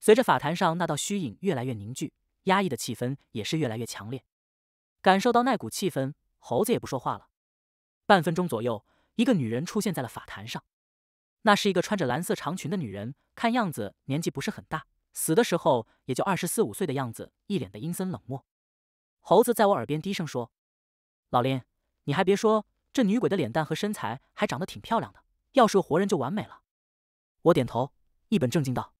随着法坛上那道虚影越来越凝聚，压抑的气氛也是越来越强烈。感受到那股气氛，猴子也不说话了。半分钟左右，一个女人出现在了法坛上。那是一个穿着蓝色长裙的女人，看样子年纪不是很大，死的时候也就二十四五岁的样子，一脸的阴森冷漠。猴子在我耳边低声说：“老林，你还别说，这女鬼的脸蛋和身材还长得挺漂亮的，要是个活人就完美了。”我点头，一本正经道。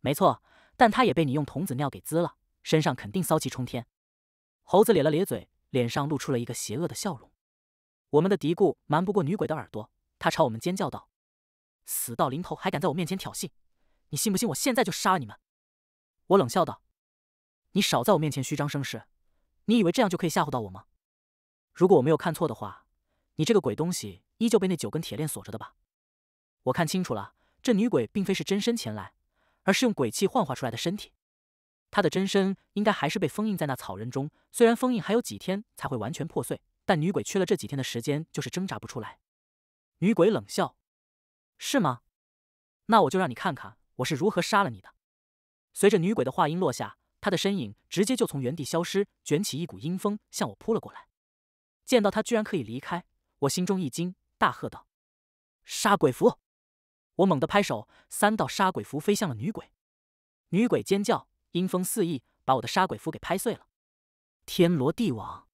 没错，但他也被你用童子尿给滋了，身上肯定骚气冲天。猴子咧了咧嘴，脸上露出了一个邪恶的笑容。我们的嘀咕瞒不过女鬼的耳朵，他朝我们尖叫道：“死到临头还敢在我面前挑衅，你信不信我现在就杀了你们？”我冷笑道：“你少在我面前虚张声势，你以为这样就可以吓唬到我吗？如果我没有看错的话，你这个鬼东西依旧被那九根铁链锁着的吧？我看清楚了，这女鬼并非是真身前来。”而是用鬼气幻化出来的身体，她的真身应该还是被封印在那草人中。虽然封印还有几天才会完全破碎，但女鬼缺了这几天的时间，就是挣扎不出来。女鬼冷笑：“是吗？那我就让你看看我是如何杀了你的。”随着女鬼的话音落下，她的身影直接就从原地消失，卷起一股阴风向我扑了过来。见到她居然可以离开，我心中一惊，大喝道：“杀鬼符！”我猛地拍手，三道杀鬼符飞向了女鬼。女鬼尖叫，阴风肆意，把我的杀鬼符给拍碎了。天罗地网，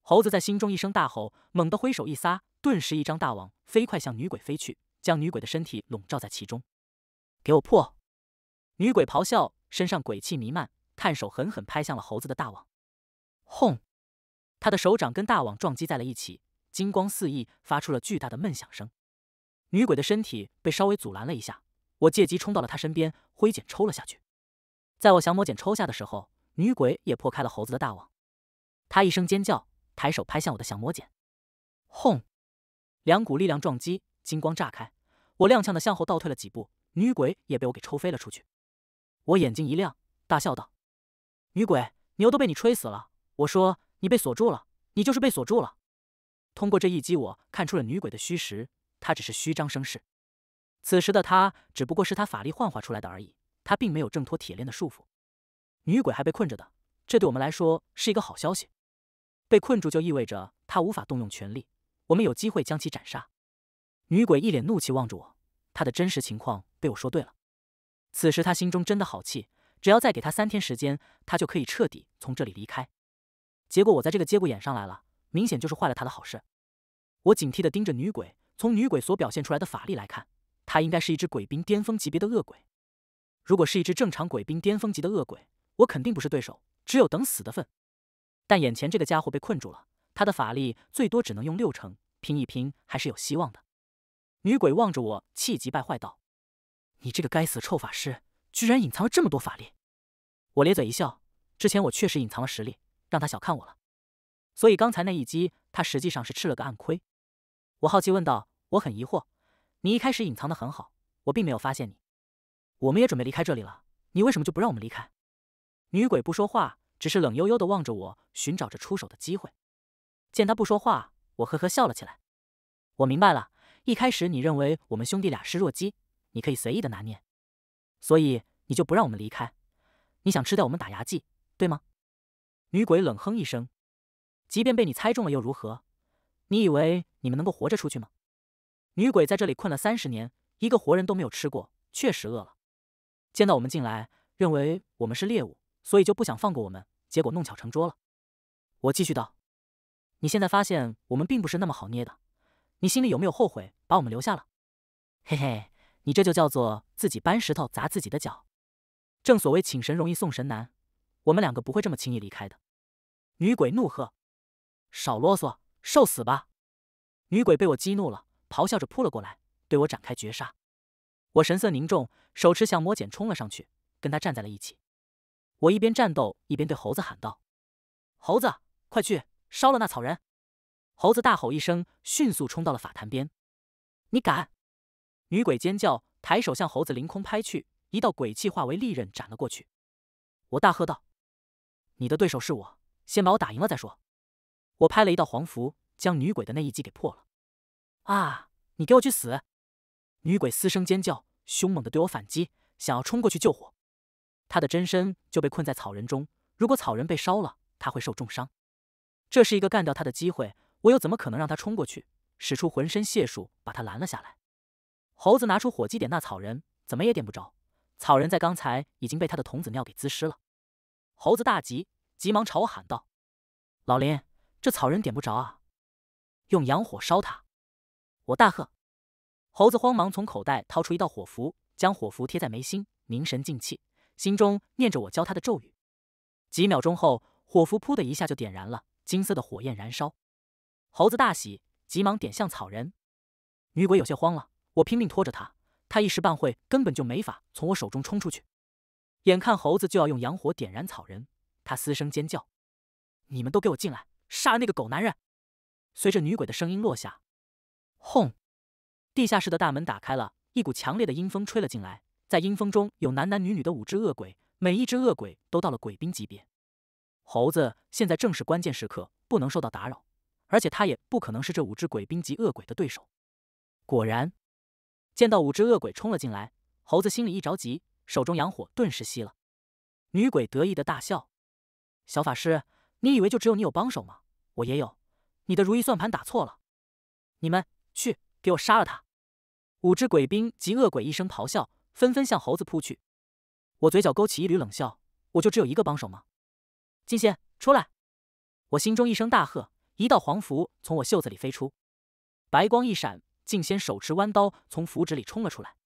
猴子在心中一声大吼，猛地挥手一撒，顿时一张大网飞快向女鬼飞去，将女鬼的身体笼罩在其中。给我破！女鬼咆哮，身上鬼气弥漫，探手狠狠拍向了猴子的大网。轰！他的手掌跟大网撞击在了一起，金光四溢，发出了巨大的闷响声。女鬼的身体被稍微阻拦了一下，我借机冲到了她身边，挥剪抽了下去。在我降魔剑抽下的时候，女鬼也破开了猴子的大网。她一声尖叫，抬手拍向我的降魔剑。轰！两股力量撞击，金光炸开。我踉跄的向后倒退了几步，女鬼也被我给抽飞了出去。我眼睛一亮，大笑道：“女鬼，牛都被你吹死了！我说你被锁住了，你就是被锁住了。”通过这一击，我看出了女鬼的虚实。他只是虚张声势，此时的他只不过是他法力幻化出来的而已，他并没有挣脱铁链的束缚。女鬼还被困着的，这对我们来说是一个好消息。被困住就意味着他无法动用权力，我们有机会将其斩杀。女鬼一脸怒气望着我，她的真实情况被我说对了。此时她心中真的好气，只要再给他三天时间，他就可以彻底从这里离开。结果我在这个节骨眼上来了，明显就是坏了他的好事。我警惕地盯着女鬼。从女鬼所表现出来的法力来看，她应该是一只鬼兵巅峰级别的恶鬼。如果是一只正常鬼兵巅峰级的恶鬼，我肯定不是对手，只有等死的份。但眼前这个家伙被困住了，他的法力最多只能用六成，拼一拼还是有希望的。女鬼望着我，气急败坏道：“你这个该死的臭法师，居然隐藏了这么多法力！”我咧嘴一笑：“之前我确实隐藏了实力，让他小看我了，所以刚才那一击，他实际上是吃了个暗亏。”我好奇问道：“我很疑惑，你一开始隐藏的很好，我并没有发现你。我们也准备离开这里了，你为什么就不让我们离开？”女鬼不说话，只是冷悠悠地望着我，寻找着出手的机会。见她不说话，我呵呵笑了起来。我明白了，一开始你认为我们兄弟俩是弱鸡，你可以随意的拿捏，所以你就不让我们离开。你想吃掉我们打牙祭，对吗？”女鬼冷哼一声：“即便被你猜中了又如何？”你以为你们能够活着出去吗？女鬼在这里困了三十年，一个活人都没有吃过，确实饿了。见到我们进来，认为我们是猎物，所以就不想放过我们，结果弄巧成拙了。我继续道：“你现在发现我们并不是那么好捏的，你心里有没有后悔把我们留下了？”嘿嘿，你这就叫做自己搬石头砸自己的脚。正所谓请神容易送神难，我们两个不会这么轻易离开的。女鬼怒喝：“少啰嗦！”受死吧！女鬼被我激怒了，咆哮着扑了过来，对我展开绝杀。我神色凝重，手持降魔剑冲了上去，跟他站在了一起。我一边战斗，一边对猴子喊道：“猴子，快去烧了那草人！”猴子大吼一声，迅速冲到了法坛边。“你敢！”女鬼尖叫，抬手向猴子凌空拍去，一道鬼气化为利刃斩了过去。我大喝道：“你的对手是我，先把我打赢了再说。”我拍了一道黄符，将女鬼的那一击给破了。啊！你给我去死！女鬼嘶声尖叫，凶猛的对我反击，想要冲过去救火。她的真身就被困在草人中，如果草人被烧了，她会受重伤。这是一个干掉她的机会，我又怎么可能让她冲过去？使出浑身解数，把她拦了下来。猴子拿出火机点那草人，怎么也点不着。草人在刚才已经被他的童子尿给滋湿了。猴子大急，急忙朝我喊道：“老林！”这草人点不着啊！用阳火烧它！我大喝，猴子慌忙从口袋掏出一道火符，将火符贴在眉心，凝神静气，心中念着我教他的咒语。几秒钟后，火符噗的一下就点燃了，金色的火焰燃烧。猴子大喜，急忙点向草人。女鬼有些慌了，我拼命拖着他，他一时半会根本就没法从我手中冲出去。眼看猴子就要用阳火点燃草人，他嘶声尖叫：“你们都给我进来！”杀那个狗男人！随着女鬼的声音落下，轰！地下室的大门打开了，一股强烈的阴风吹了进来。在阴风中有男男女女的五只恶鬼，每一只恶鬼都到了鬼兵级别。猴子现在正是关键时刻，不能受到打扰，而且他也不可能是这五只鬼兵级恶鬼的对手。果然，见到五只恶鬼冲了进来，猴子心里一着急，手中阳火顿时熄了。女鬼得意的大笑：“小法师！”你以为就只有你有帮手吗？我也有，你的如意算盘打错了。你们去给我杀了他！五只鬼兵及恶鬼一声咆哮，纷纷向猴子扑去。我嘴角勾起一缕冷笑：我就只有一个帮手吗？静仙，出来！我心中一声大喝，一道黄符从我袖子里飞出，白光一闪，静仙手持弯刀从符纸里冲了出来。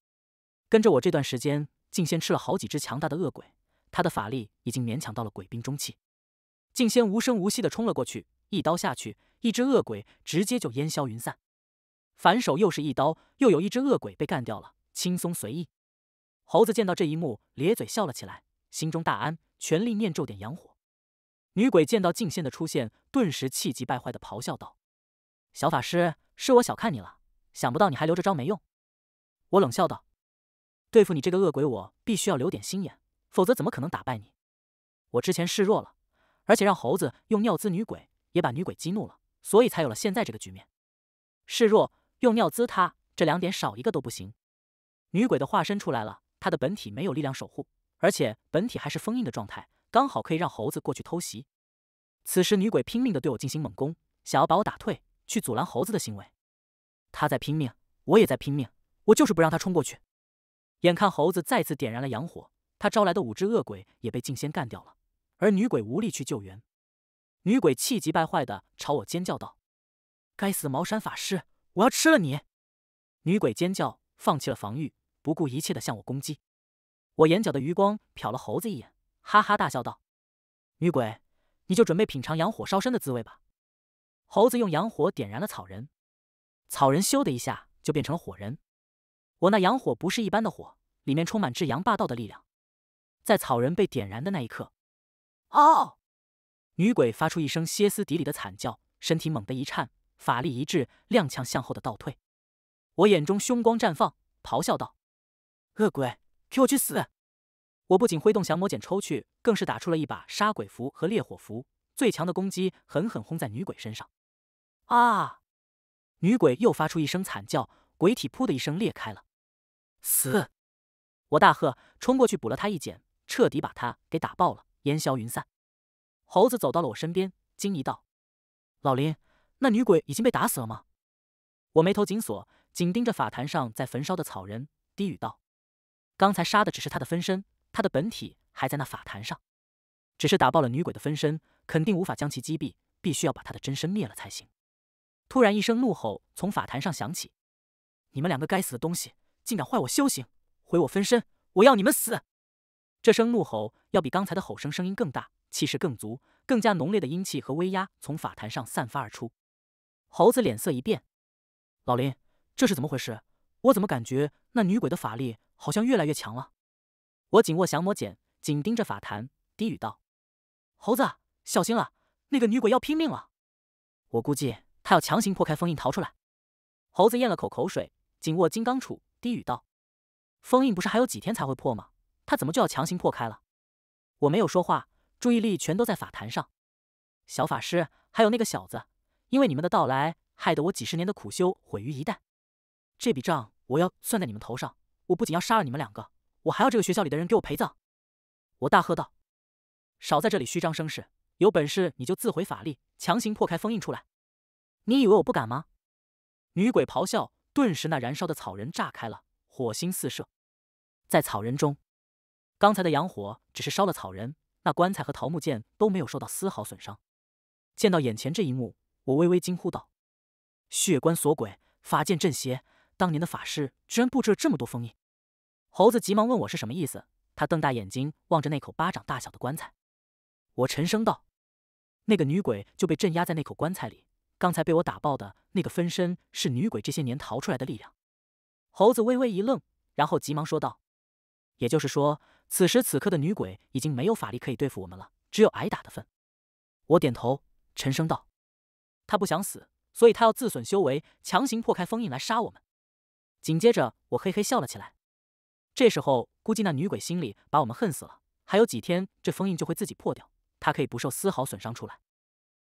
跟着我这段时间，静仙吃了好几只强大的恶鬼，他的法力已经勉强到了鬼兵中期。静仙无声无息地冲了过去，一刀下去，一只恶鬼直接就烟消云散。反手又是一刀，又有一只恶鬼被干掉了，轻松随意。猴子见到这一幕，咧嘴笑了起来，心中大安，全力念咒点阳火。女鬼见到静仙的出现，顿时气急败坏地咆哮道：“小法师，是我小看你了，想不到你还留着招没用。”我冷笑道：“对付你这个恶鬼，我必须要留点心眼，否则怎么可能打败你？我之前示弱了。”而且让猴子用尿滋女鬼，也把女鬼激怒了，所以才有了现在这个局面。示弱用尿滋，他这两点少一个都不行。女鬼的化身出来了，她的本体没有力量守护，而且本体还是封印的状态，刚好可以让猴子过去偷袭。此时女鬼拼命的对我进行猛攻，想要把我打退，去阻拦猴子的行为。她在拼命，我也在拼命，我就是不让她冲过去。眼看猴子再次点燃了阳火，他招来的五只恶鬼也被静仙干掉了。而女鬼无力去救援，女鬼气急败坏的朝我尖叫道：“该死，茅山法师，我要吃了你！”女鬼尖叫，放弃了防御，不顾一切的向我攻击。我眼角的余光瞟了猴子一眼，哈哈大笑道：“女鬼，你就准备品尝阳火烧身的滋味吧！”猴子用阳火点燃了草人，草人咻的一下就变成了火人。我那阳火不是一般的火，里面充满至阳霸道的力量，在草人被点燃的那一刻。哦！女鬼发出一声歇斯底里的惨叫，身体猛地一颤，法力一滞，踉跄向后的倒退。我眼中凶光绽放，咆哮道：“恶鬼，给我去死！”我不仅挥动降魔剑抽去，更是打出了一把杀鬼符和烈火符，最强的攻击狠狠轰在女鬼身上。啊！女鬼又发出一声惨叫，鬼体噗的一声裂开了。死！我大喝，冲过去补了她一剑，彻底把她给打爆了。烟消云散。猴子走到了我身边，惊疑道：“老林，那女鬼已经被打死了吗？”我眉头紧锁，紧盯着法坛上在焚烧的草人，低语道：“刚才杀的只是他的分身，他的本体还在那法坛上。只是打爆了女鬼的分身，肯定无法将其击毙，必须要把他的真身灭了才行。”突然一声怒吼从法坛上响起：“你们两个该死的东西，竟敢坏我修行，毁我分身！我要你们死！”这声怒吼要比刚才的吼声声音更大，气势更足，更加浓烈的阴气和威压从法坛上散发而出。猴子脸色一变：“老林，这是怎么回事？我怎么感觉那女鬼的法力好像越来越强了？”我紧握降魔剑，紧盯着法坛，低语道：“猴子，小心了，那个女鬼要拼命了。我估计她要强行破开封印逃出来。”猴子咽了口口水，紧握金刚杵，低语道：“封印不是还有几天才会破吗？”他怎么就要强行破开了？我没有说话，注意力全都在法坛上。小法师，还有那个小子，因为你们的到来，害得我几十年的苦修毁于一旦。这笔账我要算在你们头上。我不仅要杀了你们两个，我还要这个学校里的人给我陪葬。我大喝道：“少在这里虚张声势，有本事你就自毁法力，强行破开封印出来。你以为我不敢吗？”女鬼咆哮，顿时那燃烧的草人炸开了，火星四射，在草人中。刚才的洋火只是烧了草人，那棺材和桃木剑都没有受到丝毫损伤。见到眼前这一幕，我微微惊呼道：“血棺锁鬼，法剑镇邪。当年的法师居然布置了这么多封印。”猴子急忙问我是什么意思，他瞪大眼睛望着那口巴掌大小的棺材。我沉声道：“那个女鬼就被镇压在那口棺材里。刚才被我打爆的那个分身，是女鬼这些年逃出来的力量。”猴子微微一愣，然后急忙说道：“也就是说。”此时此刻的女鬼已经没有法力可以对付我们了，只有挨打的份。我点头，沉声道：“她不想死，所以她要自损修为，强行破开封印来杀我们。”紧接着，我嘿嘿笑了起来。这时候，估计那女鬼心里把我们恨死了。还有几天，这封印就会自己破掉，她可以不受丝毫损伤出来。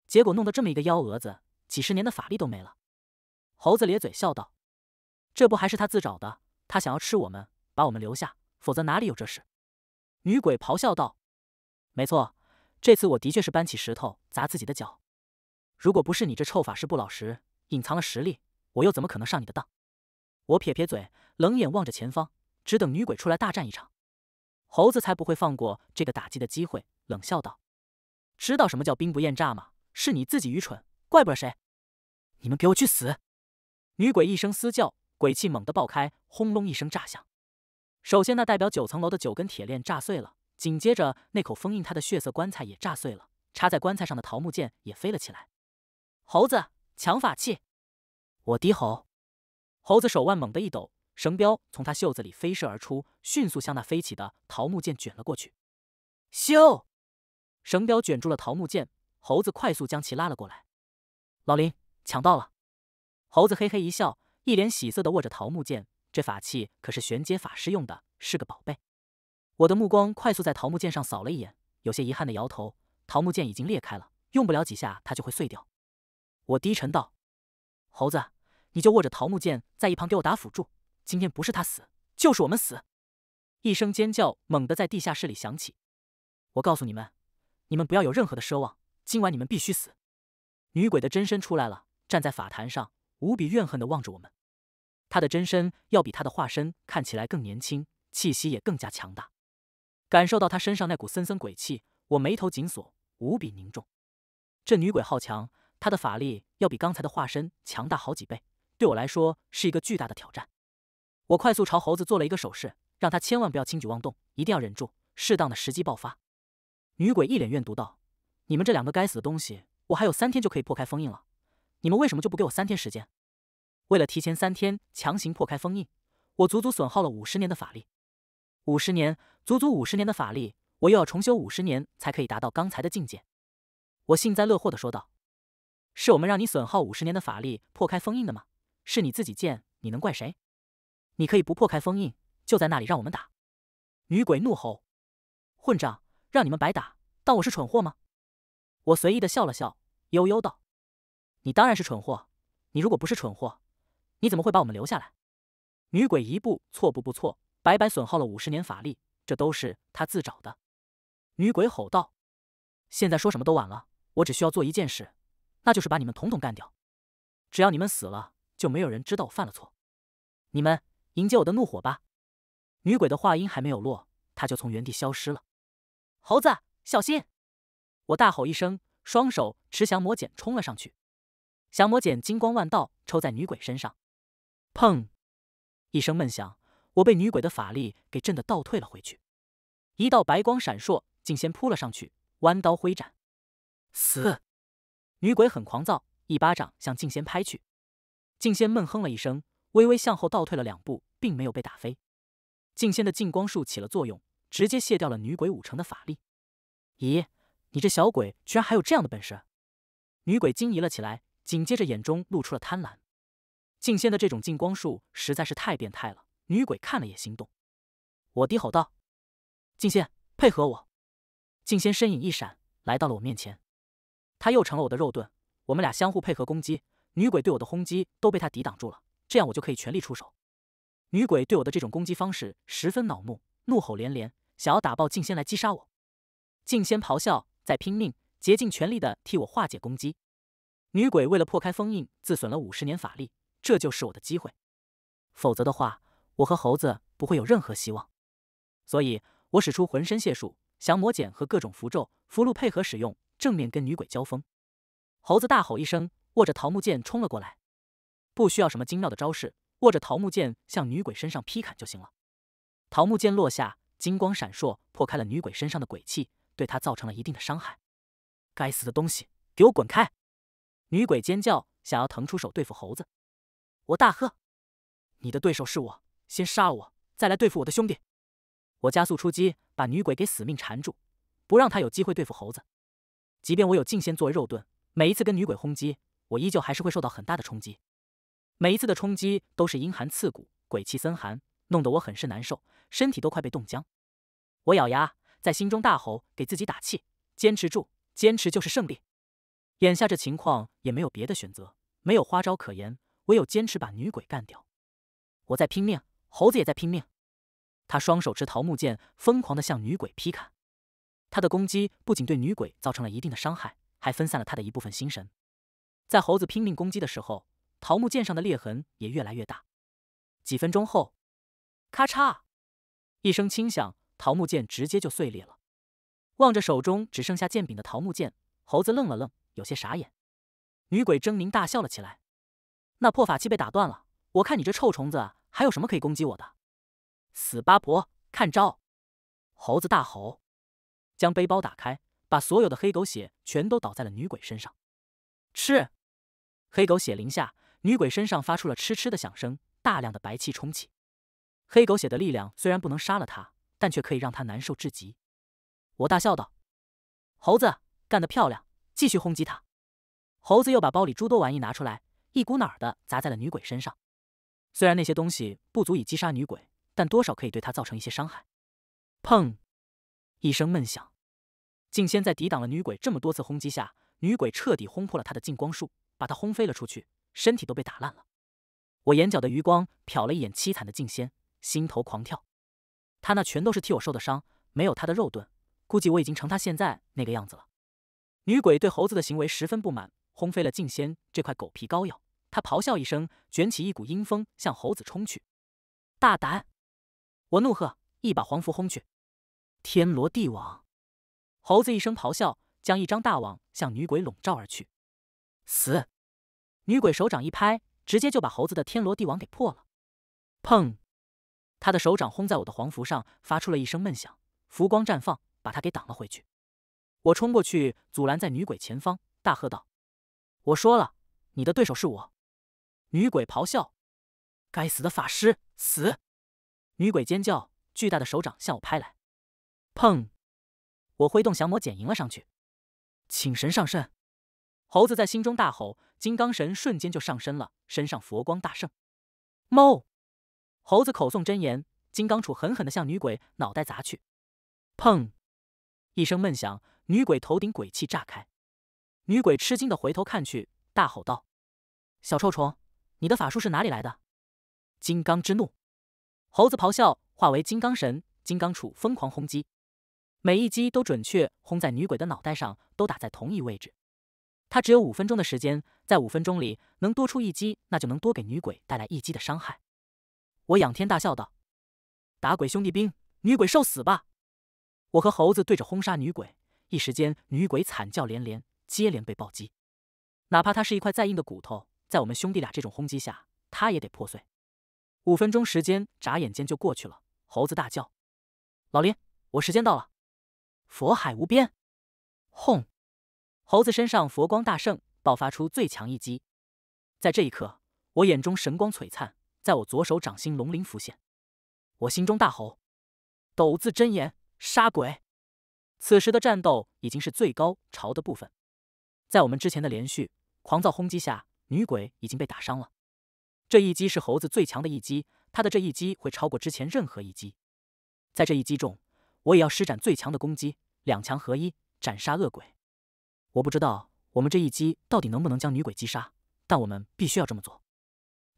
结果弄得这么一个幺蛾子，几十年的法力都没了。猴子咧嘴笑道：“这不还是他自找的？他想要吃我们，把我们留下，否则哪里有这事？”女鬼咆哮道：“没错，这次我的确是搬起石头砸自己的脚。如果不是你这臭法师不老实，隐藏了实力，我又怎么可能上你的当？”我撇撇嘴，冷眼望着前方，只等女鬼出来大战一场。猴子才不会放过这个打击的机会，冷笑道：“知道什么叫兵不厌诈吗？是你自己愚蠢，怪不了谁。你们给我去死！”女鬼一声嘶叫，鬼气猛地爆开，轰隆一声炸响。首先，那代表九层楼的九根铁链炸碎了，紧接着那口封印他的血色棺材也炸碎了，插在棺材上的桃木剑也飞了起来。猴子抢法器，我低吼。猴子手腕猛地一抖，绳镖从他袖子里飞射而出，迅速向那飞起的桃木剑卷了过去。咻！绳镖卷住了桃木剑，猴子快速将其拉了过来。老林，抢到了！猴子嘿嘿一笑，一脸喜色地握着桃木剑。这法器可是玄阶法师用的，是个宝贝。我的目光快速在桃木剑上扫了一眼，有些遗憾的摇头。桃木剑已经裂开了，用不了几下，它就会碎掉。我低沉道：“猴子，你就握着桃木剑，在一旁给我打辅助。今天不是他死，就是我们死。”一声尖叫猛地在地下室里响起。我告诉你们，你们不要有任何的奢望，今晚你们必须死。女鬼的真身出来了，站在法坛上，无比怨恨的望着我们。他的真身要比他的化身看起来更年轻，气息也更加强大。感受到他身上那股森森鬼气，我眉头紧锁，无比凝重。这女鬼好强，她的法力要比刚才的化身强大好几倍，对我来说是一个巨大的挑战。我快速朝猴子做了一个手势，让他千万不要轻举妄动，一定要忍住，适当的时机爆发。女鬼一脸怨毒道：“你们这两个该死的东西，我还有三天就可以破开封印了，你们为什么就不给我三天时间？”为了提前三天强行破开封印，我足足损耗了五十年的法力。五十年，足足五十年的法力，我又要重修五十年才可以达到刚才的境界。我幸灾乐祸地说道：“是我们让你损耗五十年的法力破开封印的吗？是你自己贱，你能怪谁？你可以不破开封印，就在那里让我们打。”女鬼怒吼：“混账！让你们白打，当我是蠢货吗？”我随意地笑了笑，悠悠道：“你当然是蠢货。你如果不是蠢货，”你怎么会把我们留下来？女鬼一步错，步步错，白白损耗了五十年法力，这都是他自找的。女鬼吼道：“现在说什么都晚了，我只需要做一件事，那就是把你们统统干掉。只要你们死了，就没有人知道我犯了错。你们迎接我的怒火吧！”女鬼的话音还没有落，他就从原地消失了。猴子，小心！我大吼一声，双手持降魔剑冲了上去，降魔剑金光万道，抽在女鬼身上。砰！一声闷响，我被女鬼的法力给震得倒退了回去。一道白光闪烁，静仙扑了上去，弯刀挥斩，死！女鬼很狂躁，一巴掌向静仙拍去。静仙闷哼了一声，微微向后倒退了两步，并没有被打飞。静仙的净光术起了作用，直接卸掉了女鬼五成的法力。咦，你这小鬼居然还有这样的本事？女鬼惊疑了起来，紧接着眼中露出了贪婪。静仙的这种进光术实在是太变态了，女鬼看了也心动。我低吼道：“静仙，配合我！”静仙身影一闪，来到了我面前，他又成了我的肉盾。我们俩相互配合攻击，女鬼对我的轰击都被他抵挡住了，这样我就可以全力出手。女鬼对我的这种攻击方式十分恼怒，怒吼连连，想要打爆静仙来击杀我。静仙咆哮，在拼命，竭尽全力的替我化解攻击。女鬼为了破开封印，自损了五十年法力。这就是我的机会，否则的话，我和猴子不会有任何希望。所以，我使出浑身解数，降魔剑和各种符咒、符箓配合使用，正面跟女鬼交锋。猴子大吼一声，握着桃木剑冲了过来。不需要什么精妙的招式，握着桃木剑向女鬼身上劈砍就行了。桃木剑落下，金光闪烁，破开了女鬼身上的鬼气，对她造成了一定的伤害。该死的东西，给我滚开！女鬼尖叫，想要腾出手对付猴子。我大喝：“你的对手是我，先杀了我，再来对付我的兄弟！”我加速出击，把女鬼给死命缠住，不让她有机会对付猴子。即便我有净仙作为肉盾，每一次跟女鬼轰击，我依旧还是会受到很大的冲击。每一次的冲击都是阴寒刺骨、鬼气森寒，弄得我很是难受，身体都快被冻僵。我咬牙，在心中大吼，给自己打气：“坚持住，坚持就是胜利！”眼下这情况也没有别的选择，没有花招可言。唯有坚持把女鬼干掉。我在拼命，猴子也在拼命。他双手持桃木剑，疯狂的向女鬼劈砍。他的攻击不仅对女鬼造成了一定的伤害，还分散了他的一部分心神。在猴子拼命攻击的时候，桃木剑上的裂痕也越来越大。几分钟后，咔嚓一声轻响，桃木剑直接就碎裂了。望着手中只剩下剑柄的桃木剑，猴子愣了愣，有些傻眼。女鬼狰狞大笑了起来。那破法器被打断了，我看你这臭虫子还有什么可以攻击我的？死八婆，看招！猴子大吼，将背包打开，把所有的黑狗血全都倒在了女鬼身上。吃！黑狗血淋下，女鬼身上发出了嗤嗤的响声，大量的白气冲起。黑狗血的力量虽然不能杀了他，但却可以让他难受至极。我大笑道：“猴子干得漂亮，继续轰击他！”猴子又把包里诸多玩意拿出来。一股脑的砸在了女鬼身上。虽然那些东西不足以击杀女鬼，但多少可以对她造成一些伤害。砰！一声闷响，静仙在抵挡了女鬼这么多次轰击下，女鬼彻底轰破了她的净光术，把她轰飞了出去，身体都被打烂了。我眼角的余光瞟了一眼凄惨的静仙，心头狂跳。她那全都是替我受的伤，没有她的肉盾，估计我已经成她现在那个样子了。女鬼对猴子的行为十分不满。轰飞了静仙这块狗皮膏药，他咆哮一声，卷起一股阴风向猴子冲去。大胆！我怒喝，一把黄符轰去，天罗地网。猴子一声咆哮，将一张大网向女鬼笼罩而去。死！女鬼手掌一拍，直接就把猴子的天罗地网给破了。砰！他的手掌轰在我的黄符上，发出了一声闷响，浮光绽放，把他给挡了回去。我冲过去阻拦在女鬼前方，大喝道。我说了，你的对手是我。女鬼咆哮：“该死的法师，死！”女鬼尖叫，巨大的手掌向我拍来。砰！我挥动降魔剑迎了上去。请神上身！猴子在心中大吼，金刚神瞬间就上身了，身上佛光大盛。猫！猴子口诵真言，金刚杵狠狠的向女鬼脑袋砸去。砰！一声闷响，女鬼头顶鬼气炸开。女鬼吃惊的回头看去，大吼道：“小臭虫，你的法术是哪里来的？”“金刚之怒！”猴子咆哮，化为金刚神、金刚杵，疯狂轰击，每一击都准确轰在女鬼的脑袋上，都打在同一位置。他只有五分钟的时间，在五分钟里能多出一击，那就能多给女鬼带来一击的伤害。我仰天大笑道：“打鬼兄弟兵，女鬼受死吧！”我和猴子对着轰杀女鬼，一时间女鬼惨叫连连。接连被暴击，哪怕他是一块再硬的骨头，在我们兄弟俩这种轰击下，他也得破碎。五分钟时间，眨眼间就过去了。猴子大叫：“老林，我时间到了！”佛海无边，轰！猴子身上佛光大盛，爆发出最强一击。在这一刻，我眼中神光璀璨，在我左手掌心龙鳞浮现，我心中大吼：“斗字真言，杀鬼！”此时的战斗已经是最高潮的部分。在我们之前的连续狂躁轰击下，女鬼已经被打伤了。这一击是猴子最强的一击，他的这一击会超过之前任何一击。在这一击中，我也要施展最强的攻击，两强合一，斩杀恶鬼。我不知道我们这一击到底能不能将女鬼击杀，但我们必须要这么做。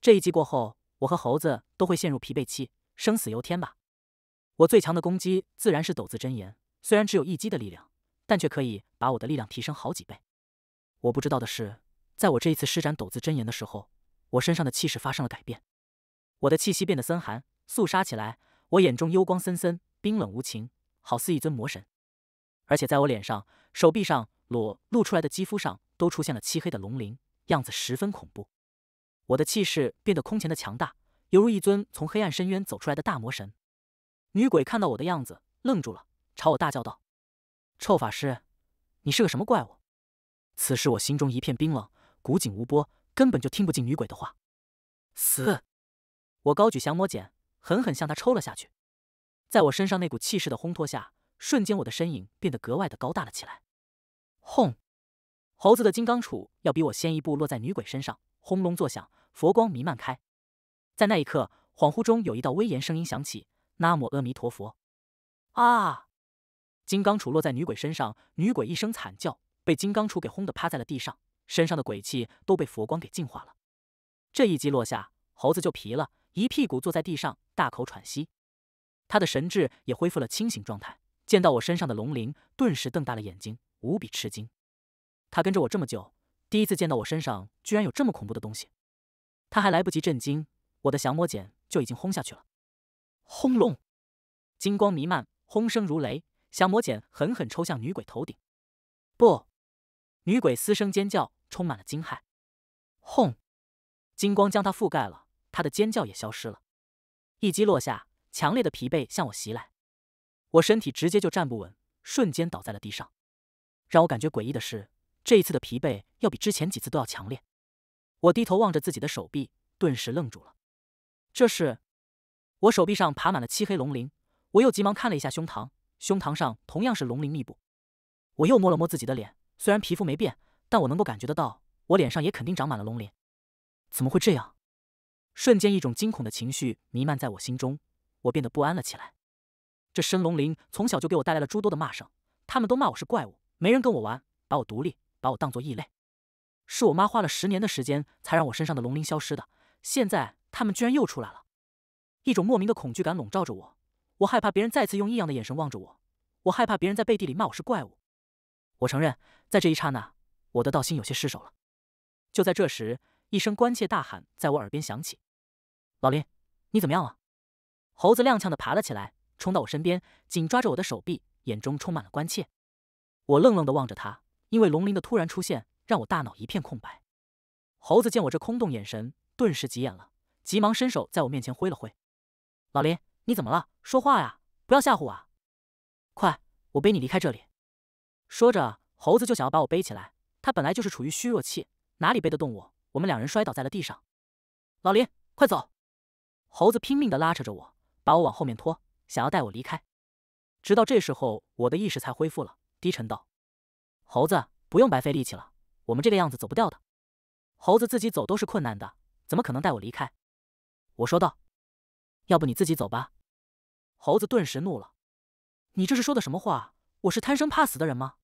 这一击过后，我和猴子都会陷入疲惫期，生死由天吧。我最强的攻击自然是斗字真言，虽然只有一击的力量，但却可以把我的力量提升好几倍。我不知道的是，在我这一次施展斗字真言的时候，我身上的气势发生了改变，我的气息变得森寒肃杀起来，我眼中幽光森森，冰冷无情，好似一尊魔神。而且在我脸上、手臂上裸露出来的肌肤上，都出现了漆黑的龙鳞，样子十分恐怖。我的气势变得空前的强大，犹如一尊从黑暗深渊走出来的大魔神。女鬼看到我的样子愣住了，朝我大叫道：“臭法师，你是个什么怪物？”此时我心中一片冰冷，古井无波，根本就听不进女鬼的话。死！我高举降魔剑，狠狠向他抽了下去。在我身上那股气势的烘托下，瞬间我的身影变得格外的高大了起来。轰！猴子的金刚杵要比我先一步落在女鬼身上，轰隆作响，佛光弥漫开。在那一刻，恍惚中有一道威严声音响起：“南无阿弥陀佛！”啊！金刚杵落在女鬼身上，女鬼一声惨叫。被金刚杵给轰得趴在了地上，身上的鬼气都被佛光给净化了。这一击落下，猴子就皮了，一屁股坐在地上，大口喘息。他的神智也恢复了清醒状态，见到我身上的龙鳞，顿时瞪大了眼睛，无比吃惊。他跟着我这么久，第一次见到我身上居然有这么恐怖的东西。他还来不及震惊，我的降魔剑就已经轰下去了。轰隆！金光弥漫，轰声如雷，降魔剑狠狠抽向女鬼头顶。不！女鬼嘶声尖叫，充满了惊骇。轰！金光将她覆盖了，她的尖叫也消失了。一击落下，强烈的疲惫向我袭来，我身体直接就站不稳，瞬间倒在了地上。让我感觉诡异的是，这一次的疲惫要比之前几次都要强烈。我低头望着自己的手臂，顿时愣住了。这是，我手臂上爬满了漆黑龙鳞。我又急忙看了一下胸膛，胸膛上同样是龙鳞密布。我又摸了摸自己的脸。虽然皮肤没变，但我能够感觉得到，我脸上也肯定长满了龙鳞。怎么会这样？瞬间，一种惊恐的情绪弥漫在我心中，我变得不安了起来。这身龙鳞从小就给我带来了诸多的骂声，他们都骂我是怪物，没人跟我玩，把我独立，把我当做异类。是我妈花了十年的时间才让我身上的龙鳞消失的，现在他们居然又出来了。一种莫名的恐惧感笼罩着我，我害怕别人再次用异样的眼神望着我，我害怕别人在背地里骂我是怪物。我承认，在这一刹那，我的道心有些失手了。就在这时，一声关切大喊在我耳边响起：“老林，你怎么样了？”猴子踉跄的爬了起来，冲到我身边，紧抓着我的手臂，眼中充满了关切。我愣愣的望着他，因为龙鳞的突然出现，让我大脑一片空白。猴子见我这空洞眼神，顿时急眼了，急忙伸手在我面前挥了挥：“老林，你怎么了？说话呀，不要吓唬我！啊！快，我背你离开这里。”说着，猴子就想要把我背起来。他本来就是处于虚弱期，哪里背得动我？我们两人摔倒在了地上。老林，快走！猴子拼命地拉扯着我，把我往后面拖，想要带我离开。直到这时候，我的意识才恢复了，低沉道：“猴子，不用白费力气了，我们这个样子走不掉的。猴子自己走都是困难的，怎么可能带我离开？”我说道：“要不你自己走吧。”猴子顿时怒了：“你这是说的什么话？”我是贪生怕死的人吗？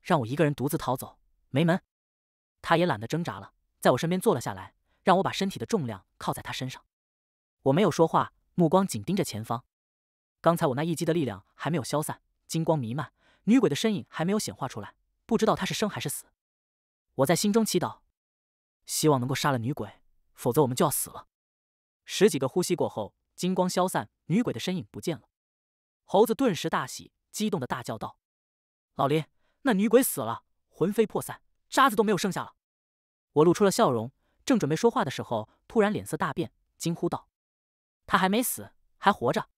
让我一个人独自逃走，没门！他也懒得挣扎了，在我身边坐了下来，让我把身体的重量靠在他身上。我没有说话，目光紧盯着前方。刚才我那一击的力量还没有消散，金光弥漫，女鬼的身影还没有显化出来，不知道她是生还是死。我在心中祈祷，希望能够杀了女鬼，否则我们就要死了。十几个呼吸过后，金光消散，女鬼的身影不见了。猴子顿时大喜。激动的大叫道：“老林，那女鬼死了，魂飞魄散，渣子都没有剩下了。”我露出了笑容，正准备说话的时候，突然脸色大变，惊呼道：“她还没死，还活着！”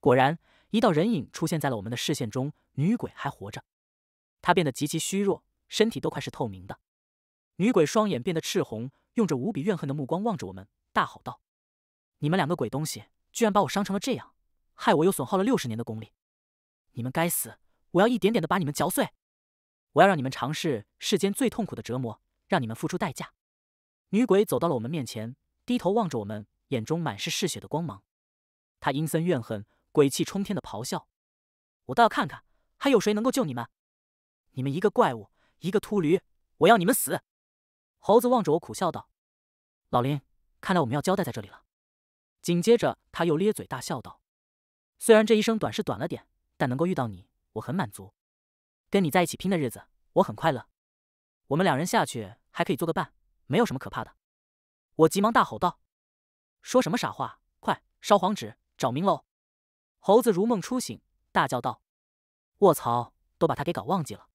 果然，一道人影出现在了我们的视线中，女鬼还活着。她变得极其虚弱，身体都快是透明的。女鬼双眼变得赤红，用着无比怨恨的目光望着我们，大吼道：“你们两个鬼东西，居然把我伤成了这样，害我又损耗了六十年的功力！”你们该死！我要一点点的把你们嚼碎，我要让你们尝试世间最痛苦的折磨，让你们付出代价。女鬼走到了我们面前，低头望着我们，眼中满是嗜血的光芒。她阴森怨恨、鬼气冲天的咆哮：“我倒要看看，还有谁能够救你们！你们一个怪物，一个秃驴，我要你们死！”猴子望着我苦笑道：“老林，看来我们要交代在这里了。”紧接着他又咧嘴大笑道：“虽然这一生短是短了点。”但能够遇到你，我很满足。跟你在一起拼的日子，我很快乐。我们两人下去还可以做个伴，没有什么可怕的。我急忙大吼道：“说什么傻话！快烧黄纸，找明楼！”猴子如梦初醒，大叫道：“卧槽，都把他给搞忘记了！”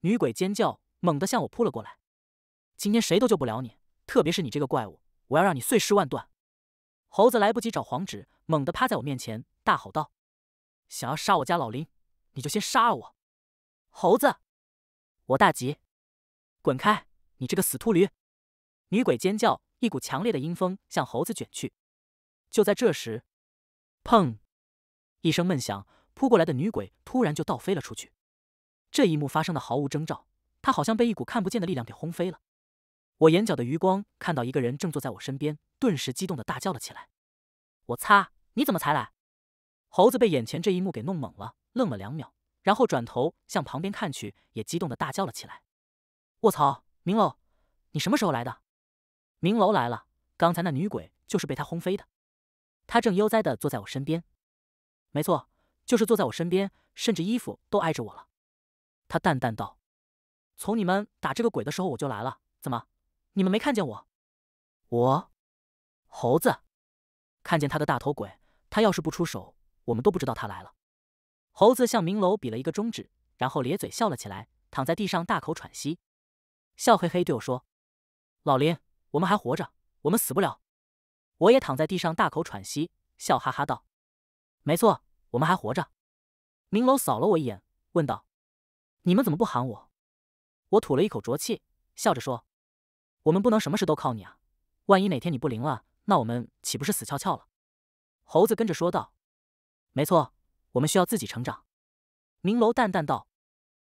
女鬼尖叫，猛地向我扑了过来。今天谁都救不了你，特别是你这个怪物！我要让你碎尸万段！猴子来不及找黄纸，猛地趴在我面前，大吼道。想要杀我家老林，你就先杀了我，猴子！我大急，滚开！你这个死秃驴！女鬼尖叫，一股强烈的阴风向猴子卷去。就在这时，砰！一声闷响，扑过来的女鬼突然就倒飞了出去。这一幕发生的毫无征兆，她好像被一股看不见的力量给轰飞了。我眼角的余光看到一个人正坐在我身边，顿时激动的大叫了起来：“我擦！你怎么才来？”猴子被眼前这一幕给弄懵了，愣了两秒，然后转头向旁边看去，也激动的大叫了起来：“卧槽，明楼，你什么时候来的？”明楼来了，刚才那女鬼就是被他轰飞的。他正悠哉的坐在我身边，没错，就是坐在我身边，甚至衣服都挨着我了。他淡淡道：“从你们打这个鬼的时候我就来了，怎么，你们没看见我？”我，猴子，看见他的大头鬼，他要是不出手。我们都不知道他来了。猴子向明楼比了一个中指，然后咧嘴笑了起来，躺在地上大口喘息，笑嘿嘿对我说：“老林，我们还活着，我们死不了。”我也躺在地上大口喘息，笑哈哈道：“没错，我们还活着。”明楼扫了我一眼，问道：“你们怎么不喊我？”我吐了一口浊气，笑着说：“我们不能什么事都靠你啊，万一哪天你不灵了，那我们岂不是死翘翘了？”猴子跟着说道。没错，我们需要自己成长。”明楼淡淡道，“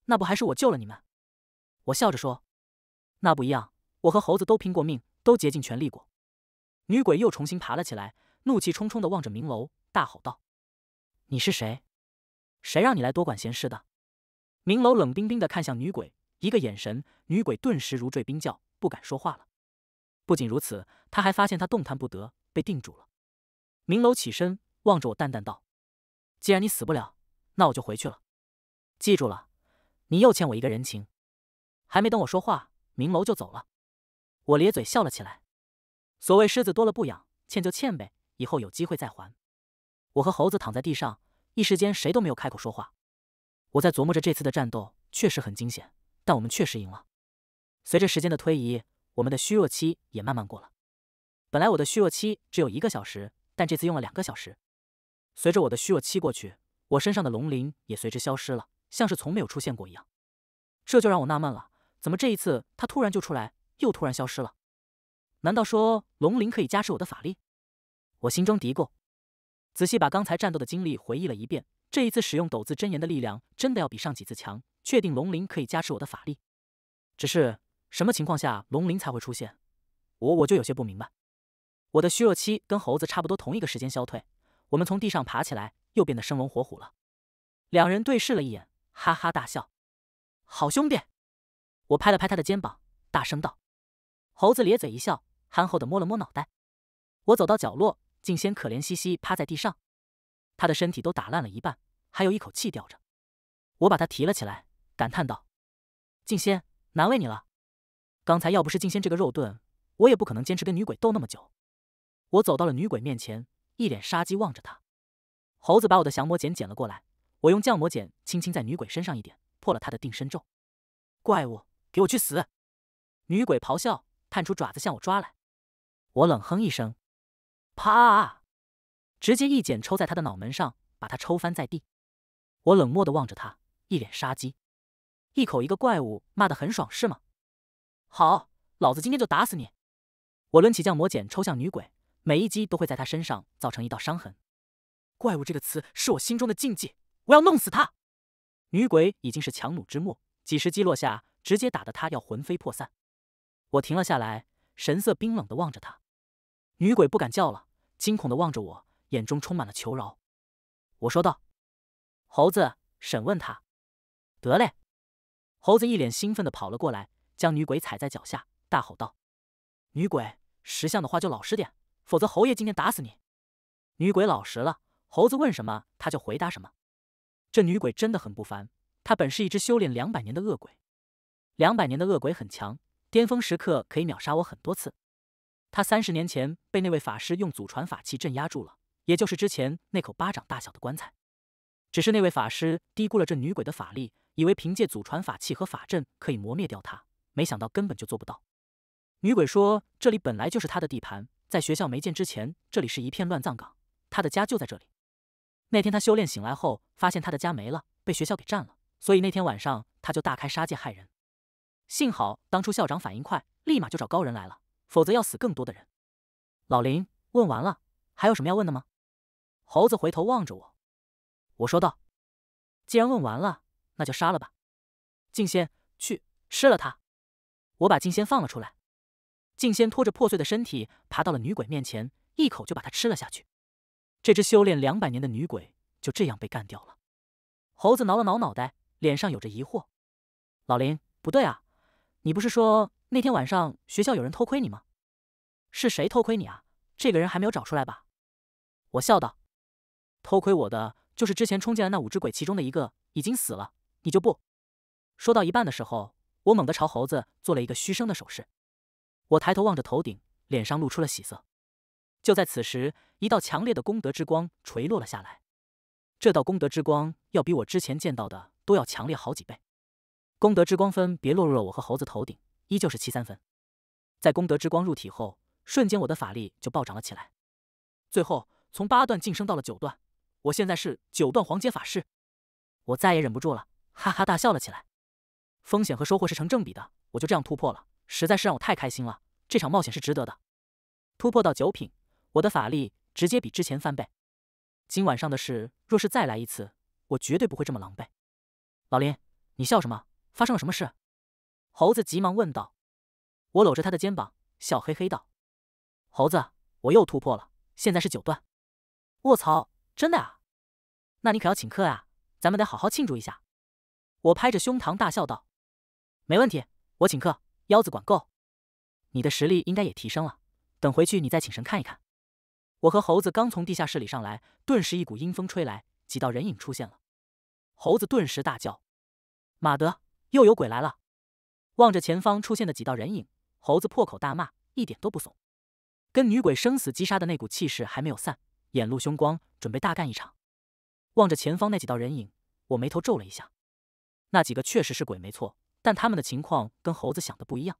那不还是我救了你们？”我笑着说，“那不一样，我和猴子都拼过命，都竭尽全力过。”女鬼又重新爬了起来，怒气冲冲的望着明楼，大吼道：“你是谁？谁让你来多管闲事的？”明楼冷冰冰的看向女鬼，一个眼神，女鬼顿时如坠冰窖，不敢说话了。不仅如此，他还发现他动弹不得，被定住了。明楼起身，望着我，淡淡道。既然你死不了，那我就回去了。记住了，你又欠我一个人情。还没等我说话，明楼就走了。我咧嘴笑了起来。所谓狮子多了不痒，欠就欠呗，以后有机会再还。我和猴子躺在地上，一时间谁都没有开口说话。我在琢磨着这次的战斗确实很惊险，但我们确实赢了。随着时间的推移，我们的虚弱期也慢慢过了。本来我的虚弱期只有一个小时，但这次用了两个小时。随着我的虚弱期过去，我身上的龙鳞也随之消失了，像是从没有出现过一样。这就让我纳闷了，怎么这一次他突然就出来，又突然消失了？难道说龙鳞可以加持我的法力？我心中嘀咕。仔细把刚才战斗的经历回忆了一遍，这一次使用斗字真言的力量真的要比上几次强，确定龙鳞可以加持我的法力。只是什么情况下龙鳞才会出现？我我就有些不明白。我的虚弱期跟猴子差不多同一个时间消退。我们从地上爬起来，又变得生龙活虎了。两人对视了一眼，哈哈大笑。好兄弟，我拍了拍他的肩膀，大声道：“猴子咧嘴一笑，憨厚的摸了摸脑袋。”我走到角落，静仙可怜兮兮趴在地上，他的身体都打烂了一半，还有一口气吊着。我把他提了起来，感叹道：“静仙，难为你了。刚才要不是静仙这个肉盾，我也不可能坚持跟女鬼斗那么久。”我走到了女鬼面前。一脸杀机望着他，猴子把我的降魔剑捡了过来，我用降魔剑轻轻在女鬼身上一点，破了他的定身咒。怪物，给我去死！女鬼咆哮，探出爪子向我抓来，我冷哼一声，啪，直接一剪抽在他的脑门上，把他抽翻在地。我冷漠的望着他，一脸杀机，一口一个怪物，骂得很爽是吗？好，老子今天就打死你！我抡起降魔剑抽向女鬼。每一击都会在他身上造成一道伤痕。怪物这个词是我心中的禁忌，我要弄死他。女鬼已经是强弩之末，几时击落下，直接打得他要魂飞魄散。我停了下来，神色冰冷的望着他。女鬼不敢叫了，惊恐的望着我，眼中充满了求饶。我说道：“猴子，审问他。”得嘞！猴子一脸兴奋的跑了过来，将女鬼踩在脚下，大吼道：“女鬼，识相的话就老实点。”否则，侯爷今天打死你！女鬼老实了，猴子问什么他就回答什么。这女鬼真的很不凡，她本是一只修炼两百年的恶鬼，两百年的恶鬼很强，巅峰时刻可以秒杀我很多次。她三十年前被那位法师用祖传法器镇压住了，也就是之前那口巴掌大小的棺材。只是那位法师低估了这女鬼的法力，以为凭借祖传法器和法阵可以磨灭掉她，没想到根本就做不到。女鬼说：“这里本来就是她的地盘。”在学校没建之前，这里是一片乱葬岗。他的家就在这里。那天他修炼醒来后，发现他的家没了，被学校给占了。所以那天晚上他就大开杀戒害人。幸好当初校长反应快，立马就找高人来了，否则要死更多的人。老林，问完了，还有什么要问的吗？猴子回头望着我，我说道：“既然问完了，那就杀了吧。”静仙，去吃了他。我把静仙放了出来。竟先拖着破碎的身体爬到了女鬼面前，一口就把它吃了下去。这只修炼两百年的女鬼就这样被干掉了。猴子挠了挠脑袋，脸上有着疑惑：“老林，不对啊，你不是说那天晚上学校有人偷窥你吗？是谁偷窥你啊？这个人还没有找出来吧？”我笑道：“偷窥我的就是之前冲进来那五只鬼其中的一个，已经死了。你就不……”说到一半的时候，我猛地朝猴子做了一个嘘声的手势。我抬头望着头顶，脸上露出了喜色。就在此时，一道强烈的功德之光垂落了下来。这道功德之光要比我之前见到的都要强烈好几倍。功德之光分别落入了我和猴子头顶，依旧是七三分。在功德之光入体后，瞬间我的法力就暴涨了起来，最后从八段晋升到了九段。我现在是九段黄阶法师，我再也忍不住了，哈哈大笑了起来。风险和收获是成正比的，我就这样突破了。实在是让我太开心了，这场冒险是值得的。突破到九品，我的法力直接比之前翻倍。今晚上的事，若是再来一次，我绝对不会这么狼狈。老林，你笑什么？发生了什么事？猴子急忙问道。我搂着他的肩膀，笑嘿嘿道：“猴子，我又突破了，现在是九段。”卧槽，真的啊！那你可要请客啊，咱们得好好庆祝一下。我拍着胸膛大笑道：“没问题，我请客。”腰子管够，你的实力应该也提升了。等回去你再请神看一看。我和猴子刚从地下室里上来，顿时一股阴风吹来，几道人影出现了。猴子顿时大叫：“马德，又有鬼来了！”望着前方出现的几道人影，猴子破口大骂，一点都不怂。跟女鬼生死击杀的那股气势还没有散，眼露凶光，准备大干一场。望着前方那几道人影，我眉头皱了一下。那几个确实是鬼，没错。但他们的情况跟猴子想的不一样，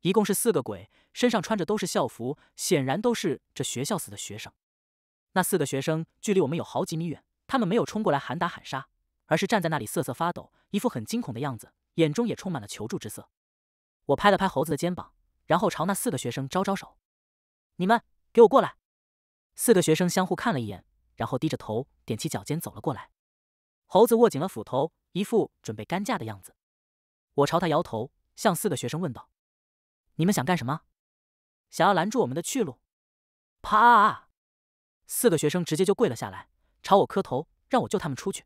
一共是四个鬼，身上穿着都是校服，显然都是这学校死的学生。那四个学生距离我们有好几米远，他们没有冲过来喊打喊杀，而是站在那里瑟瑟发抖，一副很惊恐的样子，眼中也充满了求助之色。我拍了拍猴子的肩膀，然后朝那四个学生招招手：“你们给我过来。”四个学生相互看了一眼，然后低着头，踮起脚尖走了过来。猴子握紧了斧头，一副准备干架的样子。我朝他摇头，向四个学生问道：“你们想干什么？想要拦住我们的去路？”啪！四个学生直接就跪了下来，朝我磕头，让我救他们出去。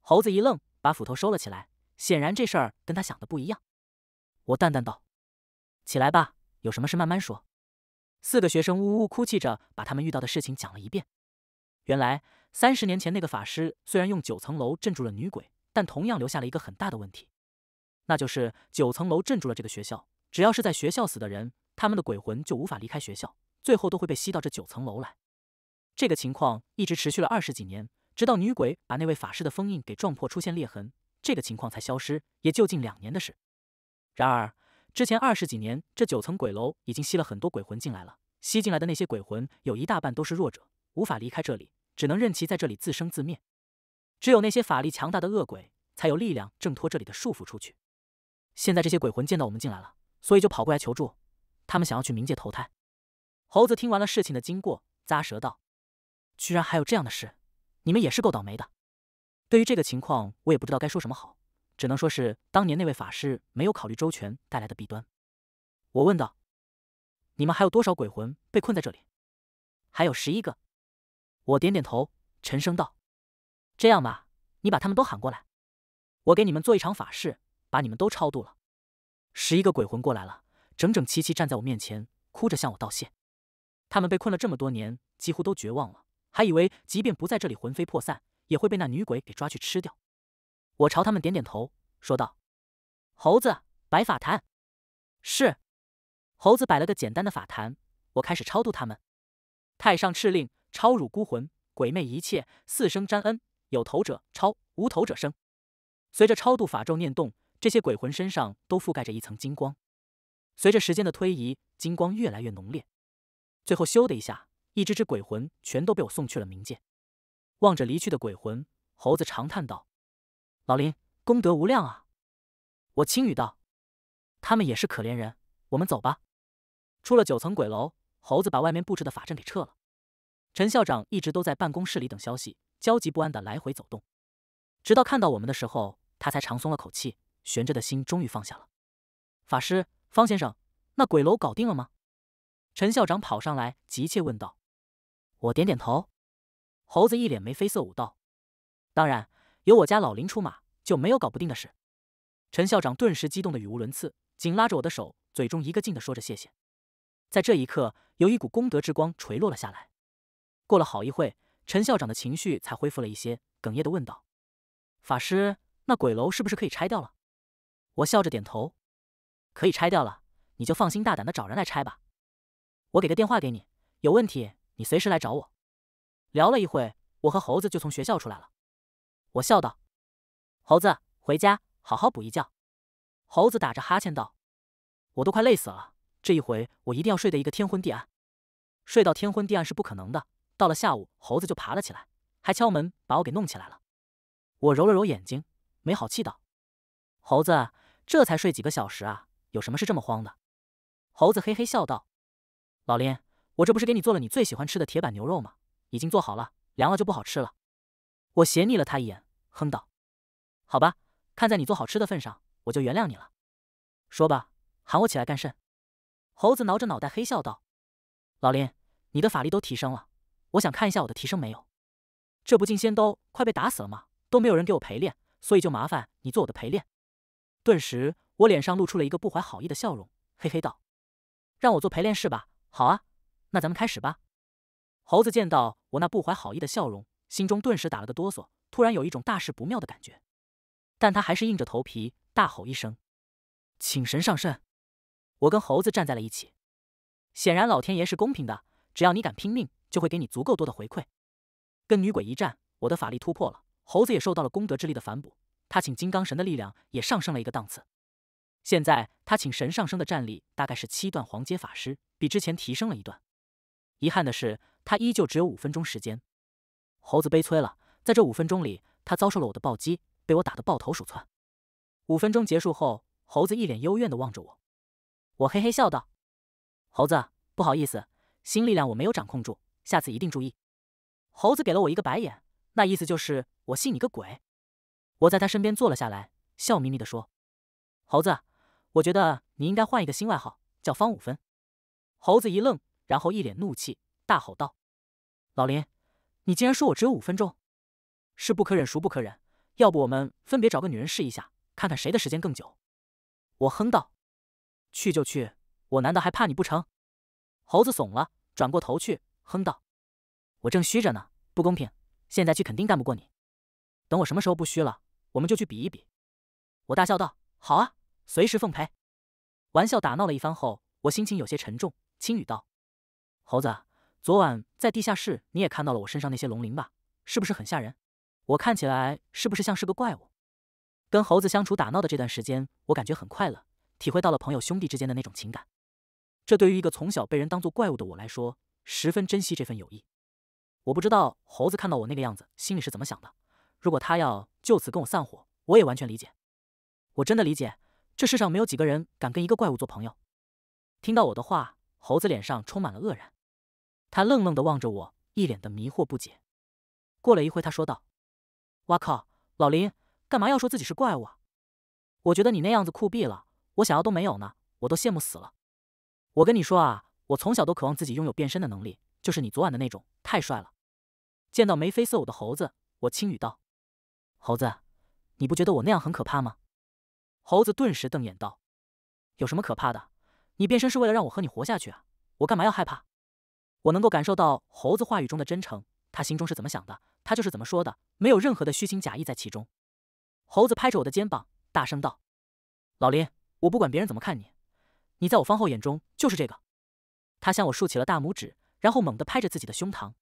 猴子一愣，把斧头收了起来。显然，这事儿跟他想的不一样。我淡淡道：“起来吧，有什么事慢慢说。”四个学生呜呜哭泣着，把他们遇到的事情讲了一遍。原来，三十年前那个法师虽然用九层楼镇住了女鬼，但同样留下了一个很大的问题。那就是九层楼镇住了这个学校，只要是在学校死的人，他们的鬼魂就无法离开学校，最后都会被吸到这九层楼来。这个情况一直持续了二十几年，直到女鬼把那位法师的封印给撞破，出现裂痕，这个情况才消失，也就近两年的事。然而，之前二十几年，这九层鬼楼已经吸了很多鬼魂进来了，吸进来的那些鬼魂有一大半都是弱者，无法离开这里，只能任其在这里自生自灭。只有那些法力强大的恶鬼，才有力量挣脱这里的束缚出去。现在这些鬼魂见到我们进来了，所以就跑过来求助。他们想要去冥界投胎。猴子听完了事情的经过，咂舌道：“居然还有这样的事，你们也是够倒霉的。”对于这个情况，我也不知道该说什么好，只能说是当年那位法师没有考虑周全带来的弊端。我问道：“你们还有多少鬼魂被困在这里？”“还有十一个。”我点点头，沉声道：“这样吧，你把他们都喊过来，我给你们做一场法事。”把你们都超度了。十一个鬼魂过来了，整整齐齐站在我面前，哭着向我道谢。他们被困了这么多年，几乎都绝望了，还以为即便不在这里魂飞魄散，也会被那女鬼给抓去吃掉。我朝他们点点头，说道：“猴子，摆法坛。”“是。”猴子摆了个简单的法坛。我开始超度他们。太上敕令，超汝孤魂，鬼魅一切，四生沾恩，有头者超，无头者生。随着超度法咒念动。这些鬼魂身上都覆盖着一层金光，随着时间的推移，金光越来越浓烈，最后咻的一下，一只只鬼魂全都被我送去了冥界。望着离去的鬼魂，猴子长叹道：“老林，功德无量啊！”我轻语道：“他们也是可怜人，我们走吧。”出了九层鬼楼，猴子把外面布置的法阵给撤了。陈校长一直都在办公室里等消息，焦急不安的来回走动，直到看到我们的时候，他才长松了口气。悬着的心终于放下了。法师，方先生，那鬼楼搞定了吗？陈校长跑上来急切问道。我点点头。猴子一脸眉飞色舞道：“当然，有我家老林出马，就没有搞不定的事。”陈校长顿时激动的语无伦次，紧拉着我的手，嘴中一个劲的说着谢谢。在这一刻，有一股功德之光垂落了下来。过了好一会，陈校长的情绪才恢复了一些，哽咽的问道：“法师，那鬼楼是不是可以拆掉了？”我笑着点头，可以拆掉了，你就放心大胆的找人来拆吧。我给个电话给你，有问题你随时来找我。聊了一会，我和猴子就从学校出来了。我笑道：“猴子，回家好好补一觉。”猴子打着哈欠道：“我都快累死了，这一回我一定要睡得一个天昏地暗。睡到天昏地暗是不可能的。”到了下午，猴子就爬了起来，还敲门把我给弄起来了。我揉了揉眼睛，没好气道：“猴子。”这才睡几个小时啊，有什么是这么慌的？猴子嘿嘿笑道：“老林，我这不是给你做了你最喜欢吃的铁板牛肉吗？已经做好了，凉了就不好吃了。”我斜睨了他一眼，哼道：“好吧，看在你做好吃的份上，我就原谅你了。说吧，喊我起来干甚？”猴子挠着脑袋嘿笑道：“老林，你的法力都提升了，我想看一下我的提升没有。这不进仙都，快被打死了吗？都没有人给我陪练，所以就麻烦你做我的陪练。”顿时，我脸上露出了一个不怀好意的笑容，嘿嘿道：“让我做陪练是吧？好啊，那咱们开始吧。”猴子见到我那不怀好意的笑容，心中顿时打了个哆嗦，突然有一种大事不妙的感觉。但他还是硬着头皮，大吼一声：“请神上身！”我跟猴子站在了一起，显然老天爷是公平的，只要你敢拼命，就会给你足够多的回馈。跟女鬼一战，我的法力突破了，猴子也受到了功德之力的反哺。他请金刚神的力量也上升了一个档次，现在他请神上升的战力大概是七段黄阶法师，比之前提升了一段。遗憾的是，他依旧只有五分钟时间。猴子悲催了，在这五分钟里，他遭受了我的暴击，被我打得抱头鼠窜。五分钟结束后，猴子一脸幽怨地望着我，我嘿嘿笑道：“猴子，不好意思，新力量我没有掌控住，下次一定注意。”猴子给了我一个白眼，那意思就是我信你个鬼。我在他身边坐了下来，笑眯眯的说：“猴子，我觉得你应该换一个新外号，叫方五分。”猴子一愣，然后一脸怒气，大吼道：“老林，你竟然说我只有五分钟！是不可忍，孰不可忍？要不我们分别找个女人试一下，看看谁的时间更久？”我哼道：“去就去，我难道还怕你不成？”猴子怂了，转过头去，哼道：“我正虚着呢，不公平！现在去肯定干不过你，等我什么时候不虚了？”我们就去比一比，我大笑道：“好啊，随时奉陪。”玩笑打闹了一番后，我心情有些沉重，轻语道：“猴子，昨晚在地下室你也看到了我身上那些龙鳞吧？是不是很吓人？我看起来是不是像是个怪物？”跟猴子相处打闹的这段时间，我感觉很快乐，体会到了朋友兄弟之间的那种情感。这对于一个从小被人当做怪物的我来说，十分珍惜这份友谊。我不知道猴子看到我那个样子，心里是怎么想的。如果他要……就此跟我散伙，我也完全理解。我真的理解，这世上没有几个人敢跟一个怪物做朋友。听到我的话，猴子脸上充满了愕然，他愣愣的望着我，一脸的迷惑不解。过了一会，他说道：“哇靠，老林，干嘛要说自己是怪物啊？我觉得你那样子酷毙了，我想要都没有呢，我都羡慕死了。我跟你说啊，我从小都渴望自己拥有变身的能力，就是你昨晚的那种，太帅了。”见到眉飞色舞的猴子，我轻语道。猴子，你不觉得我那样很可怕吗？猴子顿时瞪眼道：“有什么可怕的？你变身是为了让我和你活下去啊！我干嘛要害怕？”我能够感受到猴子话语中的真诚，他心中是怎么想的，他就是怎么说的，没有任何的虚情假意在其中。猴子拍着我的肩膀，大声道：“老林，我不管别人怎么看你，你在我方后眼中就是这个。”他向我竖起了大拇指，然后猛地拍着自己的胸膛：“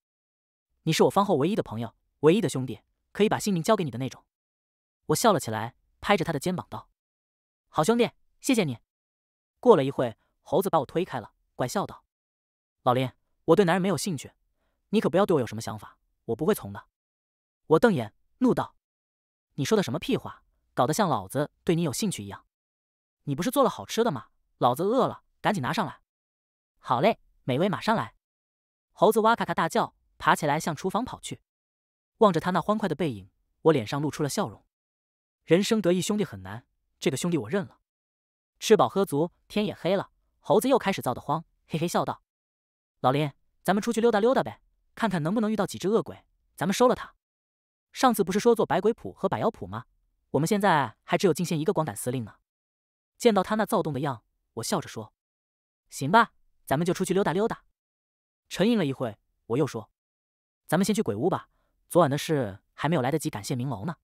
你是我方后唯一的朋友，唯一的兄弟。”可以把性命交给你的那种，我笑了起来，拍着他的肩膀道：“好兄弟，谢谢你。”过了一会，猴子把我推开了，怪笑道：“老林，我对男人没有兴趣，你可不要对我有什么想法，我不会从的。”我瞪眼怒道：“你说的什么屁话？搞得像老子对你有兴趣一样？你不是做了好吃的吗？老子饿了，赶紧拿上来！”“好嘞，美味马上来！”猴子哇咔咔大叫，爬起来向厨房跑去。望着他那欢快的背影，我脸上露出了笑容。人生得意兄弟很难，这个兄弟我认了。吃饱喝足，天也黑了，猴子又开始躁得慌，嘿嘿笑道：“老林，咱们出去溜达溜达呗，看看能不能遇到几只恶鬼，咱们收了他。上次不是说做百鬼谱和百妖谱吗？我们现在还只有进献一个光胆司令呢。见到他那躁动的样，我笑着说：行吧，咱们就出去溜达溜达。沉吟了一会，我又说：咱们先去鬼屋吧。”昨晚的事还没有来得及感谢明楼呢，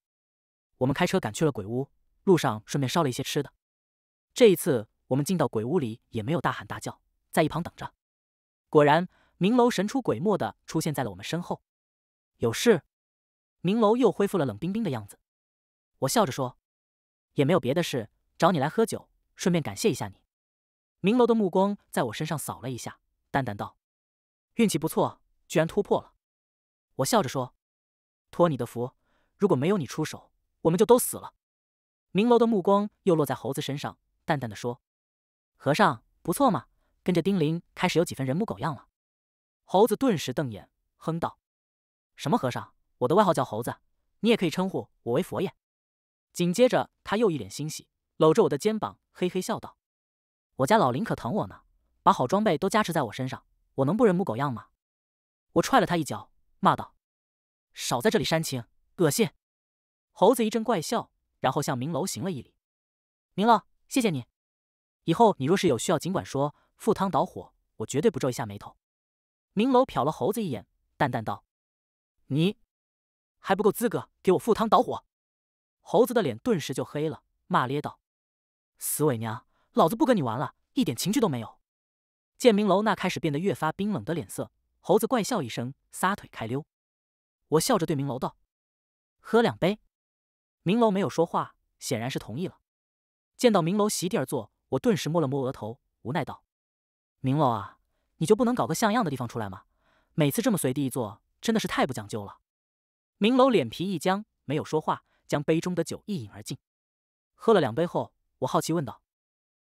我们开车赶去了鬼屋，路上顺便烧了一些吃的。这一次我们进到鬼屋里也没有大喊大叫，在一旁等着。果然，明楼神出鬼没的出现在了我们身后。有事？明楼又恢复了冷冰冰的样子。我笑着说：“也没有别的事，找你来喝酒，顺便感谢一下你。”明楼的目光在我身上扫了一下，淡淡道：“运气不错，居然突破了。”我笑着说。托你的福，如果没有你出手，我们就都死了。明楼的目光又落在猴子身上，淡淡的说：“和尚不错嘛，跟着丁玲开始有几分人模狗样了。”猴子顿时瞪眼，哼道：“什么和尚？我的外号叫猴子，你也可以称呼我为佛爷。”紧接着，他又一脸欣喜，搂着我的肩膀，嘿嘿笑道：“我家老林可疼我呢，把好装备都加持在我身上，我能不人模狗样吗？”我踹了他一脚，骂道。少在这里煽情，恶心！猴子一阵怪笑，然后向明楼行了一礼：“明楼，谢谢你。以后你若是有需要，尽管说，赴汤蹈火，我绝对不皱一下眉头。”明楼瞟了猴子一眼，淡淡道：“你还不够资格，给我赴汤蹈火！”猴子的脸顿时就黑了，骂咧道：“死伪娘，老子不跟你玩了，一点情趣都没有！”见明楼那开始变得越发冰冷的脸色，猴子怪笑一声，撒腿开溜。我笑着对明楼道：“喝两杯。”明楼没有说话，显然是同意了。见到明楼席地而坐，我顿时摸了摸额头，无奈道：“明楼啊，你就不能搞个像样的地方出来吗？每次这么随地一坐，真的是太不讲究了。”明楼脸皮一僵，没有说话，将杯中的酒一饮而尽。喝了两杯后，我好奇问道：“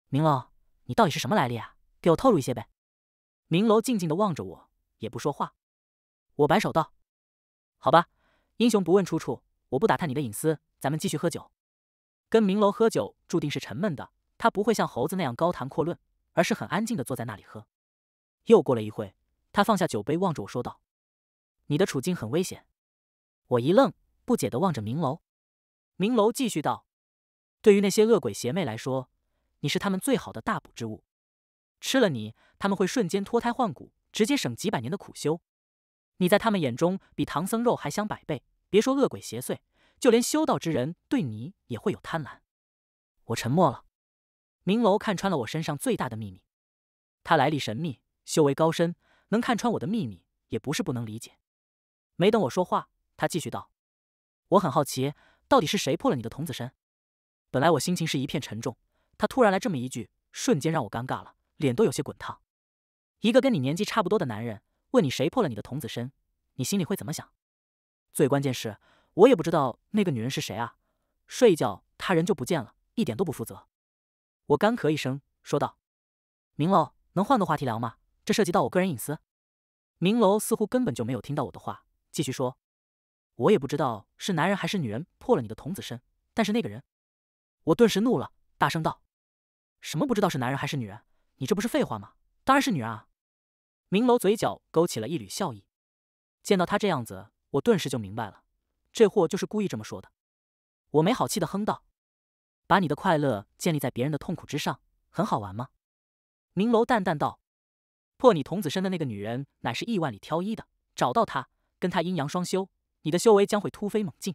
明楼，你到底是什么来历啊？给我透露一些呗。”明楼静静的望着我，也不说话。我摆手道。好吧，英雄不问出处，我不打探你的隐私。咱们继续喝酒。跟明楼喝酒注定是沉闷的，他不会像猴子那样高谈阔论，而是很安静的坐在那里喝。又过了一会，他放下酒杯，望着我说道：“你的处境很危险。”我一愣，不解的望着明楼。明楼继续道：“对于那些恶鬼邪魅来说，你是他们最好的大补之物。吃了你，他们会瞬间脱胎换骨，直接省几百年的苦修。”你在他们眼中比唐僧肉还香百倍，别说恶鬼邪祟，就连修道之人对你也会有贪婪。我沉默了。明楼看穿了我身上最大的秘密，他来历神秘，修为高深，能看穿我的秘密也不是不能理解。没等我说话，他继续道：“我很好奇，到底是谁破了你的童子身？”本来我心情是一片沉重，他突然来这么一句，瞬间让我尴尬了，脸都有些滚烫。一个跟你年纪差不多的男人。问你谁破了你的童子身，你心里会怎么想？最关键是，我也不知道那个女人是谁啊！睡一觉，她人就不见了，一点都不负责。我干咳一声，说道：“明楼，能换个话题聊吗？这涉及到我个人隐私。”明楼似乎根本就没有听到我的话，继续说：“我也不知道是男人还是女人破了你的童子身，但是那个人……”我顿时怒了，大声道：“什么不知道是男人还是女人？你这不是废话吗？当然是女人啊！”明楼嘴角勾起了一缕笑意，见到他这样子，我顿时就明白了，这货就是故意这么说的。我没好气的哼道：“把你的快乐建立在别人的痛苦之上，很好玩吗？”明楼淡淡道：“破你童子身的那个女人，乃是亿万里挑一的，找到她，跟她阴阳双修，你的修为将会突飞猛进。”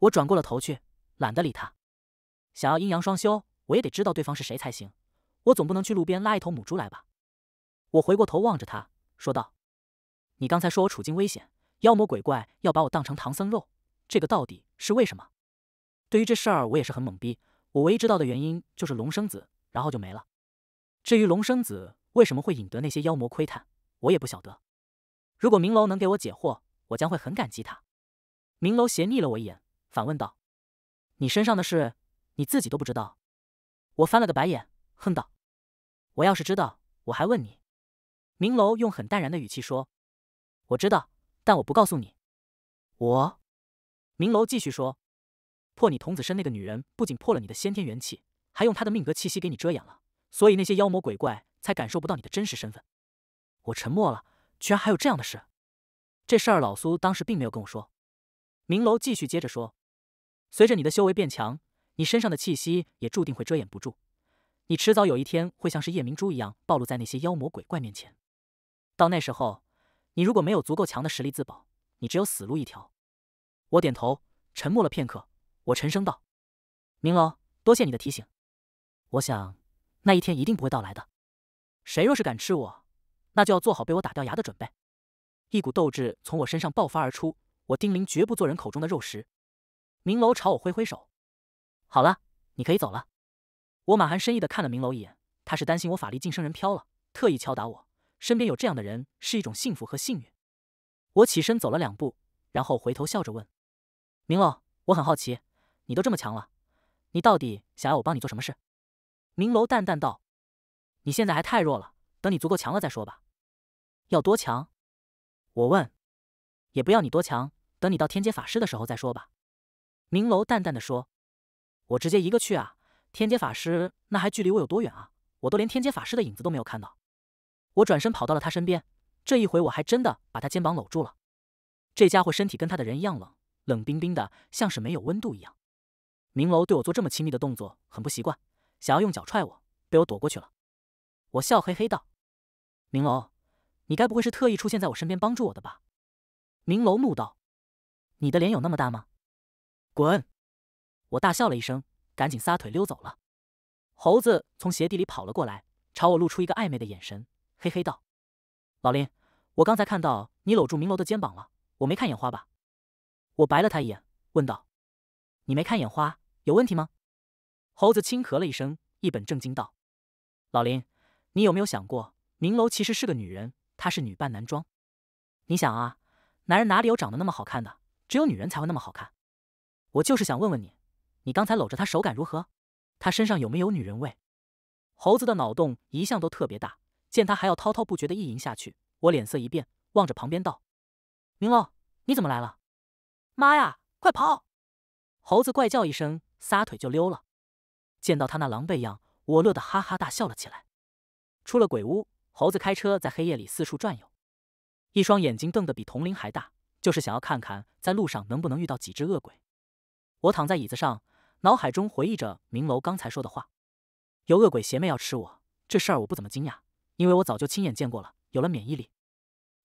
我转过了头去，懒得理他。想要阴阳双修，我也得知道对方是谁才行。我总不能去路边拉一头母猪来吧？我回过头望着他，说道：“你刚才说我处境危险，妖魔鬼怪要把我当成唐僧肉，这个到底是为什么？”对于这事儿，我也是很懵逼。我唯一知道的原因就是龙生子，然后就没了。至于龙生子为什么会引得那些妖魔窥探，我也不晓得。如果明楼能给我解惑，我将会很感激他。明楼斜睨了我一眼，反问道：“你身上的事，你自己都不知道？”我翻了个白眼，哼道：“我要是知道，我还问你？”明楼用很淡然的语气说：“我知道，但我不告诉你。”我，明楼继续说：“破你童子身那个女人，不仅破了你的先天元气，还用她的命格气息给你遮掩了，所以那些妖魔鬼怪才感受不到你的真实身份。”我沉默了，居然还有这样的事！这事儿老苏当时并没有跟我说。明楼继续接着说：“随着你的修为变强，你身上的气息也注定会遮掩不住，你迟早有一天会像是夜明珠一样暴露在那些妖魔鬼怪面前。”到那时候，你如果没有足够强的实力自保，你只有死路一条。我点头，沉默了片刻，我沉声道：“明楼，多谢你的提醒。我想那一天一定不会到来的。谁若是敢吃我，那就要做好被我打掉牙的准备。”一股斗志从我身上爆发而出。我丁凌绝不做人口中的肉食。明楼朝我挥挥手：“好了，你可以走了。”我满含深意的看了明楼一眼，他是担心我法力晋升人飘了，特意敲打我。身边有这样的人是一种幸福和幸运。我起身走了两步，然后回头笑着问：“明楼，我很好奇，你都这么强了，你到底想要我帮你做什么事？”明楼淡淡道：“你现在还太弱了，等你足够强了再说吧。”“要多强？”我问。“也不要你多强，等你到天阶法师的时候再说吧。”明楼淡淡的说。“我直接一个去啊！天阶法师那还距离我有多远啊？我都连天阶法师的影子都没有看到。”我转身跑到了他身边，这一回我还真的把他肩膀搂住了。这家伙身体跟他的人一样冷，冷冰冰的，像是没有温度一样。明楼对我做这么亲密的动作很不习惯，想要用脚踹我，被我躲过去了。我笑嘿嘿道：“明楼，你该不会是特意出现在我身边帮助我的吧？”明楼怒道：“你的脸有那么大吗？滚！”我大笑了一声，赶紧撒腿溜走了。猴子从鞋底里跑了过来，朝我露出一个暧昧的眼神。嘿嘿道：“老林，我刚才看到你搂住明楼的肩膀了，我没看眼花吧？”我白了他一眼，问道：“你没看眼花，有问题吗？”猴子轻咳了一声，一本正经道：“老林，你有没有想过，明楼其实是个女人，她是女扮男装？你想啊，男人哪里有长得那么好看的？只有女人才会那么好看。我就是想问问你，你刚才搂着她手感如何？她身上有没有女人味？”猴子的脑洞一向都特别大。见他还要滔滔不绝地意淫下去，我脸色一变，望着旁边道：“明楼，你怎么来了？”“妈呀，快跑！”猴子怪叫一声，撒腿就溜了。见到他那狼狈样，我乐得哈哈大笑了起来。出了鬼屋，猴子开车在黑夜里四处转悠，一双眼睛瞪得比铜铃还大，就是想要看看在路上能不能遇到几只恶鬼。我躺在椅子上，脑海中回忆着明楼刚才说的话：“有恶鬼邪魅要吃我，这事儿我不怎么惊讶。”因为我早就亲眼见过了，有了免疫力。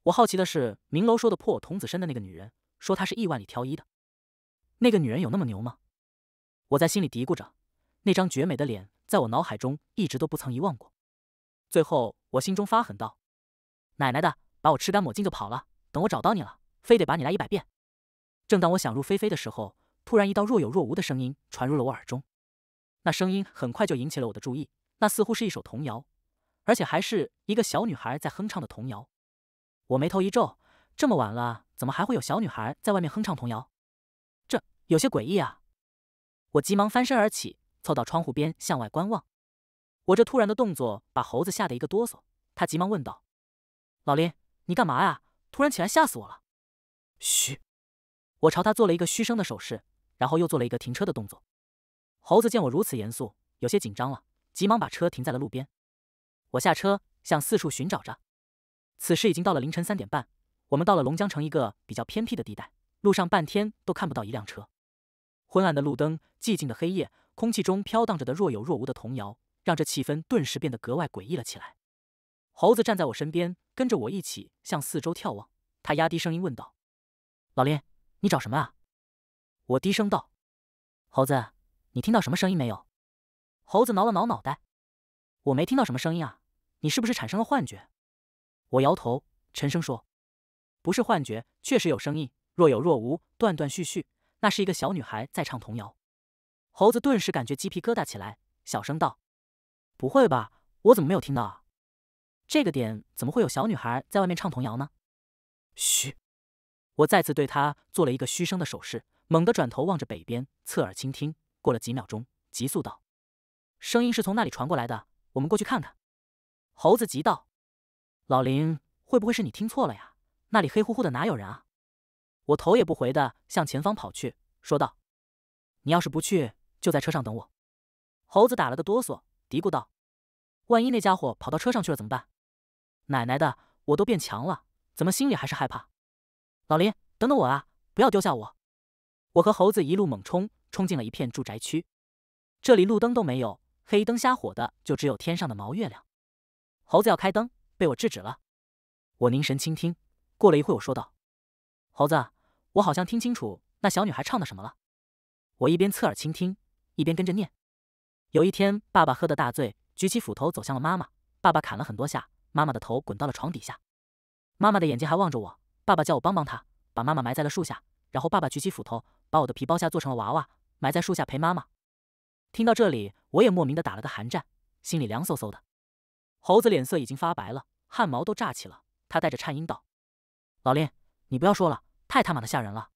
我好奇的是，明楼说的破我童子身的那个女人，说她是亿万里挑一的。那个女人有那么牛吗？我在心里嘀咕着。那张绝美的脸，在我脑海中一直都不曾遗忘过。最后，我心中发狠道：“奶奶的，把我吃干抹净就跑了！等我找到你了，非得把你来一百遍！”正当我想入非非的时候，突然一道若有若无的声音传入了我耳中。那声音很快就引起了我的注意，那似乎是一首童谣。而且还是一个小女孩在哼唱的童谣，我眉头一皱，这么晚了，怎么还会有小女孩在外面哼唱童谣？这有些诡异啊！我急忙翻身而起，凑到窗户边向外观望。我这突然的动作把猴子吓得一个哆嗦，他急忙问道：“老林，你干嘛呀？突然起来吓死我了！”嘘，我朝他做了一个嘘声的手势，然后又做了一个停车的动作。猴子见我如此严肃，有些紧张了，急忙把车停在了路边。我下车，向四处寻找着。此时已经到了凌晨三点半，我们到了龙江城一个比较偏僻的地带，路上半天都看不到一辆车。昏暗的路灯，寂静的黑夜，空气中飘荡着的若有若无的童谣，让这气氛顿时变得格外诡异了起来。猴子站在我身边，跟着我一起向四周眺望。他压低声音问道：“老林，你找什么啊？”我低声道：“猴子，你听到什么声音没有？”猴子挠了挠脑袋：“我没听到什么声音啊。”你是不是产生了幻觉？我摇头，沉声说：“不是幻觉，确实有声音，若有若无，断断续续。那是一个小女孩在唱童谣。”猴子顿时感觉鸡皮疙瘩起来，小声道：“不会吧，我怎么没有听到啊？这个点怎么会有小女孩在外面唱童谣呢？”嘘，我再次对他做了一个嘘声的手势，猛地转头望着北边，侧耳倾听。过了几秒钟，急速道：“声音是从那里传过来的，我们过去看看。”猴子急道：“老林，会不会是你听错了呀？那里黑乎乎的，哪有人啊？”我头也不回的向前方跑去，说道：“你要是不去，就在车上等我。”猴子打了个哆嗦，嘀咕道：“万一那家伙跑到车上去了怎么办？”奶奶的，我都变强了，怎么心里还是害怕？老林，等等我啊！不要丢下我！我和猴子一路猛冲，冲进了一片住宅区。这里路灯都没有，黑灯瞎火的，就只有天上的毛月亮。猴子要开灯，被我制止了。我凝神倾听，过了一会，我说道：“猴子，我好像听清楚那小女孩唱的什么了。”我一边侧耳倾听，一边跟着念：“有一天，爸爸喝得大醉，举起斧头走向了妈妈。爸爸砍了很多下，妈妈的头滚到了床底下。妈妈的眼睛还望着我。爸爸叫我帮帮他，把妈妈埋在了树下。然后爸爸举起斧头，把我的皮包下做成了娃娃，埋在树下陪妈妈。”听到这里，我也莫名的打了个寒战，心里凉飕飕的。猴子脸色已经发白了，汗毛都炸起了。他带着颤音道：“老林，你不要说了，太他妈的吓人了！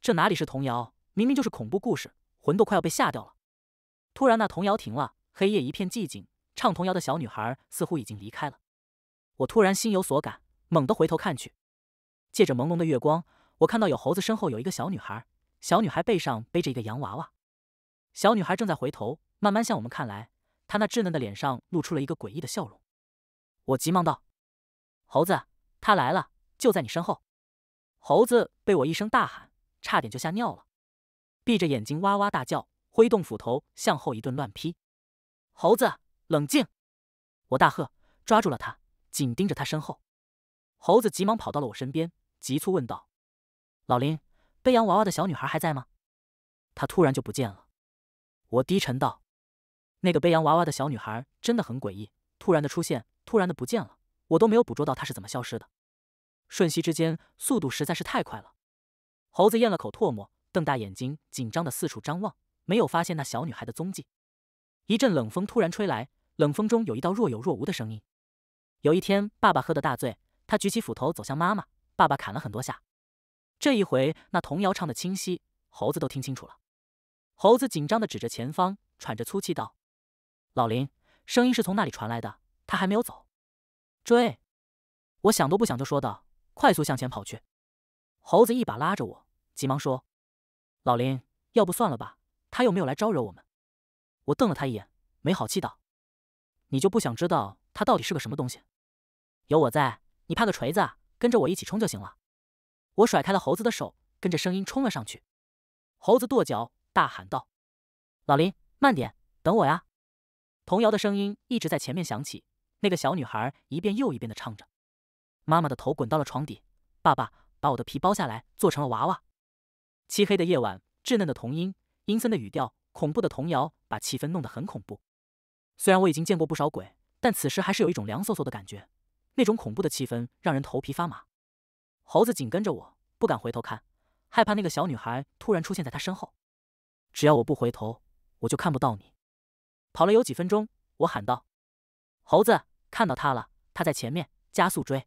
这哪里是童谣，明明就是恐怖故事，魂都快要被吓掉了。”突然，那童谣停了，黑夜一片寂静。唱童谣的小女孩似乎已经离开了。我突然心有所感，猛地回头看去，借着朦胧的月光，我看到有猴子身后有一个小女孩，小女孩背上背着一个洋娃娃，小女孩正在回头，慢慢向我们看来。他那稚嫩的脸上露出了一个诡异的笑容。我急忙道：“猴子，他来了，就在你身后。”猴子被我一声大喊，差点就吓尿了，闭着眼睛哇哇大叫，挥动斧头向后一顿乱劈。猴子，冷静！我大喝，抓住了他，紧盯着他身后。猴子急忙跑到了我身边，急促问道：“老林，背洋娃娃的小女孩还在吗？”他突然就不见了。我低沉道。那个背洋娃娃的小女孩真的很诡异，突然的出现，突然的不见了，我都没有捕捉到她是怎么消失的。瞬息之间，速度实在是太快了。猴子咽了口唾沫，瞪大眼睛，紧张的四处张望，没有发现那小女孩的踪迹。一阵冷风突然吹来，冷风中有一道若有若无的声音。有一天，爸爸喝得大醉，他举起斧头走向妈妈。爸爸砍了很多下，这一回那童谣唱的清晰，猴子都听清楚了。猴子紧张的指着前方，喘着粗气道。老林，声音是从那里传来的，他还没有走。追！我想都不想就说道，快速向前跑去。猴子一把拉着我，急忙说：“老林，要不算了吧，他又没有来招惹我们。”我瞪了他一眼，没好气道：“你就不想知道他到底是个什么东西？有我在，你怕个锤子！跟着我一起冲就行了。”我甩开了猴子的手，跟着声音冲了上去。猴子跺脚大喊道：“老林，慢点，等我呀！”童谣的声音一直在前面响起，那个小女孩一遍又一遍地唱着：“妈妈的头滚到了床底，爸爸把我的皮剥下来做成了娃娃。”漆黑的夜晚，稚嫩的童音，阴森的语调，恐怖的童谣，把气氛弄得很恐怖。虽然我已经见过不少鬼，但此时还是有一种凉飕飕的感觉。那种恐怖的气氛让人头皮发麻。猴子紧跟着我，不敢回头看，害怕那个小女孩突然出现在他身后。只要我不回头，我就看不到你。跑了有几分钟，我喊道：“猴子，看到他了，他在前面，加速追。”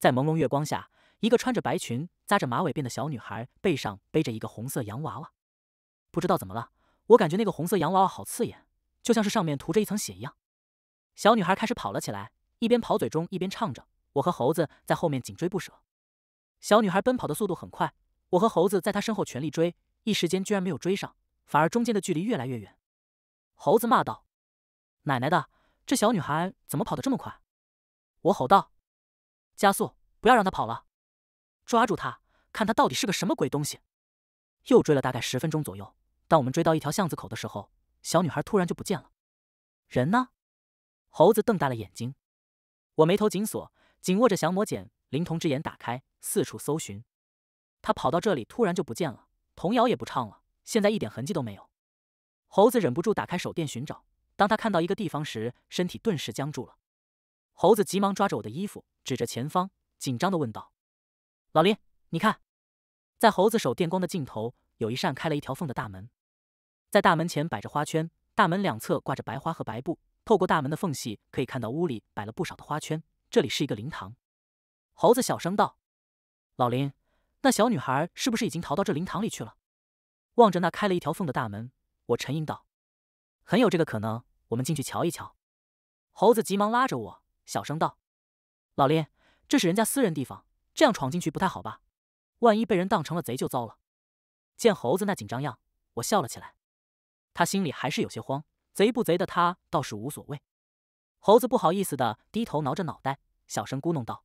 在朦胧月光下，一个穿着白裙、扎着马尾辫的小女孩背上背着一个红色洋娃娃。不知道怎么了，我感觉那个红色洋娃娃好刺眼，就像是上面涂着一层血一样。小女孩开始跑了起来，一边跑嘴中一边唱着。我和猴子在后面紧追不舍。小女孩奔跑的速度很快，我和猴子在她身后全力追，一时间居然没有追上，反而中间的距离越来越远。猴子骂道：“奶奶的，这小女孩怎么跑得这么快？”我吼道：“加速，不要让她跑了！抓住她，看她到底是个什么鬼东西！”又追了大概十分钟左右，当我们追到一条巷子口的时候，小女孩突然就不见了。人呢？猴子瞪大了眼睛，我眉头紧锁，紧握着降魔剑，灵童之眼打开，四处搜寻。她跑到这里，突然就不见了，童谣也不唱了，现在一点痕迹都没有。猴子忍不住打开手电寻找，当他看到一个地方时，身体顿时僵住了。猴子急忙抓着我的衣服，指着前方，紧张地问道：“老林，你看，在猴子手电光的尽头，有一扇开了一条缝的大门，在大门前摆着花圈，大门两侧挂着白花和白布。透过大门的缝隙，可以看到屋里摆了不少的花圈，这里是一个灵堂。”猴子小声道：“老林，那小女孩是不是已经逃到这灵堂里去了？”望着那开了一条缝的大门。我沉吟道：“很有这个可能，我们进去瞧一瞧。”猴子急忙拉着我，小声道：“老林，这是人家私人地方，这样闯进去不太好吧？万一被人当成了贼，就糟了。”见猴子那紧张样，我笑了起来。他心里还是有些慌，贼不贼的他倒是无所谓。猴子不好意思的低头挠着脑袋，小声咕哝道：“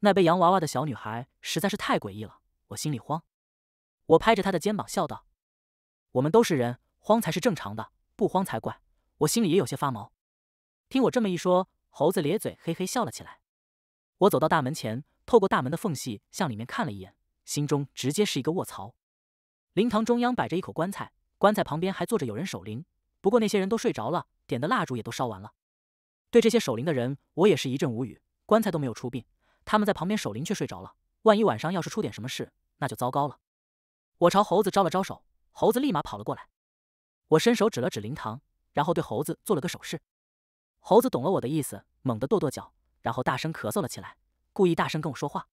那被洋娃娃的小女孩实在是太诡异了，我心里慌。”我拍着他的肩膀笑道：“我们都是人。”慌才是正常的，不慌才怪。我心里也有些发毛。听我这么一说，猴子咧嘴嘿嘿笑了起来。我走到大门前，透过大门的缝隙向里面看了一眼，心中直接是一个卧槽。灵堂中央摆着一口棺材，棺材旁边还坐着有人守灵，不过那些人都睡着了，点的蜡烛也都烧完了。对这些守灵的人，我也是一阵无语。棺材都没有出殡，他们在旁边守灵却睡着了，万一晚上要是出点什么事，那就糟糕了。我朝猴子招了招手，猴子立马跑了过来。我伸手指了指灵堂，然后对猴子做了个手势。猴子懂了我的意思，猛地跺跺脚，然后大声咳嗽了起来，故意大声跟我说话。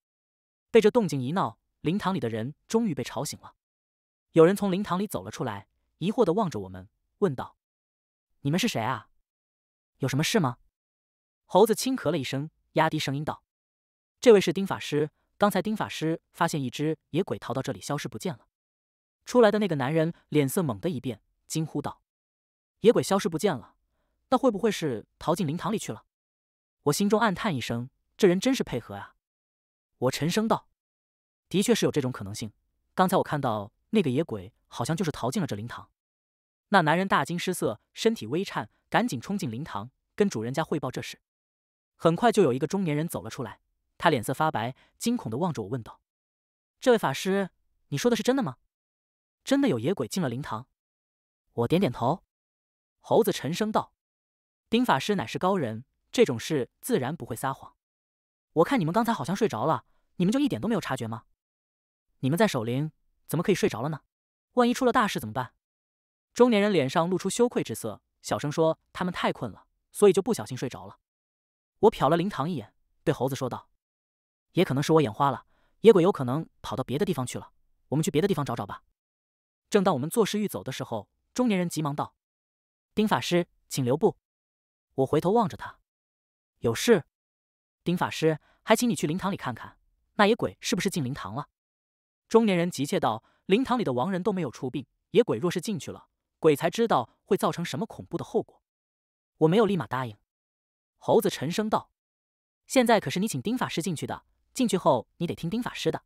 被这动静一闹，灵堂里的人终于被吵醒了。有人从灵堂里走了出来，疑惑的望着我们，问道：“你们是谁啊？有什么事吗？”猴子轻咳了一声，压低声音道：“这位是丁法师。刚才丁法师发现一只野鬼逃到这里，消失不见了。”出来的那个男人脸色猛地一变。惊呼道：“野鬼消失不见了，那会不会是逃进灵堂里去了？”我心中暗叹一声：“这人真是配合啊！”我沉声道：“的确是有这种可能性。刚才我看到那个野鬼，好像就是逃进了这灵堂。”那男人大惊失色，身体微颤，赶紧冲进灵堂，跟主人家汇报这事。很快就有一个中年人走了出来，他脸色发白，惊恐的望着我，问道：“这位法师，你说的是真的吗？真的有野鬼进了灵堂？”我点点头，猴子沉声道：“丁法师乃是高人，这种事自然不会撒谎。我看你们刚才好像睡着了，你们就一点都没有察觉吗？你们在守灵，怎么可以睡着了呢？万一出了大事怎么办？”中年人脸上露出羞愧之色，小声说：“他们太困了，所以就不小心睡着了。”我瞟了灵堂一眼，对猴子说道：“也可能是我眼花了，野鬼有可能跑到别的地方去了。我们去别的地方找找吧。”正当我们作势欲走的时候。中年人急忙道：“丁法师，请留步。”我回头望着他，有事。丁法师，还请你去灵堂里看看，那野鬼是不是进灵堂了？中年人急切道：“灵堂里的亡人都没有出殡，野鬼若是进去了，鬼才知道会造成什么恐怖的后果。”我没有立马答应。猴子沉声道：“现在可是你请丁法师进去的，进去后你得听丁法师的，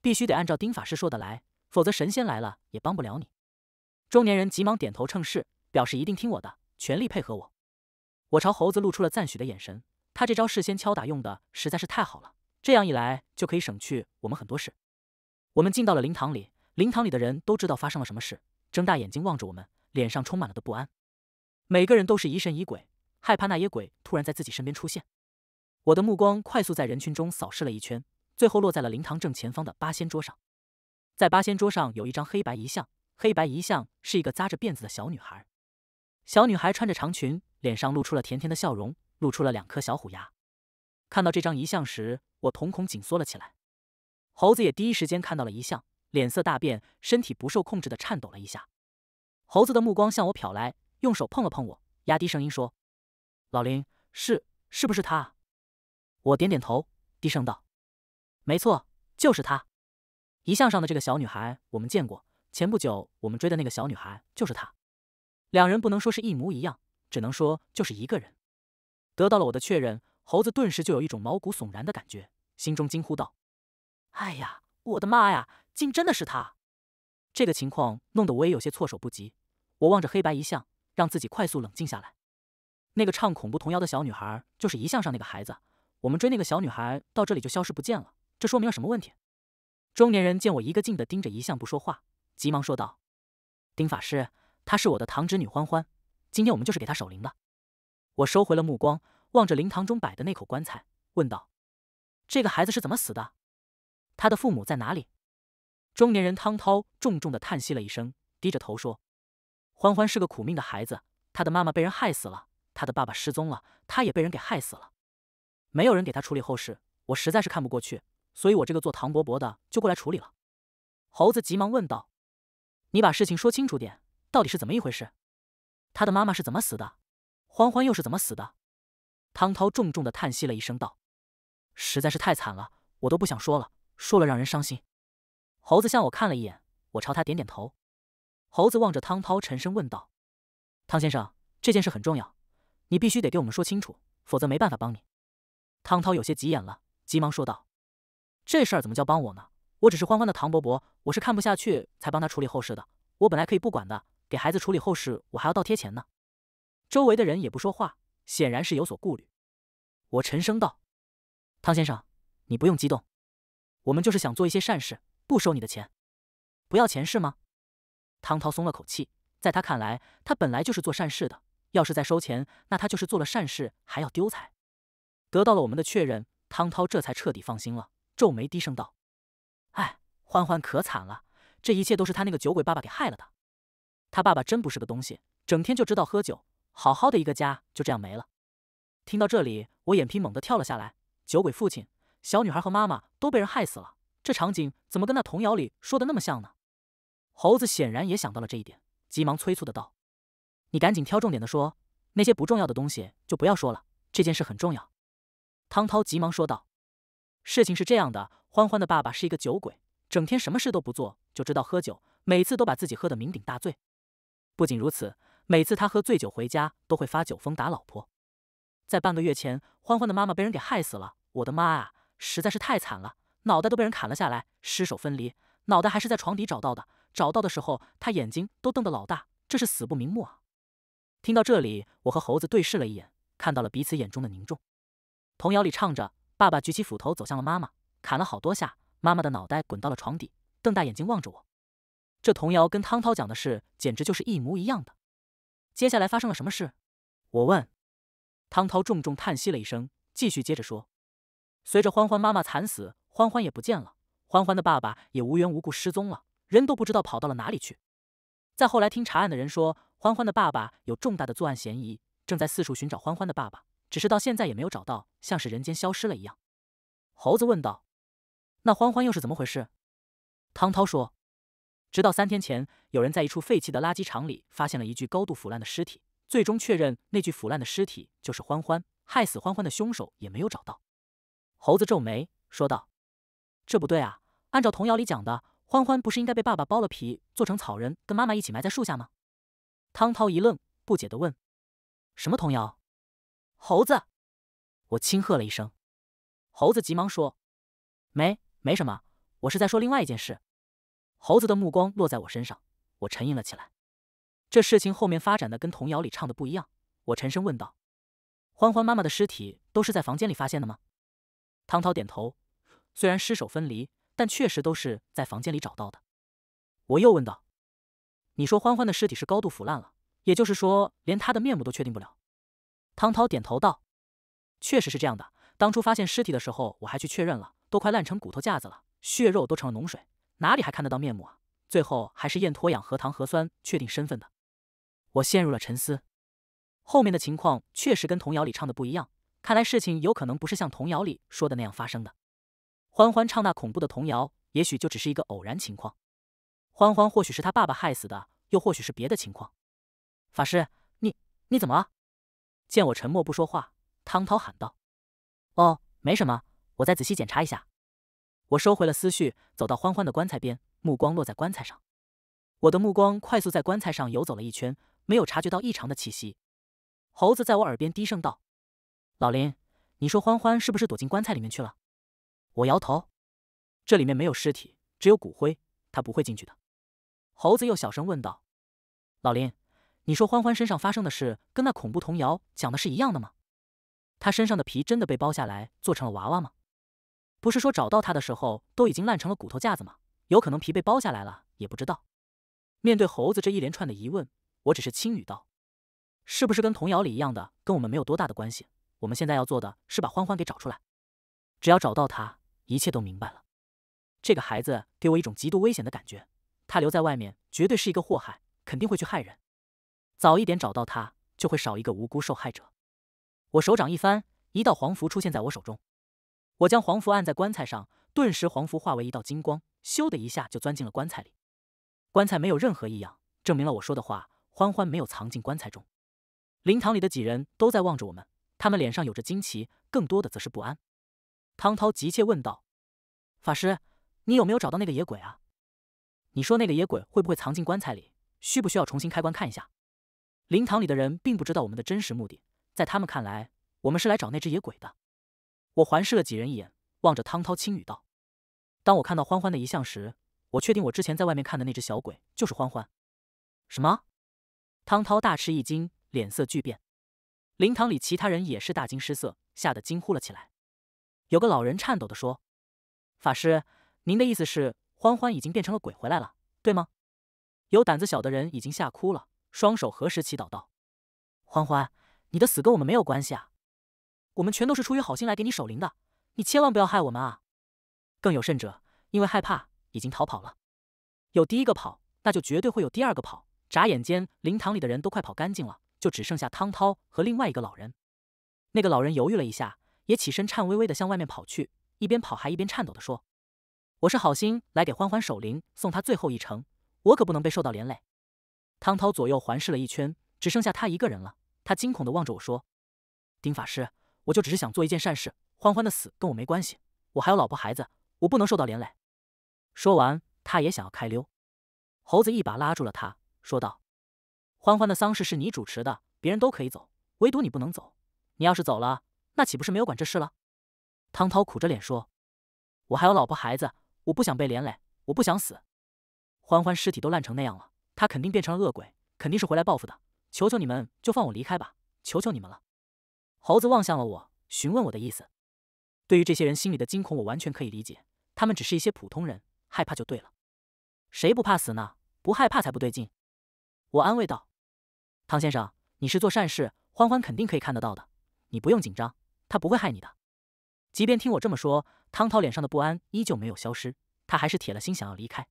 必须得按照丁法师说的来，否则神仙来了也帮不了你。”中年人急忙点头称是，表示一定听我的，全力配合我。我朝猴子露出了赞许的眼神，他这招事先敲打用的实在是太好了，这样一来就可以省去我们很多事。我们进到了灵堂里，灵堂里的人都知道发生了什么事，睁大眼睛望着我们，脸上充满了的不安。每个人都是疑神疑鬼，害怕那野鬼突然在自己身边出现。我的目光快速在人群中扫视了一圈，最后落在了灵堂正前方的八仙桌上。在八仙桌上有一张黑白遗像。黑白遗像是一个扎着辫子的小女孩，小女孩穿着长裙，脸上露出了甜甜的笑容，露出了两颗小虎牙。看到这张遗像时，我瞳孔紧缩了起来。猴子也第一时间看到了遗像，脸色大变，身体不受控制的颤抖了一下。猴子的目光向我瞟来，用手碰了碰我，压低声音说：“老林，是是不是他？”我点点头，低声道：“没错，就是他。遗像上的这个小女孩，我们见过。”前不久，我们追的那个小女孩就是她。两人不能说是一模一样，只能说就是一个人。得到了我的确认，猴子顿时就有一种毛骨悚然的感觉，心中惊呼道：“哎呀，我的妈呀，竟真的是她！”这个情况弄得我也有些措手不及。我望着黑白遗像，让自己快速冷静下来。那个唱恐怖童谣的小女孩就是遗像上那个孩子。我们追那个小女孩到这里就消失不见了，这说明了什么问题？中年人见我一个劲的盯着遗像不说话。急忙说道：“丁法师，她是我的堂侄女欢欢，今天我们就是给她守灵的。”我收回了目光，望着灵堂中摆的那口棺材，问道：“这个孩子是怎么死的？他的父母在哪里？”中年人汤涛重重的叹息了一声，低着头说：“欢欢是个苦命的孩子，他的妈妈被人害死了，他的爸爸失踪了，他也被人给害死了，没有人给他处理后事，我实在是看不过去，所以我这个做堂伯伯的就过来处理了。”猴子急忙问道。你把事情说清楚点，到底是怎么一回事？他的妈妈是怎么死的？欢欢又是怎么死的？汤涛重重的叹息了一声，道：“实在是太惨了，我都不想说了，说了让人伤心。”猴子向我看了一眼，我朝他点点头。猴子望着汤涛，沉声问道：“汤先生，这件事很重要，你必须得给我们说清楚，否则没办法帮你。”汤涛有些急眼了，急忙说道：“这事儿怎么叫帮我呢？”我只是欢欢的唐伯伯，我是看不下去才帮他处理后事的。我本来可以不管的，给孩子处理后事我还要倒贴钱呢。周围的人也不说话，显然是有所顾虑。我沉声道：“汤先生，你不用激动，我们就是想做一些善事，不收你的钱，不要钱是吗？”汤涛松了口气，在他看来，他本来就是做善事的，要是再收钱，那他就是做了善事还要丢财。得到了我们的确认，汤涛这才彻底放心了，皱眉低声道。欢欢可惨了，这一切都是他那个酒鬼爸爸给害了的。他爸爸真不是个东西，整天就知道喝酒，好好的一个家就这样没了。听到这里，我眼皮猛地跳了下来。酒鬼父亲，小女孩和妈妈都被人害死了，这场景怎么跟那童谣里说的那么像呢？猴子显然也想到了这一点，急忙催促的道：“你赶紧挑重点的说，那些不重要的东西就不要说了。这件事很重要。”汤涛急忙说道：“事情是这样的，欢欢的爸爸是一个酒鬼。”整天什么事都不做，就知道喝酒，每次都把自己喝得酩酊大醉。不仅如此，每次他喝醉酒回家，都会发酒疯打老婆。在半个月前，欢欢的妈妈被人给害死了，我的妈啊，实在是太惨了，脑袋都被人砍了下来，尸首分离，脑袋还是在床底找到的。找到的时候，他眼睛都瞪得老大，这是死不瞑目啊。听到这里，我和猴子对视了一眼，看到了彼此眼中的凝重。童谣里唱着：“爸爸举起斧头走向了妈妈，砍了好多下。”妈妈的脑袋滚到了床底，瞪大眼睛望着我。这童谣跟汤涛讲的事简直就是一模一样的。接下来发生了什么事？我问。汤涛重重叹息了一声，继续接着说：“随着欢欢妈妈惨死，欢欢也不见了。欢欢的爸爸也无缘无故失踪了，人都不知道跑到了哪里去。再后来听查案的人说，欢欢的爸爸有重大的作案嫌疑，正在四处寻找欢欢的爸爸，只是到现在也没有找到，像是人间消失了一样。”猴子问道。那欢欢又是怎么回事？汤涛说：“直到三天前，有人在一处废弃的垃圾场里发现了一具高度腐烂的尸体，最终确认那具腐烂的尸体就是欢欢。害死欢欢的凶手也没有找到。”猴子皱眉说道：“这不对啊！按照童谣里讲的，欢欢不是应该被爸爸剥了皮，做成草人，跟妈妈一起埋在树下吗？”汤涛一愣，不解的问：“什么童谣？”猴子，我轻喝了一声。猴子急忙说：“没。”没什么，我是在说另外一件事。猴子的目光落在我身上，我沉吟了起来。这事情后面发展的跟童谣里唱的不一样。我沉声问道：“欢欢妈妈的尸体都是在房间里发现的吗？”汤涛点头，虽然尸首分离，但确实都是在房间里找到的。我又问道：“你说欢欢的尸体是高度腐烂了，也就是说，连他的面目都确定不了？”汤涛点头道：“确实是这样的。当初发现尸体的时候，我还去确认了。”都快烂成骨头架子了，血肉都成了脓水，哪里还看得到面目啊？最后还是验脱氧核糖核酸确定身份的。我陷入了沉思，后面的情况确实跟童谣里唱的不一样，看来事情有可能不是像童谣里说的那样发生的。欢欢唱那恐怖的童谣，也许就只是一个偶然情况。欢欢或许是他爸爸害死的，又或许是别的情况。法师，你你怎么了？见我沉默不说话，汤涛喊道：“哦，没什么。”我再仔细检查一下。我收回了思绪，走到欢欢的棺材边，目光落在棺材上。我的目光快速在棺材上游走了一圈，没有察觉到异常的气息。猴子在我耳边低声道：“老林，你说欢欢是不是躲进棺材里面去了？”我摇头：“这里面没有尸体，只有骨灰，他不会进去的。”猴子又小声问道：“老林，你说欢欢身上发生的事跟那恐怖童谣讲的是一样的吗？他身上的皮真的被剥下来做成了娃娃吗？”不是说找到他的时候都已经烂成了骨头架子吗？有可能皮被剥下来了，也不知道。面对猴子这一连串的疑问，我只是轻语道：“是不是跟童谣里一样的？跟我们没有多大的关系。我们现在要做的是把欢欢给找出来。只要找到他，一切都明白了。这个孩子给我一种极度危险的感觉，他留在外面绝对是一个祸害，肯定会去害人。早一点找到他，就会少一个无辜受害者。”我手掌一翻，一道黄符出现在我手中。我将黄符按在棺材上，顿时黄符化为一道金光，咻的一下就钻进了棺材里。棺材没有任何异样，证明了我说的话，欢欢没有藏进棺材中。灵堂里的几人都在望着我们，他们脸上有着惊奇，更多的则是不安。汤涛急切问道：“法师，你有没有找到那个野鬼啊？你说那个野鬼会不会藏进棺材里？需不需要重新开棺看一下？”灵堂里的人并不知道我们的真实目的，在他们看来，我们是来找那只野鬼的。我环视了几人一眼，望着汤涛轻语道：“当我看到欢欢的遗像时，我确定我之前在外面看的那只小鬼就是欢欢。”“什么？”汤涛大吃一惊，脸色巨变。灵堂里其他人也是大惊失色，吓得惊呼了起来。有个老人颤抖地说：“法师，您的意思是欢欢已经变成了鬼回来了，对吗？”有胆子小的人已经吓哭了，双手合十祈祷道：“欢欢，你的死跟我们没有关系啊！”我们全都是出于好心来给你守灵的，你千万不要害我们啊！更有甚者，因为害怕已经逃跑了。有第一个跑，那就绝对会有第二个跑。眨眼间，灵堂里的人都快跑干净了，就只剩下汤涛和另外一个老人。那个老人犹豫了一下，也起身颤巍巍的向外面跑去，一边跑还一边颤抖的说：“我是好心来给欢欢守灵，送他最后一程，我可不能被受到连累。”汤涛左右环视了一圈，只剩下他一个人了。他惊恐的望着我说：“丁法师。”我就只是想做一件善事。欢欢的死跟我没关系，我还有老婆孩子，我不能受到连累。说完，他也想要开溜。猴子一把拉住了他，说道：“欢欢的丧事是你主持的，别人都可以走，唯独你不能走。你要是走了，那岂不是没有管这事了？”汤涛苦着脸说：“我还有老婆孩子，我不想被连累，我不想死。欢欢尸体都烂成那样了，他肯定变成了恶鬼，肯定是回来报复的。求求你们，就放我离开吧，求求你们了。”猴子望向了我，询问我的意思。对于这些人心里的惊恐，我完全可以理解。他们只是一些普通人，害怕就对了。谁不怕死呢？不害怕才不对劲。我安慰道：“汤先生，你是做善事，欢欢肯定可以看得到的。你不用紧张，他不会害你的。”即便听我这么说，汤涛脸上的不安依旧没有消失。他还是铁了心想要离开。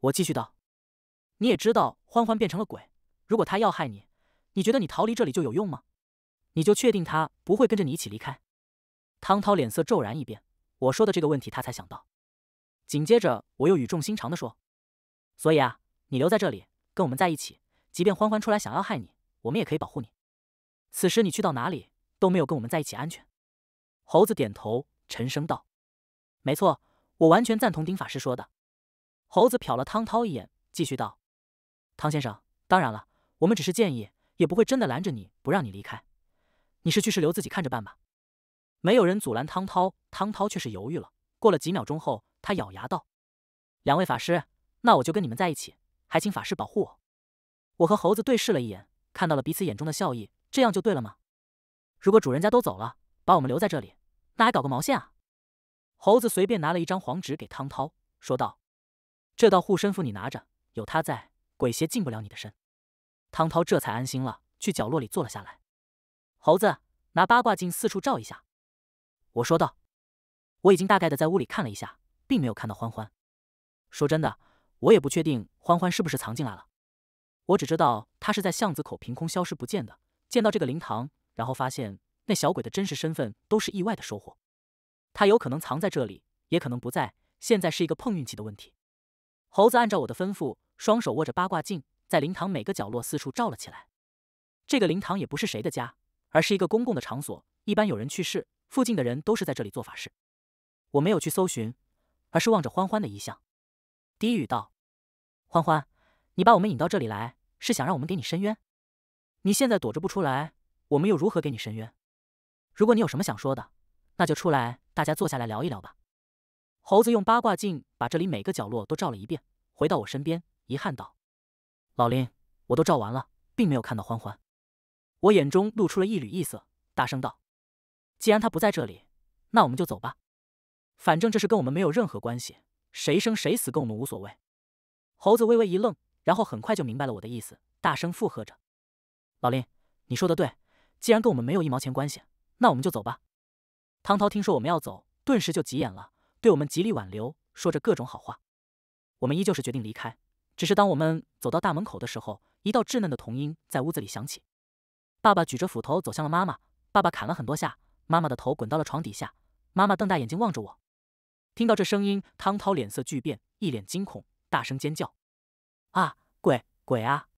我继续道：“你也知道，欢欢变成了鬼。如果他要害你，你觉得你逃离这里就有用吗？”你就确定他不会跟着你一起离开？汤涛脸色骤然一变，我说的这个问题他才想到。紧接着我又语重心长的说：“所以啊，你留在这里跟我们在一起，即便欢欢出来想要害你，我们也可以保护你。此时你去到哪里都没有跟我们在一起安全。”猴子点头，沉声道：“没错，我完全赞同丁法师说的。”猴子瞟了汤涛一眼，继续道：“汤先生，当然了，我们只是建议，也不会真的拦着你不让你离开。”你是去是留自己看着办吧，没有人阻拦汤涛，汤涛却是犹豫了。过了几秒钟后，他咬牙道：“两位法师，那我就跟你们在一起，还请法师保护我。”我和猴子对视了一眼，看到了彼此眼中的笑意。这样就对了吗？如果主人家都走了，把我们留在这里，那还搞个毛线啊！猴子随便拿了一张黄纸给汤涛，说道：“这道护身符你拿着，有它在，鬼邪进不了你的身。”汤涛这才安心了，去角落里坐了下来。猴子拿八卦镜四处照一下，我说道：“我已经大概的在屋里看了一下，并没有看到欢欢。说真的，我也不确定欢欢是不是藏进来了。我只知道他是在巷子口凭空消失不见的。见到这个灵堂，然后发现那小鬼的真实身份，都是意外的收获。他有可能藏在这里，也可能不在。现在是一个碰运气的问题。”猴子按照我的吩咐，双手握着八卦镜，在灵堂每个角落四处照了起来。这个灵堂也不是谁的家。而是一个公共的场所，一般有人去世，附近的人都是在这里做法事。我没有去搜寻，而是望着欢欢的遗像，低语道：“欢欢，你把我们引到这里来，是想让我们给你伸冤？你现在躲着不出来，我们又如何给你伸冤？如果你有什么想说的，那就出来，大家坐下来聊一聊吧。”猴子用八卦镜把这里每个角落都照了一遍，回到我身边，遗憾道：“老林，我都照完了，并没有看到欢欢。”我眼中露出了一缕异色，大声道：“既然他不在这里，那我们就走吧。反正这事跟我们没有任何关系，谁生谁死跟我们无所谓。”猴子微微一愣，然后很快就明白了我的意思，大声附和着：“老林，你说的对，既然跟我们没有一毛钱关系，那我们就走吧。”汤涛听说我们要走，顿时就急眼了，对我们极力挽留，说着各种好话。我们依旧是决定离开，只是当我们走到大门口的时候，一道稚嫩的童音在屋子里响起。爸爸举着斧头走向了妈妈。爸爸砍了很多下，妈妈的头滚到了床底下。妈妈瞪大眼睛望着我。听到这声音，汤涛脸色巨变，一脸惊恐，大声尖叫：“啊，鬼鬼啊！”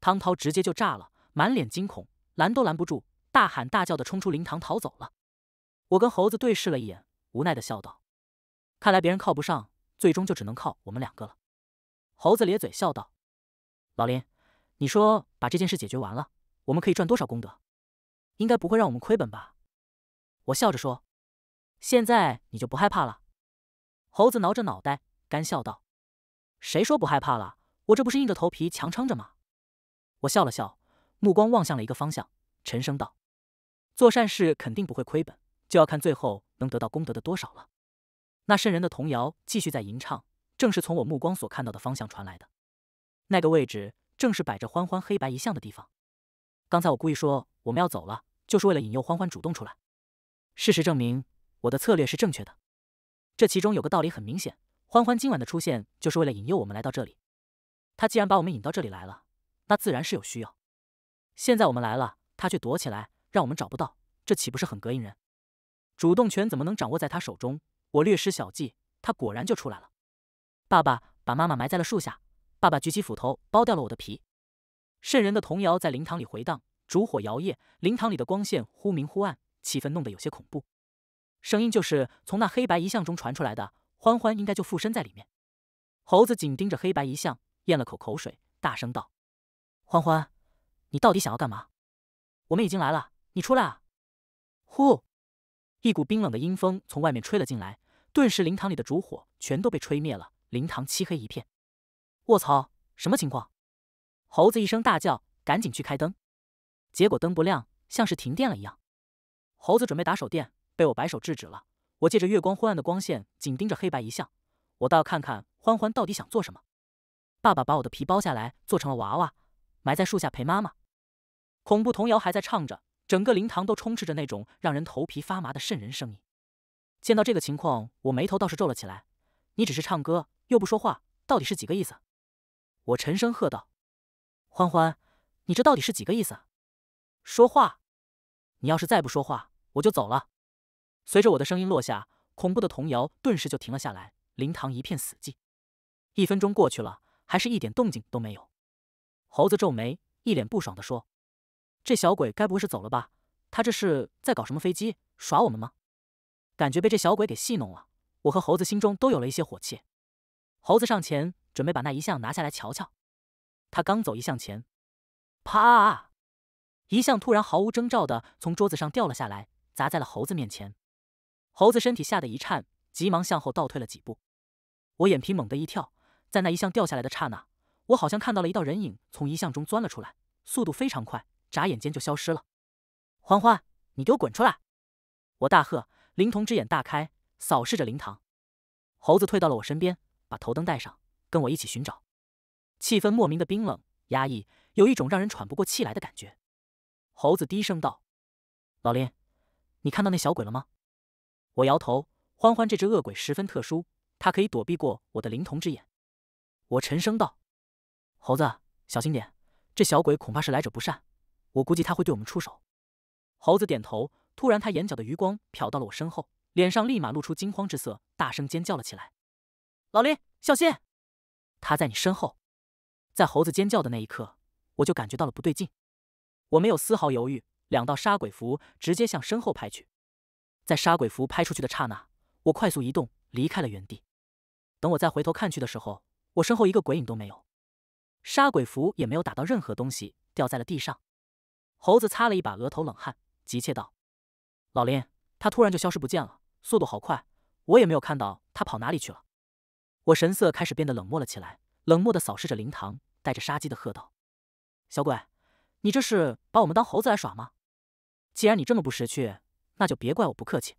汤涛直接就炸了，满脸惊恐，拦都拦不住，大喊大叫的冲出灵堂逃走了。我跟猴子对视了一眼，无奈的笑道：“看来别人靠不上，最终就只能靠我们两个了。”猴子咧嘴笑道：“老林，你说把这件事解决完了？”我们可以赚多少功德？应该不会让我们亏本吧？我笑着说：“现在你就不害怕了？”猴子挠着脑袋，干笑道：“谁说不害怕了？我这不是硬着头皮强撑着吗？”我笑了笑，目光望向了一个方向，沉声道：“做善事肯定不会亏本，就要看最后能得到功德的多少了。”那瘆人的童谣继续在吟唱，正是从我目光所看到的方向传来的。那个位置正是摆着欢欢黑白遗像的地方。刚才我故意说我们要走了，就是为了引诱欢欢主动出来。事实证明，我的策略是正确的。这其中有个道理很明显：欢欢今晚的出现就是为了引诱我们来到这里。他既然把我们引到这里来了，那自然是有需要。现在我们来了，他却躲起来，让我们找不到，这岂不是很膈应人？主动权怎么能掌握在他手中？我略施小计，他果然就出来了。爸爸把妈妈埋在了树下，爸爸举起斧头，剥掉了我的皮。瘆人的童谣在灵堂里回荡，烛火摇曳，灵堂里的光线忽明忽暗，气氛弄得有些恐怖。声音就是从那黑白遗像中传出来的，欢欢应该就附身在里面。猴子紧盯着黑白遗像，咽了口口水，大声道：“欢欢，你到底想要干嘛？我们已经来了，你出来啊！”呼，一股冰冷的阴风从外面吹了进来，顿时灵堂里的烛火全都被吹灭了，灵堂漆黑一片。卧槽，什么情况？猴子一声大叫，赶紧去开灯，结果灯不亮，像是停电了一样。猴子准备打手电，被我摆手制止了。我借着月光昏暗的光线，紧盯着黑白遗像，我倒要看看欢欢到底想做什么。爸爸把我的皮剥下来，做成了娃娃，埋在树下陪妈妈。恐怖童谣还在唱着，整个灵堂都充斥着那种让人头皮发麻的渗人声音。见到这个情况，我眉头倒是皱了起来。你只是唱歌又不说话，到底是几个意思？我沉声喝道。欢欢，你这到底是几个意思？说话，你要是再不说话，我就走了。随着我的声音落下，恐怖的童谣顿时就停了下来，灵堂一片死寂。一分钟过去了，还是一点动静都没有。猴子皱眉，一脸不爽的说：“这小鬼该不会是走了吧？他这是在搞什么飞机，耍我们吗？”感觉被这小鬼给戏弄了，我和猴子心中都有了一些火气。猴子上前，准备把那遗像拿下来瞧瞧。他刚走一向前，啪！一向突然毫无征兆的从桌子上掉了下来，砸在了猴子面前。猴子身体吓得一颤，急忙向后倒退了几步。我眼皮猛地一跳，在那一向掉下来的刹那，我好像看到了一道人影从遗像中钻了出来，速度非常快，眨眼间就消失了。欢欢，你给我滚出来！我大喝，灵童之眼大开，扫视着灵堂。猴子退到了我身边，把头灯带上，跟我一起寻找。气氛莫名的冰冷、压抑，有一种让人喘不过气来的感觉。猴子低声道：“老林，你看到那小鬼了吗？”我摇头。欢欢这只恶鬼十分特殊，它可以躲避过我的灵童之眼。我沉声道：“猴子，小心点，这小鬼恐怕是来者不善，我估计他会对我们出手。”猴子点头。突然，他眼角的余光瞟到了我身后，脸上立马露出惊慌之色，大声尖叫了起来：“老林，小心！他在你身后！”在猴子尖叫的那一刻，我就感觉到了不对劲。我没有丝毫犹豫，两道杀鬼符直接向身后拍去。在杀鬼符拍出去的刹那，我快速移动离开了原地。等我再回头看去的时候，我身后一个鬼影都没有，杀鬼符也没有打到任何东西，掉在了地上。猴子擦了一把额头冷汗，急切道：“老林，他突然就消失不见了，速度好快，我也没有看到他跑哪里去了。”我神色开始变得冷漠了起来。冷漠的扫视着灵堂，带着杀机的喝道：“小鬼，你这是把我们当猴子来耍吗？既然你这么不识趣，那就别怪我不客气。”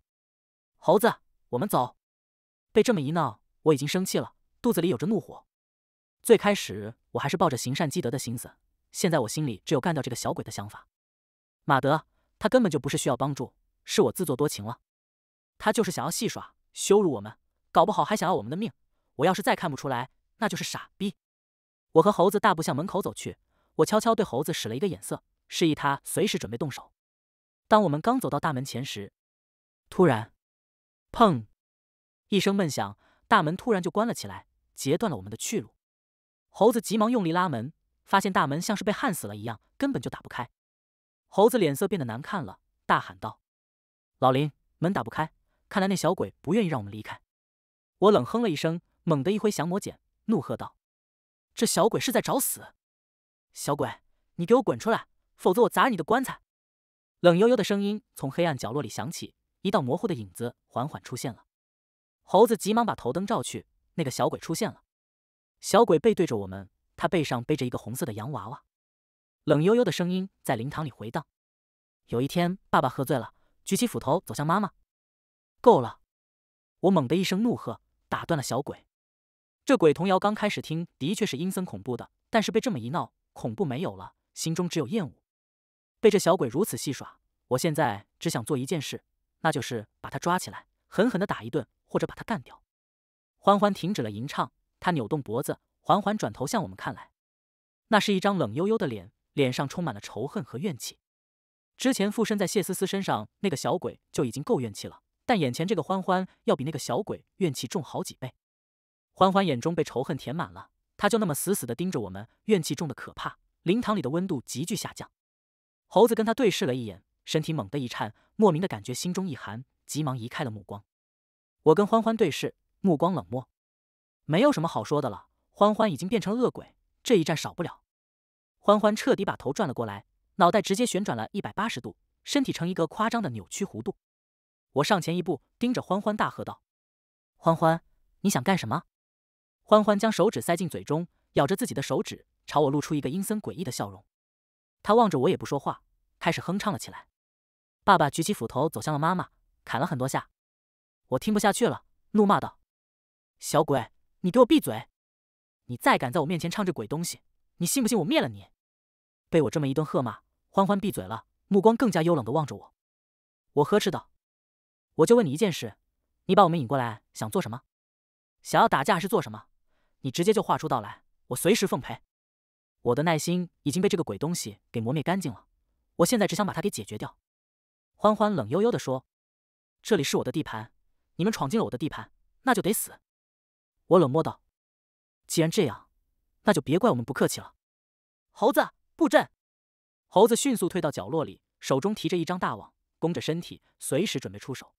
猴子，我们走。被这么一闹，我已经生气了，肚子里有着怒火。最开始我还是抱着行善积德的心思，现在我心里只有干掉这个小鬼的想法。马德，他根本就不是需要帮助，是我自作多情了。他就是想要戏耍、羞辱我们，搞不好还想要我们的命。我要是再看不出来。那就是傻逼！我和猴子大步向门口走去，我悄悄对猴子使了一个眼色，示意他随时准备动手。当我们刚走到大门前时，突然，砰！一声闷响，大门突然就关了起来，截断了我们的去路。猴子急忙用力拉门，发现大门像是被焊死了一样，根本就打不开。猴子脸色变得难看了，大喊道：“老林，门打不开，看来那小鬼不愿意让我们离开。”我冷哼了一声，猛地一挥降魔剑。怒喝道：“这小鬼是在找死！小鬼，你给我滚出来，否则我砸你的棺材！”冷悠悠的声音从黑暗角落里响起，一道模糊的影子缓缓出现了。猴子急忙把头灯照去，那个小鬼出现了。小鬼背对着我们，他背上背着一个红色的洋娃娃。冷悠悠的声音在灵堂里回荡。有一天，爸爸喝醉了，举起斧头走向妈妈。够了！我猛的一声怒喝，打断了小鬼。这鬼童谣刚开始听的确是阴森恐怖的，但是被这么一闹，恐怖没有了，心中只有厌恶。被这小鬼如此戏耍，我现在只想做一件事，那就是把他抓起来，狠狠的打一顿，或者把他干掉。欢欢停止了吟唱，他扭动脖子，缓缓转头向我们看来。那是一张冷悠悠的脸，脸上充满了仇恨和怨气。之前附身在谢思思身上那个小鬼就已经够怨气了，但眼前这个欢欢要比那个小鬼怨气重好几倍。欢欢眼中被仇恨填满了，他就那么死死地盯着我们，怨气重的可怕。灵堂里的温度急剧下降。猴子跟他对视了一眼，身体猛地一颤，莫名的感觉心中一寒，急忙移开了目光。我跟欢欢对视，目光冷漠，没有什么好说的了。欢欢已经变成恶鬼，这一战少不了。欢欢彻底把头转了过来，脑袋直接旋转了一百八十度，身体成一个夸张的扭曲弧度。我上前一步，盯着欢欢大喝道：“欢欢，你想干什么？”欢欢将手指塞进嘴中，咬着自己的手指，朝我露出一个阴森诡异的笑容。他望着我也不说话，开始哼唱了起来。爸爸举起斧头走向了妈妈，砍了很多下。我听不下去了，怒骂道：“小鬼，你给我闭嘴！你再敢在我面前唱这鬼东西，你信不信我灭了你？”被我这么一顿喝骂，欢欢闭嘴了，目光更加幽冷地望着我。我呵斥道：“我就问你一件事，你把我们引过来想做什么？想要打架是做什么？”你直接就画出道来，我随时奉陪。我的耐心已经被这个鬼东西给磨灭干净了，我现在只想把它给解决掉。”欢欢冷悠悠的说，“这里是我的地盘，你们闯进了我的地盘，那就得死。”我冷漠道，“既然这样，那就别怪我们不客气了。”猴子布阵，猴子迅速退到角落里，手中提着一张大网，弓着身体，随时准备出手。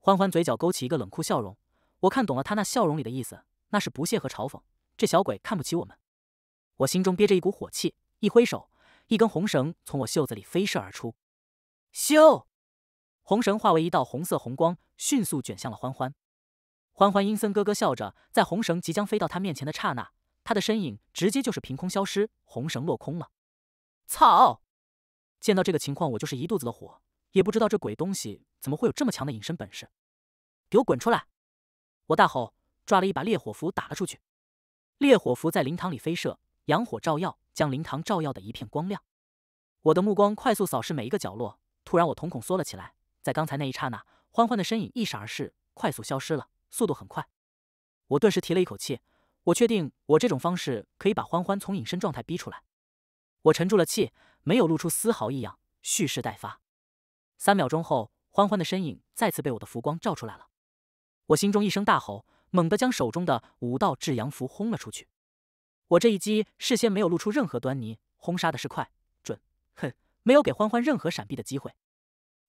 欢欢嘴角勾起一个冷酷笑容，我看懂了他那笑容里的意思。那是不屑和嘲讽，这小鬼看不起我们。我心中憋着一股火气，一挥手，一根红绳从我袖子里飞射而出，咻！红绳化为一道红色红光，迅速卷向了欢欢。欢欢阴森咯咯笑着，在红绳即将飞到他面前的刹那，他的身影直接就是凭空消失，红绳落空了。操！见到这个情况，我就是一肚子的火，也不知道这鬼东西怎么会有这么强的隐身本事。给我滚出来！我大吼。抓了一把烈火符打了出去，烈火符在灵堂里飞射，阳火照耀，将灵堂照耀的一片光亮。我的目光快速扫视每一个角落，突然我瞳孔缩了起来。在刚才那一刹那，欢欢的身影一闪而逝，快速消失了，速度很快。我顿时提了一口气，我确定我这种方式可以把欢欢从隐身状态逼出来。我沉住了气，没有露出丝毫异样，蓄势待发。三秒钟后，欢欢的身影再次被我的浮光照出来了。我心中一声大吼。猛地将手中的五道至阳符轰了出去。我这一击事先没有露出任何端倪，轰杀的是快准，狠，没有给欢欢任何闪避的机会。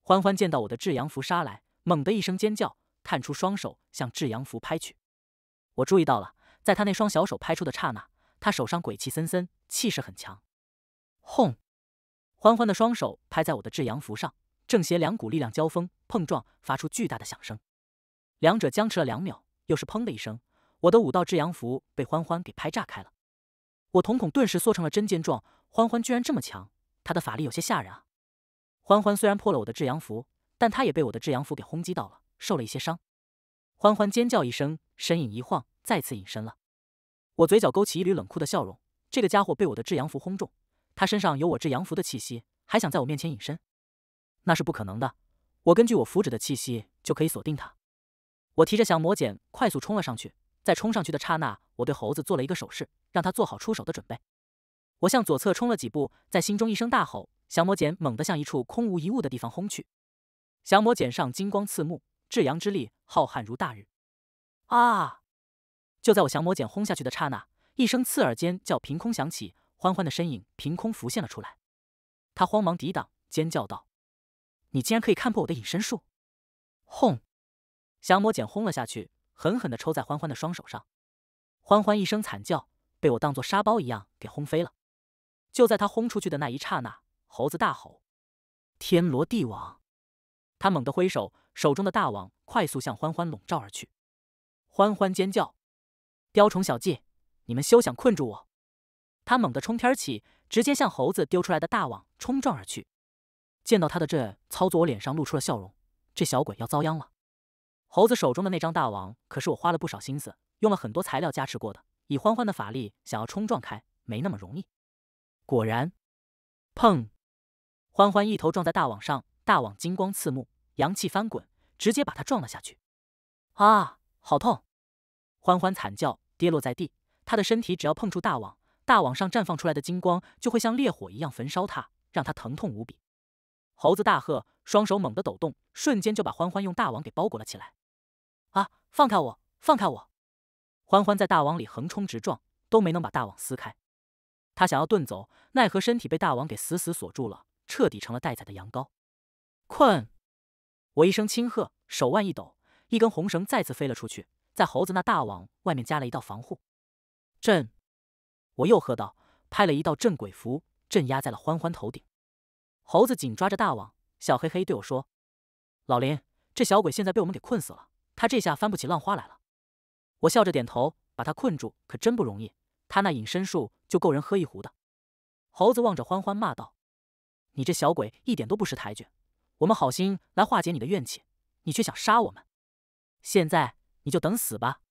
欢欢见到我的至阳符杀来，猛地一声尖叫，探出双手向至阳符拍去。我注意到了，在他那双小手拍出的刹那，他手上鬼气森森，气势很强。轰！欢欢的双手拍在我的至阳符上，正邪两股力量交锋碰撞，发出巨大的响声。两者僵持了两秒。又是砰的一声，我的五道至阳符被欢欢给拍炸开了。我瞳孔顿时缩成了针尖状。欢欢居然这么强，他的法力有些吓人啊！欢欢虽然破了我的至阳符，但他也被我的至阳符给轰击到了，受了一些伤。欢欢尖叫一声，身影一晃，再次隐身了。我嘴角勾起一缕冷酷的笑容。这个家伙被我的至阳符轰中，他身上有我至阳符的气息，还想在我面前隐身，那是不可能的。我根据我符纸的气息就可以锁定他。我提着降魔剑快速冲了上去，在冲上去的刹那，我对猴子做了一个手势，让他做好出手的准备。我向左侧冲了几步，在心中一声大吼，降魔剑猛地向一处空无一物的地方轰去。降魔剑上金光刺目，至阳之力浩瀚如大日。啊！就在我降魔剑轰下去的刹那，一声刺耳尖叫凭空响起，欢欢的身影凭空浮现了出来。他慌忙抵挡，尖叫道：“你竟然可以看破我的隐身术！”轰！降魔剑轰了下去，狠狠的抽在欢欢的双手上。欢欢一声惨叫，被我当做沙包一样给轰飞了。就在他轰出去的那一刹那，猴子大吼：“天罗地网！”他猛地挥手，手中的大网快速向欢欢笼罩而去。欢欢尖叫：“雕虫小技，你们休想困住我！”他猛地冲天起，直接向猴子丢出来的大网冲撞而去。见到他的这操作，我脸上露出了笑容。这小鬼要遭殃了。猴子手中的那张大网，可是我花了不少心思，用了很多材料加持过的。以欢欢的法力，想要冲撞开，没那么容易。果然，砰！欢欢一头撞在大网上，大网金光刺目，阳气翻滚，直接把他撞了下去。啊！好痛！欢欢惨叫，跌落在地。他的身体只要碰触大网，大网上绽放出来的金光就会像烈火一样焚烧他，让他疼痛无比。猴子大喝，双手猛地抖动，瞬间就把欢欢用大网给包裹了起来。啊！放开我！放开我！欢欢在大网里横冲直撞，都没能把大网撕开。他想要遁走，奈何身体被大网给死死锁住了，彻底成了待宰的羊羔。困！我一声轻喝，手腕一抖，一根红绳再次飞了出去，在猴子那大网外面加了一道防护。震！我又喝道，拍了一道镇鬼符，镇压在了欢欢头顶。猴子紧抓着大网，笑嘿嘿对我说：“老林，这小鬼现在被我们给困死了。”他这下翻不起浪花来了。我笑着点头，把他困住可真不容易。他那隐身术就够人喝一壶的。猴子望着欢欢骂道：“你这小鬼一点都不识抬举！我们好心来化解你的怨气，你却想杀我们。现在你就等死吧！”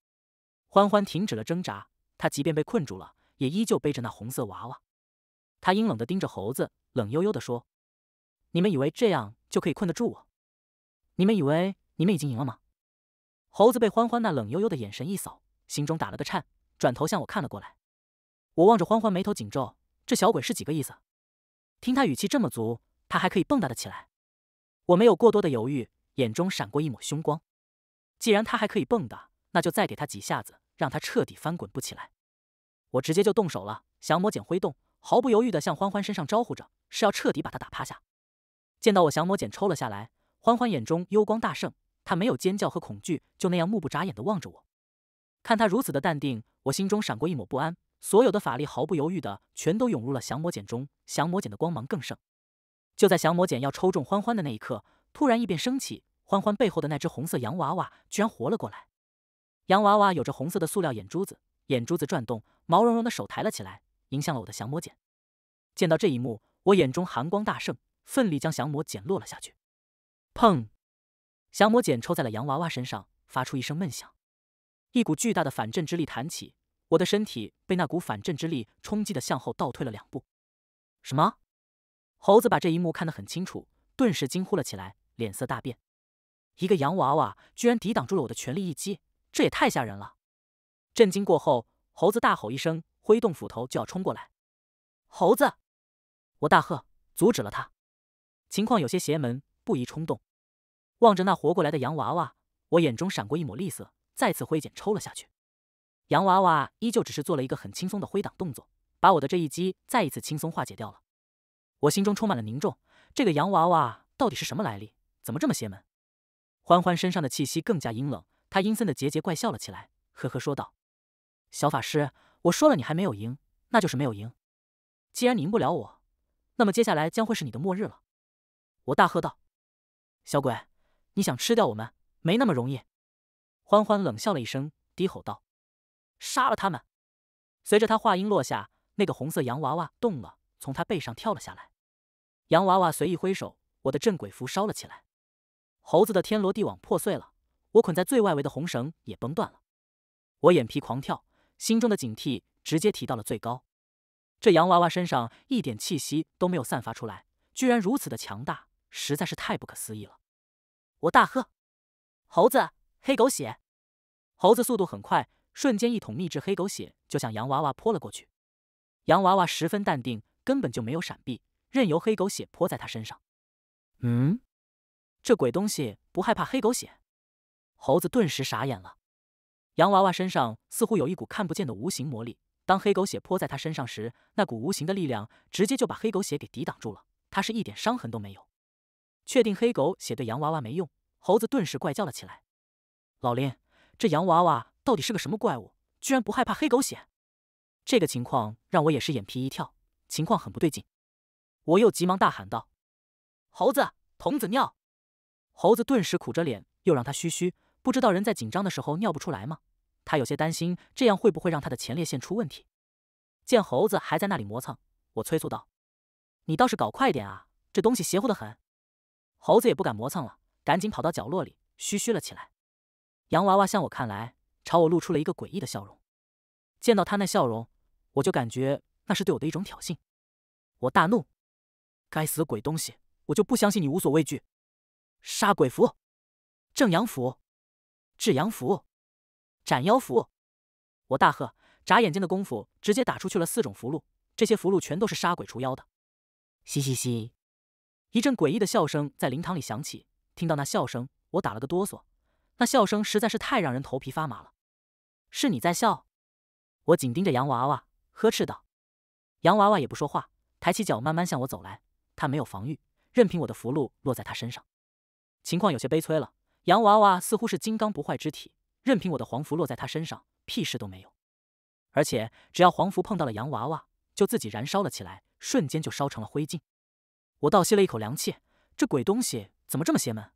欢欢停止了挣扎，他即便被困住了，也依旧背着那红色娃娃。他阴冷的盯着猴子，冷悠悠的说：“你们以为这样就可以困得住我？你们以为你们已经赢了吗？”猴子被欢欢那冷悠悠的眼神一扫，心中打了个颤，转头向我看了过来。我望着欢欢，眉头紧皱，这小鬼是几个意思？听他语气这么足，他还可以蹦跶的起来。我没有过多的犹豫，眼中闪过一抹凶光。既然他还可以蹦跶，那就再给他几下子，让他彻底翻滚不起来。我直接就动手了，降魔剑挥动，毫不犹豫的向欢欢身上招呼着，是要彻底把他打趴下。见到我降魔剑抽了下来，欢欢眼中幽光大盛。他没有尖叫和恐惧，就那样目不眨眼的望着我。看他如此的淡定，我心中闪过一抹不安。所有的法力毫不犹豫的全都涌入了降魔剪中，降魔剪的光芒更盛。就在降魔剪要抽中欢欢的那一刻，突然异变升起，欢欢背后的那只红色洋娃娃居然活了过来。洋娃娃有着红色的塑料眼珠子，眼珠子转动，毛茸茸的手抬了起来，迎向了我的降魔剪。见到这一幕，我眼中寒光大盛，奋力将降魔剪落了下去。砰！降魔剑抽在了洋娃娃身上，发出一声闷响，一股巨大的反震之力弹起，我的身体被那股反震之力冲击的向后倒退了两步。什么？猴子把这一幕看得很清楚，顿时惊呼了起来，脸色大变。一个洋娃娃居然抵挡住了我的全力一击，这也太吓人了！震惊过后，猴子大吼一声，挥动斧头就要冲过来。猴子，我大喝，阻止了他。情况有些邪门，不宜冲动。望着那活过来的洋娃娃，我眼中闪过一抹厉色，再次挥剑抽了下去。洋娃娃依旧只是做了一个很轻松的挥挡动作，把我的这一击再一次轻松化解掉了。我心中充满了凝重，这个洋娃娃到底是什么来历？怎么这么邪门？欢欢身上的气息更加阴冷，他阴森的桀桀怪笑了起来，呵呵说道：“小法师，我说了你还没有赢，那就是没有赢。既然你赢不了我，那么接下来将会是你的末日了。”我大喝道：“小鬼！”你想吃掉我们？没那么容易！欢欢冷笑了一声，低吼道：“杀了他们！”随着他话音落下，那个红色洋娃娃动了，从他背上跳了下来。洋娃娃随意挥手，我的镇鬼符烧了起来。猴子的天罗地网破碎了，我捆在最外围的红绳也崩断了。我眼皮狂跳，心中的警惕直接提到了最高。这洋娃娃身上一点气息都没有散发出来，居然如此的强大，实在是太不可思议了！我大喝：“猴子，黑狗血！”猴子速度很快，瞬间一桶秘制黑狗血就向洋娃娃泼了过去。洋娃娃十分淡定，根本就没有闪避，任由黑狗血泼在他身上。嗯，这鬼东西不害怕黑狗血？猴子顿时傻眼了。洋娃娃身上似乎有一股看不见的无形魔力，当黑狗血泼在他身上时，那股无形的力量直接就把黑狗血给抵挡住了，他是一点伤痕都没有。确定黑狗血对洋娃娃没用，猴子顿时怪叫了起来。老林，这洋娃娃到底是个什么怪物？居然不害怕黑狗血？这个情况让我也是眼皮一跳，情况很不对劲。我又急忙大喊道：“猴子，童子尿！”猴子顿时苦着脸，又让他嘘嘘。不知道人在紧张的时候尿不出来吗？他有些担心这样会不会让他的前列腺出问题。见猴子还在那里磨蹭，我催促道：“你倒是搞快点啊！这东西邪乎的很。”猴子也不敢磨蹭了，赶紧跑到角落里，嘘嘘了起来。洋娃娃向我看来，朝我露出了一个诡异的笑容。见到他那笑容，我就感觉那是对我的一种挑衅。我大怒：“该死的鬼东西！我就不相信你无所畏惧！”杀鬼符、正阳符、至阳符、斩妖符，我大喝，眨眼间的功夫，直接打出去了四种符箓。这些符箓全都是杀鬼除妖的。嘻嘻嘻。一阵诡异的笑声在灵堂里响起。听到那笑声，我打了个哆嗦。那笑声实在是太让人头皮发麻了。是你在笑？我紧盯着洋娃娃，呵斥道。洋娃娃也不说话，抬起脚慢慢向我走来。他没有防御，任凭我的符箓落在他身上。情况有些悲催了。洋娃娃似乎是金刚不坏之体，任凭我的黄符落在他身上，屁事都没有。而且，只要黄符碰到了洋娃娃，就自己燃烧了起来，瞬间就烧成了灰烬。我倒吸了一口凉气，这鬼东西怎么这么邪门？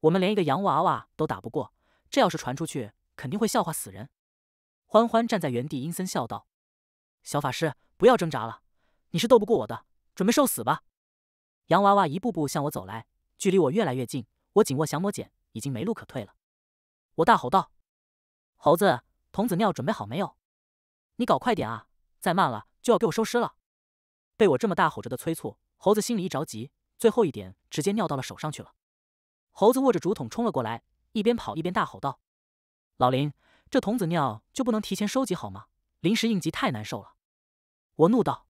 我们连一个洋娃娃都打不过，这要是传出去，肯定会笑话死人。欢欢站在原地，阴森笑道：“小法师，不要挣扎了，你是斗不过我的，准备受死吧！”洋娃娃一步步向我走来，距离我越来越近。我紧握降魔剑，已经没路可退了。我大吼道：“猴子，童子尿准备好没有？你搞快点啊！再慢了就要给我收尸了！”被我这么大吼着的催促。猴子心里一着急，最后一点直接尿到了手上去了。猴子握着竹筒冲了过来，一边跑一边大吼道：“老林，这童子尿就不能提前收集好吗？临时应急太难受了。”我怒道：“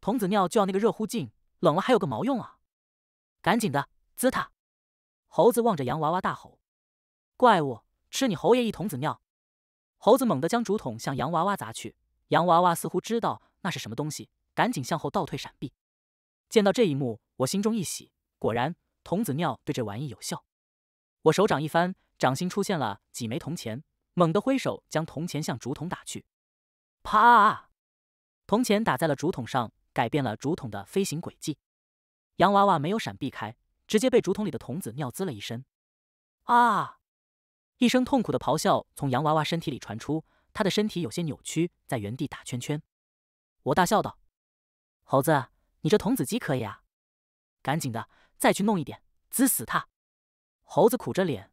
童子尿就要那个热乎劲，冷了还有个毛用啊！”赶紧的，滋他！猴子望着洋娃娃大吼：“怪物，吃你侯爷一童子尿！”猴子猛地将竹筒向洋娃娃砸去，洋娃娃似乎知道那是什么东西，赶紧向后倒退闪避。见到这一幕，我心中一喜，果然童子尿对这玩意有效。我手掌一翻，掌心出现了几枚铜钱，猛地挥手将铜钱向竹筒打去。啪！铜钱打在了竹筒上，改变了竹筒的飞行轨迹。洋娃娃没有闪避开，直接被竹筒里的童子尿滋了一身。啊！一声痛苦的咆哮从洋娃娃身体里传出，他的身体有些扭曲，在原地打圈圈。我大笑道：“猴子！”你这童子鸡可以啊，赶紧的，再去弄一点，滋死他！猴子苦着脸，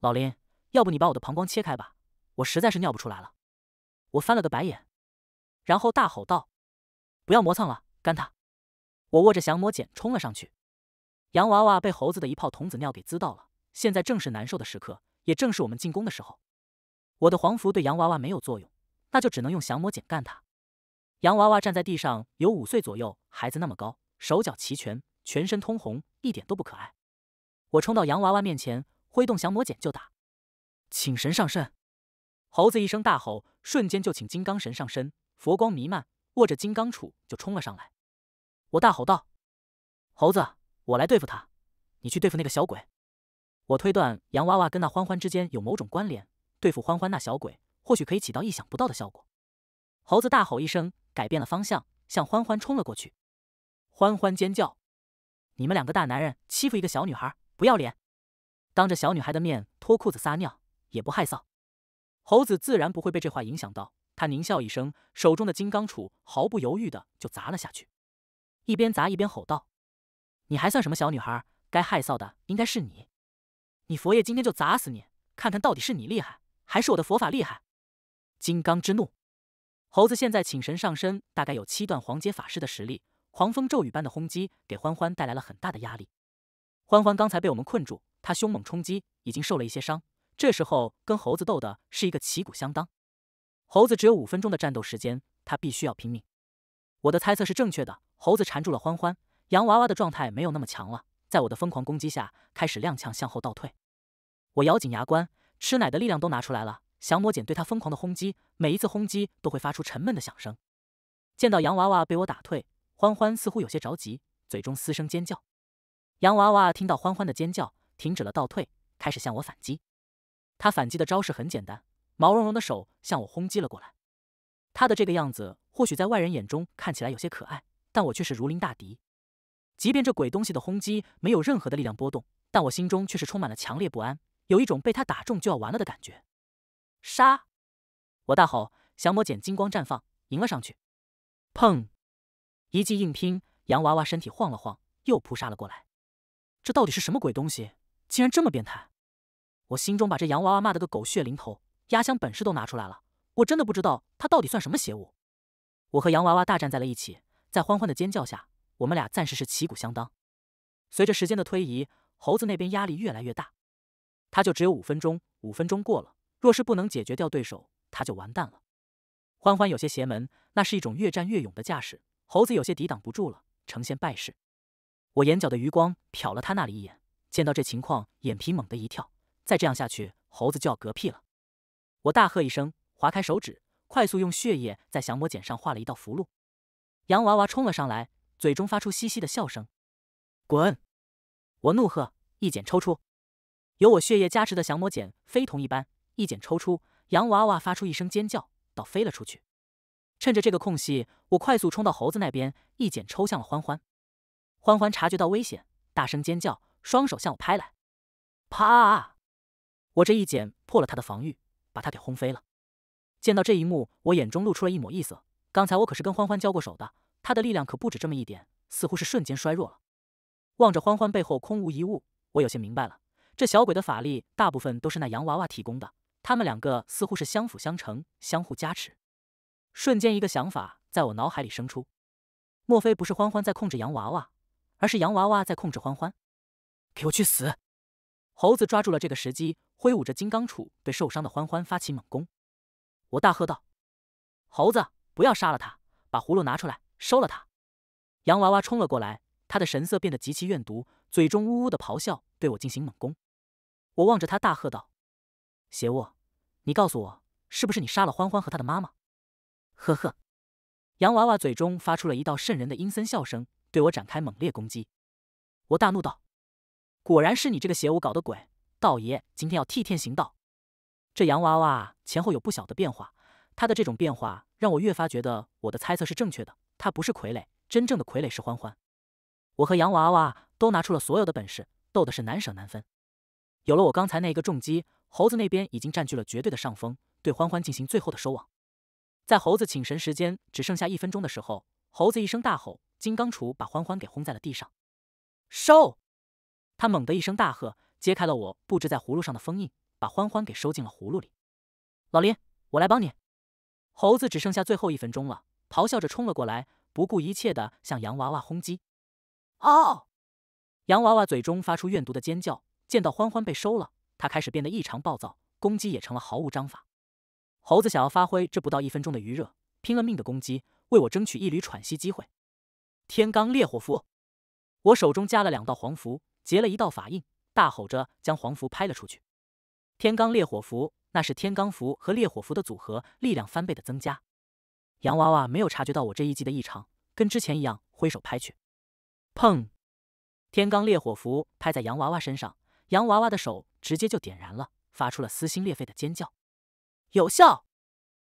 老林，要不你把我的膀胱切开吧，我实在是尿不出来了。我翻了个白眼，然后大吼道：“不要磨蹭了，干他！”我握着降魔剑冲了上去。洋娃娃被猴子的一泡童子尿给滋到了，现在正是难受的时刻，也正是我们进攻的时候。我的黄符对洋娃娃没有作用，那就只能用降魔剑干他。洋娃娃站在地上，有五岁左右孩子那么高，手脚齐全，全身通红，一点都不可爱。我冲到洋娃娃面前，挥动降魔剑就打，请神上身。猴子一声大吼，瞬间就请金刚神上身，佛光弥漫，握着金刚杵就冲了上来。我大吼道：“猴子，我来对付他，你去对付那个小鬼。”我推断洋娃娃跟那欢欢之间有某种关联，对付欢欢那小鬼或许可以起到意想不到的效果。猴子大吼一声，改变了方向，向欢欢冲了过去。欢欢尖叫：“你们两个大男人欺负一个小女孩，不要脸！当着小女孩的面脱裤子撒尿，也不害臊！”猴子自然不会被这话影响到，他狞笑一声，手中的金刚杵毫不犹豫的就砸了下去，一边砸一边吼道：“你还算什么小女孩？该害臊的应该是你！你佛爷今天就砸死你，看看到底是你厉害还是我的佛法厉害！”金刚之怒。猴子现在请神上身，大概有七段黄阶法师的实力，狂风骤雨般的轰击给欢欢带来了很大的压力。欢欢刚才被我们困住，他凶猛冲击已经受了一些伤，这时候跟猴子斗的是一个旗鼓相当。猴子只有五分钟的战斗时间，他必须要拼命。我的猜测是正确的，猴子缠住了欢欢，洋娃娃的状态没有那么强了，在我的疯狂攻击下开始踉跄向后倒退。我咬紧牙关，吃奶的力量都拿出来了。降魔剑对他疯狂的轰击，每一次轰击都会发出沉闷的响声。见到洋娃娃被我打退，欢欢似乎有些着急，嘴中嘶声尖叫。洋娃娃听到欢欢的尖叫，停止了倒退，开始向我反击。他反击的招式很简单，毛茸茸的手向我轰击了过来。他的这个样子或许在外人眼中看起来有些可爱，但我却是如临大敌。即便这鬼东西的轰击没有任何的力量波动，但我心中却是充满了强烈不安，有一种被他打中就要完了的感觉。杀！我大吼，降魔剑金光绽放，迎了上去。砰！一记硬拼，洋娃娃身体晃了晃，又扑杀了过来。这到底是什么鬼东西？竟然这么变态！我心中把这洋娃娃骂得个狗血淋头，压箱本事都拿出来了。我真的不知道他到底算什么邪物。我和洋娃娃大战在了一起，在欢欢的尖叫下，我们俩暂时是旗鼓相当。随着时间的推移，猴子那边压力越来越大，他就只有五分钟。五分钟过了。若是不能解决掉对手，他就完蛋了。欢欢有些邪门，那是一种越战越勇的架势。猴子有些抵挡不住了，呈现败势。我眼角的余光瞟了他那里一眼，见到这情况，眼皮猛地一跳。再这样下去，猴子就要嗝屁了。我大喝一声，划开手指，快速用血液在降魔剪上画了一道符箓。洋娃娃冲了上来，嘴中发出嘻嘻的笑声。滚！我怒喝，一剪抽出。有我血液加持的降魔剪非同一般。一剪抽出，洋娃娃发出一声尖叫，倒飞了出去。趁着这个空隙，我快速冲到猴子那边，一剪抽向了欢欢。欢欢察觉到危险，大声尖叫，双手向我拍来。啪！我这一剪破了他的防御，把他给轰飞了。见到这一幕，我眼中露出了一抹异色。刚才我可是跟欢欢交过手的，他的力量可不止这么一点，似乎是瞬间衰弱了。望着欢欢背后空无一物，我有些明白了，这小鬼的法力大部分都是那洋娃娃提供的。他们两个似乎是相辅相成、相互加持。瞬间，一个想法在我脑海里生出：莫非不是欢欢在控制洋娃娃，而是洋娃娃在控制欢欢？给我去死！猴子抓住了这个时机，挥舞着金刚杵，对受伤的欢欢发起猛攻。我大喝道：“猴子，不要杀了他，把葫芦拿出来，收了他！”洋娃娃冲了过来，他的神色变得极其怨毒，嘴中呜呜的咆哮，对我进行猛攻。我望着他，大喝道：“邪物！”你告诉我，是不是你杀了欢欢和他的妈妈？呵呵，洋娃娃嘴中发出了一道渗人的阴森笑声，对我展开猛烈攻击。我大怒道：“果然是你这个邪物搞的鬼！道爷今天要替天行道！”这洋娃娃前后有不小的变化，他的这种变化让我越发觉得我的猜测是正确的。他不是傀儡，真正的傀儡是欢欢。我和洋娃娃都拿出了所有的本事，斗的是难舍难分。有了我刚才那一个重击，猴子那边已经占据了绝对的上风，对欢欢进行最后的收网。在猴子请神时间只剩下一分钟的时候，猴子一声大吼，金刚杵把欢欢给轰在了地上。收！他猛地一声大喝，揭开了我布置在葫芦上的封印，把欢欢给收进了葫芦里。老林，我来帮你。猴子只剩下最后一分钟了，咆哮着冲了过来，不顾一切的向洋娃娃轰击。哦！洋娃娃嘴中发出怨毒的尖叫。见到欢欢被收了，他开始变得异常暴躁，攻击也成了毫无章法。猴子想要发挥这不到一分钟的余热，拼了命的攻击，为我争取一缕喘息机会。天罡烈火符，我手中加了两道黄符，结了一道法印，大吼着将黄符拍了出去。天罡烈火符，那是天罡符和烈火符的组合，力量翻倍的增加。洋娃娃没有察觉到我这一击的异常，跟之前一样挥手拍去。砰！天罡烈火符拍在洋娃娃身上。洋娃娃的手直接就点燃了，发出了撕心裂肺的尖叫。有效！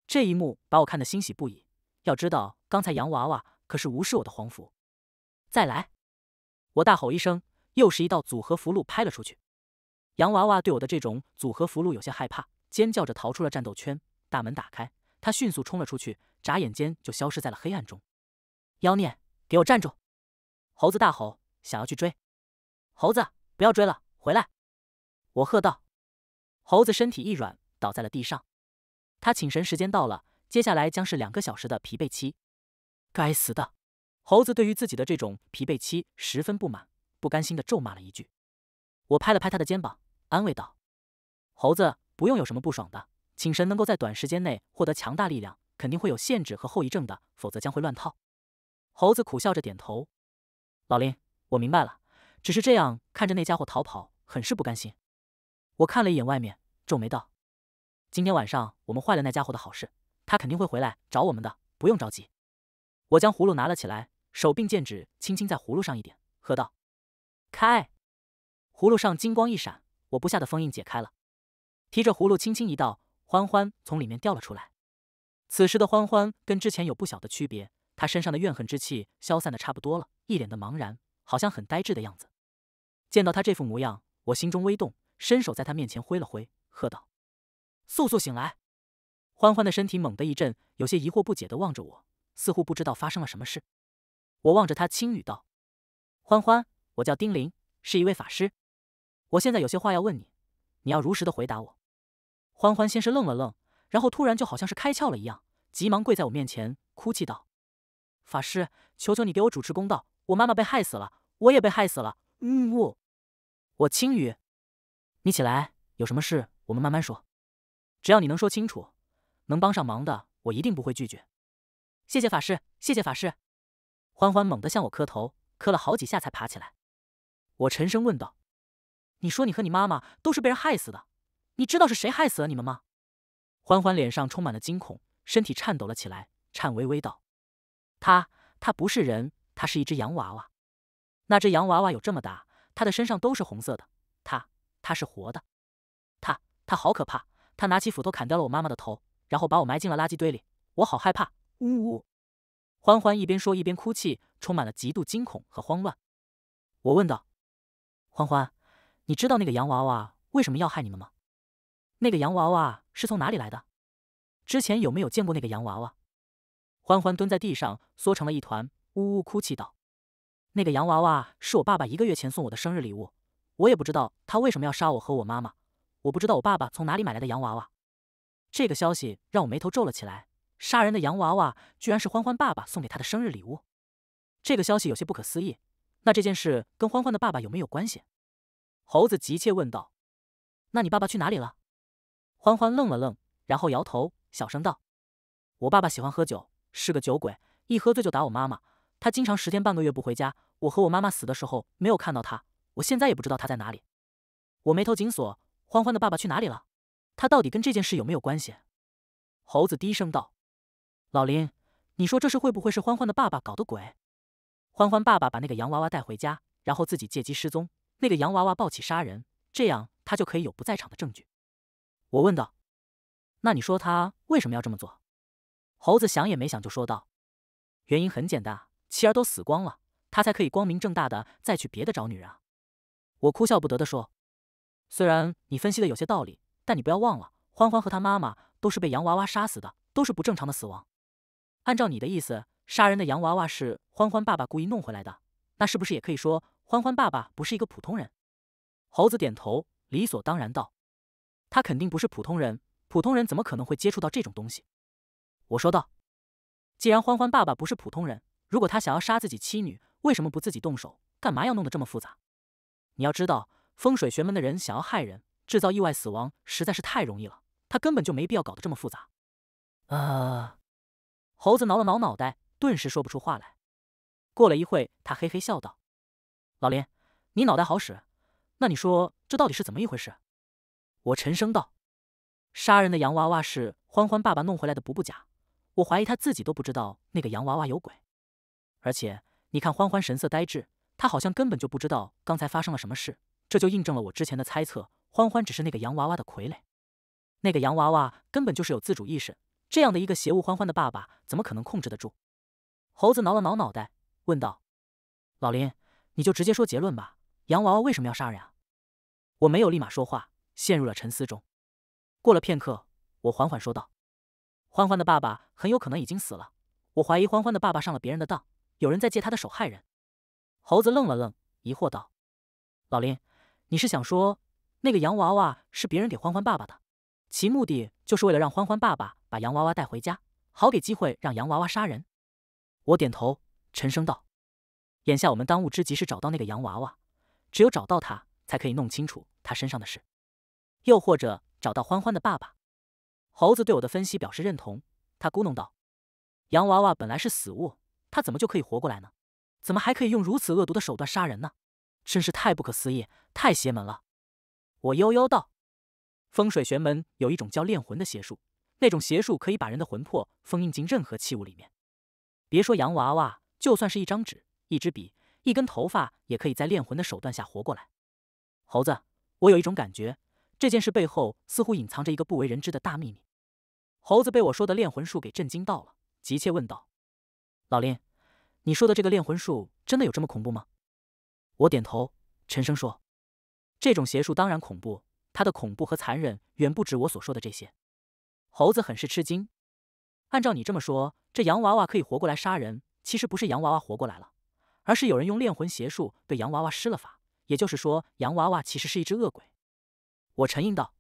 这一幕把我看得欣喜不已。要知道，刚才洋娃娃可是无视我的黄符。再来！我大吼一声，又是一道组合符箓拍了出去。洋娃娃对我的这种组合符箓有些害怕，尖叫着逃出了战斗圈。大门打开，他迅速冲了出去，眨眼间就消失在了黑暗中。妖孽，给我站住！猴子大吼，想要去追。猴子，不要追了！回来！我喝道。猴子身体一软，倒在了地上。他请神时间到了，接下来将是两个小时的疲惫期。该死的！猴子对于自己的这种疲惫期十分不满，不甘心的咒骂了一句。我拍了拍他的肩膀，安慰道：“猴子，不用有什么不爽的，请神能够在短时间内获得强大力量，肯定会有限制和后遗症的，否则将会乱套。”猴子苦笑着点头：“老林，我明白了。”只是这样看着那家伙逃跑，很是不甘心。我看了一眼外面，皱眉道：“今天晚上我们坏了那家伙的好事，他肯定会回来找我们的，不用着急。”我将葫芦拿了起来，手并剑指，轻轻在葫芦上一点，喝道：“开！”葫芦上金光一闪，我布下的封印解开了。提着葫芦轻轻一倒，欢欢从里面掉了出来。此时的欢欢跟之前有不小的区别，他身上的怨恨之气消散的差不多了，一脸的茫然，好像很呆滞的样子。见到他这副模样，我心中微动，伸手在他面前挥了挥，喝道：“速速醒来！”欢欢的身体猛地一震，有些疑惑不解的望着我，似乎不知道发生了什么事。我望着他轻语道：“欢欢，我叫丁玲，是一位法师。我现在有些话要问你，你要如实的回答我。”欢欢先是愣了愣，然后突然就好像是开窍了一样，急忙跪在我面前，哭泣道：“法师，求求你给我主持公道！我妈妈被害死了，我也被害死了！”嗯，我青羽，你起来，有什么事我们慢慢说。只要你能说清楚，能帮上忙的，我一定不会拒绝。谢谢法师，谢谢法师。欢欢猛地向我磕头，磕了好几下才爬起来。我沉声问道：“你说你和你妈妈都是被人害死的，你知道是谁害死了你们吗？”欢欢脸上充满了惊恐，身体颤抖了起来，颤巍巍道：“他，他不是人，他是一只洋娃娃。”那只洋娃娃有这么大，它的身上都是红色的，它它是活的，它它好可怕！它拿起斧头砍掉了我妈妈的头，然后把我埋进了垃圾堆里，我好害怕！呜呜！欢欢一边说一边哭泣，充满了极度惊恐和慌乱。我问道：“欢欢，你知道那个洋娃娃为什么要害你们吗？那个洋娃娃是从哪里来的？之前有没有见过那个洋娃娃？”欢欢蹲在地上缩成了一团，呜呜哭泣道。那个洋娃娃是我爸爸一个月前送我的生日礼物，我也不知道他为什么要杀我和我妈妈。我不知道我爸爸从哪里买来的洋娃娃。这个消息让我眉头皱了起来。杀人的洋娃娃居然是欢欢爸爸送给他的生日礼物。这个消息有些不可思议。那这件事跟欢欢的爸爸有没有关系？猴子急切问道。那你爸爸去哪里了？欢欢愣了愣，然后摇头，小声道：“我爸爸喜欢喝酒，是个酒鬼，一喝醉就打我妈妈。”他经常十天半个月不回家，我和我妈妈死的时候没有看到他，我现在也不知道他在哪里。我眉头紧锁，欢欢的爸爸去哪里了？他到底跟这件事有没有关系？猴子低声道：“老林，你说这事会不会是欢欢的爸爸搞的鬼？欢欢爸爸把那个洋娃娃带回家，然后自己借机失踪，那个洋娃娃抱起杀人，这样他就可以有不在场的证据。”我问道：“那你说他为什么要这么做？”猴子想也没想就说道：“原因很简单。”妻儿都死光了，他才可以光明正大的再去别的找女人啊！我哭笑不得的说：“虽然你分析的有些道理，但你不要忘了，欢欢和他妈妈都是被洋娃娃杀死的，都是不正常的死亡。按照你的意思，杀人的洋娃娃是欢欢爸爸故意弄回来的，那是不是也可以说欢欢爸爸不是一个普通人？”猴子点头，理所当然道：“他肯定不是普通人，普通人怎么可能会接触到这种东西？”我说道：“既然欢欢爸爸不是普通人。”如果他想要杀自己妻女，为什么不自己动手？干嘛要弄得这么复杂？你要知道，风水玄门的人想要害人，制造意外死亡实在是太容易了。他根本就没必要搞得这么复杂。啊！猴子挠了挠脑袋，顿时说不出话来。过了一会，他嘿嘿笑道：“老林，你脑袋好使，那你说这到底是怎么一回事？”我沉声道：“杀人的洋娃娃是欢欢爸爸弄回来的，不不假。我怀疑他自己都不知道那个洋娃娃有鬼。”而且你看，欢欢神色呆滞，他好像根本就不知道刚才发生了什么事，这就印证了我之前的猜测：欢欢只是那个洋娃娃的傀儡，那个洋娃娃根本就是有自主意识。这样的一个邪物，欢欢的爸爸怎么可能控制得住？猴子挠了挠脑袋，问道：“老林，你就直接说结论吧，洋娃娃为什么要杀人啊？”我没有立马说话，陷入了沉思中。过了片刻，我缓缓说道：“欢欢的爸爸很有可能已经死了，我怀疑欢欢的爸爸上了别人的当。”有人在借他的手害人。猴子愣了愣，疑惑道：“老林，你是想说，那个洋娃娃是别人给欢欢爸爸的，其目的就是为了让欢欢爸爸把洋娃娃带回家，好给机会让洋娃娃杀人？”我点头，沉声道：“眼下我们当务之急是找到那个洋娃娃，只有找到他，才可以弄清楚他身上的事，又或者找到欢欢的爸爸。”猴子对我的分析表示认同，他咕哝道：“洋娃娃本来是死物。”他怎么就可以活过来呢？怎么还可以用如此恶毒的手段杀人呢？真是太不可思议，太邪门了！我悠悠道：“风水玄门有一种叫炼魂的邪术，那种邪术可以把人的魂魄封印进任何器物里面。别说洋娃娃，就算是一张纸、一支笔、一根头发，也可以在炼魂的手段下活过来。”猴子，我有一种感觉，这件事背后似乎隐藏着一个不为人知的大秘密。猴子被我说的炼魂术给震惊到了，急切问道。老林，你说的这个炼魂术真的有这么恐怖吗？我点头，沉声说：“这种邪术当然恐怖，它的恐怖和残忍远不止我所说的这些。”猴子很是吃惊。按照你这么说，这洋娃娃可以活过来杀人，其实不是洋娃娃活过来了，而是有人用炼魂邪术对洋娃娃施了法。也就是说，洋娃娃其实是一只恶鬼。我沉吟道：“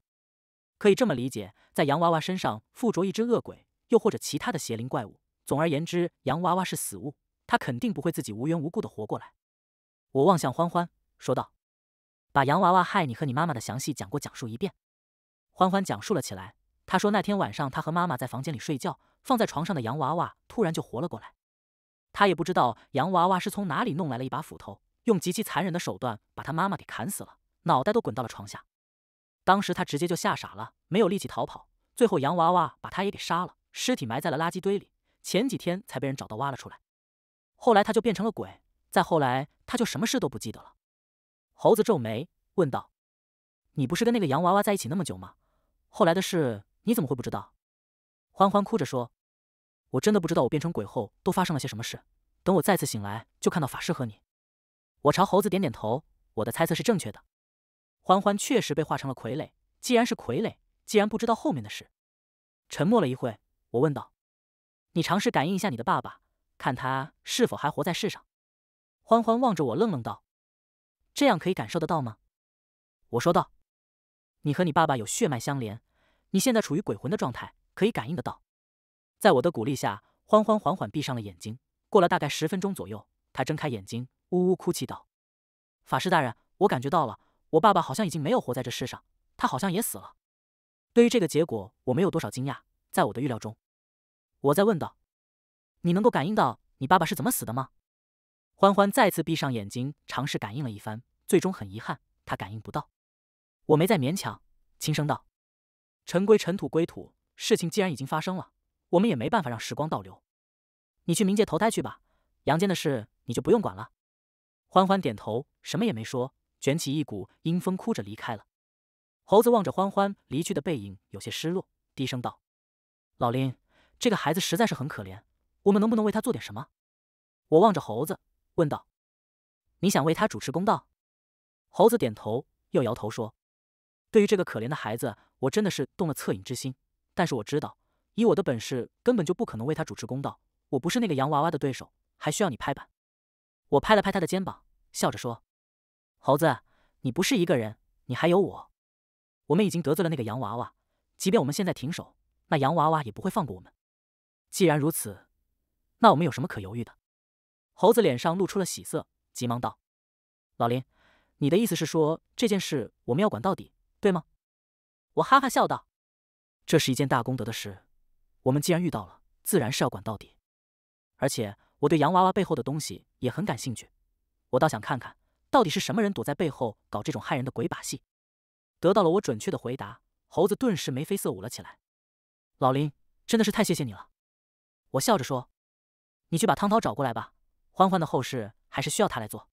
可以这么理解，在洋娃娃身上附着一只恶鬼，又或者其他的邪灵怪物。”总而言之，洋娃娃是死物，他肯定不会自己无缘无故的活过来。我望向欢欢，说道：“把洋娃娃害你和你妈妈的详细讲过讲述一遍。”欢欢讲述了起来。他说：“那天晚上，他和妈妈在房间里睡觉，放在床上的洋娃娃突然就活了过来。他也不知道洋娃娃是从哪里弄来了一把斧头，用极其残忍的手段把他妈妈给砍死了，脑袋都滚到了床下。当时他直接就吓傻了，没有力气逃跑。最后，洋娃娃把他也给杀了，尸体埋在了垃圾堆里。”前几天才被人找到挖了出来，后来他就变成了鬼，再后来他就什么事都不记得了。猴子皱眉问道：“你不是跟那个洋娃娃在一起那么久吗？后来的事你怎么会不知道？”欢欢哭着说：“我真的不知道，我变成鬼后都发生了些什么事。等我再次醒来，就看到法师和你。”我朝猴子点点头，我的猜测是正确的。欢欢确实被化成了傀儡。既然是傀儡，既然不知道后面的事，沉默了一会，我问道。你尝试感应一下你的爸爸，看他是否还活在世上。欢欢望着我，愣愣道：“这样可以感受得到吗？”我说道：“你和你爸爸有血脉相连，你现在处于鬼魂的状态，可以感应得到。”在我的鼓励下，欢欢缓缓闭上了眼睛。过了大概十分钟左右，他睁开眼睛，呜呜哭泣道：“法师大人，我感觉到了，我爸爸好像已经没有活在这世上，他好像也死了。”对于这个结果，我没有多少惊讶，在我的预料中。我再问道：“你能够感应到你爸爸是怎么死的吗？”欢欢再次闭上眼睛，尝试感应了一番，最终很遗憾，他感应不到。我没再勉强，轻声道：“尘归尘，土归土，事情既然已经发生了，我们也没办法让时光倒流。你去冥界投胎去吧，阳间的事你就不用管了。”欢欢点头，什么也没说，卷起一股阴风，哭着离开了。猴子望着欢欢离去的背影，有些失落，低声道：“老林。”这个孩子实在是很可怜，我们能不能为他做点什么？我望着猴子问道：“你想为他主持公道？”猴子点头又摇头说：“对于这个可怜的孩子，我真的是动了恻隐之心。但是我知道，以我的本事，根本就不可能为他主持公道。我不是那个洋娃娃的对手，还需要你拍板。”我拍了拍他的肩膀，笑着说：“猴子，你不是一个人，你还有我。我们已经得罪了那个洋娃娃，即便我们现在停手，那洋娃娃也不会放过我们。”既然如此，那我们有什么可犹豫的？猴子脸上露出了喜色，急忙道：“老林，你的意思是说这件事我们要管到底，对吗？”我哈哈笑道：“这是一件大功德的事，我们既然遇到了，自然是要管到底。而且我对洋娃娃背后的东西也很感兴趣，我倒想看看，到底是什么人躲在背后搞这种害人的鬼把戏。”得到了我准确的回答，猴子顿时眉飞色舞了起来。“老林，真的是太谢谢你了！”我笑着说：“你去把汤涛找过来吧，欢欢的后事还是需要他来做。”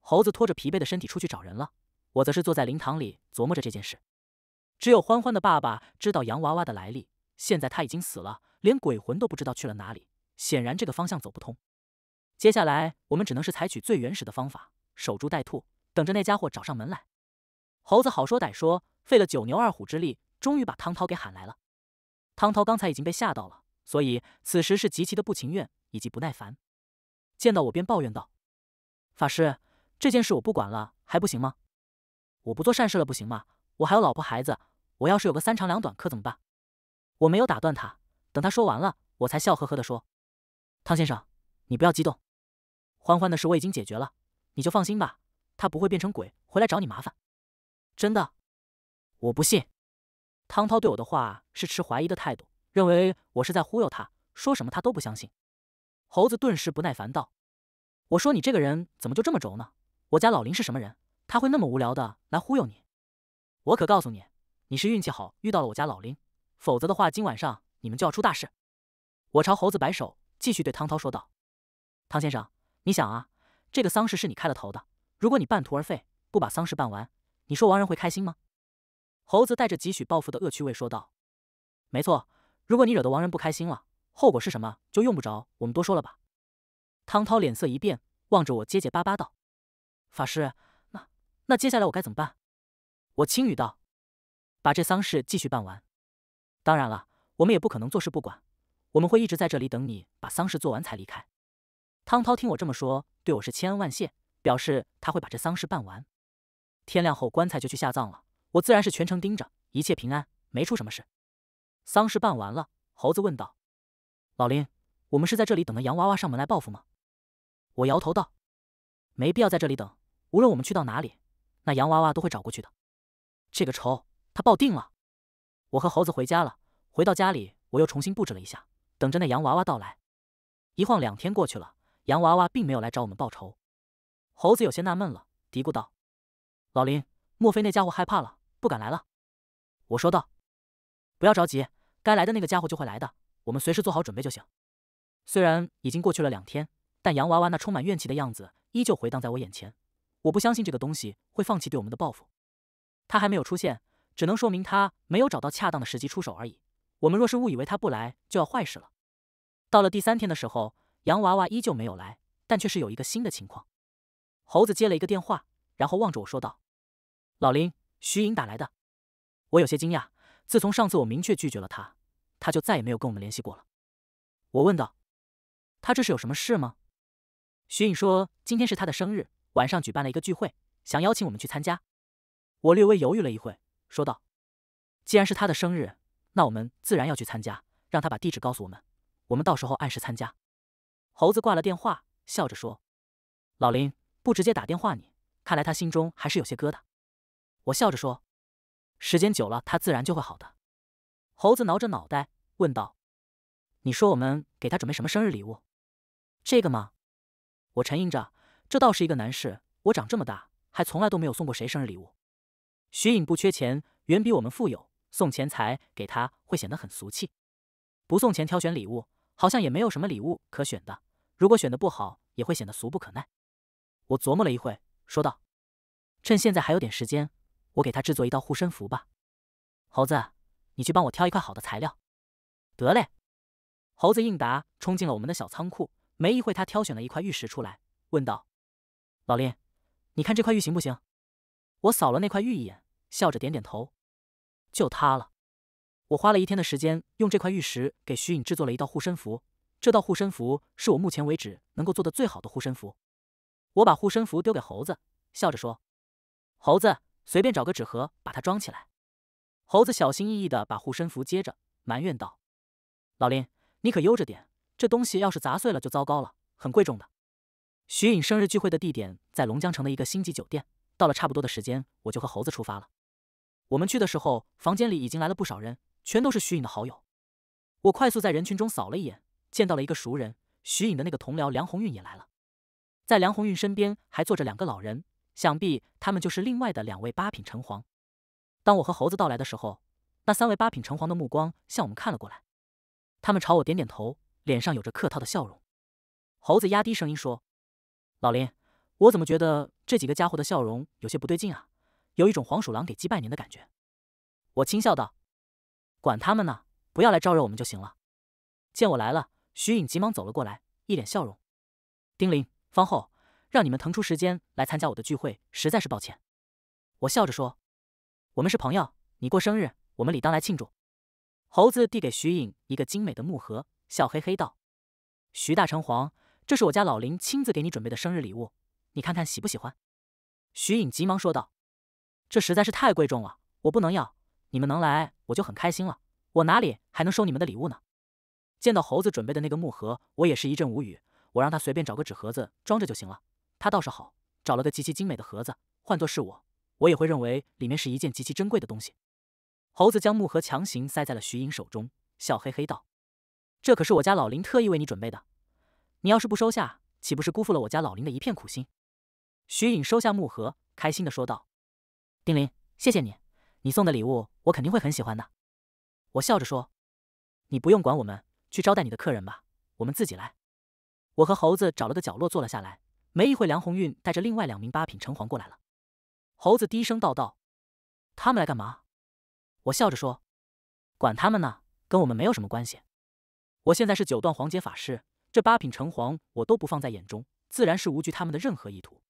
猴子拖着疲惫的身体出去找人了，我则是坐在灵堂里琢磨着这件事。只有欢欢的爸爸知道洋娃娃的来历，现在他已经死了，连鬼魂都不知道去了哪里。显然这个方向走不通，接下来我们只能是采取最原始的方法，守株待兔，等着那家伙找上门来。猴子好说歹说，费了九牛二虎之力，终于把汤涛给喊来了。汤涛刚才已经被吓到了。所以此时是极其的不情愿以及不耐烦，见到我便抱怨道：“法师，这件事我不管了，还不行吗？我不做善事了，不行吗？我还有老婆孩子，我要是有个三长两短，可怎么办？”我没有打断他，等他说完了，我才笑呵呵的说：“汤先生，你不要激动，欢欢的事我已经解决了，你就放心吧，他不会变成鬼回来找你麻烦，真的，我不信。”汤涛对我的话是持怀疑的态度。认为我是在忽悠他，说什么他都不相信。猴子顿时不耐烦道：“我说你这个人怎么就这么轴呢？我家老林是什么人？他会那么无聊的来忽悠你？我可告诉你，你是运气好遇到了我家老林，否则的话今晚上你们就要出大事。”我朝猴子摆手，继续对汤涛说道：“汤先生，你想啊，这个丧事是你开了头的，如果你半途而废，不把丧事办完，你说亡人会开心吗？”猴子带着几许报复的恶趣味说道：“没错。”如果你惹得王人不开心了，后果是什么？就用不着我们多说了吧。汤涛脸色一变，望着我结结巴巴道：“法师，那那接下来我该怎么办？”我轻语道：“把这丧事继续办完。当然了，我们也不可能坐视不管，我们会一直在这里等你，把丧事做完才离开。”汤涛听我这么说，对我是千恩万谢，表示他会把这丧事办完。天亮后，棺材就去下葬了，我自然是全程盯着，一切平安，没出什么事。丧事办完了，猴子问道：“老林，我们是在这里等的洋娃娃上门来报复吗？”我摇头道：“没必要在这里等，无论我们去到哪里，那洋娃娃都会找过去的。这个仇他报定了。”我和猴子回家了。回到家里，我又重新布置了一下，等着那洋娃娃到来。一晃两天过去了，洋娃娃并没有来找我们报仇。猴子有些纳闷了，嘀咕道：“老林，莫非那家伙害怕了，不敢来了？”我说道：“不要着急。”该来的那个家伙就会来的，我们随时做好准备就行。虽然已经过去了两天，但洋娃娃那充满怨气的样子依旧回荡在我眼前。我不相信这个东西会放弃对我们的报复。他还没有出现，只能说明他没有找到恰当的时机出手而已。我们若是误以为他不来，就要坏事了。到了第三天的时候，洋娃娃依旧没有来，但却是有一个新的情况。猴子接了一个电话，然后望着我说道：“老林，徐颖打来的。”我有些惊讶。自从上次我明确拒绝了他，他就再也没有跟我们联系过了。我问道：“他这是有什么事吗？”徐颖说：“今天是他的生日，晚上举办了一个聚会，想邀请我们去参加。”我略微犹豫了一会，说道：“既然是他的生日，那我们自然要去参加。让他把地址告诉我们，我们到时候按时参加。”猴子挂了电话，笑着说：“老林不直接打电话你，看来他心中还是有些疙瘩。”我笑着说。时间久了，他自然就会好的。猴子挠着脑袋问道：“你说我们给他准备什么生日礼物？”这个吗？我沉吟着，这倒是一个难事。我长这么大，还从来都没有送过谁生日礼物。徐颖不缺钱，远比我们富有，送钱财给他会显得很俗气。不送钱，挑选礼物，好像也没有什么礼物可选的。如果选的不好，也会显得俗不可耐。我琢磨了一会，说道：“趁现在还有点时间。”我给他制作一道护身符吧，猴子，你去帮我挑一块好的材料。得嘞，猴子应答，冲进了我们的小仓库。没一会，他挑选了一块玉石出来，问道：“老林，你看这块玉行不行？”我扫了那块玉一眼，笑着点点头：“就它了。”我花了一天的时间，用这块玉石给徐颖制作了一道护身符。这道护身符是我目前为止能够做的最好的护身符。我把护身符丢给猴子，笑着说：“猴子。”随便找个纸盒把它装起来。猴子小心翼翼地把护身符接着，埋怨道：“老林，你可悠着点，这东西要是砸碎了就糟糕了，很贵重的。”徐颖生日聚会的地点在龙江城的一个星级酒店。到了差不多的时间，我就和猴子出发了。我们去的时候，房间里已经来了不少人，全都是徐颖的好友。我快速在人群中扫了一眼，见到了一个熟人，徐颖的那个同僚梁红运也来了。在梁红运身边还坐着两个老人。想必他们就是另外的两位八品城隍。当我和猴子到来的时候，那三位八品城隍的目光向我们看了过来，他们朝我点点头，脸上有着客套的笑容。猴子压低声音说：“老林，我怎么觉得这几个家伙的笑容有些不对劲啊？有一种黄鼠狼给鸡拜年的感觉。”我轻笑道：“管他们呢，不要来招惹我们就行了。”见我来了，徐颖急忙走了过来，一脸笑容：“丁玲，方后。”让你们腾出时间来参加我的聚会，实在是抱歉。我笑着说：“我们是朋友，你过生日，我们理当来庆祝。”猴子递给徐颖一个精美的木盒，笑嘿嘿道：“徐大成皇，这是我家老林亲自给你准备的生日礼物，你看看喜不喜欢？”徐颖急忙说道：“这实在是太贵重了，我不能要。你们能来，我就很开心了。我哪里还能收你们的礼物呢？”见到猴子准备的那个木盒，我也是一阵无语。我让他随便找个纸盒子装着就行了。他倒是好，找了个极其精美的盒子。换作是我，我也会认为里面是一件极其珍贵的东西。猴子将木盒强行塞在了徐颖手中，笑嘿嘿道：“这可是我家老林特意为你准备的，你要是不收下，岂不是辜负了我家老林的一片苦心？”徐颖收下木盒，开心的说道：“丁玲，谢谢你，你送的礼物我肯定会很喜欢的。”我笑着说：“你不用管我们，去招待你的客人吧，我们自己来。”我和猴子找了个角落坐了下来。没一会，梁红玉带着另外两名八品城隍过来了。猴子低声道：“道，他们来干嘛？”我笑着说：“管他们呢，跟我们没有什么关系。我现在是九段黄阶法师，这八品城隍我都不放在眼中，自然是无惧他们的任何意图。”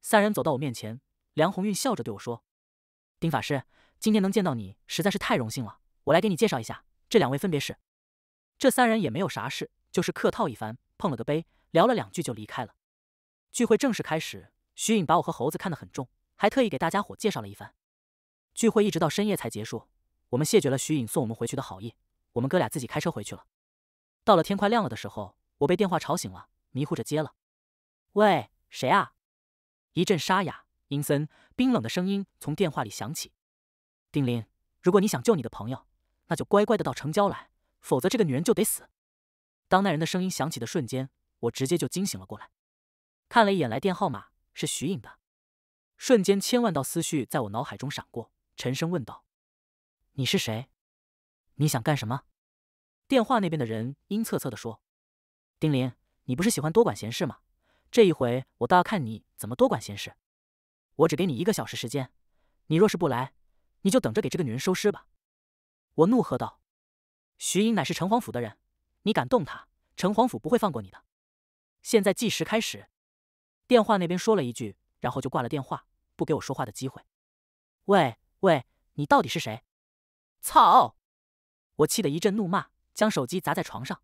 三人走到我面前，梁红玉笑着对我说：“丁法师，今天能见到你实在是太荣幸了。我来给你介绍一下，这两位分别是……”这三人也没有啥事，就是客套一番，碰了个杯，聊了两句就离开了。聚会正式开始，徐颖把我和猴子看得很重，还特意给大家伙介绍了一番。聚会一直到深夜才结束，我们谢绝了徐颖送我们回去的好意，我们哥俩自己开车回去了。到了天快亮了的时候，我被电话吵醒了，迷糊着接了：“喂，谁啊？”一阵沙哑、阴森、冰冷的声音从电话里响起：“丁林，如果你想救你的朋友，那就乖乖的到城郊来，否则这个女人就得死。”当那人的声音响起的瞬间，我直接就惊醒了过来。看了一眼来电号码，是徐颖的。瞬间，千万道思绪在我脑海中闪过。沉声问道：“你是谁？你想干什么？”电话那边的人阴恻恻的说：“丁林，你不是喜欢多管闲事吗？这一回，我倒要看你怎么多管闲事。我只给你一个小时时间，你若是不来，你就等着给这个女人收尸吧。”我怒喝道：“徐颖乃是城隍府的人，你敢动她，城隍府不会放过你的。现在计时开始。”电话那边说了一句，然后就挂了电话，不给我说话的机会。喂喂，你到底是谁？操！我气得一阵怒骂，将手机砸在床上。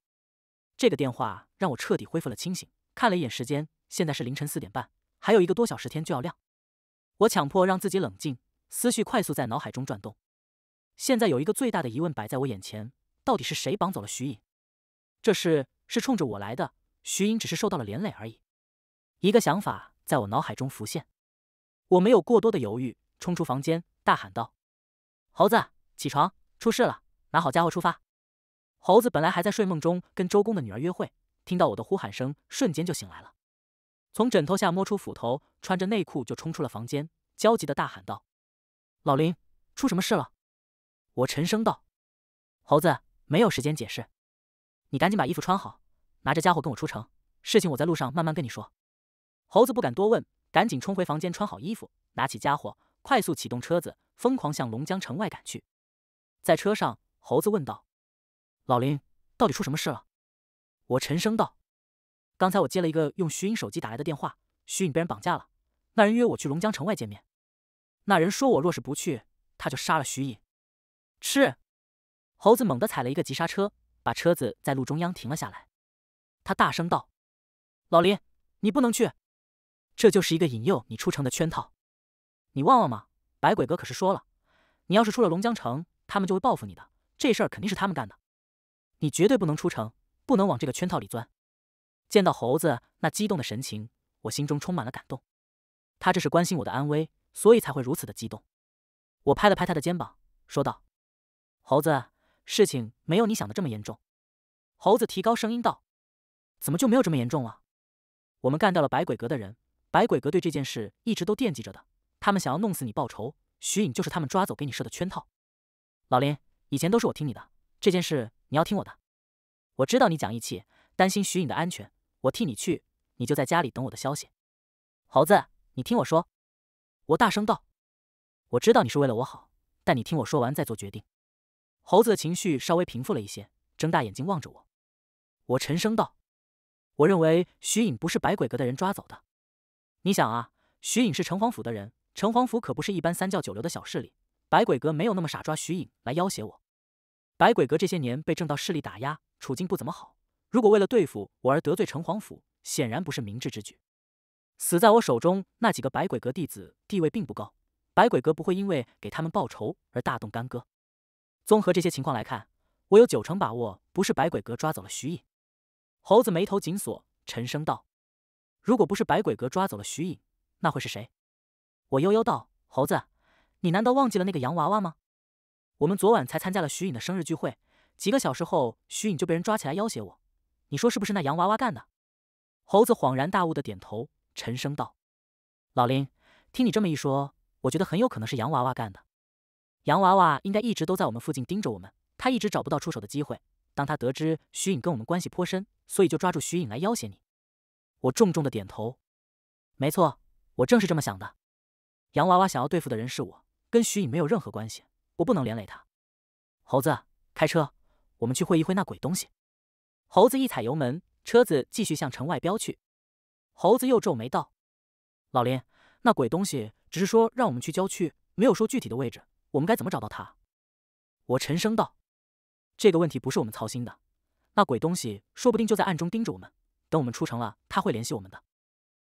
这个电话让我彻底恢复了清醒。看了一眼时间，现在是凌晨四点半，还有一个多小时天就要亮。我强迫让自己冷静，思绪快速在脑海中转动。现在有一个最大的疑问摆在我眼前：到底是谁绑走了徐颖？这事是冲着我来的，徐颖只是受到了连累而已。一个想法在我脑海中浮现，我没有过多的犹豫，冲出房间，大喊道：“猴子，起床！出事了，拿好家伙，出发！”猴子本来还在睡梦中跟周公的女儿约会，听到我的呼喊声，瞬间就醒来了，从枕头下摸出斧头，穿着内裤就冲出了房间，焦急的大喊道：“老林，出什么事了？”我沉声道：“猴子，没有时间解释，你赶紧把衣服穿好，拿着家伙跟我出城，事情我在路上慢慢跟你说。”猴子不敢多问，赶紧冲回房间，穿好衣服，拿起家伙，快速启动车子，疯狂向龙江城外赶去。在车上，猴子问道：“老林，到底出什么事了？”我沉声道：“刚才我接了一个用徐颖手机打来的电话，徐颖被人绑架了。那人约我去龙江城外见面。那人说我若是不去，他就杀了徐颖。”是。猴子猛地踩了一个急刹车，把车子在路中央停了下来。他大声道：“老林，你不能去！”这就是一个引诱你出城的圈套，你忘了吗？百鬼阁可是说了，你要是出了龙江城，他们就会报复你的。这事儿肯定是他们干的，你绝对不能出城，不能往这个圈套里钻。见到猴子那激动的神情，我心中充满了感动。他这是关心我的安危，所以才会如此的激动。我拍了拍他的肩膀，说道：“猴子，事情没有你想的这么严重。”猴子提高声音道：“怎么就没有这么严重了？我们干掉了百鬼阁的人。”百鬼阁对这件事一直都惦记着的，他们想要弄死你报仇，徐颖就是他们抓走给你设的圈套。老林，以前都是我听你的，这件事你要听我的。我知道你讲义气，担心徐颖的安全，我替你去，你就在家里等我的消息。猴子，你听我说！我大声道：“我知道你是为了我好，但你听我说完再做决定。”猴子的情绪稍微平复了一些，睁大眼睛望着我。我沉声道：“我认为徐颖不是百鬼阁的人抓走的。”你想啊，徐颖是城隍府的人，城隍府可不是一般三教九流的小势力。百鬼阁没有那么傻，抓徐颖来要挟我。百鬼阁这些年被正道势力打压，处境不怎么好。如果为了对付我而得罪城隍府，显然不是明智之举。死在我手中那几个百鬼阁弟子地位并不高，百鬼阁不会因为给他们报仇而大动干戈。综合这些情况来看，我有九成把握，不是百鬼阁抓走了徐颖。猴子眉头紧锁，沉声道。如果不是百鬼阁抓走了徐颖，那会是谁？我悠悠道：“猴子，你难道忘记了那个洋娃娃吗？我们昨晚才参加了徐颖的生日聚会，几个小时后徐颖就被人抓起来要挟我，你说是不是那洋娃娃干的？”猴子恍然大悟的点头，沉声道：“老林，听你这么一说，我觉得很有可能是洋娃娃干的。洋娃娃应该一直都在我们附近盯着我们，他一直找不到出手的机会。当他得知徐颖跟我们关系颇深，所以就抓住徐颖来要挟你。”我重重的点头，没错，我正是这么想的。洋娃娃想要对付的人是我，跟徐颖没有任何关系，我不能连累他。猴子，开车，我们去会一会那鬼东西。猴子一踩油门，车子继续向城外飙去。猴子又皱眉道：“老林，那鬼东西只是说让我们去郊区，没有说具体的位置，我们该怎么找到他？”我沉声道：“这个问题不是我们操心的，那鬼东西说不定就在暗中盯着我们。”等我们出城了，他会联系我们的。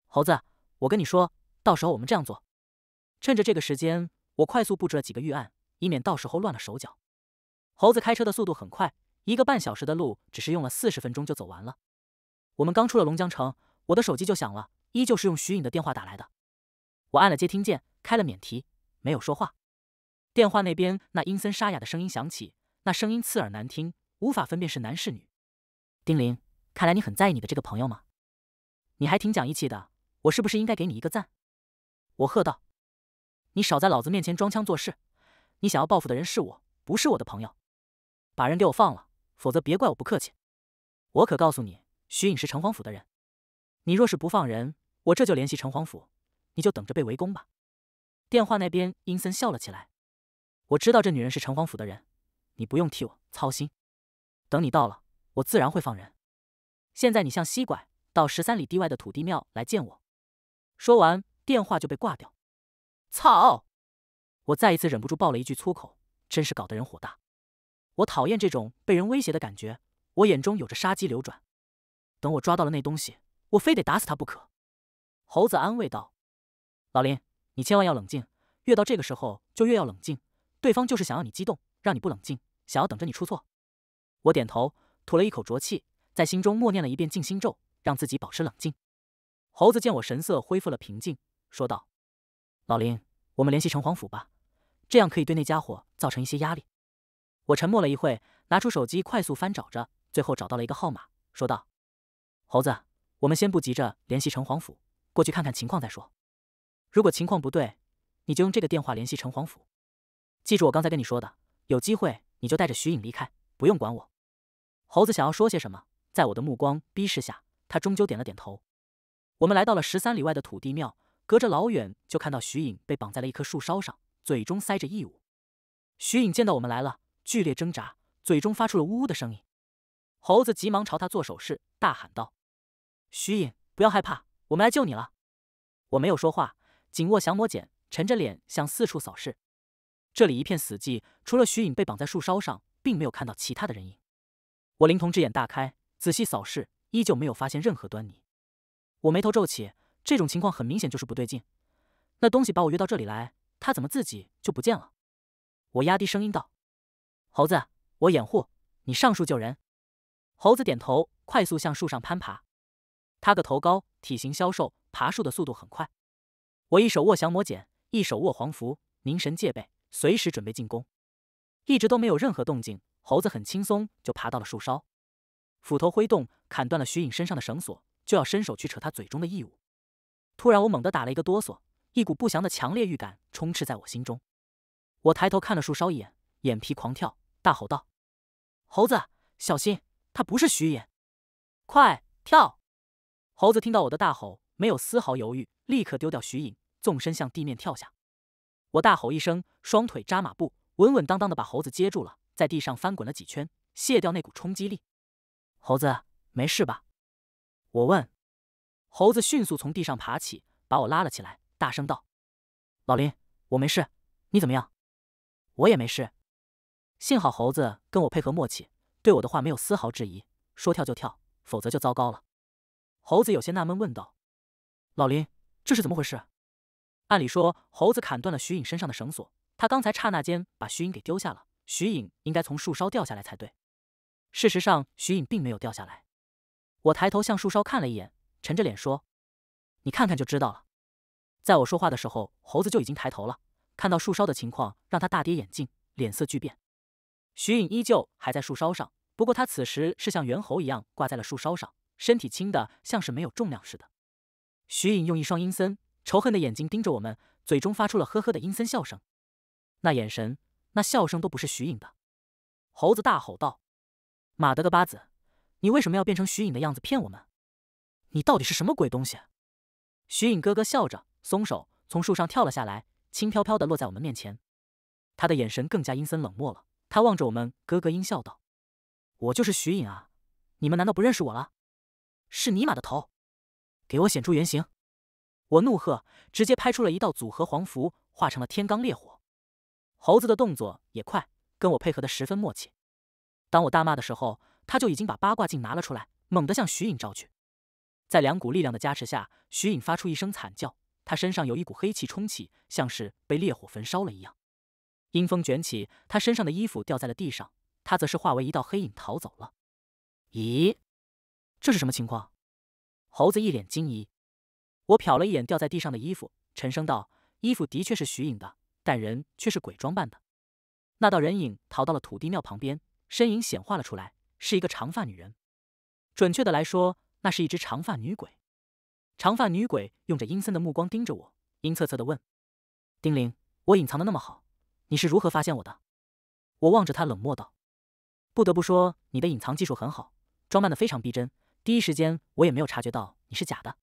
猴子，我跟你说，到时候我们这样做。趁着这个时间，我快速布置了几个预案，以免到时候乱了手脚。猴子开车的速度很快，一个半小时的路，只是用了四十分钟就走完了。我们刚出了龙江城，我的手机就响了，依旧是用徐颖的电话打来的。我按了接听键，开了免提，没有说话。电话那边那阴森沙哑的声音响起，那声音刺耳难听，无法分辨是男是女。丁玲。看来你很在意你的这个朋友吗？你还挺讲义气的，我是不是应该给你一个赞？我喝道：“你少在老子面前装腔作势！你想要报复的人是我，不是我的朋友。把人给我放了，否则别怪我不客气！我可告诉你，徐颖是城隍府的人，你若是不放人，我这就联系城隍府，你就等着被围攻吧。”电话那边阴森笑了起来：“我知道这女人是城隍府的人，你不用替我操心。等你到了，我自然会放人。”现在你向西拐，到十三里地外的土地庙来见我。说完，电话就被挂掉。操！我再一次忍不住爆了一句粗口，真是搞得人火大。我讨厌这种被人威胁的感觉，我眼中有着杀机流转。等我抓到了那东西，我非得打死他不可。猴子安慰道：“老林，你千万要冷静，越到这个时候就越要冷静。对方就是想要你激动，让你不冷静，想要等着你出错。”我点头，吐了一口浊气。在心中默念了一遍静心咒，让自己保持冷静。猴子见我神色恢复了平静，说道：“老林，我们联系城隍府吧，这样可以对那家伙造成一些压力。”我沉默了一会，拿出手机快速翻找着，最后找到了一个号码，说道：“猴子，我们先不急着联系城隍府，过去看看情况再说。如果情况不对，你就用这个电话联系城隍府。记住我刚才跟你说的，有机会你就带着徐颖离开，不用管我。”猴子想要说些什么。在我的目光逼视下，他终究点了点头。我们来到了十三里外的土地庙，隔着老远就看到徐颖被绑在了一棵树梢上，嘴中塞着异物。徐颖见到我们来了，剧烈挣扎，嘴中发出了呜呜的声音。猴子急忙朝他做手势，大喊道：“徐颖，不要害怕，我们来救你了。”我没有说话，紧握降魔剑，沉着脸向四处扫视。这里一片死寂，除了徐颖被绑在树梢上，并没有看到其他的人影。我灵童之眼大开。仔细扫视，依旧没有发现任何端倪。我眉头皱起，这种情况很明显就是不对劲。那东西把我约到这里来，他怎么自己就不见了？我压低声音道：“猴子，我掩护你上树救人。”猴子点头，快速向树上攀爬。他个头高，体型消瘦，爬树的速度很快。我一手握降魔剑，一手握黄符，凝神戒备，随时准备进攻。一直都没有任何动静，猴子很轻松就爬到了树梢。斧头挥动，砍断了徐颖身上的绳索，就要伸手去扯他嘴中的异物。突然，我猛地打了一个哆嗦，一股不祥的强烈预感充斥在我心中。我抬头看了树梢一眼，眼皮狂跳，大吼道：“猴子，小心！他不是徐颖，快跳！”猴子听到我的大吼，没有丝毫犹豫，立刻丢掉徐颖，纵身向地面跳下。我大吼一声，双腿扎马步，稳稳当当的把猴子接住了，在地上翻滚了几圈，卸掉那股冲击力。猴子，没事吧？我问。猴子迅速从地上爬起，把我拉了起来，大声道：“老林，我没事，你怎么样？我也没事。幸好猴子跟我配合默契，对我的话没有丝毫质疑，说跳就跳，否则就糟糕了。”猴子有些纳闷问道：“老林，这是怎么回事？按理说，猴子砍断了徐颖身上的绳索，他刚才刹那间把徐颖给丢下了，徐颖应该从树梢掉下来才对。”事实上，徐颖并没有掉下来。我抬头向树梢看了一眼，沉着脸说：“你看看就知道了。”在我说话的时候，猴子就已经抬头了，看到树梢的情况，让他大跌眼镜，脸色巨变。徐颖依旧还在树梢上，不过他此时是像猿猴一样挂在了树梢上，身体轻的像是没有重量似的。徐颖用一双阴森仇恨的眼睛盯着我们，嘴中发出了呵呵的阴森笑声。那眼神、那笑声都不是徐颖的。猴子大吼道。马德的八子，你为什么要变成徐颖的样子骗我们？你到底是什么鬼东西？徐颖咯咯笑着松手，从树上跳了下来，轻飘飘的落在我们面前。他的眼神更加阴森冷漠了。他望着我们，咯咯阴笑道：“我就是徐颖啊，你们难道不认识我了？”是尼玛的头，给我显出原形！我怒喝，直接拍出了一道组合黄符，化成了天罡烈火。猴子的动作也快，跟我配合的十分默契。当我大骂的时候，他就已经把八卦镜拿了出来，猛地向徐颖照去。在两股力量的加持下，徐颖发出一声惨叫，他身上有一股黑气冲起，像是被烈火焚烧了一样。阴风卷起，他身上的衣服掉在了地上，他则是化为一道黑影逃走了。咦，这是什么情况？猴子一脸惊疑。我瞟了一眼掉在地上的衣服，沉声道：“衣服的确是徐颖的，但人却是鬼装扮的。那道人影逃到了土地庙旁边。”身影显化了出来，是一个长发女人。准确的来说，那是一只长发女鬼。长发女鬼用着阴森的目光盯着我，阴恻恻的问：“丁玲，我隐藏的那么好，你是如何发现我的？”我望着她，冷漠道：“不得不说，你的隐藏技术很好，装扮的非常逼真。第一时间我也没有察觉到你是假的。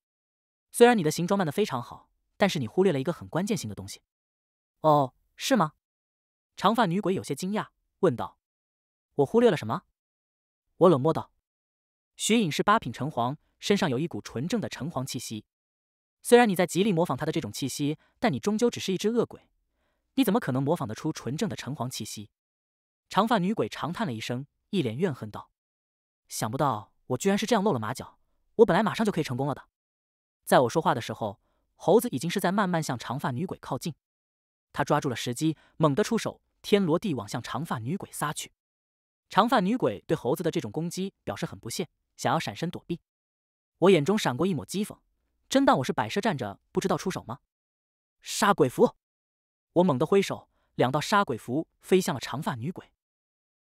虽然你的形装扮的非常好，但是你忽略了一个很关键性的东西。”“哦，是吗？”长发女鬼有些惊讶，问道。我忽略了什么？我冷漠道：“徐隐是八品城隍，身上有一股纯正的城隍气息。虽然你在极力模仿他的这种气息，但你终究只是一只恶鬼，你怎么可能模仿得出纯正的城隍气息？”长发女鬼长叹了一声，一脸怨恨道：“想不到我居然是这样露了马脚，我本来马上就可以成功了的。”在我说话的时候，猴子已经是在慢慢向长发女鬼靠近，他抓住了时机，猛地出手，天罗地网向长发女鬼撒去。长发女鬼对猴子的这种攻击表示很不屑，想要闪身躲避。我眼中闪过一抹讥讽，真当我是摆设，站着不知道出手吗？杀鬼符！我猛地挥手，两道杀鬼符飞向了长发女鬼。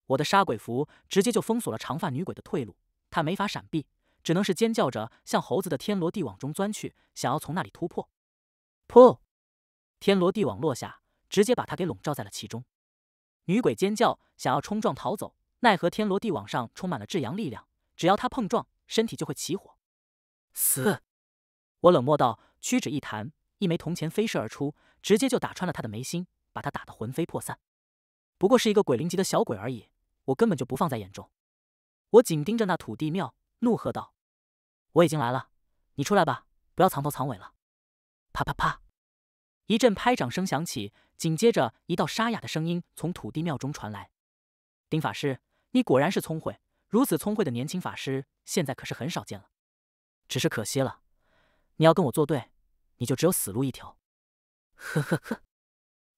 我的杀鬼符直接就封锁了长发女鬼的退路，她没法闪避，只能是尖叫着向猴子的天罗地网中钻去，想要从那里突破。噗！天罗地网落下，直接把她给笼罩在了其中。女鬼尖叫，想要冲撞逃走。奈何天罗地网上充满了至阳力量，只要他碰撞，身体就会起火。死！我冷漠道，屈指一弹，一枚铜钱飞射而出，直接就打穿了他的眉心，把他打得魂飞魄散。不过是一个鬼灵级的小鬼而已，我根本就不放在眼中。我紧盯着那土地庙，怒喝道：“我已经来了，你出来吧，不要藏头藏尾了。”啪啪啪，一阵拍掌声响起，紧接着一道沙哑的声音从土地庙中传来：“丁法师。”你果然是聪慧，如此聪慧的年轻法师现在可是很少见了。只是可惜了，你要跟我作对，你就只有死路一条。呵呵呵，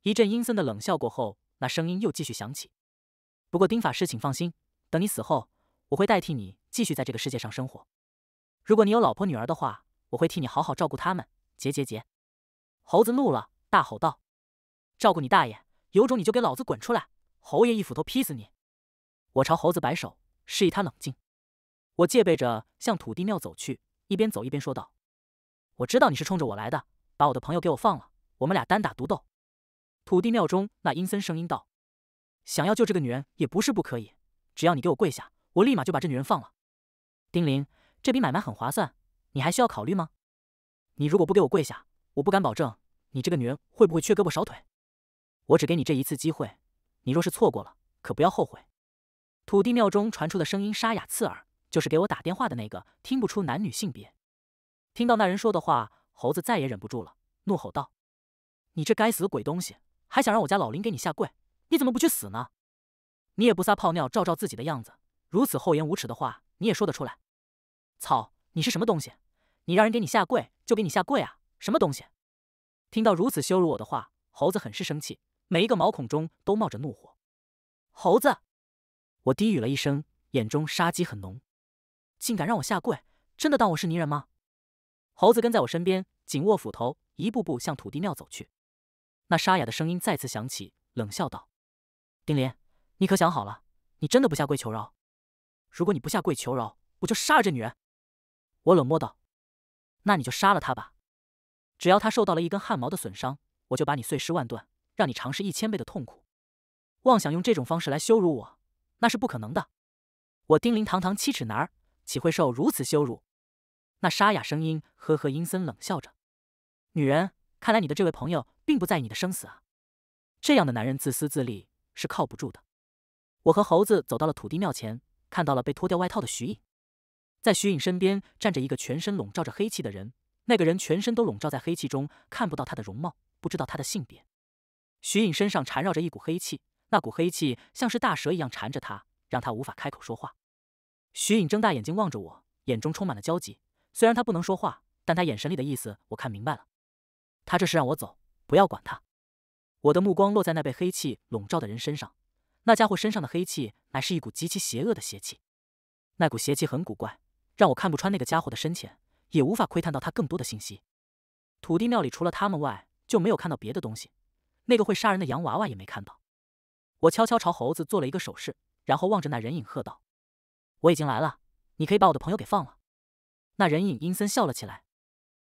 一阵阴森的冷笑过后，那声音又继续响起。不过丁法师，请放心，等你死后，我会代替你继续在这个世界上生活。如果你有老婆女儿的话，我会替你好好照顾他们。结结结！猴子怒了，大吼道：“照顾你大爷！有种你就给老子滚出来！侯爷一斧头劈死你！”我朝猴子摆手，示意他冷静。我戒备着向土地庙走去，一边走一边说道：“我知道你是冲着我来的，把我的朋友给我放了，我们俩单打独斗。”土地庙中那阴森声音道：“想要救这个女人也不是不可以，只要你给我跪下，我立马就把这女人放了。丁玲，这笔买卖很划算，你还需要考虑吗？你如果不给我跪下，我不敢保证你这个女人会不会缺胳膊少腿。我只给你这一次机会，你若是错过了，可不要后悔。”土地庙中传出的声音沙哑刺耳，就是给我打电话的那个，听不出男女性别。听到那人说的话，猴子再也忍不住了，怒吼道：“你这该死鬼东西，还想让我家老林给你下跪？你怎么不去死呢？你也不撒泡尿照照自己的样子，如此厚颜无耻的话，你也说得出来？操，你是什么东西？你让人给你下跪就给你下跪啊？什么东西？”听到如此羞辱我的话，猴子很是生气，每一个毛孔中都冒着怒火。猴子。我低语了一声，眼中杀机很浓。竟敢让我下跪，真的当我是泥人吗？猴子跟在我身边，紧握斧头，一步步向土地庙走去。那沙哑的声音再次响起，冷笑道：“丁莲，你可想好了？你真的不下跪求饶？如果你不下跪求饶，我就杀了这女人。”我冷漠道：“那你就杀了她吧。只要她受到了一根汗毛的损伤，我就把你碎尸万段，让你尝试一千倍的痛苦。妄想用这种方式来羞辱我？”那是不可能的，我丁铃堂堂七尺男儿，岂会受如此羞辱？那沙哑声音呵呵阴森冷笑着：“女人，看来你的这位朋友并不在意你的生死啊！这样的男人自私自利，是靠不住的。”我和猴子走到了土地庙前，看到了被脱掉外套的徐颖，在徐颖身边站着一个全身笼罩着黑气的人。那个人全身都笼罩在黑气中，看不到他的容貌，不知道他的性别。徐颖身上缠绕着一股黑气。那股黑气像是大蛇一样缠着他，让他无法开口说话。徐颖睁大眼睛望着我，眼中充满了焦急。虽然他不能说话，但他眼神里的意思我看明白了。他这是让我走，不要管他。我的目光落在那被黑气笼罩的人身上，那家伙身上的黑气乃是一股极其邪恶的邪气。那股邪气很古怪，让我看不穿那个家伙的深浅，也无法窥探到他更多的信息。土地庙里除了他们外，就没有看到别的东西。那个会杀人的洋娃娃也没看到。我悄悄朝猴子做了一个手势，然后望着那人影喝道：“我已经来了，你可以把我的朋友给放了。”那人影阴森笑了起来：“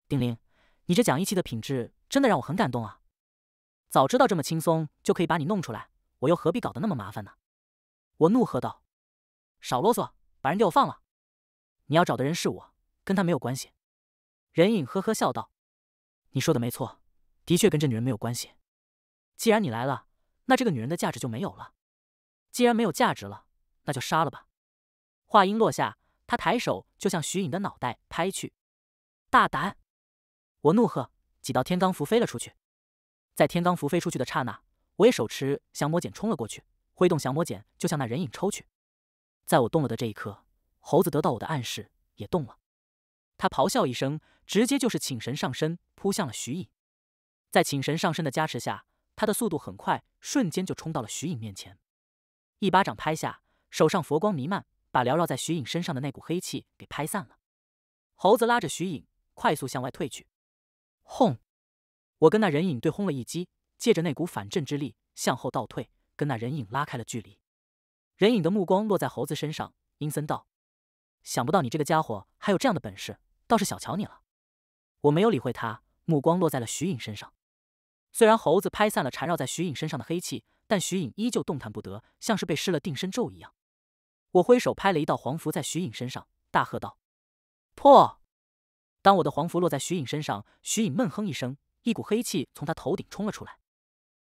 丁玲，你这讲义气的品质真的让我很感动啊！早知道这么轻松就可以把你弄出来，我又何必搞得那么麻烦呢？”我怒喝道：“少啰嗦，把人给我放了！你要找的人是我，跟他没有关系。”人影呵呵笑道：“你说的没错，的确跟这女人没有关系。既然你来了。”那这个女人的价值就没有了。既然没有价值了，那就杀了吧。话音落下，他抬手就向徐颖的脑袋拍去。大胆！我怒喝，几道天罡符飞了出去。在天罡符飞出去的刹那，我也手持降魔剑冲了过去，挥动降魔剑就向那人影抽去。在我动了的这一刻，猴子得到我的暗示也动了，他咆哮一声，直接就是请神上身，扑向了徐颖。在请神上身的加持下。他的速度很快，瞬间就冲到了徐颖面前，一巴掌拍下，手上佛光弥漫，把缭绕在徐颖身上的那股黑气给拍散了。猴子拉着徐颖，快速向外退去。轰！我跟那人影对轰了一击，借着那股反震之力向后倒退，跟那人影拉开了距离。人影的目光落在猴子身上，阴森道：“想不到你这个家伙还有这样的本事，倒是小瞧你了。”我没有理会他，目光落在了徐颖身上。虽然猴子拍散了缠绕在徐颖身上的黑气，但徐颖依旧动弹不得，像是被施了定身咒一样。我挥手拍了一道黄符在徐颖身上，大喝道：“破！”当我的黄符落在徐颖身上，徐颖闷哼一声，一股黑气从他头顶冲了出来。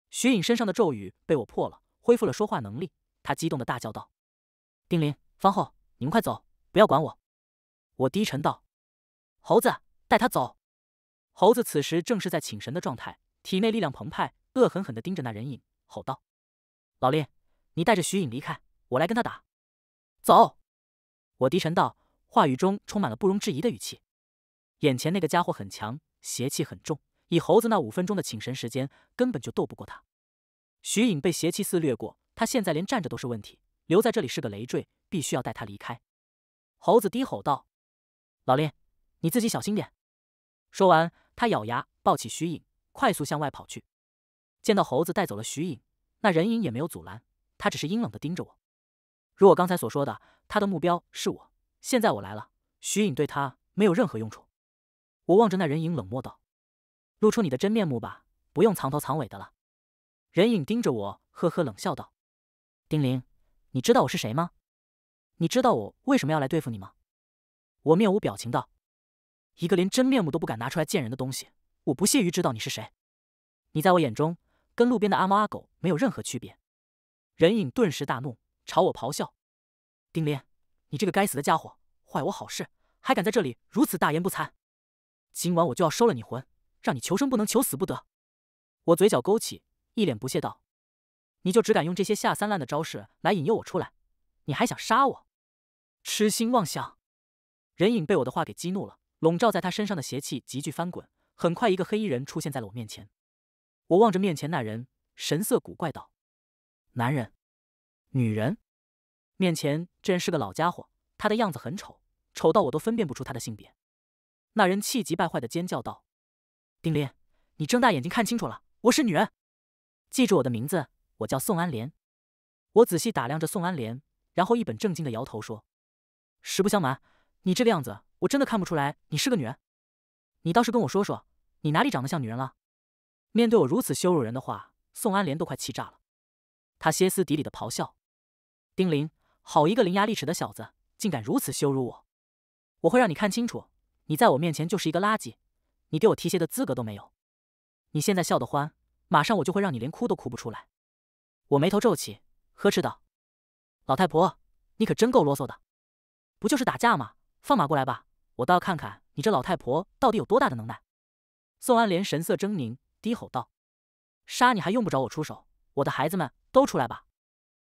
徐颖身上的咒语被我破了，恢复了说话能力。他激动的大叫道：“丁玲，方浩，你们快走，不要管我！”我低沉道：“猴子，带他走。”猴子此时正是在请神的状态。体内力量澎湃，恶狠狠的盯着那人影，吼道：“老练，你带着徐颖离开，我来跟他打。”“走！”我低沉道，话语中充满了不容置疑的语气。眼前那个家伙很强，邪气很重，以猴子那五分钟的请神时间，根本就斗不过他。徐颖被邪气肆掠过，他现在连站着都是问题，留在这里是个累赘，必须要带他离开。猴子低吼道：“老练，你自己小心点。”说完，他咬牙抱起徐颖。快速向外跑去，见到猴子带走了徐颖，那人影也没有阻拦，他只是阴冷的盯着我。如我刚才所说的，他的目标是我。现在我来了，徐颖对他没有任何用处。我望着那人影，冷漠道：“露出你的真面目吧，不用藏头藏尾的了。”人影盯着我，呵呵冷笑道：“丁玲，你知道我是谁吗？你知道我为什么要来对付你吗？”我面无表情道：“一个连真面目都不敢拿出来见人的东西。”我不屑于知道你是谁，你在我眼中跟路边的阿猫阿狗没有任何区别。人影顿时大怒，朝我咆哮：“丁莲，你这个该死的家伙，坏我好事，还敢在这里如此大言不惭！今晚我就要收了你魂，让你求生不能，求死不得。”我嘴角勾起，一脸不屑道：“你就只敢用这些下三滥的招式来引诱我出来，你还想杀我？痴心妄想！”人影被我的话给激怒了，笼罩在他身上的邪气急剧翻滚。很快，一个黑衣人出现在了我面前。我望着面前那人，神色古怪道：“男人？女人？”面前这人是个老家伙，他的样子很丑，丑到我都分辨不出他的性别。那人气急败坏的尖叫道：“丁玲，你睁大眼睛看清楚了，我是女人！记住我的名字，我叫宋安莲。”我仔细打量着宋安莲，然后一本正经的摇头说：“实不相瞒，你这个样子，我真的看不出来你是个女人。你倒是跟我说说。”你哪里长得像女人了？面对我如此羞辱人的话，宋安莲都快气炸了，他歇斯底里的咆哮：“丁玲，好一个伶牙俐齿的小子，竟敢如此羞辱我！我会让你看清楚，你在我面前就是一个垃圾，你给我提鞋的资格都没有！你现在笑得欢，马上我就会让你连哭都哭不出来！”我眉头皱起，呵斥道：“老太婆，你可真够啰嗦的！不就是打架吗？放马过来吧！我倒要看看你这老太婆到底有多大的能耐！”宋安莲神色狰狞，低吼道：“杀你还用不着我出手，我的孩子们都出来吧！”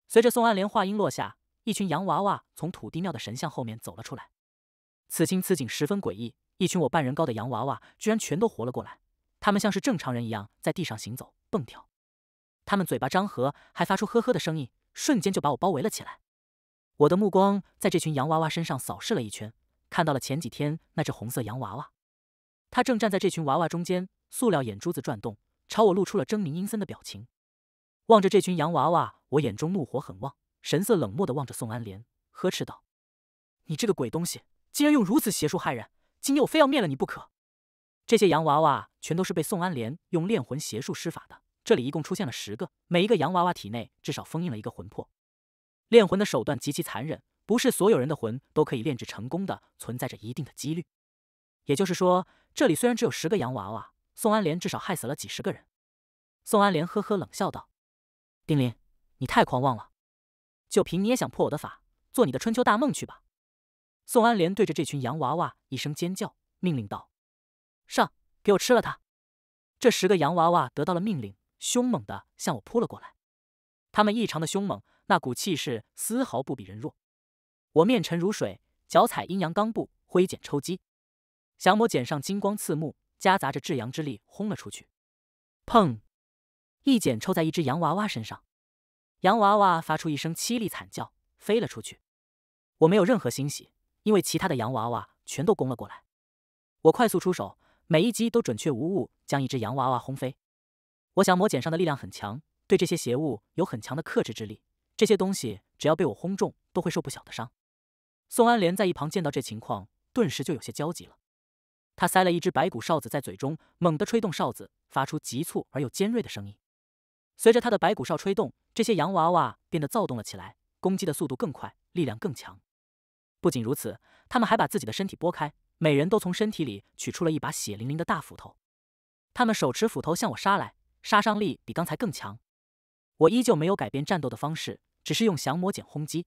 随着宋安莲话音落下，一群洋娃娃从土地庙的神像后面走了出来。此情此景十分诡异，一群我半人高的洋娃娃居然全都活了过来，他们像是正常人一样在地上行走、蹦跳，他们嘴巴张合，还发出呵呵的声音，瞬间就把我包围了起来。我的目光在这群洋娃娃身上扫视了一圈，看到了前几天那只红色洋娃娃。他正站在这群娃娃中间，塑料眼珠子转动，朝我露出了狰狞阴森的表情。望着这群洋娃娃，我眼中怒火很旺，神色冷漠的望着宋安莲，呵斥道：“你这个鬼东西，竟然用如此邪术害人！今天我非要灭了你不可！”这些洋娃娃全都是被宋安莲用炼魂邪术施法的。这里一共出现了十个，每一个洋娃娃体内至少封印了一个魂魄。炼魂的手段极其残忍，不是所有人的魂都可以炼制成功的，存在着一定的几率。也就是说。这里虽然只有十个洋娃娃，宋安莲至少害死了几十个人。宋安莲呵呵冷笑道：“丁玲，你太狂妄了，就凭你也想破我的法，做你的春秋大梦去吧！”宋安莲对着这群洋娃娃一声尖叫，命令道：“上，给我吃了它！”这十个洋娃娃得到了命令，凶猛的向我扑了过来。他们异常的凶猛，那股气势丝毫不比人弱。我面沉如水，脚踩阴阳罡步，挥剪抽击。降魔剪上金光刺目，夹杂着至阳之力轰了出去。砰！一剪抽在一只洋娃娃身上，洋娃娃发出一声凄厉惨叫，飞了出去。我没有任何欣喜，因为其他的洋娃娃全都攻了过来。我快速出手，每一击都准确无误，将一只洋娃娃轰飞。我想魔剪上的力量很强，对这些邪物有很强的克制之力。这些东西只要被我轰中，都会受不小的伤。宋安莲在一旁见到这情况，顿时就有些焦急了。他塞了一只白骨哨子在嘴中，猛地吹动哨子，发出急促而又尖锐的声音。随着他的白骨哨吹动，这些洋娃娃变得躁动了起来，攻击的速度更快，力量更强。不仅如此，他们还把自己的身体剥开，每人都从身体里取出了一把血淋淋的大斧头。他们手持斧头向我杀来，杀伤力比刚才更强。我依旧没有改变战斗的方式，只是用降魔剪轰击。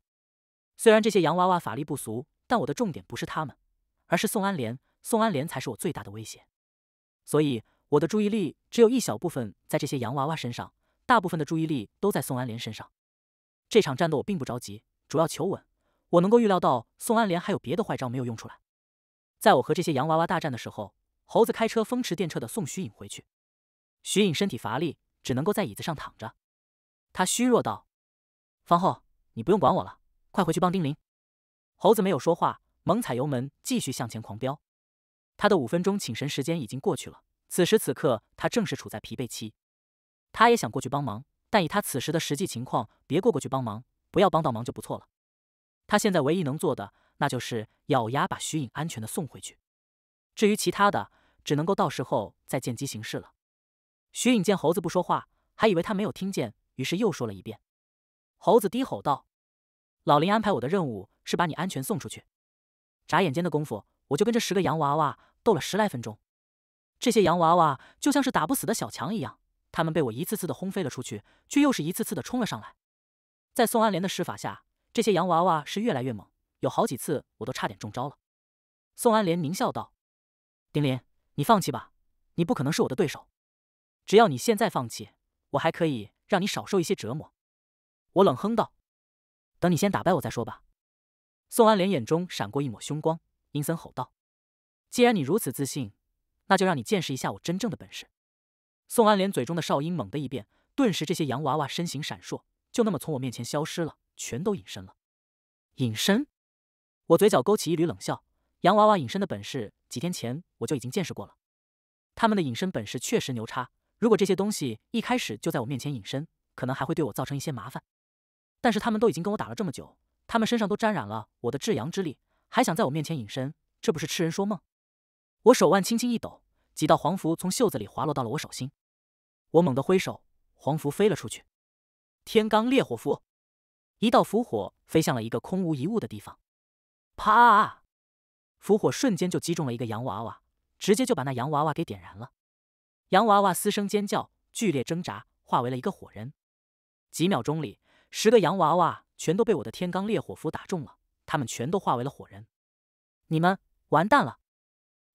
虽然这些洋娃娃法力不俗，但我的重点不是他们，而是宋安莲。宋安莲才是我最大的威胁，所以我的注意力只有一小部分在这些洋娃娃身上，大部分的注意力都在宋安莲身上。这场战斗我并不着急，主要求稳。我能够预料到宋安莲还有别的坏招没有用出来。在我和这些洋娃娃大战的时候，猴子开车风驰电掣的送徐颖回去。徐颖身体乏力，只能够在椅子上躺着。他虚弱道：“方后，你不用管我了，快回去帮丁玲。”猴子没有说话，猛踩油门，继续向前狂飙。他的五分钟请神时间已经过去了，此时此刻他正是处在疲惫期。他也想过去帮忙，但以他此时的实际情况，别过过去帮忙，不要帮到忙就不错了。他现在唯一能做的，那就是咬牙把徐颖安全的送回去。至于其他的，只能够到时候再见机行事了。徐颖见猴子不说话，还以为他没有听见，于是又说了一遍。猴子低吼道：“老林安排我的任务是把你安全送出去。”眨眼间的功夫。我就跟这十个洋娃娃斗了十来分钟，这些洋娃娃就像是打不死的小强一样，他们被我一次次的轰飞了出去，却又是一次次的冲了上来。在宋安莲的施法下，这些洋娃娃是越来越猛，有好几次我都差点中招了。宋安莲狞笑道：“丁林，你放弃吧，你不可能是我的对手。只要你现在放弃，我还可以让你少受一些折磨。”我冷哼道：“等你先打败我再说吧。”宋安莲眼中闪过一抹凶光。阴森吼道：“既然你如此自信，那就让你见识一下我真正的本事。”宋安莲嘴中的哨音猛地一变，顿时这些洋娃娃身形闪烁，就那么从我面前消失了，全都隐身了。隐身？我嘴角勾起一缕冷笑。洋娃娃隐身的本事，几天前我就已经见识过了。他们的隐身本事确实牛叉。如果这些东西一开始就在我面前隐身，可能还会对我造成一些麻烦。但是他们都已经跟我打了这么久，他们身上都沾染了我的至阳之力。还想在我面前隐身，这不是痴人说梦。我手腕轻轻一抖，几道黄符从袖子里滑落到了我手心。我猛地挥手，黄符飞了出去。天罡烈火符，一道符火飞向了一个空无一物的地方。啪！符火瞬间就击中了一个洋娃娃，直接就把那洋娃娃给点燃了。洋娃娃嘶声尖叫，剧烈挣扎，化为了一个火人。几秒钟里，十个洋娃娃全都被我的天罡烈火符打中了。他们全都化为了火人，你们完蛋了！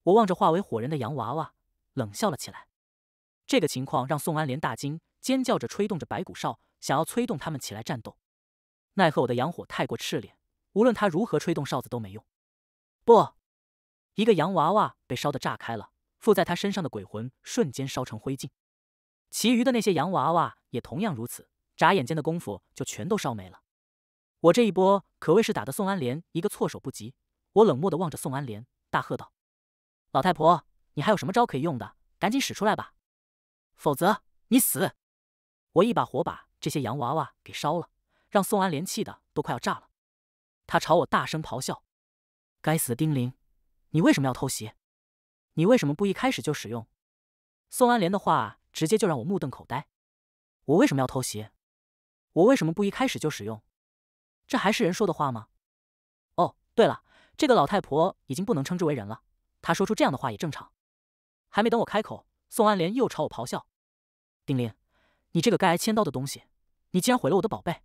我望着化为火人的洋娃娃，冷笑了起来。这个情况让宋安莲大惊，尖叫着吹动着白骨哨，想要催动他们起来战斗，奈何我的阳火太过炽烈，无论他如何吹动哨子都没用。不，一个洋娃娃被烧得炸开了，附在他身上的鬼魂瞬间烧成灰烬。其余的那些洋娃娃也同样如此，眨眼间的功夫就全都烧没了。我这一波可谓是打得宋安莲一个措手不及。我冷漠的望着宋安莲，大喝道：“老太婆，你还有什么招可以用的？赶紧使出来吧，否则你死！”我一把火把这些洋娃娃给烧了，让宋安莲气的都快要炸了。他朝我大声咆哮：“该死的丁玲，你为什么要偷袭？你为什么不一开始就使用？”宋安莲的话直接就让我目瞪口呆。我为什么要偷袭？我为什么不一开始就使用？这还是人说的话吗？哦，对了，这个老太婆已经不能称之为人了。她说出这样的话也正常。还没等我开口，宋安莲又朝我咆哮：“丁玲，你这个该挨千刀的东西，你竟然毁了我的宝贝！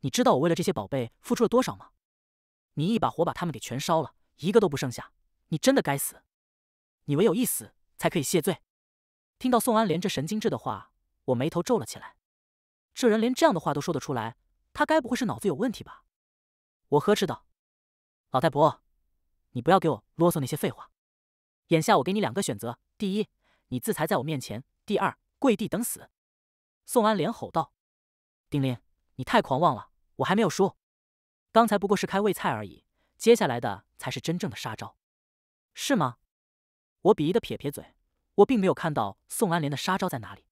你知道我为了这些宝贝付出了多少吗？你一把火把他们给全烧了，一个都不剩下。你真的该死！你唯有一死才可以谢罪。”听到宋安莲这神经质的话，我眉头皱了起来。这人连这样的话都说得出来。他该不会是脑子有问题吧？我呵斥道：“老太婆，你不要给我啰嗦那些废话。眼下我给你两个选择：第一，你自裁在我面前；第二，跪地等死。”宋安莲吼道：“丁玲，你太狂妄了！我还没有输。刚才不过是开胃菜而已，接下来的才是真正的杀招，是吗？”我鄙夷的撇撇嘴，我并没有看到宋安莲的杀招在哪里。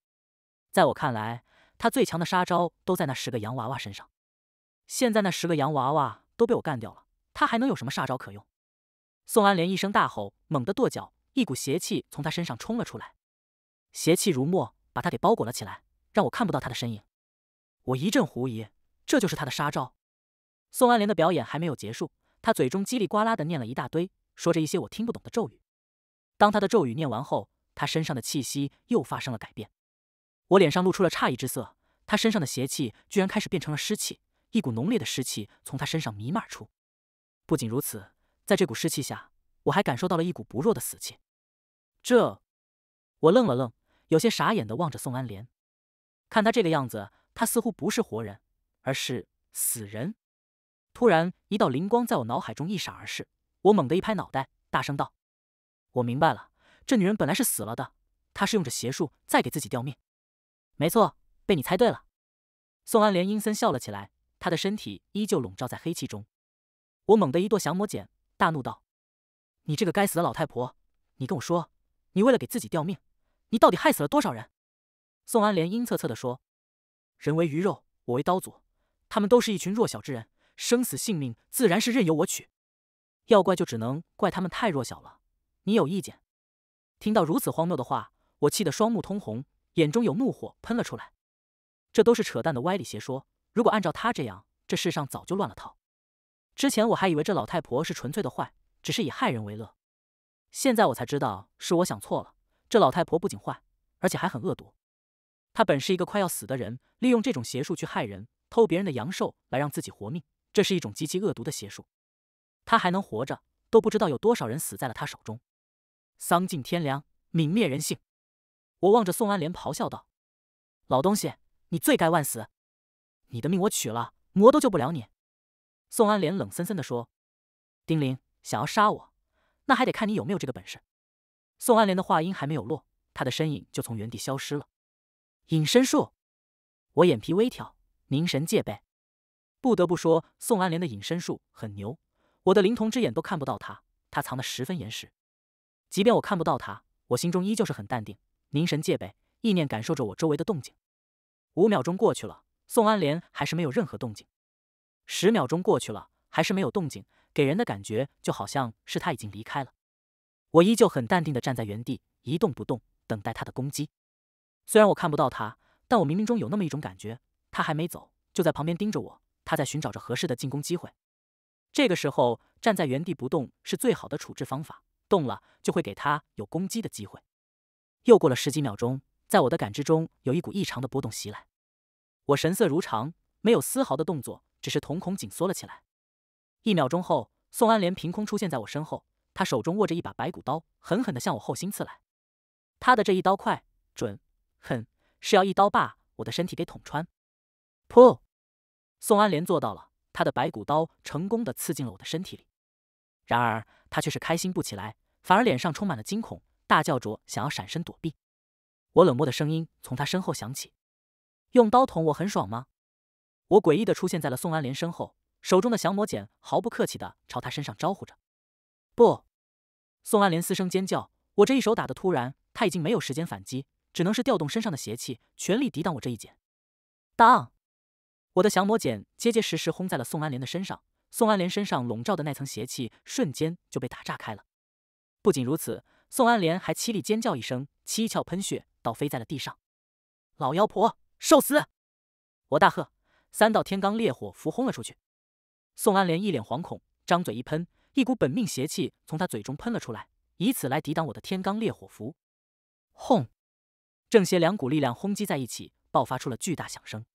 在我看来，他最强的杀招都在那十个洋娃娃身上。现在那十个洋娃娃都被我干掉了，他还能有什么杀招可用？宋安莲一声大吼，猛地跺脚，一股邪气从他身上冲了出来，邪气如墨，把他给包裹了起来，让我看不到他的身影。我一阵狐疑，这就是他的杀招。宋安莲的表演还没有结束，他嘴中叽里呱啦的念了一大堆，说着一些我听不懂的咒语。当他的咒语念完后，他身上的气息又发生了改变，我脸上露出了诧异之色，他身上的邪气居然开始变成了湿气。一股浓烈的湿气从他身上弥漫出，不仅如此，在这股湿气下，我还感受到了一股不弱的死气。这……我愣了愣，有些傻眼的望着宋安莲。看他这个样子，他似乎不是活人，而是死人。突然，一道灵光在我脑海中一闪而逝，我猛地一拍脑袋，大声道：“我明白了，这女人本来是死了的，她是用着邪术在给自己吊命。”没错，被你猜对了。宋安莲阴森笑了起来。他的身体依旧笼罩在黑气中，我猛地一跺降魔剑，大怒道：“你这个该死的老太婆，你跟我说，你为了给自己吊命，你到底害死了多少人？”宋安莲阴恻恻地说：“人为鱼肉，我为刀俎，他们都是一群弱小之人，生死性命自然是任由我取，要怪就只能怪他们太弱小了。”你有意见？听到如此荒谬的话，我气得双目通红，眼中有怒火喷了出来，这都是扯淡的歪理邪说。如果按照他这样，这世上早就乱了套。之前我还以为这老太婆是纯粹的坏，只是以害人为乐。现在我才知道是我想错了。这老太婆不仅坏，而且还很恶毒。她本是一个快要死的人，利用这种邪术去害人，偷别人的阳寿来让自己活命，这是一种极其恶毒的邪术。她还能活着，都不知道有多少人死在了她手中。丧尽天良，泯灭人性！我望着宋安莲咆哮道：“老东西，你罪该万死！”你的命我取了，魔都救不了你。”宋安莲冷森森的说，“丁玲想要杀我，那还得看你有没有这个本事。”宋安莲的话音还没有落，他的身影就从原地消失了。隐身术，我眼皮微挑，凝神戒备。不得不说，宋安莲的隐身术很牛，我的灵童之眼都看不到他，他藏得十分严实。即便我看不到他，我心中依旧是很淡定，凝神戒备，意念感受着我周围的动静。五秒钟过去了。宋安莲还是没有任何动静，十秒钟过去了，还是没有动静，给人的感觉就好像是他已经离开了。我依旧很淡定的站在原地一动不动，等待他的攻击。虽然我看不到他，但我冥冥中有那么一种感觉，他还没走，就在旁边盯着我，他在寻找着合适的进攻机会。这个时候站在原地不动是最好的处置方法，动了就会给他有攻击的机会。又过了十几秒钟，在我的感知中有一股异常的波动袭来。我神色如常，没有丝毫的动作，只是瞳孔紧缩了起来。一秒钟后，宋安莲凭空出现在我身后，她手中握着一把白骨刀，狠狠地向我后心刺来。她的这一刀快、准、狠，是要一刀把我的身体给捅穿。噗！宋安莲做到了，她的白骨刀成功地刺进了我的身体里。然而，她却是开心不起来，反而脸上充满了惊恐，大叫着想要闪身躲避。我冷漠的声音从她身后响起。用刀捅我，很爽吗？我诡异的出现在了宋安莲身后，手中的降魔剑毫不客气的朝他身上招呼着。不！宋安莲嘶声尖叫，我这一手打的突然，他已经没有时间反击，只能是调动身上的邪气，全力抵挡我这一剑。当！我的降魔剑结结实实轰在了宋安莲的身上，宋安莲身上笼罩的那层邪气瞬间就被打炸开了。不仅如此，宋安莲还凄厉尖叫一声，七窍喷血，倒飞在了地上。老妖婆！受死！我大喝，三道天罡烈火符轰了出去。宋安莲一脸惶恐，张嘴一喷，一股本命邪气从他嘴中喷了出来，以此来抵挡我的天罡烈火符。轰！正邪两股力量轰击在一起，爆发出了巨大响声。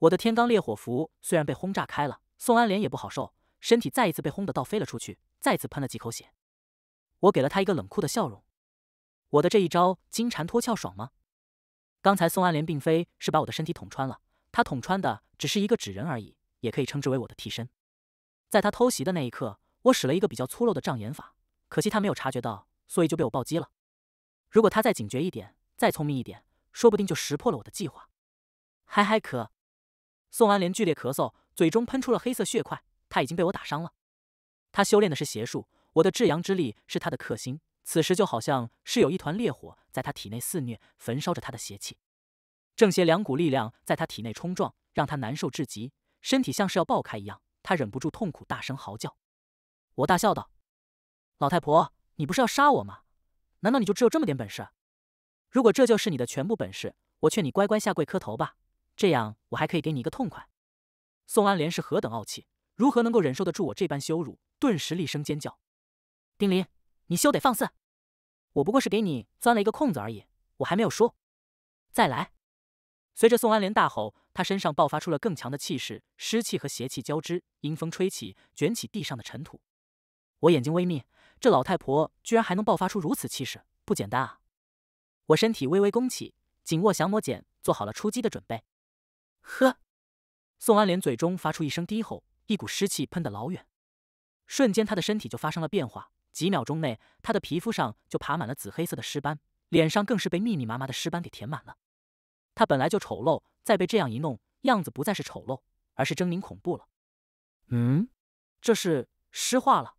我的天罡烈火符虽然被轰炸开了，宋安莲也不好受，身体再一次被轰得倒飞了出去，再次喷了几口血。我给了他一个冷酷的笑容。我的这一招金蝉脱壳，爽吗？刚才宋安莲并非是把我的身体捅穿了，她捅穿的只是一个纸人而已，也可以称之为我的替身。在她偷袭的那一刻，我使了一个比较粗陋的障眼法，可惜她没有察觉到，所以就被我暴击了。如果她再警觉一点，再聪明一点，说不定就识破了我的计划。嗨嗨咳，宋安莲剧烈咳嗽，嘴中喷出了黑色血块，她已经被我打伤了。她修炼的是邪术，我的至阳之力是她的克星。此时就好像是有一团烈火在他体内肆虐，焚烧着他的邪气，正邪两股力量在他体内冲撞，让他难受至极，身体像是要爆开一样。他忍不住痛苦，大声嚎叫。我大笑道：“老太婆，你不是要杀我吗？难道你就只有这么点本事？如果这就是你的全部本事，我劝你乖乖下跪磕头吧，这样我还可以给你一个痛快。”宋安莲是何等傲气，如何能够忍受得住我这般羞辱？顿时厉声尖叫：“丁林，你休得放肆！我不过是给你钻了一个空子而已，我还没有输。再来！随着宋安莲大吼，她身上爆发出了更强的气势，湿气和邪气交织，阴风吹起，卷起地上的尘土。我眼睛微眯，这老太婆居然还能爆发出如此气势，不简单啊！我身体微微弓起，紧握降魔剑，做好了出击的准备。呵！宋安莲嘴中发出一声低吼，一股湿气喷得老远，瞬间她的身体就发生了变化。几秒钟内，他的皮肤上就爬满了紫黑色的尸斑，脸上更是被密密麻麻的尸斑给填满了。他本来就丑陋，再被这样一弄，样子不再是丑陋，而是狰狞恐怖了。嗯，这是尸化了。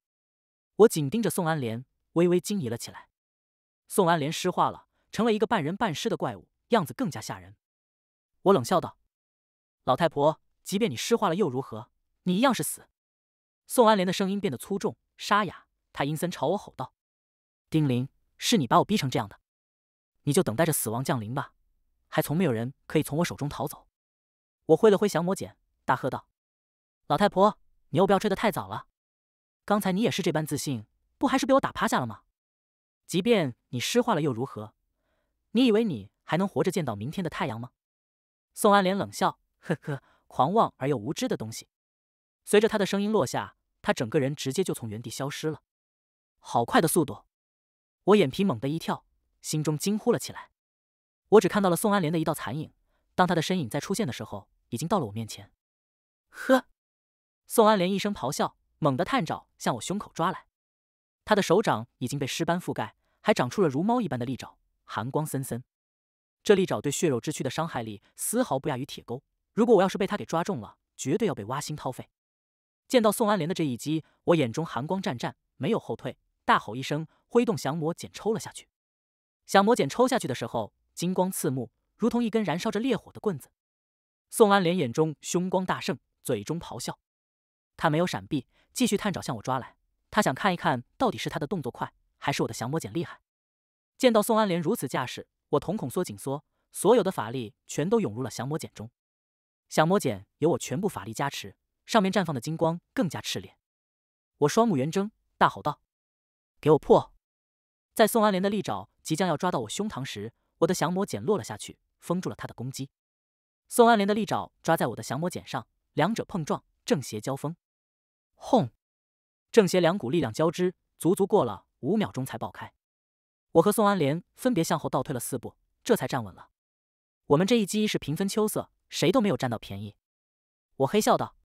我紧盯着宋安莲，微微惊疑了起来。宋安莲尸化了，成了一个半人半尸的怪物，样子更加吓人。我冷笑道：“老太婆，即便你尸化了又如何？你一样是死。”宋安莲的声音变得粗重、沙哑。他阴森朝我吼道：“丁玲，是你把我逼成这样的，你就等待着死亡降临吧！还从没有人可以从我手中逃走。”我挥了挥降魔剑，大喝道：“老太婆，你又不要吹得太早了！刚才你也是这般自信，不还是被我打趴下了吗？即便你尸化了又如何？你以为你还能活着见到明天的太阳吗？”宋安莲冷笑：“呵呵，狂妄而又无知的东西！”随着他的声音落下，他整个人直接就从原地消失了。好快的速度！我眼皮猛地一跳，心中惊呼了起来。我只看到了宋安莲的一道残影，当她的身影再出现的时候，已经到了我面前。呵！宋安莲一声咆哮，猛地探爪向我胸口抓来。她的手掌已经被尸斑覆盖，还长出了如猫一般的利爪，寒光森森。这利爪对血肉之躯的伤害力丝毫不亚于铁钩。如果我要是被他给抓中了，绝对要被挖心掏肺。见到宋安莲的这一击，我眼中寒光湛湛，没有后退。大吼一声，挥动降魔剑抽了下去。降魔剑抽下去的时候，金光刺目，如同一根燃烧着烈火的棍子。宋安莲眼中凶光大盛，嘴中咆哮。他没有闪避，继续探爪向我抓来。他想看一看，到底是他的动作快，还是我的降魔剑厉害。见到宋安莲如此架势，我瞳孔缩紧缩，所有的法力全都涌入了降魔剑中。降魔剑由我全部法力加持，上面绽放的金光更加炽烈。我双目圆睁，大吼道。给我破！在宋安莲的利爪即将要抓到我胸膛时，我的降魔剑落了下去，封住了他的攻击。宋安莲的利爪抓在我的降魔剑上，两者碰撞，正邪交锋，轰！正邪两股力量交织，足足过了五秒钟才爆开。我和宋安莲分别向后倒退了四步，这才站稳了。我们这一击是平分秋色，谁都没有占到便宜。我嘿笑道：“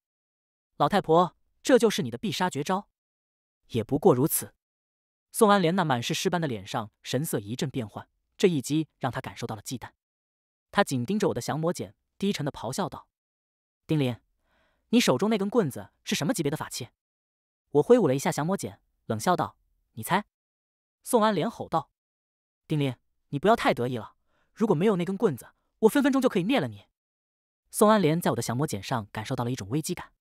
老太婆，这就是你的必杀绝招，也不过如此。”宋安莲那满是尸斑的脸上神色一阵变幻，这一击让他感受到了忌惮。他紧盯着我的降魔剑，低沉的咆哮道：“丁林，你手中那根棍子是什么级别的法器？”我挥舞了一下降魔剑，冷笑道：“你猜？”宋安莲吼道：“丁林，你不要太得意了！如果没有那根棍子，我分分钟就可以灭了你。”宋安莲在我的降魔剑上感受到了一种危机感，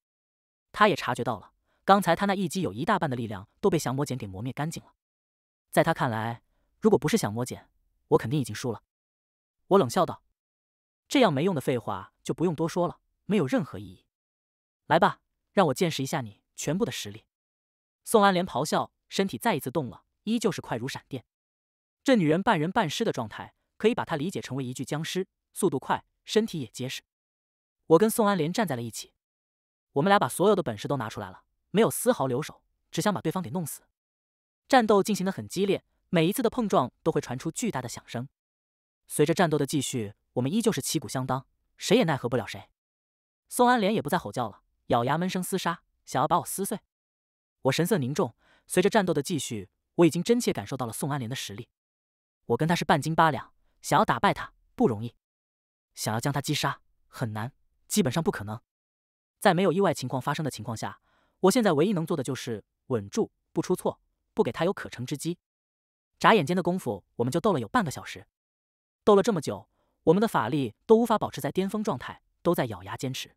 他也察觉到了，刚才他那一击有一大半的力量都被降魔剑给磨灭干净了。在他看来，如果不是想摸剑，我肯定已经输了。我冷笑道：“这样没用的废话就不用多说了，没有任何意义。来吧，让我见识一下你全部的实力。”宋安莲咆哮，身体再一次动了，依旧是快如闪电。这女人半人半尸的状态，可以把她理解成为一具僵尸，速度快，身体也结实。我跟宋安莲站在了一起，我们俩把所有的本事都拿出来了，没有丝毫留手，只想把对方给弄死。战斗进行的很激烈，每一次的碰撞都会传出巨大的响声。随着战斗的继续，我们依旧是旗鼓相当，谁也奈何不了谁。宋安莲也不再吼叫了，咬牙闷声厮杀，想要把我撕碎。我神色凝重，随着战斗的继续，我已经真切感受到了宋安莲的实力。我跟他是半斤八两，想要打败他不容易，想要将他击杀很难，基本上不可能。在没有意外情况发生的情况下，我现在唯一能做的就是稳住，不出错。不给他有可乘之机。眨眼间的功夫，我们就斗了有半个小时。斗了这么久，我们的法力都无法保持在巅峰状态，都在咬牙坚持。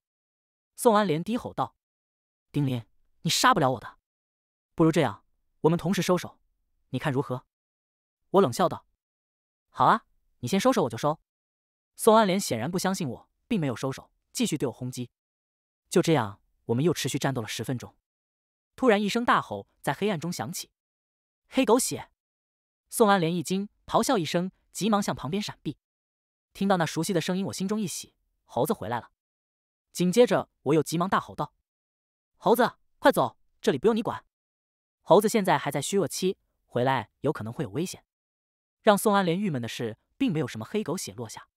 宋安莲低吼道：“丁林，你杀不了我的。不如这样，我们同时收手，你看如何？”我冷笑道：“好啊，你先收手，我就收。”宋安莲显然不相信我，并没有收手，继续对我轰击。就这样，我们又持续战斗了十分钟。突然一声大吼在黑暗中响起。黑狗血，宋安莲一惊，咆哮一声，急忙向旁边闪避。听到那熟悉的声音，我心中一喜，猴子回来了。紧接着，我又急忙大吼道：“猴子，快走，这里不用你管。”猴子现在还在虚弱期，回来有可能会有危险。让宋安莲郁闷的是，并没有什么黑狗血落下。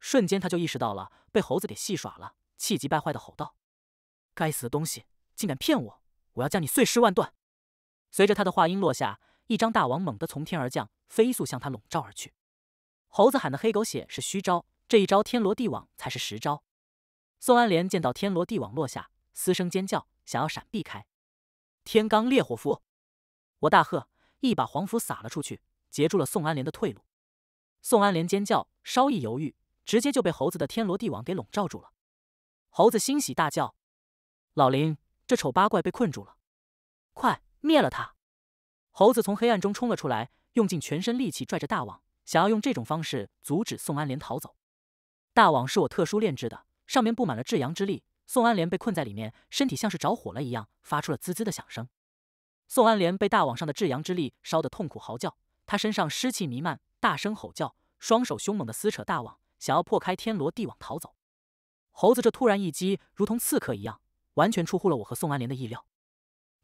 瞬间，他就意识到了被猴子给戏耍了，气急败坏的吼道：“该死的东西，竟敢骗我！我要将你碎尸万段！”随着他的话音落下，一张大网猛地从天而降，飞速向他笼罩而去。猴子喊的黑狗血是虚招，这一招天罗地网才是实招。宋安莲见到天罗地网落下，嘶声尖叫，想要闪避开。天罡烈火符！我大喝，一把黄符撒了出去，截住了宋安莲的退路。宋安莲尖叫，稍一犹豫，直接就被猴子的天罗地网给笼罩住了。猴子欣喜大叫：“老林，这丑八怪被困住了！快！”灭了他！猴子从黑暗中冲了出来，用尽全身力气拽着大网，想要用这种方式阻止宋安莲逃走。大网是我特殊炼制的，上面布满了至阳之力。宋安莲被困在里面，身体像是着火了一样，发出了滋滋的响声。宋安莲被大网上的至阳之力烧得痛苦嚎叫，她身上湿气弥漫，大声吼叫，双手凶猛地撕扯大网，想要破开天罗地网逃走。猴子这突然一击，如同刺客一样，完全出乎了我和宋安莲的意料。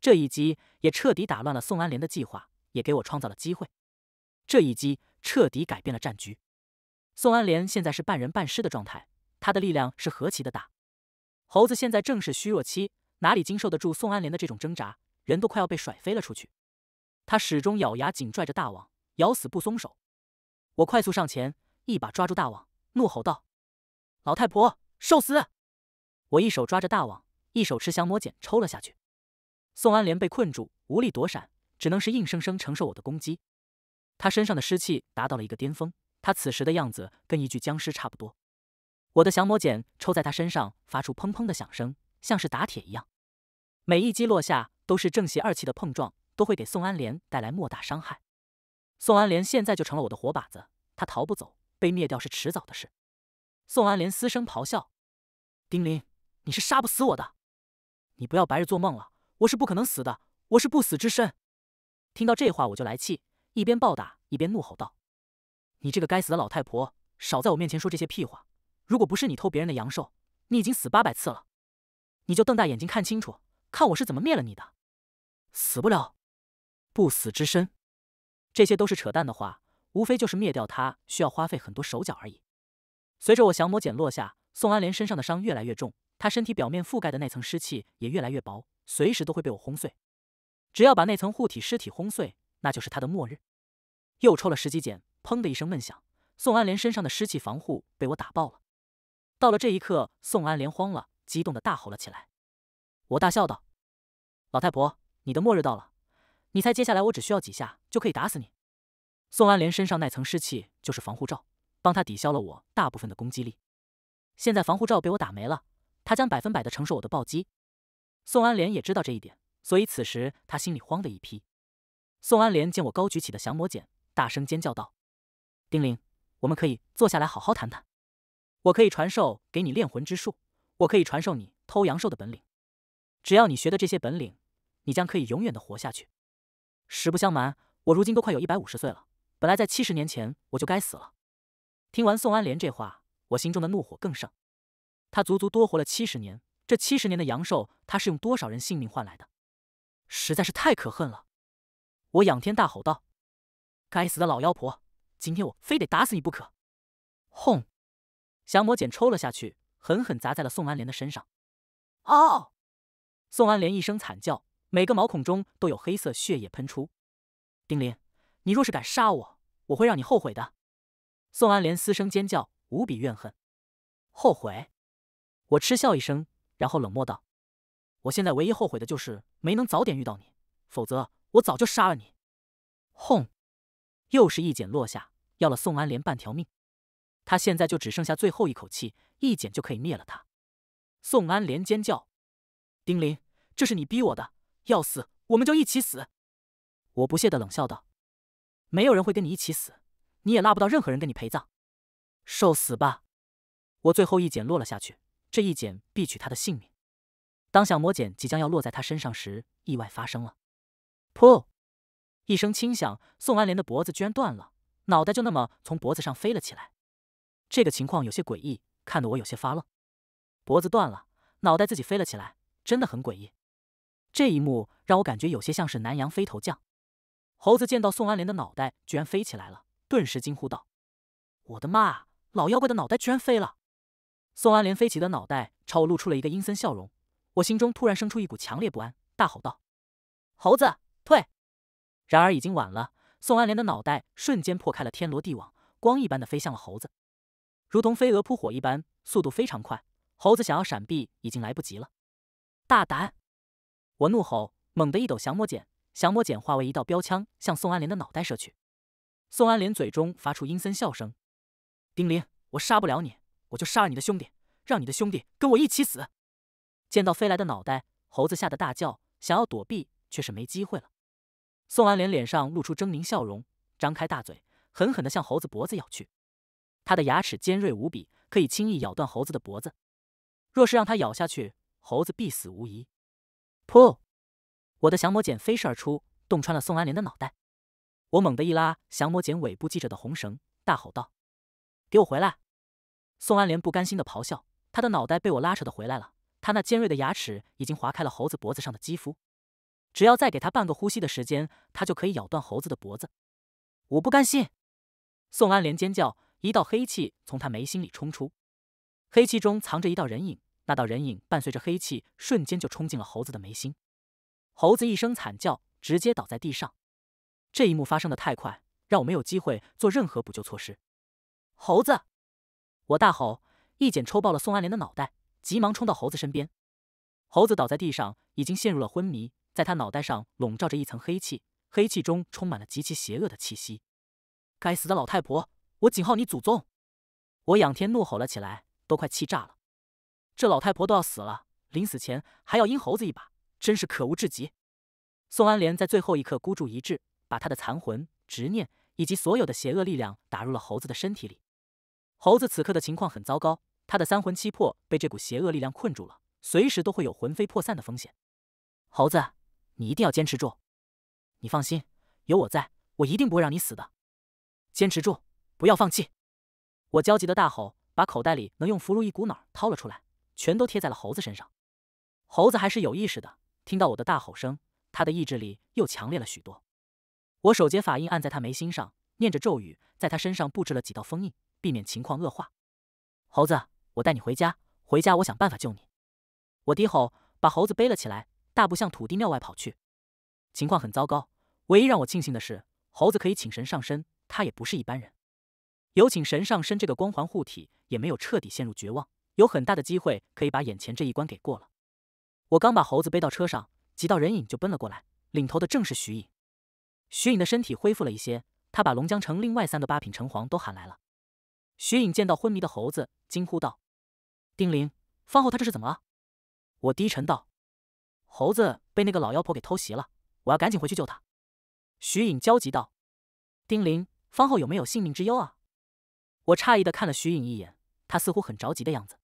这一击也彻底打乱了宋安莲的计划，也给我创造了机会。这一击彻底改变了战局。宋安莲现在是半人半尸的状态，他的力量是何其的大。猴子现在正是虚弱期，哪里经受得住宋安莲的这种挣扎？人都快要被甩飞了出去。他始终咬牙紧拽着大网，咬死不松手。我快速上前，一把抓住大网，怒吼道：“老太婆，受死！”我一手抓着大网，一手持降魔剑抽了下去。宋安莲被困住，无力躲闪，只能是硬生生承受我的攻击。他身上的尸气达到了一个巅峰，他此时的样子跟一具僵尸差不多。我的降魔剑抽在他身上，发出砰砰的响声，像是打铁一样。每一击落下都是正邪二气的碰撞，都会给宋安莲带来莫大伤害。宋安莲现在就成了我的活靶子，他逃不走，被灭掉是迟早的事。宋安莲嘶声咆哮：“丁玲，你是杀不死我的，你不要白日做梦了。”我是不可能死的，我是不死之身。听到这话我就来气，一边暴打一边怒吼道：“你这个该死的老太婆，少在我面前说这些屁话！如果不是你偷别人的阳寿，你已经死八百次了。你就瞪大眼睛看清楚，看我是怎么灭了你的！死不了，不死之身，这些都是扯淡的话，无非就是灭掉他需要花费很多手脚而已。”随着我降魔剪落下，宋安莲身上的伤越来越重，她身体表面覆盖的那层湿气也越来越薄。随时都会被我轰碎，只要把那层护体尸体轰碎，那就是他的末日。又抽了十几剑，砰的一声闷响，宋安莲身上的湿气防护被我打爆了。到了这一刻，宋安莲慌了，激动的大吼了起来。我大笑道：“老太婆，你的末日到了！你猜接下来我只需要几下就可以打死你？”宋安莲身上那层湿气就是防护罩，帮她抵消了我大部分的攻击力。现在防护罩被我打没了，她将百分百的承受我的暴击。宋安莲也知道这一点，所以此时她心里慌的一批。宋安莲见我高举起的降魔剑，大声尖叫道：“丁玲，我们可以坐下来好好谈谈。我可以传授给你炼魂之术，我可以传授你偷阳寿的本领。只要你学的这些本领，你将可以永远的活下去。实不相瞒，我如今都快有一百五十岁了。本来在七十年前我就该死了。”听完宋安莲这话，我心中的怒火更盛。他足足多活了七十年。这七十年的阳寿，他是用多少人性命换来的？实在是太可恨了！我仰天大吼道：“该死的老妖婆，今天我非得打死你不可！”轰！降魔剑抽了下去，狠狠砸在了宋安莲的身上。哦！宋安莲一声惨叫，每个毛孔中都有黑色血液喷出。丁玲，你若是敢杀我，我会让你后悔的！宋安莲嘶声尖叫，无比怨恨。后悔？我嗤笑一声。然后冷漠道：“我现在唯一后悔的就是没能早点遇到你，否则我早就杀了你。”轰！又是一剪落下，要了宋安莲半条命。他现在就只剩下最后一口气，一剪就可以灭了他。宋安莲尖叫：“丁玲，这是你逼我的！要死，我们就一起死！”我不屑的冷笑道：“没有人会跟你一起死，你也拉不到任何人跟你陪葬。受死吧！”我最后一剪落了下去。这一剪必取他的性命。当小魔剪即将要落在他身上时，意外发生了。噗！一声轻响，宋安莲的脖子居然断了，脑袋就那么从脖子上飞了起来。这个情况有些诡异，看得我有些发愣。脖子断了，脑袋自己飞了起来，真的很诡异。这一幕让我感觉有些像是南洋飞头将。猴子见到宋安莲的脑袋居然飞起来了，顿时惊呼道：“我的妈！老妖怪的脑袋居然飞了！”宋安莲飞起的脑袋朝我露出了一个阴森笑容，我心中突然生出一股强烈不安，大吼道：“猴子退！”然而已经晚了，宋安莲的脑袋瞬间破开了天罗地网，光一般的飞向了猴子，如同飞蛾扑火一般，速度非常快。猴子想要闪避，已经来不及了。大胆！我怒吼，猛地一抖降魔剑，降魔剑化为一道标枪向宋安莲的脑袋射去。宋安莲嘴中发出阴森笑声：“丁玲，我杀不了你。”我就杀了你的兄弟，让你的兄弟跟我一起死！见到飞来的脑袋，猴子吓得大叫，想要躲避，却是没机会了。宋安莲脸上露出狰狞笑容，张开大嘴，狠狠的向猴子脖子咬去。他的牙齿尖锐无比，可以轻易咬断猴子的脖子。若是让他咬下去，猴子必死无疑。噗！我的降魔剑飞射而出，洞穿了宋安莲的脑袋。我猛地一拉降魔剑尾部系着的红绳，大吼道：“给我回来！”宋安莲不甘心的咆哮，他的脑袋被我拉扯的回来了。他那尖锐的牙齿已经划开了猴子脖子上的肌肤，只要再给他半个呼吸的时间，他就可以咬断猴子的脖子。我不甘心！宋安莲尖叫，一道黑气从他眉心里冲出，黑气中藏着一道人影。那道人影伴随着黑气，瞬间就冲进了猴子的眉心。猴子一声惨叫，直接倒在地上。这一幕发生的太快，让我没有机会做任何补救措施。猴子！我大吼，一剪抽爆了宋安莲的脑袋，急忙冲到猴子身边。猴子倒在地上，已经陷入了昏迷，在他脑袋上笼罩着一层黑气，黑气中充满了极其邪恶的气息。该死的老太婆，我警告你祖宗！我仰天怒吼了起来，都快气炸了。这老太婆都要死了，临死前还要阴猴子一把，真是可恶至极。宋安莲在最后一刻孤注一掷，把他的残魂、执念以及所有的邪恶力量打入了猴子的身体里。猴子此刻的情况很糟糕，他的三魂七魄被这股邪恶力量困住了，随时都会有魂飞魄散的风险。猴子，你一定要坚持住！你放心，有我在，我一定不会让你死的。坚持住，不要放弃！我焦急的大吼，把口袋里能用符箓一股脑掏了出来，全都贴在了猴子身上。猴子还是有意识的，听到我的大吼声，他的意志力又强烈了许多。我手结法印按在他眉心上，念着咒语，在他身上布置了几道封印。避免情况恶化，猴子，我带你回家，回家我想办法救你。我低吼，把猴子背了起来，大步向土地庙外跑去。情况很糟糕，唯一让我庆幸的是，猴子可以请神上身，他也不是一般人，有请神上身这个光环护体，也没有彻底陷入绝望，有很大的机会可以把眼前这一关给过了。我刚把猴子背到车上，几道人影就奔了过来，领头的正是徐颖。徐颖的身体恢复了一些，他把龙江城另外三个八品城隍都喊来了。徐颖见到昏迷的猴子，惊呼道：“丁玲，方后他这是怎么了？”我低沉道：“猴子被那个老妖婆给偷袭了，我要赶紧回去救他。”徐颖焦急道：“丁玲，方后有没有性命之忧啊？”我诧异的看了徐颖一眼，他似乎很着急的样子。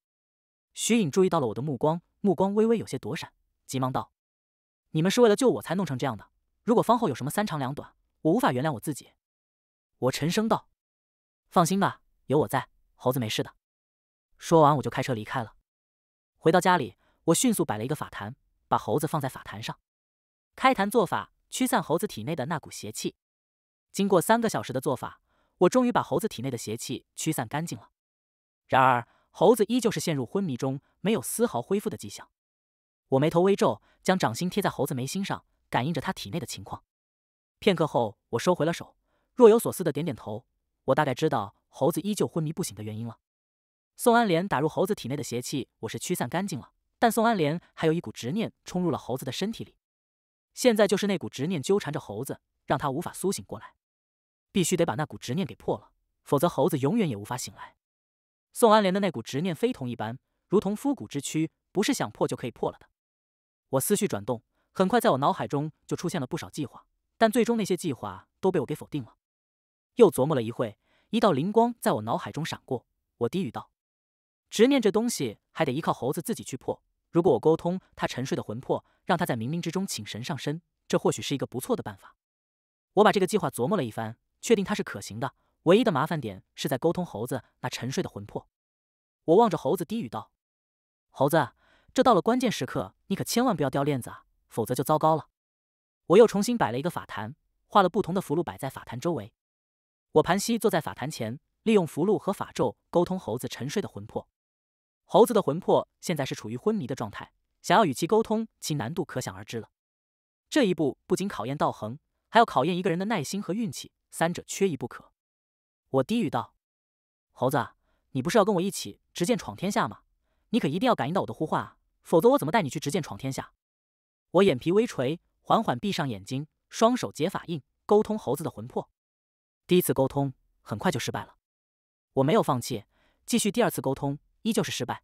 徐颖注意到了我的目光，目光微微有些躲闪，急忙道：“你们是为了救我才弄成这样的，如果方后有什么三长两短，我无法原谅我自己。”我沉声道：“放心吧。”有我在，猴子没事的。说完，我就开车离开了。回到家里，我迅速摆了一个法坛，把猴子放在法坛上，开坛做法，驱散猴子体内的那股邪气。经过三个小时的做法，我终于把猴子体内的邪气驱散干净了。然而，猴子依旧是陷入昏迷中，没有丝毫恢复的迹象。我眉头微皱，将掌心贴在猴子眉心上，感应着他体内的情况。片刻后，我收回了手，若有所思的点点头。我大概知道。猴子依旧昏迷不醒的原因了。宋安莲打入猴子体内的邪气，我是驱散干净了，但宋安莲还有一股执念冲入了猴子的身体里。现在就是那股执念纠缠着猴子，让他无法苏醒过来。必须得把那股执念给破了，否则猴子永远也无法醒来。宋安莲的那股执念非同一般，如同夫骨之躯，不是想破就可以破了的。我思绪转动，很快在我脑海中就出现了不少计划，但最终那些计划都被我给否定了。又琢磨了一会。一道灵光在我脑海中闪过，我低语道：“执念这东西还得依靠猴子自己去破。如果我沟通他沉睡的魂魄，让他在冥冥之中请神上身，这或许是一个不错的办法。”我把这个计划琢磨了一番，确定它是可行的。唯一的麻烦点是在沟通猴子那沉睡的魂魄。我望着猴子低语道：“猴子，这到了关键时刻，你可千万不要掉链子啊，否则就糟糕了。”我又重新摆了一个法坛，画了不同的符箓摆在法坛周围。我盘膝坐在法坛前，利用符箓和法咒沟通猴子沉睡的魂魄。猴子的魂魄现在是处于昏迷的状态，想要与其沟通，其难度可想而知了。这一步不仅考验道恒，还要考验一个人的耐心和运气，三者缺一不可。我低语道：“猴子，你不是要跟我一起执剑闯天下吗？你可一定要感应到我的呼唤，啊，否则我怎么带你去执剑闯天下？”我眼皮微垂，缓缓闭上眼睛，双手结法印，沟通猴子的魂魄。第一次沟通很快就失败了，我没有放弃，继续第二次沟通依旧是失败，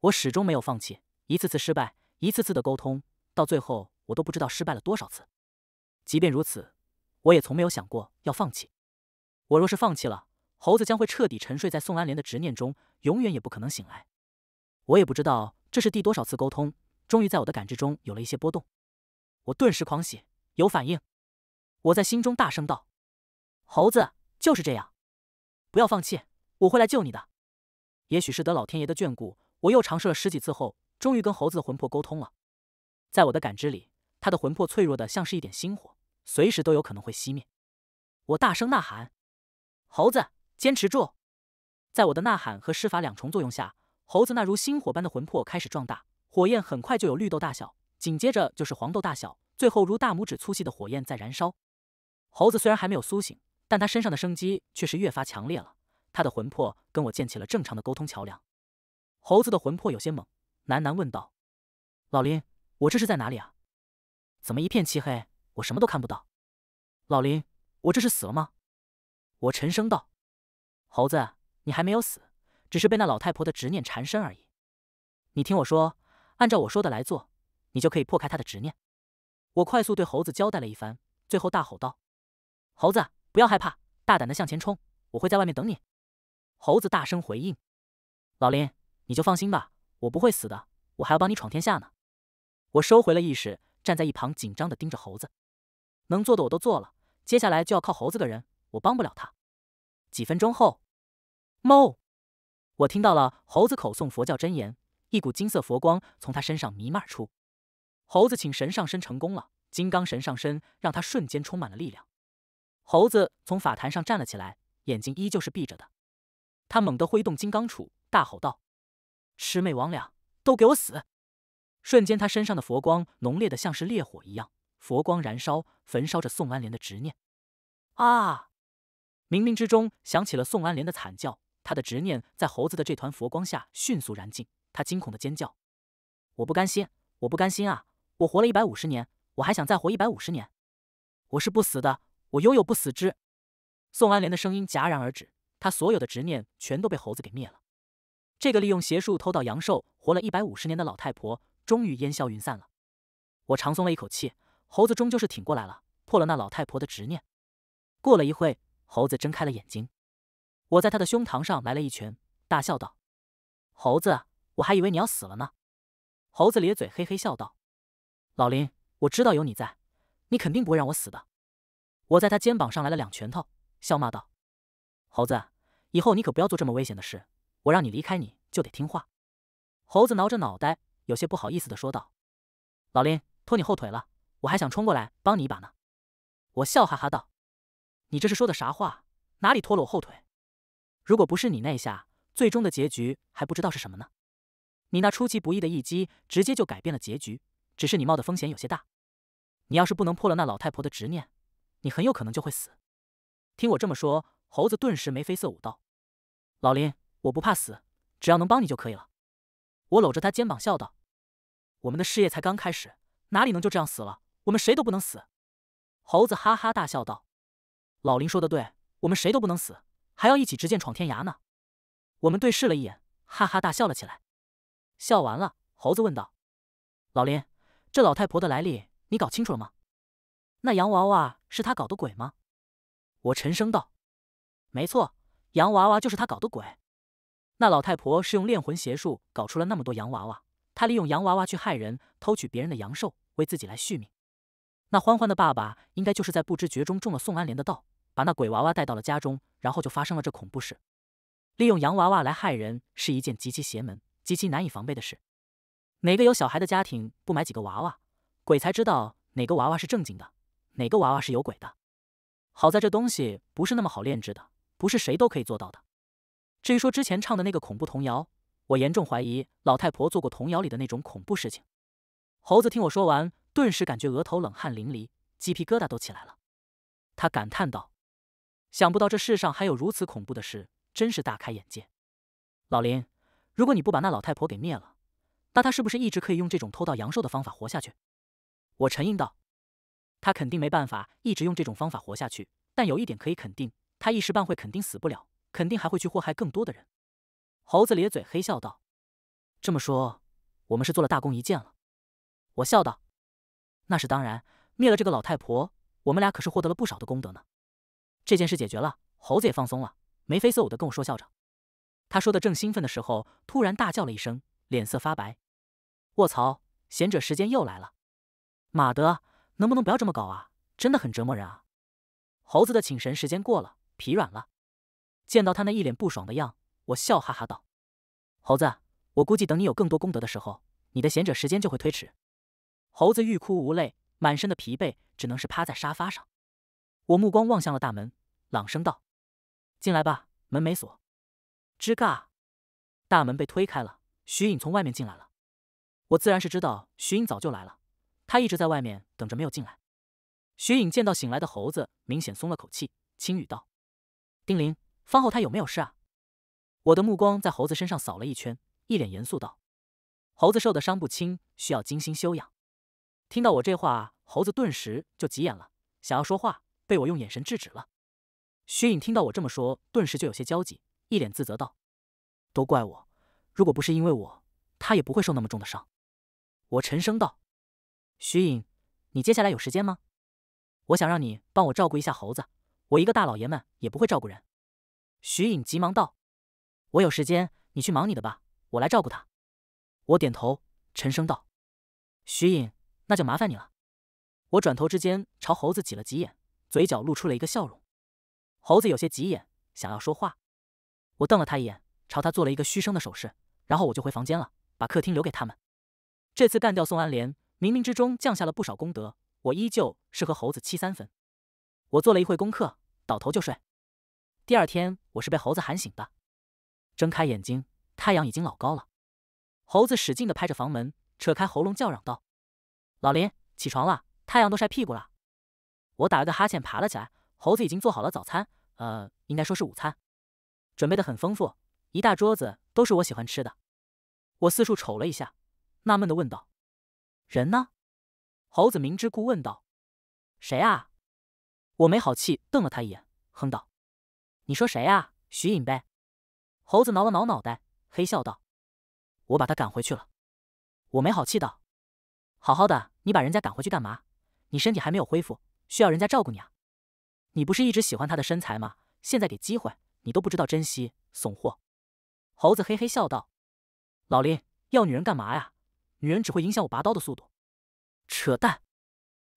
我始终没有放弃，一次次失败，一次次的沟通，到最后我都不知道失败了多少次，即便如此，我也从没有想过要放弃，我若是放弃了，猴子将会彻底沉睡在宋安莲的执念中，永远也不可能醒来，我也不知道这是第多少次沟通，终于在我的感知中有了一些波动，我顿时狂喜，有反应，我在心中大声道。猴子就是这样，不要放弃，我会来救你的。也许是得老天爷的眷顾，我又尝试了十几次后，终于跟猴子的魂魄沟通了。在我的感知里，他的魂魄脆弱的像是一点星火，随时都有可能会熄灭。我大声呐喊：“猴子，坚持住！”在我的呐喊和施法两重作用下，猴子那如星火般的魂魄开始壮大，火焰很快就有绿豆大小，紧接着就是黄豆大小，最后如大拇指粗细的火焰在燃烧。猴子虽然还没有苏醒。但他身上的生机却是越发强烈了。他的魂魄跟我建起了正常的沟通桥梁。猴子的魂魄有些猛，喃喃问道：“老林，我这是在哪里啊？怎么一片漆黑，我什么都看不到？”老林，我这是死了吗？”我沉声道：“猴子，你还没有死，只是被那老太婆的执念缠身而已。你听我说，按照我说的来做，你就可以破开他的执念。”我快速对猴子交代了一番，最后大吼道：“猴子！”不要害怕，大胆的向前冲，我会在外面等你。猴子大声回应：“老林，你就放心吧，我不会死的，我还要帮你闯天下呢。”我收回了意识，站在一旁紧张的盯着猴子。能做的我都做了，接下来就要靠猴子的人，我帮不了他。几分钟后，哞，我听到了猴子口诵佛教真言，一股金色佛光从他身上弥漫出。猴子请神上身成功了，金刚神上身让他瞬间充满了力量。猴子从法坛上站了起来，眼睛依旧是闭着的。他猛地挥动金刚杵，大吼道：“魑魅魍魉，都给我死！”瞬间，他身上的佛光浓烈的像是烈火一样，佛光燃烧，焚烧着宋安莲的执念。啊！冥冥之中响起了宋安莲的惨叫，他的执念在猴子的这团佛光下迅速燃尽。他惊恐的尖叫：“我不甘心，我不甘心啊！我活了一百五十年，我还想再活一百五十年，我是不死的。”我拥有不死之宋安莲的声音戛然而止，她所有的执念全都被猴子给灭了。这个利用邪术偷到阳寿活了一百五十年的老太婆，终于烟消云散了。我长松了一口气，猴子终究是挺过来了，破了那老太婆的执念。过了一会，猴子睁开了眼睛，我在他的胸膛上来了一拳，大笑道：“猴子，我还以为你要死了呢。”猴子咧嘴嘿嘿笑道：“老林，我知道有你在，你肯定不会让我死的。”我在他肩膀上来了两拳头，笑骂道：“猴子，以后你可不要做这么危险的事！我让你离开，你就得听话。”猴子挠着脑袋，有些不好意思的说道：“老林，拖你后腿了，我还想冲过来帮你一把呢。”我笑哈哈道：“你这是说的啥话？哪里拖了我后腿？如果不是你那一下，最终的结局还不知道是什么呢。你那出其不意的一击，直接就改变了结局。只是你冒的风险有些大，你要是不能破了那老太婆的执念。”你很有可能就会死。听我这么说，猴子顿时眉飞色舞道：“老林，我不怕死，只要能帮你就可以了。”我搂着他肩膀笑道：“我们的事业才刚开始，哪里能就这样死了？我们谁都不能死。”猴子哈哈大笑道：“老林说的对，我们谁都不能死，还要一起执剑闯天涯呢。”我们对视了一眼，哈哈大笑了起来。笑完了，猴子问道：“老林，这老太婆的来历你搞清楚了吗？”那洋娃娃是他搞的鬼吗？我沉声道：“没错，洋娃娃就是他搞的鬼。那老太婆是用炼魂邪术搞出了那么多洋娃娃，她利用洋娃娃去害人，偷取别人的阳寿，为自己来续命。那欢欢的爸爸应该就是在不知觉中中了宋安莲的道，把那鬼娃娃带到了家中，然后就发生了这恐怖事。利用洋娃娃来害人是一件极其邪门、极其难以防备的事。哪个有小孩的家庭不买几个娃娃？鬼才知道哪个娃娃是正经的。”哪个娃娃是有鬼的？好在这东西不是那么好炼制的，不是谁都可以做到的。至于说之前唱的那个恐怖童谣，我严重怀疑老太婆做过童谣里的那种恐怖事情。猴子听我说完，顿时感觉额头冷汗淋漓，鸡皮疙瘩都起来了。他感叹道：“想不到这世上还有如此恐怖的事，真是大开眼界。”老林，如果你不把那老太婆给灭了，那她是不是一直可以用这种偷盗阳寿的方法活下去？我沉吟道。他肯定没办法一直用这种方法活下去，但有一点可以肯定，他一时半会肯定死不了，肯定还会去祸害更多的人。猴子咧嘴嘿笑道：“这么说，我们是做了大功一件了。”我笑道：“那是当然，灭了这个老太婆，我们俩可是获得了不少的功德呢。”这件事解决了，猴子也放松了，眉飞色舞的跟我说笑着。他说的正兴奋的时候，突然大叫了一声，脸色发白：“卧槽！贤者时间又来了！马德！”能不能不要这么搞啊！真的很折磨人啊！猴子的请神时间过了，疲软了。见到他那一脸不爽的样，我笑哈哈道：“猴子，我估计等你有更多功德的时候，你的贤者时间就会推迟。”猴子欲哭无泪，满身的疲惫，只能是趴在沙发上。我目光望向了大门，朗声道：“进来吧，门没锁。”吱嘎，大门被推开了。徐颖从外面进来了。我自然是知道徐颖早就来了。他一直在外面等着，没有进来。徐颖见到醒来的猴子，明显松了口气，轻语道：“丁玲，方后他有没有事啊？”我的目光在猴子身上扫了一圈，一脸严肃道：“猴子受的伤不轻，需要精心休养。”听到我这话，猴子顿时就急眼了，想要说话，被我用眼神制止了。徐颖听到我这么说，顿时就有些焦急，一脸自责道：“都怪我，如果不是因为我，他也不会受那么重的伤。”我沉声道。徐颖，你接下来有时间吗？我想让你帮我照顾一下猴子，我一个大老爷们也不会照顾人。徐颖急忙道：“我有时间，你去忙你的吧，我来照顾他。”我点头，沉声道：“徐颖，那就麻烦你了。”我转头之间朝猴子挤了挤眼，嘴角露出了一个笑容。猴子有些急眼，想要说话，我瞪了他一眼，朝他做了一个嘘声的手势，然后我就回房间了，把客厅留给他们。这次干掉宋安莲，冥冥之中降下了不少功德，我依旧是和猴子七三分。我做了一会功课，倒头就睡。第二天我是被猴子喊醒的，睁开眼睛，太阳已经老高了。猴子使劲地拍着房门，扯开喉咙叫嚷道：“老林，起床了，太阳都晒屁股了！”我打了个哈欠，爬了起来。猴子已经做好了早餐，呃，应该说是午餐，准备的很丰富，一大桌子都是我喜欢吃的。我四处瞅了一下，纳闷地问道。人呢？猴子明知故问道：“谁啊？”我没好气瞪了他一眼，哼道：“你说谁啊？徐颖呗。”猴子挠了挠脑袋，嘿笑道：“我把他赶回去了。”我没好气道：“好好的，你把人家赶回去干嘛？你身体还没有恢复，需要人家照顾你啊？你不是一直喜欢他的身材吗？现在给机会，你都不知道珍惜，怂货。”猴子嘿嘿笑道：“老林要女人干嘛呀？”女人只会影响我拔刀的速度，扯淡！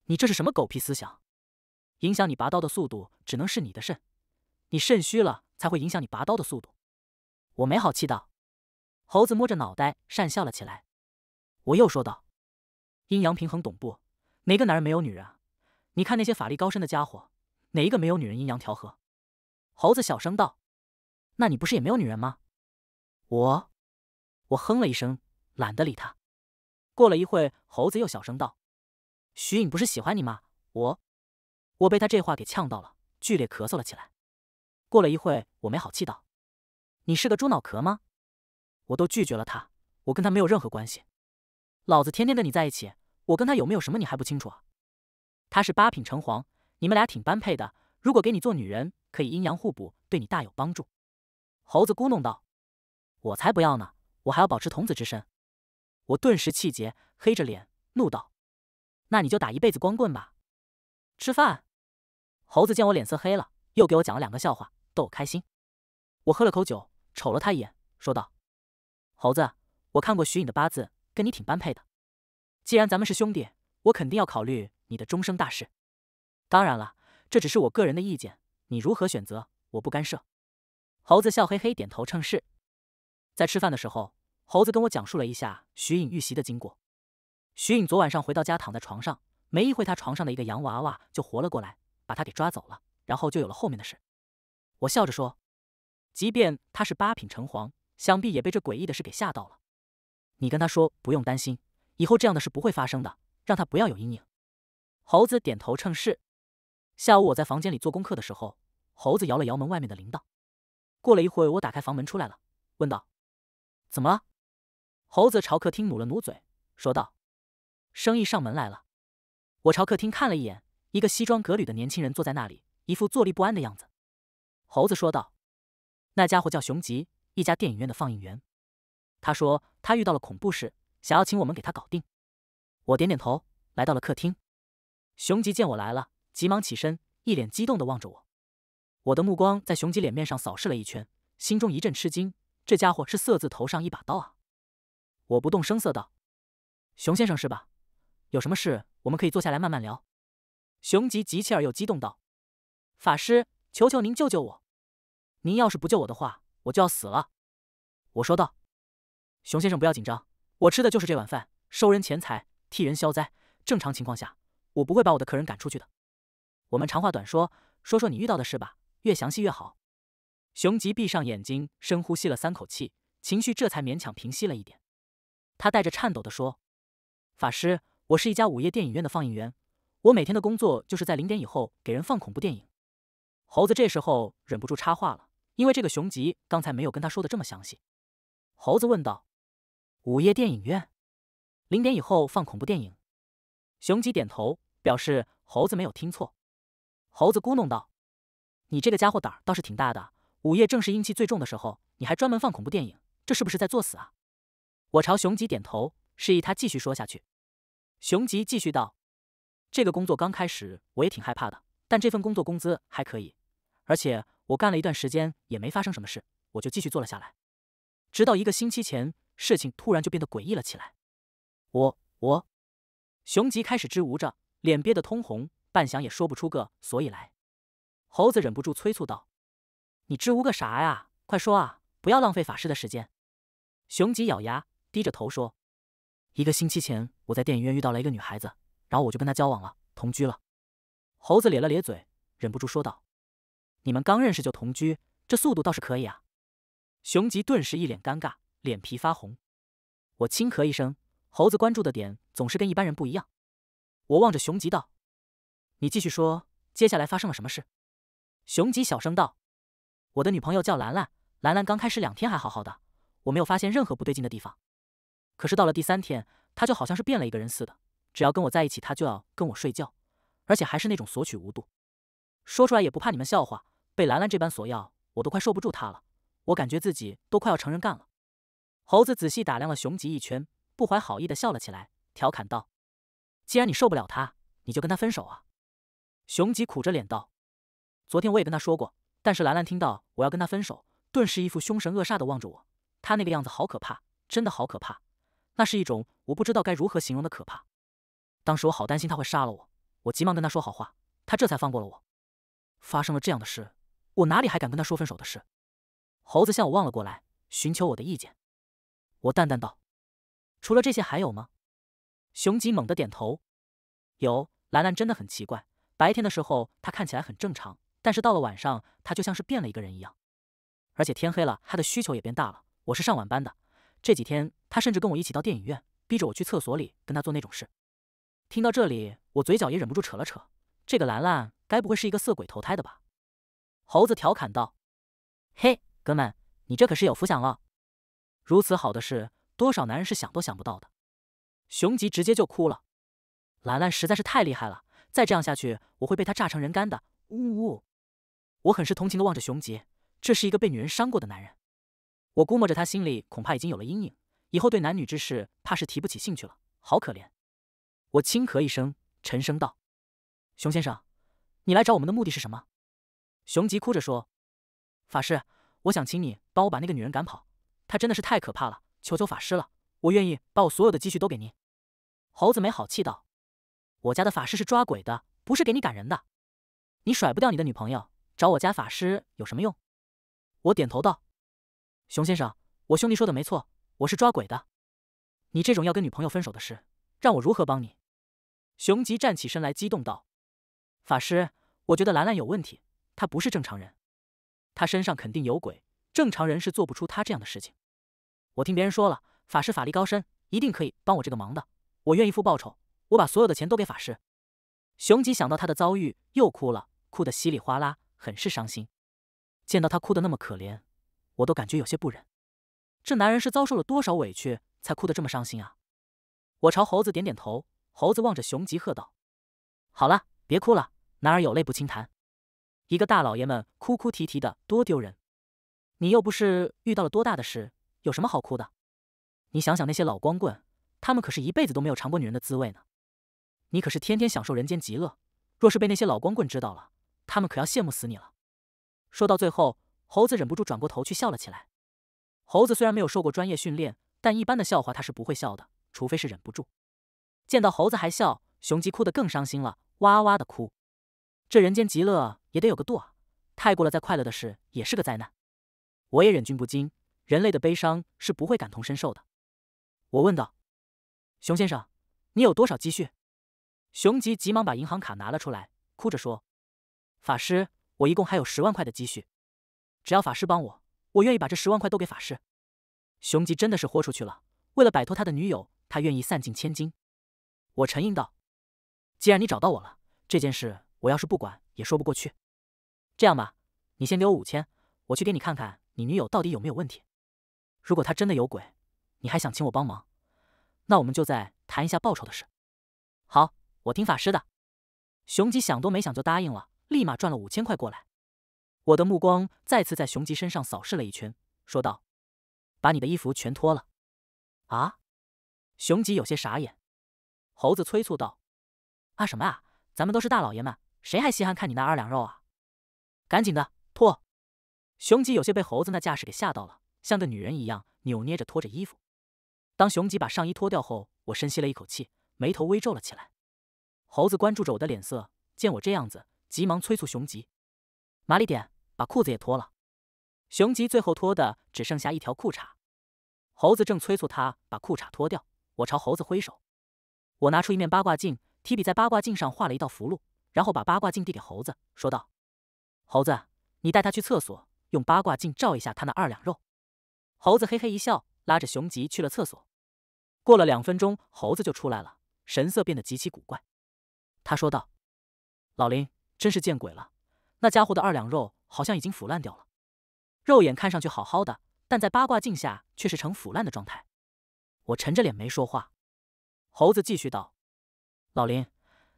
你这是什么狗屁思想？影响你拔刀的速度只能是你的肾，你肾虚了才会影响你拔刀的速度。我没好气道。猴子摸着脑袋讪笑了起来。我又说道：“阴阳平衡懂不？哪个男人没有女人你看那些法力高深的家伙，哪一个没有女人？阴阳调和。”猴子小声道：“那你不是也没有女人吗？”我我哼了一声，懒得理他。过了一会，猴子又小声道：“徐颖不是喜欢你吗？我……我被他这话给呛到了，剧烈咳嗽了起来。”过了一会，我没好气道：“你是个猪脑壳吗？我都拒绝了他，我跟他没有任何关系。老子天天跟你在一起，我跟他有没有什么你还不清楚啊？”“他是八品城隍，你们俩挺般配的。如果给你做女人，可以阴阳互补，对你大有帮助。”猴子咕哝道：“我才不要呢，我还要保持童子之身。”我顿时气结，黑着脸怒道：“那你就打一辈子光棍吧！”吃饭。猴子见我脸色黑了，又给我讲了两个笑话，逗我开心。我喝了口酒，瞅了他一眼，说道：“猴子，我看过徐颖的八字，跟你挺般配的。既然咱们是兄弟，我肯定要考虑你的终生大事。当然了，这只是我个人的意见，你如何选择，我不干涉。”猴子笑嘿嘿，点头称是。在吃饭的时候。猴子跟我讲述了一下徐颖遇袭的经过。徐颖昨晚上回到家，躺在床上，没一会，他床上的一个洋娃娃就活了过来，把他给抓走了，然后就有了后面的事。我笑着说：“即便他是八品城隍，想必也被这诡异的事给吓到了。”你跟他说不用担心，以后这样的事不会发生的，让他不要有阴影。猴子点头称是。下午我在房间里做功课的时候，猴子摇了摇门外面的铃铛。过了一会，我打开房门出来了，问道：“怎么了？”猴子朝客厅努了努嘴，说道：“生意上门来了。”我朝客厅看了一眼，一个西装革履的年轻人坐在那里，一副坐立不安的样子。猴子说道：“那家伙叫熊吉，一家电影院的放映员。他说他遇到了恐怖事，想要请我们给他搞定。”我点点头，来到了客厅。熊吉见我来了，急忙起身，一脸激动的望着我。我的目光在熊吉脸面上扫视了一圈，心中一阵吃惊：这家伙是色字头上一把刀啊！我不动声色道：“熊先生是吧？有什么事，我们可以坐下来慢慢聊。”熊吉急切而又激动道：“法师，求求您救救我！您要是不救我的话，我就要死了。”我说道：“熊先生，不要紧张，我吃的就是这碗饭，收人钱财，替人消灾。正常情况下，我不会把我的客人赶出去的。我们长话短说，说说你遇到的事吧，越详细越好。”熊吉闭上眼睛，深呼吸了三口气，情绪这才勉强平息了一点。他带着颤抖的说：“法师，我是一家午夜电影院的放映员，我每天的工作就是在零点以后给人放恐怖电影。”猴子这时候忍不住插话了，因为这个熊吉刚才没有跟他说的这么详细。猴子问道：“午夜电影院，零点以后放恐怖电影？”熊吉点头表示猴子没有听错。猴子咕哝道：“你这个家伙胆儿倒是挺大的，午夜正是阴气最重的时候，你还专门放恐怖电影，这是不是在作死啊？”我朝熊吉点头，示意他继续说下去。熊吉继续道：“这个工作刚开始我也挺害怕的，但这份工作工资还可以，而且我干了一段时间也没发生什么事，我就继续做了下来。直到一个星期前，事情突然就变得诡异了起来。”我我，熊吉开始支吾着，脸憋得通红，半晌也说不出个所以来。猴子忍不住催促道：“你支吾个啥呀？快说啊！不要浪费法师的时间。”熊吉咬牙。低着头说：“一个星期前，我在电影院遇到了一个女孩子，然后我就跟她交往了，同居了。”猴子咧了咧嘴，忍不住说道：“你们刚认识就同居，这速度倒是可以啊。”熊吉顿时一脸尴尬，脸皮发红。我轻咳一声，猴子关注的点总是跟一般人不一样。我望着熊吉道：“你继续说，接下来发生了什么事？”熊吉小声道：“我的女朋友叫兰兰，兰兰刚开始两天还好好的，我没有发现任何不对劲的地方。”可是到了第三天，他就好像是变了一个人似的。只要跟我在一起，他就要跟我睡觉，而且还是那种索取无度。说出来也不怕你们笑话，被兰兰这般索要，我都快受不住他了。我感觉自己都快要成人干了。猴子仔细打量了熊吉一圈，不怀好意的笑了起来，调侃道：“既然你受不了他，你就跟他分手啊。”熊吉苦着脸道：“昨天我也跟他说过，但是兰兰听到我要跟他分手，顿时一副凶神恶煞的望着我，他那个样子好可怕，真的好可怕。”那是一种我不知道该如何形容的可怕。当时我好担心他会杀了我，我急忙跟他说好话，他这才放过了我。发生了这样的事，我哪里还敢跟他说分手的事？猴子向我望了过来，寻求我的意见。我淡淡道：“除了这些，还有吗？”熊吉猛地点头：“有。兰兰真的很奇怪，白天的时候她看起来很正常，但是到了晚上，她就像是变了一个人一样。而且天黑了，她的需求也变大了。我是上晚班的。”这几天，他甚至跟我一起到电影院，逼着我去厕所里跟他做那种事。听到这里，我嘴角也忍不住扯了扯。这个兰兰，该不会是一个色鬼投胎的吧？猴子调侃道。嘿，哥们，你这可是有福享了。如此好的事，多少男人是想都想不到的。熊吉直接就哭了。兰兰实在是太厉害了，再这样下去，我会被他炸成人干的。呜呜。我很是同情的望着熊吉，这是一个被女人伤过的男人。我估摸着他心里恐怕已经有了阴影，以后对男女之事怕是提不起兴趣了，好可怜。我轻咳一声，沉声道：“熊先生，你来找我们的目的是什么？”熊吉哭着说：“法师，我想请你帮我把那个女人赶跑，她真的是太可怕了，求求法师了，我愿意把我所有的积蓄都给您。”猴子没好气道：“我家的法师是抓鬼的，不是给你赶人的。你甩不掉你的女朋友，找我家法师有什么用？”我点头道。熊先生，我兄弟说的没错，我是抓鬼的。你这种要跟女朋友分手的事，让我如何帮你？熊吉站起身来，激动道：“法师，我觉得兰兰有问题，她不是正常人，她身上肯定有鬼。正常人是做不出她这样的事情。我听别人说了，法师法力高深，一定可以帮我这个忙的。我愿意付报酬，我把所有的钱都给法师。”熊吉想到他的遭遇，又哭了，哭得稀里哗啦，很是伤心。见到他哭得那么可怜。我都感觉有些不忍，这男人是遭受了多少委屈才哭得这么伤心啊！我朝猴子点点头，猴子望着熊吉喝道：“好了，别哭了，男儿有泪不轻弹，一个大老爷们哭哭啼啼的多丢人。你又不是遇到了多大的事，有什么好哭的？你想想那些老光棍，他们可是一辈子都没有尝过女人的滋味呢。你可是天天享受人间极乐，若是被那些老光棍知道了，他们可要羡慕死你了。”说到最后。猴子忍不住转过头去笑了起来。猴子虽然没有受过专业训练，但一般的笑话他是不会笑的，除非是忍不住。见到猴子还笑，熊吉哭得更伤心了，哇哇的哭。这人间极乐也得有个度啊，太过了再快乐的事也是个灾难。我也忍俊不禁，人类的悲伤是不会感同身受的。我问道：“熊先生，你有多少积蓄？”熊吉急忙把银行卡拿了出来，哭着说：“法师，我一共还有十万块的积蓄。”只要法师帮我，我愿意把这十万块都给法师。雄吉真的是豁出去了，为了摆脱他的女友，他愿意散尽千金。我沉吟道：“既然你找到我了，这件事我要是不管也说不过去。这样吧，你先给我五千，我去给你看看你女友到底有没有问题。如果她真的有鬼，你还想请我帮忙，那我们就再谈一下报酬的事。”好，我听法师的。雄吉想都没想就答应了，立马转了五千块过来。我的目光再次在熊吉身上扫视了一圈，说道：“把你的衣服全脱了。”啊！熊吉有些傻眼。猴子催促道：“啊什么啊？咱们都是大老爷们，谁还稀罕看你那二两肉啊？赶紧的，脱！”熊吉有些被猴子那架势给吓到了，像个女人一样扭捏着脱着衣服。当熊吉把上衣脱掉后，我深吸了一口气，眉头微皱了起来。猴子关注着我的脸色，见我这样子，急忙催促熊吉：“麻利点！”把裤子也脱了，熊吉最后脱的只剩下一条裤衩。猴子正催促他把裤衩脱掉。我朝猴子挥手，我拿出一面八卦镜，提笔在八卦镜上画了一道符箓，然后把八卦镜递给猴子，说道：“猴子，你带他去厕所，用八卦镜照一下他那二两肉。”猴子嘿嘿一笑，拉着熊吉去了厕所。过了两分钟，猴子就出来了，神色变得极其古怪。他说道：“老林，真是见鬼了，那家伙的二两肉。”好像已经腐烂掉了，肉眼看上去好好的，但在八卦镜下却是呈腐烂的状态。我沉着脸没说话。猴子继续道：“老林，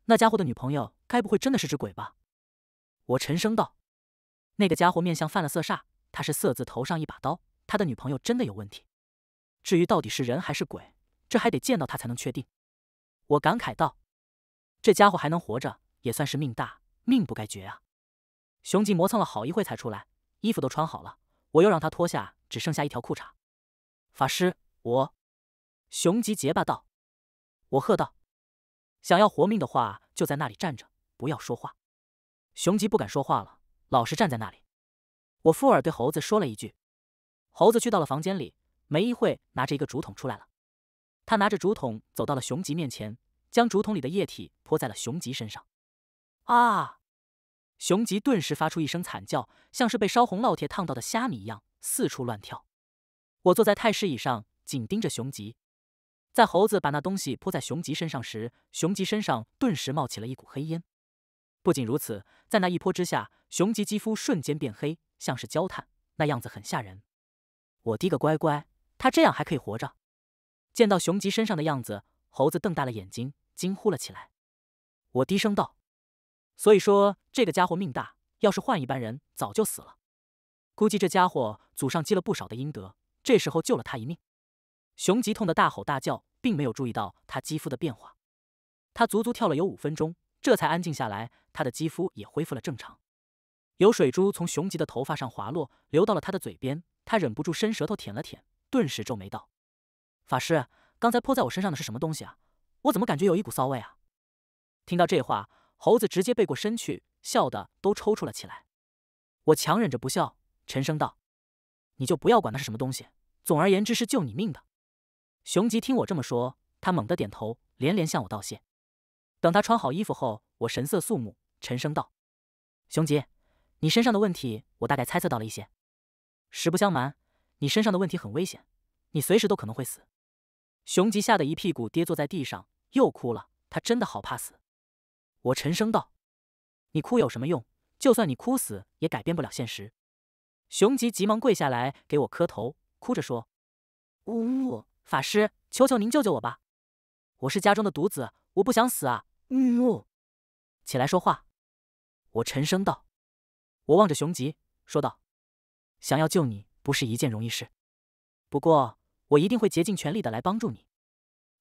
那家伙的女朋友该不会真的是只鬼吧？”我沉声道：“那个家伙面相犯了色煞，他是色字头上一把刀，他的女朋友真的有问题。至于到底是人还是鬼，这还得见到他才能确定。”我感慨道：“这家伙还能活着，也算是命大，命不该绝啊。”熊吉磨蹭了好一会才出来，衣服都穿好了。我又让他脱下，只剩下一条裤衩。法师，我，熊吉结巴道。我喝道：“想要活命的话，就在那里站着，不要说话。”熊吉不敢说话了，老实站在那里。我附耳对猴子说了一句，猴子去到了房间里，没一会拿着一个竹筒出来了。他拿着竹筒走到了熊吉面前，将竹筒里的液体泼在了熊吉身上。啊！雄吉顿时发出一声惨叫，像是被烧红烙铁烫到的虾米一样，四处乱跳。我坐在太师椅上，紧盯着雄吉。在猴子把那东西泼在雄吉身上时，雄吉身上顿时冒起了一股黑烟。不仅如此，在那一泼之下，雄吉肌肤瞬间变黑，像是焦炭，那样子很吓人。我滴个乖乖，他这样还可以活着？见到雄吉身上的样子，猴子瞪大了眼睛，惊呼了起来。我低声道。所以说，这个家伙命大，要是换一般人早就死了。估计这家伙祖上积了不少的阴德，这时候救了他一命。熊吉痛得大吼大叫，并没有注意到他肌肤的变化。他足足跳了有五分钟，这才安静下来，他的肌肤也恢复了正常。有水珠从熊吉的头发上滑落，流到了他的嘴边，他忍不住伸舌头舔了舔，顿时皱眉道：“法师，刚才泼在我身上的是什么东西啊？我怎么感觉有一股骚味啊？”听到这话。猴子直接背过身去，笑得都抽搐了起来。我强忍着不笑，沉声道：“你就不要管那是什么东西，总而言之是救你命的。”熊吉听我这么说，他猛地点头，连连向我道谢。等他穿好衣服后，我神色肃穆，沉声道：“熊吉，你身上的问题，我大概猜测到了一些。实不相瞒，你身上的问题很危险，你随时都可能会死。”熊吉吓得一屁股跌坐在地上，又哭了。他真的好怕死。我沉声道：“你哭有什么用？就算你哭死，也改变不了现实。”熊吉急忙跪下来给我磕头，哭着说：“呜，呜，法师，求求您救救我吧！我是家中的独子，我不想死啊！”呜，起来说话。我沉声道：“我望着熊吉，说道：想要救你，不是一件容易事。不过，我一定会竭尽全力的来帮助你。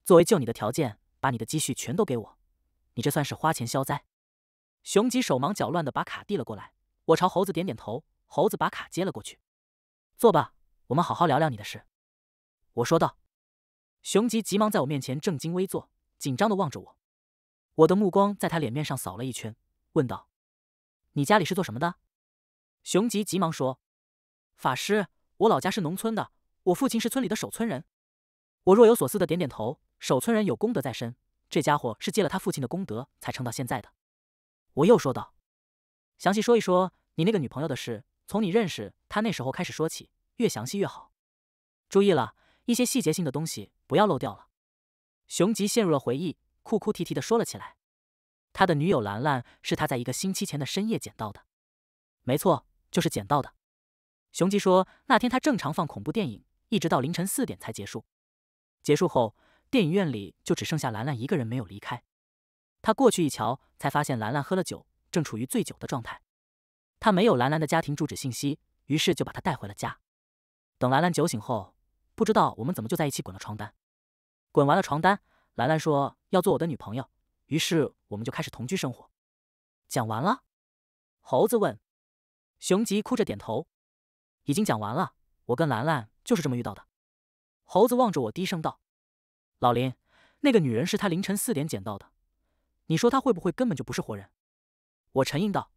作为救你的条件，把你的积蓄全都给我。”你这算是花钱消灾。熊吉手忙脚乱的把卡递了过来，我朝猴子点点头，猴子把卡接了过去。坐吧，我们好好聊聊你的事，我说道。熊吉急忙在我面前正襟危坐，紧张的望着我。我的目光在他脸面上扫了一圈，问道：“你家里是做什么的？”熊吉急忙说：“法师，我老家是农村的，我父亲是村里的守村人。”我若有所思的点点头，守村人有功德在身。这家伙是借了他父亲的功德才撑到现在的，我又说道：“详细说一说你那个女朋友的事，从你认识她那时候开始说起，越详细越好。注意了一些细节性的东西不要漏掉了。”熊吉陷入了回忆，哭哭啼啼的说了起来：“他的女友兰兰是他在一个星期前的深夜捡到的，没错，就是捡到的。”熊吉说：“那天他正常放恐怖电影，一直到凌晨四点才结束。结束后。”电影院里就只剩下兰兰一个人没有离开，他过去一瞧，才发现兰兰喝了酒，正处于醉酒的状态。他没有兰兰的家庭住址信息，于是就把她带回了家。等兰兰酒醒后，不知道我们怎么就在一起滚了床单。滚完了床单，兰兰说要做我的女朋友，于是我们就开始同居生活。讲完了，猴子问，熊吉哭着点头，已经讲完了，我跟兰兰就是这么遇到的。猴子望着我低声道。老林，那个女人是他凌晨四点捡到的，你说他会不会根本就不是活人？我沉吟道：“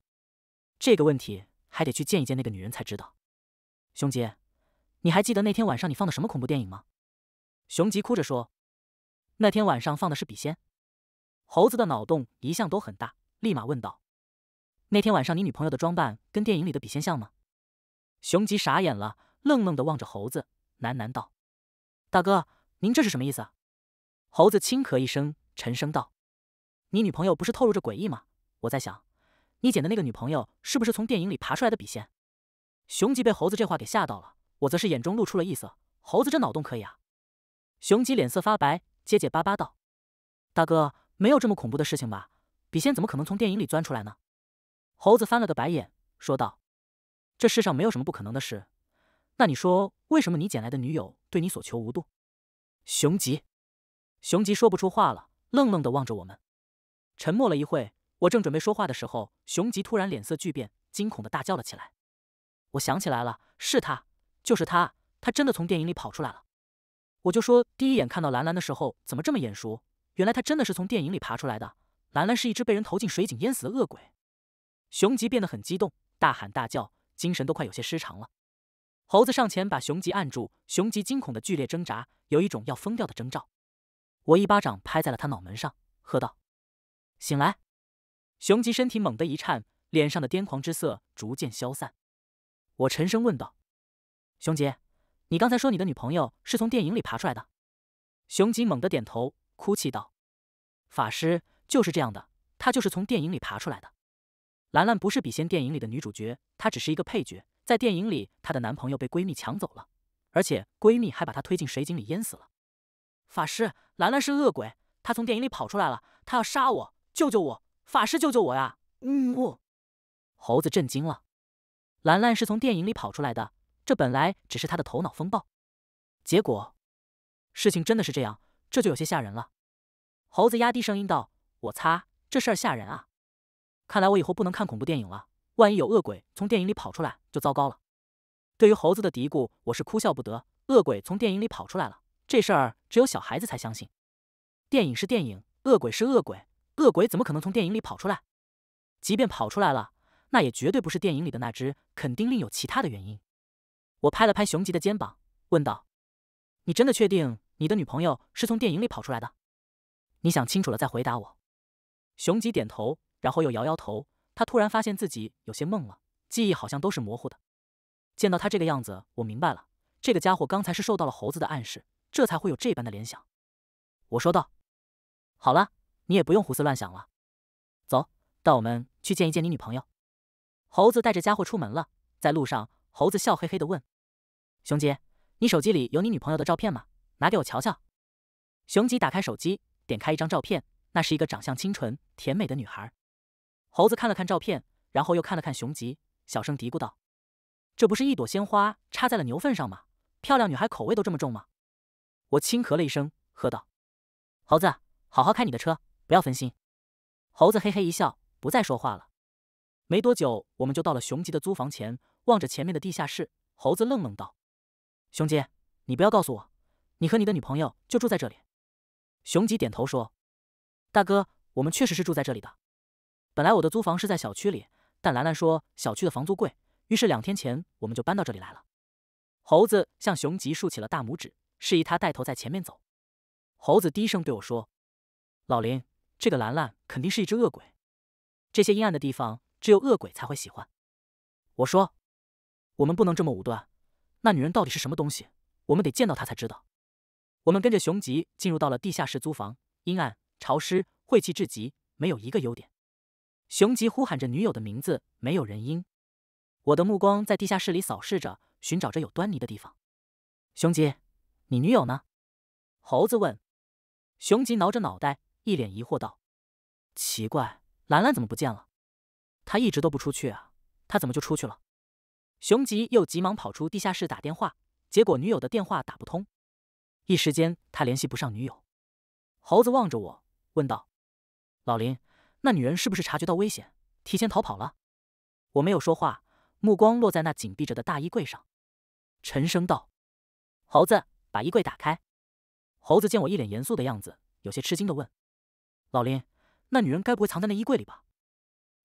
这个问题还得去见一见那个女人才知道。”熊吉，你还记得那天晚上你放的什么恐怖电影吗？熊吉哭着说：“那天晚上放的是《笔仙》。”猴子的脑洞一向都很大，立马问道：“那天晚上你女朋友的装扮跟电影里的笔仙像吗？”熊吉傻眼了，愣愣的望着猴子，喃喃道：“大哥，您这是什么意思？”啊？猴子轻咳一声，沉声道：“你女朋友不是透露着诡异吗？我在想，你捡的那个女朋友是不是从电影里爬出来的笔仙？”熊吉被猴子这话给吓到了，我则是眼中露出了异色。猴子这脑洞可以啊！熊吉脸色发白，结结巴巴道：“大哥，没有这么恐怖的事情吧？笔仙怎么可能从电影里钻出来呢？”猴子翻了个白眼，说道：“这世上没有什么不可能的事。那你说，为什么你捡来的女友对你所求无度？”熊吉。熊吉说不出话了，愣愣的望着我们，沉默了一会。我正准备说话的时候，熊吉突然脸色巨变，惊恐的大叫了起来。我想起来了，是他，就是他，他真的从电影里跑出来了。我就说第一眼看到兰兰的时候怎么这么眼熟，原来他真的是从电影里爬出来的。兰兰是一只被人投进水井淹死的恶鬼。熊吉变得很激动，大喊大叫，精神都快有些失常了。猴子上前把熊吉按住，熊吉惊恐的剧烈挣扎，有一种要疯掉的征兆。我一巴掌拍在了他脑门上，喝道：“醒来！”熊吉身体猛地一颤，脸上的癫狂之色逐渐消散。我沉声问道：“熊吉，你刚才说你的女朋友是从电影里爬出来的？”熊吉猛地点头，哭泣道：“法师就是这样的，她就是从电影里爬出来的。兰兰不是笔仙电影里的女主角，她只是一个配角。在电影里，她的男朋友被闺蜜抢走了，而且闺蜜还把她推进水井里淹死了。”法师，兰兰是恶鬼，她从电影里跑出来了，她要杀我，救救我！法师，救救我呀！呜！猴子震惊了，兰兰是从电影里跑出来的，这本来只是他的头脑风暴，结果事情真的是这样，这就有些吓人了。猴子压低声音道：“我擦，这事儿吓人啊！看来我以后不能看恐怖电影了，万一有恶鬼从电影里跑出来，就糟糕了。”对于猴子的嘀咕，我是哭笑不得。恶鬼从电影里跑出来了。这事儿只有小孩子才相信，电影是电影，恶鬼是恶鬼，恶鬼怎么可能从电影里跑出来？即便跑出来了，那也绝对不是电影里的那只，肯定另有其他的原因。我拍了拍熊吉的肩膀，问道：“你真的确定你的女朋友是从电影里跑出来的？你想清楚了再回答我。”熊吉点头，然后又摇摇头。他突然发现自己有些懵了，记忆好像都是模糊的。见到他这个样子，我明白了，这个家伙刚才是受到了猴子的暗示。这才会有这般的联想，我说道：“好了，你也不用胡思乱想了。走，带我们去见一见你女朋友。”猴子带着家伙出门了。在路上，猴子笑嘿嘿的问：“熊吉，你手机里有你女朋友的照片吗？拿给我瞧瞧。”熊吉打开手机，点开一张照片，那是一个长相清纯、甜美的女孩。猴子看了看照片，然后又看了看熊吉，小声嘀咕道：“这不是一朵鲜花插在了牛粪上吗？漂亮女孩口味都这么重吗？”我轻咳了一声，喝道：“猴子，好好开你的车，不要分心。”猴子嘿嘿一笑，不再说话了。没多久，我们就到了熊吉的租房前，望着前面的地下室，猴子愣愣道：“熊吉，你不要告诉我，你和你的女朋友就住在这里？”熊吉点头说：“大哥，我们确实是住在这里的。本来我的租房是在小区里，但兰兰说小区的房租贵，于是两天前我们就搬到这里来了。”猴子向熊吉竖起了大拇指。示意他带头在前面走，猴子低声对我说：“老林，这个兰兰肯定是一只恶鬼，这些阴暗的地方只有恶鬼才会喜欢。”我说：“我们不能这么武断，那女人到底是什么东西？我们得见到她才知道。”我们跟着熊吉进入到了地下室租房，阴暗、潮湿、晦气至极，没有一个优点。熊吉呼喊着女友的名字，没有人应。我的目光在地下室里扫视着，寻找着有端倪的地方。熊吉。你女友呢？猴子问。熊吉挠着脑袋，一脸疑惑道：“奇怪，兰兰怎么不见了？她一直都不出去啊，她怎么就出去了？”熊吉又急忙跑出地下室打电话，结果女友的电话打不通，一时间他联系不上女友。猴子望着我，问道：“老林，那女人是不是察觉到危险，提前逃跑了？”我没有说话，目光落在那紧闭着的大衣柜上，沉声道：“猴子。”把衣柜打开。猴子见我一脸严肃的样子，有些吃惊的问：“老林，那女人该不会藏在那衣柜里吧？”“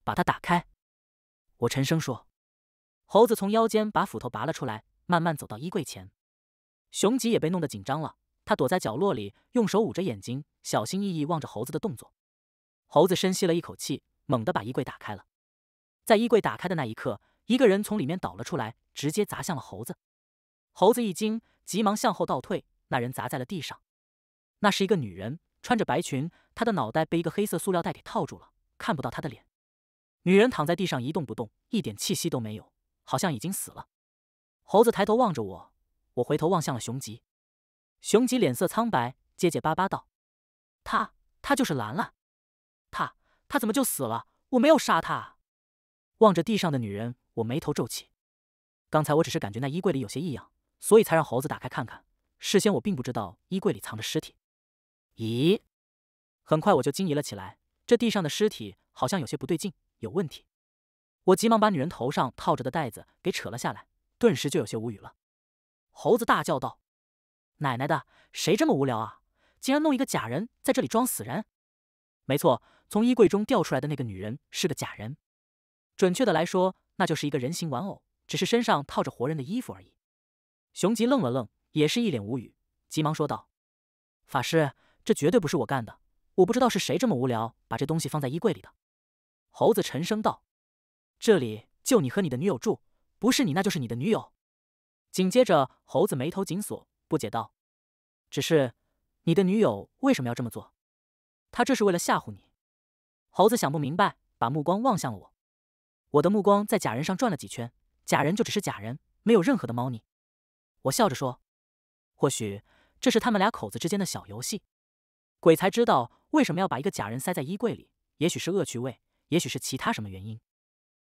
把它打开。”我沉声说。猴子从腰间把斧头拔了出来，慢慢走到衣柜前。熊吉也被弄得紧张了，他躲在角落里，用手捂着眼睛，小心翼翼望着猴子的动作。猴子深吸了一口气，猛地把衣柜打开了。在衣柜打开的那一刻，一个人从里面倒了出来，直接砸向了猴子。猴子一惊。急忙向后倒退，那人砸在了地上。那是一个女人，穿着白裙，她的脑袋被一个黑色塑料袋给套住了，看不到她的脸。女人躺在地上一动不动，一点气息都没有，好像已经死了。猴子抬头望着我，我回头望向了雄吉。雄吉脸色苍白，结结巴巴道：“她，她就是兰兰。她，她怎么就死了？我没有杀她。”望着地上的女人，我眉头皱起。刚才我只是感觉那衣柜里有些异样。所以才让猴子打开看看。事先我并不知道衣柜里藏着尸体。咦？很快我就惊疑了起来，这地上的尸体好像有些不对劲，有问题。我急忙把女人头上套着的袋子给扯了下来，顿时就有些无语了。猴子大叫道：“奶奶的，谁这么无聊啊？竟然弄一个假人在这里装死人！”没错，从衣柜中掉出来的那个女人是个假人，准确的来说，那就是一个人形玩偶，只是身上套着活人的衣服而已。熊吉愣了愣，也是一脸无语，急忙说道：“法师，这绝对不是我干的。我不知道是谁这么无聊，把这东西放在衣柜里的。”猴子沉声道：“这里就你和你的女友住，不是你那就是你的女友。”紧接着，猴子眉头紧锁，不解道：“只是你的女友为什么要这么做？他这是为了吓唬你？”猴子想不明白，把目光望向了我。我的目光在假人上转了几圈，假人就只是假人，没有任何的猫腻。我笑着说：“或许这是他们俩口子之间的小游戏，鬼才知道为什么要把一个假人塞在衣柜里。也许是恶趣味，也许是其他什么原因。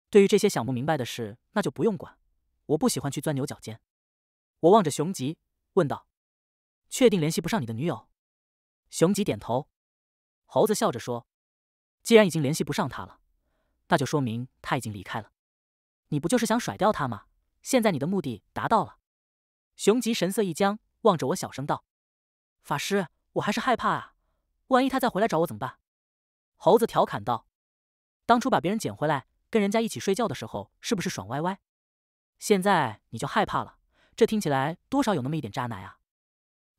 对于这些想不明白的事，那就不用管。我不喜欢去钻牛角尖。”我望着熊吉，问道：“确定联系不上你的女友？”熊吉点头。猴子笑着说：“既然已经联系不上她了，那就说明她已经离开了。你不就是想甩掉她吗？现在你的目的达到了。”熊吉神色一僵，望着我小声道：“法师，我还是害怕啊，万一他再回来找我怎么办？”猴子调侃道：“当初把别人捡回来，跟人家一起睡觉的时候，是不是爽歪歪？现在你就害怕了，这听起来多少有那么一点渣男啊！”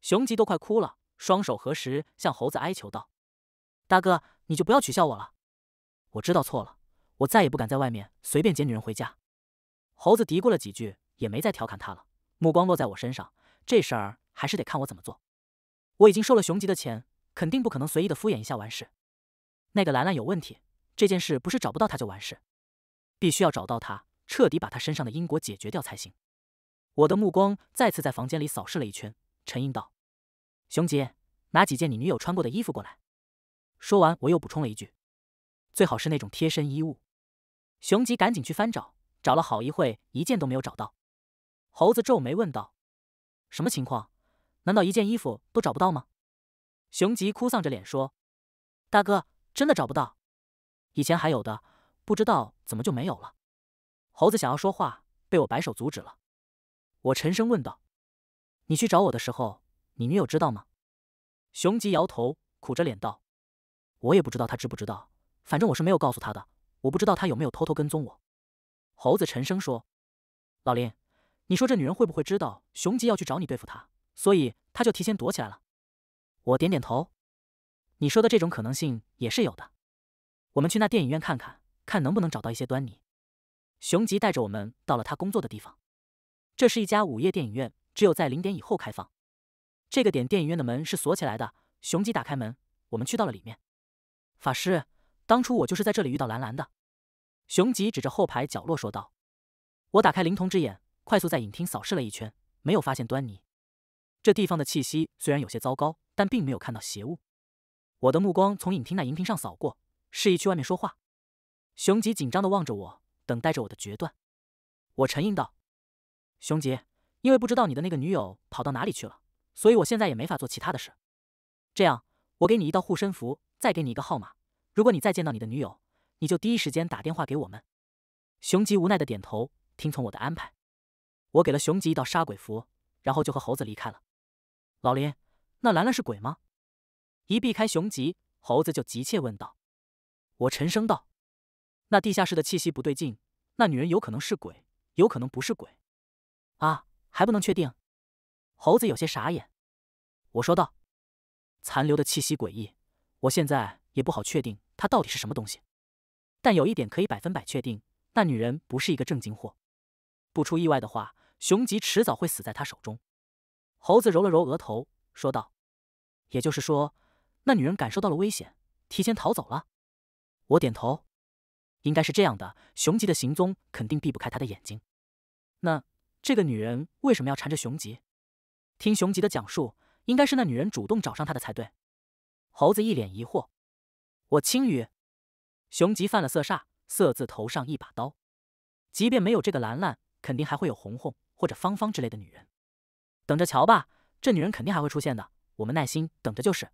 熊吉都快哭了，双手合十向猴子哀求道：“大哥，你就不要取笑我了，我知道错了，我再也不敢在外面随便捡女人回家。”猴子嘀咕了几句，也没再调侃他了。目光落在我身上，这事儿还是得看我怎么做。我已经收了熊吉的钱，肯定不可能随意的敷衍一下完事。那个兰兰有问题，这件事不是找不到他就完事，必须要找到他，彻底把他身上的因果解决掉才行。我的目光再次在房间里扫视了一圈，沉吟道：“熊吉，拿几件你女友穿过的衣服过来。”说完，我又补充了一句：“最好是那种贴身衣物。”熊吉赶紧去翻找，找了好一会，一件都没有找到。猴子皱眉问道：“什么情况？难道一件衣服都找不到吗？”熊吉哭丧着脸说：“大哥，真的找不到。以前还有的，不知道怎么就没有了。”猴子想要说话，被我摆手阻止了。我沉声问道：“你去找我的时候，你女友知道吗？”熊吉摇头，苦着脸道：“我也不知道她知不知道，反正我是没有告诉她的。我不知道她有没有偷偷跟踪我。”猴子沉声说：“老林。”你说这女人会不会知道熊吉要去找你对付她，所以她就提前躲起来了？我点点头，你说的这种可能性也是有的。我们去那电影院看看，看能不能找到一些端倪。熊吉带着我们到了他工作的地方，这是一家午夜电影院，只有在零点以后开放。这个点电影院的门是锁起来的。熊吉打开门，我们去到了里面。法师，当初我就是在这里遇到兰兰的。熊吉指着后排角落说道：“我打开灵童之眼。”快速在影厅扫视了一圈，没有发现端倪。这地方的气息虽然有些糟糕，但并没有看到邪物。我的目光从影厅那荧屏上扫过，示意去外面说话。熊吉紧张地望着我，等待着我的决断。我沉吟道：“熊吉，因为不知道你的那个女友跑到哪里去了，所以我现在也没法做其他的事。这样，我给你一道护身符，再给你一个号码。如果你再见到你的女友，你就第一时间打电话给我们。”熊吉无奈地点头，听从我的安排。我给了熊吉一道杀鬼符，然后就和猴子离开了。老林，那兰兰是鬼吗？一避开熊吉，猴子就急切问道。我沉声道：“那地下室的气息不对劲，那女人有可能是鬼，有可能不是鬼。啊，还不能确定。”猴子有些傻眼。我说道：“残留的气息诡异，我现在也不好确定她到底是什么东西。但有一点可以百分百确定，那女人不是一个正经货。不出意外的话。”雄吉迟早会死在他手中。猴子揉了揉额头，说道：“也就是说，那女人感受到了危险，提前逃走了。”我点头：“应该是这样的。雄吉的行踪肯定避不开他的眼睛。那这个女人为什么要缠着雄吉？听雄吉的讲述，应该是那女人主动找上他的才对。”猴子一脸疑惑：“我青语，雄吉犯了色煞，色字头上一把刀。即便没有这个兰兰，肯定还会有红红。”或者芳芳之类的女人，等着瞧吧，这女人肯定还会出现的。我们耐心等着就是。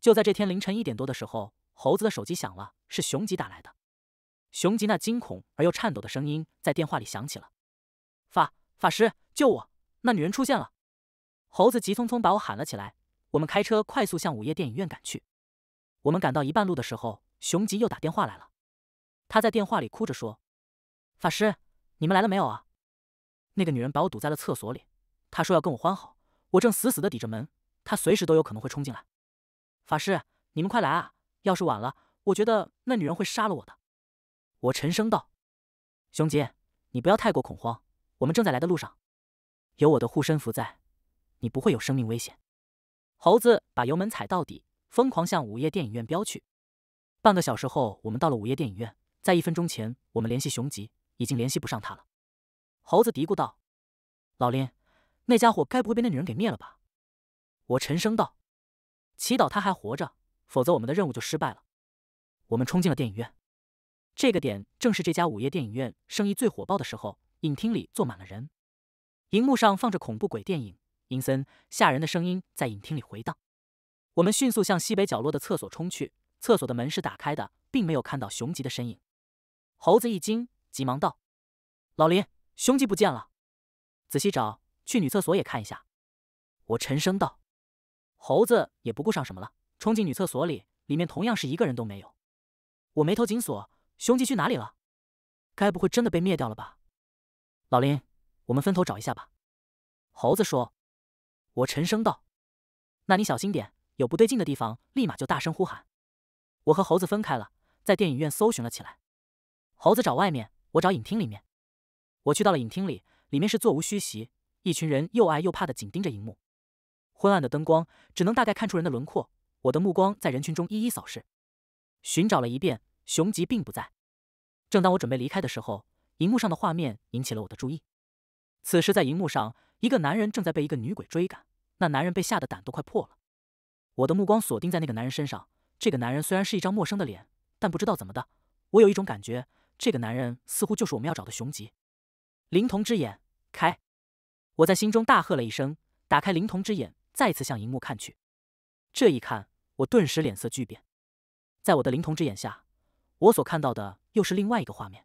就在这天凌晨一点多的时候，猴子的手机响了，是熊吉打来的。熊吉那惊恐而又颤抖的声音在电话里响起了：“法法师，救我！那女人出现了！”猴子急匆匆把我喊了起来。我们开车快速向午夜电影院赶去。我们赶到一半路的时候，熊吉又打电话来了。他在电话里哭着说：“法师，你们来了没有啊？”那个女人把我堵在了厕所里，她说要跟我欢好。我正死死的抵着门，她随时都有可能会冲进来。法师，你们快来啊！要是晚了，我觉得那女人会杀了我的。我沉声道：“熊吉，你不要太过恐慌，我们正在来的路上，有我的护身符在，你不会有生命危险。”猴子把油门踩到底，疯狂向午夜电影院飙去。半个小时后，我们到了午夜电影院。在一分钟前，我们联系熊吉，已经联系不上他了。猴子嘀咕道：“老林，那家伙该不会被那女人给灭了吧？”我沉声道：“祈祷他还活着，否则我们的任务就失败了。”我们冲进了电影院。这个点正是这家午夜电影院生意最火爆的时候，影厅里坐满了人，荧幕上放着恐怖鬼电影，阴森吓人的声音在影厅里回荡。我们迅速向西北角落的厕所冲去，厕所的门是打开的，并没有看到雄吉的身影。猴子一惊，急忙道：“老林。”凶器不见了，仔细找，去女厕所也看一下。我沉声道：“猴子也不顾上什么了，冲进女厕所里，里面同样是一个人都没有。”我眉头紧锁：“凶器去哪里了？该不会真的被灭掉了吧？”老林，我们分头找一下吧。”猴子说。我沉声道：“那你小心点，有不对劲的地方，立马就大声呼喊。”我和猴子分开了，在电影院搜寻了起来。猴子找外面，我找影厅里面。我去到了影厅里，里面是座无虚席，一群人又爱又怕地紧盯着荧幕。昏暗的灯光只能大概看出人的轮廓。我的目光在人群中一一扫视，寻找了一遍，熊吉并不在。正当我准备离开的时候，荧幕上的画面引起了我的注意。此时在荧幕上，一个男人正在被一个女鬼追赶，那男人被吓得胆都快破了。我的目光锁定在那个男人身上。这个男人虽然是一张陌生的脸，但不知道怎么的，我有一种感觉，这个男人似乎就是我们要找的熊吉。灵童之眼开，我在心中大喝了一声，打开灵童之眼，再次向荧幕看去。这一看，我顿时脸色巨变。在我的灵童之眼下，我所看到的又是另外一个画面。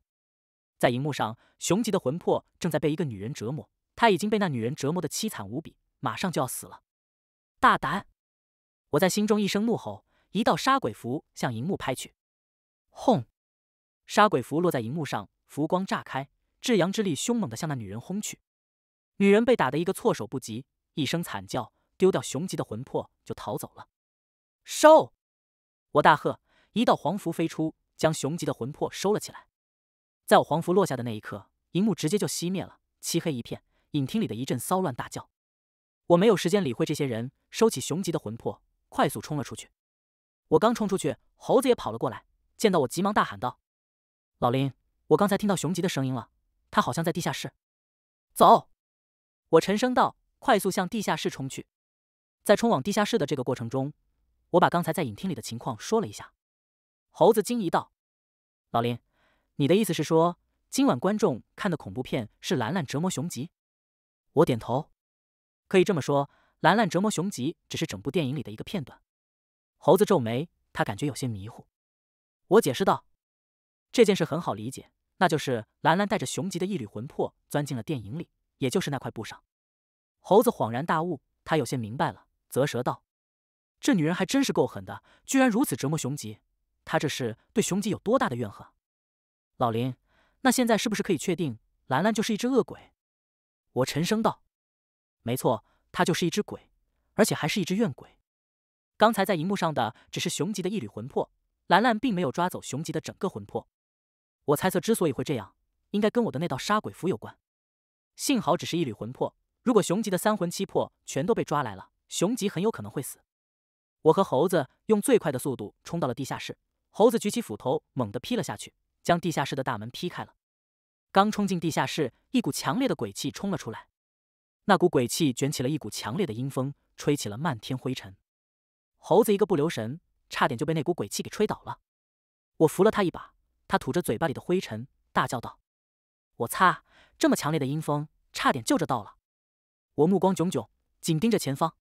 在荧幕上，雄吉的魂魄正在被一个女人折磨，他已经被那女人折磨的凄惨无比，马上就要死了。大胆！我在心中一声怒吼，一道杀鬼符向荧幕拍去。轰！杀鬼符落在荧幕上，符光炸开。至阳之力凶猛地向那女人轰去，女人被打得一个措手不及，一声惨叫，丢掉雄吉的魂魄就逃走了。收！我大喝，一道黄符飞出，将雄吉的魂魄收了起来。在我黄符落下的那一刻，荧幕直接就熄灭了，漆黑一片，影厅里的一阵骚乱大叫。我没有时间理会这些人，收起雄吉的魂魄，快速冲了出去。我刚冲出去，猴子也跑了过来，见到我，急忙大喊道：“老林，我刚才听到雄吉的声音了。”他好像在地下室，走！我沉声道，快速向地下室冲去。在冲往地下室的这个过程中，我把刚才在影厅里的情况说了一下。猴子惊疑道：“老林，你的意思是说，今晚观众看的恐怖片是兰兰折磨熊吉？”我点头，可以这么说，兰兰折磨熊吉只是整部电影里的一个片段。猴子皱眉，他感觉有些迷糊。我解释道：“这件事很好理解。”那就是兰兰带着雄吉的一缕魂魄钻进了电影里，也就是那块布上。猴子恍然大悟，他有些明白了，啧舌道：“这女人还真是够狠的，居然如此折磨雄吉。她这是对雄吉有多大的怨恨？”老林，那现在是不是可以确定，兰兰就是一只恶鬼？我沉声道：“没错，她就是一只鬼，而且还是一只怨鬼。刚才在荧幕上的只是雄吉的一缕魂魄，兰兰并没有抓走雄吉的整个魂魄。”我猜测，之所以会这样，应该跟我的那道杀鬼符有关。幸好只是一缕魂魄，如果熊吉的三魂七魄全都被抓来了，熊吉很有可能会死。我和猴子用最快的速度冲到了地下室，猴子举起斧头，猛地劈了下去，将地下室的大门劈开了。刚冲进地下室，一股强烈的鬼气冲了出来，那股鬼气卷起了一股强烈的阴风，吹起了漫天灰尘。猴子一个不留神，差点就被那股鬼气给吹倒了。我扶了他一把。他吐着嘴巴里的灰尘，大叫道：“我擦！这么强烈的阴风，差点就着到了。”我目光炯炯，紧盯着前方。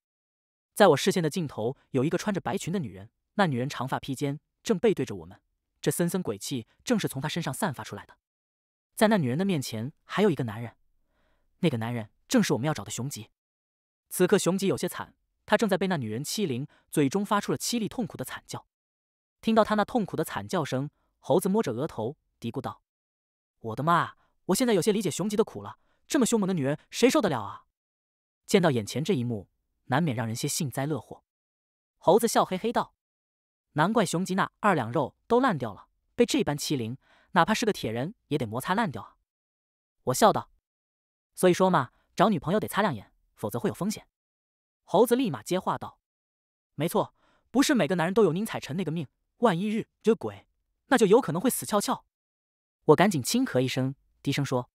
在我视线的尽头，有一个穿着白裙的女人。那女人长发披肩，正背对着我们。这森森鬼气正是从她身上散发出来的。在那女人的面前，还有一个男人。那个男人正是我们要找的雄吉。此刻，雄吉有些惨，他正在被那女人欺凌，嘴中发出了凄厉痛苦的惨叫。听到他那痛苦的惨叫声。猴子摸着额头嘀咕道：“我的妈！我现在有些理解熊吉的苦了。这么凶猛的女人，谁受得了啊？”见到眼前这一幕，难免让人些幸灾乐祸。猴子笑嘿嘿道：“难怪熊吉那二两肉都烂掉了，被这般欺凌，哪怕是个铁人也得摩擦烂掉。”啊。”我笑道：“所以说嘛，找女朋友得擦亮眼，否则会有风险。”猴子立马接话道：“没错，不是每个男人都有宁采臣那个命，万一日惹鬼。”那就有可能会死翘翘。我赶紧轻咳一声，低声说：“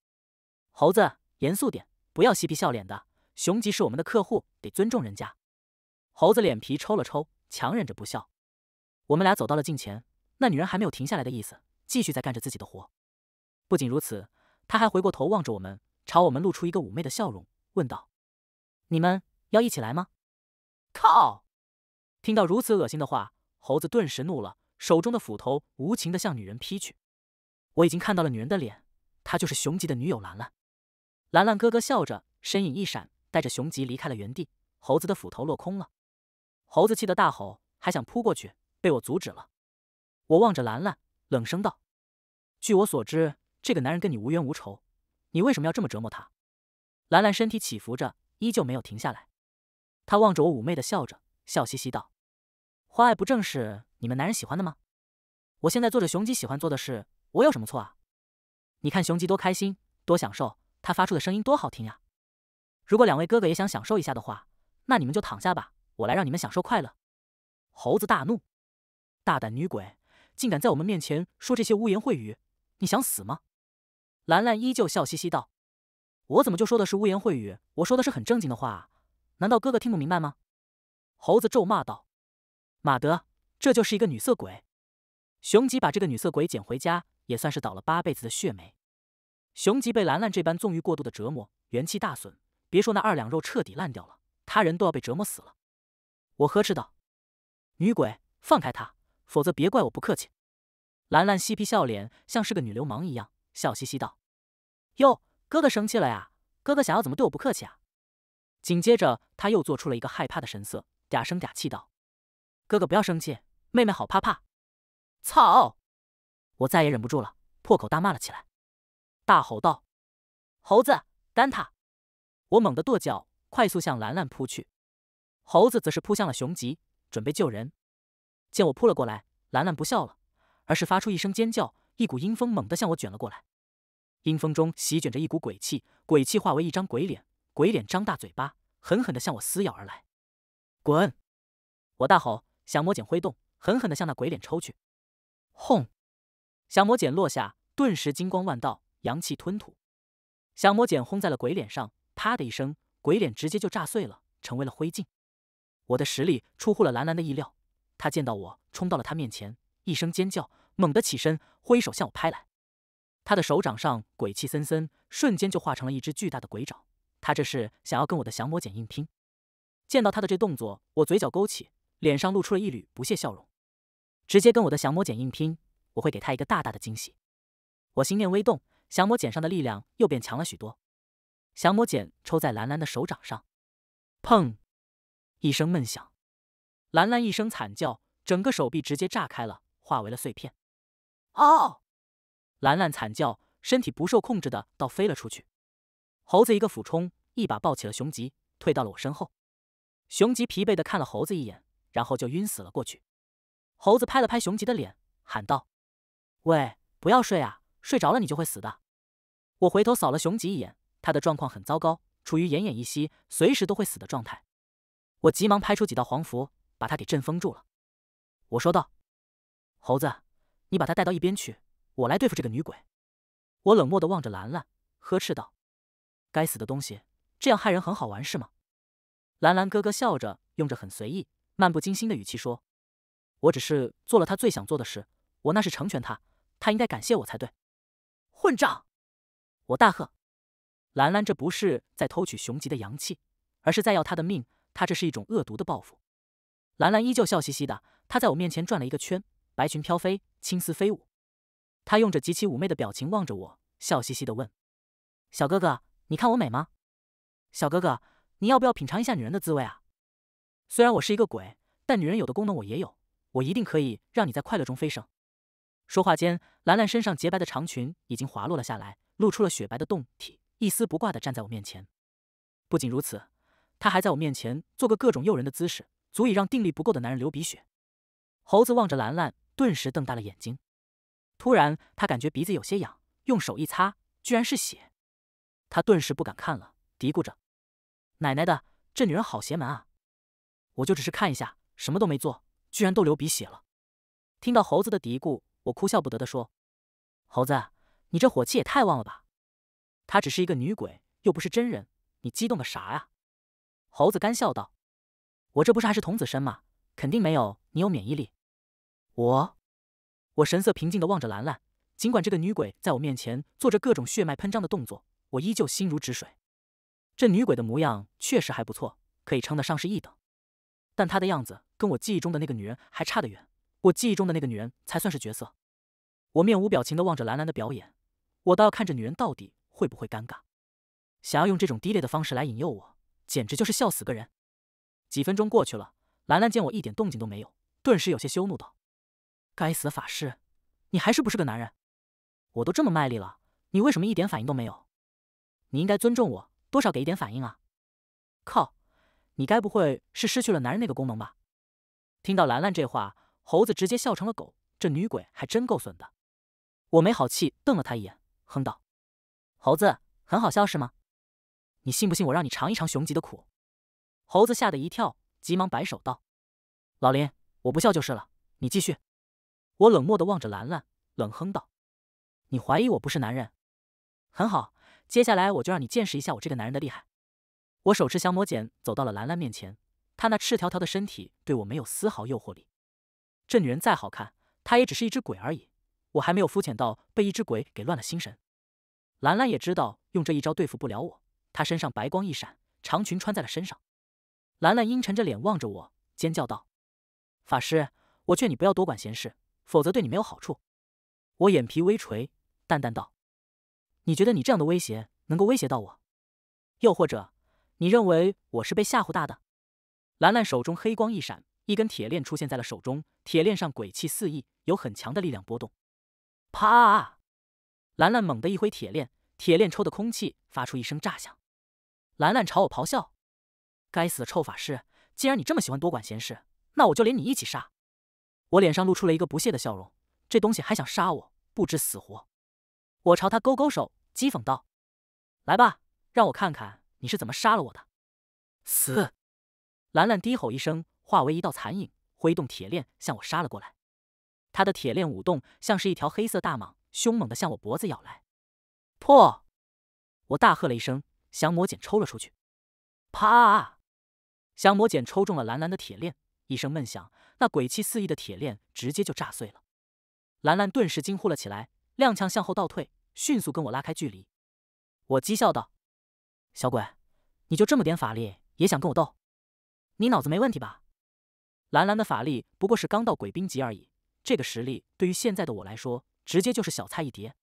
猴子，严肃点，不要嬉皮笑脸的。熊吉是我们的客户，得尊重人家。”猴子脸皮抽了抽，强忍着不笑。我们俩走到了近前，那女人还没有停下来的意思，继续在干着自己的活。不仅如此，她还回过头望着我们，朝我们露出一个妩媚的笑容，问道：“你们要一起来吗？”靠！听到如此恶心的话，猴子顿时怒了。手中的斧头无情的向女人劈去，我已经看到了女人的脸，她就是雄吉的女友兰兰。兰兰咯咯笑着，身影一闪，带着雄吉离开了原地。猴子的斧头落空了，猴子气得大吼，还想扑过去，被我阻止了。我望着兰兰，冷声道：“据我所知，这个男人跟你无冤无仇，你为什么要这么折磨他？”兰兰身体起伏着，依旧没有停下来。她望着我，妩媚的笑着，笑嘻嘻道：“花爱不正是？”你们男人喜欢的吗？我现在做着雄鸡喜欢做的事，我有什么错啊？你看雄鸡多开心，多享受，它发出的声音多好听呀！如果两位哥哥也想享受一下的话，那你们就躺下吧，我来让你们享受快乐。猴子大怒：“大胆女鬼，竟敢在我们面前说这些污言秽语，你想死吗？”兰兰依旧笑嘻嘻道：“我怎么就说的是污言秽语？我说的是很正经的话，难道哥哥听不明白吗？”猴子咒骂道：“马德！”这就是一个女色鬼，雄吉把这个女色鬼捡回家，也算是倒了八辈子的血霉。雄吉被兰兰这般纵欲过度的折磨，元气大损，别说那二两肉彻底烂掉了，他人都要被折磨死了。我呵斥道：“女鬼，放开他，否则别怪我不客气。”兰兰嬉皮笑脸，像是个女流氓一样，笑嘻嘻道：“哟，哥哥生气了呀？哥哥想要怎么对我不客气啊？”紧接着，他又做出了一个害怕的神色，嗲声嗲气道。哥哥不要生气，妹妹好怕怕。操！我再也忍不住了，破口大骂了起来，大吼道：“猴子，丹塔！”我猛地跺脚，快速向兰兰扑去。猴子则是扑向了雄吉，准备救人。见我扑了过来，兰兰不笑了，而是发出一声尖叫，一股阴风猛地向我卷了过来。阴风中席卷着一股鬼气，鬼气化为一张鬼脸，鬼脸张大嘴巴，狠狠的向我撕咬而来。滚！我大吼。降魔剑挥动，狠狠的向那鬼脸抽去。轰！降魔剑落下，顿时金光万道，阳气吞吐。降魔剑轰在了鬼脸上，啪的一声，鬼脸直接就炸碎了，成为了灰烬。我的实力出乎了兰兰的意料，她见到我冲到了她面前，一声尖叫，猛地起身，挥手向我拍来。她的手掌上鬼气森森，瞬间就化成了一只巨大的鬼爪。她这是想要跟我的降魔剑硬拼。见到她的这动作，我嘴角勾起。脸上露出了一缕不屑笑容，直接跟我的降魔剑硬拼，我会给他一个大大的惊喜。我心念微动，降魔剑上的力量又变强了许多。降魔剑抽在兰兰的手掌上，砰！一声闷响，兰兰一声惨叫，整个手臂直接炸开了，化为了碎片。哦！兰兰惨叫，身体不受控制的倒飞了出去。猴子一个俯冲，一把抱起了雄吉，退到了我身后。雄吉疲惫的看了猴子一眼。然后就晕死了过去。猴子拍了拍熊吉的脸，喊道：“喂，不要睡啊！睡着了你就会死的。”我回头扫了熊吉一眼，他的状况很糟糕，处于奄奄一息、随时都会死的状态。我急忙拍出几道黄符，把他给镇封住了。我说道：“猴子，你把他带到一边去，我来对付这个女鬼。”我冷漠的望着兰兰，呵斥道：“该死的东西，这样害人很好玩是吗？”兰兰咯咯笑着，用着很随意。漫不经心的语气说：“我只是做了他最想做的事，我那是成全他，他应该感谢我才对。”混账！我大喝：“兰兰，这不是在偷取雄吉的阳气，而是在要他的命！他这是一种恶毒的报复。”兰兰依旧笑嘻嘻的，她在我面前转了一个圈，白裙飘飞，青丝飞舞。她用着极其妩媚的表情望着我，笑嘻嘻的问：“小哥哥，你看我美吗？小哥哥，你要不要品尝一下女人的滋味啊？”虽然我是一个鬼，但女人有的功能我也有，我一定可以让你在快乐中飞升。说话间，兰兰身上洁白的长裙已经滑落了下来，露出了雪白的胴体，一丝不挂的站在我面前。不仅如此，她还在我面前做个各种诱人的姿势，足以让定力不够的男人流鼻血。猴子望着兰兰，顿时瞪大了眼睛。突然，他感觉鼻子有些痒，用手一擦，居然是血。他顿时不敢看了，嘀咕着：“奶奶的，这女人好邪门啊！”我就只是看一下，什么都没做，居然都流鼻血了。听到猴子的嘀咕，我哭笑不得的说：“猴子，你这火气也太旺了吧！她只是一个女鬼，又不是真人，你激动个啥呀？”猴子干笑道：“我这不是还是童子身吗？肯定没有你有免疫力。”我我神色平静的望着兰兰，尽管这个女鬼在我面前做着各种血脉喷张的动作，我依旧心如止水。这女鬼的模样确实还不错，可以称得上是一等。但她的样子跟我记忆中的那个女人还差得远，我记忆中的那个女人才算是角色。我面无表情地望着兰兰的表演，我倒要看着女人到底会不会尴尬。想要用这种低劣的方式来引诱我，简直就是笑死个人。几分钟过去了，兰兰见我一点动静都没有，顿时有些羞怒道：“该死的法师，你还是不是个男人？我都这么卖力了，你为什么一点反应都没有？你应该尊重我，多少给一点反应啊！靠！”你该不会是失去了男人那个功能吧？听到兰兰这话，猴子直接笑成了狗。这女鬼还真够损的。我没好气瞪了他一眼，哼道：“猴子，很好笑是吗？你信不信我让你尝一尝雄极的苦？”猴子吓得一跳，急忙摆手道：“老林，我不笑就是了，你继续。”我冷漠的望着兰兰，冷哼道：“你怀疑我不是男人？很好，接下来我就让你见识一下我这个男人的厉害。”我手持降魔剑走到了兰兰面前，她那赤条条的身体对我没有丝毫诱惑力。这女人再好看，她也只是一只鬼而已。我还没有肤浅到被一只鬼给乱了心神。兰兰也知道用这一招对付不了我，她身上白光一闪，长裙穿在了身上。兰兰阴沉着脸望着我，尖叫道：“法师，我劝你不要多管闲事，否则对你没有好处。”我眼皮微垂，淡淡道：“你觉得你这样的威胁能够威胁到我？又或者？”你认为我是被吓唬大的？兰兰手中黑光一闪，一根铁链出现在了手中，铁链上鬼气四溢，有很强的力量波动。啪！兰兰猛地一挥铁链，铁链抽的空气发出一声炸响。兰兰朝我咆哮：“该死的臭法师！既然你这么喜欢多管闲事，那我就连你一起杀！”我脸上露出了一个不屑的笑容：“这东西还想杀我，不知死活！”我朝他勾勾手，讥讽道：“来吧，让我看看。”你是怎么杀了我的？死！兰兰低吼一声，化为一道残影，挥动铁链向我杀了过来。她的铁链舞动，像是一条黑色大蟒，凶猛的向我脖子咬来。破！我大喝了一声，降魔剑抽了出去。啪！降魔剑抽中了兰兰的铁链，一声闷响，那鬼气四溢的铁链直接就炸碎了。兰兰顿时惊呼了起来，踉跄向后倒退，迅速跟我拉开距离。我讥笑道。小鬼，你就这么点法力也想跟我斗？你脑子没问题吧？兰兰的法力不过是刚到鬼兵级而已，这个实力对于现在的我来说，直接就是小菜一碟。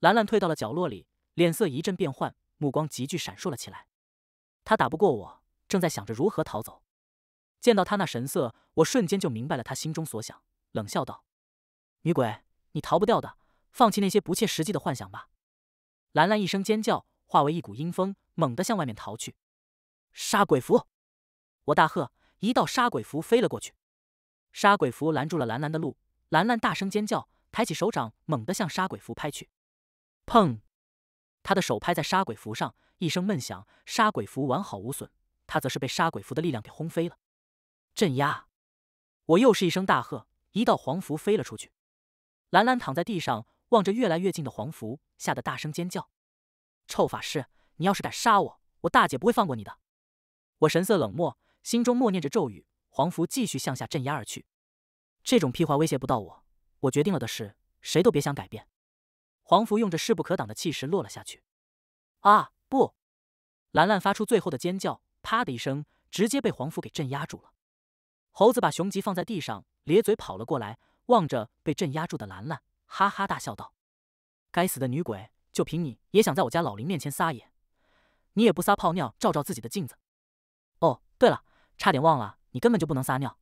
兰兰退到了角落里，脸色一阵变幻，目光急剧闪烁了起来。她打不过我，正在想着如何逃走。见到她那神色，我瞬间就明白了她心中所想，冷笑道：“女鬼，你逃不掉的，放弃那些不切实际的幻想吧。”兰兰一声尖叫。化为一股阴风，猛地向外面逃去。杀鬼符！我大喝，一道杀鬼符飞了过去。杀鬼符拦住了兰兰的路，兰兰大声尖叫，抬起手掌，猛地向杀鬼符拍去。砰！他的手拍在杀鬼符上，一声闷响，杀鬼符完好无损，他则是被杀鬼符的力量给轰飞了。镇压！我又是一声大喝，一道黄符飞了出去。兰兰躺在地上，望着越来越近的黄符，吓得大声尖叫。臭法师，你要是敢杀我，我大姐不会放过你的！我神色冷漠，心中默念着咒语，黄符继续向下镇压而去。这种屁话威胁不到我，我决定了的事，谁都别想改变。黄符用着势不可挡的气势落了下去。啊！不！兰兰发出最后的尖叫，啪的一声，直接被黄符给镇压住了。猴子把熊吉放在地上，咧嘴跑了过来，望着被镇压住的兰兰，哈哈大笑道：“该死的女鬼！”就凭你也想在我家老林面前撒野？你也不撒泡尿照照自己的镜子。哦，对了，差点忘了，你根本就不能撒尿。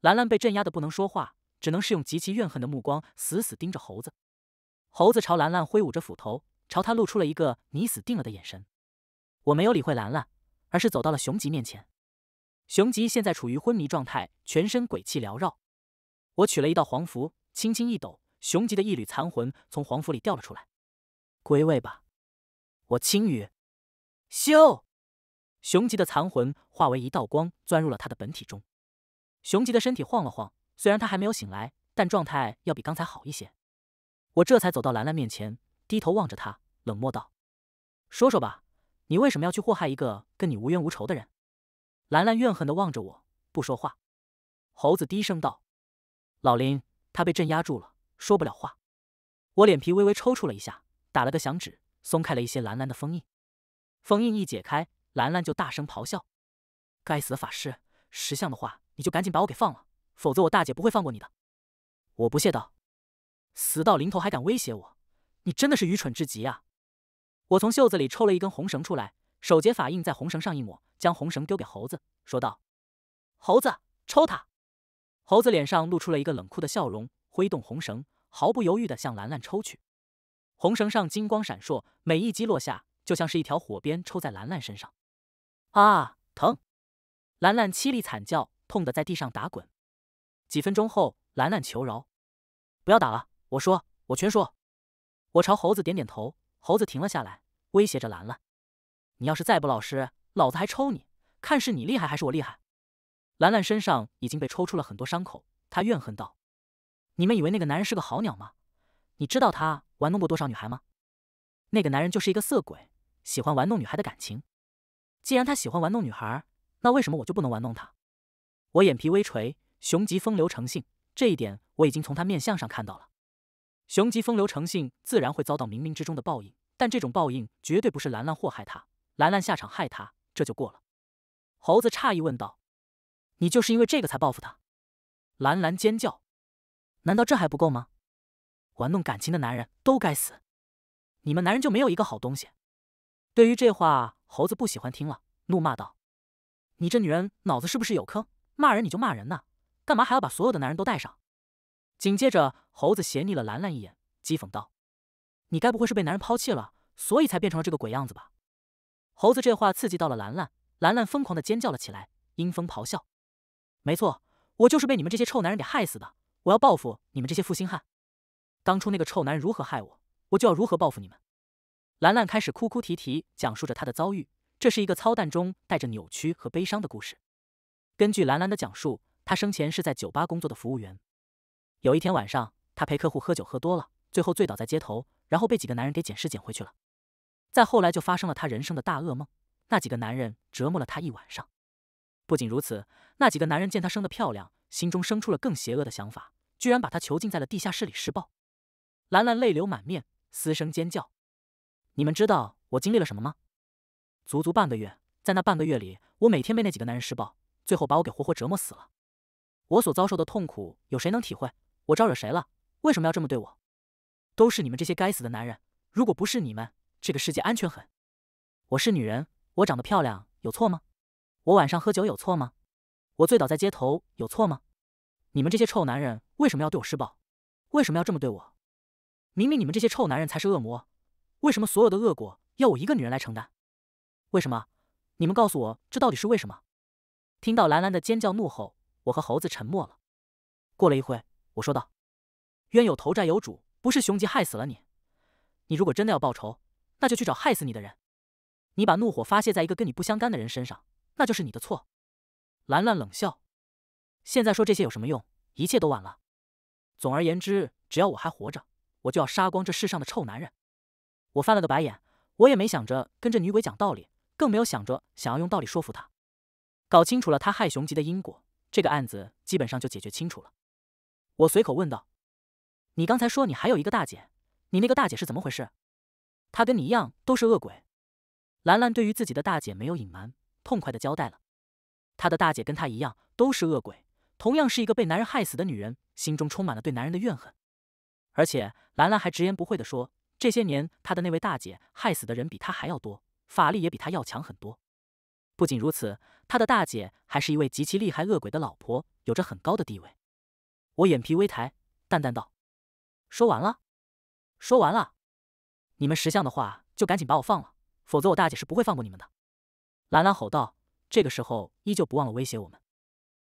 兰兰被镇压的不能说话，只能是用极其怨恨的目光死死盯着猴子。猴子朝兰兰挥舞着斧头，朝他露出了一个“你死定了”的眼神。我没有理会兰兰，而是走到了熊吉面前。熊吉现在处于昏迷状态，全身鬼气缭绕。我取了一道黄符，轻轻一抖，熊吉的一缕残魂从黄符里掉了出来。归位吧，我青羽。咻，雄吉的残魂化为一道光，钻入了他的本体中。雄吉的身体晃了晃，虽然他还没有醒来，但状态要比刚才好一些。我这才走到兰兰面前，低头望着他，冷漠道：“说说吧，你为什么要去祸害一个跟你无冤无仇的人？”兰兰怨恨的望着我，不说话。猴子低声道：“老林，他被镇压住了，说不了话。”我脸皮微微抽搐了一下。打了个响指，松开了一些兰兰的封印。封印一解开，兰兰就大声咆哮：“该死的法师，识相的话，你就赶紧把我给放了，否则我大姐不会放过你的。”我不屑道：“死到临头还敢威胁我，你真的是愚蠢至极啊！”我从袖子里抽了一根红绳出来，手结法印在红绳上一抹，将红绳丢给猴子，说道：“猴子，抽他！”猴子脸上露出了一个冷酷的笑容，挥动红绳，毫不犹豫地向兰兰抽去。红绳上金光闪烁，每一击落下，就像是一条火鞭抽在兰兰身上。啊，疼！兰兰凄厉惨叫，痛得在地上打滚。几分钟后，兰兰求饶：“不要打了，我说，我全说。”我朝猴子点点头，猴子停了下来，威胁着兰兰：“你要是再不老实，老子还抽你，看是你厉害还是我厉害。”兰兰身上已经被抽出了很多伤口，她怨恨道：“你们以为那个男人是个好鸟吗？你知道他？”玩弄过多少女孩吗？那个男人就是一个色鬼，喜欢玩弄女孩的感情。既然他喜欢玩弄女孩，那为什么我就不能玩弄他？我眼皮微垂，雄极风流成性，这一点我已经从他面相上看到了。雄极风流成性，自然会遭到冥冥之中的报应。但这种报应绝对不是兰兰祸害他，兰兰下场害他，这就过了。猴子诧异问道：“你就是因为这个才报复他？”兰兰尖叫：“难道这还不够吗？”玩弄感情的男人都该死，你们男人就没有一个好东西。对于这话，猴子不喜欢听了，怒骂道：“你这女人脑子是不是有坑？骂人你就骂人呢，干嘛还要把所有的男人都带上？”紧接着，猴子斜睨了兰兰一眼，讥讽道：“你该不会是被男人抛弃了，所以才变成了这个鬼样子吧？”猴子这话刺激到了兰兰，兰兰疯狂的尖叫了起来，阴风咆哮：“没错，我就是被你们这些臭男人给害死的，我要报复你们这些负心汉！”当初那个臭男人如何害我，我就要如何报复你们。兰兰开始哭哭啼啼，讲述着她的遭遇。这是一个操蛋中带着扭曲和悲伤的故事。根据兰兰的讲述，她生前是在酒吧工作的服务员。有一天晚上，她陪客户喝酒喝多了，最后醉倒在街头，然后被几个男人给捡尸捡回去了。再后来就发生了她人生的大噩梦。那几个男人折磨了她一晚上。不仅如此，那几个男人见她生得漂亮，心中生出了更邪恶的想法，居然把她囚禁在了地下室里施暴。兰兰泪流满面，嘶声尖叫：“你们知道我经历了什么吗？足足半个月，在那半个月里，我每天被那几个男人施暴，最后把我给活活折磨死了。我所遭受的痛苦，有谁能体会？我招惹谁了？为什么要这么对我？都是你们这些该死的男人！如果不是你们，这个世界安全很。我是女人，我长得漂亮有错吗？我晚上喝酒有错吗？我醉倒在街头有错吗？你们这些臭男人为什么要对我施暴？为什么要这么对我？”明明你们这些臭男人才是恶魔，为什么所有的恶果要我一个女人来承担？为什么？你们告诉我，这到底是为什么？听到兰兰的尖叫怒吼，我和猴子沉默了。过了一会，我说道：“冤有头债有主，不是雄吉害死了你。你如果真的要报仇，那就去找害死你的人。你把怒火发泄在一个跟你不相干的人身上，那就是你的错。”兰兰冷笑：“现在说这些有什么用？一切都晚了。总而言之，只要我还活着。”我就要杀光这世上的臭男人。我翻了个白眼，我也没想着跟这女鬼讲道理，更没有想着想要用道理说服她。搞清楚了她害熊吉的因果，这个案子基本上就解决清楚了。我随口问道：“你刚才说你还有一个大姐，你那个大姐是怎么回事？她跟你一样都是恶鬼？”兰兰对于自己的大姐没有隐瞒，痛快的交代了，她的大姐跟她一样都是恶鬼，同样是一个被男人害死的女人，心中充满了对男人的怨恨。而且兰兰还直言不讳的说，这些年她的那位大姐害死的人比她还要多，法力也比她要强很多。不仅如此，她的大姐还是一位极其厉害恶鬼的老婆，有着很高的地位。我眼皮微抬，淡淡道：“说完了，说完了，你们识相的话就赶紧把我放了，否则我大姐是不会放过你们的。”兰兰吼道，这个时候依旧不忘了威胁我们。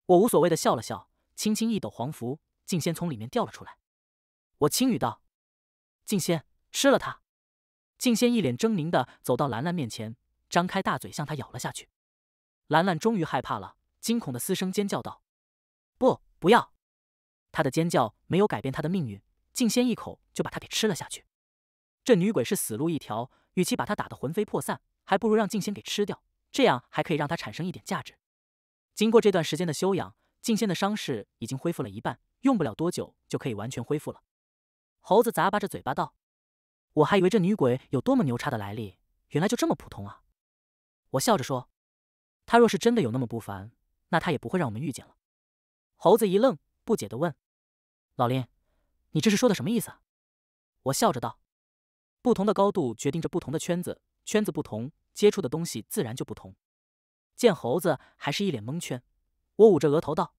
我无所谓的笑了笑，轻轻一抖黄符，竟先从里面掉了出来。我轻语道：“静仙，吃了它。”静仙一脸狰狞的走到兰兰面前，张开大嘴向她咬了下去。兰兰终于害怕了，惊恐的嘶声尖叫道：“不，不要！”她的尖叫没有改变她的命运，静仙一口就把她给吃了下去。这女鬼是死路一条，与其把她打得魂飞魄散，还不如让静仙给吃掉，这样还可以让她产生一点价值。经过这段时间的修养，静仙的伤势已经恢复了一半，用不了多久就可以完全恢复了。猴子咂巴着嘴巴道：“我还以为这女鬼有多么牛叉的来历，原来就这么普通啊！”我笑着说：“她若是真的有那么不凡，那她也不会让我们遇见了。”猴子一愣，不解的问：“老林，你这是说的什么意思？”我笑着道：“不同的高度决定着不同的圈子，圈子不同，接触的东西自然就不同。”见猴子还是一脸蒙圈，我捂着额头道：“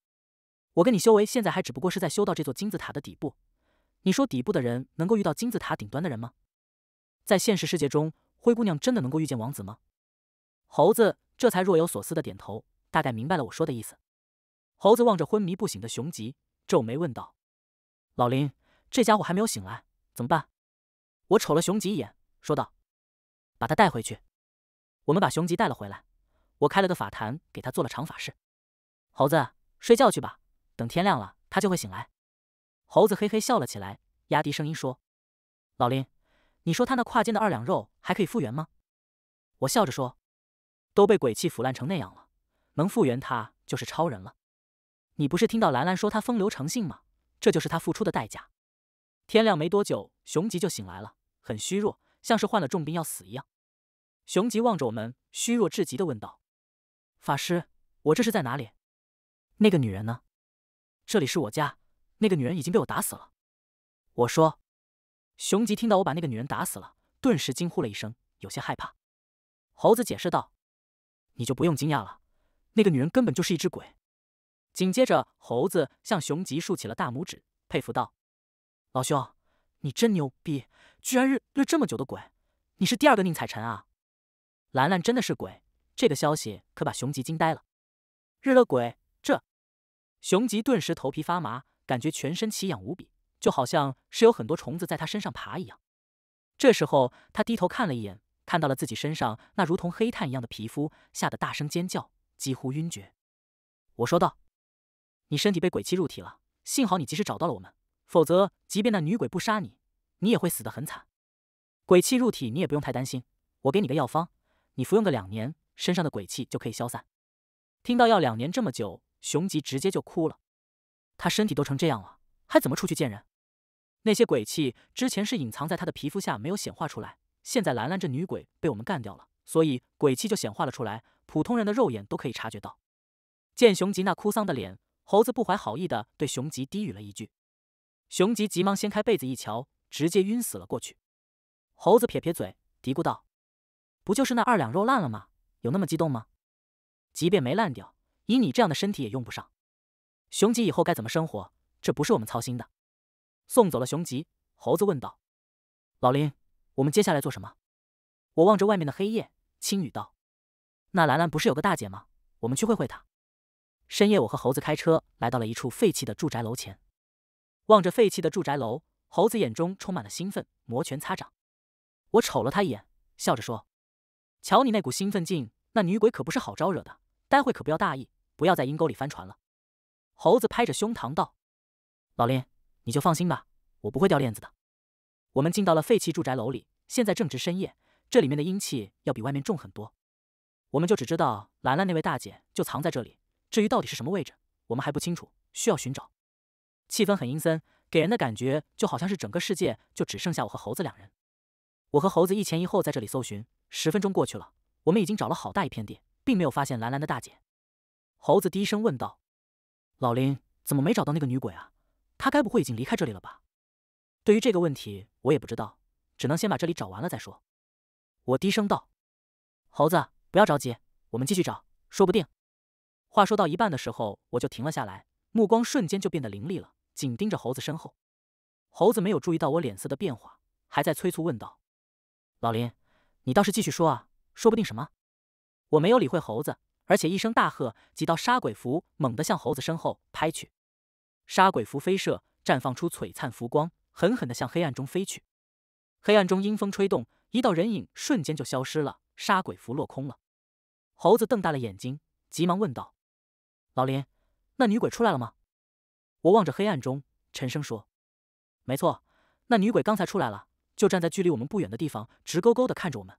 我跟你修为现在还只不过是在修到这座金字塔的底部。”你说底部的人能够遇到金字塔顶端的人吗？在现实世界中，灰姑娘真的能够遇见王子吗？猴子这才若有所思的点头，大概明白了我说的意思。猴子望着昏迷不醒的雄吉，皱眉问道：“老林，这家伙还没有醒来，怎么办？”我瞅了雄吉一眼，说道：“把他带回去。”我们把雄吉带了回来，我开了个法坛，给他做了长法事。猴子睡觉去吧，等天亮了，他就会醒来。猴子嘿嘿笑了起来，压低声音说：“老林，你说他那胯间的二两肉还可以复原吗？”我笑着说：“都被鬼气腐烂成那样了，能复原他就是超人了。”你不是听到兰兰说他风流成性吗？这就是他付出的代价。天亮没多久，雄吉就醒来了，很虚弱，像是患了重病要死一样。雄吉望着我们，虚弱至极的问道：“法师，我这是在哪里？那个女人呢？这里是我家。”那个女人已经被我打死了，我说，雄吉听到我把那个女人打死了，顿时惊呼了一声，有些害怕。猴子解释道：“你就不用惊讶了，那个女人根本就是一只鬼。”紧接着，猴子向雄吉竖起了大拇指，佩服道：“老兄，你真牛逼，居然日了这么久的鬼！你是第二个宁采臣啊！”兰兰真的是鬼，这个消息可把雄吉惊呆了。日了鬼！这，雄吉顿时头皮发麻。感觉全身奇痒无比，就好像是有很多虫子在他身上爬一样。这时候，他低头看了一眼，看到了自己身上那如同黑炭一样的皮肤，吓得大声尖叫，几乎晕厥。我说道：“你身体被鬼气入体了，幸好你及时找到了我们，否则即便那女鬼不杀你，你也会死得很惨。鬼气入体，你也不用太担心，我给你个药方，你服用个两年，身上的鬼气就可以消散。”听到要两年这么久，熊吉直接就哭了。他身体都成这样了，还怎么出去见人？那些鬼气之前是隐藏在他的皮肤下，没有显化出来。现在兰兰这女鬼被我们干掉了，所以鬼气就显化了出来，普通人的肉眼都可以察觉到。见熊吉那哭丧的脸，猴子不怀好意的对熊吉低语了一句。熊吉急忙掀开被子一瞧，直接晕死了过去。猴子撇撇嘴，嘀咕道：“不就是那二两肉烂了吗？有那么激动吗？即便没烂掉，以你这样的身体也用不上。”雄吉以后该怎么生活？这不是我们操心的。送走了雄吉，猴子问道：“老林，我们接下来做什么？”我望着外面的黑夜，轻语道：“那兰兰不是有个大姐吗？我们去会会她。”深夜，我和猴子开车来到了一处废弃的住宅楼前。望着废弃的住宅楼，猴子眼中充满了兴奋，摩拳擦掌。我瞅了他一眼，笑着说：“瞧你那股兴奋劲，那女鬼可不是好招惹的。待会可不要大意，不要在阴沟里翻船了。”猴子拍着胸膛道：“老林，你就放心吧，我不会掉链子的。”我们进到了废弃住宅楼里，现在正值深夜，这里面的阴气要比外面重很多。我们就只知道兰兰那位大姐就藏在这里，至于到底是什么位置，我们还不清楚，需要寻找。气氛很阴森，给人的感觉就好像是整个世界就只剩下我和猴子两人。我和猴子一前一后在这里搜寻，十分钟过去了，我们已经找了好大一片地，并没有发现兰兰的大姐。猴子低声问道。老林，怎么没找到那个女鬼啊？她该不会已经离开这里了吧？对于这个问题，我也不知道，只能先把这里找完了再说。我低声道：“猴子，不要着急，我们继续找，说不定。”话说到一半的时候，我就停了下来，目光瞬间就变得凌厉了，紧盯着猴子身后。猴子没有注意到我脸色的变化，还在催促问道：“老林，你倒是继续说啊，说不定什么？”我没有理会猴子。而且一声大喝，几道杀鬼符猛地向猴子身后拍去。杀鬼符飞射，绽放出璀璨浮光，狠狠地向黑暗中飞去。黑暗中阴风吹动，一道人影瞬间就消失了。杀鬼符落空了。猴子瞪大了眼睛，急忙问道：“老林，那女鬼出来了吗？”我望着黑暗中，沉声说：“没错，那女鬼刚才出来了，就站在距离我们不远的地方，直勾勾地看着我们。”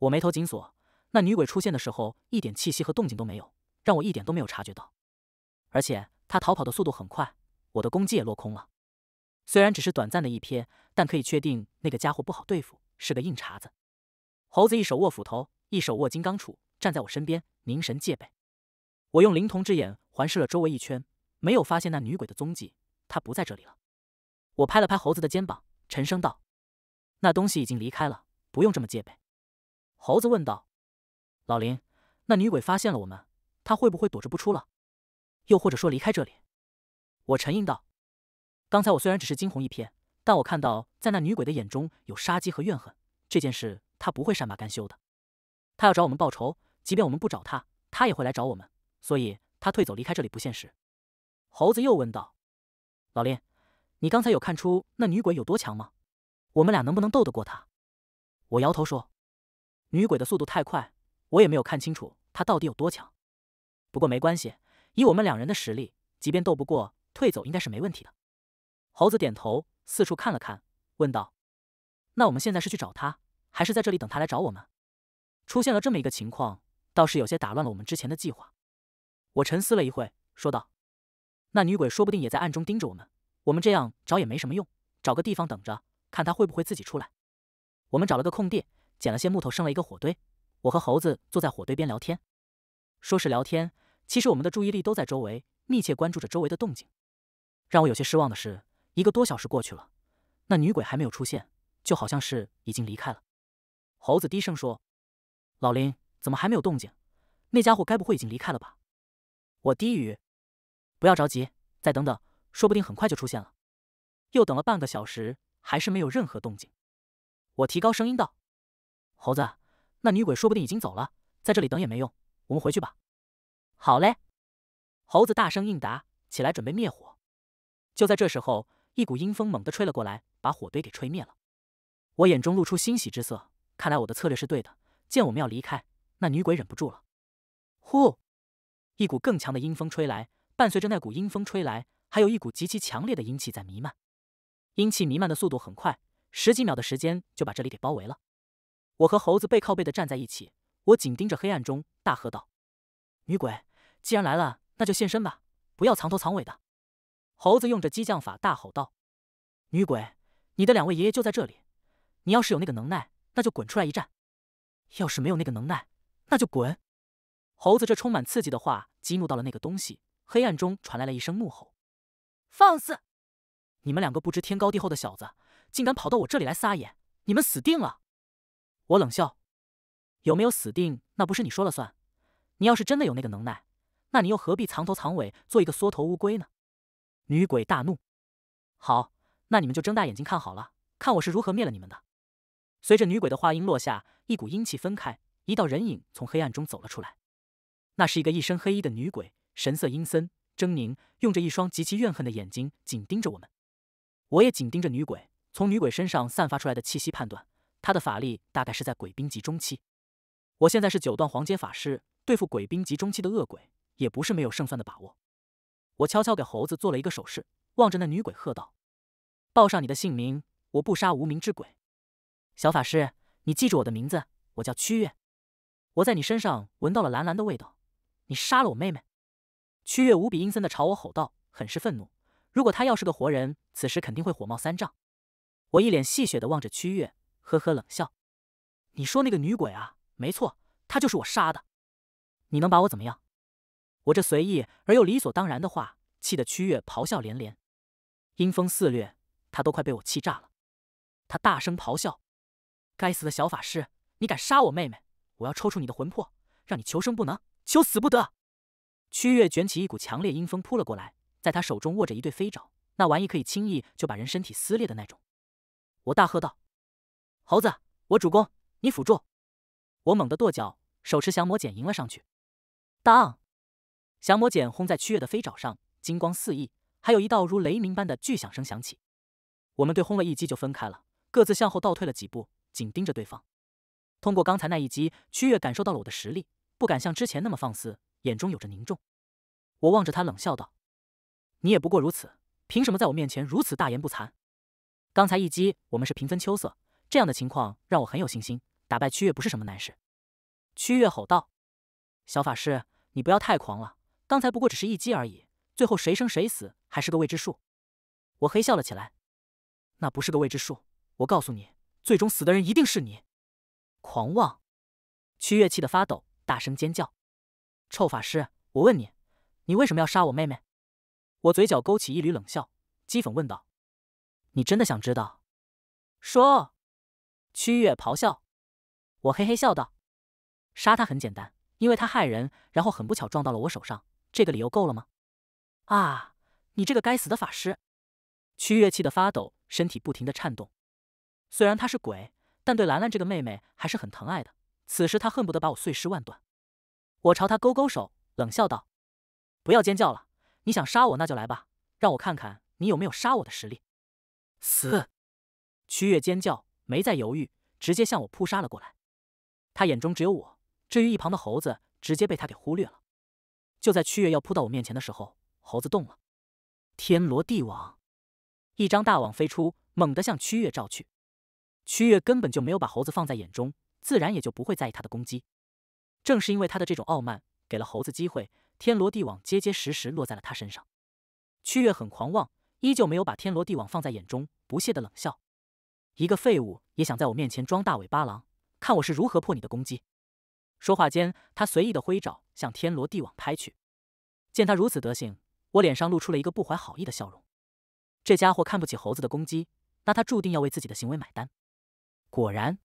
我眉头紧锁。那女鬼出现的时候，一点气息和动静都没有，让我一点都没有察觉到。而且她逃跑的速度很快，我的攻击也落空了。虽然只是短暂的一瞥，但可以确定那个家伙不好对付，是个硬茬子。猴子一手握斧头，一手握金刚杵，站在我身边，凝神戒备。我用灵童之眼环视了周围一圈，没有发现那女鬼的踪迹，她不在这里了。我拍了拍猴子的肩膀，沉声道：“那东西已经离开了，不用这么戒备。”猴子问道。老林，那女鬼发现了我们，她会不会躲着不出了？又或者说离开这里？我沉吟道：“刚才我虽然只是惊鸿一瞥，但我看到在那女鬼的眼中有杀机和怨恨。这件事她不会善罢甘休的，她要找我们报仇，即便我们不找她，她也会来找我们。所以她退走离开这里不现实。”猴子又问道：“老林，你刚才有看出那女鬼有多强吗？我们俩能不能斗得过她？”我摇头说：“女鬼的速度太快。”我也没有看清楚他到底有多强，不过没关系，以我们两人的实力，即便斗不过，退走应该是没问题的。猴子点头，四处看了看，问道：“那我们现在是去找他，还是在这里等他来找我们？”出现了这么一个情况，倒是有些打乱了我们之前的计划。我沉思了一会，说道：“那女鬼说不定也在暗中盯着我们，我们这样找也没什么用，找个地方等着，看他会不会自己出来。”我们找了个空地，捡了些木头，生了一个火堆。我和猴子坐在火堆边聊天，说是聊天，其实我们的注意力都在周围，密切关注着周围的动静。让我有些失望的是，一个多小时过去了，那女鬼还没有出现，就好像是已经离开了。猴子低声说：“老林，怎么还没有动静？那家伙该不会已经离开了吧？”我低语：“不要着急，再等等，说不定很快就出现了。”又等了半个小时，还是没有任何动静。我提高声音道：“猴子。”那女鬼说不定已经走了，在这里等也没用，我们回去吧。好嘞，猴子大声应答起来，准备灭火。就在这时候，一股阴风猛地吹了过来，把火堆给吹灭了。我眼中露出欣喜之色，看来我的策略是对的。见我们要离开，那女鬼忍不住了，呼，一股更强的阴风吹来，伴随着那股阴风吹来，还有一股极其强烈的阴气在弥漫。阴气弥漫的速度很快，十几秒的时间就把这里给包围了。我和猴子背靠背的站在一起，我紧盯着黑暗中，大喝道：“女鬼，既然来了，那就现身吧，不要藏头藏尾的。”猴子用着激将法大吼道：“女鬼，你的两位爷爷就在这里，你要是有那个能耐，那就滚出来一战；要是没有那个能耐，那就滚。”猴子这充满刺激的话激怒到了那个东西，黑暗中传来了一声怒吼：“放肆！你们两个不知天高地厚的小子，竟敢跑到我这里来撒野，你们死定了！”我冷笑：“有没有死定？那不是你说了算。你要是真的有那个能耐，那你又何必藏头藏尾，做一个缩头乌龟呢？”女鬼大怒：“好，那你们就睁大眼睛看好了，看我是如何灭了你们的。”随着女鬼的话音落下，一股阴气分开，一道人影从黑暗中走了出来。那是一个一身黑衣的女鬼，神色阴森狰狞，用着一双极其怨恨的眼睛紧盯着我们。我也紧盯着女鬼，从女鬼身上散发出来的气息判断。他的法力大概是在鬼兵级中期，我现在是九段黄阶法师，对付鬼兵级中期的恶鬼也不是没有胜算的把握。我悄悄给猴子做了一个手势，望着那女鬼喝道：“报上你的姓名，我不杀无名之鬼。”小法师，你记住我的名字，我叫屈月。我在你身上闻到了蓝蓝的味道，你杀了我妹妹！屈月无比阴森的朝我吼道，很是愤怒。如果他要是个活人，此时肯定会火冒三丈。我一脸戏谑的望着屈月。呵呵冷笑，你说那个女鬼啊？没错，她就是我杀的。你能把我怎么样？我这随意而又理所当然的话，气得屈月咆哮连连。阴风肆虐，他都快被我气炸了。他大声咆哮：“该死的小法师，你敢杀我妹妹？我要抽出你的魂魄，让你求生不能，求死不得！”屈月卷起一股强烈阴风扑了过来，在他手中握着一对飞爪，那玩意可以轻易就把人身体撕裂的那种。我大喝道。猴子，我主攻，你辅助。我猛地跺脚，手持降魔剑迎了上去。当，降魔剑轰在曲月的飞爪上，金光四溢，还有一道如雷鸣般的巨响声响起。我们对轰了一击就分开了，各自向后倒退了几步，紧盯着对方。通过刚才那一击，曲月感受到了我的实力，不敢像之前那么放肆，眼中有着凝重。我望着他冷笑道：“你也不过如此，凭什么在我面前如此大言不惭？刚才一击，我们是平分秋色。”这样的情况让我很有信心，打败曲月不是什么难事。曲月吼道：“小法师，你不要太狂了！刚才不过只是一击而已，最后谁生谁死还是个未知数。”我嘿笑了起来：“那不是个未知数，我告诉你，最终死的人一定是你！”狂妄！曲月气得发抖，大声尖叫：“臭法师，我问你，你为什么要杀我妹妹？”我嘴角勾起一缕冷笑，讥讽问道：“你真的想知道？说。”屈月咆哮，我嘿嘿笑道：“杀他很简单，因为他害人，然后很不巧撞到了我手上。这个理由够了吗？”啊！你这个该死的法师！屈月气得发抖，身体不停的颤动。虽然他是鬼，但对兰兰这个妹妹还是很疼爱的。此时他恨不得把我碎尸万段。我朝他勾勾手，冷笑道：“不要尖叫了，你想杀我那就来吧，让我看看你有没有杀我的实力。”死！曲月尖叫。没再犹豫，直接向我扑杀了过来。他眼中只有我，至于一旁的猴子，直接被他给忽略了。就在屈月要扑到我面前的时候，猴子动了。天罗地网，一张大网飞出，猛地向屈月罩去。屈月根本就没有把猴子放在眼中，自然也就不会在意他的攻击。正是因为他的这种傲慢，给了猴子机会。天罗地网结结实实落在了他身上。屈月很狂妄，依旧没有把天罗地网放在眼中，不屑的冷笑。一个废物也想在我面前装大尾巴狼，看我是如何破你的攻击。说话间，他随意的挥爪向天罗地网拍去。见他如此德行，我脸上露出了一个不怀好意的笑容。这家伙看不起猴子的攻击，那他注定要为自己的行为买单。果然，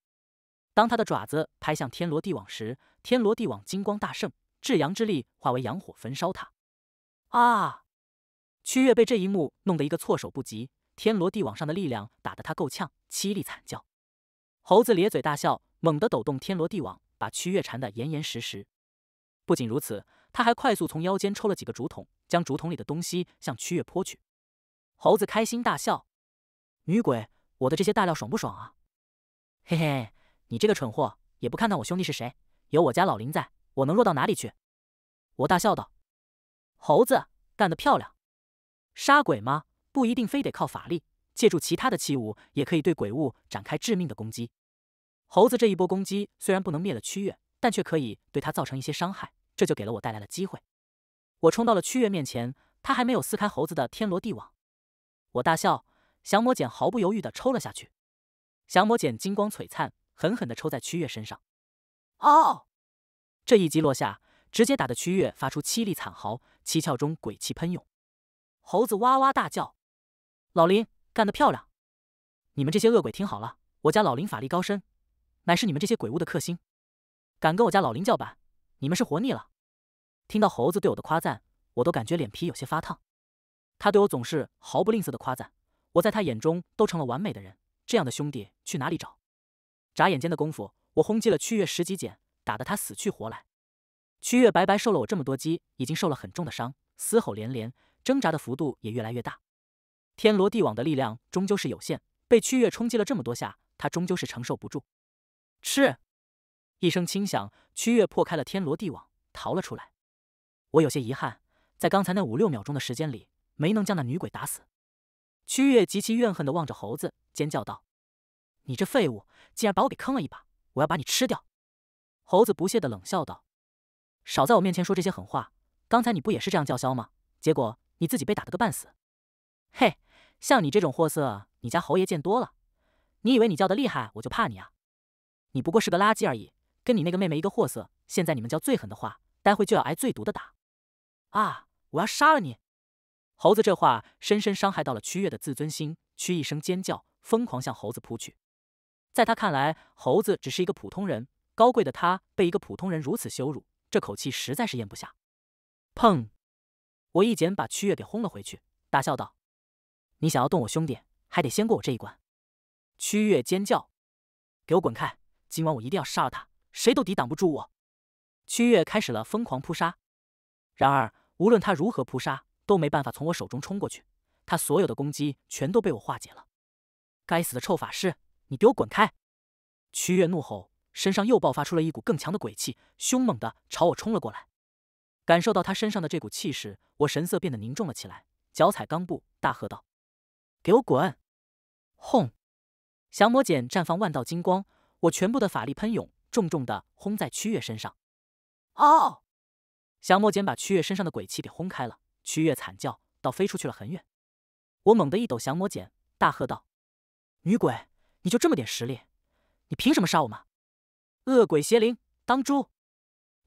当他的爪子拍向天罗地网时，天罗地网金光大盛，至阳之力化为阳火焚烧他。啊！屈月被这一幕弄得一个措手不及。天罗地网上的力量打得他够呛，凄厉惨叫。猴子咧嘴大笑，猛地抖动天罗地网，把曲月缠得严严实实。不仅如此，他还快速从腰间抽了几个竹筒，将竹筒里的东西向曲月泼去。猴子开心大笑：“女鬼，我的这些大料爽不爽啊？”“嘿嘿，你这个蠢货，也不看看我兄弟是谁？有我家老林在，我能弱到哪里去？”我大笑道：“猴子，干得漂亮！杀鬼吗？”不一定非得靠法力，借助其他的器物也可以对鬼物展开致命的攻击。猴子这一波攻击虽然不能灭了屈月，但却可以对他造成一些伤害，这就给了我带来了机会。我冲到了屈月面前，他还没有撕开猴子的天罗地网。我大笑，降魔剑毫不犹豫的抽了下去。降魔剑金光璀璨，狠狠的抽在屈月身上。哦！这一击落下，直接打得屈月发出凄厉惨嚎，七窍中鬼气喷涌。猴子哇哇大叫。老林，干得漂亮！你们这些恶鬼听好了，我家老林法力高深，乃是你们这些鬼物的克星。敢跟我家老林叫板，你们是活腻了！听到猴子对我的夸赞，我都感觉脸皮有些发烫。他对我总是毫不吝啬的夸赞，我在他眼中都成了完美的人。这样的兄弟去哪里找？眨眼间的功夫，我轰击了屈月十几剑，打得他死去活来。屈月白白受了我这么多击，已经受了很重的伤，嘶吼连连，挣扎的幅度也越来越大。天罗地网的力量终究是有限，被屈月冲击了这么多下，他终究是承受不住。吃！一声轻响，屈月破开了天罗地网，逃了出来。我有些遗憾，在刚才那五六秒钟的时间里，没能将那女鬼打死。屈月极其怨恨的望着猴子，尖叫道：“你这废物，竟然把我给坑了一把！我要把你吃掉！”猴子不屑的冷笑道：“少在我面前说这些狠话，刚才你不也是这样叫嚣吗？结果你自己被打得个半死。”嘿，像你这种货色，你家侯爷见多了。你以为你叫的厉害，我就怕你啊？你不过是个垃圾而已，跟你那个妹妹一个货色。现在你们叫最狠的话，待会就要挨最毒的打。啊！我要杀了你！猴子这话深深伤害到了屈月的自尊心，屈一声尖叫，疯狂向猴子扑去。在他看来，猴子只是一个普通人，高贵的他被一个普通人如此羞辱，这口气实在是咽不下。砰！我一剪把屈月给轰了回去，大笑道。你想要动我兄弟，还得先过我这一关！屈月尖叫：“给我滚开！今晚我一定要杀了他，谁都抵挡不住我！”屈月开始了疯狂扑杀，然而无论他如何扑杀，都没办法从我手中冲过去。他所有的攻击全都被我化解了。该死的臭法师，你给我滚开！”屈月怒吼，身上又爆发出了一股更强的鬼气，凶猛的朝我冲了过来。感受到他身上的这股气势，我神色变得凝重了起来，脚踩钢布，大喝道。给我滚！轰！降魔剑绽放万道金光，我全部的法力喷涌，重重的轰在曲月身上。哦！降魔剑把曲月身上的鬼气给轰开了，曲月惨叫，倒飞出去了很远。我猛地一抖降魔剑，大喝道：“女鬼，你就这么点实力，你凭什么杀我们？”恶鬼邪灵，当诛！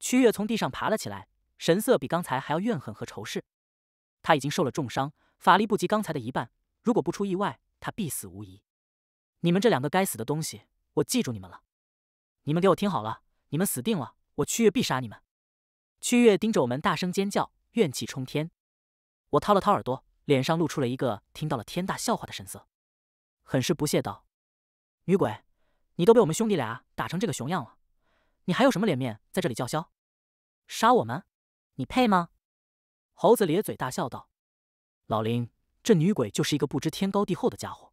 曲月从地上爬了起来，神色比刚才还要怨恨和仇视。他已经受了重伤，法力不及刚才的一半。如果不出意外，他必死无疑。你们这两个该死的东西，我记住你们了。你们给我听好了，你们死定了！我屈月必杀你们！屈月盯着我们，大声尖叫，怨气冲天。我掏了掏耳朵，脸上露出了一个听到了天大笑话的神色，很是不屑道：“女鬼，你都被我们兄弟俩打成这个熊样了，你还有什么脸面在这里叫嚣？杀我们，你配吗？”猴子咧嘴大笑道：“老林。”这女鬼就是一个不知天高地厚的家伙，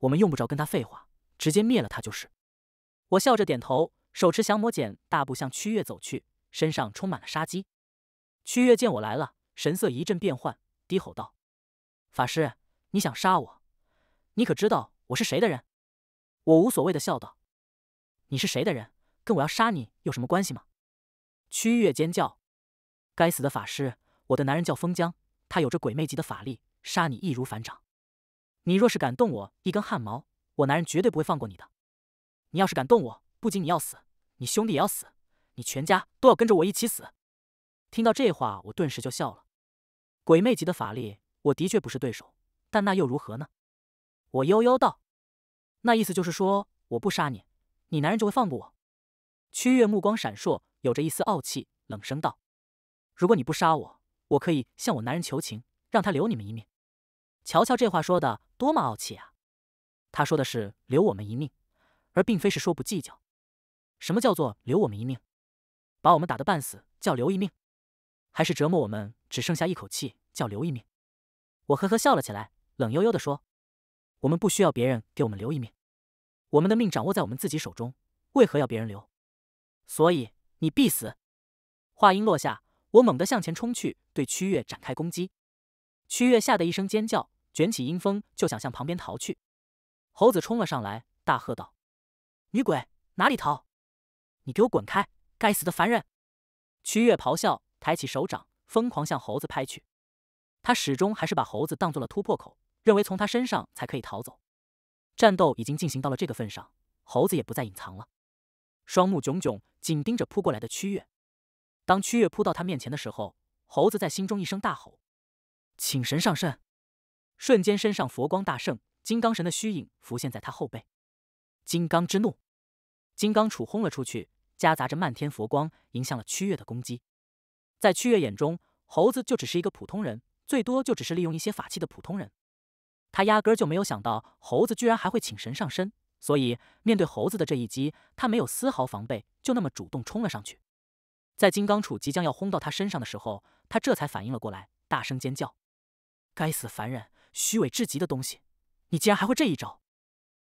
我们用不着跟她废话，直接灭了她就是。我笑着点头，手持降魔剑，大步向屈月走去，身上充满了杀机。屈月见我来了，神色一阵变幻，低吼道：“法师，你想杀我？你可知道我是谁的人？”我无所谓的笑道：“你是谁的人，跟我要杀你有什么关系吗？”屈月尖叫：“该死的法师！我的男人叫封江，他有着鬼魅级的法力。”杀你易如反掌，你若是敢动我一根汗毛，我男人绝对不会放过你的。你要是敢动我，不仅你要死，你兄弟也要死，你全家都要跟着我一起死。听到这话，我顿时就笑了。鬼魅级的法力，我的确不是对手，但那又如何呢？我悠悠道：“那意思就是说，我不杀你，你男人就会放过我。”屈月目光闪烁，有着一丝傲气，冷声道：“如果你不杀我，我可以向我男人求情，让他留你们一命。”瞧瞧，这话说的多么傲气啊！他说的是留我们一命，而并非是说不计较。什么叫做留我们一命？把我们打得半死叫留一命，还是折磨我们只剩下一口气叫留一命？我呵呵笑了起来，冷悠悠的说：“我们不需要别人给我们留一命，我们的命掌握在我们自己手中，为何要别人留？”所以你必死。话音落下，我猛地向前冲去，对屈月展开攻击。屈月吓得一声尖叫。卷起阴风，就想向旁边逃去。猴子冲了上来，大喝道：“女鬼哪里逃？你给我滚开！该死的凡人！”屈月咆哮，抬起手掌，疯狂向猴子拍去。他始终还是把猴子当做了突破口，认为从他身上才可以逃走。战斗已经进行到了这个份上，猴子也不再隐藏了，双目炯炯，紧盯着扑过来的屈月。当屈月扑到他面前的时候，猴子在心中一声大吼：“请神上身！”瞬间，身上佛光大盛，金刚神的虚影浮现在他后背。金刚之怒，金刚杵轰了出去，夹杂着漫天佛光迎向了屈月的攻击。在屈月眼中，猴子就只是一个普通人，最多就只是利用一些法器的普通人。他压根就没有想到猴子居然还会请神上身，所以面对猴子的这一击，他没有丝毫防备，就那么主动冲了上去。在金刚杵即将要轰到他身上的时候，他这才反应了过来，大声尖叫：“该死，凡人！”虚伪至极的东西，你竟然还会这一招！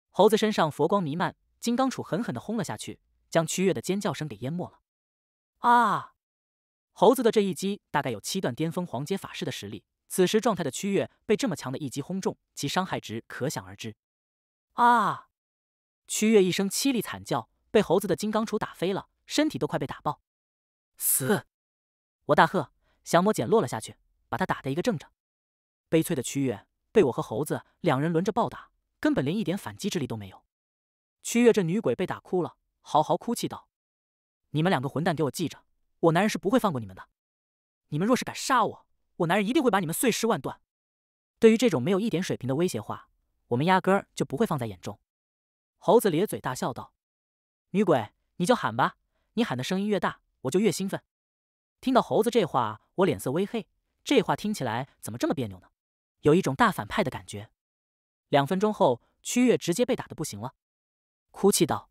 猴子身上佛光弥漫，金刚杵狠狠的轰了下去，将曲月的尖叫声给淹没了。啊！猴子的这一击大概有七段巅峰黄阶法师的实力，此时状态的曲月被这么强的一击轰中，其伤害值可想而知。啊！曲月一声凄厉惨叫，被猴子的金刚杵打飞了，身体都快被打爆。死！我大喝，降魔剑落了下去，把他打的一个正着。悲催的曲月。被我和猴子两人轮着暴打，根本连一点反击之力都没有。屈月这女鬼被打哭了，嚎嚎哭泣道：“你们两个混蛋，给我记着，我男人是不会放过你们的。你们若是敢杀我，我男人一定会把你们碎尸万段。”对于这种没有一点水平的威胁话，我们压根儿就不会放在眼中。猴子咧嘴大笑道：“女鬼，你就喊吧，你喊的声音越大，我就越兴奋。”听到猴子这话，我脸色微黑，这话听起来怎么这么别扭呢？有一种大反派的感觉。两分钟后，屈月直接被打的不行了，哭泣道：“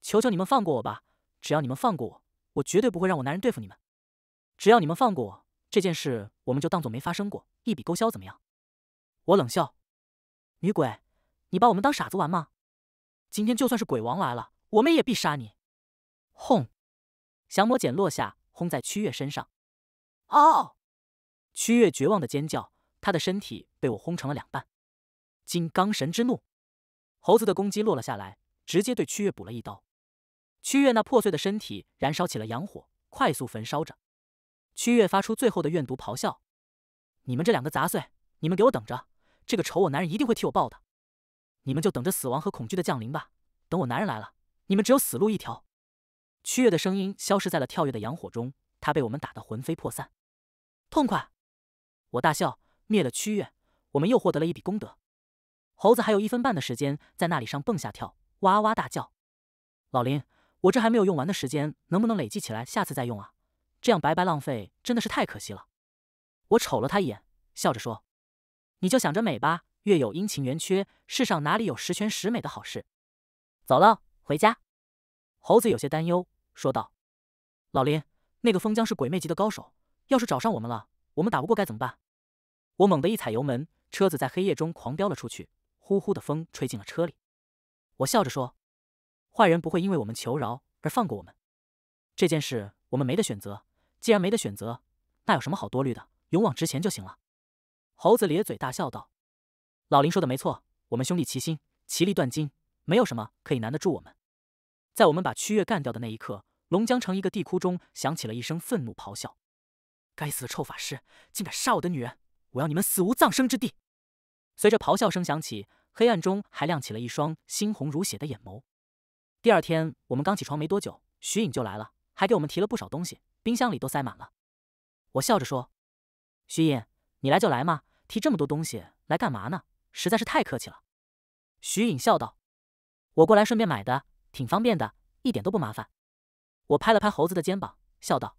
求求你们放过我吧！只要你们放过我，我绝对不会让我男人对付你们。只要你们放过我，这件事我们就当做没发生过，一笔勾销，怎么样？”我冷笑：“女鬼，你把我们当傻子玩吗？今天就算是鬼王来了，我们也必杀你！”轰，降魔剑落下，轰在屈月身上。哦，屈月绝望的尖叫。他的身体被我轰成了两半，金刚神之怒，猴子的攻击落了下来，直接对屈月补了一刀。屈月那破碎的身体燃烧起了阳火，快速焚烧着。屈月发出最后的怨毒咆哮：“你们这两个杂碎，你们给我等着！这个仇我男人一定会替我报的！你们就等着死亡和恐惧的降临吧！等我男人来了，你们只有死路一条！”屈月的声音消失在了跳跃的阳火中，他被我们打得魂飞魄散。痛快！我大笑。灭了屈月，我们又获得了一笔功德。猴子还有一分半的时间在那里上蹦下跳，哇哇大叫。老林，我这还没有用完的时间，能不能累计起来，下次再用啊？这样白白浪费，真的是太可惜了。我瞅了他一眼，笑着说：“你就想着美吧，月有阴晴圆缺，世上哪里有十全十美的好事？”走了，回家。猴子有些担忧，说道：“老林，那个封疆是鬼魅级的高手，要是找上我们了，我们打不过，该怎么办？”我猛地一踩油门，车子在黑夜中狂飙了出去。呼呼的风吹进了车里，我笑着说：“坏人不会因为我们求饶而放过我们。这件事我们没得选择，既然没得选择，那有什么好多虑的？勇往直前就行了。”猴子咧嘴大笑道：“老林说的没错，我们兄弟齐心，其利断金，没有什么可以难得住我们。”在我们把曲月干掉的那一刻，龙江城一个地窟中响起了一声愤怒咆哮：“该死的臭法师，竟敢杀我的女人！”我要你们死无葬身之地！随着咆哮声响起，黑暗中还亮起了一双猩红如血的眼眸。第二天，我们刚起床没多久，徐颖就来了，还给我们提了不少东西，冰箱里都塞满了。我笑着说：“徐颖，你来就来嘛，提这么多东西来干嘛呢？实在是太客气了。”徐颖笑道：“我过来顺便买的，挺方便的，一点都不麻烦。”我拍了拍猴子的肩膀，笑道：“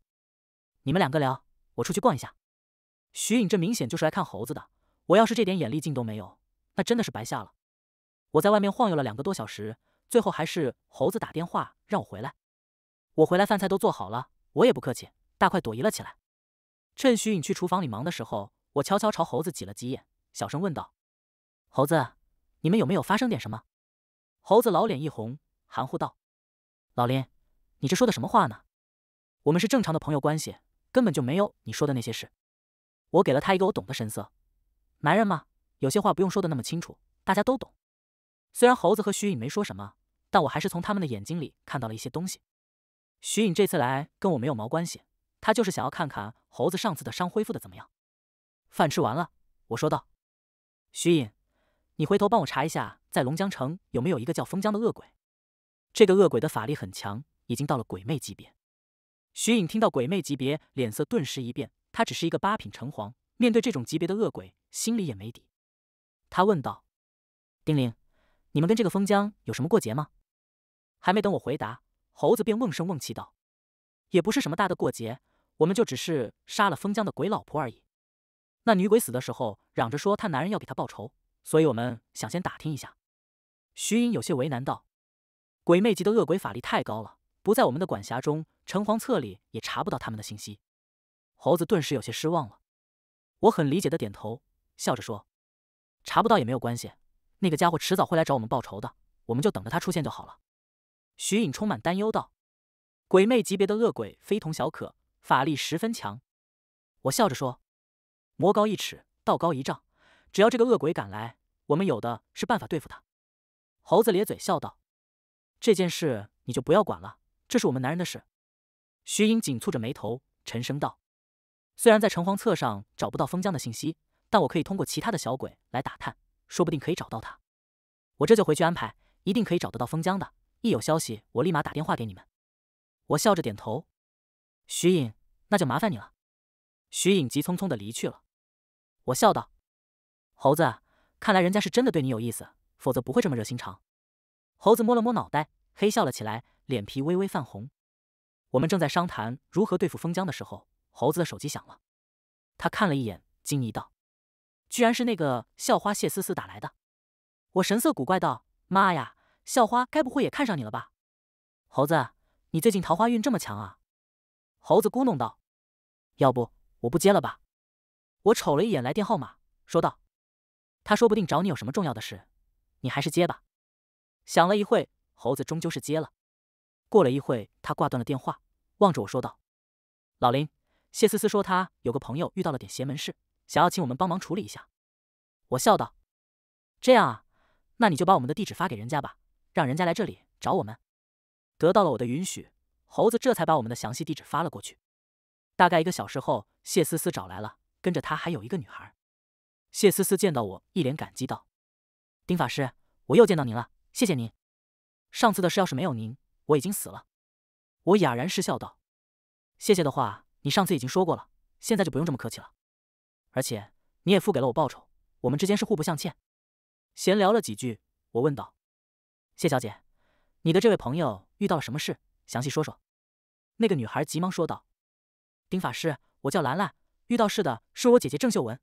你们两个聊，我出去逛一下。”徐颖，这明显就是来看猴子的。我要是这点眼力劲都没有，那真的是白瞎了。我在外面晃悠了两个多小时，最后还是猴子打电话让我回来。我回来，饭菜都做好了，我也不客气，大快朵颐了起来。趁徐颖去厨房里忙的时候，我悄悄朝猴子挤了挤眼，小声问道：“猴子，你们有没有发生点什么？”猴子老脸一红，含糊道：“老林，你这说的什么话呢？我们是正常的朋友关系，根本就没有你说的那些事。”我给了他一个我懂的神色。男人嘛，有些话不用说的那么清楚，大家都懂。虽然猴子和徐颖没说什么，但我还是从他们的眼睛里看到了一些东西。徐颖这次来跟我没有毛关系，他就是想要看看猴子上次的伤恢复的怎么样。饭吃完了，我说道：“徐颖，你回头帮我查一下，在龙江城有没有一个叫封江的恶鬼。这个恶鬼的法力很强，已经到了鬼魅级别。”徐颖听到鬼魅级别，脸色顿时一变。他只是一个八品城隍，面对这种级别的恶鬼，心里也没底。他问道：“丁玲，你们跟这个封疆有什么过节吗？”还没等我回答，猴子便瓮声瓮气道：“也不是什么大的过节，我们就只是杀了封疆的鬼老婆而已。那女鬼死的时候，嚷着说她男人要给她报仇，所以我们想先打听一下。”徐颖有些为难道：“鬼魅级的恶鬼法力太高了，不在我们的管辖中，城隍册里也查不到他们的信息。”猴子顿时有些失望了，我很理解的点头，笑着说：“查不到也没有关系，那个家伙迟早会来找我们报仇的，我们就等着他出现就好了。”徐颖充满担忧道：“鬼魅级别的恶鬼非同小可，法力十分强。”我笑着说：“魔高一尺，道高一丈，只要这个恶鬼敢来，我们有的是办法对付他。”猴子咧嘴笑道：“这件事你就不要管了，这是我们男人的事。”徐颖紧蹙着眉头，沉声道。虽然在城隍册上找不到封疆的信息，但我可以通过其他的小鬼来打探，说不定可以找到他。我这就回去安排，一定可以找得到封疆的。一有消息，我立马打电话给你们。我笑着点头。徐颖，那就麻烦你了。徐颖急匆匆地离去了。我笑道：“猴子，看来人家是真的对你有意思，否则不会这么热心肠。”猴子摸了摸脑袋，嘿笑了起来，脸皮微微泛红。我们正在商谈如何对付封疆的时候。猴子的手机响了，他看了一眼，惊疑道：“居然是那个校花谢思思打来的。”我神色古怪道：“妈呀，校花该不会也看上你了吧？”猴子，你最近桃花运这么强啊？”猴子咕哝道：“要不我不接了吧？”我瞅了一眼来电号码，说道：“他说不定找你有什么重要的事，你还是接吧。”想了一会，猴子终究是接了。过了一会，他挂断了电话，望着我说道：“老林。”谢思思说：“她有个朋友遇到了点邪门事，想要请我们帮忙处理一下。”我笑道：“这样啊，那你就把我们的地址发给人家吧，让人家来这里找我们。”得到了我的允许，猴子这才把我们的详细地址发了过去。大概一个小时后，谢思思找来了，跟着他还有一个女孩。谢思思见到我，一脸感激道：“丁法师，我又见到您了，谢谢您。上次的事要是没有您，我已经死了。”我哑然失笑道：“谢谢的话。”你上次已经说过了，现在就不用这么客气了。而且你也付给了我报酬，我们之间是互不相欠。闲聊了几句，我问道：“谢小姐，你的这位朋友遇到了什么事？详细说说。”那个女孩急忙说道：“丁法师，我叫兰兰，遇到事的是我姐姐郑秀文。”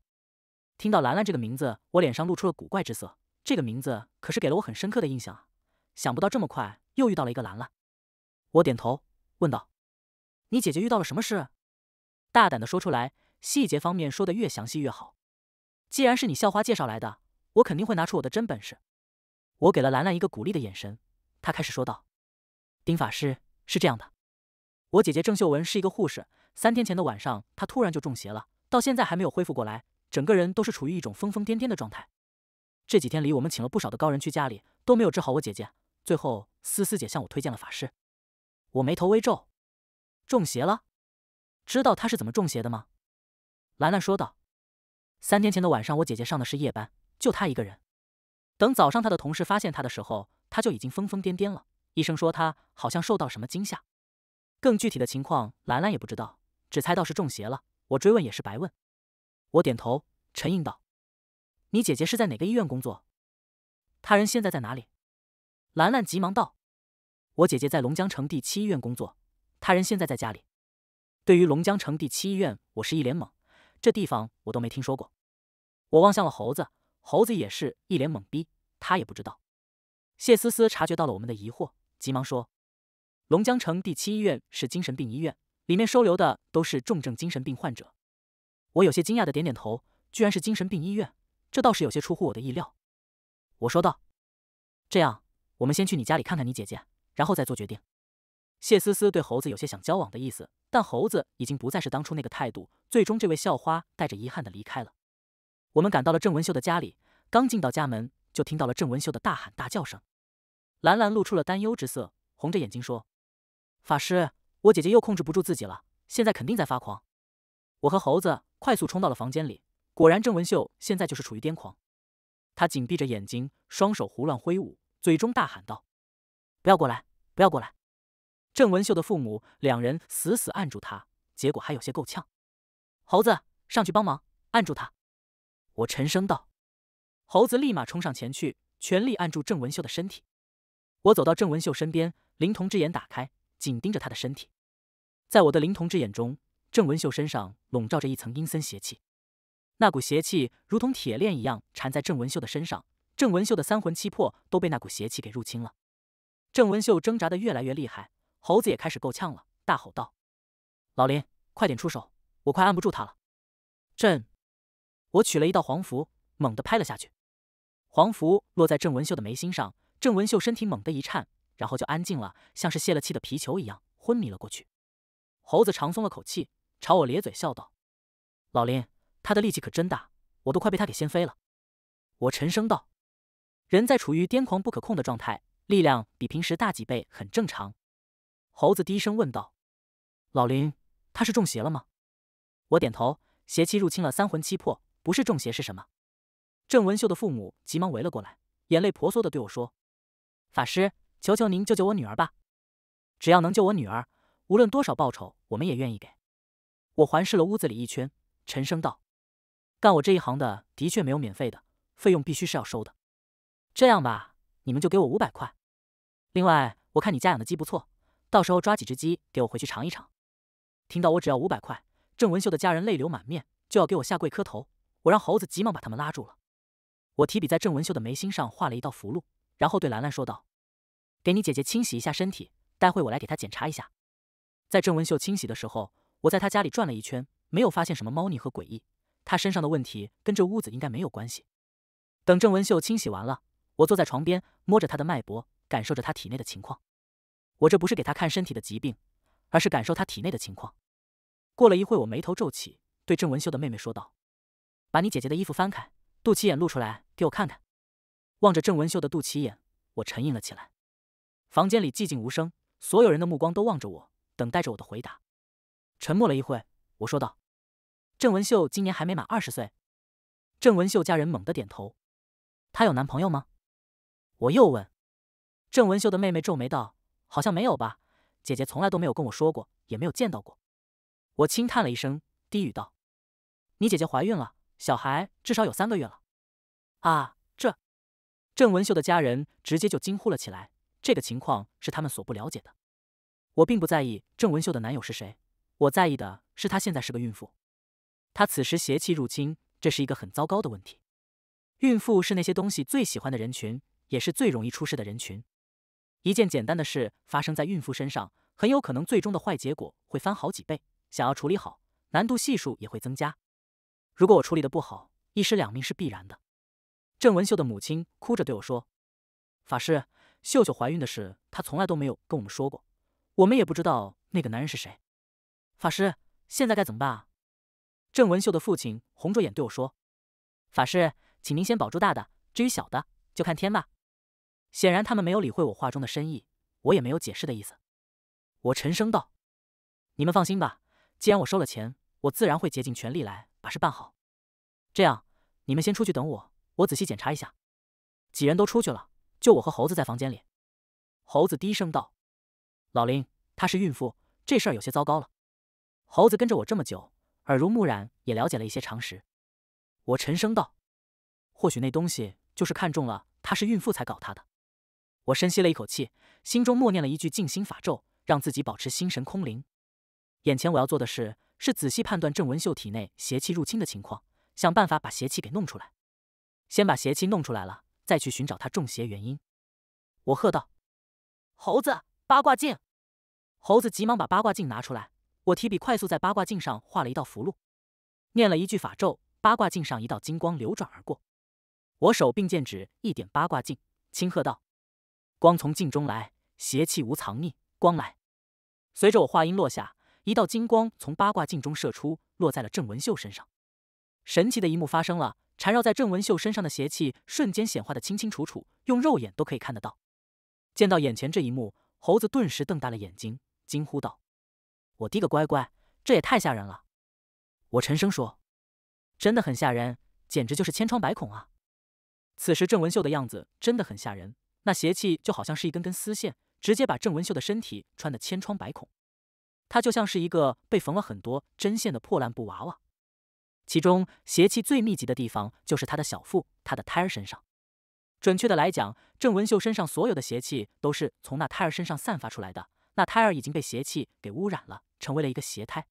听到“兰兰”这个名字，我脸上露出了古怪之色。这个名字可是给了我很深刻的印象啊！想不到这么快又遇到了一个兰兰。我点头问道：“你姐姐遇到了什么事？”大胆的说出来，细节方面说的越详细越好。既然是你校花介绍来的，我肯定会拿出我的真本事。我给了兰兰一个鼓励的眼神，她开始说道：“丁法师是这样的，我姐姐郑秀文是一个护士，三天前的晚上她突然就中邪了，到现在还没有恢复过来，整个人都是处于一种疯疯癫癫的状态。这几天里，我们请了不少的高人去家里，都没有治好我姐姐。最后思思姐向我推荐了法师。”我眉头微皱：“中邪了？”知道他是怎么中邪的吗？兰兰说道：“三天前的晚上，我姐姐上的是夜班，就她一个人。等早上她的同事发现她的时候，她就已经疯疯癫癫了。医生说她好像受到了什么惊吓，更具体的情况，兰兰也不知道，只猜到是中邪了。我追问也是白问。”我点头，沉吟道：“你姐姐是在哪个医院工作？他人现在在哪里？”兰兰急忙道：“我姐姐在龙江城第七医院工作，他人现在在家里。”对于龙江城第七医院，我是一脸懵，这地方我都没听说过。我望向了猴子，猴子也是一脸懵逼，他也不知道。谢思思察觉到了我们的疑惑，急忙说：“龙江城第七医院是精神病医院，里面收留的都是重症精神病患者。”我有些惊讶的点点头，居然是精神病医院，这倒是有些出乎我的意料。我说道：“这样，我们先去你家里看看你姐姐，然后再做决定。”谢思思对猴子有些想交往的意思，但猴子已经不再是当初那个态度。最终，这位校花带着遗憾的离开了。我们赶到了郑文秀的家里，刚进到家门，就听到了郑文秀的大喊大叫声。兰兰露出了担忧之色，红着眼睛说：“法师，我姐姐又控制不住自己了，现在肯定在发狂。”我和猴子快速冲到了房间里，果然，郑文秀现在就是处于癫狂。他紧闭着眼睛，双手胡乱挥舞，嘴中大喊道：“不要过来，不要过来！”郑文秀的父母两人死死按住他，结果还有些够呛。猴子，上去帮忙，按住他！我沉声道。猴子立马冲上前去，全力按住郑文秀的身体。我走到郑文秀身边，灵童之眼打开，紧盯着他的身体。在我的灵童之眼中，郑文秀身上笼罩着一层阴森邪气。那股邪气如同铁链一样缠在郑文秀的身上，郑文秀的三魂七魄都被那股邪气给入侵了。郑文秀挣扎的越来越厉害。猴子也开始够呛了，大吼道：“老林，快点出手，我快按不住他了！”“朕，我取了一道黄符，猛地拍了下去。”黄符落在郑文秀的眉心上，郑文秀身体猛地一颤，然后就安静了，像是泄了气的皮球一样，昏迷了过去。猴子长松了口气，朝我咧嘴笑道：“老林，他的力气可真大，我都快被他给掀飞了。”我沉声道：“人在处于癫狂不可控的状态，力量比平时大几倍，很正常。”猴子低声问道：“老林，他是中邪了吗？”我点头：“邪气入侵了三魂七魄，不是中邪是什么？”郑文秀的父母急忙围了过来，眼泪婆娑的对我说：“法师，求求您救救我女儿吧！只要能救我女儿，无论多少报酬，我们也愿意给。”我环视了屋子里一圈，沉声道：“干我这一行的，的确没有免费的，费用必须是要收的。这样吧，你们就给我五百块。另外，我看你家养的鸡不错。”到时候抓几只鸡给我回去尝一尝。听到我只要五百块，郑文秀的家人泪流满面，就要给我下跪磕头。我让猴子急忙把他们拉住了。我提笔在郑文秀的眉心上画了一道符箓，然后对兰兰说道：“给你姐姐清洗一下身体，待会我来给她检查一下。”在郑文秀清洗的时候，我在她家里转了一圈，没有发现什么猫腻和诡异。她身上的问题跟这屋子应该没有关系。等郑文秀清洗完了，我坐在床边，摸着她的脉搏，感受着她体内的情况。我这不是给他看身体的疾病，而是感受他体内的情况。过了一会，我眉头皱起，对郑文秀的妹妹说道：“把你姐姐的衣服翻开，肚脐眼露出来，给我看看。”望着郑文秀的肚脐眼，我沉吟了起来。房间里寂静无声，所有人的目光都望着我，等待着我的回答。沉默了一会，我说道：“郑文秀今年还没满二十岁。”郑文秀家人猛地点头：“她有男朋友吗？”我又问：“郑文秀的妹妹皱眉道。”好像没有吧，姐姐从来都没有跟我说过，也没有见到过。我轻叹了一声，低语道：“你姐姐怀孕了，小孩至少有三个月了。”啊！这，郑文秀的家人直接就惊呼了起来。这个情况是他们所不了解的。我并不在意郑文秀的男友是谁，我在意的是她现在是个孕妇。她此时邪气入侵，这是一个很糟糕的问题。孕妇是那些东西最喜欢的人群，也是最容易出事的人群。一件简单的事发生在孕妇身上，很有可能最终的坏结果会翻好几倍。想要处理好，难度系数也会增加。如果我处理的不好，一尸两命是必然的。郑文秀的母亲哭着对我说：“法师，秀秀怀孕的事，她从来都没有跟我们说过，我们也不知道那个男人是谁。法师，现在该怎么办？”啊？”郑文秀的父亲红着眼对我说：“法师，请您先保住大的，至于小的，就看天吧。”显然他们没有理会我话中的深意，我也没有解释的意思。我沉声道：“你们放心吧，既然我收了钱，我自然会竭尽全力来把事办好。”这样，你们先出去等我，我仔细检查一下。几人都出去了，就我和猴子在房间里。猴子低声道：“老林，她是孕妇，这事儿有些糟糕了。”猴子跟着我这么久，耳濡目染，也了解了一些常识。我沉声道：“或许那东西就是看中了她是孕妇才搞她的。”我深吸了一口气，心中默念了一句静心法咒，让自己保持心神空灵。眼前我要做的事是仔细判断郑文秀体内邪气入侵的情况，想办法把邪气给弄出来。先把邪气弄出来了，再去寻找他中邪原因。我喝道：“猴子，八卦镜！”猴子急忙把八卦镜拿出来。我提笔快速在八卦镜上画了一道符箓，念了一句法咒，八卦镜上一道金光流转而过。我手并剑指一点八卦镜，轻喝道。光从镜中来，邪气无藏匿。光来，随着我话音落下，一道金光从八卦镜中射出，落在了郑文秀身上。神奇的一幕发生了，缠绕在郑文秀身上的邪气瞬间显化的清清楚楚，用肉眼都可以看得到。见到眼前这一幕，猴子顿时瞪大了眼睛，惊呼道：“我滴个乖乖，这也太吓人了！”我沉声说：“真的很吓人，简直就是千疮百孔啊！”此时郑文秀的样子真的很吓人。那邪气就好像是一根根丝线，直接把郑文秀的身体穿得千疮百孔，她就像是一个被缝了很多针线的破烂布娃娃。其中邪气最密集的地方，就是她的小腹，她的胎儿身上。准确的来讲，郑文秀身上所有的邪气，都是从那胎儿身上散发出来的。那胎儿已经被邪气给污染了，成为了一个邪胎。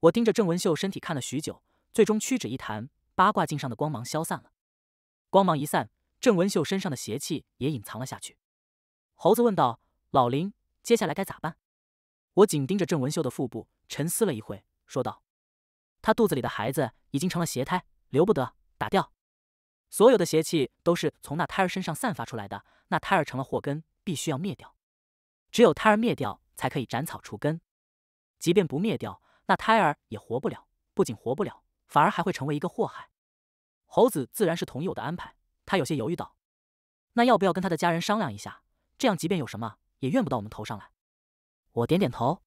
我盯着郑文秀身体看了许久，最终屈指一弹，八卦镜上的光芒消散了。光芒一散。郑文秀身上的邪气也隐藏了下去。猴子问道：“老林，接下来该咋办？”我紧盯着郑文秀的腹部，沉思了一会，说道：“她肚子里的孩子已经成了邪胎，留不得，打掉。所有的邪气都是从那胎儿身上散发出来的，那胎儿成了祸根，必须要灭掉。只有胎儿灭掉，才可以斩草除根。即便不灭掉，那胎儿也活不了，不仅活不了，反而还会成为一个祸害。”猴子自然是同意我的安排。他有些犹豫道：“那要不要跟他的家人商量一下？这样，即便有什么，也怨不到我们头上来。”我点点头。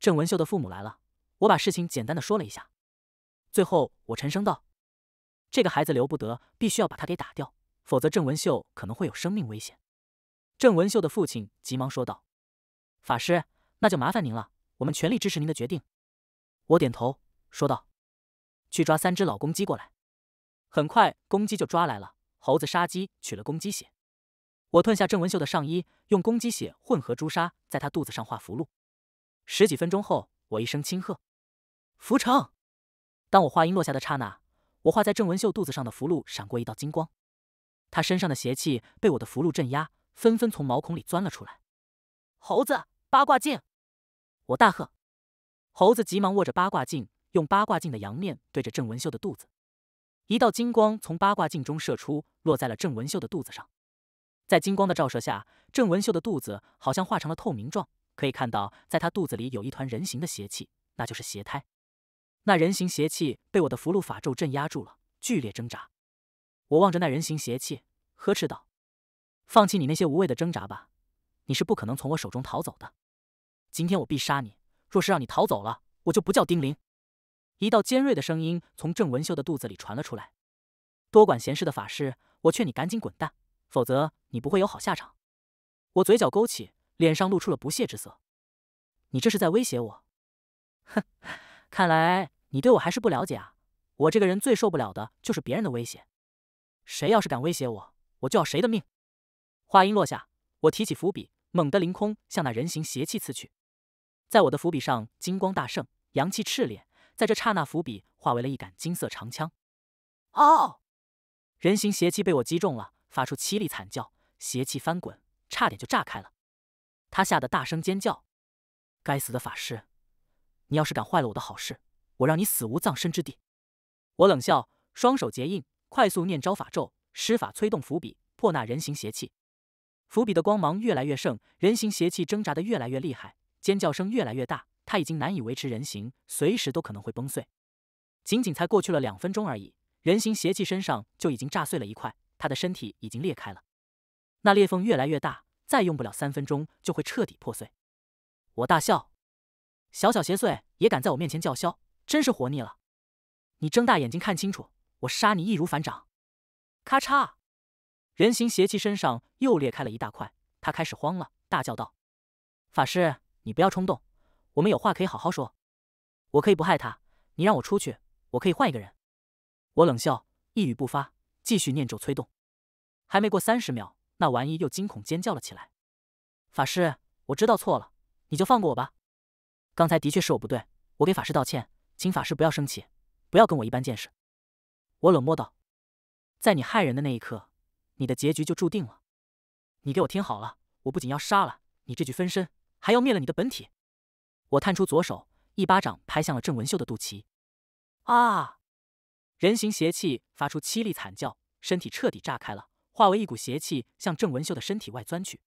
郑文秀的父母来了，我把事情简单的说了一下。最后，我沉声道：“这个孩子留不得，必须要把他给打掉，否则郑文秀可能会有生命危险。”郑文秀的父亲急忙说道：“法师，那就麻烦您了，我们全力支持您的决定。”我点头说道：“去抓三只老公鸡过来。”很快，公鸡就抓来了。猴子杀鸡取了公鸡血，我吞下郑文秀的上衣，用公鸡血混合朱砂，在他肚子上画符箓。十几分钟后，我一声轻喝：“福成！”当我话音落下的刹那，我画在郑文秀肚子上的符箓闪过一道金光，他身上的邪气被我的符箓镇压，纷纷从毛孔里钻了出来。猴子，八卦镜！我大喝，猴子急忙握着八卦镜，用八卦镜的阳面对着郑文秀的肚子。一道金光从八卦镜中射出，落在了郑文秀的肚子上。在金光的照射下，郑文秀的肚子好像化成了透明状，可以看到，在他肚子里有一团人形的邪气，那就是邪胎。那人形邪气被我的符箓法咒镇压住了，剧烈挣扎。我望着那人形邪气，呵斥道：“放弃你那些无谓的挣扎吧，你是不可能从我手中逃走的。今天我必杀你，若是让你逃走了，我就不叫丁玲。”一道尖锐的声音从郑文秀的肚子里传了出来。“多管闲事的法师，我劝你赶紧滚蛋，否则你不会有好下场。”我嘴角勾起，脸上露出了不屑之色。“你这是在威胁我？”“哼，看来你对我还是不了解啊。我这个人最受不了的就是别人的威胁。谁要是敢威胁我，我就要谁的命。”话音落下，我提起伏笔，猛地凌空向那人形邪气刺去。在我的伏笔上，金光大盛，阳气炽烈。在这刹那，伏笔化为了一杆金色长枪。哦！人形邪气被我击中了，发出凄厉惨叫，邪气翻滚，差点就炸开了。他吓得大声尖叫：“该死的法师！你要是敢坏了我的好事，我让你死无葬身之地！”我冷笑，双手结印，快速念招法咒，施法催动伏笔破那人形邪气。伏笔的光芒越来越盛，人形邪气挣扎的越来越厉害，尖叫声越来越大。他已经难以维持人形，随时都可能会崩碎。仅仅才过去了两分钟而已，人形邪气身上就已经炸碎了一块，他的身体已经裂开了，那裂缝越来越大，再用不了三分钟就会彻底破碎。我大笑：“小小邪祟也敢在我面前叫嚣，真是活腻了！你睁大眼睛看清楚，我杀你易如反掌。”咔嚓，人形邪气身上又裂开了一大块，他开始慌了，大叫道：“法师，你不要冲动！”我们有话可以好好说，我可以不害他，你让我出去，我可以换一个人。我冷笑，一语不发，继续念咒催动。还没过三十秒，那玩意又惊恐尖叫了起来。法师，我知道错了，你就放过我吧。刚才的确是我不对，我给法师道歉，请法师不要生气，不要跟我一般见识。我冷漠道：“在你害人的那一刻，你的结局就注定了。你给我听好了，我不仅要杀了你这具分身，还要灭了你的本体。”我探出左手，一巴掌拍向了郑文秀的肚脐。啊！人形邪气发出凄厉惨叫，身体彻底炸开了，化为一股邪气向郑文秀的身体外钻去。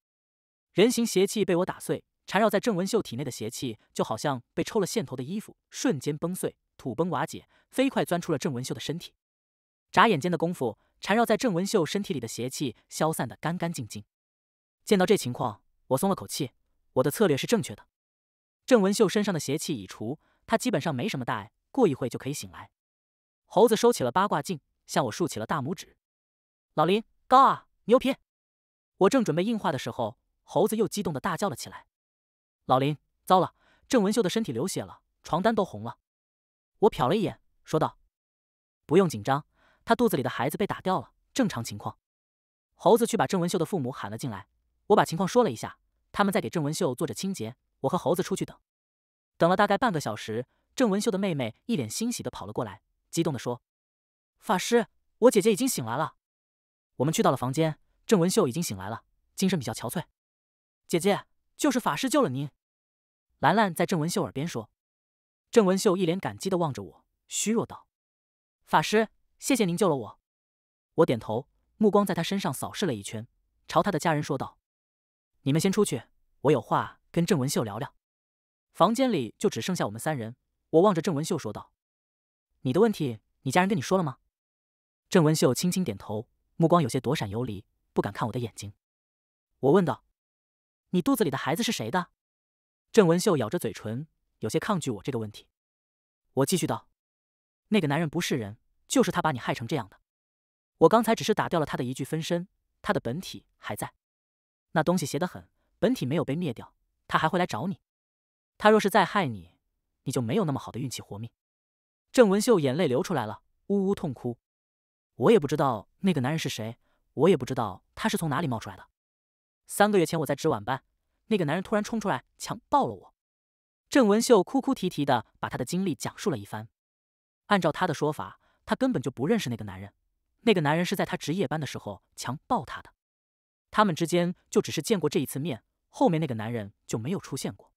人形邪气被我打碎，缠绕在郑文秀体内的邪气就好像被抽了线头的衣服，瞬间崩碎，土崩瓦解，飞快钻出了郑文秀的身体。眨眼间的功夫，缠绕在郑文秀身体里的邪气消散得干干净净。见到这情况，我松了口气，我的策略是正确的。郑文秀身上的邪气已除，他基本上没什么大碍，过一会就可以醒来。猴子收起了八卦镜，向我竖起了大拇指：“老林，高啊，牛皮！”我正准备硬化的时候，猴子又激动的大叫了起来：“老林，糟了，郑文秀的身体流血了，床单都红了！”我瞟了一眼，说道：“不用紧张，他肚子里的孩子被打掉了，正常情况。”猴子去把郑文秀的父母喊了进来，我把情况说了一下，他们在给郑文秀做着清洁。我和猴子出去等，等了大概半个小时，郑文秀的妹妹一脸欣喜的跑了过来，激动的说：“法师，我姐姐已经醒来了。”我们去到了房间，郑文秀已经醒来了，精神比较憔悴。姐姐，就是法师救了您。”兰兰在郑文秀耳边说。郑文秀一脸感激的望着我，虚弱道：“法师，谢谢您救了我。”我点头，目光在他身上扫视了一圈，朝他的家人说道：“你们先出去，我有话。”跟郑文秀聊聊，房间里就只剩下我们三人。我望着郑文秀说道：“你的问题，你家人跟你说了吗？”郑文秀轻轻点头，目光有些躲闪游离，不敢看我的眼睛。我问道：“你肚子里的孩子是谁的？”郑文秀咬着嘴唇，有些抗拒我这个问题。我继续道：“那个男人不是人，就是他把你害成这样的。我刚才只是打掉了他的一具分身，他的本体还在。那东西邪得很，本体没有被灭掉。”他还会来找你，他若是再害你，你就没有那么好的运气活命。郑文秀眼泪流出来了，呜呜痛哭。我也不知道那个男人是谁，我也不知道他是从哪里冒出来的。三个月前我在值晚班，那个男人突然冲出来强暴了我。郑文秀哭哭啼啼的把她的经历讲述了一番。按照她的说法，她根本就不认识那个男人，那个男人是在她值夜班的时候强暴她的，他们之间就只是见过这一次面。后面那个男人就没有出现过。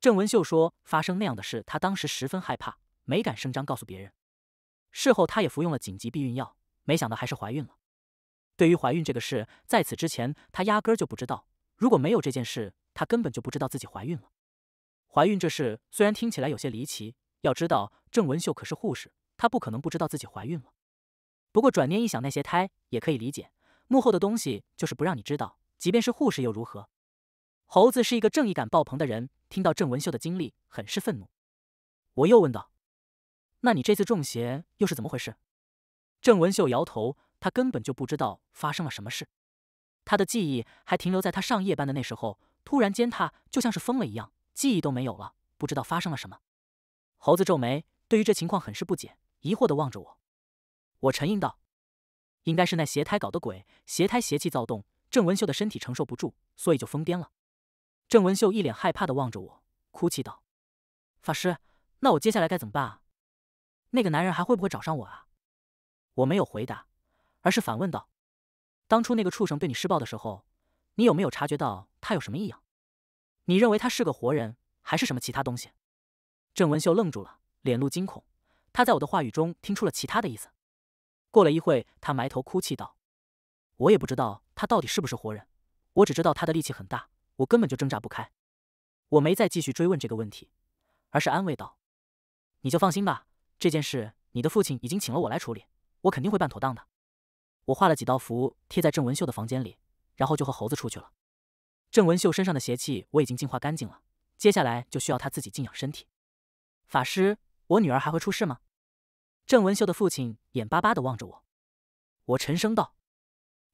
郑文秀说：“发生那样的事，她当时十分害怕，没敢声张告诉别人。事后，她也服用了紧急避孕药，没想到还是怀孕了。对于怀孕这个事，在此之前她压根儿就不知道。如果没有这件事，她根本就不知道自己怀孕了。怀孕这事虽然听起来有些离奇，要知道郑文秀可是护士，她不可能不知道自己怀孕了。不过转念一想，那些胎也可以理解，幕后的东西就是不让你知道。即便是护士又如何？”猴子是一个正义感爆棚的人，听到郑文秀的经历，很是愤怒。我又问道：“那你这次中邪又是怎么回事？”郑文秀摇头，他根本就不知道发生了什么事。他的记忆还停留在他上夜班的那时候。突然间，他就像是疯了一样，记忆都没有了，不知道发生了什么。猴子皱眉，对于这情况很是不解，疑惑地望着我。我沉吟道：“应该是那邪胎搞的鬼，邪胎邪气躁动，郑文秀的身体承受不住，所以就疯癫了。”郑文秀一脸害怕的望着我，哭泣道：“法师，那我接下来该怎么办啊？那个男人还会不会找上我啊？”我没有回答，而是反问道：“当初那个畜生对你施暴的时候，你有没有察觉到他有什么异样？你认为他是个活人，还是什么其他东西？”郑文秀愣住了，脸露惊恐。他在我的话语中听出了其他的意思。过了一会，他埋头哭泣道：“我也不知道他到底是不是活人，我只知道他的力气很大。”我根本就挣扎不开，我没再继续追问这个问题，而是安慰道：“你就放心吧，这件事你的父亲已经请了我来处理，我肯定会办妥当的。”我画了几道符贴在郑文秀的房间里，然后就和猴子出去了。郑文秀身上的邪气我已经净化干净了，接下来就需要他自己静养身体。法师，我女儿还会出事吗？郑文秀的父亲眼巴巴的望着我，我沉声道：“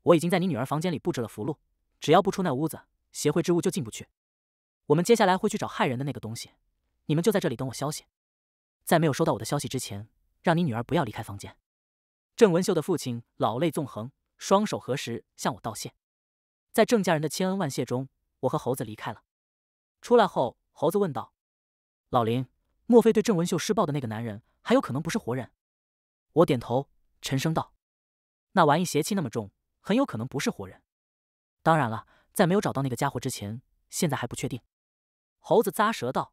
我已经在你女儿房间里布置了符箓，只要不出那屋子。”协会之物就进不去。我们接下来会去找害人的那个东西，你们就在这里等我消息。在没有收到我的消息之前，让你女儿不要离开房间。郑文秀的父亲老泪纵横，双手合十向我道谢。在郑家人的千恩万谢中，我和猴子离开了。出来后，猴子问道：“老林，莫非对郑文秀施暴的那个男人还有可能不是活人？”我点头，沉声道：“那玩意邪气那么重，很有可能不是活人。当然了。”在没有找到那个家伙之前，现在还不确定。猴子咂舌道：“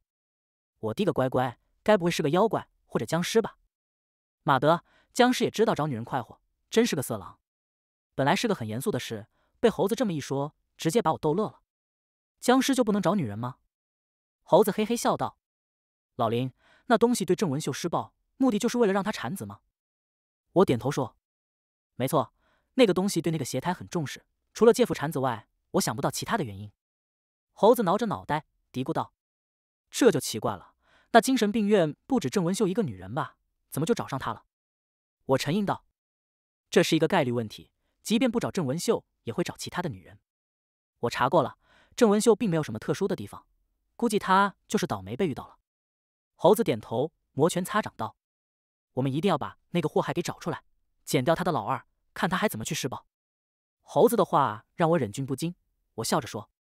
我滴个乖乖，该不会是个妖怪或者僵尸吧？”马德，僵尸也知道找女人快活，真是个色狼。本来是个很严肃的事，被猴子这么一说，直接把我逗乐了。僵尸就不能找女人吗？猴子嘿嘿笑道：“老林，那东西对郑文秀施暴，目的就是为了让他产子吗？”我点头说：“没错，那个东西对那个邪胎很重视，除了借腹产子外。”我想不到其他的原因，猴子挠着脑袋嘀咕道：“这就奇怪了，那精神病院不止郑文秀一个女人吧？怎么就找上她了？”我沉吟道：“这是一个概率问题，即便不找郑文秀，也会找其他的女人。我查过了，郑文秀并没有什么特殊的地方，估计她就是倒霉被遇到了。”猴子点头，摩拳擦掌道：“我们一定要把那个祸害给找出来，剪掉他的老二，看他还怎么去施暴。”猴子的话让我忍俊不禁，我笑着说：“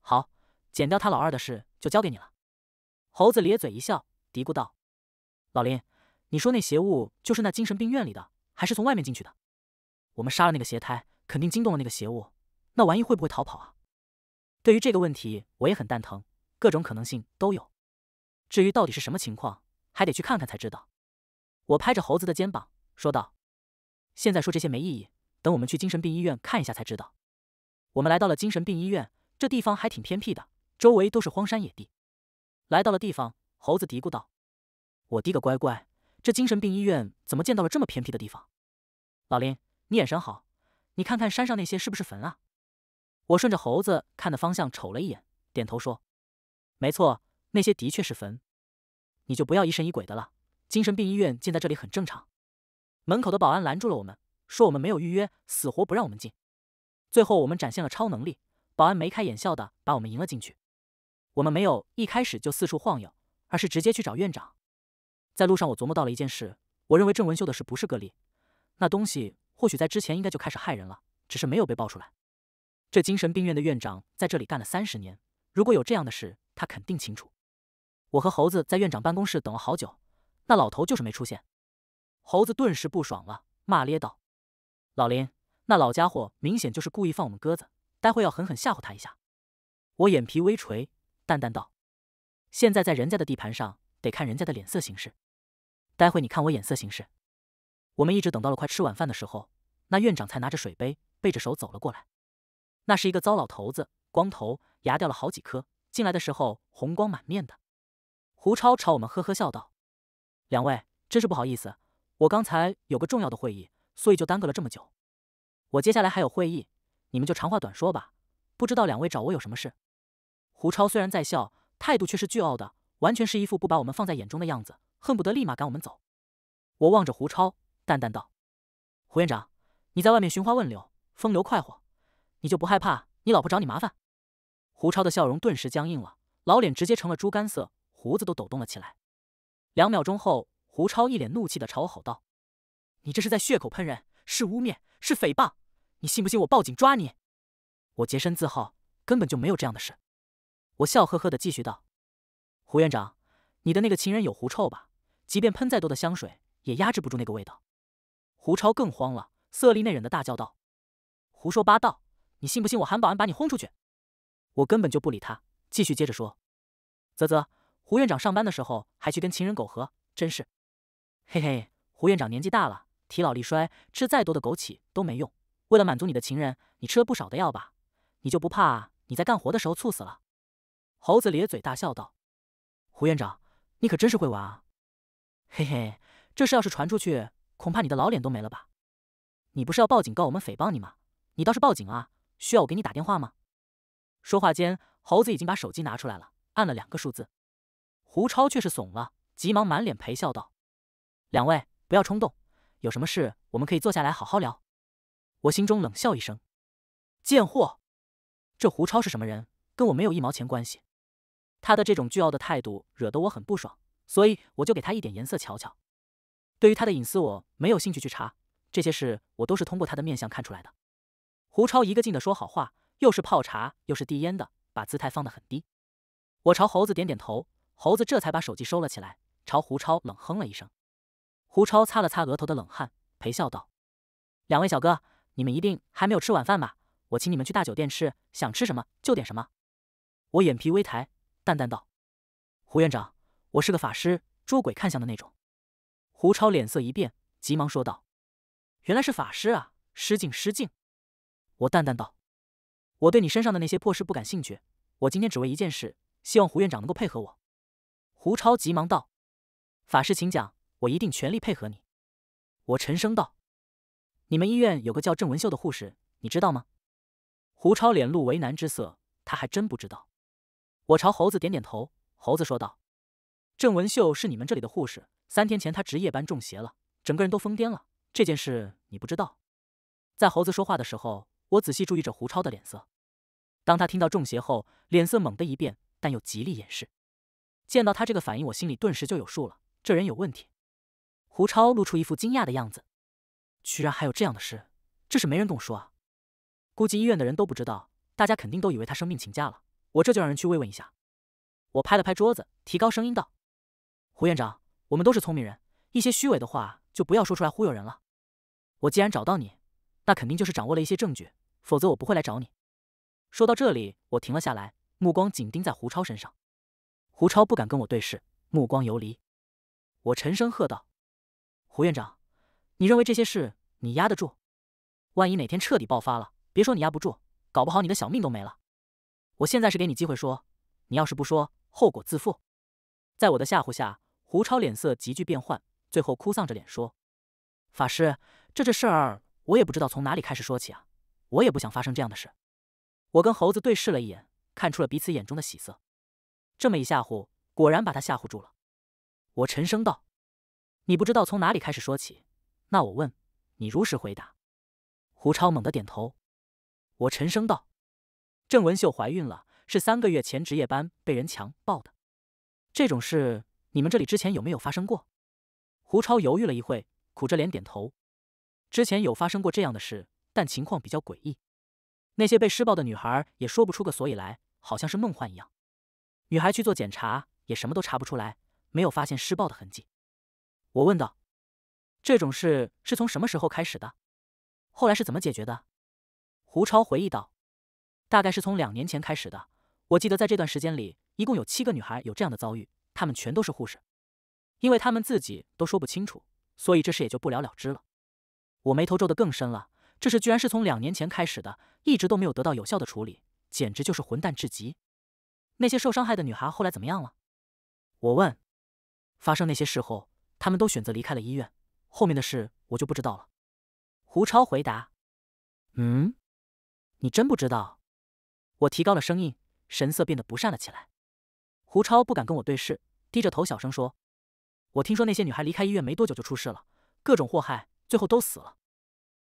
好，剪掉他老二的事就交给你了。”猴子咧嘴一笑，嘀咕道：“老林，你说那邪物就是那精神病院里的，还是从外面进去的？我们杀了那个邪胎，肯定惊动了那个邪物，那玩意会不会逃跑啊？”对于这个问题，我也很蛋疼，各种可能性都有。至于到底是什么情况，还得去看看才知道。我拍着猴子的肩膀说道：“现在说这些没意义。”等我们去精神病医院看一下才知道。我们来到了精神病医院，这地方还挺偏僻的，周围都是荒山野地。来到了地方，猴子嘀咕道：“我滴个乖乖，这精神病医院怎么建到了这么偏僻的地方？”老林，你眼神好，你看看山上那些是不是坟啊？我顺着猴子看的方向瞅了一眼，点头说：“没错，那些的确是坟。”你就不要疑神疑鬼的了，精神病医院建在这里很正常。门口的保安拦住了我们。说我们没有预约，死活不让我们进。最后我们展现了超能力，保安眉开眼笑的把我们迎了进去。我们没有一开始就四处晃悠，而是直接去找院长。在路上我琢磨到了一件事，我认为郑文秀的事不是个例，那东西或许在之前应该就开始害人了，只是没有被爆出来。这精神病院的院长在这里干了三十年，如果有这样的事，他肯定清楚。我和猴子在院长办公室等了好久，那老头就是没出现。猴子顿时不爽了，骂咧道。老林，那老家伙明显就是故意放我们鸽子，待会要狠狠吓唬他一下。我眼皮微垂，淡淡道：“现在在人家的地盘上，得看人家的脸色行事。待会你看我眼色行事。”我们一直等到了快吃晚饭的时候，那院长才拿着水杯，背着手走了过来。那是一个糟老头子，光头，牙掉了好几颗。进来的时候红光满面的，胡超朝我们呵呵笑道：“两位，真是不好意思，我刚才有个重要的会议。”所以就耽搁了这么久，我接下来还有会议，你们就长话短说吧。不知道两位找我有什么事？胡超虽然在笑，态度却是倨傲的，完全是一副不把我们放在眼中的样子，恨不得立马赶我们走。我望着胡超，淡淡道：“胡院长，你在外面寻花问柳，风流快活，你就不害怕你老婆找你麻烦？”胡超的笑容顿时僵硬了，老脸直接成了猪肝色，胡子都抖动了起来。两秒钟后，胡超一脸怒气的朝我吼道。你这是在血口喷人，是污蔑，是诽谤！你信不信我报警抓你？我洁身自好，根本就没有这样的事。我笑呵呵的继续道：“胡院长，你的那个情人有狐臭吧？即便喷再多的香水，也压制不住那个味道。”胡超更慌了，色厉内荏的大叫道：“胡说八道！你信不信我喊保安把你轰出去？”我根本就不理他，继续接着说：“啧啧，胡院长上班的时候还去跟情人苟合，真是……嘿嘿，胡院长年纪大了。”体老力衰，吃再多的枸杞都没用。为了满足你的情人，你吃了不少的药吧？你就不怕你在干活的时候猝死了？猴子咧嘴大笑道：“胡院长，你可真是会玩啊！嘿嘿，这事要是传出去，恐怕你的老脸都没了吧？你不是要报警告我们诽谤你吗？你倒是报警啊！需要我给你打电话吗？”说话间，猴子已经把手机拿出来了，按了两个数字。胡超却是怂了，急忙满脸赔笑道：“两位不要冲动。”有什么事，我们可以坐下来好好聊。我心中冷笑一声：“贱货，这胡超是什么人，跟我没有一毛钱关系。”他的这种倨傲的态度惹得我很不爽，所以我就给他一点颜色瞧瞧。对于他的隐私，我没有兴趣去查，这些事我都是通过他的面相看出来的。胡超一个劲的说好话，又是泡茶，又是递烟的，把姿态放得很低。我朝猴子点点头，猴子这才把手机收了起来，朝胡超冷哼了一声。胡超擦了擦额头的冷汗，陪笑道：“两位小哥，你们一定还没有吃晚饭吧？我请你们去大酒店吃，想吃什么就点什么。”我眼皮微抬，淡淡道：“胡院长，我是个法师，捉鬼看相的那种。”胡超脸色一变，急忙说道：“原来是法师啊，失敬失敬。”我淡淡道：“我对你身上的那些破事不感兴趣，我今天只为一件事，希望胡院长能够配合我。”胡超急忙道：“法师，请讲。”我一定全力配合你，我沉声道。你们医院有个叫郑文秀的护士，你知道吗？胡超脸露为难之色，他还真不知道。我朝猴子点点头，猴子说道：“郑文秀是你们这里的护士，三天前他值夜班中邪了，整个人都疯癫了。这件事你不知道？”在猴子说话的时候，我仔细注意着胡超的脸色。当他听到中邪后，脸色猛的一变，但又极力掩饰。见到他这个反应，我心里顿时就有数了，这人有问题。胡超露出一副惊讶的样子，居然还有这样的事，这是没人跟我说啊！估计医院的人都不知道，大家肯定都以为他生病请假了。我这就让人去慰问一下。我拍了拍桌子，提高声音道：“胡院长，我们都是聪明人，一些虚伪的话就不要说出来忽悠人了。我既然找到你，那肯定就是掌握了一些证据，否则我不会来找你。”说到这里，我停了下来，目光紧盯在胡超身上。胡超不敢跟我对视，目光游离。我沉声喝道。胡院长，你认为这些事你压得住？万一哪天彻底爆发了，别说你压不住，搞不好你的小命都没了。我现在是给你机会说，你要是不说，后果自负。在我的吓唬下，胡超脸色急剧变换，最后哭丧着脸说：“法师，这这事儿我也不知道从哪里开始说起啊，我也不想发生这样的事。”我跟猴子对视了一眼，看出了彼此眼中的喜色。这么一吓唬，果然把他吓唬住了。我沉声道。你不知道从哪里开始说起，那我问你，如实回答。胡超猛地点头。我沉声道：“郑文秀怀孕了，是三个月前值夜班被人强暴的。这种事，你们这里之前有没有发生过？”胡超犹豫了一会，苦着脸点头：“之前有发生过这样的事，但情况比较诡异。那些被施暴的女孩也说不出个所以来，好像是梦幻一样。女孩去做检查，也什么都查不出来，没有发现施暴的痕迹。”我问道：“这种事是从什么时候开始的？后来是怎么解决的？”胡超回忆道：“大概是从两年前开始的。我记得在这段时间里，一共有七个女孩有这样的遭遇，她们全都是护士，因为她们自己都说不清楚，所以这事也就不了了之了。”我眉头皱得更深了。这事居然是从两年前开始的，一直都没有得到有效的处理，简直就是混蛋至极。那些受伤害的女孩后来怎么样了？我问。发生那些事后。他们都选择离开了医院，后面的事我就不知道了。胡超回答：“嗯，你真不知道？”我提高了声音，神色变得不善了起来。胡超不敢跟我对视，低着头小声说：“我听说那些女孩离开医院没多久就出事了，各种祸害，最后都死了。”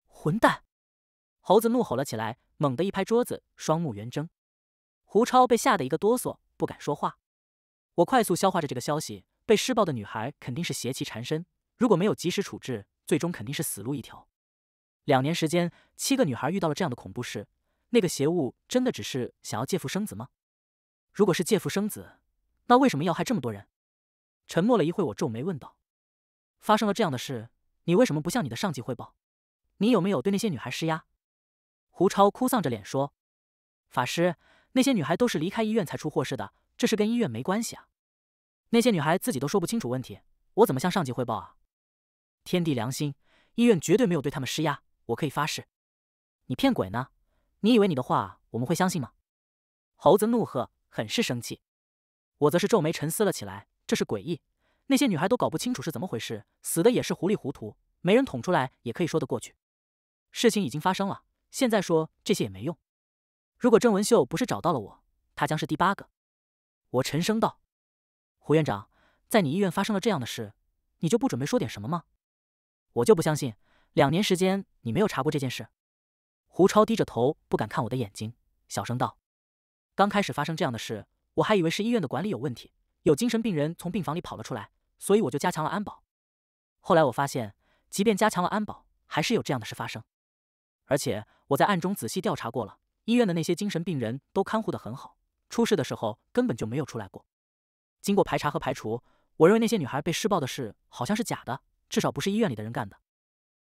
混蛋！猴子怒吼了起来，猛地一拍桌子，双目圆睁。胡超被吓得一个哆嗦，不敢说话。我快速消化着这个消息。被施暴的女孩肯定是邪气缠身，如果没有及时处置，最终肯定是死路一条。两年时间，七个女孩遇到了这样的恐怖事，那个邪物真的只是想要借腹生子吗？如果是借腹生子，那为什么要害这么多人？沉默了一会，我皱眉问道：“发生了这样的事，你为什么不向你的上级汇报？你有没有对那些女孩施压？”胡超哭丧着脸说：“法师，那些女孩都是离开医院才出祸事的，这事跟医院没关系啊。”那些女孩自己都说不清楚问题，我怎么向上级汇报啊？天地良心，医院绝对没有对他们施压，我可以发誓。你骗鬼呢？你以为你的话我们会相信吗？猴子怒喝，很是生气。我则是皱眉沉思了起来。这是诡异，那些女孩都搞不清楚是怎么回事，死的也是糊里糊涂，没人捅出来也可以说得过去。事情已经发生了，现在说这些也没用。如果郑文秀不是找到了我，他将是第八个。我沉声道。胡院长，在你医院发生了这样的事，你就不准备说点什么吗？我就不相信，两年时间你没有查过这件事。胡超低着头，不敢看我的眼睛，小声道：“刚开始发生这样的事，我还以为是医院的管理有问题，有精神病人从病房里跑了出来，所以我就加强了安保。后来我发现，即便加强了安保，还是有这样的事发生。而且我在暗中仔细调查过了，医院的那些精神病人都看护得很好，出事的时候根本就没有出来过。”经过排查和排除，我认为那些女孩被施暴的事好像是假的，至少不是医院里的人干的。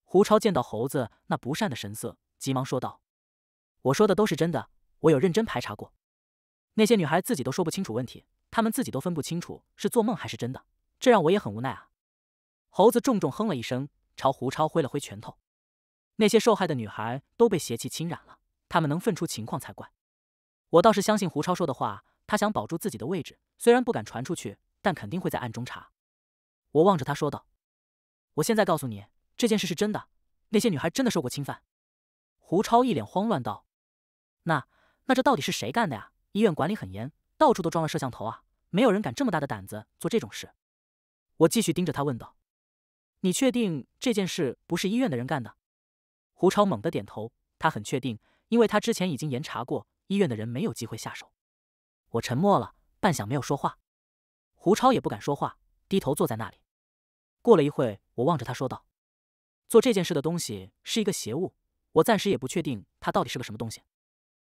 胡超见到猴子那不善的神色，急忙说道：“我说的都是真的，我有认真排查过。那些女孩自己都说不清楚问题，她们自己都分不清楚是做梦还是真的，这让我也很无奈啊。”猴子重重哼了一声，朝胡超挥了挥拳头：“那些受害的女孩都被邪气侵染了，她们能分出情况才怪。我倒是相信胡超说的话。”他想保住自己的位置，虽然不敢传出去，但肯定会在暗中查。我望着他说道：“我现在告诉你，这件事是真的，那些女孩真的受过侵犯。”胡超一脸慌乱道：“那那这到底是谁干的呀？医院管理很严，到处都装了摄像头啊，没有人敢这么大的胆子做这种事。”我继续盯着他问道：“你确定这件事不是医院的人干的？”胡超猛地点头，他很确定，因为他之前已经严查过，医院的人没有机会下手。我沉默了半晌，没有说话。胡超也不敢说话，低头坐在那里。过了一会，我望着他说道：“做这件事的东西是一个邪物，我暂时也不确定它到底是个什么东西。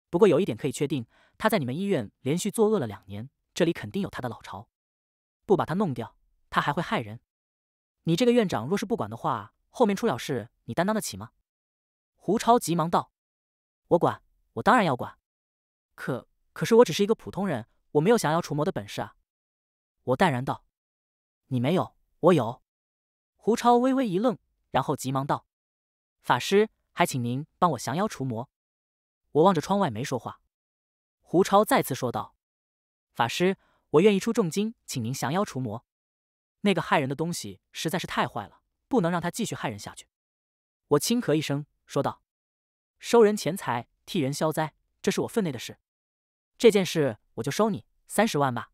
不过有一点可以确定，他在你们医院连续作恶了两年，这里肯定有他的老巢。不把他弄掉，他还会害人。你这个院长若是不管的话，后面出了事，你担当得起吗？”胡超急忙道：“我管，我当然要管。可……”可是我只是一个普通人，我没有降妖除魔的本事啊！我淡然道：“你没有，我有。”胡超微微一愣，然后急忙道：“法师，还请您帮我降妖除魔。”我望着窗外没说话。胡超再次说道：“法师，我愿意出重金，请您降妖除魔。那个害人的东西实在是太坏了，不能让他继续害人下去。”我轻咳一声说道：“收人钱财，替人消灾，这是我分内的事。”这件事我就收你三十万吧。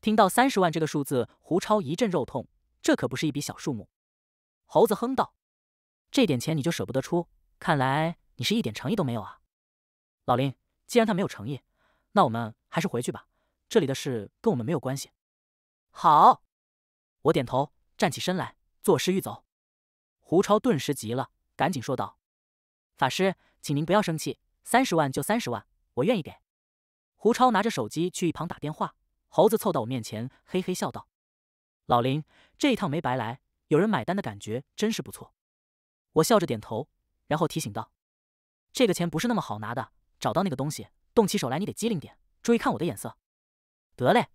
听到三十万这个数字，胡超一阵肉痛，这可不是一笔小数目。猴子哼道：“这点钱你就舍不得出，看来你是一点诚意都没有啊。”老林，既然他没有诚意，那我们还是回去吧。这里的事跟我们没有关系。好，我点头，站起身来，作势欲走。胡超顿时急了，赶紧说道：“法师，请您不要生气，三十万就三十万，我愿意给。”胡超拿着手机去一旁打电话，猴子凑到我面前，嘿嘿笑道：“老林，这一趟没白来，有人买单的感觉真是不错。”我笑着点头，然后提醒道：“这个钱不是那么好拿的，找到那个东西，动起手来你得机灵点，注意看我的眼色。”“得嘞！”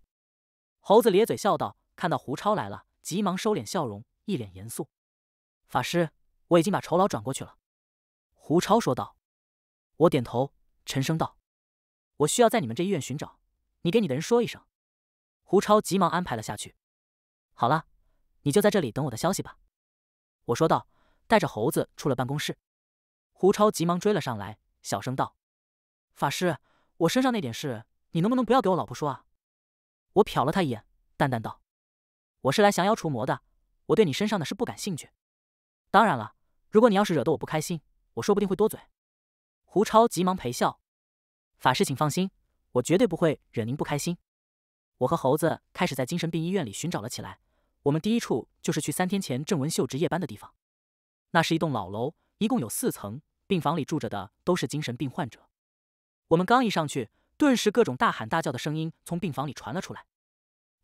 猴子咧嘴笑道。看到胡超来了，急忙收敛笑容，一脸严肃：“法师，我已经把酬劳转过去了。”胡超说道。我点头，沉声道。我需要在你们这医院寻找，你给你的人说一声。胡超急忙安排了下去。好了，你就在这里等我的消息吧。我说道，带着猴子出了办公室。胡超急忙追了上来，小声道：“法师，我身上那点事，你能不能不要给我老婆说啊？”我瞟了他一眼，淡淡道：“我是来降妖除魔的，我对你身上的事不感兴趣。当然了，如果你要是惹得我不开心，我说不定会多嘴。”胡超急忙陪笑。法师，请放心，我绝对不会惹您不开心。我和猴子开始在精神病医院里寻找了起来。我们第一处就是去三天前郑文秀值夜班的地方，那是一栋老楼，一共有四层，病房里住着的都是精神病患者。我们刚一上去，顿时各种大喊大叫的声音从病房里传了出来。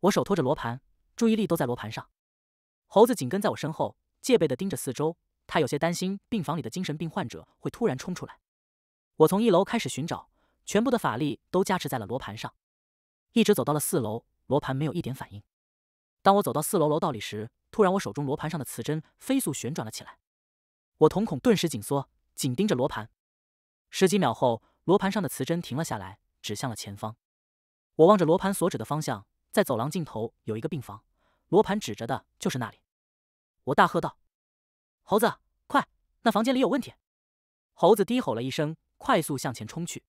我手托着罗盘，注意力都在罗盘上。猴子紧跟在我身后，戒备地盯着四周，他有些担心病房里的精神病患者会突然冲出来。我从一楼开始寻找。全部的法力都加持在了罗盘上，一直走到了四楼，罗盘没有一点反应。当我走到四楼楼道里时，突然我手中罗盘上的磁针飞速旋转了起来，我瞳孔顿时紧缩，紧盯着罗盘。十几秒后，罗盘上的磁针停了下来，指向了前方。我望着罗盘所指的方向，在走廊尽头有一个病房，罗盘指着的就是那里。我大喝道：“猴子，快！那房间里有问题！”猴子低吼了一声，快速向前冲去。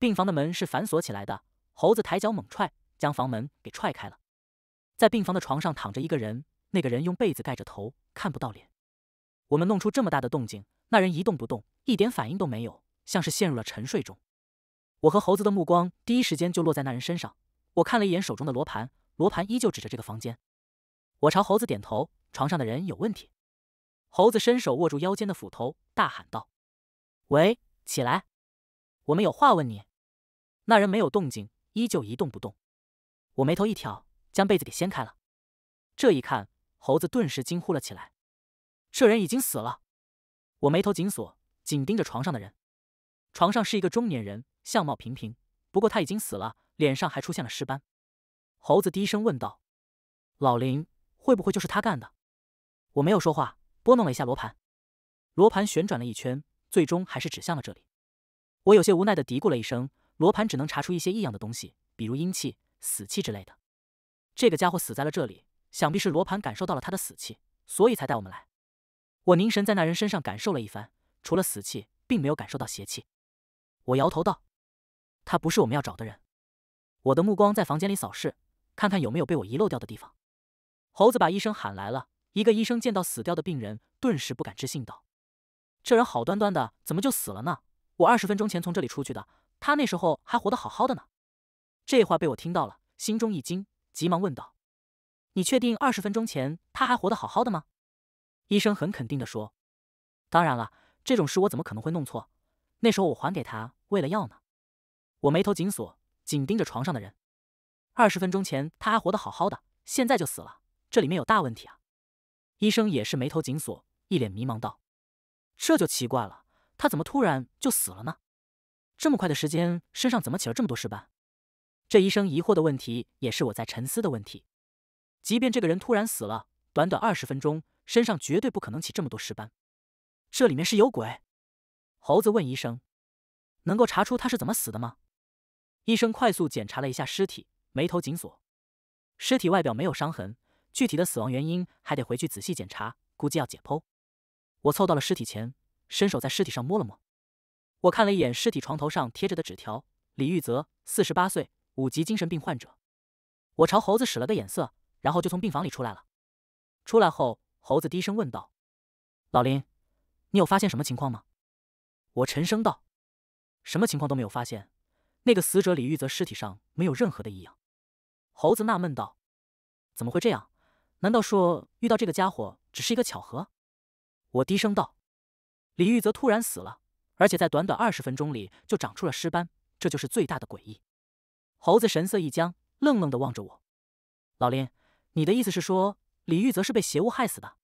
病房的门是反锁起来的，猴子抬脚猛踹，将房门给踹开了。在病房的床上躺着一个人，那个人用被子盖着头，看不到脸。我们弄出这么大的动静，那人一动不动，一点反应都没有，像是陷入了沉睡中。我和猴子的目光第一时间就落在那人身上。我看了一眼手中的罗盘，罗盘依旧指着这个房间。我朝猴子点头，床上的人有问题。猴子伸手握住腰间的斧头，大喊道：“喂，起来！我们有话问你。”那人没有动静，依旧一动不动。我眉头一挑，将被子给掀开了。这一看，猴子顿时惊呼了起来：“这人已经死了！”我眉头紧锁，紧盯着床上的人。床上是一个中年人，相貌平平，不过他已经死了，脸上还出现了尸斑。猴子低声问道：“老林会不会就是他干的？”我没有说话，拨弄了一下罗盘。罗盘旋转了一圈，最终还是指向了这里。我有些无奈的嘀咕了一声。罗盘只能查出一些异样的东西，比如阴气、死气之类的。这个家伙死在了这里，想必是罗盘感受到了他的死气，所以才带我们来。我凝神在那人身上感受了一番，除了死气，并没有感受到邪气。我摇头道：“他不是我们要找的人。”我的目光在房间里扫视，看看有没有被我遗漏掉的地方。猴子把医生喊来了，一个医生见到死掉的病人，顿时不敢置信道：“这人好端端的，怎么就死了呢？我二十分钟前从这里出去的。”他那时候还活得好好的呢，这话被我听到了，心中一惊，急忙问道：“你确定二十分钟前他还活得好好的吗？”医生很肯定的说：“当然了，这种事我怎么可能会弄错？那时候我还给他喂了药呢。”我眉头紧锁，紧盯着床上的人。二十分钟前他还活得好好的，现在就死了，这里面有大问题啊！医生也是眉头紧锁，一脸迷茫道：“这就奇怪了，他怎么突然就死了呢？”这么快的时间，身上怎么起了这么多尸斑？这医生疑惑的问题也是我在沉思的问题。即便这个人突然死了，短短二十分钟，身上绝对不可能起这么多尸斑。这里面是有鬼。猴子问医生：“能够查出他是怎么死的吗？”医生快速检查了一下尸体，眉头紧锁。尸体外表没有伤痕，具体的死亡原因还得回去仔细检查，估计要解剖。我凑到了尸体前，伸手在尸体上摸了摸。我看了一眼尸体床头上贴着的纸条：“李玉泽，四十八岁，五级精神病患者。”我朝猴子使了个眼色，然后就从病房里出来了。出来后，猴子低声问道：“老林，你有发现什么情况吗？”我沉声道：“什么情况都没有发现，那个死者李玉泽尸体上没有任何的异样。”猴子纳闷道：“怎么会这样？难道说遇到这个家伙只是一个巧合？”我低声道：“李玉泽突然死了。”而且在短短二十分钟里就长出了尸斑，这就是最大的诡异。猴子神色一僵，愣愣的望着我。老林，你的意思是说李玉泽是被邪物害死的？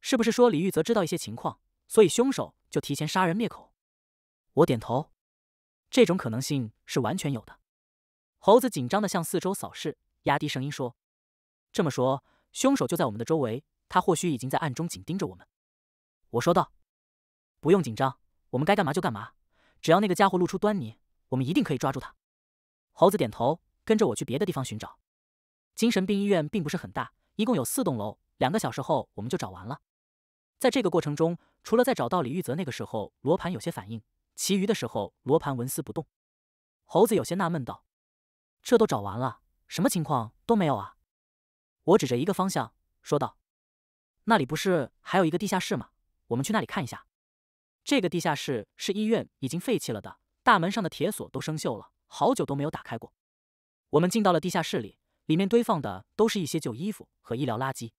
是不是说李玉泽知道一些情况，所以凶手就提前杀人灭口？我点头，这种可能性是完全有的。猴子紧张的向四周扫视，压低声音说：“这么说，凶手就在我们的周围，他或许已经在暗中紧盯着我们。”我说道：“不用紧张。”我们该干嘛就干嘛，只要那个家伙露出端倪，我们一定可以抓住他。猴子点头，跟着我去别的地方寻找。精神病医院并不是很大，一共有四栋楼，两个小时后我们就找完了。在这个过程中，除了在找到李玉泽那个时候罗盘有些反应，其余的时候罗盘纹丝不动。猴子有些纳闷道：“这都找完了，什么情况都没有啊？”我指着一个方向说道：“那里不是还有一个地下室吗？我们去那里看一下。”这个地下室是医院已经废弃了的，大门上的铁锁都生锈了，好久都没有打开过。我们进到了地下室里，里面堆放的都是一些旧衣服和医疗垃圾。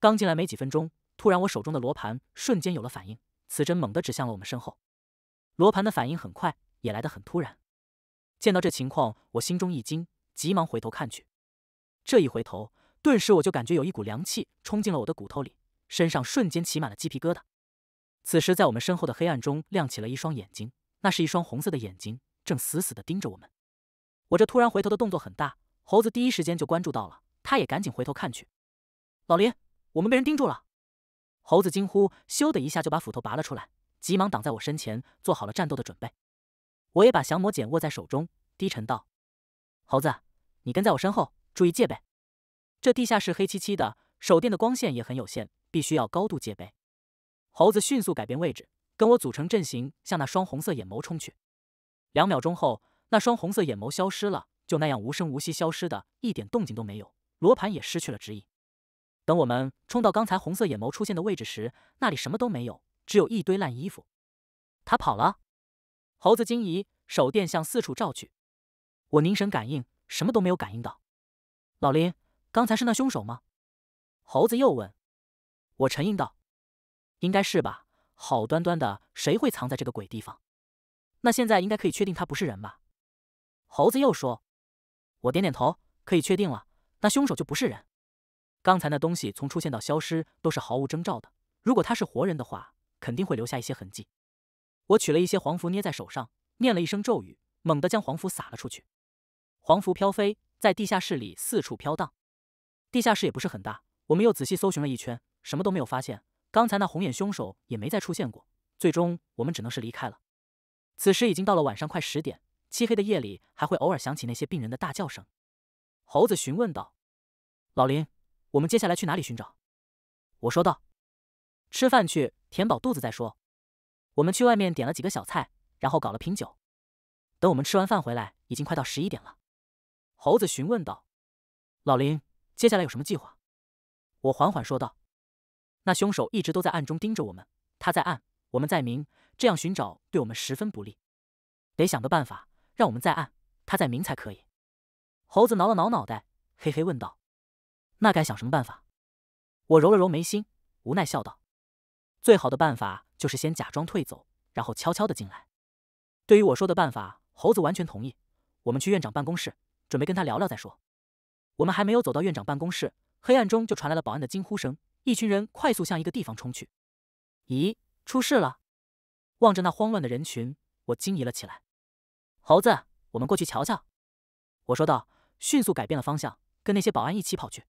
刚进来没几分钟，突然我手中的罗盘瞬间有了反应，磁针猛地指向了我们身后。罗盘的反应很快，也来得很突然。见到这情况，我心中一惊，急忙回头看去。这一回头，顿时我就感觉有一股凉气冲进了我的骨头里，身上瞬间起满了鸡皮疙瘩。此时，在我们身后的黑暗中亮起了一双眼睛，那是一双红色的眼睛，正死死地盯着我们。我这突然回头的动作很大，猴子第一时间就关注到了，他也赶紧回头看去。老林，我们被人盯住了！猴子惊呼，咻的一下就把斧头拔了出来，急忙挡在我身前，做好了战斗的准备。我也把降魔剑握在手中，低沉道：“猴子，你跟在我身后，注意戒备。这地下室黑漆漆的，手电的光线也很有限，必须要高度戒备。”猴子迅速改变位置，跟我组成阵型，向那双红色眼眸冲去。两秒钟后，那双红色眼眸消失了，就那样无声无息消失的，一点动静都没有。罗盘也失去了指引。等我们冲到刚才红色眼眸出现的位置时，那里什么都没有，只有一堆烂衣服。他跑了。猴子惊疑，手电向四处照去。我凝神感应，什么都没有感应到。老林，刚才是那凶手吗？猴子又问。我沉吟道。应该是吧，好端端的谁会藏在这个鬼地方？那现在应该可以确定他不是人吧？猴子又说：“我点点头，可以确定了。那凶手就不是人。刚才那东西从出现到消失都是毫无征兆的，如果他是活人的话，肯定会留下一些痕迹。”我取了一些黄符，捏在手上，念了一声咒语，猛地将黄符撒了出去。黄符飘飞在地下室里四处飘荡。地下室也不是很大，我们又仔细搜寻了一圈，什么都没有发现。刚才那红眼凶手也没再出现过，最终我们只能是离开了。此时已经到了晚上快十点，漆黑的夜里还会偶尔响起那些病人的大叫声。猴子询问道：“老林，我们接下来去哪里寻找？”我说道：“吃饭去，填饱肚子再说。”我们去外面点了几个小菜，然后搞了瓶酒。等我们吃完饭回来，已经快到十一点了。猴子询问道：“老林，接下来有什么计划？”我缓缓说道。那凶手一直都在暗中盯着我们，他在暗，我们在明，这样寻找对我们十分不利，得想个办法，让我们在暗，他在明才可以。猴子挠了挠脑袋，嘿嘿问道：“那该想什么办法？”我揉了揉眉心，无奈笑道：“最好的办法就是先假装退走，然后悄悄的进来。”对于我说的办法，猴子完全同意。我们去院长办公室，准备跟他聊聊再说。我们还没有走到院长办公室，黑暗中就传来了保安的惊呼声。一群人快速向一个地方冲去。咦，出事了！望着那慌乱的人群，我惊疑了起来。猴子，我们过去瞧瞧！我说道，迅速改变了方向，跟那些保安一起跑去。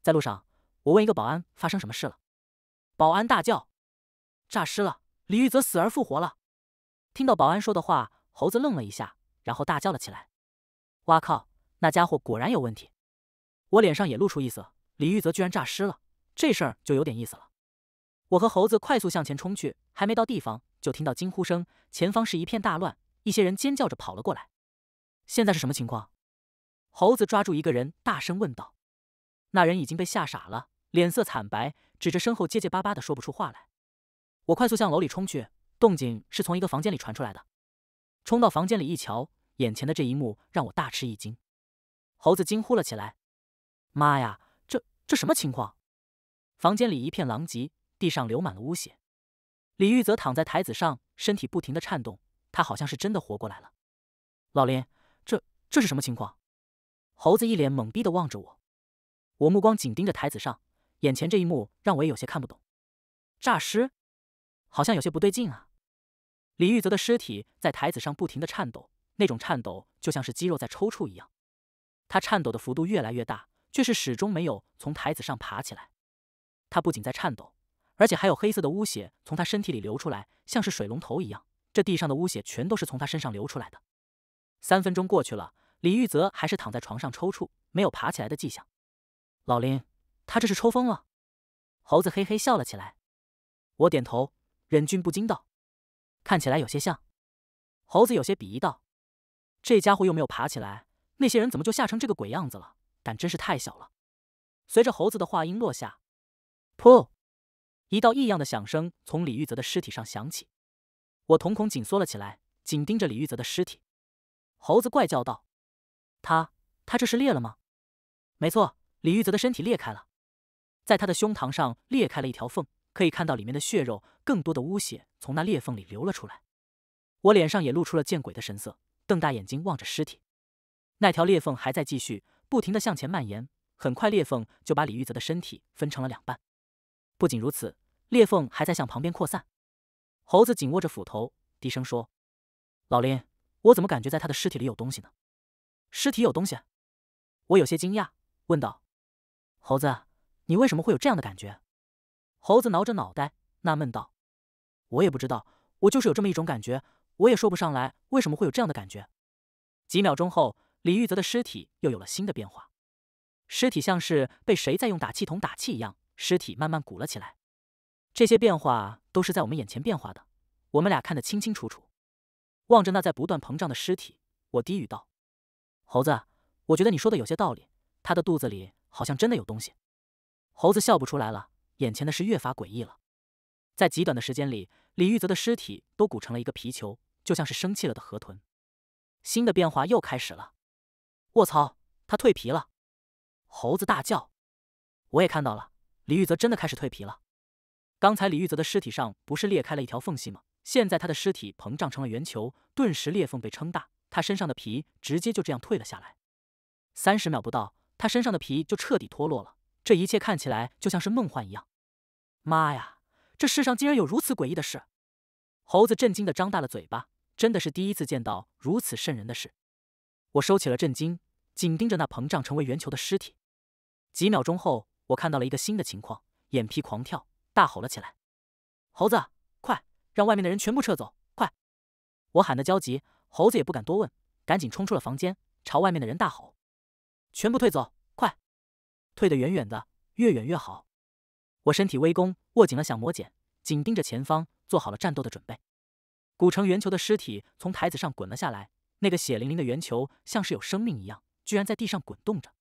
在路上，我问一个保安发生什么事了。保安大叫：“诈尸了！李玉泽死而复活了！”听到保安说的话，猴子愣了一下，然后大叫了起来：“哇靠！那家伙果然有问题！”我脸上也露出异色，李玉泽居然诈尸了。这事儿就有点意思了。我和猴子快速向前冲去，还没到地方，就听到惊呼声。前方是一片大乱，一些人尖叫着跑了过来。现在是什么情况？猴子抓住一个人，大声问道。那人已经被吓傻了，脸色惨白，指着身后，结结巴巴的说不出话来。我快速向楼里冲去，动静是从一个房间里传出来的。冲到房间里一瞧，眼前的这一幕让我大吃一惊。猴子惊呼了起来：“妈呀，这这什么情况？”房间里一片狼藉，地上流满了污血。李玉泽躺在台子上，身体不停的颤动，他好像是真的活过来了。老林，这这是什么情况？猴子一脸懵逼的望着我，我目光紧盯着台子上，眼前这一幕让我也有些看不懂。诈尸？好像有些不对劲啊！李玉泽的尸体在台子上不停的颤抖，那种颤抖就像是肌肉在抽搐一样。他颤抖的幅度越来越大，却是始终没有从台子上爬起来。他不仅在颤抖，而且还有黑色的污血从他身体里流出来，像是水龙头一样。这地上的污血全都是从他身上流出来的。三分钟过去了，李玉泽还是躺在床上抽搐，没有爬起来的迹象。老林，他这是抽风了？猴子嘿嘿笑了起来。我点头，忍俊不禁道：“看起来有些像。”猴子有些鄙夷道：“这家伙又没有爬起来，那些人怎么就吓成这个鬼样子了？胆真是太小了。”随着猴子的话音落下。噗！一道异样的响声从李玉泽的尸体上响起，我瞳孔紧缩了起来，紧盯着李玉泽的尸体。猴子怪叫道：“他他这是裂了吗？”没错，李玉泽的身体裂开了，在他的胸膛上裂开了一条缝，可以看到里面的血肉，更多的污血从那裂缝里流了出来。我脸上也露出了见鬼的神色，瞪大眼睛望着尸体。那条裂缝还在继续，不停地向前蔓延，很快裂缝就把李玉泽的身体分成了两半。不仅如此，裂缝还在向旁边扩散。猴子紧握着斧头，低声说：“老林，我怎么感觉在他的尸体里有东西呢？”“尸体有东西？”我有些惊讶，问道。“猴子，你为什么会有这样的感觉？”猴子挠着脑袋，纳闷道：“我也不知道，我就是有这么一种感觉，我也说不上来为什么会有这样的感觉。”几秒钟后，李玉泽的尸体又有了新的变化，尸体像是被谁在用打气筒打气一样。尸体慢慢鼓了起来，这些变化都是在我们眼前变化的，我们俩看得清清楚楚。望着那在不断膨胀的尸体，我低语道：“猴子，我觉得你说的有些道理，他的肚子里好像真的有东西。”猴子笑不出来了，眼前的事越发诡异了。在极短的时间里，李玉泽的尸体都鼓成了一个皮球，就像是生气了的河豚。新的变化又开始了。卧槽！他蜕皮了！猴子大叫：“我也看到了。”李玉泽真的开始蜕皮了。刚才李玉泽的尸体上不是裂开了一条缝隙吗？现在他的尸体膨胀成了圆球，顿时裂缝被撑大，他身上的皮直接就这样退了下来。三十秒不到，他身上的皮就彻底脱落了。这一切看起来就像是梦幻一样。妈呀！这世上竟然有如此诡异的事！猴子震惊的张大了嘴巴，真的是第一次见到如此渗人的事。我收起了震惊，紧盯着那膨胀成为圆球的尸体。几秒钟后。我看到了一个新的情况，眼皮狂跳，大吼了起来：“猴子，快让外面的人全部撤走！快！”我喊得焦急，猴子也不敢多问，赶紧冲出了房间，朝外面的人大吼：“全部退走！快，退得远远的，越远越好！”我身体微弓，握紧了小魔剑，紧盯着前方，做好了战斗的准备。古城圆球的尸体从台子上滚了下来，那个血淋淋的圆球像是有生命一样，居然在地上滚动着。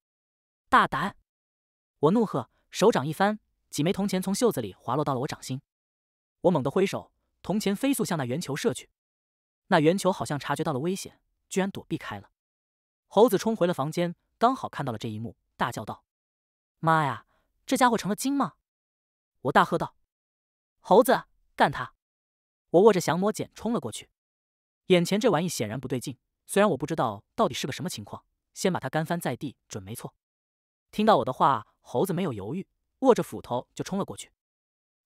大胆！我怒喝，手掌一翻，几枚铜钱从袖子里滑落到了我掌心。我猛地挥手，铜钱飞速向那圆球射去。那圆球好像察觉到了危险，居然躲避开了。猴子冲回了房间，刚好看到了这一幕，大叫道：“妈呀，这家伙成了精吗？”我大喝道：“猴子，干他！”我握着降魔剑冲了过去。眼前这玩意显然不对劲，虽然我不知道到底是个什么情况，先把他干翻在地准没错。听到我的话，猴子没有犹豫，握着斧头就冲了过去。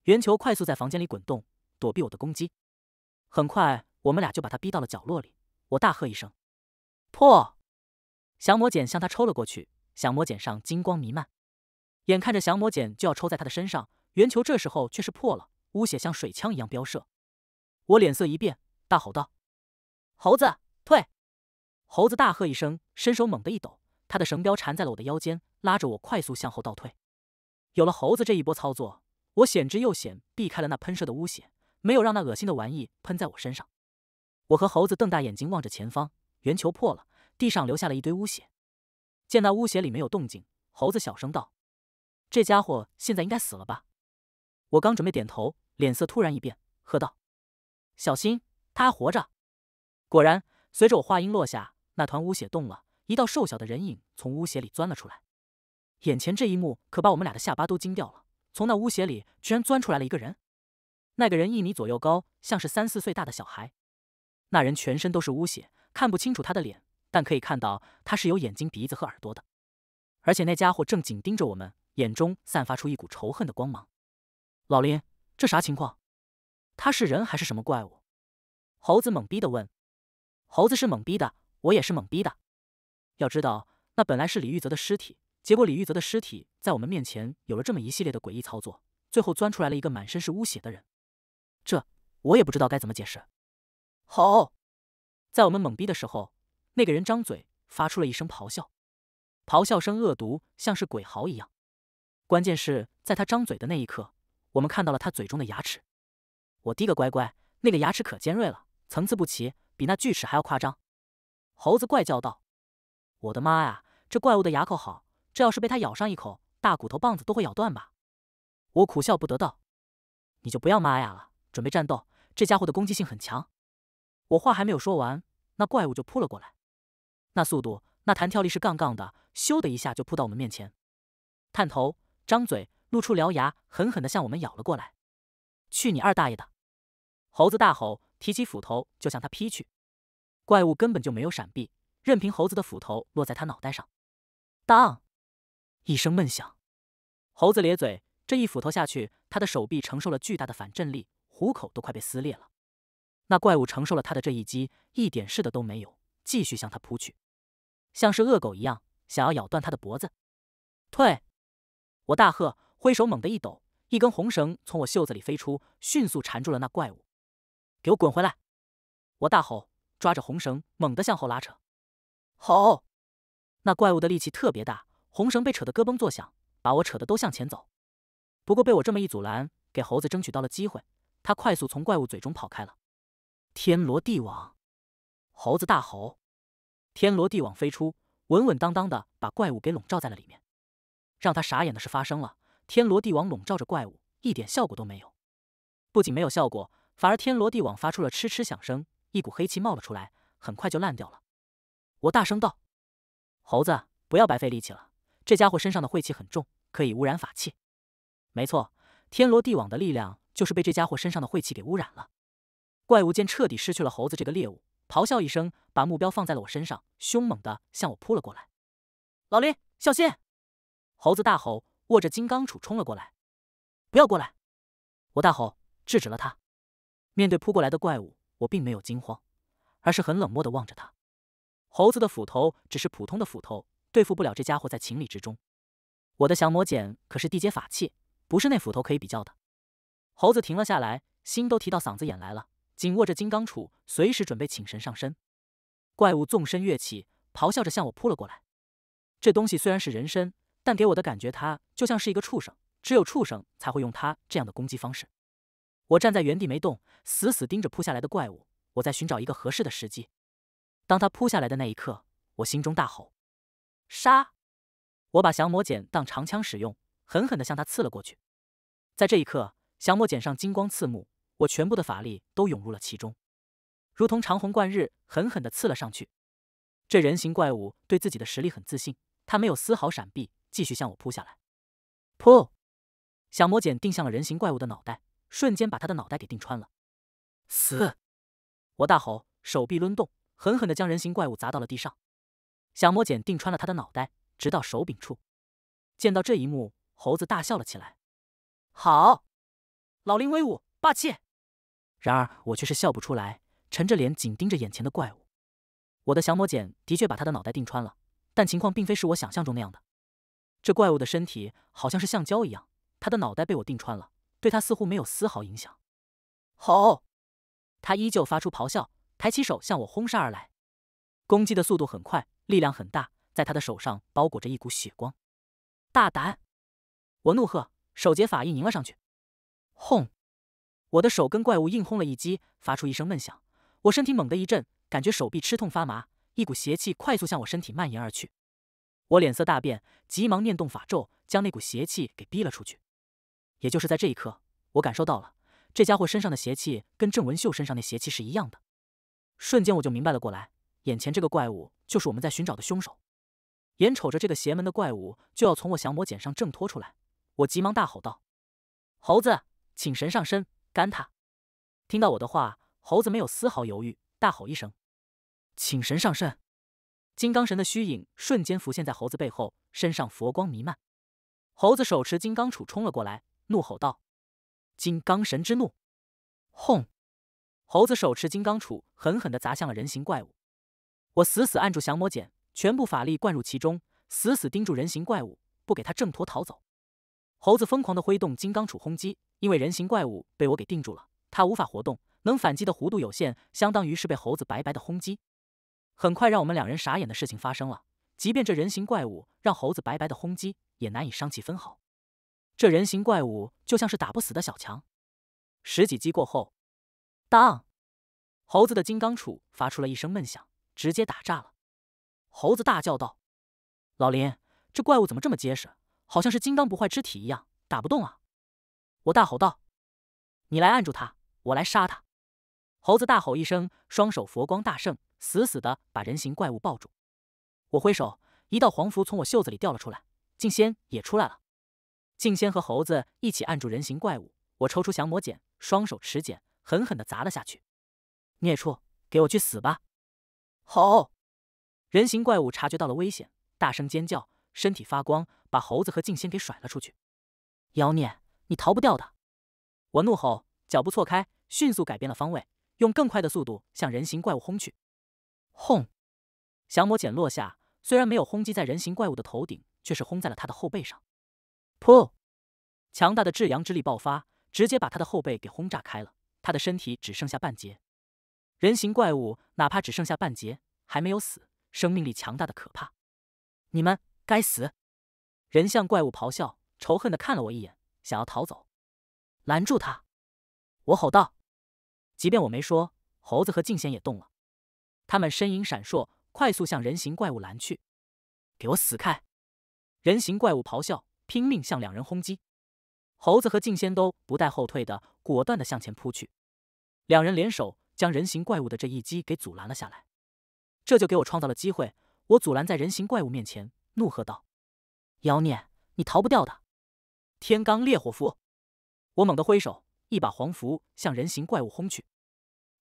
圆球快速在房间里滚动，躲避我的攻击。很快，我们俩就把他逼到了角落里。我大喝一声：“破！”降魔剑向他抽了过去，降魔剑上金光弥漫。眼看着降魔剑就要抽在他的身上，圆球这时候却是破了，污血像水枪一样飙射。我脸色一变，大吼道：“猴子，退！”猴子大喝一声，伸手猛地一抖。他的绳镖缠在了我的腰间，拉着我快速向后倒退。有了猴子这一波操作，我险之又险避开了那喷射的污血，没有让那恶心的玩意喷在我身上。我和猴子瞪大眼睛望着前方，圆球破了，地上留下了一堆污血。见那污血里没有动静，猴子小声道：“这家伙现在应该死了吧？”我刚准备点头，脸色突然一变，喝道：“小心，他还活着！”果然，随着我话音落下，那团污血动了。一道瘦小的人影从屋斜里钻了出来，眼前这一幕可把我们俩的下巴都惊掉了。从那屋斜里居然钻出来了一个人，那个人一米左右高，像是三四岁大的小孩。那人全身都是污血，看不清楚他的脸，但可以看到他是有眼睛、鼻子和耳朵的。而且那家伙正紧盯着我们，眼中散发出一股仇恨的光芒。老林，这啥情况？他是人还是什么怪物？猴子懵逼的问。猴子是懵逼的，我也是懵逼的。要知道，那本来是李玉泽的尸体，结果李玉泽的尸体在我们面前有了这么一系列的诡异操作，最后钻出来了一个满身是污血的人。这我也不知道该怎么解释。好，在我们懵逼的时候，那个人张嘴发出了一声咆哮，咆哮声恶毒，像是鬼嚎一样。关键是在他张嘴的那一刻，我们看到了他嘴中的牙齿。我滴个乖乖，那个牙齿可尖锐了，层次不齐，比那锯齿还要夸张。猴子怪叫道。我的妈呀！这怪物的牙口好，这要是被它咬上一口，大骨头棒子都会咬断吧？我苦笑不得道：“你就不要妈呀了，准备战斗。这家伙的攻击性很强。”我话还没有说完，那怪物就扑了过来，那速度，那弹跳力是杠杠的，咻的一下就扑到我们面前，探头，张嘴，露出獠牙，狠狠地向我们咬了过来。“去你二大爷的！”猴子大吼，提起斧头就向他劈去，怪物根本就没有闪避。任凭猴子的斧头落在他脑袋上，当一声闷响，猴子咧嘴，这一斧头下去，他的手臂承受了巨大的反震力，虎口都快被撕裂了。那怪物承受了他的这一击，一点事的都没有，继续向他扑去，像是恶狗一样，想要咬断他的脖子。退！我大喝，挥手猛地一抖，一根红绳从我袖子里飞出，迅速缠住了那怪物。给我滚回来！我大吼，抓着红绳猛地向后拉扯。好，那怪物的力气特别大，红绳被扯得咯嘣作响，把我扯得都向前走。不过被我这么一阻拦，给猴子争取到了机会。他快速从怪物嘴中跑开了。天罗地网，猴子大吼。天罗地网飞出，稳稳当当的把怪物给笼罩在了里面。让他傻眼的事发生了天罗地网笼罩着怪物，一点效果都没有。不仅没有效果，反而天罗地网发出了嗤嗤响声，一股黑气冒了出来，很快就烂掉了。我大声道：“猴子，不要白费力气了！这家伙身上的晦气很重，可以污染法器。”没错，天罗地网的力量就是被这家伙身上的晦气给污染了。怪物见彻底失去了猴子这个猎物，咆哮一声，把目标放在了我身上，凶猛的向我扑了过来。“老林，小心！”猴子大吼，握着金刚杵冲了过来。“不要过来！”我大吼，制止了他。面对扑过来的怪物，我并没有惊慌，而是很冷漠的望着他。猴子的斧头只是普通的斧头，对付不了这家伙，在情理之中。我的降魔剑可是地阶法器，不是那斧头可以比较的。猴子停了下来，心都提到嗓子眼来了，紧握着金刚杵，随时准备请神上身。怪物纵身跃起，咆哮着向我扑了过来。这东西虽然是人参，但给我的感觉，它就像是一个畜生，只有畜生才会用它这样的攻击方式。我站在原地没动，死死盯着扑下来的怪物，我在寻找一个合适的时机。当他扑下来的那一刻，我心中大吼：“杀！”我把降魔剑当长枪使用，狠狠的向他刺了过去。在这一刻，降魔剑上金光刺目，我全部的法力都涌入了其中，如同长虹贯日，狠狠的刺了上去。这人形怪物对自己的实力很自信，他没有丝毫闪避，继续向我扑下来。噗！降魔剑定向了人形怪物的脑袋，瞬间把他的脑袋给定穿了。死！我大吼，手臂抡动。狠狠的将人形怪物砸到了地上，降魔剑钉穿了他的脑袋，直到手柄处。见到这一幕，猴子大笑了起来：“好，老林威武霸气！”然而我却是笑不出来，沉着脸紧盯着眼前的怪物。我的降魔剑的确把他的脑袋钉穿了，但情况并非是我想象中那样的。这怪物的身体好像是橡胶一样，他的脑袋被我钉穿了，对他似乎没有丝毫影响。吼！他依旧发出咆哮。抬起手向我轰杀而来，攻击的速度很快，力量很大，在他的手上包裹着一股血光。大胆！我怒喝，手结法印迎了上去。轰！我的手跟怪物硬轰了一击，发出一声闷响。我身体猛地一震，感觉手臂吃痛发麻，一股邪气快速向我身体蔓延而去。我脸色大变，急忙念动法咒，将那股邪气给逼了出去。也就是在这一刻，我感受到了这家伙身上的邪气跟郑文秀身上那邪气是一样的。瞬间我就明白了过来，眼前这个怪物就是我们在寻找的凶手。眼瞅着这个邪门的怪物就要从我降魔锏上挣脱出来，我急忙大吼道：“猴子，请神上身，干他！”听到我的话，猴子没有丝毫犹豫，大吼一声：“请神上身！”金刚神的虚影瞬间浮现在猴子背后，身上佛光弥漫。猴子手持金刚杵冲了过来，怒吼道：“金刚神之怒！”轰！猴子手持金刚杵，狠狠地砸向了人形怪物。我死死按住降魔剑，全部法力灌入其中，死死盯住人形怪物，不给他挣脱逃走。猴子疯狂地挥动金刚杵轰击，因为人形怪物被我给定住了，他无法活动，能反击的弧度有限，相当于是被猴子白白的轰击。很快，让我们两人傻眼的事情发生了：即便这人形怪物让猴子白白的轰击，也难以伤其分毫。这人形怪物就像是打不死的小强。十几击过后。当，猴子的金刚杵发出了一声闷响，直接打炸了。猴子大叫道：“老林，这怪物怎么这么结实？好像是金刚不坏之体一样，打不动啊！”我大吼道：“你来按住他，我来杀他！”猴子大吼一声，双手佛光大盛，死死的把人形怪物抱住。我挥手，一道黄符从我袖子里掉了出来，静仙也出来了。静仙和猴子一起按住人形怪物，我抽出降魔剑，双手持剑。狠狠的砸了下去！孽畜，给我去死吧！吼！人形怪物察觉到了危险，大声尖叫，身体发光，把猴子和静仙给甩了出去。妖孽，你逃不掉的！我怒吼，脚步错开，迅速改变了方位，用更快的速度向人形怪物轰去。轰！降魔剑落下，虽然没有轰击在人形怪物的头顶，却是轰在了他的后背上。噗！强大的至阳之力爆发，直接把他的后背给轰炸开了。他的身体只剩下半截，人形怪物哪怕只剩下半截，还没有死，生命力强大的可怕。你们该死！人像怪物咆哮，仇恨的看了我一眼，想要逃走。拦住他！我吼道。即便我没说，猴子和静仙也动了，他们身影闪烁，快速向人形怪物拦去。给我死开！人形怪物咆哮，拼命向两人轰击。猴子和静仙都不带后退的，果断的向前扑去。两人联手将人形怪物的这一击给阻拦了下来，这就给我创造了机会。我阻拦在人形怪物面前，怒喝道：“妖孽，你逃不掉的！”天罡烈火符，我猛地挥手，一把黄符向人形怪物轰去。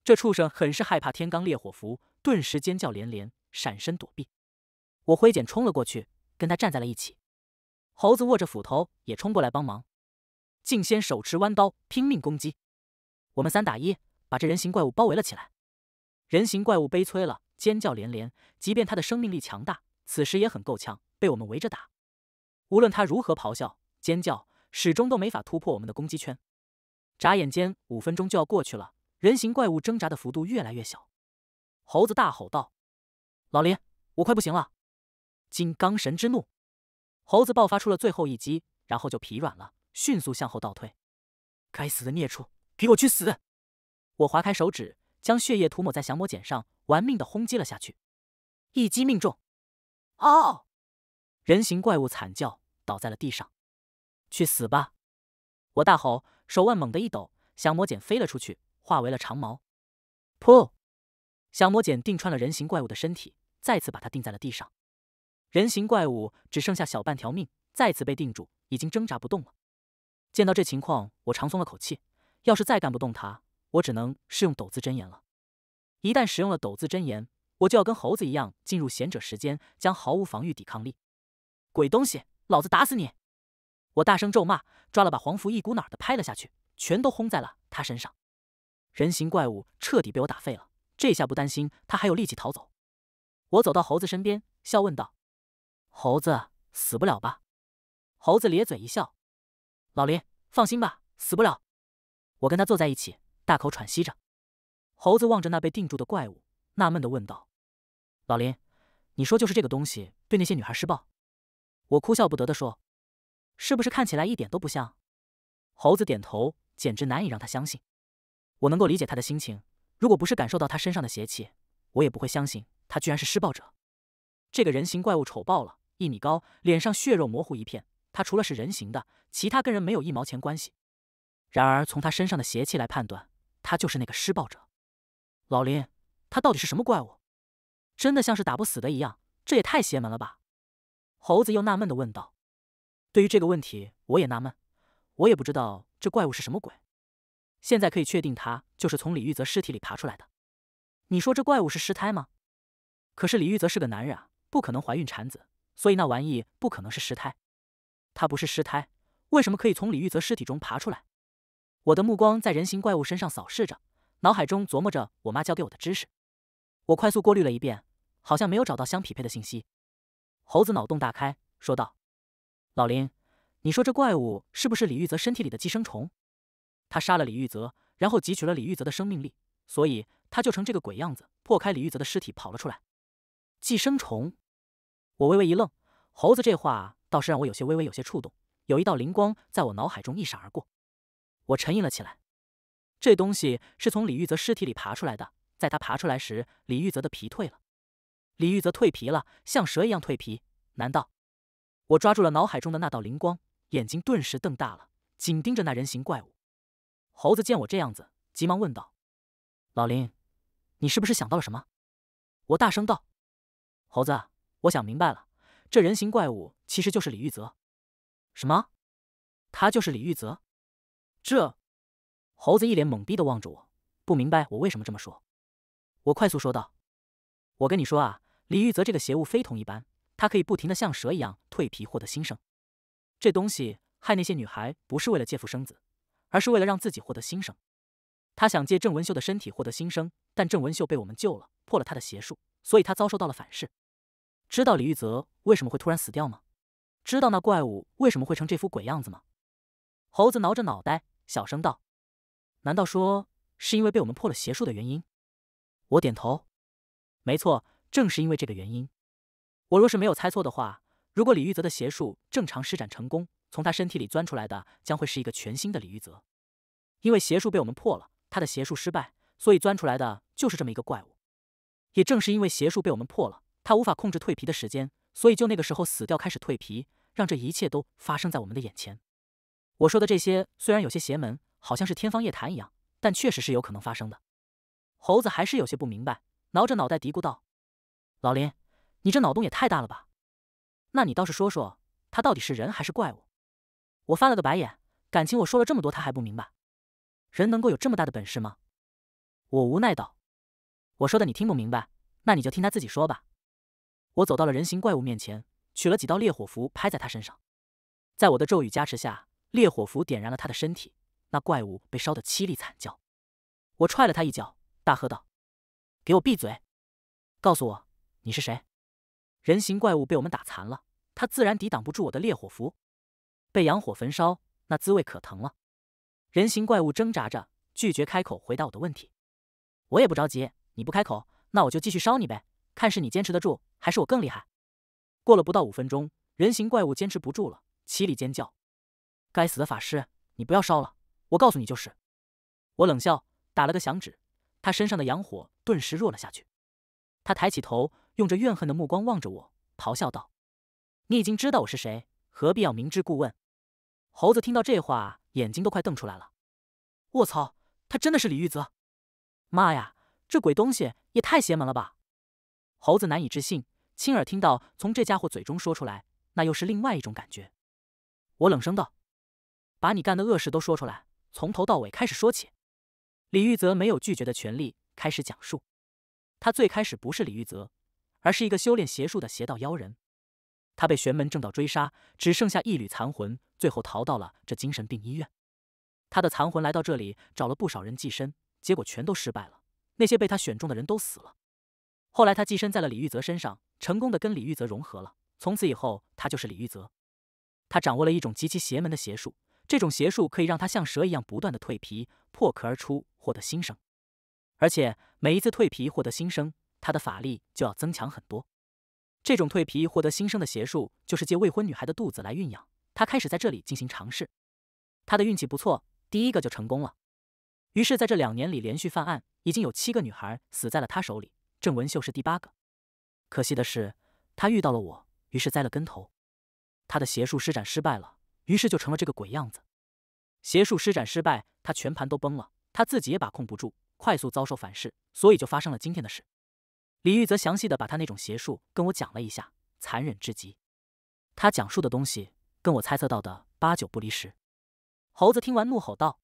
这畜生很是害怕天罡烈火符，顿时尖叫连连，闪身躲避。我挥剑冲了过去，跟他站在了一起。猴子握着斧头也冲过来帮忙，竟先手持弯刀拼命攻击，我们三打一。把这人形怪物包围了起来，人形怪物悲催了，尖叫连连。即便他的生命力强大，此时也很够呛，被我们围着打。无论他如何咆哮、尖叫，始终都没法突破我们的攻击圈。眨眼间，五分钟就要过去了，人形怪物挣扎的幅度越来越小。猴子大吼道：“老林，我快不行了！”金刚神之怒，猴子爆发出了最后一击，然后就疲软了，迅速向后倒退。“该死的孽畜，给我去死！”我划开手指，将血液涂抹在降魔锏上，玩命的轰击了下去。一击命中！哦！人形怪物惨叫，倒在了地上。去死吧！我大吼，手腕猛地一抖，降魔锏飞了出去，化为了长矛。噗！降魔锏钉穿了人形怪物的身体，再次把它钉在了地上。人形怪物只剩下小半条命，再次被定住，已经挣扎不动了。见到这情况，我长松了口气。要是再干不动他，我只能试用斗字真言了。一旦使用了斗字真言，我就要跟猴子一样进入贤者时间，将毫无防御抵抗力。鬼东西，老子打死你！我大声咒骂，抓了把黄符一股脑的拍了下去，全都轰在了他身上。人形怪物彻底被我打废了。这下不担心他还有力气逃走。我走到猴子身边，笑问道：“猴子死不了吧？”猴子咧嘴一笑：“老林，放心吧，死不了。”我跟他坐在一起。大口喘息着，猴子望着那被定住的怪物，纳闷的问道：“老林，你说就是这个东西对那些女孩施暴？”我哭笑不得的说：“是不是看起来一点都不像？”猴子点头，简直难以让他相信。我能够理解他的心情，如果不是感受到他身上的邪气，我也不会相信他居然是施暴者。这个人形怪物丑爆了，一米高，脸上血肉模糊一片。他除了是人形的，其他跟人没有一毛钱关系。然而从他身上的邪气来判断。他就是那个施暴者，老林，他到底是什么怪物？真的像是打不死的一样，这也太邪门了吧！猴子又纳闷的问道：“对于这个问题，我也纳闷，我也不知道这怪物是什么鬼。现在可以确定，他就是从李玉泽尸体里爬出来的。你说这怪物是尸胎吗？可是李玉泽是个男人啊，不可能怀孕产子，所以那玩意不可能是尸胎。他不是尸胎，为什么可以从李玉泽尸体中爬出来？”我的目光在人形怪物身上扫视着，脑海中琢磨着我妈教给我的知识。我快速过滤了一遍，好像没有找到相匹配的信息。猴子脑洞大开，说道：“老林，你说这怪物是不是李玉泽身体里的寄生虫？他杀了李玉泽，然后汲取了李玉泽的生命力，所以他就成这个鬼样子，破开李玉泽的尸体跑了出来。”寄生虫？我微微一愣，猴子这话倒是让我有些微微有些触动，有一道灵光在我脑海中一闪而过。我沉吟了起来，这东西是从李玉泽尸体里爬出来的。在他爬出来时，李玉泽的皮蜕了，李玉泽蜕皮了，像蛇一样蜕皮。难道我抓住了脑海中的那道灵光，眼睛顿时瞪大了，紧盯着那人形怪物。猴子见我这样子，急忙问道：“老林，你是不是想到了什么？”我大声道：“猴子，我想明白了，这人形怪物其实就是李玉泽。”什么？他就是李玉泽？这，猴子一脸懵逼的望着我，不明白我为什么这么说。我快速说道：“我跟你说啊，李玉泽这个邪物非同一般，他可以不停的像蛇一样蜕皮获得新生。这东西害那些女孩不是为了借腹生子，而是为了让自己获得新生。他想借郑文秀的身体获得新生，但郑文秀被我们救了，破了他的邪术，所以他遭受到了反噬。知道李玉泽为什么会突然死掉吗？知道那怪物为什么会成这副鬼样子吗？”猴子挠着脑袋。小声道：“难道说是因为被我们破了邪术的原因？”我点头：“没错，正是因为这个原因。我若是没有猜错的话，如果李玉泽的邪术正常施展成功，从他身体里钻出来的将会是一个全新的李玉泽。因为邪术被我们破了，他的邪术失败，所以钻出来的就是这么一个怪物。也正是因为邪术被我们破了，他无法控制蜕皮的时间，所以就那个时候死掉，开始蜕皮，让这一切都发生在我们的眼前。”我说的这些虽然有些邪门，好像是天方夜谭一样，但确实是有可能发生的。猴子还是有些不明白，挠着脑袋嘀咕道：“老林，你这脑洞也太大了吧？那你倒是说说，他到底是人还是怪物？”我翻了个白眼，感情我说了这么多，他还不明白？人能够有这么大的本事吗？我无奈道：“我说的你听不明白，那你就听他自己说吧。”我走到了人形怪物面前，取了几道烈火符拍在他身上，在我的咒语加持下。烈火符点燃了他的身体，那怪物被烧得凄厉惨叫。我踹了他一脚，大喝道：“给我闭嘴！告诉我你是谁！”人形怪物被我们打残了，他自然抵挡不住我的烈火符。被阳火焚烧，那滋味可疼了。人形怪物挣扎着，拒绝开口回答我的问题。我也不着急，你不开口，那我就继续烧你呗，看是你坚持得住，还是我更厉害。过了不到五分钟，人形怪物坚持不住了，凄厉尖叫。该死的法师，你不要烧了！我告诉你，就是我冷笑，打了个响指，他身上的阳火顿时弱了下去。他抬起头，用着怨恨的目光望着我，咆哮道：“你已经知道我是谁，何必要明知故问？”猴子听到这话，眼睛都快瞪出来了。我操，他真的是李玉泽！妈呀，这鬼东西也太邪门了吧！猴子难以置信，亲耳听到从这家伙嘴中说出来，那又是另外一种感觉。我冷声道。把你干的恶事都说出来，从头到尾开始说起。李玉泽没有拒绝的权利，开始讲述。他最开始不是李玉泽，而是一个修炼邪术的邪道妖人。他被玄门正道追杀，只剩下一缕残魂，最后逃到了这精神病医院。他的残魂来到这里，找了不少人寄身，结果全都失败了。那些被他选中的人都死了。后来他寄身在了李玉泽身上，成功的跟李玉泽融合了。从此以后，他就是李玉泽。他掌握了一种极其邪门的邪术。这种邪术可以让他像蛇一样不断的蜕皮、破壳而出，获得新生。而且每一次蜕皮获得新生，他的法力就要增强很多。这种蜕皮获得新生的邪术，就是借未婚女孩的肚子来孕养。他开始在这里进行尝试。他的运气不错，第一个就成功了。于是，在这两年里连续犯案，已经有七个女孩死在了他手里。郑文秀是第八个。可惜的是，他遇到了我，于是栽了跟头。他的邪术施展失败了。于是就成了这个鬼样子，邪术施展失败，他全盘都崩了，他自己也把控不住，快速遭受反噬，所以就发生了今天的事。李玉则详细的把他那种邪术跟我讲了一下，残忍至极。他讲述的东西跟我猜测到的八九不离十。猴子听完怒吼道：“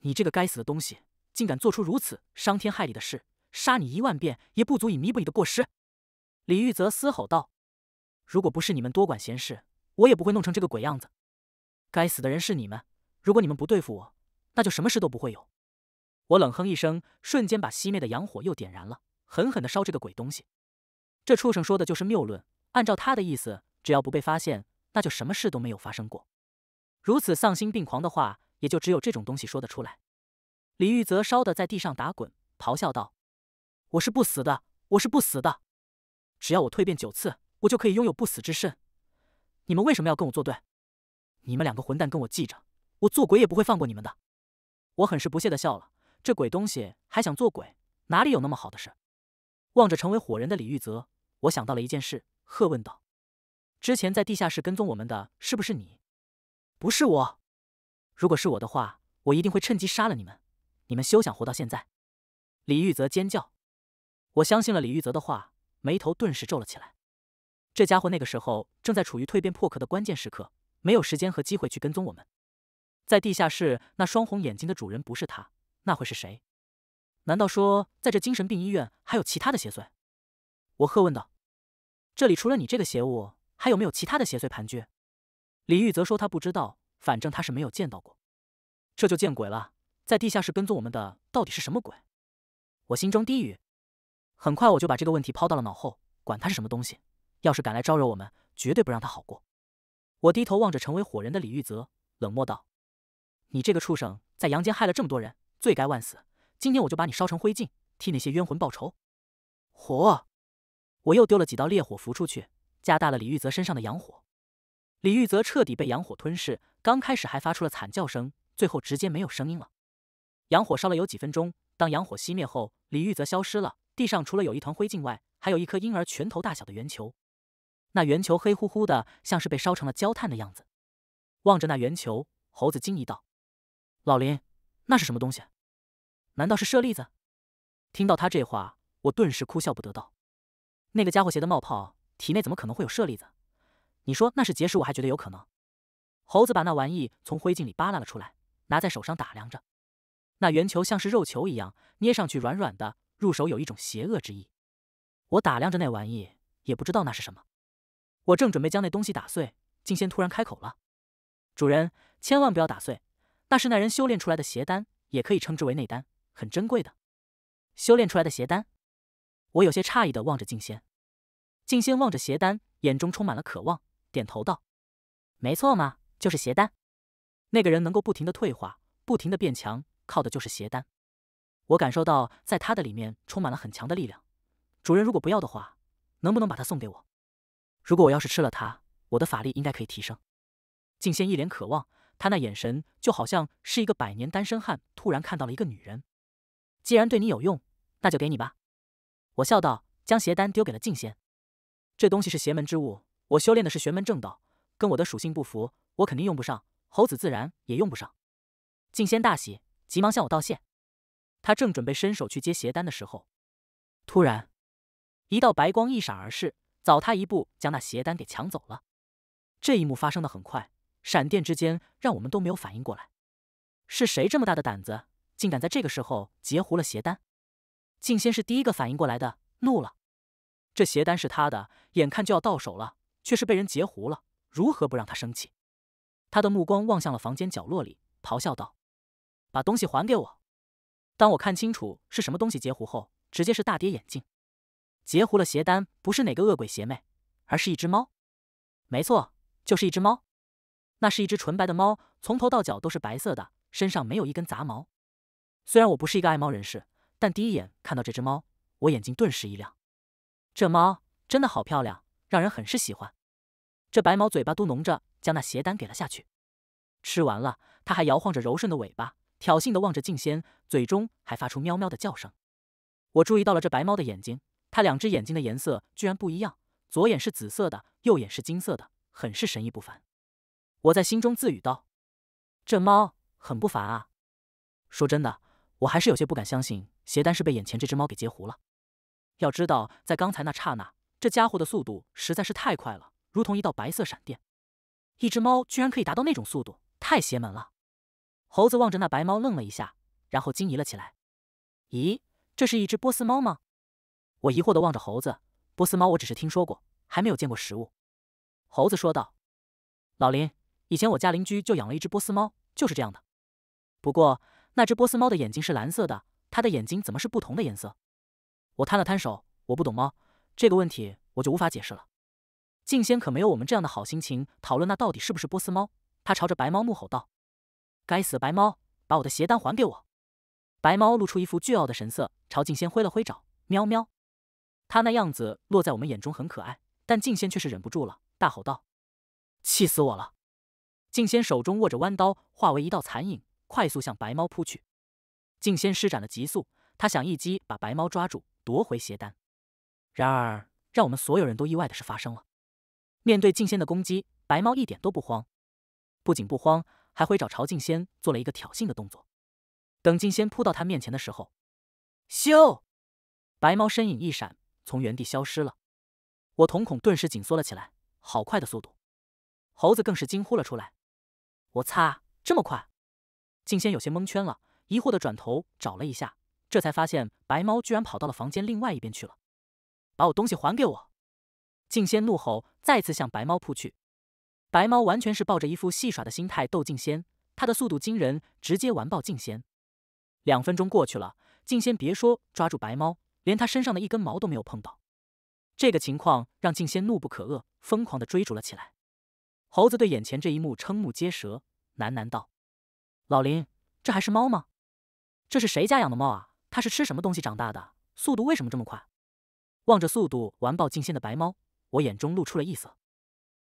你这个该死的东西，竟敢做出如此伤天害理的事，杀你一万遍也不足以弥补你的过失。”李玉则嘶吼道：“如果不是你们多管闲事，我也不会弄成这个鬼样子。”该死的人是你们！如果你们不对付我，那就什么事都不会有。我冷哼一声，瞬间把熄灭的阳火又点燃了，狠狠的烧这个鬼东西。这畜生说的就是谬论。按照他的意思，只要不被发现，那就什么事都没有发生过。如此丧心病狂的话，也就只有这种东西说得出来。李玉泽烧得在地上打滚，咆哮道：“我是不死的，我是不死的！只要我蜕变九次，我就可以拥有不死之身。你们为什么要跟我作对？”你们两个混蛋，跟我记着，我做鬼也不会放过你们的。我很是不屑的笑了，这鬼东西还想做鬼，哪里有那么好的事？望着成为火人的李玉泽，我想到了一件事，喝问道：“之前在地下室跟踪我们的是不是你？”“不是我。”“如果是我的话，我一定会趁机杀了你们，你们休想活到现在。”李玉泽尖叫。我相信了李玉泽的话，眉头顿时皱了起来。这家伙那个时候正在处于蜕变破壳的关键时刻。没有时间和机会去跟踪我们，在地下室那双红眼睛的主人不是他，那会是谁？难道说在这精神病医院还有其他的邪祟？我喝问道：“这里除了你这个邪物，还有没有其他的邪祟盘踞？”李玉则说：“他不知道，反正他是没有见到过。”这就见鬼了，在地下室跟踪我们的到底是什么鬼？我心中低语。很快我就把这个问题抛到了脑后，管他是什么东西，要是敢来招惹我们，绝对不让他好过。我低头望着成为火人的李玉泽，冷漠道：“你这个畜生，在阳间害了这么多人，罪该万死。今天我就把你烧成灰烬，替那些冤魂报仇。”火！我又丢了几道烈火符出去，加大了李玉泽身上的阳火。李玉泽彻底被阳火吞噬，刚开始还发出了惨叫声，最后直接没有声音了。阳火烧了有几分钟，当阳火熄灭后，李玉泽消失了，地上除了有一团灰烬外，还有一颗婴儿拳头大小的圆球。那圆球黑乎乎的，像是被烧成了焦炭的样子。望着那圆球，猴子惊疑道：“老林，那是什么东西？难道是舍利子？”听到他这话，我顿时哭笑不得道：“那个家伙邪的冒泡，体内怎么可能会有舍利子？你说那是结石，我还觉得有可能。”猴子把那玩意从灰烬里扒拉了出来，拿在手上打量着。那圆球像是肉球一样，捏上去软软的，入手有一种邪恶之意。我打量着那玩意，也不知道那是什么。我正准备将那东西打碎，静仙突然开口了：“主人，千万不要打碎，那是那人修炼出来的邪丹，也可以称之为内丹，很珍贵的。”修炼出来的邪丹，我有些诧异的望着静仙。静仙望着邪丹，眼中充满了渴望，点头道：“没错嘛，就是邪丹。那个人能够不停的退化，不停的变强，靠的就是邪丹。我感受到在他的里面充满了很强的力量。主人如果不要的话，能不能把它送给我？”如果我要是吃了它，我的法力应该可以提升。静仙一脸渴望，他那眼神就好像是一个百年单身汉突然看到了一个女人。既然对你有用，那就给你吧。我笑道，将邪丹丢给了静仙。这东西是邪门之物，我修炼的是玄门正道，跟我的属性不符，我肯定用不上。猴子自然也用不上。静仙大喜，急忙向我道谢。他正准备伸手去接邪丹的时候，突然一道白光一闪而逝。早他一步将那邪丹给抢走了，这一幕发生的很快，闪电之间让我们都没有反应过来。是谁这么大的胆子，竟敢在这个时候截胡了邪丹？竟先是第一个反应过来的，怒了。这邪丹是他的，眼看就要到手了，却是被人截胡了，如何不让他生气？他的目光望向了房间角落里，咆哮道：“把东西还给我！”当我看清楚是什么东西截胡后，直接是大跌眼镜。截胡了邪丹，不是哪个恶鬼邪魅，而是一只猫。没错，就是一只猫。那是一只纯白的猫，从头到脚都是白色的，身上没有一根杂毛。虽然我不是一个爱猫人士，但第一眼看到这只猫，我眼睛顿时一亮。这猫真的好漂亮，让人很是喜欢。这白猫嘴巴嘟哝着，将那邪丹给了下去。吃完了，它还摇晃着柔顺的尾巴，挑衅的望着镜仙，嘴中还发出喵喵的叫声。我注意到了这白猫的眼睛。他两只眼睛的颜色居然不一样，左眼是紫色的，右眼是金色的，很是神异不凡。我在心中自语道：“这猫很不凡啊。”说真的，我还是有些不敢相信，邪丹是被眼前这只猫给截胡了。要知道，在刚才那刹那，这家伙的速度实在是太快了，如同一道白色闪电。一只猫居然可以达到那种速度，太邪门了。猴子望着那白猫愣了一下，然后惊疑了起来：“咦，这是一只波斯猫吗？”我疑惑的望着猴子，波斯猫，我只是听说过，还没有见过实物。猴子说道：“老林，以前我家邻居就养了一只波斯猫，就是这样的。不过那只波斯猫的眼睛是蓝色的，它的眼睛怎么是不同的颜色？”我摊了摊手，我不懂猫，这个问题我就无法解释了。静仙可没有我们这样的好心情讨论那到底是不是波斯猫，他朝着白猫怒吼道：“该死的白猫，把我的鞋单还给我！”白猫露出一副倨傲的神色，朝静仙挥了挥爪，喵喵。他那样子落在我们眼中很可爱，但静仙却是忍不住了，大吼道：“气死我了！”静仙手中握着弯刀，化为一道残影，快速向白猫扑去。静仙施展了急速，他想一击把白猫抓住，夺回邪丹。然而，让我们所有人都意外的事发生了。面对静仙的攻击，白猫一点都不慌，不仅不慌，还会爪朝静仙做了一个挑衅的动作。等静仙扑到他面前的时候，咻！白猫身影一闪。从原地消失了，我瞳孔顿时紧缩了起来。好快的速度！猴子更是惊呼了出来：“我擦，这么快！”静仙有些蒙圈了，疑惑的转头找了一下，这才发现白猫居然跑到了房间另外一边去了。把我东西还给我！静仙怒吼，再次向白猫扑去。白猫完全是抱着一副戏耍的心态逗静仙，它的速度惊人，直接完爆静仙。两分钟过去了，静仙别说抓住白猫。连他身上的一根毛都没有碰到，这个情况让静仙怒不可遏，疯狂的追逐了起来。猴子对眼前这一幕瞠目结舌，喃喃道：“老林，这还是猫吗？这是谁家养的猫啊？它是吃什么东西长大的？速度为什么这么快？”望着速度完爆静仙的白猫，我眼中露出了异色。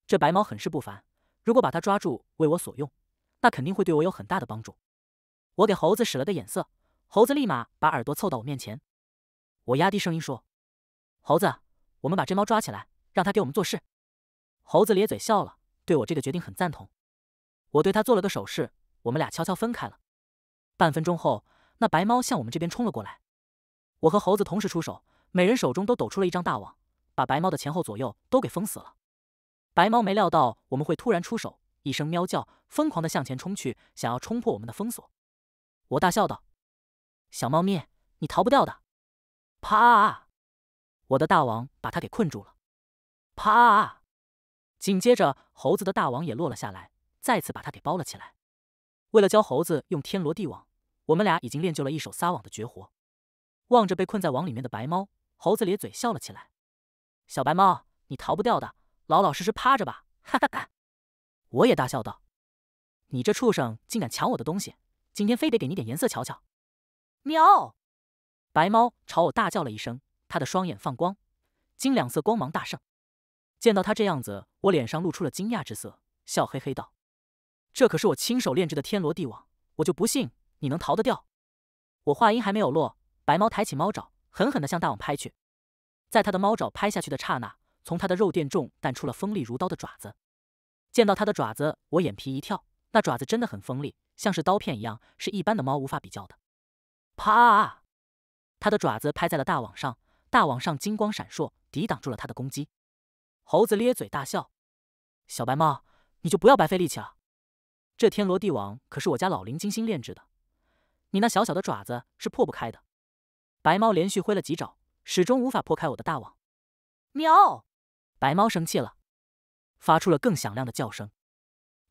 这白猫很是不凡，如果把它抓住为我所用，那肯定会对我有很大的帮助。我给猴子使了个眼色，猴子立马把耳朵凑到我面前。我压低声音说：“猴子，我们把这猫抓起来，让它给我们做事。”猴子咧嘴笑了，对我这个决定很赞同。我对他做了个手势，我们俩悄悄分开了。半分钟后，那白猫向我们这边冲了过来。我和猴子同时出手，每人手中都抖出了一张大网，把白猫的前后左右都给封死了。白猫没料到我们会突然出手，一声喵叫，疯狂的向前冲去，想要冲破我们的封锁。我大笑道：“小猫咪，你逃不掉的！”啪！我的大王把他给困住了。啪！紧接着猴子的大王也落了下来，再次把它给包了起来。为了教猴子用天罗地网，我们俩已经练就了一手撒网的绝活。望着被困在网里面的白猫，猴子咧嘴笑了起来：“小白猫，你逃不掉的，老老实实趴着吧！”哈哈哈！我也大笑道：“你这畜生，竟敢抢我的东西，今天非得给你点颜色瞧瞧！”喵。白猫朝我大叫了一声，它的双眼放光，金两色光芒大盛。见到它这样子，我脸上露出了惊讶之色，笑嘿嘿道：“这可是我亲手炼制的天罗地网，我就不信你能逃得掉。”我话音还没有落，白猫抬起猫爪，狠狠的向大网拍去。在它的猫爪拍下去的刹那，从它的肉垫中弹出了锋利如刀的爪子。见到它的爪子，我眼皮一跳，那爪子真的很锋利，像是刀片一样，是一般的猫无法比较的。啪！他的爪子拍在了大网上，大网上金光闪烁，抵挡住了他的攻击。猴子咧嘴大笑：“小白猫，你就不要白费力气了。这天罗地网可是我家老林精心炼制的，你那小小的爪子是破不开的。”白猫连续挥了几爪，始终无法破开我的大网。喵！白猫生气了，发出了更响亮的叫声。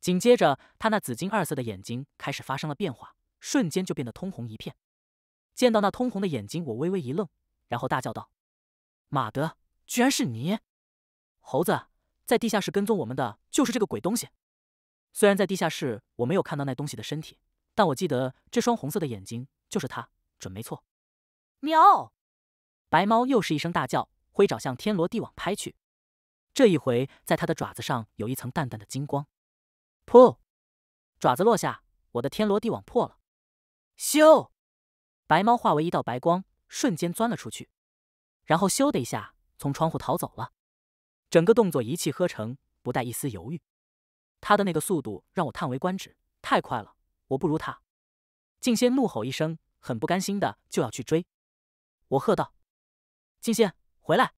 紧接着，它那紫金二色的眼睛开始发生了变化，瞬间就变得通红一片。见到那通红的眼睛，我微微一愣，然后大叫道：“马德，居然是你！猴子在地下室跟踪我们的就是这个鬼东西。虽然在地下室我没有看到那东西的身体，但我记得这双红色的眼睛就是它，准没错。”喵！白猫又是一声大叫，挥爪向天罗地网拍去。这一回，在它的爪子上有一层淡淡的金光。噗！爪子落下，我的天罗地网破了。咻！白猫化为一道白光，瞬间钻了出去，然后咻的一下从窗户逃走了。整个动作一气呵成，不带一丝犹豫。他的那个速度让我叹为观止，太快了，我不如他。静仙怒吼一声，很不甘心的就要去追。我喝道：“静仙，回来！”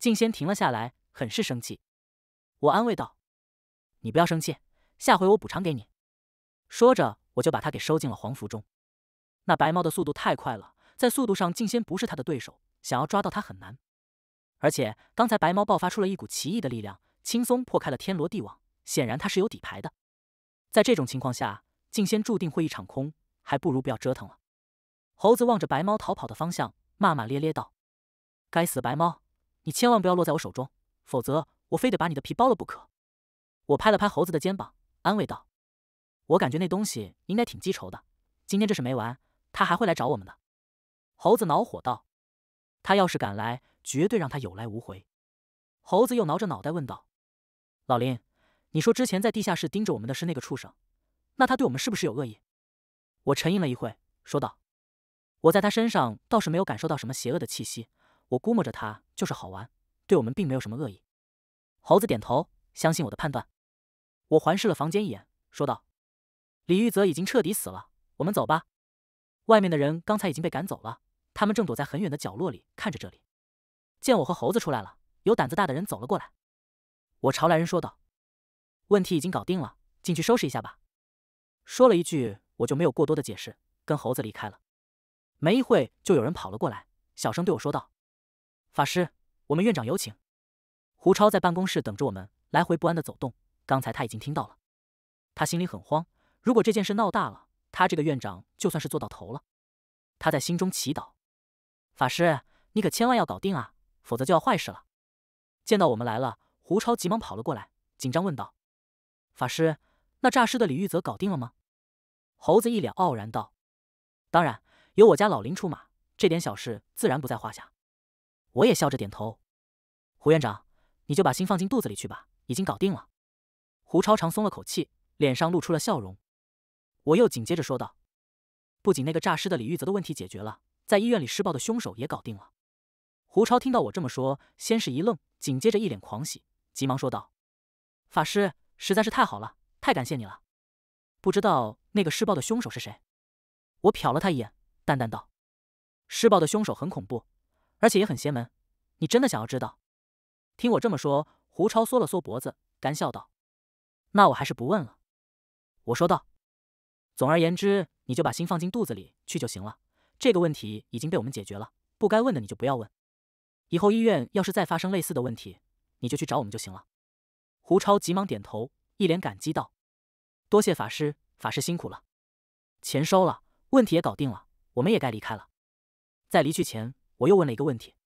静仙停了下来，很是生气。我安慰道：“你不要生气，下回我补偿给你。”说着，我就把它给收进了黄符中。那白猫的速度太快了，在速度上静仙不是他的对手，想要抓到他很难。而且刚才白猫爆发出了一股奇异的力量，轻松破开了天罗地网，显然他是有底牌的。在这种情况下，静仙注定会一场空，还不如不要折腾了。猴子望着白猫逃跑的方向，骂骂咧咧道：“该死的白猫，你千万不要落在我手中，否则我非得把你的皮剥了不可。”我拍了拍猴子的肩膀，安慰道：“我感觉那东西应该挺记仇的，今天这事没完。”他还会来找我们的，猴子恼火道：“他要是敢来，绝对让他有来无回。”猴子又挠着脑袋问道：“老林，你说之前在地下室盯着我们的是那个畜生，那他对我们是不是有恶意？”我沉吟了一会，说道：“我在他身上倒是没有感受到什么邪恶的气息，我估摸着他就是好玩，对我们并没有什么恶意。”猴子点头，相信我的判断。我环视了房间一眼，说道：“李玉泽已经彻底死了，我们走吧。”外面的人刚才已经被赶走了，他们正躲在很远的角落里看着这里。见我和猴子出来了，有胆子大的人走了过来。我朝来人说道：“问题已经搞定了，进去收拾一下吧。”说了一句，我就没有过多的解释，跟猴子离开了。没一会就有人跑了过来，小声对我说道：“法师，我们院长有请。”胡超在办公室等着我们，来回不安的走动。刚才他已经听到了，他心里很慌，如果这件事闹大了。他这个院长就算是做到头了，他在心中祈祷：“法师，你可千万要搞定啊，否则就要坏事了。”见到我们来了，胡超急忙跑了过来，紧张问道：“法师，那诈尸的李玉泽搞定了吗？”猴子一脸傲然道：“当然，有我家老林出马，这点小事自然不在话下。”我也笑着点头：“胡院长，你就把心放进肚子里去吧，已经搞定了。”胡超长松了口气，脸上露出了笑容。我又紧接着说道：“不仅那个诈尸的李玉泽的问题解决了，在医院里施暴的凶手也搞定了。”胡超听到我这么说，先是一愣，紧接着一脸狂喜，急忙说道：“法师实在是太好了，太感谢你了！不知道那个施暴的凶手是谁？”我瞟了他一眼，淡淡道：“施暴的凶手很恐怖，而且也很邪门。你真的想要知道？”听我这么说，胡超缩了缩脖子，干笑道：“那我还是不问了。”我说道。总而言之，你就把心放进肚子里去就行了。这个问题已经被我们解决了，不该问的你就不要问。以后医院要是再发生类似的问题，你就去找我们就行了。胡超急忙点头，一脸感激道：“多谢法师，法师辛苦了。”钱收了，问题也搞定了，我们也该离开了。在离去前，我又问了一个问题：“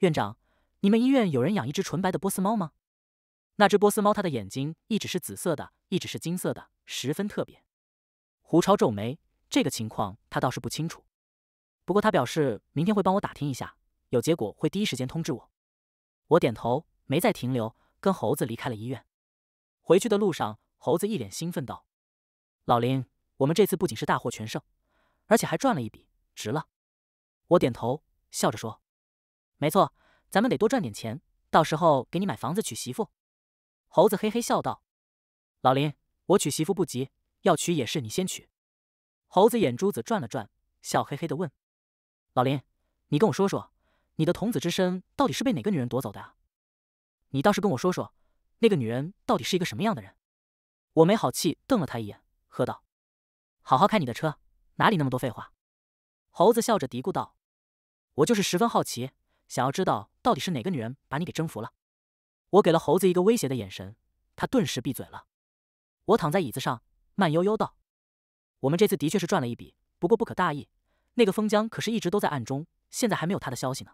院长，你们医院有人养一只纯白的波斯猫吗？”那只波斯猫，它的眼睛一直是紫色的，一直是金色的，十分特别。胡超皱眉，这个情况他倒是不清楚。不过他表示明天会帮我打听一下，有结果会第一时间通知我。我点头，没再停留，跟猴子离开了医院。回去的路上，猴子一脸兴奋道：“老林，我们这次不仅是大获全胜，而且还赚了一笔，值了。”我点头，笑着说：“没错，咱们得多赚点钱，到时候给你买房子娶媳妇。”猴子嘿嘿笑道：“老林，我娶媳妇不急。”要娶也是你先娶。猴子眼珠子转了转，笑嘿嘿的问：“老林，你跟我说说，你的童子之身到底是被哪个女人夺走的啊？你倒是跟我说说，那个女人到底是一个什么样的人？”我没好气瞪了他一眼，喝道：“好好开你的车，哪里那么多废话！”猴子笑着嘀咕道：“我就是十分好奇，想要知道到底是哪个女人把你给征服了。”我给了猴子一个威胁的眼神，他顿时闭嘴了。我躺在椅子上。慢悠悠道：“我们这次的确是赚了一笔，不过不可大意。那个封江可是一直都在暗中，现在还没有他的消息呢。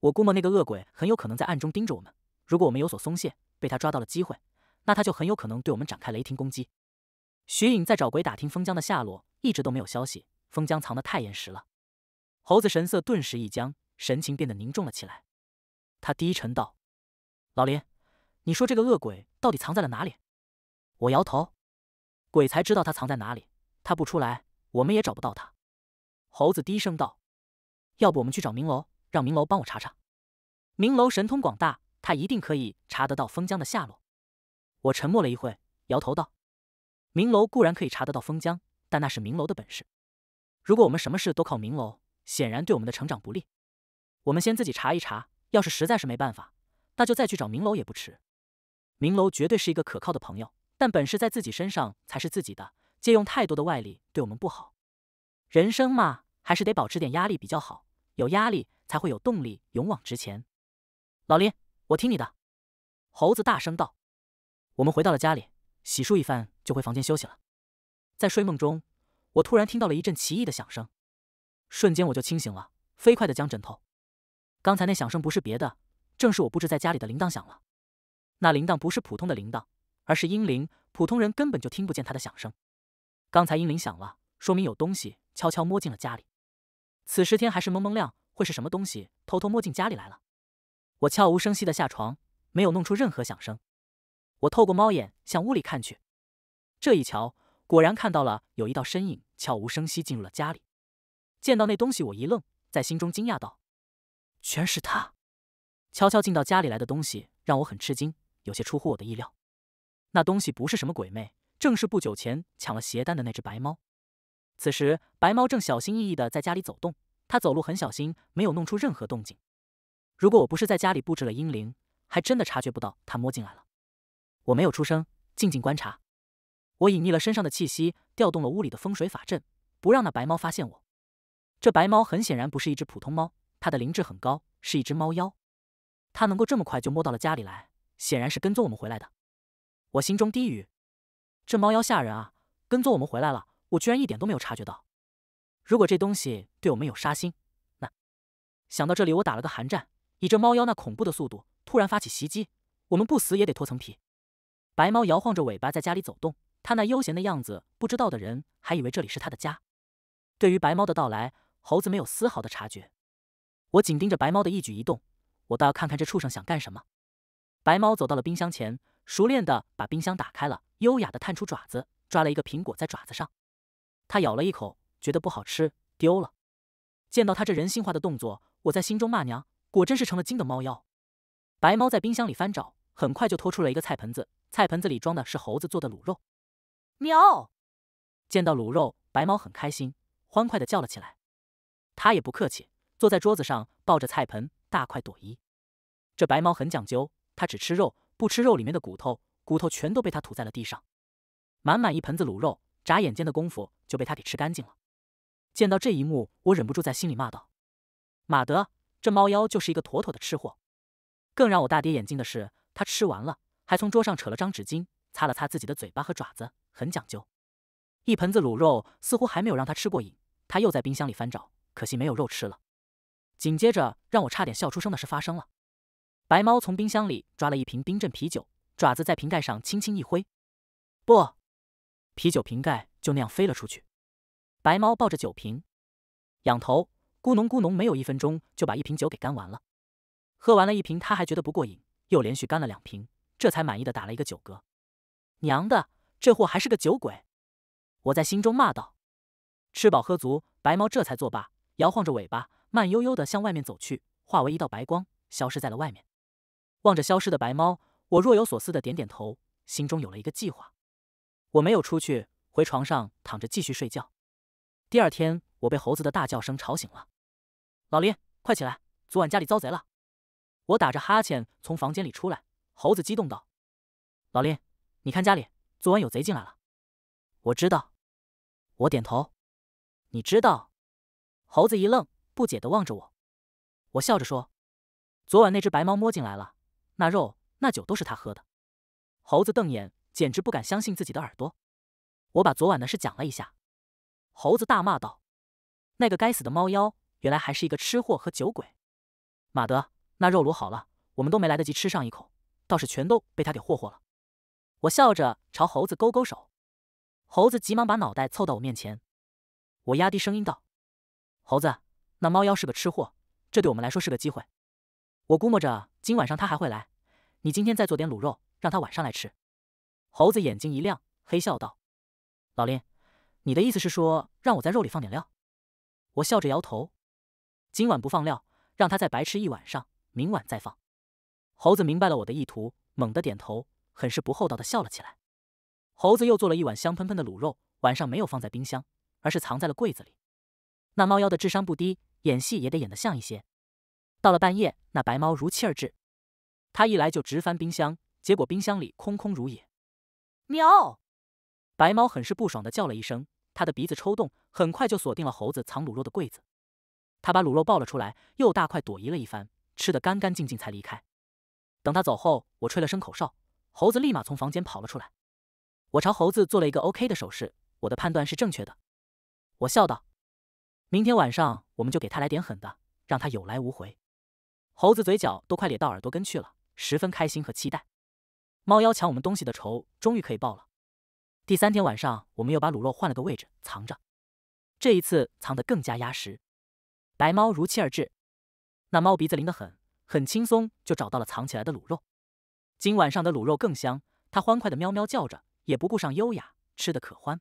我估摸那个恶鬼很有可能在暗中盯着我们，如果我们有所松懈，被他抓到了机会，那他就很有可能对我们展开雷霆攻击。”徐颖在找鬼打听封江的下落，一直都没有消息。封江藏得太严实了。猴子神色顿时一僵，神情变得凝重了起来。他低沉道：“老林，你说这个恶鬼到底藏在了哪里？”我摇头。鬼才知道他藏在哪里，他不出来，我们也找不到他。猴子低声道：“要不我们去找明楼，让明楼帮我查查。明楼神通广大，他一定可以查得到封疆的下落。”我沉默了一会，摇头道：“明楼固然可以查得到封疆，但那是明楼的本事。如果我们什么事都靠明楼，显然对我们的成长不利。我们先自己查一查，要是实在是没办法，那就再去找明楼也不迟。明楼绝对是一个可靠的朋友。”但本事在自己身上才是自己的，借用太多的外力对我们不好。人生嘛，还是得保持点压力比较好，有压力才会有动力，勇往直前。老林，我听你的。”猴子大声道。我们回到了家里，洗漱一番，就回房间休息了。在睡梦中，我突然听到了一阵奇异的响声，瞬间我就清醒了，飞快的将枕头。刚才那响声不是别的，正是我布置在家里的铃铛响了。那铃铛不是普通的铃铛。而是阴铃，普通人根本就听不见它的响声。刚才阴铃响了，说明有东西悄悄摸进了家里。此时天还是蒙蒙亮，会是什么东西偷偷摸进家里来了？我悄无声息的下床，没有弄出任何响声。我透过猫眼向屋里看去，这一瞧，果然看到了有一道身影悄无声息进入了家里。见到那东西，我一愣，在心中惊讶道：“全是他！悄悄进到家里来的东西，让我很吃惊，有些出乎我的意料。”那东西不是什么鬼魅，正是不久前抢了邪丹的那只白猫。此时，白猫正小心翼翼地在家里走动。它走路很小心，没有弄出任何动静。如果我不是在家里布置了阴灵，还真的察觉不到它摸进来了。我没有出声，静静观察。我隐匿了身上的气息，调动了屋里的风水法阵，不让那白猫发现我。这白猫很显然不是一只普通猫，它的灵智很高，是一只猫妖。它能够这么快就摸到了家里来，显然是跟踪我们回来的。我心中低语：“这猫妖吓人啊，跟踪我们回来了，我居然一点都没有察觉到。如果这东西对我们有杀心，那……想到这里，我打了个寒战。以这猫妖那恐怖的速度，突然发起袭击，我们不死也得脱层皮。”白猫摇晃着尾巴在家里走动，它那悠闲的样子，不知道的人还以为这里是它的家。对于白猫的到来，猴子没有丝毫的察觉。我紧盯着白猫的一举一动，我倒要看看这畜生想干什么。白猫走到了冰箱前。熟练地把冰箱打开了，优雅地探出爪子，抓了一个苹果在爪子上。他咬了一口，觉得不好吃，丢了。见到他这人性化的动作，我在心中骂娘：果真是成了精的猫妖。白猫在冰箱里翻找，很快就拖出了一个菜盆子。菜盆子里装的是猴子做的卤肉。喵！见到卤肉，白猫很开心，欢快地叫了起来。他也不客气，坐在桌子上抱着菜盆大快朵颐。这白猫很讲究，它只吃肉。不吃肉里面的骨头，骨头全都被他吐在了地上。满满一盆子卤肉，眨眼间的功夫就被他给吃干净了。见到这一幕，我忍不住在心里骂道：“马德，这猫妖就是一个妥妥的吃货。”更让我大跌眼镜的是，他吃完了，还从桌上扯了张纸巾，擦了擦自己的嘴巴和爪子，很讲究。一盆子卤肉似乎还没有让他吃过瘾，他又在冰箱里翻找，可惜没有肉吃了。紧接着，让我差点笑出声的事发生了。白猫从冰箱里抓了一瓶冰镇啤酒，爪子在瓶盖上轻轻一挥，不，啤酒瓶盖就那样飞了出去。白猫抱着酒瓶，仰头咕哝咕哝，没有一分钟就把一瓶酒给干完了。喝完了一瓶，他还觉得不过瘾，又连续干了两瓶，这才满意的打了一个酒嗝。娘的，这货还是个酒鬼！我在心中骂道。吃饱喝足，白猫这才作罢，摇晃着尾巴，慢悠悠的向外面走去，化为一道白光，消失在了外面。望着消失的白猫，我若有所思的点点头，心中有了一个计划。我没有出去，回床上躺着继续睡觉。第二天，我被猴子的大叫声吵醒了。老林，快起来！昨晚家里遭贼了。我打着哈欠从房间里出来。猴子激动道：“老林，你看家里，昨晚有贼进来了。”我知道。我点头。你知道？猴子一愣，不解的望着我。我笑着说：“昨晚那只白猫摸进来了。”那肉、那酒都是他喝的。猴子瞪眼，简直不敢相信自己的耳朵。我把昨晚的事讲了一下。猴子大骂道：“那个该死的猫妖，原来还是一个吃货和酒鬼！马德，那肉卤好了，我们都没来得及吃上一口，倒是全都被他给霍霍了。”我笑着朝猴子勾勾手。猴子急忙把脑袋凑到我面前。我压低声音道：“猴子，那猫妖是个吃货，这对我们来说是个机会。”我估摸着今晚上他还会来，你今天再做点卤肉，让他晚上来吃。猴子眼睛一亮，嘿笑道：“老林，你的意思是说让我在肉里放点料？”我笑着摇头：“今晚不放料，让他再白吃一晚上，明晚再放。”猴子明白了我的意图，猛地点头，很是不厚道的笑了起来。猴子又做了一碗香喷喷的卤肉，晚上没有放在冰箱，而是藏在了柜子里。那猫妖的智商不低，演戏也得演得像一些。到了半夜，那白猫如期而至。它一来就直翻冰箱，结果冰箱里空空如也。喵！白猫很是不爽的叫了一声，它的鼻子抽动，很快就锁定了猴子藏卤肉的柜子。它把卤肉抱了出来，又大快朵颐了一番，吃得干干净净才离开。等它走后，我吹了声口哨，猴子立马从房间跑了出来。我朝猴子做了一个 OK 的手势，我的判断是正确的。我笑道：“明天晚上我们就给他来点狠的，让他有来无回。”猴子嘴角都快咧到耳朵根去了，十分开心和期待。猫妖抢我们东西的仇终于可以报了。第三天晚上，我们又把卤肉换了个位置藏着，这一次藏得更加压实。白猫如期而至，那猫鼻子灵得很，很轻松就找到了藏起来的卤肉。今晚上的卤肉更香，它欢快的喵喵叫着，也不顾上优雅，吃得可欢。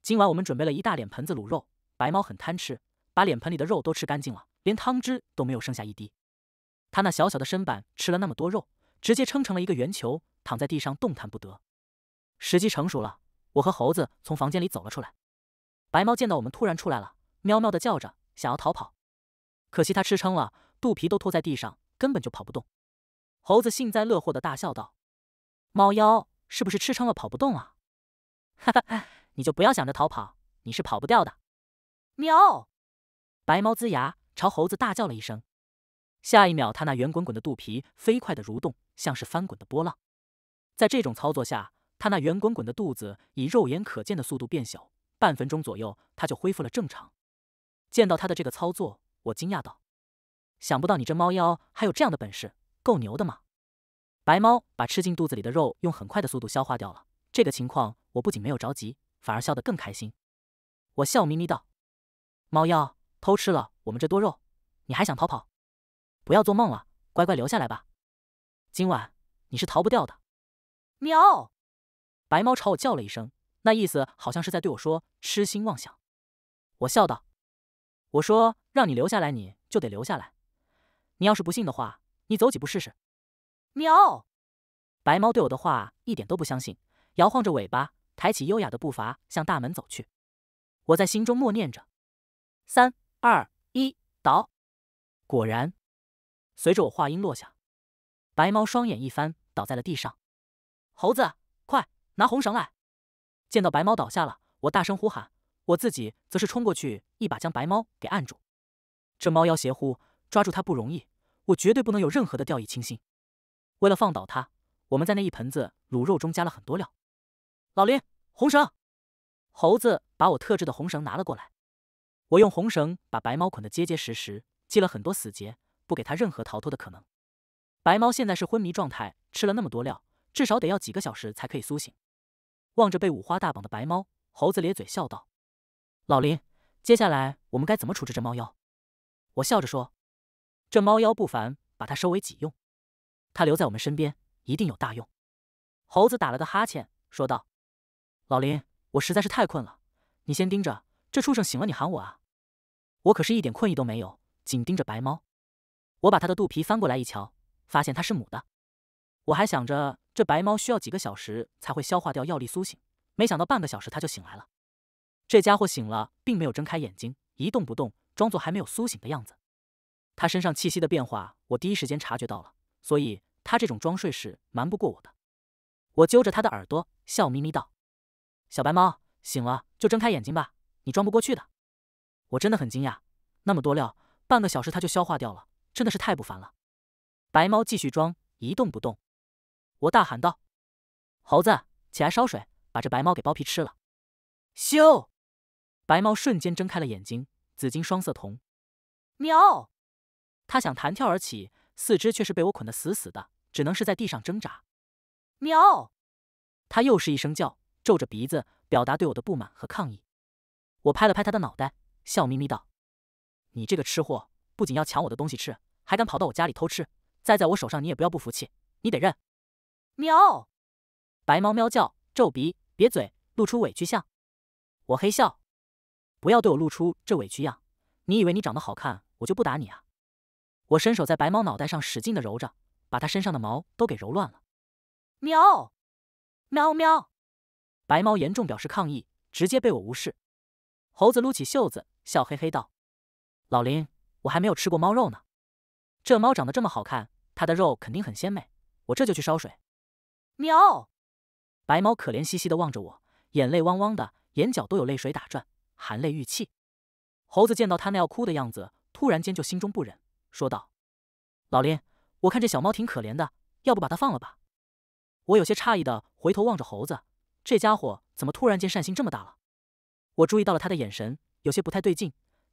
今晚我们准备了一大脸盆子卤肉，白猫很贪吃，把脸盆里的肉都吃干净了，连汤汁都没有剩下一滴。他那小小的身板吃了那么多肉，直接撑成了一个圆球，躺在地上动弹不得。时机成熟了，我和猴子从房间里走了出来。白猫见到我们突然出来了，喵喵的叫着，想要逃跑。可惜它吃撑了，肚皮都拖在地上，根本就跑不动。猴子幸灾乐祸的大笑道：“猫妖是不是吃撑了跑不动啊？”“哈哈，你就不要想着逃跑，你是跑不掉的。”“喵！”白猫龇牙朝猴子大叫了一声。下一秒，他那圆滚滚的肚皮飞快地蠕动，像是翻滚的波浪。在这种操作下，他那圆滚滚的肚子以肉眼可见的速度变小，半分钟左右他就恢复了正常。见到他的这个操作，我惊讶道：“想不到你这猫妖还有这样的本事，够牛的嘛！”白猫把吃进肚子里的肉用很快的速度消化掉了。这个情况，我不仅没有着急，反而笑得更开心。我笑眯眯道：“猫妖偷吃了我们这多肉，你还想逃跑？”不要做梦了，乖乖留下来吧。今晚你是逃不掉的。喵，白猫朝我叫了一声，那意思好像是在对我说“痴心妄想”。我笑道：“我说让你留下来，你就得留下来。你要是不信的话，你走几步试试。”喵，白猫对我的话一点都不相信，摇晃着尾巴，抬起优雅的步伐向大门走去。我在心中默念着：“三、二、一，倒。”果然。随着我话音落下，白猫双眼一翻，倒在了地上。猴子，快拿红绳来！见到白猫倒下了，我大声呼喊，我自己则是冲过去，一把将白猫给按住。这猫妖邪乎，抓住它不容易，我绝对不能有任何的掉以轻心。为了放倒它，我们在那一盆子卤肉中加了很多料。老林，红绳！猴子把我特制的红绳拿了过来，我用红绳把白猫捆得结结实实，系了很多死结。不给他任何逃脱的可能。白猫现在是昏迷状态，吃了那么多料，至少得要几个小时才可以苏醒。望着被五花大绑的白猫，猴子咧嘴笑道：“老林，接下来我们该怎么处置这猫妖？”我笑着说：“这猫妖不凡，把它收为己用，它留在我们身边一定有大用。”猴子打了个哈欠说道：“老林，我实在是太困了，你先盯着这畜生醒了你喊我啊！我可是一点困意都没有，紧盯着白猫。”我把它的肚皮翻过来一瞧，发现它是母的。我还想着这白猫需要几个小时才会消化掉药力苏醒，没想到半个小时它就醒来了。这家伙醒了，并没有睁开眼睛，一动不动，装作还没有苏醒的样子。他身上气息的变化，我第一时间察觉到了，所以他这种装睡是瞒不过我的。我揪着他的耳朵，笑眯眯道：“小白猫醒了，就睁开眼睛吧，你装不过去的。”我真的很惊讶，那么多料，半个小时它就消化掉了。真的是太不凡了！白猫继续装一动不动，我大喊道：“猴子，起来烧水，把这白猫给剥皮吃了！”咻，白猫瞬间睁开了眼睛，紫金双色瞳，喵！它想弹跳而起，四肢却是被我捆得死死的，只能是在地上挣扎。喵！它又是一声叫，皱着鼻子，表达对我的不满和抗议。我拍了拍它的脑袋，笑眯眯道：“你这个吃货。”不仅要抢我的东西吃，还敢跑到我家里偷吃，栽在我手上你也不要不服气，你得认。喵，白猫喵叫，皱鼻，瘪嘴，露出委屈相。我嘿笑，不要对我露出这委屈样，你以为你长得好看，我就不打你啊？我伸手在白猫脑袋上使劲的揉着，把它身上的毛都给揉乱了。喵，喵喵，白猫严重表示抗议，直接被我无视。猴子撸起袖子，笑嘿嘿道：“老林。”我还没有吃过猫肉呢，这猫长得这么好看，它的肉肯定很鲜美。我这就去烧水。喵！白猫可怜兮兮的望着我，眼泪汪汪的，眼角都有泪水打转，含泪欲泣。猴子见到它那要哭的样子，突然间就心中不忍，说道：“老林，我看这小猫挺可怜的，要不把它放了吧？”我有些诧异的回头望着猴子，这家伙怎么突然间善心这么大了？我注意到了他的眼神，有些不太对劲。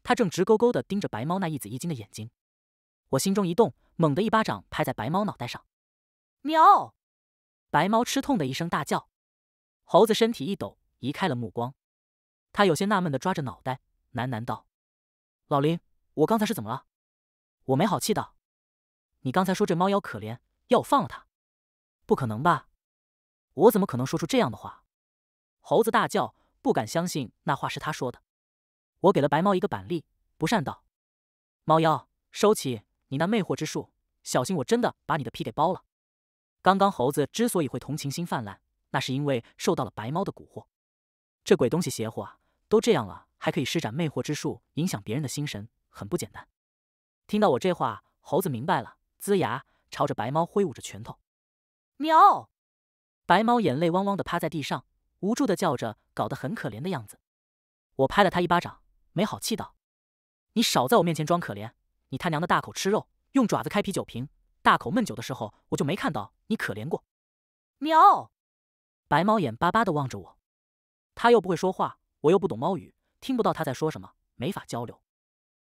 他正直勾勾地盯着白猫那一紫一金的眼睛，我心中一动，猛地一巴掌拍在白猫脑袋上。喵！白猫吃痛的一声大叫，猴子身体一抖，移开了目光。他有些纳闷地抓着脑袋，喃喃道：“老林，我刚才是怎么了？”我没好气道：“你刚才说这猫妖可怜，要我放了它？不可能吧！我怎么可能说出这样的话？”猴子大叫，不敢相信那话是他说的。我给了白猫一个板栗，不善道：“猫妖，收起你那魅惑之术，小心我真的把你的皮给剥了。”刚刚猴子之所以会同情心泛滥，那是因为受到了白猫的蛊惑。这鬼东西邪乎啊！都这样了，还可以施展魅惑之术，影响别人的心神，很不简单。听到我这话，猴子明白了，呲牙，朝着白猫挥舞着拳头。喵！白猫眼泪汪汪的趴在地上，无助的叫着，搞得很可怜的样子。我拍了他一巴掌。没好气道：“你少在我面前装可怜！你他娘的大口吃肉，用爪子开啤酒瓶，大口闷酒的时候，我就没看到你可怜过。”喵，白猫眼巴巴的望着我，它又不会说话，我又不懂猫语，听不到它在说什么，没法交流。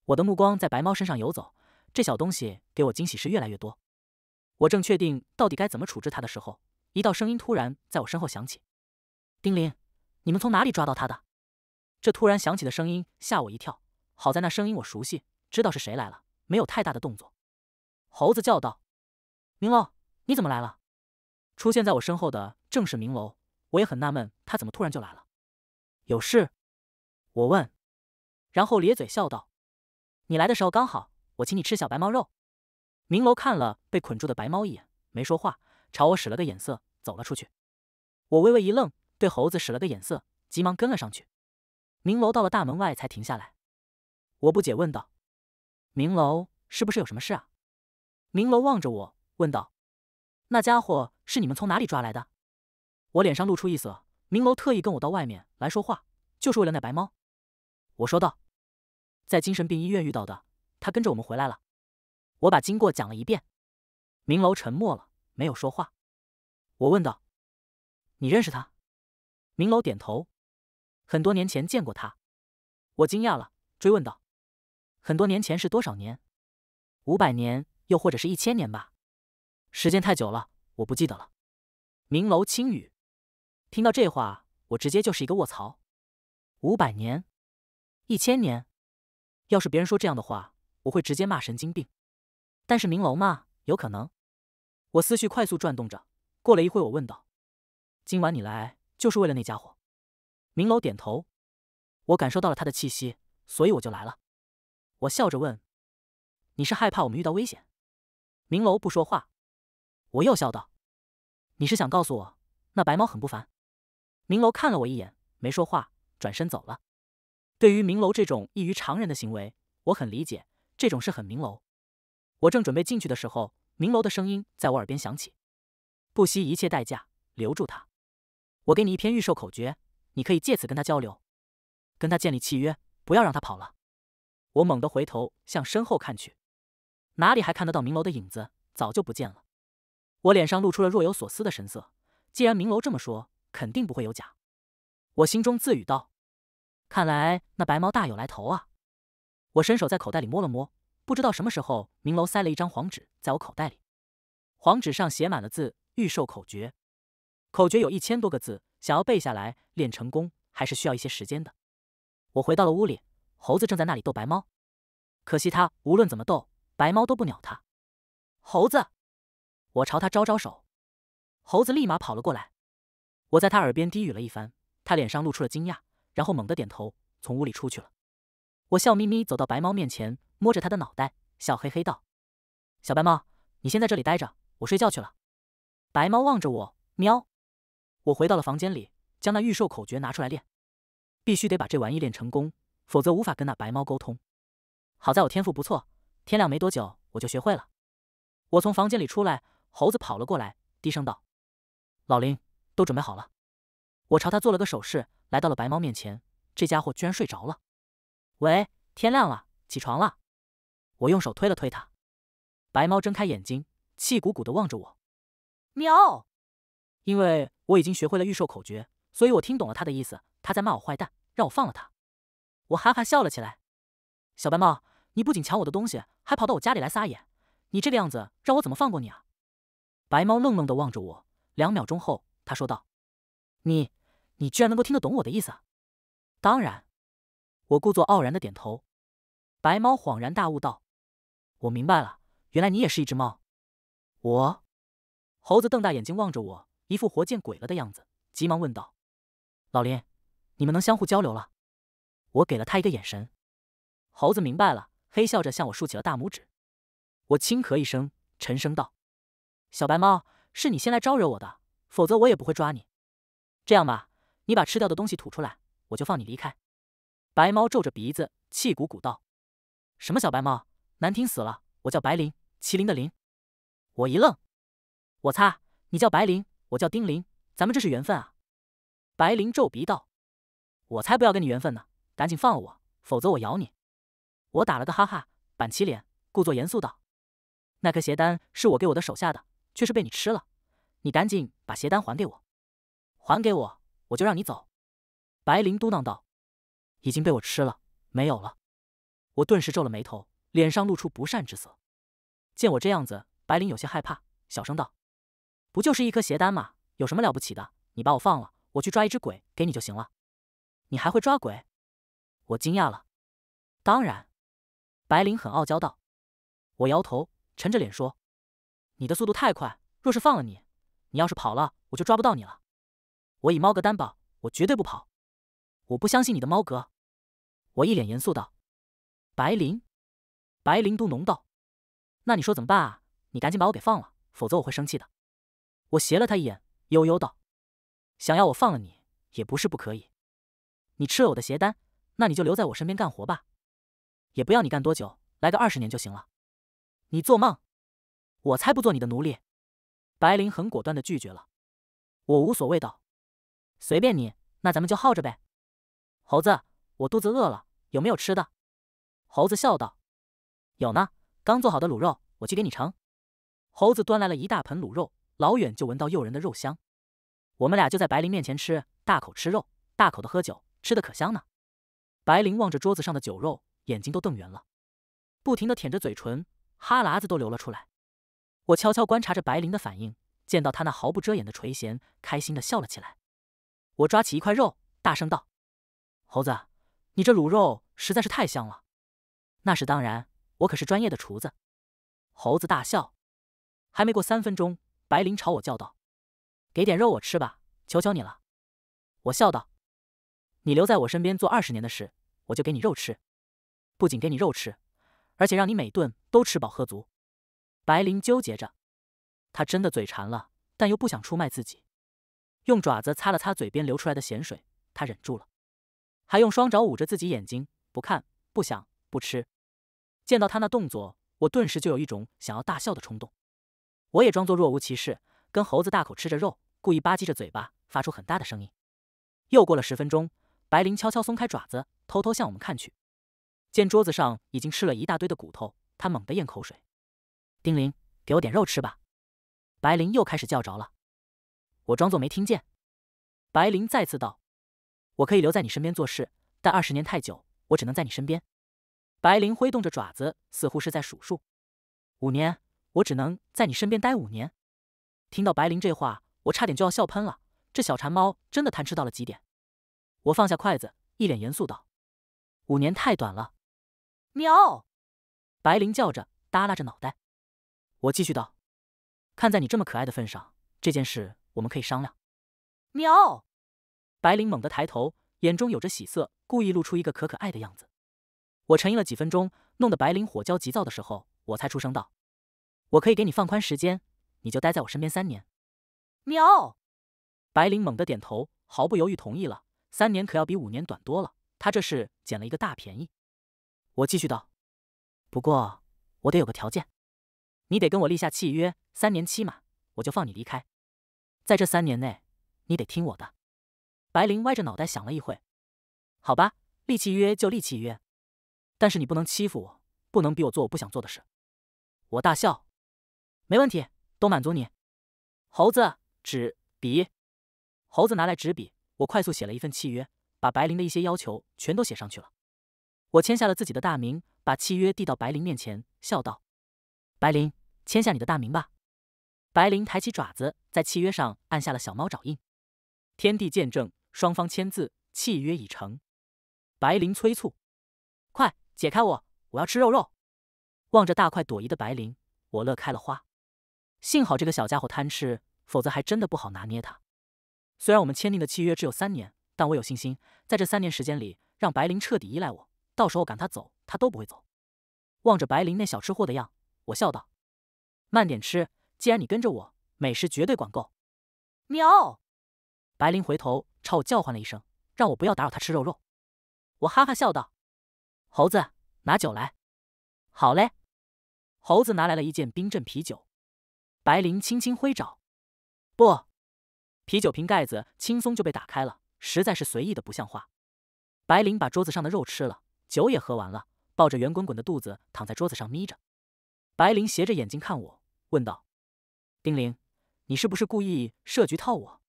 我的目光在白猫身上游走，这小东西给我惊喜是越来越多。我正确定到底该怎么处置它的时候，一道声音突然在我身后响起：“丁玲，你们从哪里抓到它的？”这突然响起的声音吓我一跳，好在那声音我熟悉，知道是谁来了，没有太大的动作。猴子叫道：“明楼，你怎么来了？”出现在我身后的正是明楼，我也很纳闷，他怎么突然就来了？有事？我问，然后咧嘴笑道：“你来的时候刚好，我请你吃小白猫肉。”明楼看了被捆住的白猫一眼，没说话，朝我使了个眼色，走了出去。我微微一愣，对猴子使了个眼色，急忙跟了上去。明楼到了大门外才停下来，我不解问道：“明楼，是不是有什么事啊？”明楼望着我问道：“那家伙是你们从哪里抓来的？”我脸上露出一色。明楼特意跟我到外面来说话，就是为了那白猫。我说道：“在精神病医院遇到的，他跟着我们回来了。”我把经过讲了一遍。明楼沉默了，没有说话。我问道：“你认识他？”明楼点头。很多年前见过他，我惊讶了，追问道：“很多年前是多少年？五百年，又或者是一千年吧？时间太久了，我不记得了。”明楼轻语，听到这话，我直接就是一个卧槽！五百年，一千年，要是别人说这样的话，我会直接骂神经病。但是明楼嘛，有可能。我思绪快速转动着，过了一会，我问道：“今晚你来就是为了那家伙？”明楼点头，我感受到了他的气息，所以我就来了。我笑着问：“你是害怕我们遇到危险？”明楼不说话，我又笑道：“你是想告诉我，那白猫很不凡？”明楼看了我一眼，没说话，转身走了。对于明楼这种异于常人的行为，我很理解，这种事很明楼。我正准备进去的时候，明楼的声音在我耳边响起：“不惜一切代价留住他，我给你一篇预售口诀。”你可以借此跟他交流，跟他建立契约，不要让他跑了。我猛地回头向身后看去，哪里还看得到明楼的影子？早就不见了。我脸上露出了若有所思的神色。既然明楼这么说，肯定不会有假。我心中自语道：“看来那白猫大有来头啊！”我伸手在口袋里摸了摸，不知道什么时候明楼塞了一张黄纸在我口袋里。黄纸上写满了字，预售口诀。口诀有一千多个字。想要背下来练成功，还是需要一些时间的。我回到了屋里，猴子正在那里逗白猫，可惜它无论怎么逗，白猫都不鸟它。猴子，我朝他招招手，猴子立马跑了过来。我在他耳边低语了一番，他脸上露出了惊讶，然后猛地点头，从屋里出去了。我笑眯眯走到白猫面前，摸着它的脑袋，笑嘿嘿道：“小白猫，你先在这里待着，我睡觉去了。”白猫望着我，喵。我回到了房间里，将那预售口诀拿出来练，必须得把这玩意练成功，否则无法跟那白猫沟通。好在我天赋不错，天亮没多久我就学会了。我从房间里出来，猴子跑了过来，低声道：“老林，都准备好了。”我朝他做了个手势，来到了白猫面前。这家伙居然睡着了。喂，天亮了，起床了！我用手推了推他，白猫睁开眼睛，气鼓鼓地望着我，喵。因为我已经学会了预售口诀，所以我听懂了他的意思。他在骂我坏蛋，让我放了他。我哈哈笑了起来。小白猫，你不仅抢我的东西，还跑到我家里来撒野，你这个样子让我怎么放过你啊？白猫愣愣的望着我，两秒钟后，他说道：“你，你居然能够听得懂我的意思？”“当然。”我故作傲然的点头。白猫恍然大悟道：“我明白了，原来你也是一只猫。”我，猴子瞪大眼睛望着我。一副活见鬼了的样子，急忙问道：“老林，你们能相互交流了？”我给了他一个眼神，猴子明白了，嘿笑着向我竖起了大拇指。我轻咳一声，沉声道：“小白猫，是你先来招惹我的，否则我也不会抓你。这样吧，你把吃掉的东西吐出来，我就放你离开。”白猫皱着鼻子，气鼓鼓道：“什么小白猫，难听死了！我叫白灵，麒麟的灵。”我一愣：“我擦，你叫白灵？”我叫丁玲，咱们这是缘分啊！白灵皱鼻道：“我才不要跟你缘分呢，赶紧放了我，否则我咬你！”我打了个哈哈，板起脸，故作严肃道：“那颗邪丹是我给我的手下的，却是被你吃了。你赶紧把邪丹还给我，还给我，我就让你走。”白灵嘟囔道：“已经被我吃了，没有了。”我顿时皱了眉头，脸上露出不善之色。见我这样子，白灵有些害怕，小声道。不就是一颗邪丹吗？有什么了不起的？你把我放了，我去抓一只鬼给你就行了。你还会抓鬼？我惊讶了。当然，白灵很傲娇道。我摇头，沉着脸说：“你的速度太快，若是放了你，你要是跑了，我就抓不到你了。”我以猫哥担保，我绝对不跑。我不相信你的猫哥。我一脸严肃道。白灵，白灵嘟哝道：“那你说怎么办啊？你赶紧把我给放了，否则我会生气的。”我斜了他一眼，悠悠道：“想要我放了你也不是不可以。你吃了我的邪丹，那你就留在我身边干活吧，也不要你干多久，来个二十年就行了。你做梦，我才不做你的奴隶。”白灵很果断的拒绝了。我无所谓道：“随便你，那咱们就耗着呗。”猴子，我肚子饿了，有没有吃的？猴子笑道：“有呢，刚做好的卤肉，我去给你盛。”猴子端来了一大盆卤肉。老远就闻到诱人的肉香，我们俩就在白灵面前吃，大口吃肉，大口的喝酒，吃的可香呢。白灵望着桌子上的酒肉，眼睛都瞪圆了，不停的舔着嘴唇，哈喇子都流了出来。我悄悄观察着白灵的反应，见到他那毫不遮掩的垂涎，开心的笑了起来。我抓起一块肉，大声道：“猴子，你这卤肉实在是太香了。”“那是当然，我可是专业的厨子。”猴子大笑。还没过三分钟。白灵朝我叫道：“给点肉我吃吧，求求你了。”我笑道：“你留在我身边做二十年的事，我就给你肉吃。不仅给你肉吃，而且让你每顿都吃饱喝足。”白灵纠结着，他真的嘴馋了，但又不想出卖自己，用爪子擦了擦嘴边流出来的咸水，他忍住了，还用双爪捂着自己眼睛，不看，不想，不吃。见到他那动作，我顿时就有一种想要大笑的冲动。我也装作若无其事，跟猴子大口吃着肉，故意吧唧着嘴巴，发出很大的声音。又过了十分钟，白灵悄悄松开爪子，偷偷向我们看去，见桌子上已经吃了一大堆的骨头，他猛地咽口水。丁玲，给我点肉吃吧！白灵又开始叫着了。我装作没听见。白灵再次道：“我可以留在你身边做事，但二十年太久，我只能在你身边。”白灵挥动着爪子，似乎是在数数，五年。我只能在你身边待五年。听到白灵这话，我差点就要笑喷了。这小馋猫真的贪吃到了极点。我放下筷子，一脸严肃道：“五年太短了。”喵！白灵叫着，耷拉着脑袋。我继续道：“看在你这么可爱的份上，这件事我们可以商量。”喵！白灵猛地抬头，眼中有着喜色，故意露出一个可可爱的样子。我沉吟了几分钟，弄得白灵火焦急躁的时候，我才出声道。我可以给你放宽时间，你就待在我身边三年。喵！白灵猛地点头，毫不犹豫同意了。三年可要比五年短多了，他这是捡了一个大便宜。我继续道：“不过我得有个条件，你得跟我立下契约，三年期满我就放你离开。在这三年内，你得听我的。”白灵歪着脑袋想了一会：“好吧，立契约就立契约，但是你不能欺负我，不能逼我做我不想做的事。”我大笑。没问题，都满足你。猴子，纸笔。猴子拿来纸笔，我快速写了一份契约，把白灵的一些要求全都写上去了。我签下了自己的大名，把契约递到白灵面前，笑道：“白灵，签下你的大名吧。”白灵抬起爪子，在契约上按下了小猫爪印。天地见证，双方签字，契约已成。白灵催促：“快解开我，我要吃肉肉！”望着大快朵颐的白灵，我乐开了花。幸好这个小家伙贪吃，否则还真的不好拿捏他。虽然我们签订的契约只有三年，但我有信心，在这三年时间里让白灵彻底依赖我。到时候赶他走，他都不会走。望着白灵那小吃货的样，我笑道：“慢点吃，既然你跟着我，美食绝对管够。”喵！白灵回头朝我叫唤了一声，让我不要打扰他吃肉肉。我哈哈笑道：“猴子，拿酒来。”“好嘞。”猴子拿来了一件冰镇啤酒。白灵轻轻挥爪，不，啤酒瓶盖子轻松就被打开了，实在是随意的不像话。白灵把桌子上的肉吃了，酒也喝完了，抱着圆滚滚的肚子躺在桌子上眯着。白灵斜着眼睛看我，问道：“丁玲，你是不是故意设局套我？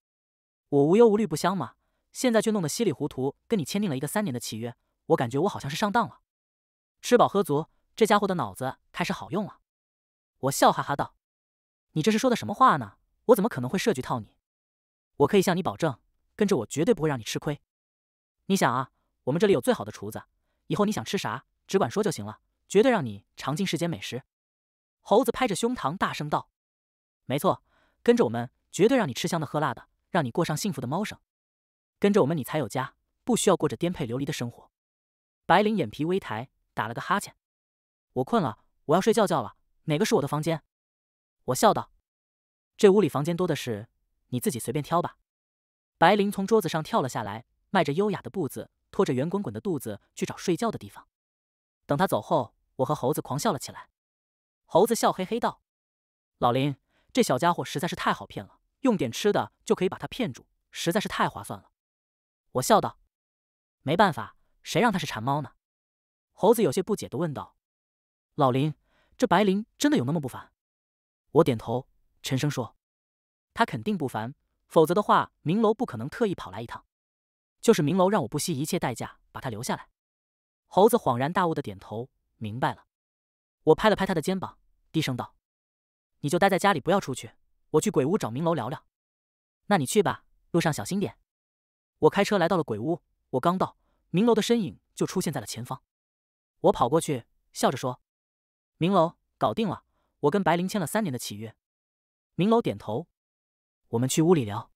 我无忧无虑不香吗？现在却弄得稀里糊涂，跟你签订了一个三年的契约，我感觉我好像是上当了。”吃饱喝足，这家伙的脑子开始好用了。我笑哈哈道。你这是说的什么话呢？我怎么可能会设局套你？我可以向你保证，跟着我绝对不会让你吃亏。你想啊，我们这里有最好的厨子，以后你想吃啥，只管说就行了，绝对让你尝尽世间美食。猴子拍着胸膛大声道：“没错，跟着我们绝对让你吃香的喝辣的，让你过上幸福的猫生。跟着我们，你才有家，不需要过着颠沛流离的生活。”白灵眼皮微抬，打了个哈欠：“我困了，我要睡觉觉了。哪个是我的房间？”我笑道：“这屋里房间多的是，你自己随便挑吧。”白灵从桌子上跳了下来，迈着优雅的步子，拖着圆滚滚的肚子去找睡觉的地方。等他走后，我和猴子狂笑了起来。猴子笑嘿嘿道：“老林，这小家伙实在是太好骗了，用点吃的就可以把他骗住，实在是太划算了。”我笑道：“没办法，谁让他是馋猫呢？”猴子有些不解的问道：“老林，这白灵真的有那么不凡？”我点头，沉声说：“他肯定不凡，否则的话，明楼不可能特意跑来一趟。就是明楼让我不惜一切代价把他留下来。”猴子恍然大悟的点头，明白了。我拍了拍他的肩膀，低声道：“你就待在家里，不要出去。我去鬼屋找明楼聊聊。”“那你去吧，路上小心点。”我开车来到了鬼屋。我刚到，明楼的身影就出现在了前方。我跑过去，笑着说：“明楼，搞定了。”我跟白灵签了三年的契约。明楼点头，我们去屋里聊。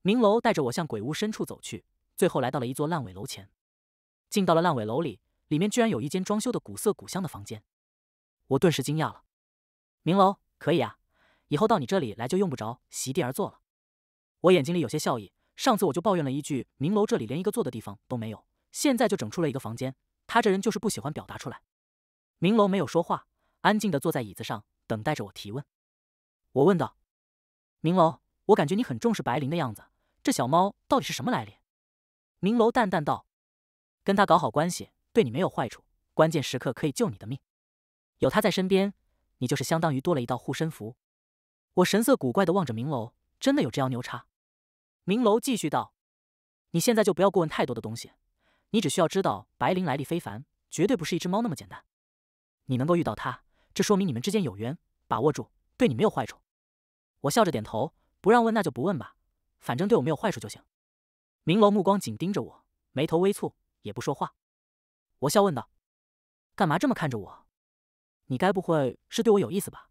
明楼带着我向鬼屋深处走去，最后来到了一座烂尾楼前。进到了烂尾楼里，里面居然有一间装修的古色古香的房间，我顿时惊讶了。明楼，可以啊，以后到你这里来就用不着席地而坐了。我眼睛里有些笑意，上次我就抱怨了一句，明楼这里连一个坐的地方都没有，现在就整出了一个房间，他这人就是不喜欢表达出来。明楼没有说话。安静的坐在椅子上，等待着我提问。我问道：“明楼，我感觉你很重视白灵的样子，这小猫到底是什么来历？”明楼淡淡道：“跟他搞好关系，对你没有坏处，关键时刻可以救你的命。有他在身边，你就是相当于多了一道护身符。”我神色古怪的望着明楼：“真的有这样牛叉？”明楼继续道：“你现在就不要过问太多的东西，你只需要知道白灵来历非凡，绝对不是一只猫那么简单。你能够遇到他。”这说明你们之间有缘，把握住，对你没有坏处。我笑着点头，不让问那就不问吧，反正对我没有坏处就行。明楼目光紧盯着我，眉头微蹙，也不说话。我笑问道：“干嘛这么看着我？你该不会是对我有意思吧？”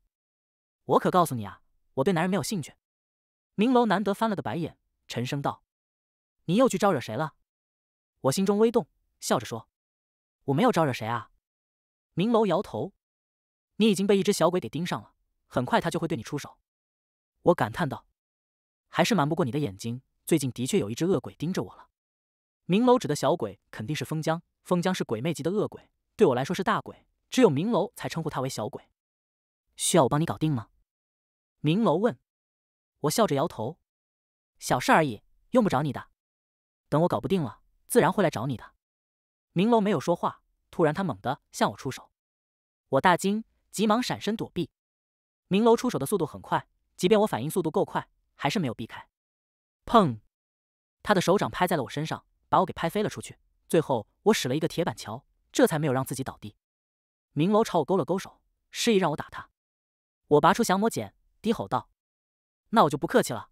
我可告诉你啊，我对男人没有兴趣。明楼难得翻了个白眼，沉声道：“你又去招惹谁了？”我心中微动，笑着说：“我没有招惹谁啊。”明楼摇头。你已经被一只小鬼给盯上了，很快他就会对你出手。我感叹道：“还是瞒不过你的眼睛，最近的确有一只恶鬼盯着我了。”明楼指的小鬼肯定是封江，封江是鬼魅级的恶鬼，对我来说是大鬼，只有明楼才称呼他为小鬼。需要我帮你搞定吗？明楼问。我笑着摇头：“小事而已，用不着你的。等我搞不定了，自然会来找你的。”明楼没有说话，突然他猛地向我出手，我大惊。急忙闪身躲避，明楼出手的速度很快，即便我反应速度够快，还是没有避开。砰！他的手掌拍在了我身上，把我给拍飞了出去。最后我使了一个铁板桥，这才没有让自己倒地。明楼朝我勾了勾手，示意让我打他。我拔出降魔剑，低吼道：“那我就不客气了！”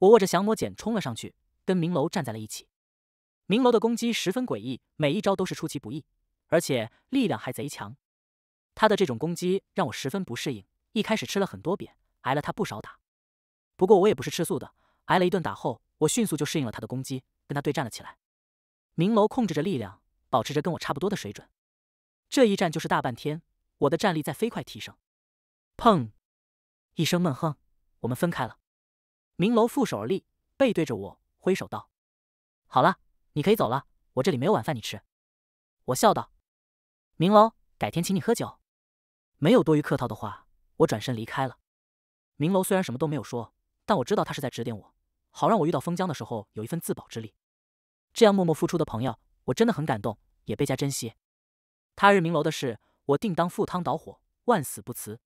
我握着降魔剑冲了上去，跟明楼站在了一起。明楼的攻击十分诡异，每一招都是出其不意，而且力量还贼强。他的这种攻击让我十分不适应，一开始吃了很多瘪，挨了他不少打。不过我也不是吃素的，挨了一顿打后，我迅速就适应了他的攻击，跟他对战了起来。明楼控制着力量，保持着跟我差不多的水准。这一战就是大半天，我的战力在飞快提升。砰！一声闷哼，我们分开了。明楼负手而立，背对着我，挥手道：“好了，你可以走了，我这里没有晚饭你吃。”我笑道：“明楼，改天请你喝酒。”没有多余客套的话，我转身离开了。明楼虽然什么都没有说，但我知道他是在指点我，好让我遇到封疆的时候有一份自保之力。这样默默付出的朋友，我真的很感动，也倍加珍惜。他日明楼的事，我定当赴汤蹈火，万死不辞。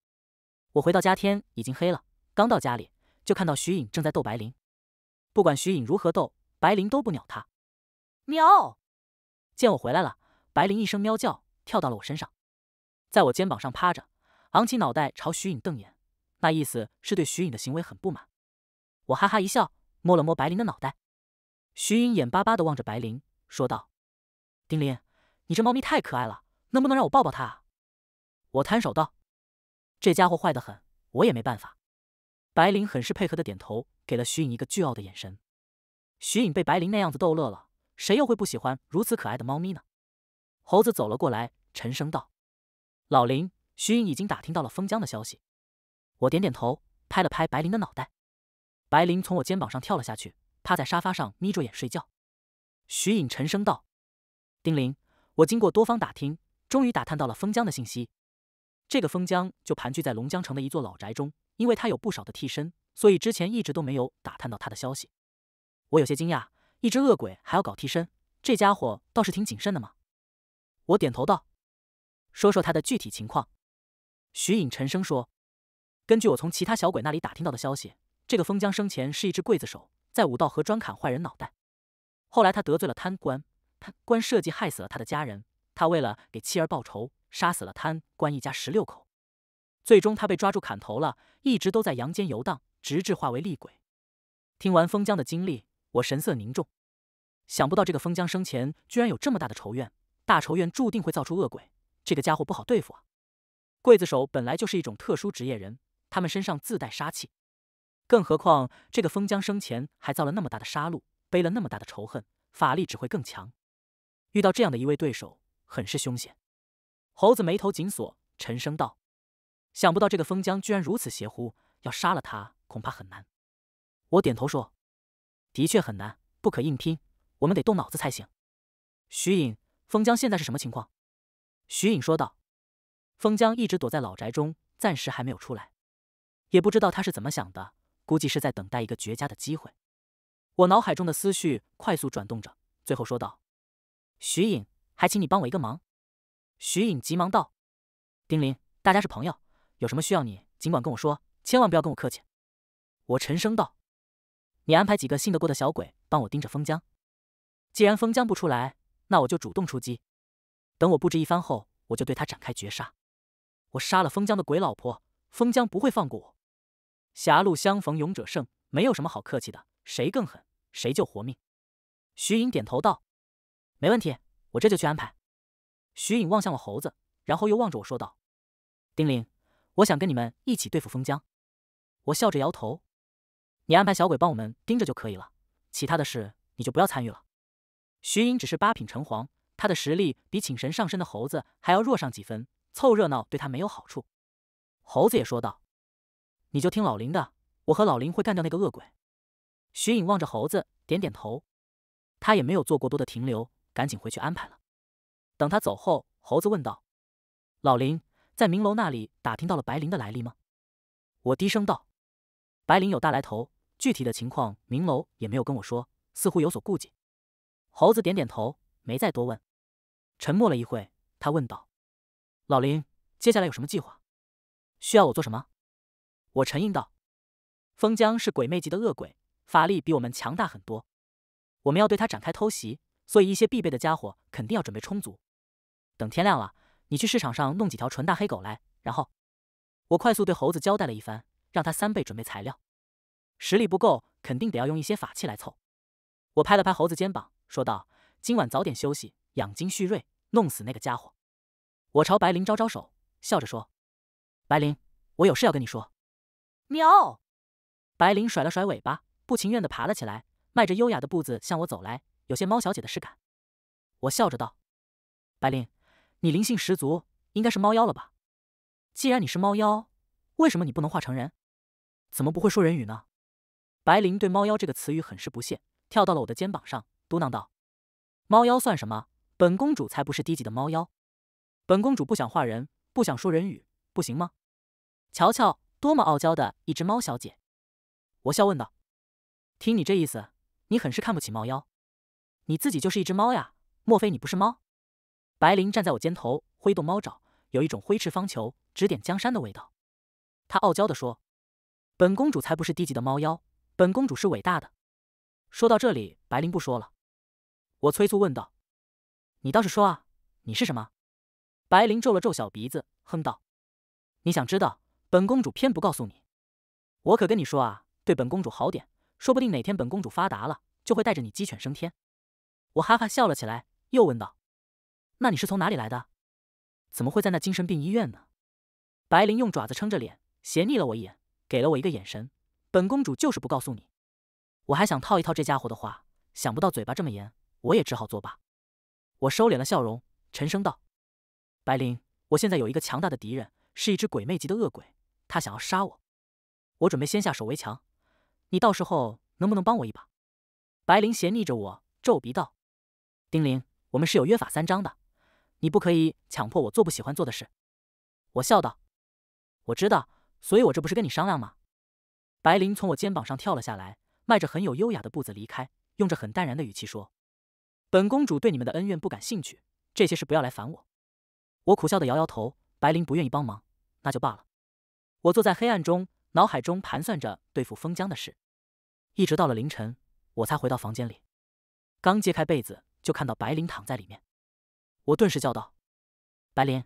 我回到家，天已经黑了。刚到家里，就看到徐颖正在逗白灵。不管徐颖如何逗，白灵都不鸟他。喵！见我回来了，白灵一声喵叫，跳到了我身上。在我肩膀上趴着，昂起脑袋朝徐颖瞪眼，那意思是对徐颖的行为很不满。我哈哈一笑，摸了摸白灵的脑袋。徐颖眼巴巴地望着白灵，说道：“丁林，你这猫咪太可爱了，能不能让我抱抱它？”我摊手道：“这家伙坏得很，我也没办法。”白灵很是配合的点头，给了徐颖一个倨傲的眼神。徐颖被白灵那样子逗乐了，谁又会不喜欢如此可爱的猫咪呢？猴子走了过来，沉声道。老林，徐颖已经打听到了封江的消息。我点点头，拍了拍白灵的脑袋。白灵从我肩膀上跳了下去，趴在沙发上眯着眼睡觉。徐颖沉声道：“丁灵，我经过多方打听，终于打探到了封江的信息。这个封江就盘踞在龙江城的一座老宅中。因为他有不少的替身，所以之前一直都没有打探到他的消息。”我有些惊讶：“一只恶鬼还要搞替身，这家伙倒是挺谨慎的嘛。”我点头道。说说他的具体情况，徐颖沉声说：“根据我从其他小鬼那里打听到的消息，这个封江生前是一只刽子手，在武道河专砍坏人脑袋。后来他得罪了贪官，贪官设计害死了他的家人。他为了给妻儿报仇，杀死了贪官一家十六口。最终他被抓住砍头了，一直都在阳间游荡，直至化为厉鬼。”听完封江的经历，我神色凝重，想不到这个封江生前居然有这么大的仇怨，大仇怨注定会造出恶鬼。这个家伙不好对付啊！刽子手本来就是一种特殊职业人，他们身上自带杀气，更何况这个封江生前还造了那么大的杀戮，背了那么大的仇恨，法力只会更强。遇到这样的一位对手，很是凶险。猴子眉头紧锁，沉声道：“想不到这个封江居然如此邪乎，要杀了他恐怕很难。”我点头说：“的确很难，不可硬拼，我们得动脑子才行。”徐颖，封江现在是什么情况？徐颖说道：“封江一直躲在老宅中，暂时还没有出来，也不知道他是怎么想的，估计是在等待一个绝佳的机会。”我脑海中的思绪快速转动着，最后说道：“徐颖，还请你帮我一个忙。”徐颖急忙道：“丁玲，大家是朋友，有什么需要你尽管跟我说，千万不要跟我客气。”我沉声道：“你安排几个信得过的小鬼帮我盯着封江，既然封江不出来，那我就主动出击。”等我布置一番后，我就对他展开绝杀。我杀了封江的鬼老婆，封江不会放过我。狭路相逢勇者胜，没有什么好客气的，谁更狠谁就活命。徐颖点头道：“没问题，我这就去安排。”徐颖望向了猴子，然后又望着我说道：“丁玲，我想跟你们一起对付封江。”我笑着摇头：“你安排小鬼帮我们盯着就可以了，其他的事你就不要参与了。”徐颖只是八品城隍。他的实力比请神上身的猴子还要弱上几分，凑热闹对他没有好处。猴子也说道：“你就听老林的，我和老林会干掉那个恶鬼。”徐颖望着猴子，点点头。他也没有做过多的停留，赶紧回去安排了。等他走后，猴子问道：“老林在明楼那里打听到了白灵的来历吗？”我低声道：“白灵有大来头，具体的情况明楼也没有跟我说，似乎有所顾忌。”猴子点点头。没再多问，沉默了一会，他问道：“老林，接下来有什么计划？需要我做什么？”我沉吟道：“封江是鬼魅级的恶鬼，法力比我们强大很多。我们要对他展开偷袭，所以一些必备的家伙肯定要准备充足。等天亮了，你去市场上弄几条纯大黑狗来。然后，我快速对猴子交代了一番，让他三倍准备材料。实力不够，肯定得要用一些法器来凑。”我拍了拍猴子肩膀，说道。今晚早点休息，养精蓄锐，弄死那个家伙。我朝白灵招招手，笑着说：“白灵，我有事要跟你说。”喵！白灵甩了甩尾巴，不情愿地爬了起来，迈着优雅的步子向我走来，有些猫小姐的势感。我笑着道：“白灵，你灵性十足，应该是猫妖了吧？既然你是猫妖，为什么你不能化成人？怎么不会说人语呢？”白灵对“猫妖”这个词语很是不屑，跳到了我的肩膀上，嘟囔道。猫妖算什么？本公主才不是低级的猫妖！本公主不想化人，不想说人语，不行吗？瞧瞧，多么傲娇的一只猫小姐！我笑问道：“听你这意思，你很是看不起猫妖？你自己就是一只猫呀？莫非你不是猫？”白灵站在我肩头，挥动猫爪，有一种挥斥方遒、指点江山的味道。她傲娇的说：“本公主才不是低级的猫妖，本公主是伟大的。”说到这里，白灵不说了。我催促问道：“你倒是说啊，你是什么？”白灵皱了皱小鼻子，哼道：“你想知道，本公主偏不告诉你。我可跟你说啊，对本公主好点，说不定哪天本公主发达了，就会带着你鸡犬升天。”我哈哈笑了起来，又问道：“那你是从哪里来的？怎么会在那精神病医院呢？”白灵用爪子撑着脸，斜睨了我一眼，给了我一个眼神：“本公主就是不告诉你。”我还想套一套这家伙的话，想不到嘴巴这么严。我也只好作罢。我收敛了笑容，沉声道：“白灵，我现在有一个强大的敌人，是一只鬼魅级的恶鬼，他想要杀我。我准备先下手为强，你到时候能不能帮我一把？”白灵斜睨着我，皱鼻道：“丁玲，我们是有约法三章的，你不可以强迫我做不喜欢做的事。”我笑道：“我知道，所以我这不是跟你商量吗？”白灵从我肩膀上跳了下来，迈着很有优雅的步子离开，用着很淡然的语气说。本公主对你们的恩怨不感兴趣，这些事不要来烦我。我苦笑的摇摇头，白灵不愿意帮忙，那就罢了。我坐在黑暗中，脑海中盘算着对付封疆的事，一直到了凌晨，我才回到房间里。刚揭开被子，就看到白灵躺在里面，我顿时叫道：“白灵，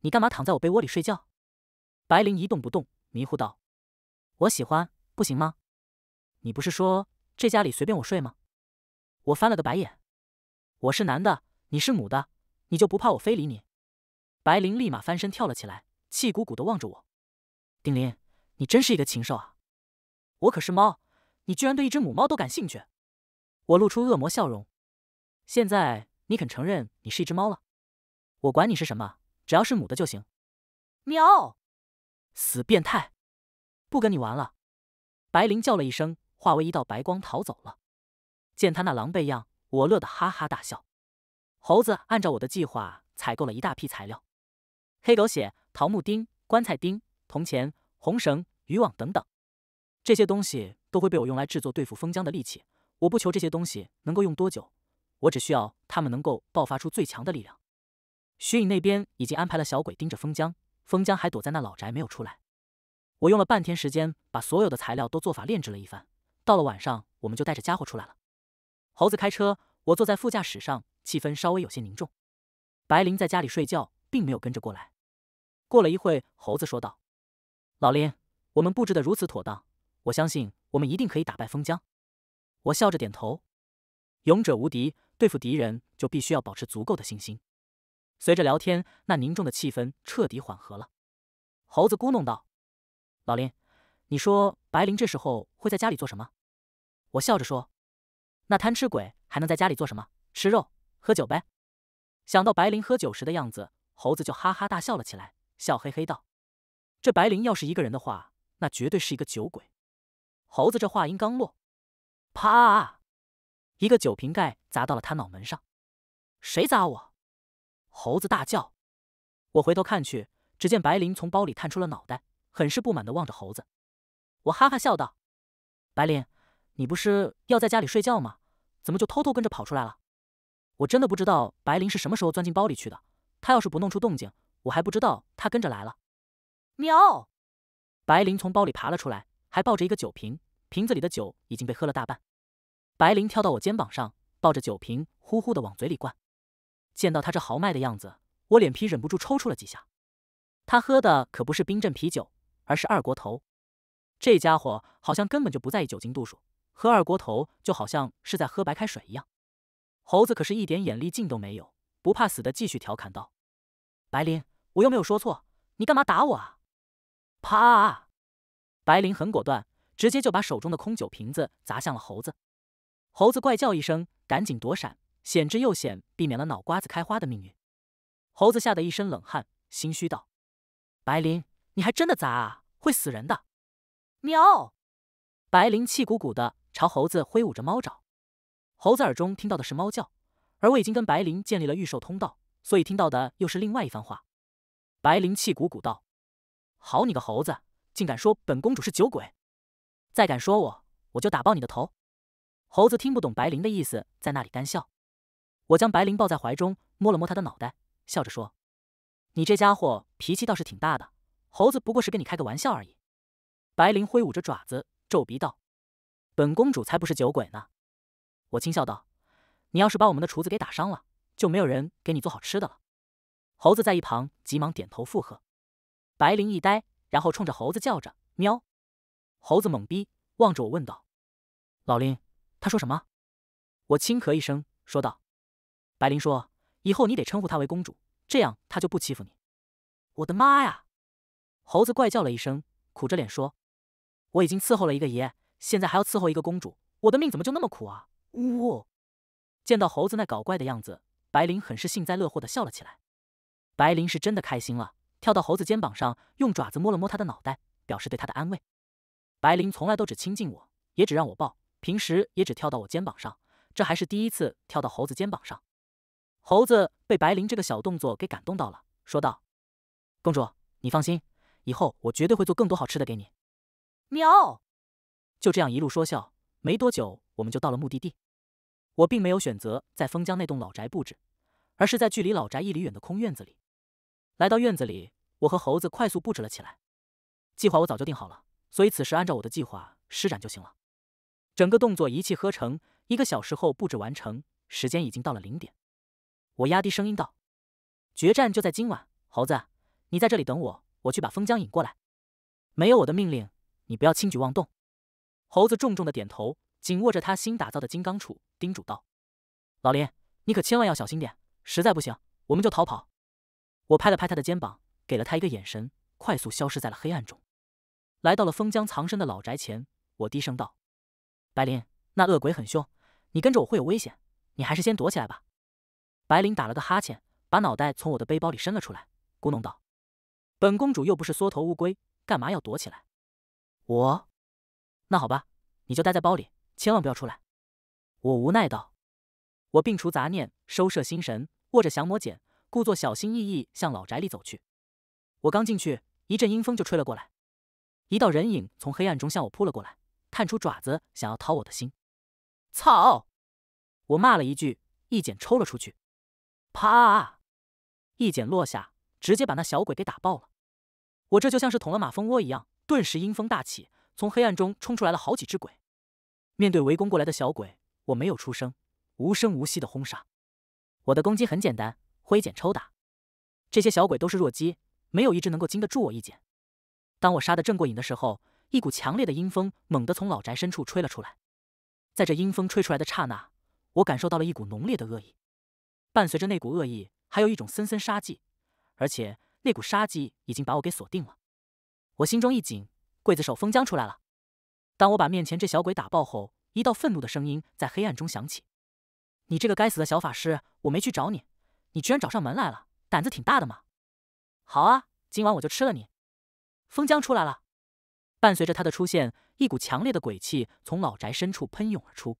你干嘛躺在我被窝里睡觉？”白灵一动不动，迷糊道：“我喜欢，不行吗？你不是说这家里随便我睡吗？”我翻了个白眼。我是男的，你是母的，你就不怕我非礼你？白灵立马翻身跳了起来，气鼓鼓的望着我。丁林，你真是一个禽兽啊！我可是猫，你居然对一只母猫都感兴趣！我露出恶魔笑容。现在你肯承认你是一只猫了？我管你是什么，只要是母的就行。喵！死变态！不跟你玩了！白灵叫了一声，化为一道白光逃走了。见他那狼狈样。我乐得哈哈大笑。猴子按照我的计划采购了一大批材料：黑狗血、桃木钉、棺材钉、铜钱、红绳、渔网等等。这些东西都会被我用来制作对付封江的利器。我不求这些东西能够用多久，我只需要它们能够爆发出最强的力量。徐颖那边已经安排了小鬼盯着封江，封江还躲在那老宅没有出来。我用了半天时间把所有的材料都做法炼制了一番。到了晚上，我们就带着家伙出来了。猴子开车，我坐在副驾驶上，气氛稍微有些凝重。白灵在家里睡觉，并没有跟着过来。过了一会，猴子说道：“老林，我们布置的如此妥当，我相信我们一定可以打败封江。”我笑着点头：“勇者无敌，对付敌人就必须要保持足够的信心。”随着聊天，那凝重的气氛彻底缓和了。猴子咕哝道：“老林，你说白灵这时候会在家里做什么？”我笑着说。那贪吃鬼还能在家里做什么？吃肉、喝酒呗。想到白灵喝酒时的样子，猴子就哈哈大笑了起来，笑嘿嘿道：“这白灵要是一个人的话，那绝对是一个酒鬼。”猴子这话音刚落，啪，一个酒瓶盖砸到了他脑门上。“谁砸我？”猴子大叫。我回头看去，只见白灵从包里探出了脑袋，很是不满的望着猴子。我哈哈笑道：“白灵，你不是要在家里睡觉吗？”怎么就偷偷跟着跑出来了？我真的不知道白灵是什么时候钻进包里去的。他要是不弄出动静，我还不知道他跟着来了。喵！白灵从包里爬了出来，还抱着一个酒瓶，瓶子里的酒已经被喝了大半。白灵跳到我肩膀上，抱着酒瓶，呼呼的往嘴里灌。见到他这豪迈的样子，我脸皮忍不住抽搐了几下。他喝的可不是冰镇啤酒，而是二锅头。这家伙好像根本就不在意酒精度数。喝二锅头就好像是在喝白开水一样，猴子可是一点眼力劲都没有，不怕死的继续调侃道：“白灵，我又没有说错，你干嘛打我啊？”啪！白灵很果断，直接就把手中的空酒瓶子砸向了猴子。猴子怪叫一声，赶紧躲闪，险之又险，避免了脑瓜子开花的命运。猴子吓得一身冷汗，心虚道：“白灵，你还真的砸啊，会死人的！”喵！白灵气鼓鼓的。朝猴子挥舞着猫爪，猴子耳中听到的是猫叫，而我已经跟白灵建立了预售通道，所以听到的又是另外一番话。白灵气鼓鼓道：“好你个猴子，竟敢说本公主是酒鬼！再敢说我，我就打爆你的头！”猴子听不懂白灵的意思，在那里干笑。我将白灵抱在怀中，摸了摸他的脑袋，笑着说：“你这家伙脾气倒是挺大的，猴子不过是跟你开个玩笑而已。”白灵挥舞着爪子，皱鼻道。本公主才不是酒鬼呢，我轻笑道：“你要是把我们的厨子给打伤了，就没有人给你做好吃的了。”猴子在一旁急忙点头附和。白灵一呆，然后冲着猴子叫着：“喵！”猴子懵逼，望着我问道：“老林，他说什么？”我轻咳一声，说道：“白灵说，以后你得称呼她为公主，这样她就不欺负你。”我的妈呀！猴子怪叫了一声，苦着脸说：“我已经伺候了一个爷。”现在还要伺候一个公主，我的命怎么就那么苦啊！呜，见到猴子那搞怪的样子，白灵很是幸灾乐祸地笑了起来。白灵是真的开心了，跳到猴子肩膀上，用爪子摸了摸他的脑袋，表示对他的安慰。白灵从来都只亲近我，也只让我抱，平时也只跳到我肩膀上，这还是第一次跳到猴子肩膀上。猴子被白灵这个小动作给感动到了，说道：“公主，你放心，以后我绝对会做更多好吃的给你。”喵。就这样一路说笑，没多久我们就到了目的地。我并没有选择在封江那栋老宅布置，而是在距离老宅一里远的空院子里。来到院子里，我和猴子快速布置了起来。计划我早就定好了，所以此时按照我的计划施展就行了。整个动作一气呵成，一个小时后布置完成，时间已经到了零点。我压低声音道：“决战就在今晚，猴子，你在这里等我，我去把封江引过来。没有我的命令，你不要轻举妄动。”猴子重重的点头，紧握着他新打造的金刚杵，叮嘱道：“老林，你可千万要小心点，实在不行我们就逃跑。”我拍了拍他的肩膀，给了他一个眼神，快速消失在了黑暗中。来到了封疆藏身的老宅前，我低声道：“白琳，那恶鬼很凶，你跟着我会有危险，你还是先躲起来吧。”白琳打了个哈欠，把脑袋从我的背包里伸了出来，咕哝道：“本公主又不是缩头乌龟，干嘛要躲起来？”我。那好吧，你就待在包里，千万不要出来。”我无奈道。我摒除杂念，收摄心神，握着降魔剑，故作小心翼翼向老宅里走去。我刚进去，一阵阴风就吹了过来，一道人影从黑暗中向我扑了过来，探出爪子想要掏我的心。操！我骂了一句，一剪抽了出去，啪！一剪落下，直接把那小鬼给打爆了。我这就像是捅了马蜂窝一样，顿时阴风大起。从黑暗中冲出来了好几只鬼，面对围攻过来的小鬼，我没有出声，无声无息的轰杀。我的攻击很简单，挥剑抽打。这些小鬼都是弱鸡，没有一只能够经得住我一剑。当我杀的正过瘾的时候，一股强烈的阴风猛地从老宅深处吹了出来。在这阴风吹出来的刹那，我感受到了一股浓烈的恶意，伴随着那股恶意，还有一种森森杀气，而且那股杀气已经把我给锁定了。我心中一紧。刽子手封江出来了。当我把面前这小鬼打爆后，一道愤怒的声音在黑暗中响起：“你这个该死的小法师，我没去找你，你居然找上门来了，胆子挺大的嘛！”好啊，今晚我就吃了你。封江出来了，伴随着他的出现，一股强烈的鬼气从老宅深处喷涌而出。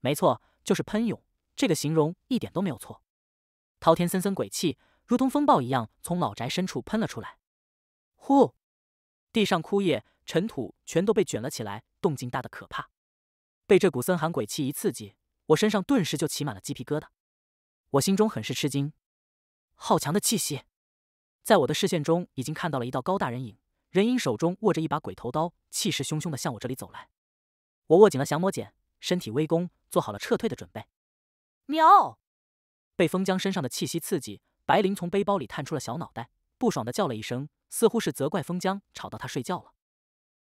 没错，就是喷涌，这个形容一点都没有错。滔天森森鬼气，如同风暴一样从老宅深处喷了出来。呼！地上枯叶、尘土全都被卷了起来，动静大得可怕。被这股森寒鬼气一刺激，我身上顿时就起满了鸡皮疙瘩。我心中很是吃惊，好强的气息！在我的视线中，已经看到了一道高大人影，人影手中握着一把鬼头刀，气势汹汹地向我这里走来。我握紧了降魔剑，身体微弓，做好了撤退的准备。喵！被风将身上的气息刺激，白灵从背包里探出了小脑袋。不爽的叫了一声，似乎是责怪封江吵到他睡觉了。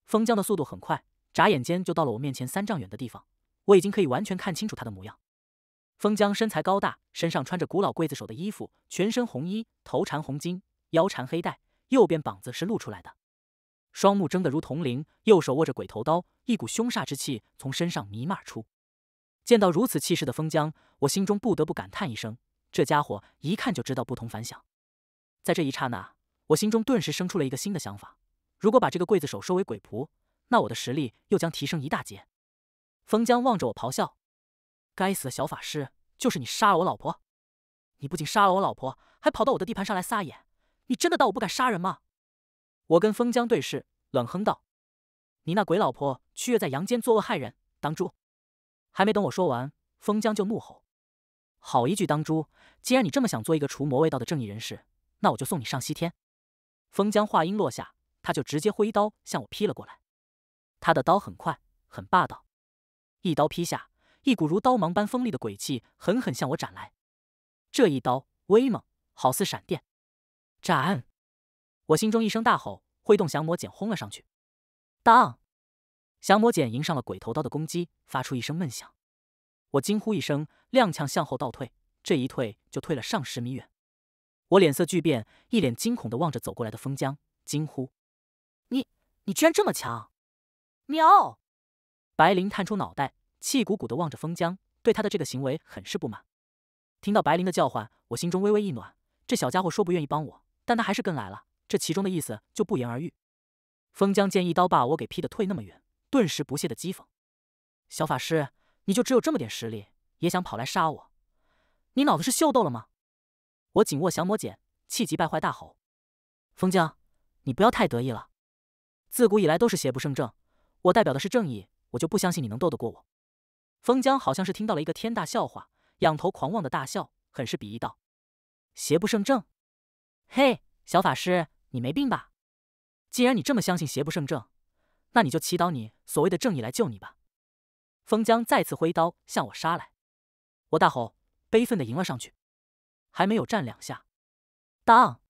封江的速度很快，眨眼间就到了我面前三丈远的地方。我已经可以完全看清楚他的模样。封江身材高大，身上穿着古老刽子手的衣服，全身红衣，头缠红巾，腰缠黑带，右边膀子是露出来的。双目睁得如铜铃，右手握着鬼头刀，一股凶煞之气从身上弥漫出。见到如此气势的封江，我心中不得不感叹一声：这家伙一看就知道不同凡响。在这一刹那，我心中顿时生出了一个新的想法：如果把这个刽子手收为鬼仆，那我的实力又将提升一大截。封江望着我咆哮：“该死的小法师，就是你杀了我老婆！你不仅杀了我老婆，还跑到我的地盘上来撒野！你真的当我不敢杀人吗？”我跟封江对视，冷哼道：“你那鬼老婆七月在阳间作恶害人，当猪！”还没等我说完，封江就怒吼：“好一句当猪！既然你这么想做一个除魔卫道的正义人士，”那我就送你上西天。风将话音落下，他就直接挥刀向我劈了过来。他的刀很快，很霸道，一刀劈下，一股如刀芒般锋利的鬼气狠狠向我斩来。这一刀威猛，好似闪电。斩！我心中一声大吼，挥动降魔剑轰了上去。当！降魔剑迎上了鬼头刀的攻击，发出一声闷响。我惊呼一声，踉跄向后倒退，这一退就退了上十米远。我脸色巨变，一脸惊恐的望着走过来的风江，惊呼：“你，你居然这么强！”喵，白灵探出脑袋，气鼓鼓的望着风江，对他的这个行为很是不满。听到白灵的叫唤，我心中微微一暖，这小家伙说不愿意帮我，但他还是跟来了，这其中的意思就不言而喻。风江见一刀把我给劈的退那么远，顿时不屑的讥讽：“小法师，你就只有这么点实力，也想跑来杀我？你脑子是秀逗了吗？”我紧握降魔剑，气急败坏大吼：“封江，你不要太得意了！自古以来都是邪不胜正，我代表的是正义，我就不相信你能斗得过我。”封江好像是听到了一个天大笑话，仰头狂妄的大笑，很是鄙夷道：“邪不胜正？嘿，小法师，你没病吧？既然你这么相信邪不胜正，那你就祈祷你所谓的正义来救你吧。”封江再次挥刀向我杀来，我大吼，悲愤的迎了上去。还没有站两下，当，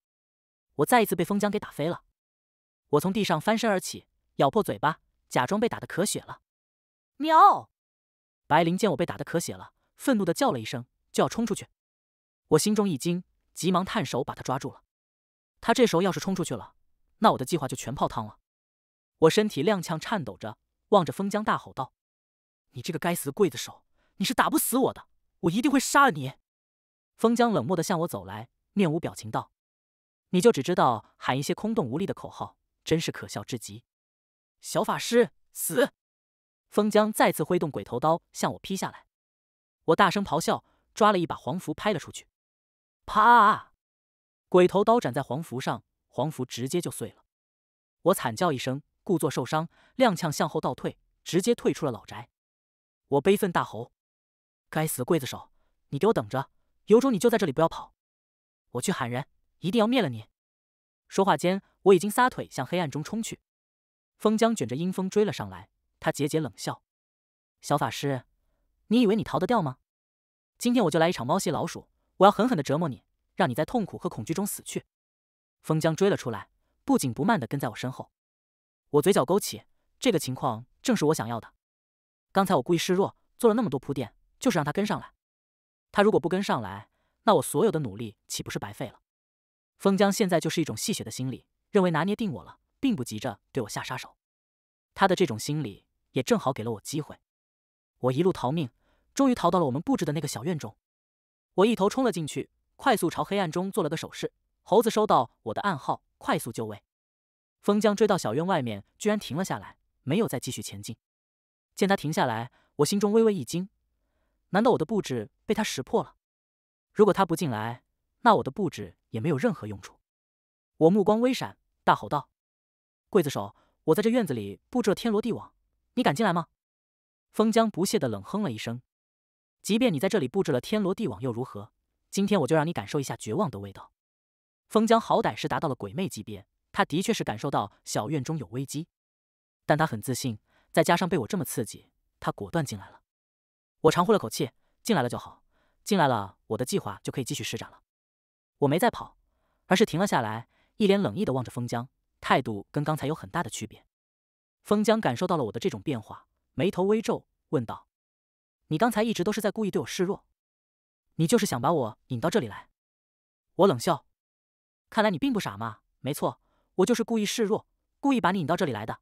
我再一次被风江给打飞了。我从地上翻身而起，咬破嘴巴，假装被打的咳血了。喵！白灵见我被打的咳血了，愤怒的叫了一声，就要冲出去。我心中一惊，急忙探手把他抓住了。他这时候要是冲出去了，那我的计划就全泡汤了。我身体踉跄颤抖着，望着风江大吼道：“你这个该死的刽子手，你是打不死我的，我一定会杀了你！”风江冷漠地向我走来，面无表情道：“你就只知道喊一些空洞无力的口号，真是可笑至极。”小法师死！风江再次挥动鬼头刀向我劈下来，我大声咆哮，抓了一把黄符拍了出去，啪！鬼头刀斩在黄符上，黄符直接就碎了。我惨叫一声，故作受伤，踉跄向后倒退，直接退出了老宅。我悲愤大吼：“该死的刽子手，你给我等着！”有种你就在这里不要跑，我去喊人，一定要灭了你！说话间，我已经撒腿向黑暗中冲去。风江卷着阴风追了上来，他桀桀冷笑：“小法师，你以为你逃得掉吗？今天我就来一场猫戏老鼠，我要狠狠的折磨你，让你在痛苦和恐惧中死去。”风江追了出来，不紧不慢的跟在我身后。我嘴角勾起，这个情况正是我想要的。刚才我故意示弱，做了那么多铺垫，就是让他跟上来。他如果不跟上来，那我所有的努力岂不是白费了？风江现在就是一种戏谑的心理，认为拿捏定我了，并不急着对我下杀手。他的这种心理也正好给了我机会。我一路逃命，终于逃到了我们布置的那个小院中。我一头冲了进去，快速朝黑暗中做了个手势。猴子收到我的暗号，快速就位。风江追到小院外面，居然停了下来，没有再继续前进。见他停下来，我心中微微一惊。难道我的布置被他识破了？如果他不进来，那我的布置也没有任何用处。我目光微闪，大吼道：“刽子手，我在这院子里布置了天罗地网，你敢进来吗？”封江不屑的冷哼了一声：“即便你在这里布置了天罗地网又如何？今天我就让你感受一下绝望的味道。”封江好歹是达到了鬼魅级别，他的确是感受到小院中有危机，但他很自信，再加上被我这么刺激，他果断进来了。我长呼了口气，进来了就好，进来了，我的计划就可以继续施展了。我没再跑，而是停了下来，一脸冷意的望着封江，态度跟刚才有很大的区别。封江感受到了我的这种变化，眉头微皱，问道：“你刚才一直都是在故意对我示弱，你就是想把我引到这里来？”我冷笑：“看来你并不傻嘛，没错，我就是故意示弱，故意把你引到这里来的。”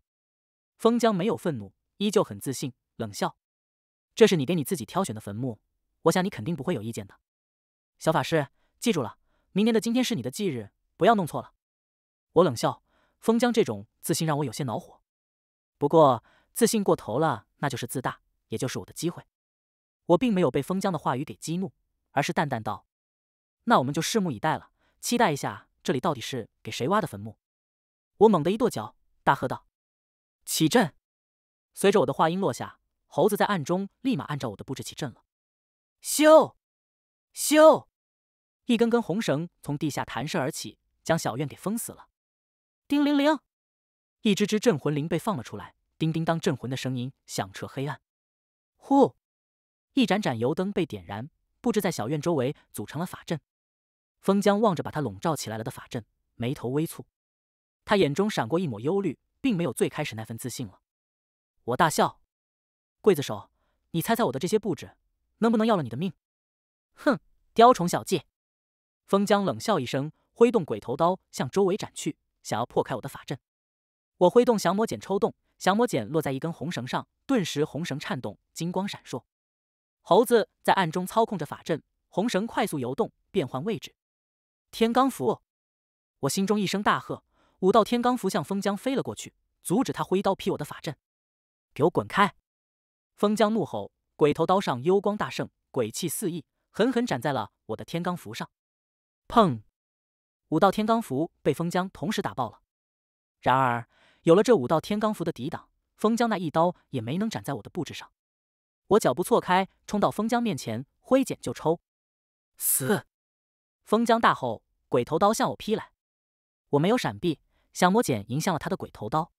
封江没有愤怒，依旧很自信，冷笑。这是你给你自己挑选的坟墓，我想你肯定不会有意见的。小法师，记住了，明年的今天是你的忌日，不要弄错了。我冷笑，封江这种自信让我有些恼火。不过，自信过头了，那就是自大，也就是我的机会。我并没有被封江的话语给激怒，而是淡淡道：“那我们就拭目以待了，期待一下这里到底是给谁挖的坟墓。”我猛地一跺脚，大喝道：“起阵！”随着我的话音落下。猴子在暗中立马按照我的布置起阵了，咻，咻，一根根红绳从地下弹射而起，将小院给封死了。叮铃铃，一只只镇魂铃被放了出来，叮叮当镇魂的声音响彻黑暗。呼，一盏盏油灯被点燃，布置在小院周围，组成了法阵。封江望着把它笼罩起来了的法阵，眉头微蹙，他眼中闪过一抹忧虑，并没有最开始那份自信了。我大笑。刽子手，你猜猜我的这些布置能不能要了你的命？哼，雕虫小技！封江冷笑一声，挥动鬼头刀向周围斩去，想要破开我的法阵。我挥动降魔剑抽动，降魔剑落在一根红绳上，顿时红绳颤动，金光闪烁。猴子在暗中操控着法阵，红绳快速游动，变换位置。天罡符！我心中一声大喝，五道天罡符向封江飞了过去，阻止他挥刀劈我的法阵。给我滚开！封江怒吼，鬼头刀上幽光大盛，鬼气四溢，狠狠斩在了我的天罡符上。砰！五道天罡符被封江同时打爆了。然而，有了这五道天罡符的抵挡，封江那一刀也没能斩在我的布置上。我脚步错开，冲到封江面前，挥剪就抽。死！封江大吼，鬼头刀向我劈来。我没有闪避，想魔剪迎向了他的鬼头刀。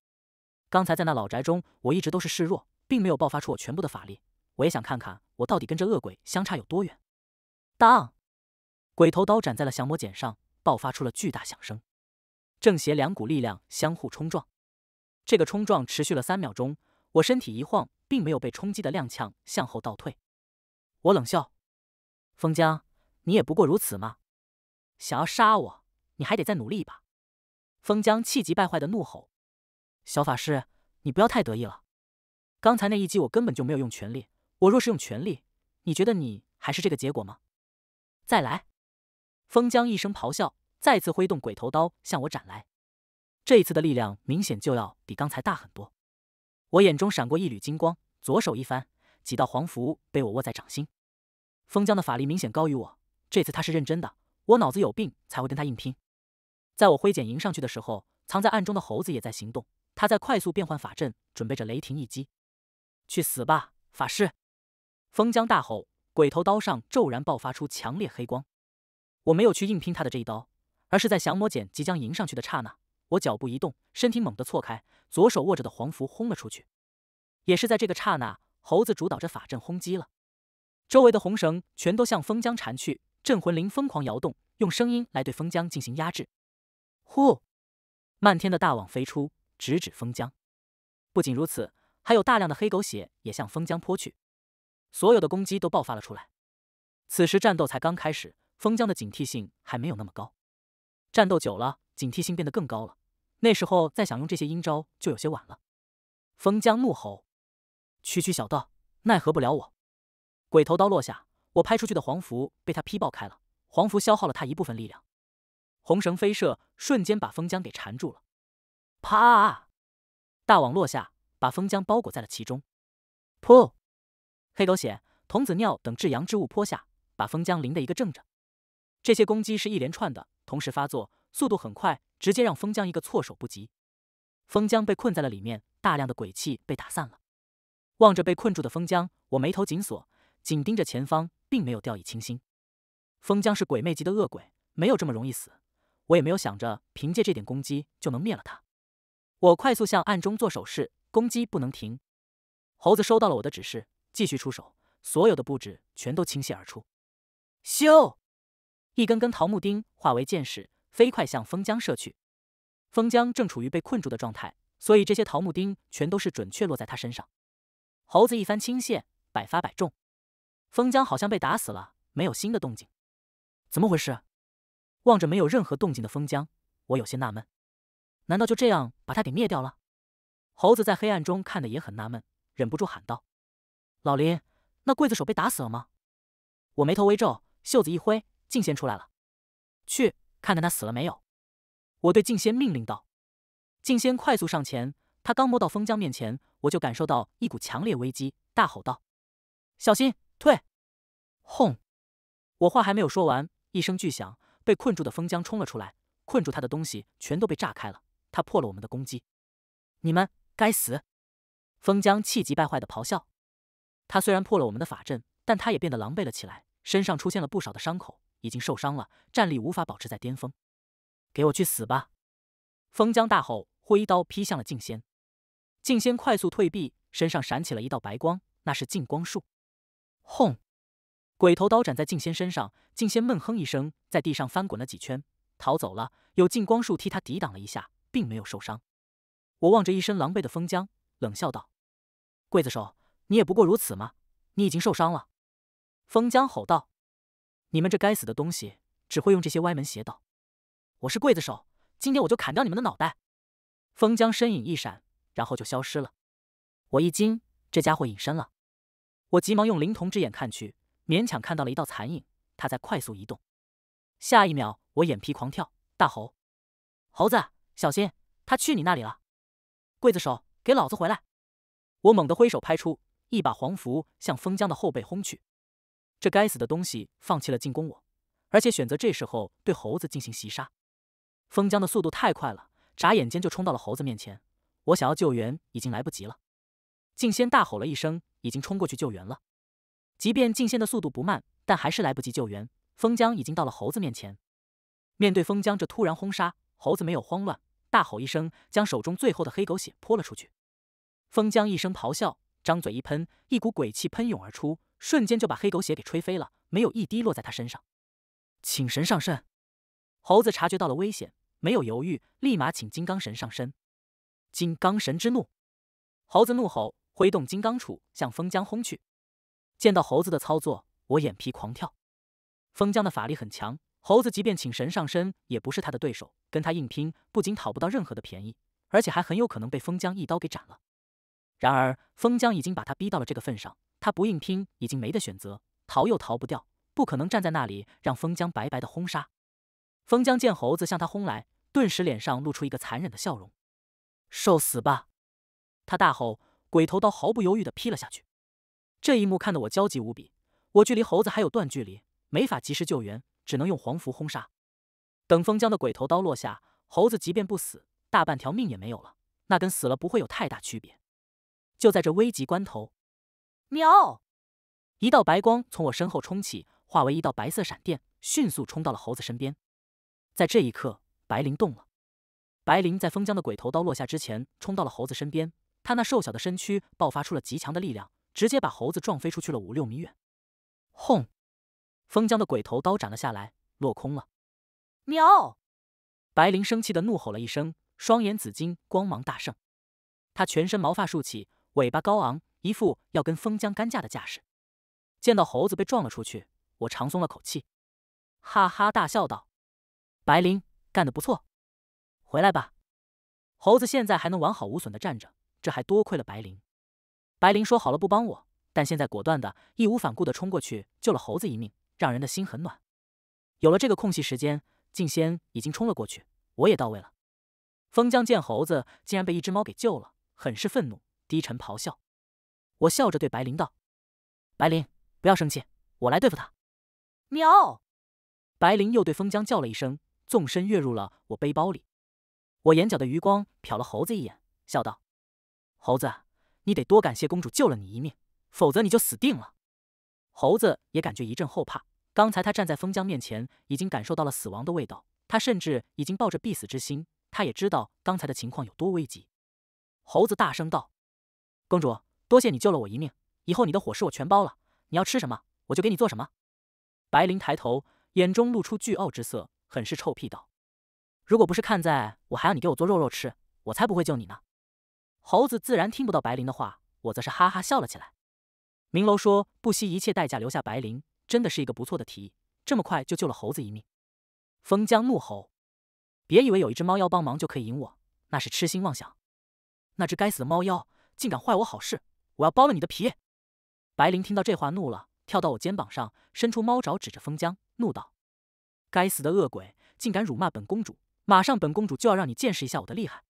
刚才在那老宅中，我一直都是示弱。并没有爆发出我全部的法力，我也想看看我到底跟这恶鬼相差有多远。当，鬼头刀斩在了降魔剑上，爆发出了巨大响声，正邪两股力量相互冲撞。这个冲撞持续了三秒钟，我身体一晃，并没有被冲击的踉跄向后倒退。我冷笑：“封江，你也不过如此嘛！想要杀我，你还得再努力一把。”封江气急败坏的怒吼：“小法师，你不要太得意了！”刚才那一击我根本就没有用全力，我若是用全力，你觉得你还是这个结果吗？再来！封江一声咆哮，再次挥动鬼头刀向我斩来，这一次的力量明显就要比刚才大很多。我眼中闪过一缕金光，左手一翻，几道黄符被我握在掌心。封江的法力明显高于我，这次他是认真的，我脑子有病才会跟他硬拼。在我挥剑迎上去的时候，藏在暗中的猴子也在行动，他在快速变换法阵，准备着雷霆一击。去死吧，法师！封江大吼，鬼头刀上骤然爆发出强烈黑光。我没有去硬拼他的这一刀，而是在降魔剑即将迎上去的刹那，我脚步一动，身体猛地错开，左手握着的黄符轰了出去。也是在这个刹那，猴子主导着法阵轰击了，周围的红绳全都向封江缠去，镇魂铃疯狂摇动，用声音来对封江进行压制。呼！漫天的大网飞出，直指封江。不仅如此。还有大量的黑狗血也向封江泼去，所有的攻击都爆发了出来。此时战斗才刚开始，封江的警惕性还没有那么高。战斗久了，警惕性变得更高了。那时候再想用这些阴招，就有些晚了。封江怒吼：“区区小道，奈何不了我！”鬼头刀落下，我拍出去的黄符被他劈爆开了，黄符消耗了他一部分力量。红绳飞射，瞬间把封江给缠住了。啪！大网落下。把封浆包裹在了其中，噗，黑狗血、童子尿等至阳之物泼下，把封浆淋的一个正着。这些攻击是一连串的，同时发作，速度很快，直接让封浆一个措手不及。封浆被困在了里面，大量的鬼气被打散了。望着被困住的封浆，我眉头紧锁，紧盯着前方，并没有掉以轻心。封浆是鬼魅级的恶鬼，没有这么容易死。我也没有想着凭借这点攻击就能灭了他。我快速向暗中做手势。攻击不能停，猴子收到了我的指示，继续出手。所有的布置全都倾泻而出，咻！一根根桃木钉化为箭矢，飞快向封江射去。封江正处于被困住的状态，所以这些桃木钉全都是准确落在他身上。猴子一番倾泻，百发百中。封江好像被打死了，没有新的动静。怎么回事？望着没有任何动静的封江，我有些纳闷：难道就这样把他给灭掉了？猴子在黑暗中看的也很纳闷，忍不住喊道：“老林，那刽子手被打死了吗？”我眉头微皱，袖子一挥，静仙出来了，去看看他死了没有。我对静仙命令道：“静仙，快速上前！”他刚摸到封疆面前，我就感受到一股强烈危机，大吼道：“小心，退！”轰！我话还没有说完，一声巨响，被困住的封疆冲了出来，困住他的东西全都被炸开了，他破了我们的攻击。你们。该死！封江气急败坏的咆哮。他虽然破了我们的法阵，但他也变得狼狈了起来，身上出现了不少的伤口，已经受伤了，战力无法保持在巅峰。给我去死吧！封江大吼，挥刀劈向了静仙。静仙快速退避，身上闪起了一道白光，那是净光术。轰！鬼头刀斩在静仙身上，静仙闷哼一声，在地上翻滚了几圈，逃走了。有净光术替他抵挡了一下，并没有受伤。我望着一身狼狈的封江，冷笑道：“刽子手，你也不过如此吗？你已经受伤了。”封江吼道：“你们这该死的东西，只会用这些歪门邪道！我是刽子手，今天我就砍掉你们的脑袋！”封江身影一闪，然后就消失了。我一惊，这家伙隐身了。我急忙用灵童之眼看去，勉强看到了一道残影，他在快速移动。下一秒，我眼皮狂跳，大吼：“猴子，小心！他去你那里了！”刽子手，给老子回来！我猛地挥手，拍出一把黄符，向封江的后背轰去。这该死的东西放弃了进攻我，而且选择这时候对猴子进行袭杀。封江的速度太快了，眨眼间就冲到了猴子面前。我想要救援已经来不及了。静仙大吼了一声，已经冲过去救援了。即便静仙的速度不慢，但还是来不及救援。封江已经到了猴子面前。面对封江这突然轰杀，猴子没有慌乱。大吼一声，将手中最后的黑狗血泼了出去。风江一声咆哮，张嘴一喷，一股鬼气喷涌而出，瞬间就把黑狗血给吹飞了，没有一滴落在他身上。请神上身！猴子察觉到了危险，没有犹豫，立马请金刚神上身。金刚神之怒！猴子怒吼，挥动金刚杵向风江轰去。见到猴子的操作，我眼皮狂跳。风江的法力很强。猴子即便请神上身，也不是他的对手。跟他硬拼，不仅讨不到任何的便宜，而且还很有可能被风江一刀给斩了。然而，风江已经把他逼到了这个份上，他不硬拼已经没得选择，逃又逃不掉，不可能站在那里让风江白白的轰杀。风江见猴子向他轰来，顿时脸上露出一个残忍的笑容：“受死吧！”他大吼，鬼头刀毫不犹豫地劈了下去。这一幕看得我焦急无比，我距离猴子还有段距离，没法及时救援。只能用黄符轰杀。等封江的鬼头刀落下，猴子即便不死，大半条命也没有了，那跟死了不会有太大区别。就在这危急关头，喵！一道白光从我身后冲起，化为一道白色闪电，迅速冲到了猴子身边。在这一刻，白灵动了。白灵在封江的鬼头刀落下之前，冲到了猴子身边。他那瘦小的身躯爆发出了极强的力量，直接把猴子撞飞出去了五六米远。轰！封江的鬼头刀斩了下来，落空了。喵！白灵生气的怒吼了一声，双眼紫金光芒大盛，他全身毛发竖起，尾巴高昂，一副要跟封江干架的架势。见到猴子被撞了出去，我长松了口气，哈哈大笑道：“白灵干得不错，回来吧。”猴子现在还能完好无损的站着，这还多亏了白灵。白灵说好了不帮我，但现在果断的义无反顾的冲过去救了猴子一命。让人的心很暖。有了这个空隙时间，静仙已经冲了过去，我也到位了。风江见猴子竟然被一只猫给救了，很是愤怒，低沉咆哮。我笑着对白灵道：“白灵，不要生气，我来对付他。”喵！白灵又对风江叫了一声，纵身跃入了我背包里。我眼角的余光瞟了猴子一眼，笑道：“猴子，你得多感谢公主救了你一命，否则你就死定了。”猴子也感觉一阵后怕。刚才他站在封疆面前，已经感受到了死亡的味道。他甚至已经抱着必死之心。他也知道刚才的情况有多危急。猴子大声道：“公主，多谢你救了我一命，以后你的伙食我全包了。你要吃什么，我就给你做什么。”白灵抬头，眼中露出巨傲之色，很是臭屁道：“如果不是看在我还要你给我做肉肉吃，我才不会救你呢。”猴子自然听不到白灵的话，我则是哈哈笑了起来。明楼说：“不惜一切代价留下白灵。”真的是一个不错的提议，这么快就救了猴子一命。封江怒吼：“别以为有一只猫妖帮忙就可以赢我，那是痴心妄想！那只该死的猫妖竟敢坏我好事，我要剥了你的皮！”白灵听到这话怒了，跳到我肩膀上，伸出猫爪指着封江，怒道：“该死的恶鬼，竟敢辱骂本公主！马上，本公主就要让你见识一下我的厉害！”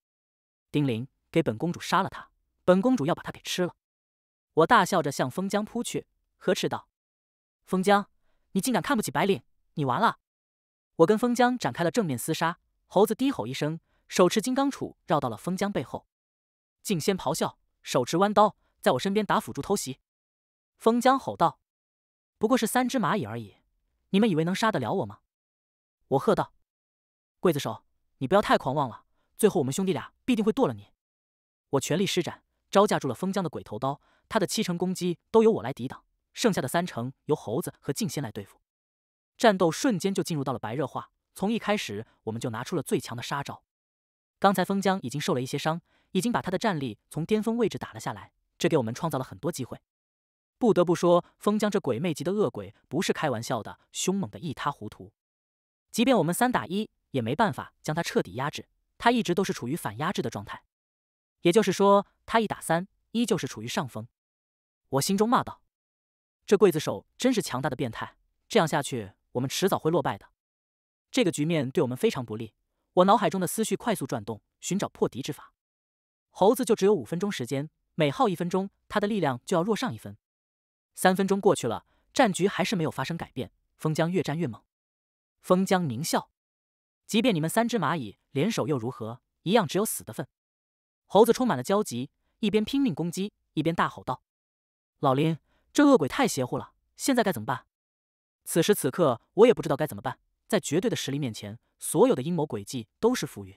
丁玲，给本公主杀了他！本公主要把他给吃了！我大笑着向封江扑去，呵斥道。风江，你竟敢看不起白领，你完了！我跟风江展开了正面厮杀。猴子低吼一声，手持金刚杵绕到了风江背后。竟仙咆哮，手持弯刀，在我身边打辅助偷袭。风江吼道：“不过是三只蚂蚁而已，你们以为能杀得了我吗？”我喝道：“刽子手，你不要太狂妄了！最后我们兄弟俩必定会剁了你！”我全力施展，招架住了风江的鬼头刀，他的七成攻击都由我来抵挡。剩下的三成由猴子和静仙来对付，战斗瞬间就进入到了白热化。从一开始我们就拿出了最强的杀招，刚才风江已经受了一些伤，已经把他的战力从巅峰位置打了下来，这给我们创造了很多机会。不得不说，风江这鬼魅级的恶鬼不是开玩笑的，凶猛的一塌糊涂。即便我们三打一也没办法将他彻底压制，他一直都是处于反压制的状态，也就是说，他一打三依旧是处于上风。我心中骂道。这刽子手真是强大的变态！这样下去，我们迟早会落败的。这个局面对我们非常不利。我脑海中的思绪快速转动，寻找破敌之法。猴子就只有五分钟时间，每耗一分钟，他的力量就要弱上一分。三分钟过去了，战局还是没有发生改变。封江越战越猛，封江狞笑：“即便你们三只蚂蚁联手又如何？一样只有死的份。”猴子充满了焦急，一边拼命攻击，一边大吼道：“老林！”这恶鬼太邪乎了，现在该怎么办？此时此刻，我也不知道该怎么办。在绝对的实力面前，所有的阴谋诡计都是浮云。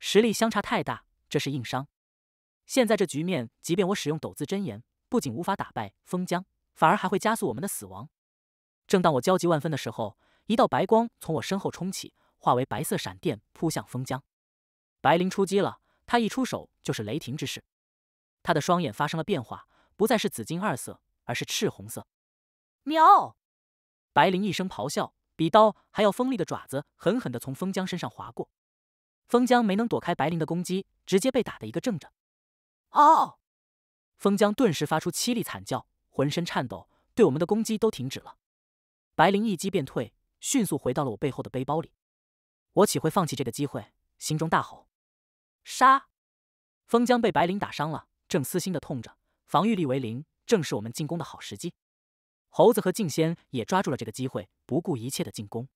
实力相差太大，这是硬伤。现在这局面，即便我使用斗字真言，不仅无法打败封江，反而还会加速我们的死亡。正当我焦急万分的时候，一道白光从我身后冲起，化为白色闪电扑向封江。白灵出击了，他一出手就是雷霆之势。他的双眼发生了变化，不再是紫金二色。而是赤红色。喵！白灵一声咆哮，比刀还要锋利的爪子狠狠地从封江身上划过。封江没能躲开白灵的攻击，直接被打的一个正着。哦！封江顿时发出凄厉惨叫，浑身颤抖，对我们的攻击都停止了。白灵一击便退，迅速回到了我背后的背包里。我岂会放弃这个机会？心中大吼：“杀！”封江被白灵打伤了，正撕心的痛着，防御力为零。正是我们进攻的好时机。猴子和静仙也抓住了这个机会，不顾一切的进攻。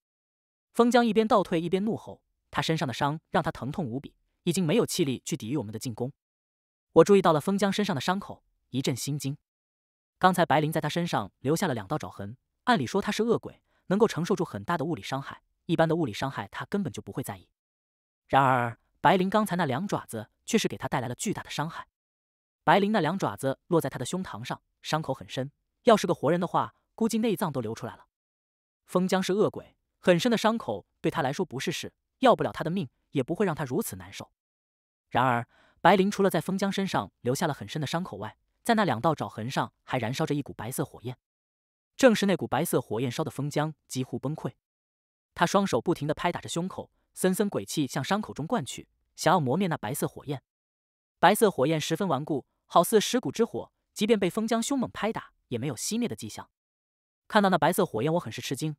风江一边倒退一边怒吼，他身上的伤让他疼痛无比，已经没有气力去抵御我们的进攻。我注意到了风江身上的伤口，一阵心惊。刚才白灵在他身上留下了两道爪痕，按理说他是恶鬼，能够承受住很大的物理伤害，一般的物理伤害他根本就不会在意。然而白灵刚才那两爪子却是给他带来了巨大的伤害。白灵那两爪子落在他的胸膛上，伤口很深。要是个活人的话，估计内脏都流出来了。风江是恶鬼，很深的伤口对他来说不是事，要不了他的命，也不会让他如此难受。然而，白灵除了在风江身上留下了很深的伤口外，在那两道爪痕上还燃烧着一股白色火焰。正是那股白色火焰烧的风江几乎崩溃，他双手不停地拍打着胸口，森森鬼气向伤口中灌去，想要磨灭那白色火焰。白色火焰十分顽固。好似石骨之火，即便被风将凶猛拍打，也没有熄灭的迹象。看到那白色火焰，我很是吃惊。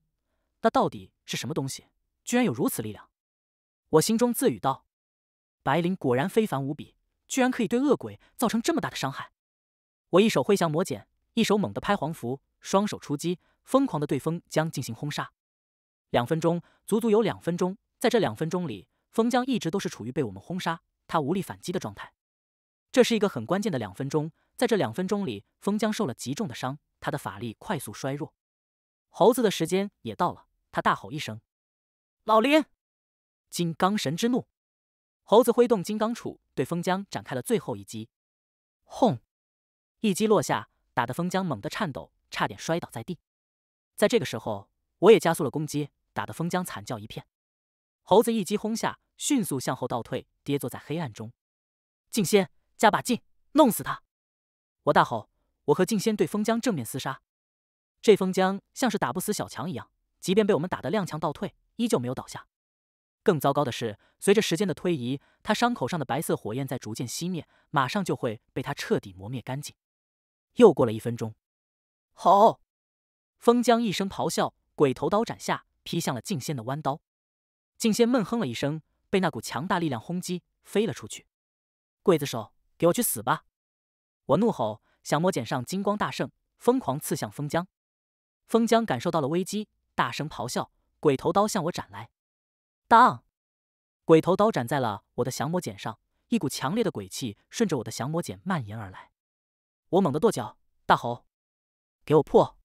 那到底是什么东西？居然有如此力量？我心中自语道：“白灵果然非凡无比，居然可以对恶鬼造成这么大的伤害。”我一手挥向魔剪，一手猛地拍黄符，双手出击，疯狂的对风将进行轰杀。两分钟，足足有两分钟。在这两分钟里，风将一直都是处于被我们轰杀、他无力反击的状态。这是一个很关键的两分钟，在这两分钟里，封江受了极重的伤，他的法力快速衰弱。猴子的时间也到了，他大吼一声：“老林，金刚神之怒！”猴子挥动金刚杵，对封江展开了最后一击。轰！一击落下，打得封江猛地颤抖，差点摔倒在地。在这个时候，我也加速了攻击，打得封江惨叫一片。猴子一击轰下，迅速向后倒退，跌坐在黑暗中。静仙。加把劲，弄死他！我大吼。我和静仙对封江正面厮杀，这封江像是打不死小强一样，即便被我们打得踉跄倒退，依旧没有倒下。更糟糕的是，随着时间的推移，他伤口上的白色火焰在逐渐熄灭，马上就会被他彻底磨灭干净。又过了一分钟，吼！封江一声咆哮，鬼头刀斩下，劈向了静仙的弯刀。静仙闷哼了一声，被那股强大力量轰击，飞了出去。刽子手。给我去死吧！我怒吼，降魔剑上金光大盛，疯狂刺向封江。封江感受到了危机，大声咆哮，鬼头刀向我斩来。当，鬼头刀斩在了我的降魔剑上，一股强烈的鬼气顺着我的降魔剑蔓延而来。我猛地跺脚，大吼：“给我破！”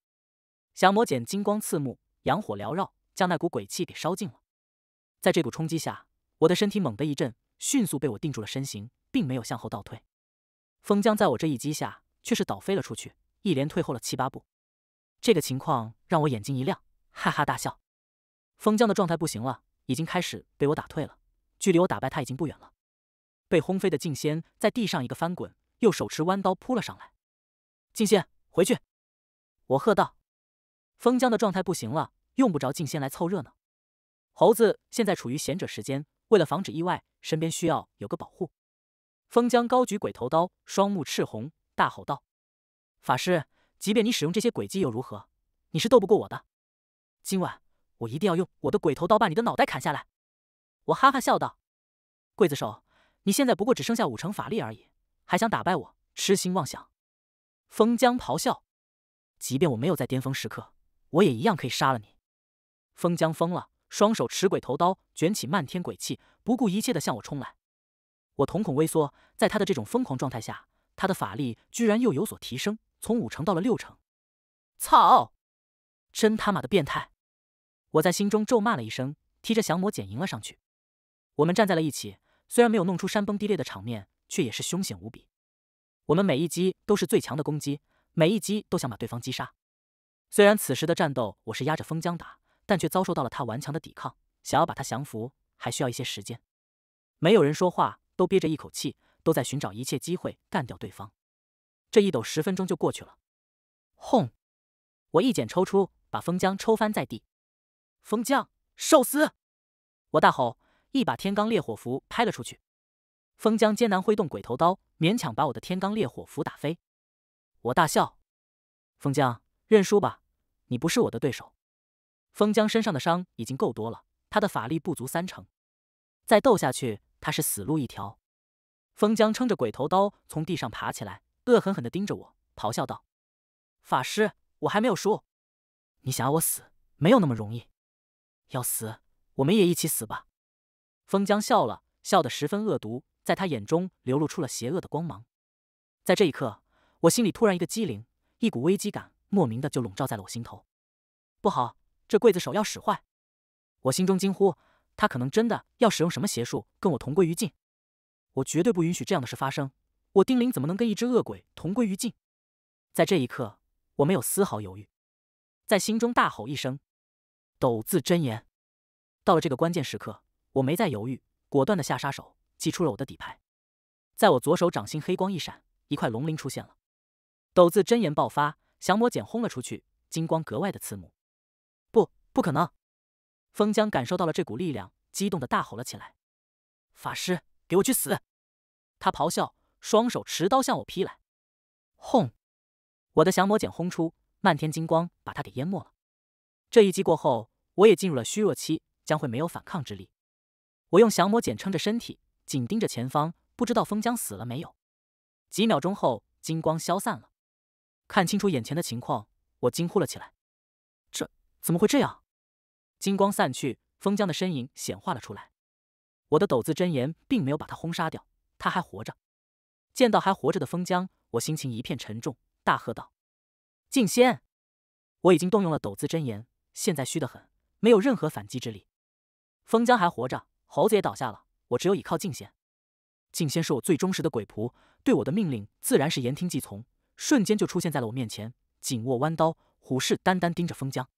降魔剑金光刺目，阳火缭绕，将那股鬼气给烧尽了。在这股冲击下，我的身体猛地一震。迅速被我定住了身形，并没有向后倒退。封江在我这一击下，却是倒飞了出去，一连退后了七八步。这个情况让我眼睛一亮，哈哈大笑。封江的状态不行了，已经开始被我打退了，距离我打败他已经不远了。被轰飞的静仙在地上一个翻滚，又手持弯刀扑了上来。静仙，回去！我喝道。封江的状态不行了，用不着静仙来凑热闹。猴子现在处于闲者时间。为了防止意外，身边需要有个保护。封江高举鬼头刀，双目赤红，大吼道：“法师，即便你使用这些诡计又如何？你是斗不过我的。今晚我一定要用我的鬼头刀把你的脑袋砍下来。”我哈哈笑道：“刽子手，你现在不过只剩下五成法力而已，还想打败我？痴心妄想！”封江咆哮：“即便我没有在巅峰时刻，我也一样可以杀了你。”封江疯了。双手持鬼头刀，卷起漫天鬼气，不顾一切地向我冲来。我瞳孔微缩，在他的这种疯狂状态下，他的法力居然又有所提升，从五成到了六成。操！真他妈的变态！我在心中咒骂了一声，提着降魔剑迎了上去。我们站在了一起，虽然没有弄出山崩地裂的场面，却也是凶险无比。我们每一击都是最强的攻击，每一击都想把对方击杀。虽然此时的战斗我是压着封疆打。但却遭受到了他顽强的抵抗，想要把他降服，还需要一些时间。没有人说话，都憋着一口气，都在寻找一切机会干掉对方。这一抖十分钟就过去了。轰！我一剪抽出，把风江抽翻在地。风江，受死！我大吼，一把天罡烈火符拍了出去。风江艰难挥动鬼头刀，勉强把我的天罡烈火符打飞。我大笑：“风江，认输吧，你不是我的对手。”封江身上的伤已经够多了，他的法力不足三成，再斗下去他是死路一条。封江撑着鬼头刀从地上爬起来，恶狠狠的盯着我，咆哮道：“法师，我还没有输，你想要我死没有那么容易，要死我们也一起死吧。”封江笑了笑，得十分恶毒，在他眼中流露出了邪恶的光芒。在这一刻，我心里突然一个机灵，一股危机感莫名的就笼罩在了我心头，不好！这刽子手要使坏，我心中惊呼，他可能真的要使用什么邪术，跟我同归于尽。我绝对不允许这样的事发生。我丁玲怎么能跟一只恶鬼同归于尽？在这一刻，我没有丝毫犹豫，在心中大吼一声：“斗字真言！”到了这个关键时刻，我没再犹豫，果断的下杀手，祭出了我的底牌。在我左手掌心，黑光一闪，一块龙鳞出现了。斗字真言爆发，降魔剑轰了出去，金光格外的刺目。不可能！风江感受到了这股力量，激动的大吼了起来：“法师，给我去死！”他咆哮，双手持刀向我劈来。轰！我的降魔剑轰出，漫天金光把他给淹没了。这一击过后，我也进入了虚弱期，将会没有反抗之力。我用降魔剑撑着身体，紧盯着前方，不知道风江死了没有。几秒钟后，金光消散了。看清楚眼前的情况，我惊呼了起来：“这怎么会这样？”金光散去，封江的身影显化了出来。我的斗字真言并没有把他轰杀掉，他还活着。见到还活着的封江，我心情一片沉重，大喝道：“静仙，我已经动用了斗字真言，现在虚得很，没有任何反击之力。封江还活着，猴子也倒下了，我只有倚靠静仙。静仙是我最忠实的鬼仆，对我的命令自然是言听计从，瞬间就出现在了我面前，紧握弯刀，虎视眈眈盯着封江。”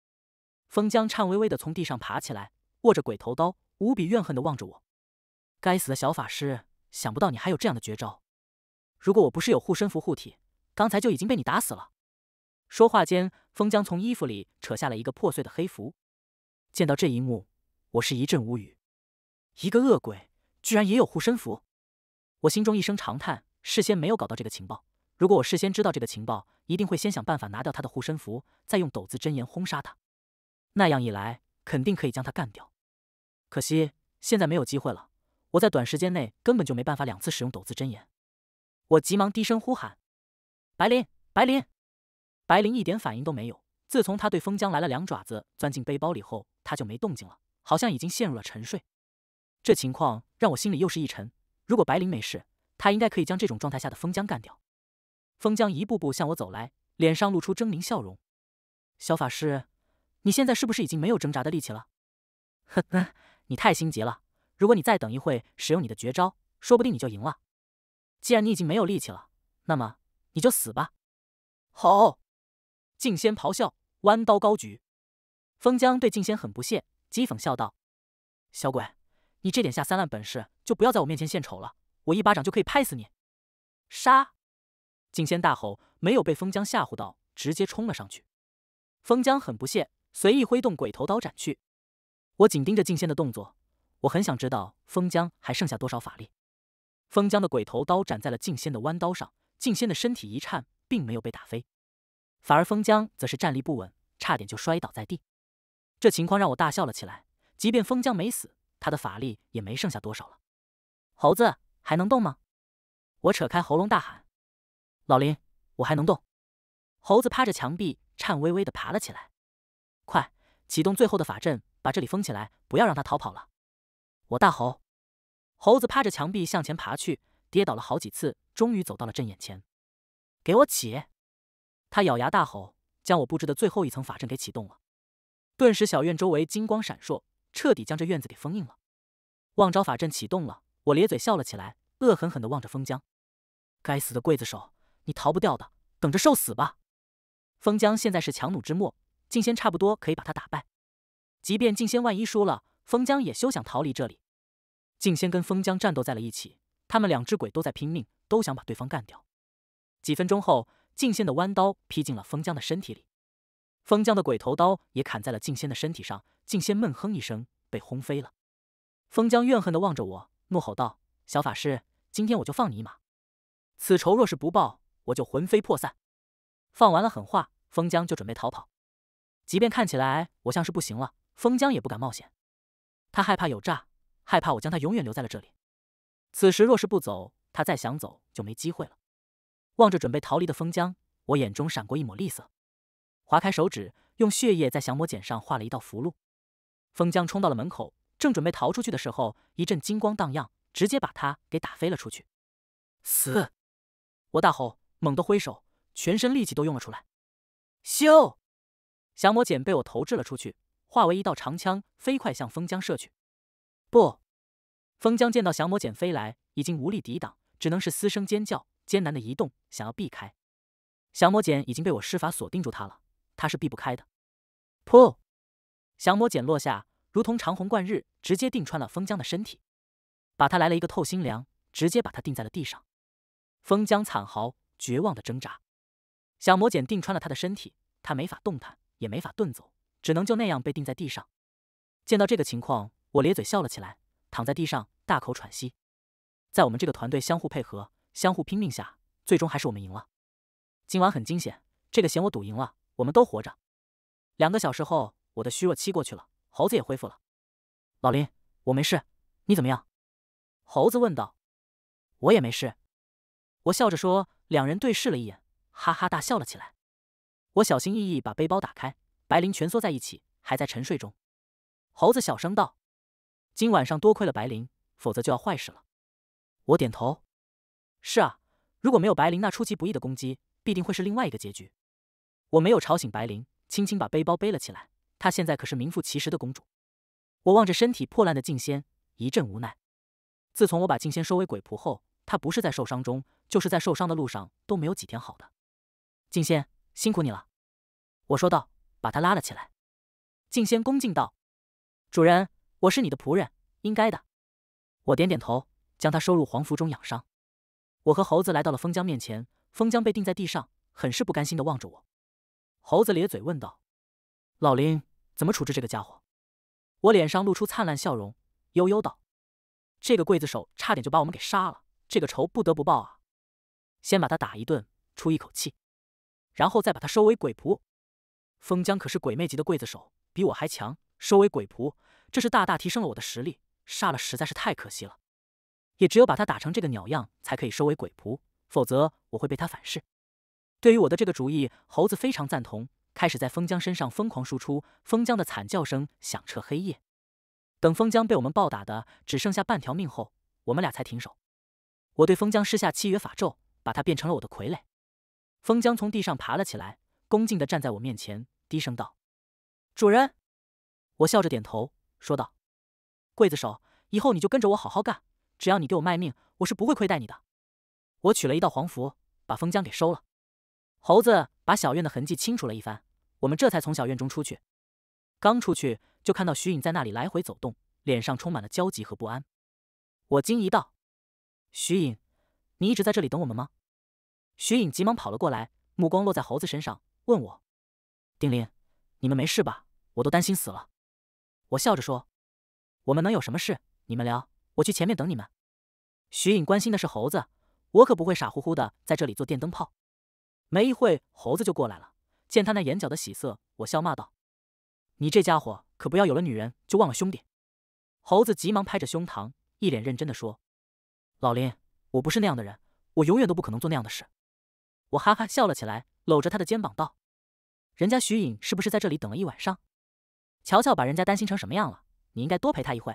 风江颤巍巍地从地上爬起来，握着鬼头刀，无比怨恨的望着我：“该死的小法师，想不到你还有这样的绝招！如果我不是有护身符护体，刚才就已经被你打死了。”说话间，风江从衣服里扯下了一个破碎的黑符。见到这一幕，我是一阵无语：一个恶鬼居然也有护身符！我心中一声长叹，事先没有搞到这个情报。如果我事先知道这个情报，一定会先想办法拿掉他的护身符，再用斗字真言轰杀他。那样一来，肯定可以将他干掉。可惜现在没有机会了，我在短时间内根本就没办法两次使用斗字真言。我急忙低声呼喊：“白灵，白灵！”白灵一点反应都没有。自从他对风江来了两爪子，钻进背包里后，他就没动静了，好像已经陷入了沉睡。这情况让我心里又是一沉。如果白灵没事，他应该可以将这种状态下的风江干掉。风江一步步向我走来，脸上露出狰狞笑容：“小法师。”你现在是不是已经没有挣扎的力气了？呵呵，你太心急了。如果你再等一会，使用你的绝招，说不定你就赢了。既然你已经没有力气了，那么你就死吧！好，静仙咆哮，弯刀高举。封江对静仙很不屑，讥讽笑道：“小鬼，你这点下三滥本事，就不要在我面前献丑了。我一巴掌就可以拍死你！”杀！静仙大吼，没有被封江吓唬到，直接冲了上去。封江很不屑。随意挥动鬼头刀斩去，我紧盯着静仙的动作，我很想知道封江还剩下多少法力。封江的鬼头刀斩在了静仙的弯刀上，静仙的身体一颤，并没有被打飞，反而封江则是站立不稳，差点就摔倒在地。这情况让我大笑了起来。即便封江没死，他的法力也没剩下多少了。猴子还能动吗？我扯开喉咙大喊：“老林，我还能动。”猴子趴着墙壁，颤巍巍地爬了起来。快启动最后的法阵，把这里封起来，不要让他逃跑了！我大吼。猴子趴着墙壁向前爬去，跌倒了好几次，终于走到了阵眼前。给我起！他咬牙大吼，将我布置的最后一层法阵给启动了。顿时，小院周围金光闪烁，彻底将这院子给封印了。望招法阵启动了，我咧嘴笑了起来，恶狠狠的望着封江。该死的刽子手，你逃不掉的，等着受死吧！封江现在是强弩之末。静仙差不多可以把他打败，即便静仙万一输了，封江也休想逃离这里。静仙跟封江战斗在了一起，他们两只鬼都在拼命，都想把对方干掉。几分钟后，静仙的弯刀劈进了封江的身体里，封江的鬼头刀也砍在了静仙的身体上。静仙闷哼一声，被轰飞了。封江怨恨的望着我，怒吼道：“小法师，今天我就放你一马，此仇若是不报，我就魂飞魄散。”放完了狠话，封江就准备逃跑。即便看起来我像是不行了，封江也不敢冒险。他害怕有诈，害怕我将他永远留在了这里。此时若是不走，他再想走就没机会了。望着准备逃离的封江，我眼中闪过一抹厉色，划开手指，用血液在降魔简上画了一道符箓。封江冲到了门口，正准备逃出去的时候，一阵金光荡漾，直接把他给打飞了出去。死！我大吼，猛地挥手，全身力气都用了出来。咻！降魔剑被我投掷了出去，化为一道长枪，飞快向封江射去。不，封江见到降魔剑飞来，已经无力抵挡，只能是嘶声尖叫，艰难的移动，想要避开。降魔剑已经被我施法锁定住他了，他是避不开的。噗！降魔剑落下，如同长虹贯日，直接定穿了封江的身体，把他来了一个透心凉，直接把他定在了地上。封江惨嚎，绝望的挣扎。降魔剑定穿了他的身体，他没法动弹。也没法遁走，只能就那样被钉在地上。见到这个情况，我咧嘴笑了起来，躺在地上大口喘息。在我们这个团队相互配合、相互拼命下，最终还是我们赢了。今晚很惊险，这个险我赌赢了，我们都活着。两个小时后，我的虚弱期过去了，猴子也恢复了。老林，我没事，你怎么样？猴子问道。我也没事，我笑着说。两人对视了一眼，哈哈大笑了起来。我小心翼翼把背包打开，白灵蜷缩在一起，还在沉睡中。猴子小声道：“今晚上多亏了白灵，否则就要坏事了。”我点头：“是啊，如果没有白灵那出其不意的攻击，必定会是另外一个结局。”我没有吵醒白灵，轻轻把背包背了起来。她现在可是名副其实的公主。我望着身体破烂的静仙，一阵无奈。自从我把静仙收为鬼仆后，她不是在受伤中，就是在受伤的路上，都没有几天好的。静仙。辛苦你了，我说道，把他拉了起来。静仙恭敬道：“主人，我是你的仆人，应该的。”我点点头，将他收入黄符中养伤。我和猴子来到了封疆面前，封疆被钉在地上，很是不甘心的望着我。猴子咧嘴问道：“老林，怎么处置这个家伙？”我脸上露出灿烂笑容，悠悠道：“这个刽子手差点就把我们给杀了，这个仇不得不报啊！先把他打一顿，出一口气。”然后再把他收为鬼仆，封江可是鬼魅级的刽子手，比我还强。收为鬼仆，这是大大提升了我的实力。杀了实在是太可惜了，也只有把他打成这个鸟样，才可以收为鬼仆，否则我会被他反噬。对于我的这个主意，猴子非常赞同，开始在封江身上疯狂输出。封江的惨叫声响彻黑夜。等封江被我们暴打的只剩下半条命后，我们俩才停手。我对封江施下契约法咒，把他变成了我的傀儡。风江从地上爬了起来，恭敬的站在我面前，低声道：“主人。”我笑着点头，说道：“刽子手，以后你就跟着我好好干，只要你给我卖命，我是不会亏待你的。”我取了一道黄符，把风江给收了。猴子把小院的痕迹清除了一番，我们这才从小院中出去。刚出去，就看到徐颖在那里来回走动，脸上充满了焦急和不安。我惊疑道：“徐颖，你一直在这里等我们吗？”徐颖急忙跑了过来，目光落在猴子身上，问我：“丁林，你们没事吧？我都担心死了。”我笑着说：“我们能有什么事？你们聊，我去前面等你们。”徐颖关心的是猴子，我可不会傻乎乎的在这里做电灯泡。没一会猴子就过来了，见他那眼角的喜色，我笑骂道：“你这家伙可不要有了女人就忘了兄弟。”猴子急忙拍着胸膛，一脸认真的说：“老林，我不是那样的人，我永远都不可能做那样的事。”我哈哈笑了起来，搂着他的肩膀道：“人家徐颖是不是在这里等了一晚上？瞧瞧把人家担心成什么样了！你应该多陪他一会。”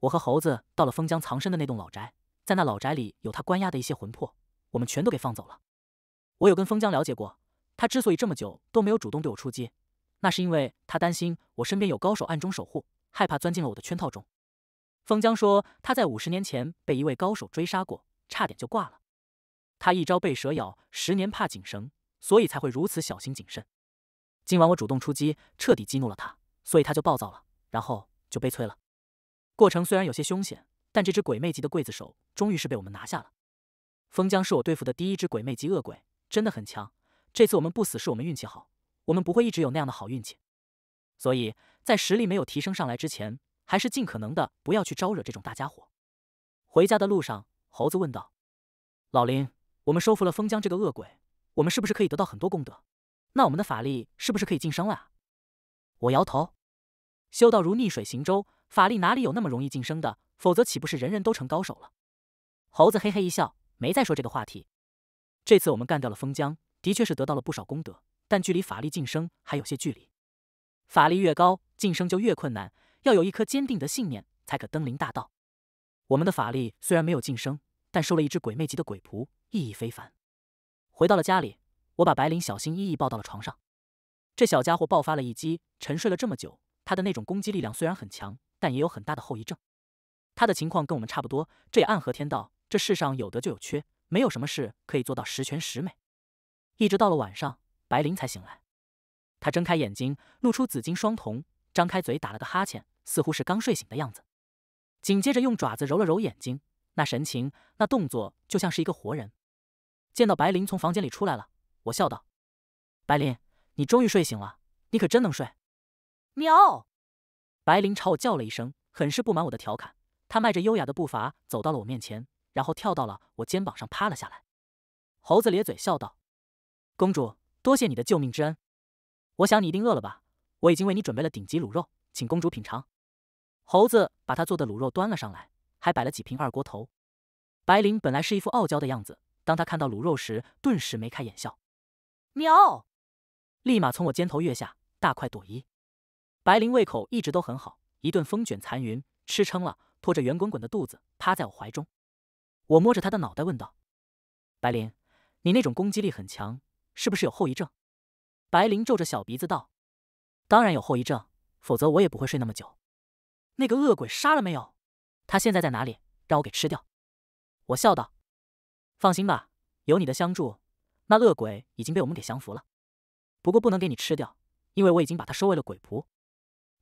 我和猴子到了封江藏身的那栋老宅，在那老宅里有他关押的一些魂魄，我们全都给放走了。我有跟封江了解过，他之所以这么久都没有主动对我出击，那是因为他担心我身边有高手暗中守护，害怕钻进了我的圈套中。封江说，他在五十年前被一位高手追杀过，差点就挂了。他一朝被蛇咬，十年怕井绳，所以才会如此小心谨慎。今晚我主动出击，彻底激怒了他，所以他就暴躁了，然后就悲催了。过程虽然有些凶险，但这只鬼魅级的刽子手终于是被我们拿下了。风江是我对付的第一只鬼魅级恶鬼，真的很强。这次我们不死是我们运气好，我们不会一直有那样的好运气。所以在实力没有提升上来之前，还是尽可能的不要去招惹这种大家伙。回家的路上，猴子问道：“老林。”我们收服了封江这个恶鬼，我们是不是可以得到很多功德？那我们的法力是不是可以晋升了啊？我摇头。修道如逆水行舟，法力哪里有那么容易晋升的？否则岂不是人人都成高手了？猴子嘿嘿一笑，没再说这个话题。这次我们干掉了封江，的确是得到了不少功德，但距离法力晋升还有些距离。法力越高，晋升就越困难，要有一颗坚定的信念，才可登临大道。我们的法力虽然没有晋升。但收了一只鬼魅级的鬼仆，意义非凡。回到了家里，我把白灵小心翼翼抱到了床上。这小家伙爆发了一击，沉睡了这么久，他的那种攻击力量虽然很强，但也有很大的后遗症。他的情况跟我们差不多，这也暗合天道。这世上有得就有缺，没有什么事可以做到十全十美。一直到了晚上，白灵才醒来。他睁开眼睛，露出紫金双瞳，张开嘴打了个哈欠，似乎是刚睡醒的样子。紧接着用爪子揉了揉眼睛。那神情，那动作，就像是一个活人。见到白灵从房间里出来了，我笑道：“白灵，你终于睡醒了，你可真能睡。”喵！白灵朝我叫了一声，很是不满我的调侃。她迈着优雅的步伐走到了我面前，然后跳到了我肩膀上趴了下来。猴子咧嘴笑道：“公主，多谢你的救命之恩。我想你一定饿了吧？我已经为你准备了顶级卤肉，请公主品尝。”猴子把它做的卤肉端了上来。还摆了几瓶二锅头。白灵本来是一副傲娇的样子，当他看到卤肉时，顿时眉开眼笑，喵，立马从我肩头跃下，大快朵颐。白灵胃口一直都很好，一顿风卷残云，吃撑了，拖着圆滚滚的肚子趴在我怀中。我摸着他的脑袋问道：“白灵，你那种攻击力很强，是不是有后遗症？”白灵皱着小鼻子道：“当然有后遗症，否则我也不会睡那么久。那个恶鬼杀了没有？”他现在在哪里？让我给吃掉。我笑道：“放心吧，有你的相助，那恶鬼已经被我们给降服了。不过不能给你吃掉，因为我已经把他收为了鬼仆。”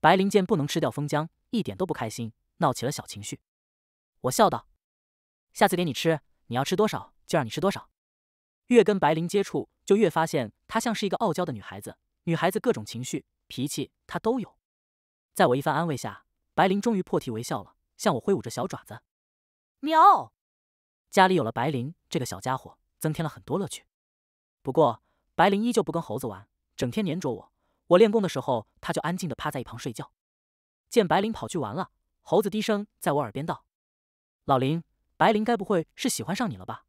白灵见不能吃掉封疆，一点都不开心，闹起了小情绪。我笑道：“下次给你吃，你要吃多少就让你吃多少。”越跟白灵接触，就越发现她像是一个傲娇的女孩子，女孩子各种情绪、脾气她都有。在我一番安慰下，白灵终于破涕为笑了。向我挥舞着小爪子，喵！家里有了白灵这个小家伙，增添了很多乐趣。不过白灵依旧不跟猴子玩，整天黏着我。我练功的时候，它就安静的趴在一旁睡觉。见白灵跑去玩了，猴子低声在我耳边道：“老林，白灵该不会是喜欢上你了吧？”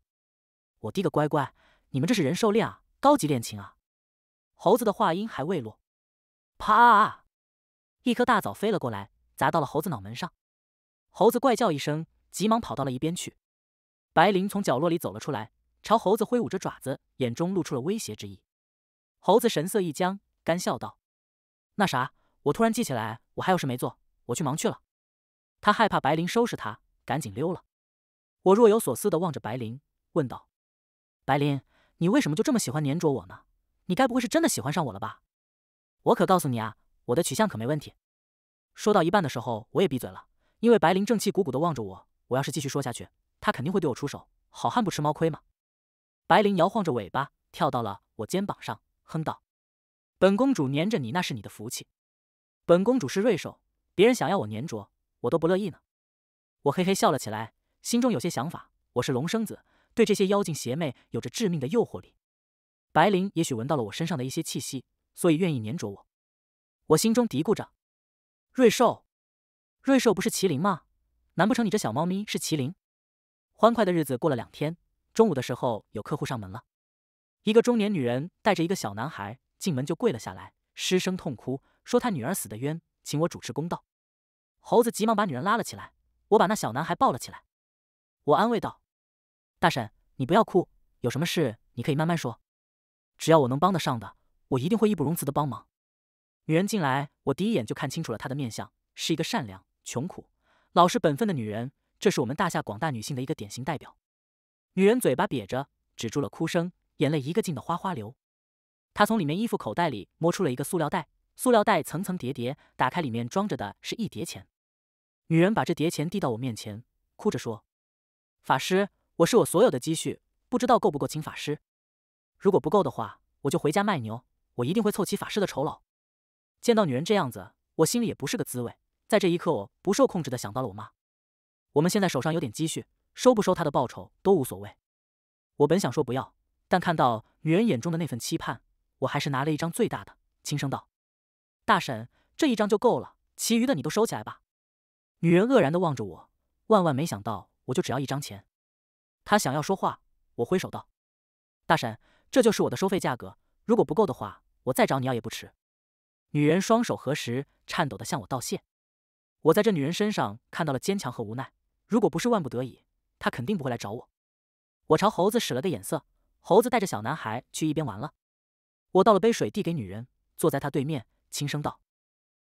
我滴个乖乖，你们这是人兽恋啊，高级恋情啊！猴子的话音还未落，啪！一颗大枣飞了过来，砸到了猴子脑门上。猴子怪叫一声，急忙跑到了一边去。白灵从角落里走了出来，朝猴子挥舞着爪子，眼中露出了威胁之意。猴子神色一僵，干笑道：“那啥，我突然记起来，我还有事没做，我去忙去了。”他害怕白灵收拾他，赶紧溜了。我若有所思地望着白灵，问道：“白灵，你为什么就这么喜欢粘着我呢？你该不会是真的喜欢上我了吧？我可告诉你啊，我的取向可没问题。”说到一半的时候，我也闭嘴了。因为白灵正气鼓鼓的望着我，我要是继续说下去，他肯定会对我出手。好汉不吃猫亏嘛！白灵摇晃着尾巴，跳到了我肩膀上，哼道：“本公主粘着你，那是你的福气。本公主是瑞兽，别人想要我粘着，我都不乐意呢。”我嘿嘿笑了起来，心中有些想法。我是龙生子，对这些妖精邪魅有着致命的诱惑力。白灵也许闻到了我身上的一些气息，所以愿意粘着我。我心中嘀咕着：“瑞兽。”瑞兽不是麒麟吗？难不成你这小猫咪是麒麟？欢快的日子过了两天，中午的时候有客户上门了，一个中年女人带着一个小男孩进门就跪了下来，失声痛哭，说她女儿死的冤，请我主持公道。猴子急忙把女人拉了起来，我把那小男孩抱了起来，我安慰道：“大婶，你不要哭，有什么事你可以慢慢说，只要我能帮得上的，我一定会义不容辞的帮忙。”女人进来，我第一眼就看清楚了她的面相，是一个善良。穷苦、老实、本分的女人，这是我们大夏广大女性的一个典型代表。女人嘴巴瘪着，止住了哭声，眼泪一个劲的哗哗流。她从里面衣服口袋里摸出了一个塑料袋，塑料袋层层叠叠，打开里面装着的是一叠钱。女人把这叠钱递到我面前，哭着说：“法师，我是我所有的积蓄，不知道够不够请法师。如果不够的话，我就回家卖牛，我一定会凑齐法师的酬劳。”见到女人这样子，我心里也不是个滋味。在这一刻，我不受控制的想到了我妈。我们现在手上有点积蓄，收不收她的报酬都无所谓。我本想说不要，但看到女人眼中的那份期盼，我还是拿了一张最大的，轻声道：“大婶，这一张就够了，其余的你都收起来吧。”女人愕然的望着我，万万没想到我就只要一张钱。她想要说话，我挥手道：“大婶，这就是我的收费价格，如果不够的话，我再找你要也不迟。”女人双手合十，颤抖的向我道谢。我在这女人身上看到了坚强和无奈。如果不是万不得已，她肯定不会来找我。我朝猴子使了个眼色，猴子带着小男孩去一边玩了。我倒了杯水递给女人，坐在她对面，轻声道：“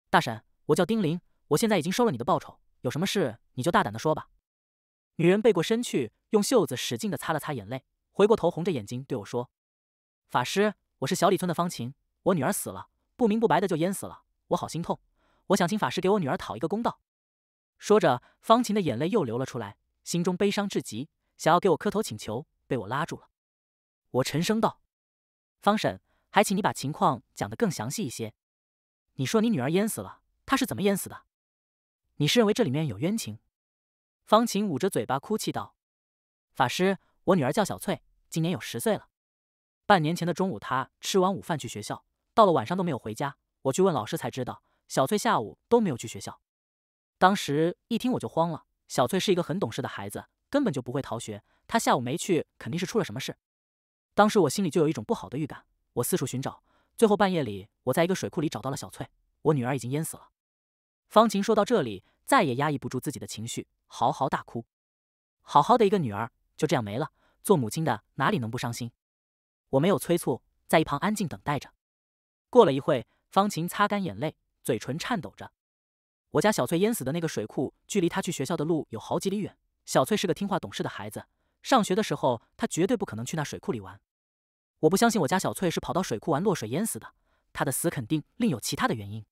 大婶，我叫丁玲，我现在已经收了你的报酬，有什么事你就大胆的说吧。”女人背过身去，用袖子使劲地擦了擦眼泪，回过头红着眼睛对我说：“法师，我是小李村的方晴，我女儿死了，不明不白的就淹死了，我好心痛。”我想请法师给我女儿讨一个公道。”说着，方晴的眼泪又流了出来，心中悲伤至极，想要给我磕头请求，被我拉住了。我沉声道：“方婶，还请你把情况讲得更详细一些。你说你女儿淹死了，她是怎么淹死的？你是认为这里面有冤情？”方晴捂着嘴巴哭泣道：“法师，我女儿叫小翠，今年有十岁了。半年前的中午，她吃完午饭去学校，到了晚上都没有回家。我去问老师才知道。”小翠下午都没有去学校，当时一听我就慌了。小翠是一个很懂事的孩子，根本就不会逃学。她下午没去，肯定是出了什么事。当时我心里就有一种不好的预感。我四处寻找，最后半夜里我在一个水库里找到了小翠。我女儿已经淹死了。方晴说到这里，再也压抑不住自己的情绪，嚎啕大哭。好好的一个女儿就这样没了，做母亲的哪里能不伤心？我没有催促，在一旁安静等待着。过了一会，方晴擦干眼泪。嘴唇颤抖着，我家小翠淹死的那个水库距离她去学校的路有好几里远。小翠是个听话懂事的孩子，上学的时候她绝对不可能去那水库里玩。我不相信我家小翠是跑到水库玩落水淹死的，她的死肯定另有其他的原因。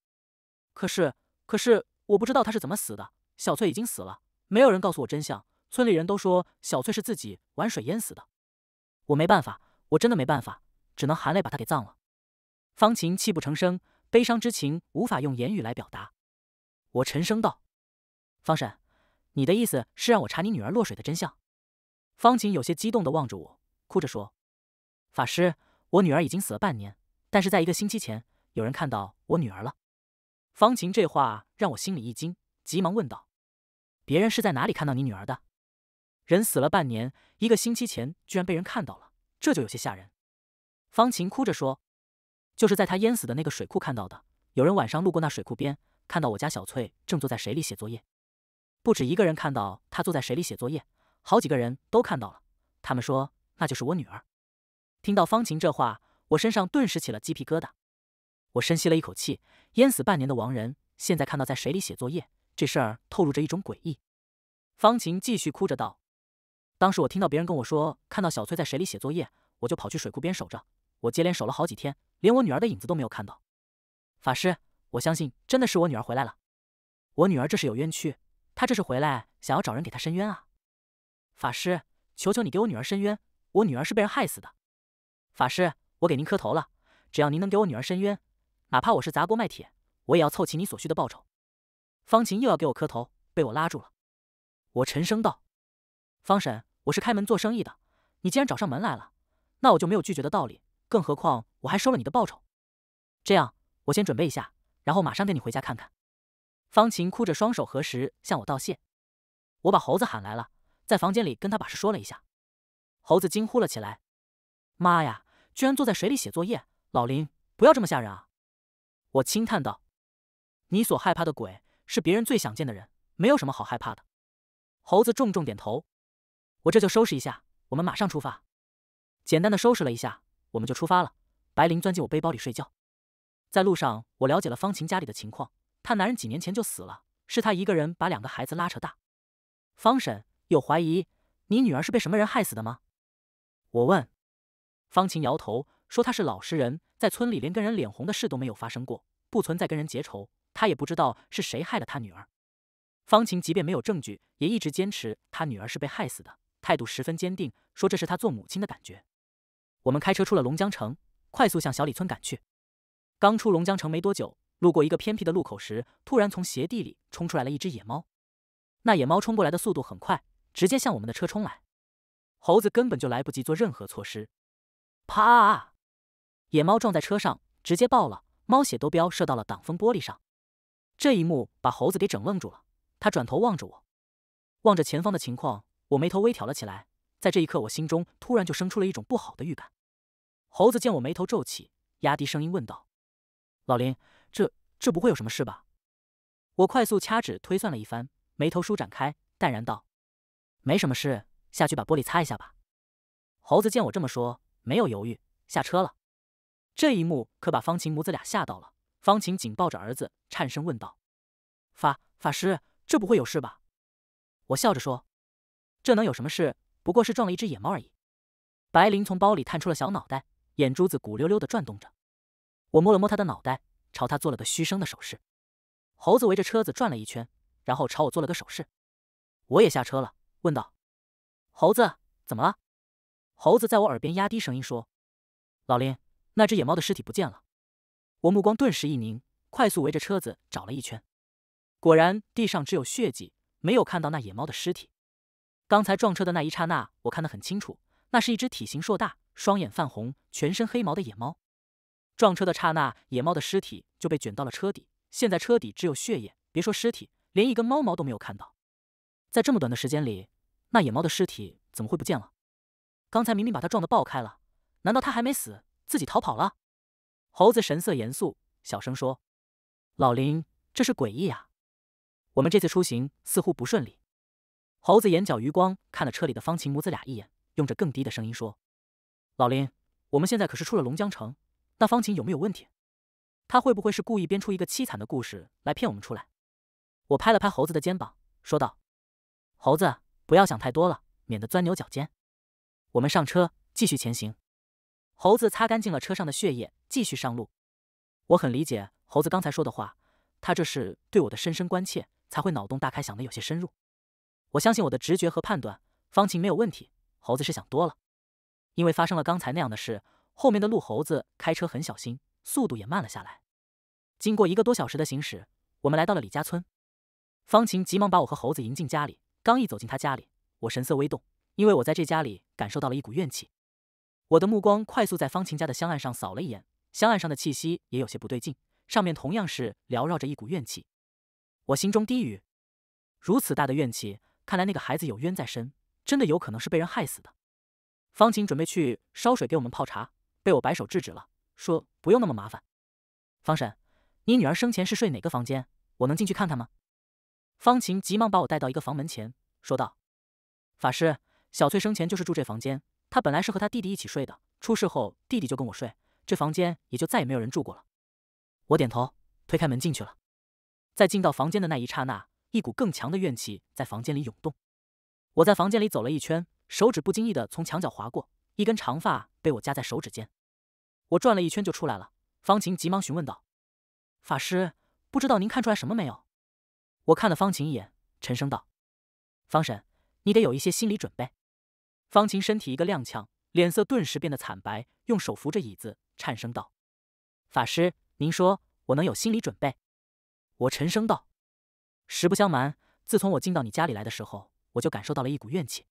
可是，可是我不知道她是怎么死的。小翠已经死了，没有人告诉我真相。村里人都说小翠是自己玩水淹死的。我没办法，我真的没办法，只能含泪把她给葬了。方琴泣不成声。悲伤之情无法用言语来表达，我沉声道：“方婶，你的意思是让我查你女儿落水的真相？”方晴有些激动的望着我，哭着说：“法师，我女儿已经死了半年，但是在一个星期前，有人看到我女儿了。”方晴这话让我心里一惊，急忙问道：“别人是在哪里看到你女儿的？人死了半年，一个星期前居然被人看到了，这就有些吓人。”方晴哭着说。就是在他淹死的那个水库看到的。有人晚上路过那水库边，看到我家小翠正坐在水里写作业。不止一个人看到她坐在水里写作业，好几个人都看到了。他们说那就是我女儿。听到方晴这话，我身上顿时起了鸡皮疙瘩。我深吸了一口气，淹死半年的亡人，现在看到在水里写作业，这事儿透露着一种诡异。方晴继续哭着道：“当时我听到别人跟我说看到小翠在水里写作业，我就跑去水库边守着。我接连守了好几天。”连我女儿的影子都没有看到，法师，我相信真的是我女儿回来了。我女儿这是有冤屈，她这是回来想要找人给她伸冤啊！法师，求求你给我女儿伸冤，我女儿是被人害死的。法师，我给您磕头了，只要您能给我女儿伸冤，哪怕我是砸锅卖铁，我也要凑齐你所需的报酬。方晴又要给我磕头，被我拉住了。我沉声道：“方婶，我是开门做生意的，你既然找上门来了，那我就没有拒绝的道理。”更何况我还收了你的报酬，这样我先准备一下，然后马上带你回家看看。方晴哭着双手合十向我道谢。我把猴子喊来了，在房间里跟他把事说了一下。猴子惊呼了起来：“妈呀！居然坐在水里写作业！”老林，不要这么吓人啊！我轻叹道：“你所害怕的鬼，是别人最想见的人，没有什么好害怕的。”猴子重重点头。我这就收拾一下，我们马上出发。简单的收拾了一下。我们就出发了。白灵钻进我背包里睡觉。在路上，我了解了方晴家里的情况。她男人几年前就死了，是她一个人把两个孩子拉扯大。方婶有怀疑，你女儿是被什么人害死的吗？我问。方晴摇头，说她是老实人，在村里连跟人脸红的事都没有发生过，不存在跟人结仇。她也不知道是谁害了她女儿。方晴即便没有证据，也一直坚持她女儿是被害死的，态度十分坚定，说这是她做母亲的感觉。我们开车出了龙江城，快速向小李村赶去。刚出龙江城没多久，路过一个偏僻的路口时，突然从斜地里冲出来了一只野猫。那野猫冲过来的速度很快，直接向我们的车冲来。猴子根本就来不及做任何措施，啪！野猫撞在车上，直接爆了，猫血都飙射到了挡风玻璃上。这一幕把猴子给整愣住了，他转头望着我，望着前方的情况，我眉头微挑了起来。在这一刻，我心中突然就生出了一种不好的预感。猴子见我眉头皱起，压低声音问道：“老林，这这不会有什么事吧？”我快速掐指推算了一番，眉头舒展开，淡然道：“没什么事，下去把玻璃擦一下吧。”猴子见我这么说，没有犹豫，下车了。这一幕可把方晴母子俩吓到了。方晴紧抱着儿子，颤声问道：“法法师，这不会有事吧？”我笑着说：“这能有什么事？”不过是撞了一只野猫而已。白灵从包里探出了小脑袋，眼珠子骨溜溜的转动着。我摸了摸他的脑袋，朝他做了个嘘声的手势。猴子围着车子转了一圈，然后朝我做了个手势。我也下车了，问道：“猴子，怎么了？”猴子在我耳边压低声音说：“老林，那只野猫的尸体不见了。”我目光顿时一凝，快速围着车子找了一圈，果然地上只有血迹，没有看到那野猫的尸体。刚才撞车的那一刹那，我看得很清楚，那是一只体型硕大、双眼泛红、全身黑毛的野猫。撞车的刹那，野猫的尸体就被卷到了车底。现在车底只有血液，别说尸体，连一根猫毛都没有看到。在这么短的时间里，那野猫的尸体怎么会不见了？刚才明明把它撞得爆开了，难道它还没死，自己逃跑了？猴子神色严肃，小声说：“老林，这是诡异呀，我们这次出行似乎不顺利。”猴子眼角余光看了车里的方晴母子俩一眼，用着更低的声音说：“老林，我们现在可是出了龙江城，那方晴有没有问题？他会不会是故意编出一个凄惨的故事来骗我们出来？”我拍了拍猴子的肩膀，说道：“猴子，不要想太多了，免得钻牛角尖。我们上车，继续前行。”猴子擦干净了车上的血液，继续上路。我很理解猴子刚才说的话，他这是对我的深深关切，才会脑洞大开，想的有些深入。我相信我的直觉和判断，方晴没有问题。猴子是想多了，因为发生了刚才那样的事。后面的路，猴子开车很小心，速度也慢了下来。经过一个多小时的行驶，我们来到了李家村。方晴急忙把我和猴子迎进家里。刚一走进他家里，我神色微动，因为我在这家里感受到了一股怨气。我的目光快速在方晴家的香案上扫了一眼，香案上的气息也有些不对劲，上面同样是缭绕着一股怨气。我心中低语：如此大的怨气。看来那个孩子有冤在身，真的有可能是被人害死的。方晴准备去烧水给我们泡茶，被我摆手制止了，说：“不用那么麻烦。”方婶，你女儿生前是睡哪个房间？我能进去看看吗？”方晴急忙把我带到一个房门前，说道：“法师，小翠生前就是住这房间。她本来是和她弟弟一起睡的，出事后弟弟就跟我睡，这房间也就再也没有人住过了。”我点头，推开门进去了。在进到房间的那一刹那。一股更强的怨气在房间里涌动，我在房间里走了一圈，手指不经意的从墙角划过，一根长发被我夹在手指间。我转了一圈就出来了。方晴急忙询问道：“法师，不知道您看出来什么没有？”我看了方晴一眼，沉声道：“方婶，你得有一些心理准备。”方晴身体一个踉跄，脸色顿时变得惨白，用手扶着椅子，颤声道：“法师，您说，我能有心理准备？”我沉声道。实不相瞒，自从我进到你家里来的时候，我就感受到了一股怨气。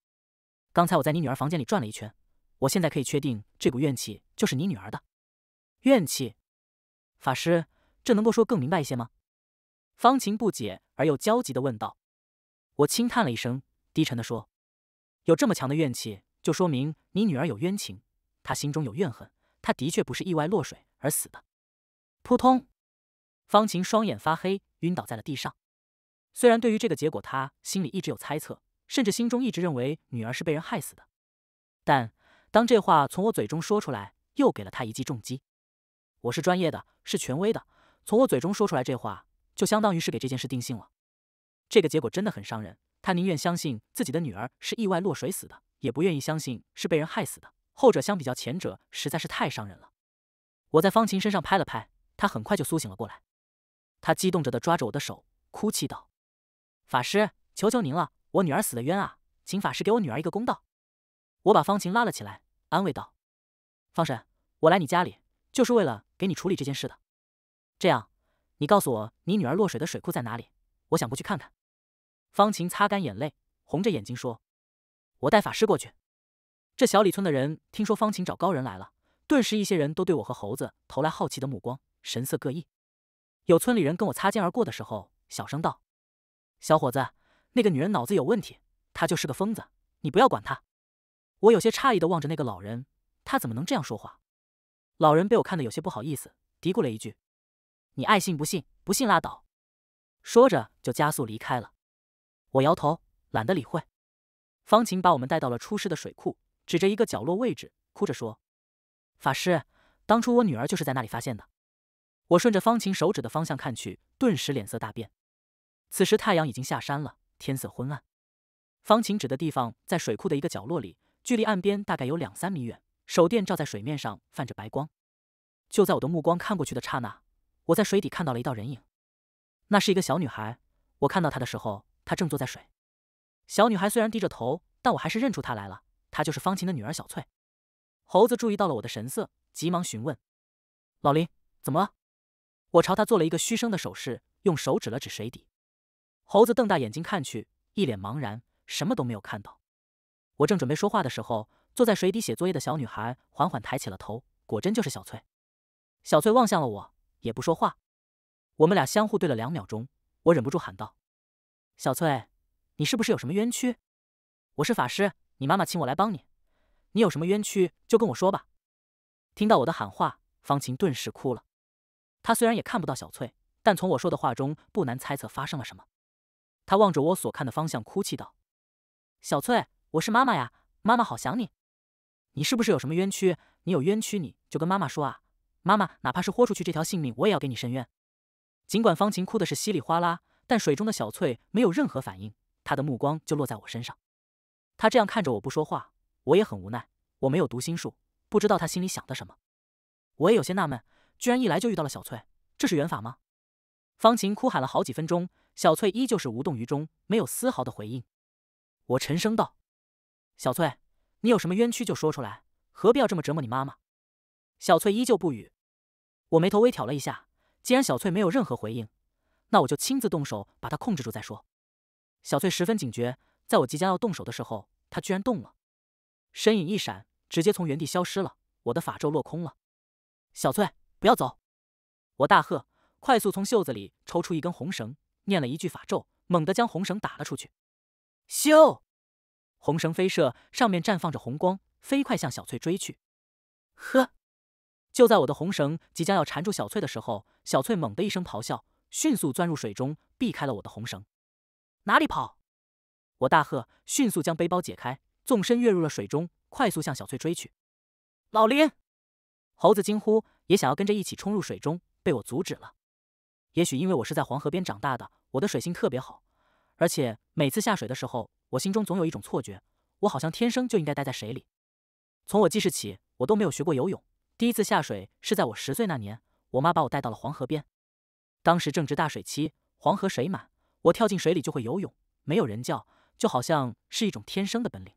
刚才我在你女儿房间里转了一圈，我现在可以确定，这股怨气就是你女儿的怨气。法师，这能够说更明白一些吗？方晴不解而又焦急的问道。我轻叹了一声，低沉的说：“有这么强的怨气，就说明你女儿有冤情，她心中有怨恨，她的确不是意外落水而死的。”扑通，方晴双眼发黑，晕倒在了地上。虽然对于这个结果，他心里一直有猜测，甚至心中一直认为女儿是被人害死的，但当这话从我嘴中说出来，又给了他一记重击。我是专业的，是权威的，从我嘴中说出来这话，就相当于是给这件事定性了。这个结果真的很伤人，他宁愿相信自己的女儿是意外落水死的，也不愿意相信是被人害死的。后者相比较前者，实在是太伤人了。我在方琴身上拍了拍，她很快就苏醒了过来。她激动着的抓着我的手，哭泣道。法师，求求您了，我女儿死的冤啊！请法师给我女儿一个公道。我把方晴拉了起来，安慰道：“方神，我来你家里就是为了给你处理这件事的。这样，你告诉我你女儿落水的水库在哪里，我想过去看看。”方晴擦干眼泪，红着眼睛说：“我带法师过去。”这小李村的人听说方晴找高人来了，顿时一些人都对我和猴子投来好奇的目光，神色各异。有村里人跟我擦肩而过的时候，小声道。小伙子，那个女人脑子有问题，她就是个疯子，你不要管她。我有些诧异的望着那个老人，他怎么能这样说话？老人被我看得有些不好意思，嘀咕了一句：“你爱信不信，不信拉倒。”说着就加速离开了。我摇头，懒得理会。方琴把我们带到了出事的水库，指着一个角落位置，哭着说：“法师，当初我女儿就是在那里发现的。”我顺着方琴手指的方向看去，顿时脸色大变。此时太阳已经下山了，天色昏暗。方晴指的地方在水库的一个角落里，距离岸边大概有两三米远。手电照在水面上，泛着白光。就在我的目光看过去的刹那，我在水底看到了一道人影。那是一个小女孩。我看到她的时候，她正坐在水。小女孩虽然低着头，但我还是认出她来了。她就是方晴的女儿小翠。猴子注意到了我的神色，急忙询问：“老林，怎么了？”我朝他做了一个嘘声的手势，用手指了指水底。猴子瞪大眼睛看去，一脸茫然，什么都没有看到。我正准备说话的时候，坐在水底写作业的小女孩缓缓抬起了头，果真就是小翠。小翠望向了我，也不说话。我们俩相互对了两秒钟，我忍不住喊道：“小翠，你是不是有什么冤屈？我是法师，你妈妈请我来帮你，你有什么冤屈就跟我说吧。”听到我的喊话，方晴顿时哭了。她虽然也看不到小翠，但从我说的话中不难猜测发生了什么。他望着我所看的方向，哭泣道：“小翠，我是妈妈呀，妈妈好想你。你是不是有什么冤屈？你有冤屈，你就跟妈妈说啊。妈妈哪怕是豁出去这条性命，我也要给你伸冤。”尽管方琴哭的是稀里哗啦，但水中的小翠没有任何反应，她的目光就落在我身上。她这样看着我，不说话，我也很无奈。我没有读心术，不知道她心里想的什么。我也有些纳闷，居然一来就遇到了小翠，这是缘法吗？方琴哭喊了好几分钟。小翠依旧是无动于衷，没有丝毫的回应。我沉声道：“小翠，你有什么冤屈就说出来，何必要这么折磨你妈妈？”小翠依旧不语。我眉头微挑了一下，既然小翠没有任何回应，那我就亲自动手把她控制住再说。小翠十分警觉，在我即将要动手的时候，她居然动了，身影一闪，直接从原地消失了。我的法咒落空了。小翠，不要走！我大喝，快速从袖子里抽出一根红绳。念了一句法咒，猛地将红绳打了出去。咻！红绳飞射，上面绽放着红光，飞快向小翠追去。呵！就在我的红绳即将要缠住小翠的时候，小翠猛地一声咆哮，迅速钻入水中，避开了我的红绳。哪里跑！我大喝，迅速将背包解开，纵身跃入了水中，快速向小翠追去。老林、猴子惊呼，也想要跟着一起冲入水中，被我阻止了。也许因为我是在黄河边长大的，我的水性特别好。而且每次下水的时候，我心中总有一种错觉，我好像天生就应该待在水里。从我记事起，我都没有学过游泳。第一次下水是在我十岁那年，我妈把我带到了黄河边。当时正值大水期，黄河水满，我跳进水里就会游泳，没有人教，就好像是一种天生的本领。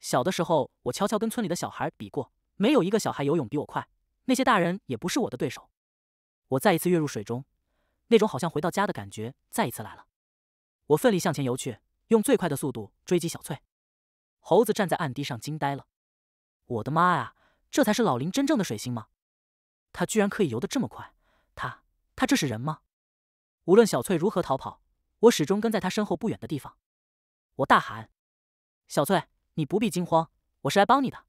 小的时候，我悄悄跟村里的小孩比过，没有一个小孩游泳比我快，那些大人也不是我的对手。我再一次跃入水中。那种好像回到家的感觉再一次来了。我奋力向前游去，用最快的速度追击小翠。猴子站在岸堤上惊呆了：“我的妈呀，这才是老林真正的水性吗？他居然可以游得这么快！他他这是人吗？”无论小翠如何逃跑，我始终跟在他身后不远的地方。我大喊：“小翠，你不必惊慌，我是来帮你的。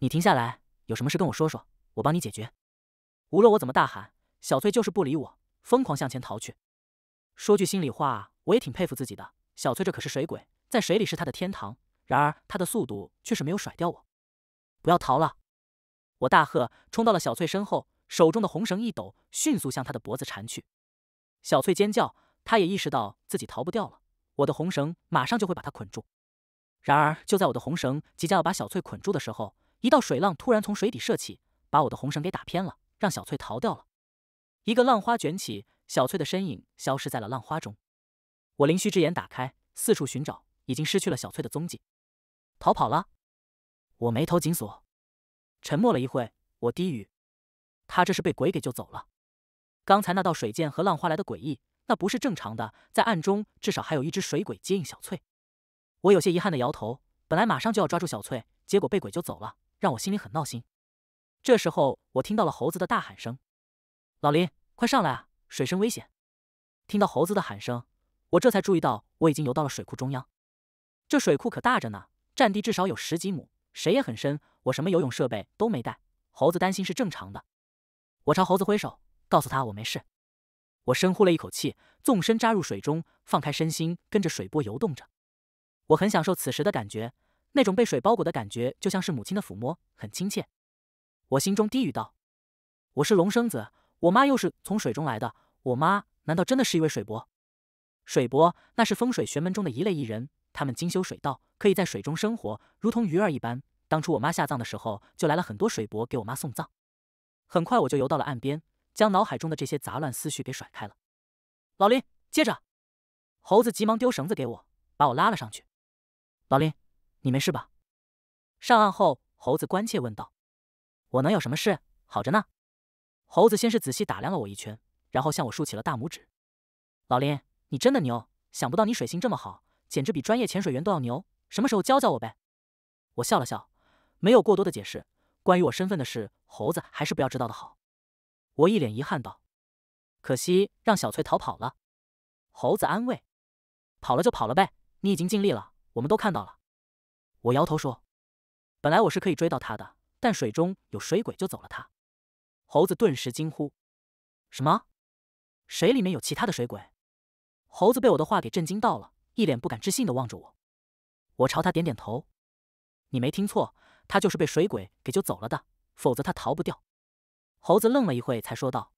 你停下来，有什么事跟我说说，我帮你解决。”无论我怎么大喊，小翠就是不理我。疯狂向前逃去。说句心里话，我也挺佩服自己的。小翠这可是水鬼，在水里是她的天堂。然而，她的速度却是没有甩掉我。不要逃了！我大喝，冲到了小翠身后，手中的红绳一抖，迅速向她的脖子缠去。小翠尖叫，她也意识到自己逃不掉了。我的红绳马上就会把她捆住。然而，就在我的红绳即将要把小翠捆住的时候，一道水浪突然从水底射起，把我的红绳给打偏了，让小翠逃掉了。一个浪花卷起，小翠的身影消失在了浪花中。我灵虚之眼打开，四处寻找，已经失去了小翠的踪迹，逃跑了。我眉头紧锁，沉默了一会，我低语：“他这是被鬼给救走了。”刚才那道水剑和浪花来的诡异，那不是正常的，在暗中至少还有一只水鬼接应小翠。我有些遗憾的摇头，本来马上就要抓住小翠，结果被鬼救走了，让我心里很闹心。这时候，我听到了猴子的大喊声：“老林！”快上来啊！水深危险！听到猴子的喊声，我这才注意到我已经游到了水库中央。这水库可大着呢，占地至少有十几亩，水也很深。我什么游泳设备都没带，猴子担心是正常的。我朝猴子挥手，告诉他我没事。我深呼了一口气，纵身扎入水中，放开身心，跟着水波游动着。我很享受此时的感觉，那种被水包裹的感觉，就像是母亲的抚摸，很亲切。我心中低语道：“我是龙生子。”我妈又是从水中来的，我妈难道真的是一位水伯？水伯那是风水玄门中的一类异人，他们精修水道，可以在水中生活，如同鱼儿一般。当初我妈下葬的时候，就来了很多水伯给我妈送葬。很快我就游到了岸边，将脑海中的这些杂乱思绪给甩开了。老林，接着。猴子急忙丢绳子给我，把我拉了上去。老林，你没事吧？上岸后，猴子关切问道。我能有什么事？好着呢。猴子先是仔细打量了我一圈，然后向我竖起了大拇指：“老林，你真的牛！想不到你水性这么好，简直比专业潜水员都要牛。什么时候教教我呗？”我笑了笑，没有过多的解释。关于我身份的事，猴子还是不要知道的好。我一脸遗憾道：“可惜让小翠逃跑了。”猴子安慰：“跑了就跑了呗，你已经尽力了，我们都看到了。”我摇头说：“本来我是可以追到他的，但水中有水鬼就走了他。”猴子顿时惊呼：“什么？水里面有其他的水鬼？”猴子被我的话给震惊到了，一脸不敢置信的望着我。我朝他点点头：“你没听错，他就是被水鬼给救走了的，否则他逃不掉。”猴子愣了一会，才说道：“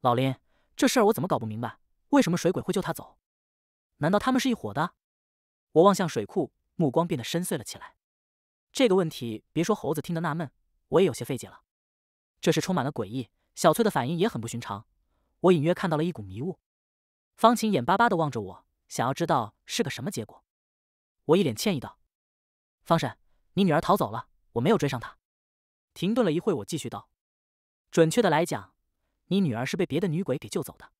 老林，这事儿我怎么搞不明白？为什么水鬼会救他走？难道他们是一伙的？”我望向水库，目光变得深邃了起来。这个问题，别说猴子听得纳闷，我也有些费解了。这时充满了诡异，小翠的反应也很不寻常。我隐约看到了一股迷雾。方晴眼巴巴的望着我，想要知道是个什么结果。我一脸歉意道：“方婶，你女儿逃走了，我没有追上她。”停顿了一会，我继续道：“准确的来讲，你女儿是被别的女鬼给救走的。”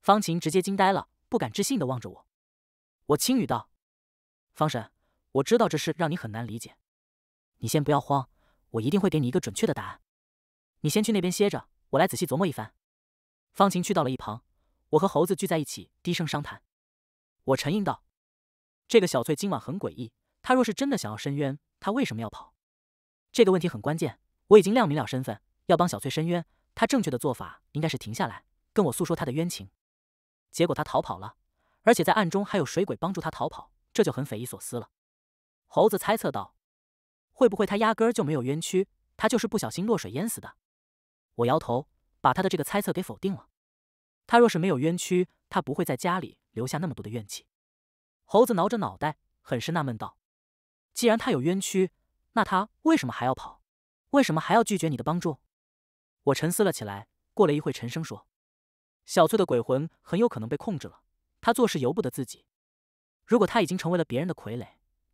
方晴直接惊呆了，不敢置信的望着我。我轻语道：“方婶，我知道这事让你很难理解，你先不要慌，我一定会给你一个准确的答案。”你先去那边歇着，我来仔细琢磨一番。方晴去到了一旁，我和猴子聚在一起低声商谈。我沉吟道：“这个小翠今晚很诡异，她若是真的想要申冤，她为什么要跑？这个问题很关键。我已经亮明了身份，要帮小翠申冤，她正确的做法应该是停下来跟我诉说她的冤情。结果她逃跑了，而且在暗中还有水鬼帮助她逃跑，这就很匪夷所思了。”猴子猜测道：“会不会她压根儿就没有冤屈，她就是不小心落水淹死的？”我摇头，把他的这个猜测给否定了。他若是没有冤屈，他不会在家里留下那么多的怨气。猴子挠着脑袋，很是纳闷道：“既然他有冤屈，那他为什么还要跑？为什么还要拒绝你的帮助？”我沉思了起来。过了一会，沉声说：“小翠的鬼魂很有可能被控制了，她做事由不得自己。如果他已经成为了别人的傀儡，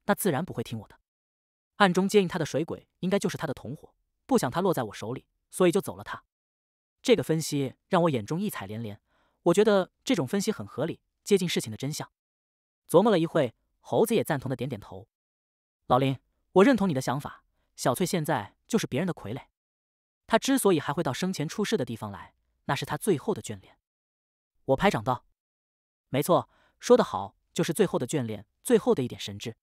那自然不会听我的。暗中接应他的水鬼，应该就是他的同伙，不想他落在我手里。”所以就走了他，这个分析让我眼中异彩连连。我觉得这种分析很合理，接近事情的真相。琢磨了一会，猴子也赞同的点点头。老林，我认同你的想法。小翠现在就是别人的傀儡，她之所以还会到生前出事的地方来，那是她最后的眷恋。我拍掌道：“没错，说的好，就是最后的眷恋，最后的一点神智。”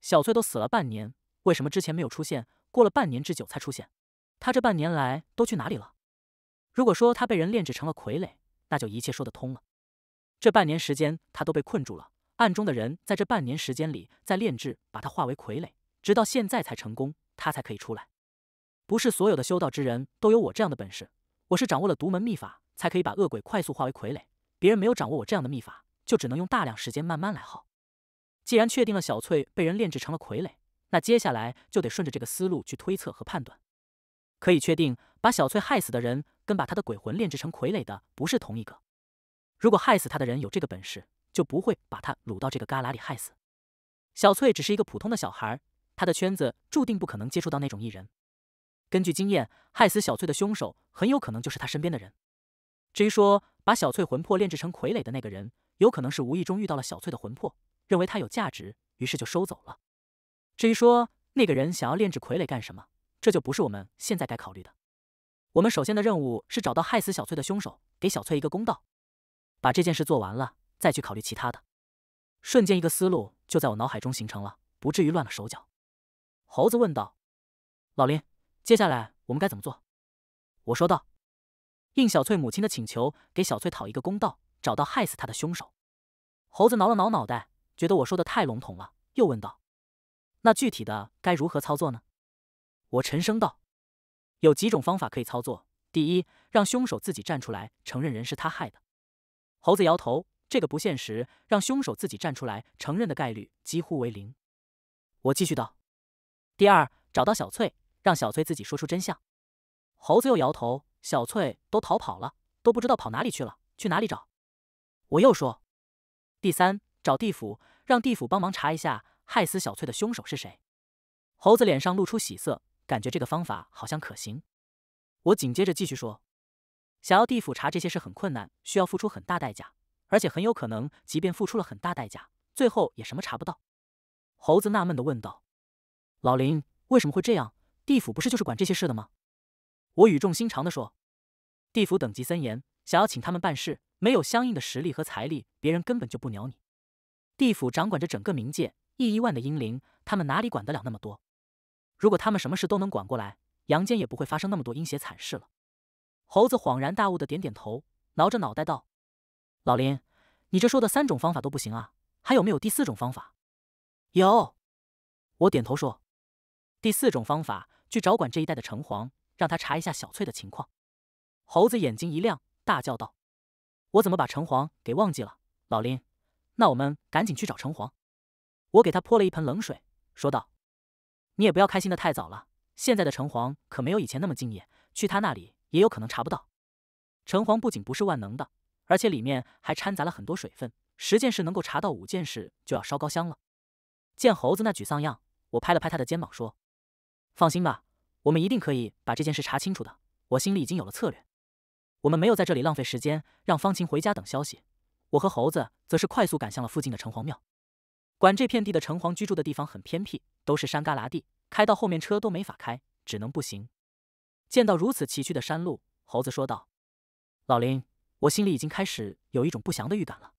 小翠都死了半年，为什么之前没有出现？过了半年之久才出现？他这半年来都去哪里了？如果说他被人炼制成了傀儡，那就一切说得通了。这半年时间他都被困住了，暗中的人在这半年时间里在炼制，把他化为傀儡，直到现在才成功，他才可以出来。不是所有的修道之人都有我这样的本事，我是掌握了独门秘法，才可以把恶鬼快速化为傀儡。别人没有掌握我这样的秘法，就只能用大量时间慢慢来耗。既然确定了小翠被人炼制成了傀儡，那接下来就得顺着这个思路去推测和判断。可以确定，把小翠害死的人跟把她的鬼魂炼制成傀儡的不是同一个。如果害死他的人有这个本事，就不会把他掳到这个旮旯里害死。小翠只是一个普通的小孩，她的圈子注定不可能接触到那种异人。根据经验，害死小翠的凶手很有可能就是他身边的人。至于说把小翠魂魄炼制成傀儡的那个人，有可能是无意中遇到了小翠的魂魄，认为她有价值，于是就收走了。至于说那个人想要炼制傀儡干什么？这就不是我们现在该考虑的。我们首先的任务是找到害死小翠的凶手，给小翠一个公道，把这件事做完了，再去考虑其他的。瞬间，一个思路就在我脑海中形成了，不至于乱了手脚。猴子问道：“老林，接下来我们该怎么做？”我说道：“应小翠母亲的请求，给小翠讨一个公道，找到害死她的凶手。”猴子挠了挠脑袋，觉得我说的太笼统了，又问道：“那具体的该如何操作呢？”我沉声道：“有几种方法可以操作。第一，让凶手自己站出来承认人是他害的。”猴子摇头：“这个不现实，让凶手自己站出来承认的概率几乎为零。”我继续道：“第二，找到小翠，让小翠自己说出真相。”猴子又摇头：“小翠都逃跑了，都不知道跑哪里去了，去哪里找？”我又说：“第三，找地府，让地府帮忙查一下害死小翠的凶手是谁。”猴子脸上露出喜色。感觉这个方法好像可行，我紧接着继续说，想要地府查这些事很困难，需要付出很大代价，而且很有可能，即便付出了很大代价，最后也什么查不到。猴子纳闷的问道：“老林，为什么会这样？地府不是就是管这些事的吗？”我语重心长的说：“地府等级森严，想要请他们办事，没有相应的实力和财力，别人根本就不鸟你。地府掌管着整个冥界，亿亿万的阴灵，他们哪里管得了那么多？”如果他们什么事都能管过来，阳间也不会发生那么多阴邪惨事了。猴子恍然大悟的点点头，挠着脑袋道：“老林，你这说的三种方法都不行啊，还有没有第四种方法？”“有。”我点头说，“第四种方法去找管这一带的城隍，让他查一下小翠的情况。”猴子眼睛一亮，大叫道：“我怎么把城隍给忘记了？老林，那我们赶紧去找城隍！”我给他泼了一盆冷水，说道。你也不要开心的太早了，现在的城隍可没有以前那么敬业，去他那里也有可能查不到。城隍不仅不是万能的，而且里面还掺杂了很多水分，十件事能够查到五件事就要烧高香了。见猴子那沮丧样，我拍了拍他的肩膀说：“放心吧，我们一定可以把这件事查清楚的。我心里已经有了策略，我们没有在这里浪费时间，让方晴回家等消息，我和猴子则是快速赶向了附近的城隍庙。”管这片地的城隍居住的地方很偏僻，都是山旮旯地，开到后面车都没法开，只能步行。见到如此崎岖的山路，猴子说道：“老林，我心里已经开始有一种不祥的预感了。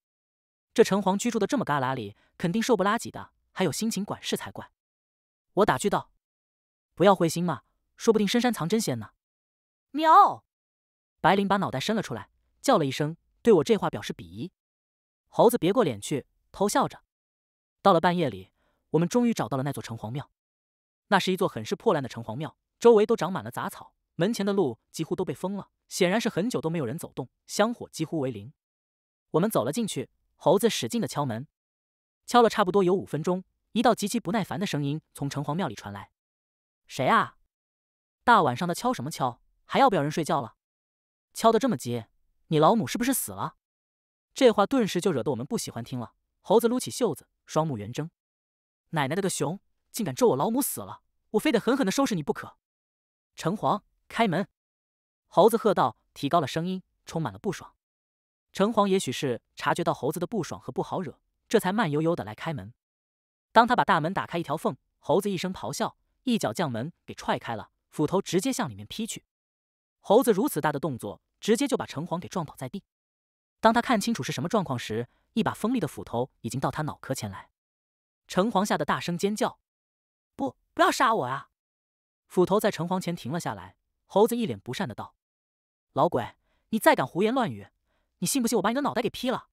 这城隍居住的这么旮旯里，肯定瘦不拉几的，还有心情管事才怪。”我打趣道：“不要灰心嘛，说不定深山藏真仙呢。”喵，白灵把脑袋伸了出来，叫了一声，对我这话表示鄙夷。猴子别过脸去，偷笑着。到了半夜里，我们终于找到了那座城隍庙。那是一座很是破烂的城隍庙，周围都长满了杂草，门前的路几乎都被封了，显然是很久都没有人走动，香火几乎为零。我们走了进去，猴子使劲的敲门，敲了差不多有五分钟，一道极其不耐烦的声音从城隍庙里传来：“谁啊？大晚上的敲什么敲？还要不要人睡觉了？敲得这么急，你老母是不是死了？”这话顿时就惹得我们不喜欢听了。猴子撸起袖子。双目圆睁，奶奶的个熊，竟敢咒我老母死了！我非得狠狠的收拾你不可！城隍，开门！猴子喝道，提高了声音，充满了不爽。城隍也许是察觉到猴子的不爽和不好惹，这才慢悠悠的来开门。当他把大门打开一条缝，猴子一声咆哮，一脚将门给踹开了，斧头直接向里面劈去。猴子如此大的动作，直接就把城隍给撞倒在地。当他看清楚是什么状况时，一把锋利的斧头已经到他脑壳前来，城隍吓得大声尖叫：“不，不要杀我啊！”斧头在城隍前停了下来。猴子一脸不善的道：“老鬼，你再敢胡言乱语，你信不信我把你的脑袋给劈了？”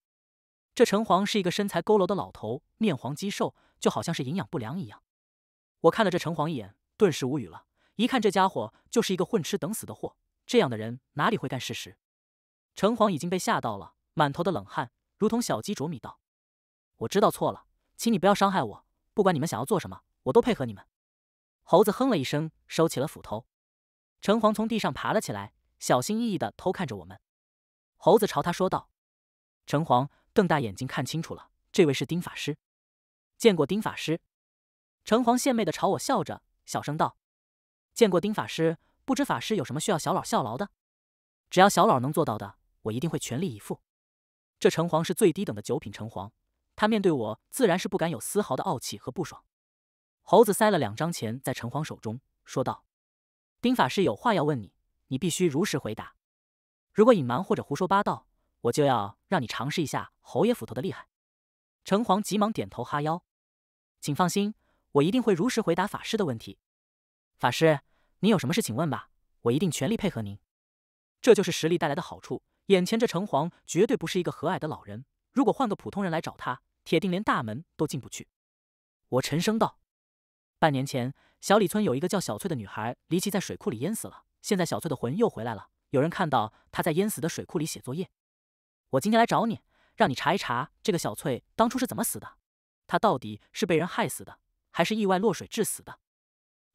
这城隍是一个身材佝偻的老头，面黄肌瘦，就好像是营养不良一样。我看了这城隍一眼，顿时无语了。一看这家伙就是一个混吃等死的货，这样的人哪里会干事实？城隍已经被吓到了，满头的冷汗。如同小鸡啄米道：“我知道错了，请你不要伤害我。不管你们想要做什么，我都配合你们。”猴子哼了一声，收起了斧头。城隍从地上爬了起来，小心翼翼的偷看着我们。猴子朝他说道：“城隍，瞪大眼睛看清楚了，这位是丁法师，见过丁法师。”城隍献媚的朝我笑着，小声道：“见过丁法师，不知法师有什么需要小老效劳的？只要小老能做到的，我一定会全力以赴。”这城隍是最低等的九品城隍，他面对我自然是不敢有丝毫的傲气和不爽。猴子塞了两张钱在城隍手中，说道：“丁法师有话要问你，你必须如实回答。如果隐瞒或者胡说八道，我就要让你尝试一下侯爷斧头的厉害。”城隍急忙点头哈腰：“请放心，我一定会如实回答法师的问题。法师，你有什么事请问吧，我一定全力配合您。这就是实力带来的好处。”眼前这城隍绝对不是一个和蔼的老人。如果换个普通人来找他，铁定连大门都进不去。我沉声道：“半年前，小李村有一个叫小翠的女孩，离奇在水库里淹死了。现在小翠的魂又回来了，有人看到她在淹死的水库里写作业。我今天来找你，让你查一查这个小翠当初是怎么死的。她到底是被人害死的，还是意外落水致死的？”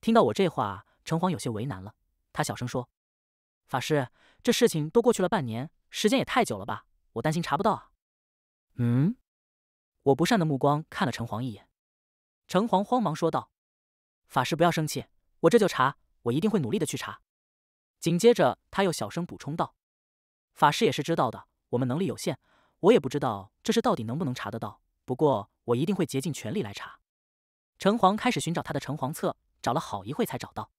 听到我这话，城隍有些为难了。他小声说：“法师，这事情都过去了半年。”时间也太久了吧？我担心查不到啊。嗯，我不善的目光看了城隍一眼。城隍慌忙说道：“法师不要生气，我这就查，我一定会努力的去查。”紧接着他又小声补充道：“法师也是知道的，我们能力有限，我也不知道这事到底能不能查得到，不过我一定会竭尽全力来查。”城隍开始寻找他的城隍册，找了好一会才找到。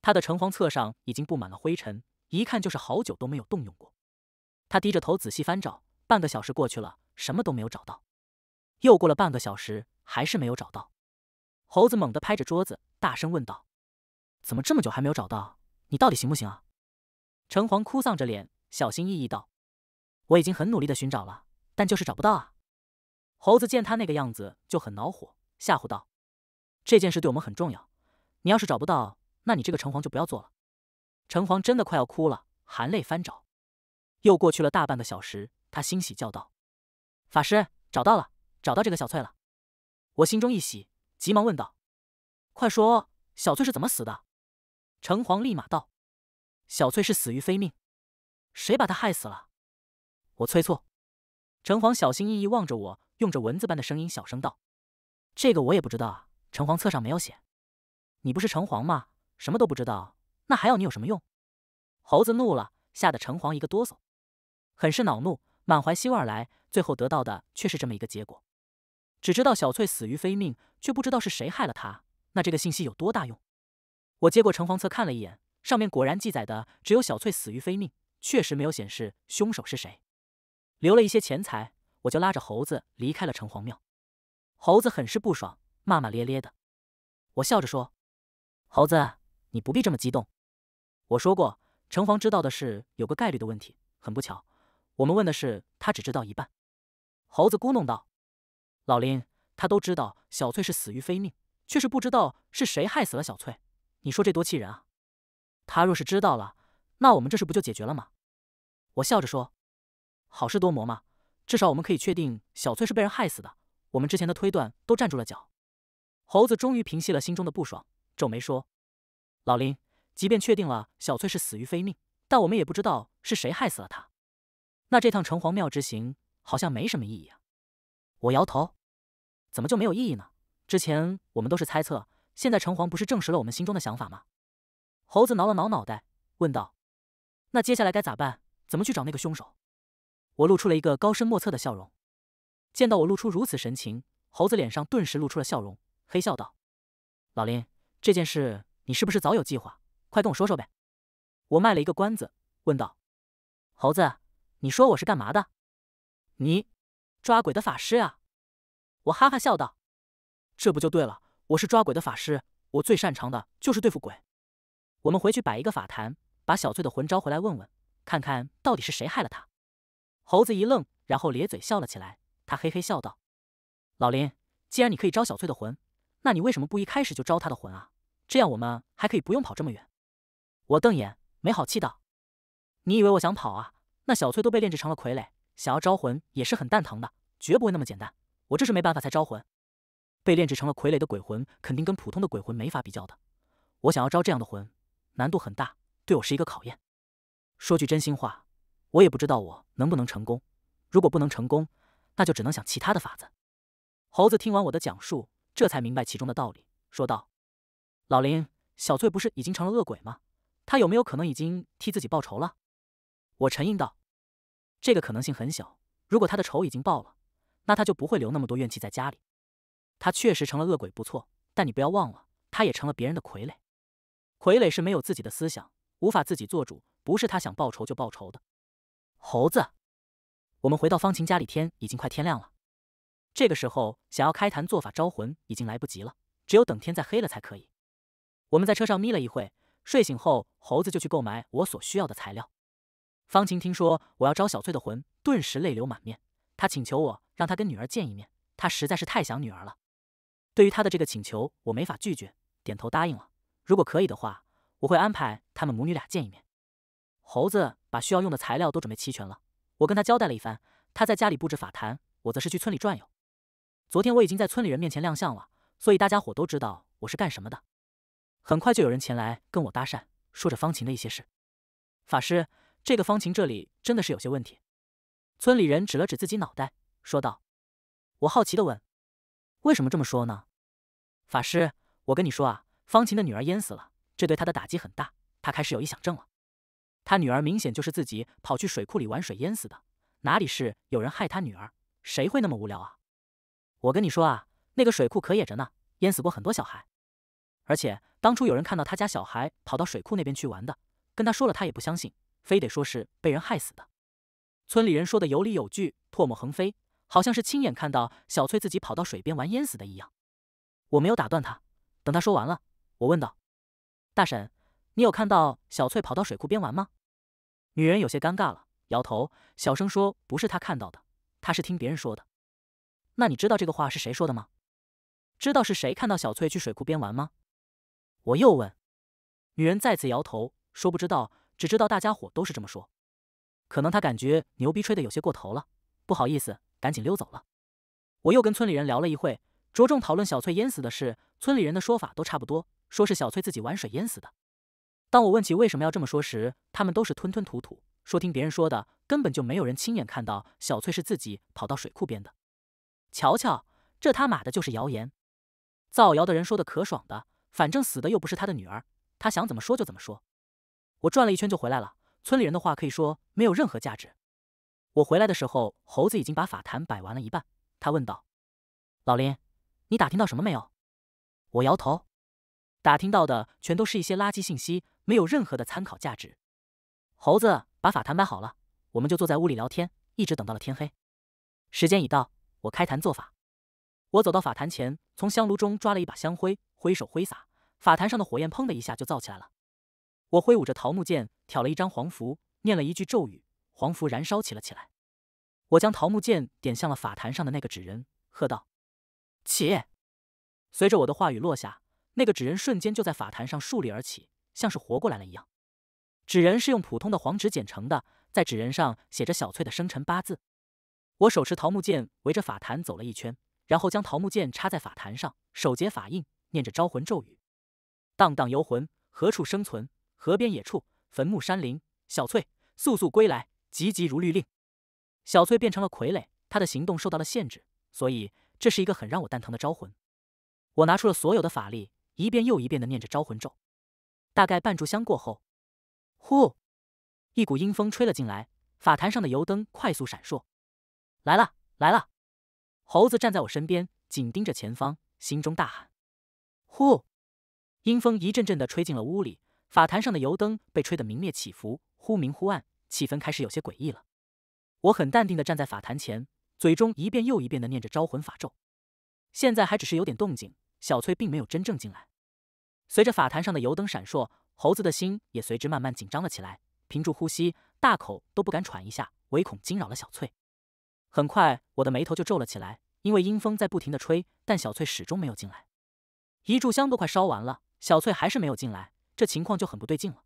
他的城隍册上已经布满了灰尘，一看就是好久都没有动用过。他低着头仔细翻找，半个小时过去了，什么都没有找到。又过了半个小时，还是没有找到。猴子猛地拍着桌子，大声问道：“怎么这么久还没有找到？你到底行不行啊？”城隍哭丧着脸，小心翼翼道：“我已经很努力的寻找了，但就是找不到啊。”猴子见他那个样子就很恼火，吓唬道：“这件事对我们很重要，你要是找不到，那你这个城隍就不要做了。”城隍真的快要哭了，含泪翻找。又过去了大半个小时，他欣喜叫道：“法师找到了，找到这个小翠了！”我心中一喜，急忙问道：“快说，小翠是怎么死的？”城隍立马道：“小翠是死于非命，谁把她害死了？”我催促，城隍小心翼翼望着我，用着蚊子般的声音小声道：“这个我也不知道啊，城隍册上没有写。”“你不是城隍吗？什么都不知道，那还要你有什么用？”猴子怒了，吓得城隍一个哆嗦。很是恼怒，满怀希望而来，最后得到的却是这么一个结果。只知道小翠死于非命，却不知道是谁害了她。那这个信息有多大用？我接过城隍册看了一眼，上面果然记载的只有小翠死于非命，确实没有显示凶手是谁。留了一些钱财，我就拉着猴子离开了城隍庙。猴子很是不爽，骂骂咧咧的。我笑着说：“猴子，你不必这么激动。我说过，城隍知道的是有个概率的问题，很不巧。”我们问的是他，只知道一半。猴子咕哝道：“老林，他都知道小翠是死于非命，却是不知道是谁害死了小翠。你说这多气人啊！他若是知道了，那我们这事不就解决了吗？”我笑着说：“好事多磨嘛，至少我们可以确定小翠是被人害死的。我们之前的推断都站住了脚。”猴子终于平息了心中的不爽，皱眉说：“老林，即便确定了小翠是死于非命，但我们也不知道是谁害死了她。”那这趟城隍庙之行好像没什么意义啊！我摇头，怎么就没有意义呢？之前我们都是猜测，现在城隍不是证实了我们心中的想法吗？猴子挠了挠脑袋，问道：“那接下来该咋办？怎么去找那个凶手？”我露出了一个高深莫测的笑容。见到我露出如此神情，猴子脸上顿时露出了笑容，嘿笑道：“老林，这件事你是不是早有计划？快跟我说说呗！”我卖了一个关子，问道：“猴子。”你说我是干嘛的？你，抓鬼的法师啊！我哈哈笑道：“这不就对了，我是抓鬼的法师，我最擅长的就是对付鬼。”我们回去摆一个法坛，把小翠的魂招回来，问问看看，到底是谁害了她。猴子一愣，然后咧嘴笑了起来。他嘿嘿笑道：“老林，既然你可以招小翠的魂，那你为什么不一开始就招她的魂啊？这样我们还可以不用跑这么远。”我瞪眼，没好气道：“你以为我想跑啊？”那小翠都被炼制成了傀儡，想要招魂也是很蛋疼的，绝不会那么简单。我这是没办法才招魂。被炼制成了傀儡的鬼魂，肯定跟普通的鬼魂没法比较的。我想要招这样的魂，难度很大，对我是一个考验。说句真心话，我也不知道我能不能成功。如果不能成功，那就只能想其他的法子。猴子听完我的讲述，这才明白其中的道理，说道：“老林，小翠不是已经成了恶鬼吗？她有没有可能已经替自己报仇了？”我沉吟道：“这个可能性很小。如果他的仇已经报了，那他就不会留那么多怨气在家里。他确实成了恶鬼，不错，但你不要忘了，他也成了别人的傀儡。傀儡是没有自己的思想，无法自己做主，不是他想报仇就报仇的。”猴子，我们回到方晴家里，天已经快天亮了。这个时候想要开坛做法招魂已经来不及了，只有等天再黑了才可以。我们在车上眯了一会，睡醒后，猴子就去购买我所需要的材料。方晴听说我要招小翠的魂，顿时泪流满面。她请求我让她跟女儿见一面，她实在是太想女儿了。对于她的这个请求，我没法拒绝，点头答应了。如果可以的话，我会安排他们母女俩见一面。猴子把需要用的材料都准备齐全了，我跟他交代了一番。他在家里布置法坛，我则是去村里转悠。昨天我已经在村里人面前亮相了，所以大家伙都知道我是干什么的。很快就有人前来跟我搭讪，说着方晴的一些事。法师。这个方晴这里真的是有些问题。村里人指了指自己脑袋，说道：“我好奇的问，为什么这么说呢？”法师，我跟你说啊，方晴的女儿淹死了，这对她的打击很大，她开始有臆想症了。她女儿明显就是自己跑去水库里玩水淹死的，哪里是有人害她女儿？谁会那么无聊啊？我跟你说啊，那个水库可野着呢，淹死过很多小孩。而且当初有人看到他家小孩跑到水库那边去玩的，跟他说了，他也不相信。非得说是被人害死的，村里人说的有理有据，唾沫横飞，好像是亲眼看到小翠自己跑到水边玩淹死的一样。我没有打断他，等他说完了，我问道：“大婶，你有看到小翠跑到水库边玩吗？”女人有些尴尬了，摇头，小声说：“不是她看到的，她是听别人说的。”“那你知道这个话是谁说的吗？知道是谁看到小翠去水库边玩吗？”我又问。女人再次摇头，说：“不知道。”只知道大家伙都是这么说，可能他感觉牛逼吹的有些过头了，不好意思，赶紧溜走了。我又跟村里人聊了一会，着重讨论小翠淹死的事。村里人的说法都差不多，说是小翠自己玩水淹死的。当我问起为什么要这么说时，他们都是吞吞吐吐，说听别人说的，根本就没有人亲眼看到小翠是自己跑到水库边的。瞧瞧，这他妈的就是谣言！造谣的人说的可爽的，反正死的又不是他的女儿，他想怎么说就怎么说。我转了一圈就回来了。村里人的话可以说没有任何价值。我回来的时候，猴子已经把法坛摆完了一半。他问道：“老林，你打听到什么没有？”我摇头。打听到的全都是一些垃圾信息，没有任何的参考价值。猴子把法坛摆好了，我们就坐在屋里聊天，一直等到了天黑。时间已到，我开坛做法。我走到法坛前，从香炉中抓了一把香灰，挥手挥洒，法坛上的火焰砰的一下就燥起来了。我挥舞着桃木剑，挑了一张黄符，念了一句咒语，黄符燃烧起了起来。我将桃木剑点向了法坛上的那个纸人，喝道：“起！”随着我的话语落下，那个纸人瞬间就在法坛上竖立而起，像是活过来了一样。纸人是用普通的黄纸剪成的，在纸人上写着小翠的生辰八字。我手持桃木剑围着法坛走了一圈，然后将桃木剑插在法坛上，手结法印，念着招魂咒语：“荡荡游魂，何处生存？”河边野处，坟墓山林，小翠，速速归来，急急如律令。小翠变成了傀儡，她的行动受到了限制，所以这是一个很让我蛋疼的招魂。我拿出了所有的法力，一遍又一遍的念着招魂咒。大概半炷香过后，呼，一股阴风吹了进来，法坛上的油灯快速闪烁。来了，来了！猴子站在我身边，紧盯着前方，心中大喊：呼！阴风一阵阵的吹进了屋里。法坛上的油灯被吹得明灭起伏，忽明忽暗，气氛开始有些诡异了。我很淡定地站在法坛前，嘴中一遍又一遍地念着招魂法咒。现在还只是有点动静，小翠并没有真正进来。随着法坛上的油灯闪烁，猴子的心也随之慢慢紧张了起来，屏住呼吸，大口都不敢喘一下，唯恐惊扰了小翠。很快，我的眉头就皱了起来，因为阴风在不停地吹，但小翠始终没有进来。一炷香都快烧完了，小翠还是没有进来。这情况就很不对劲了。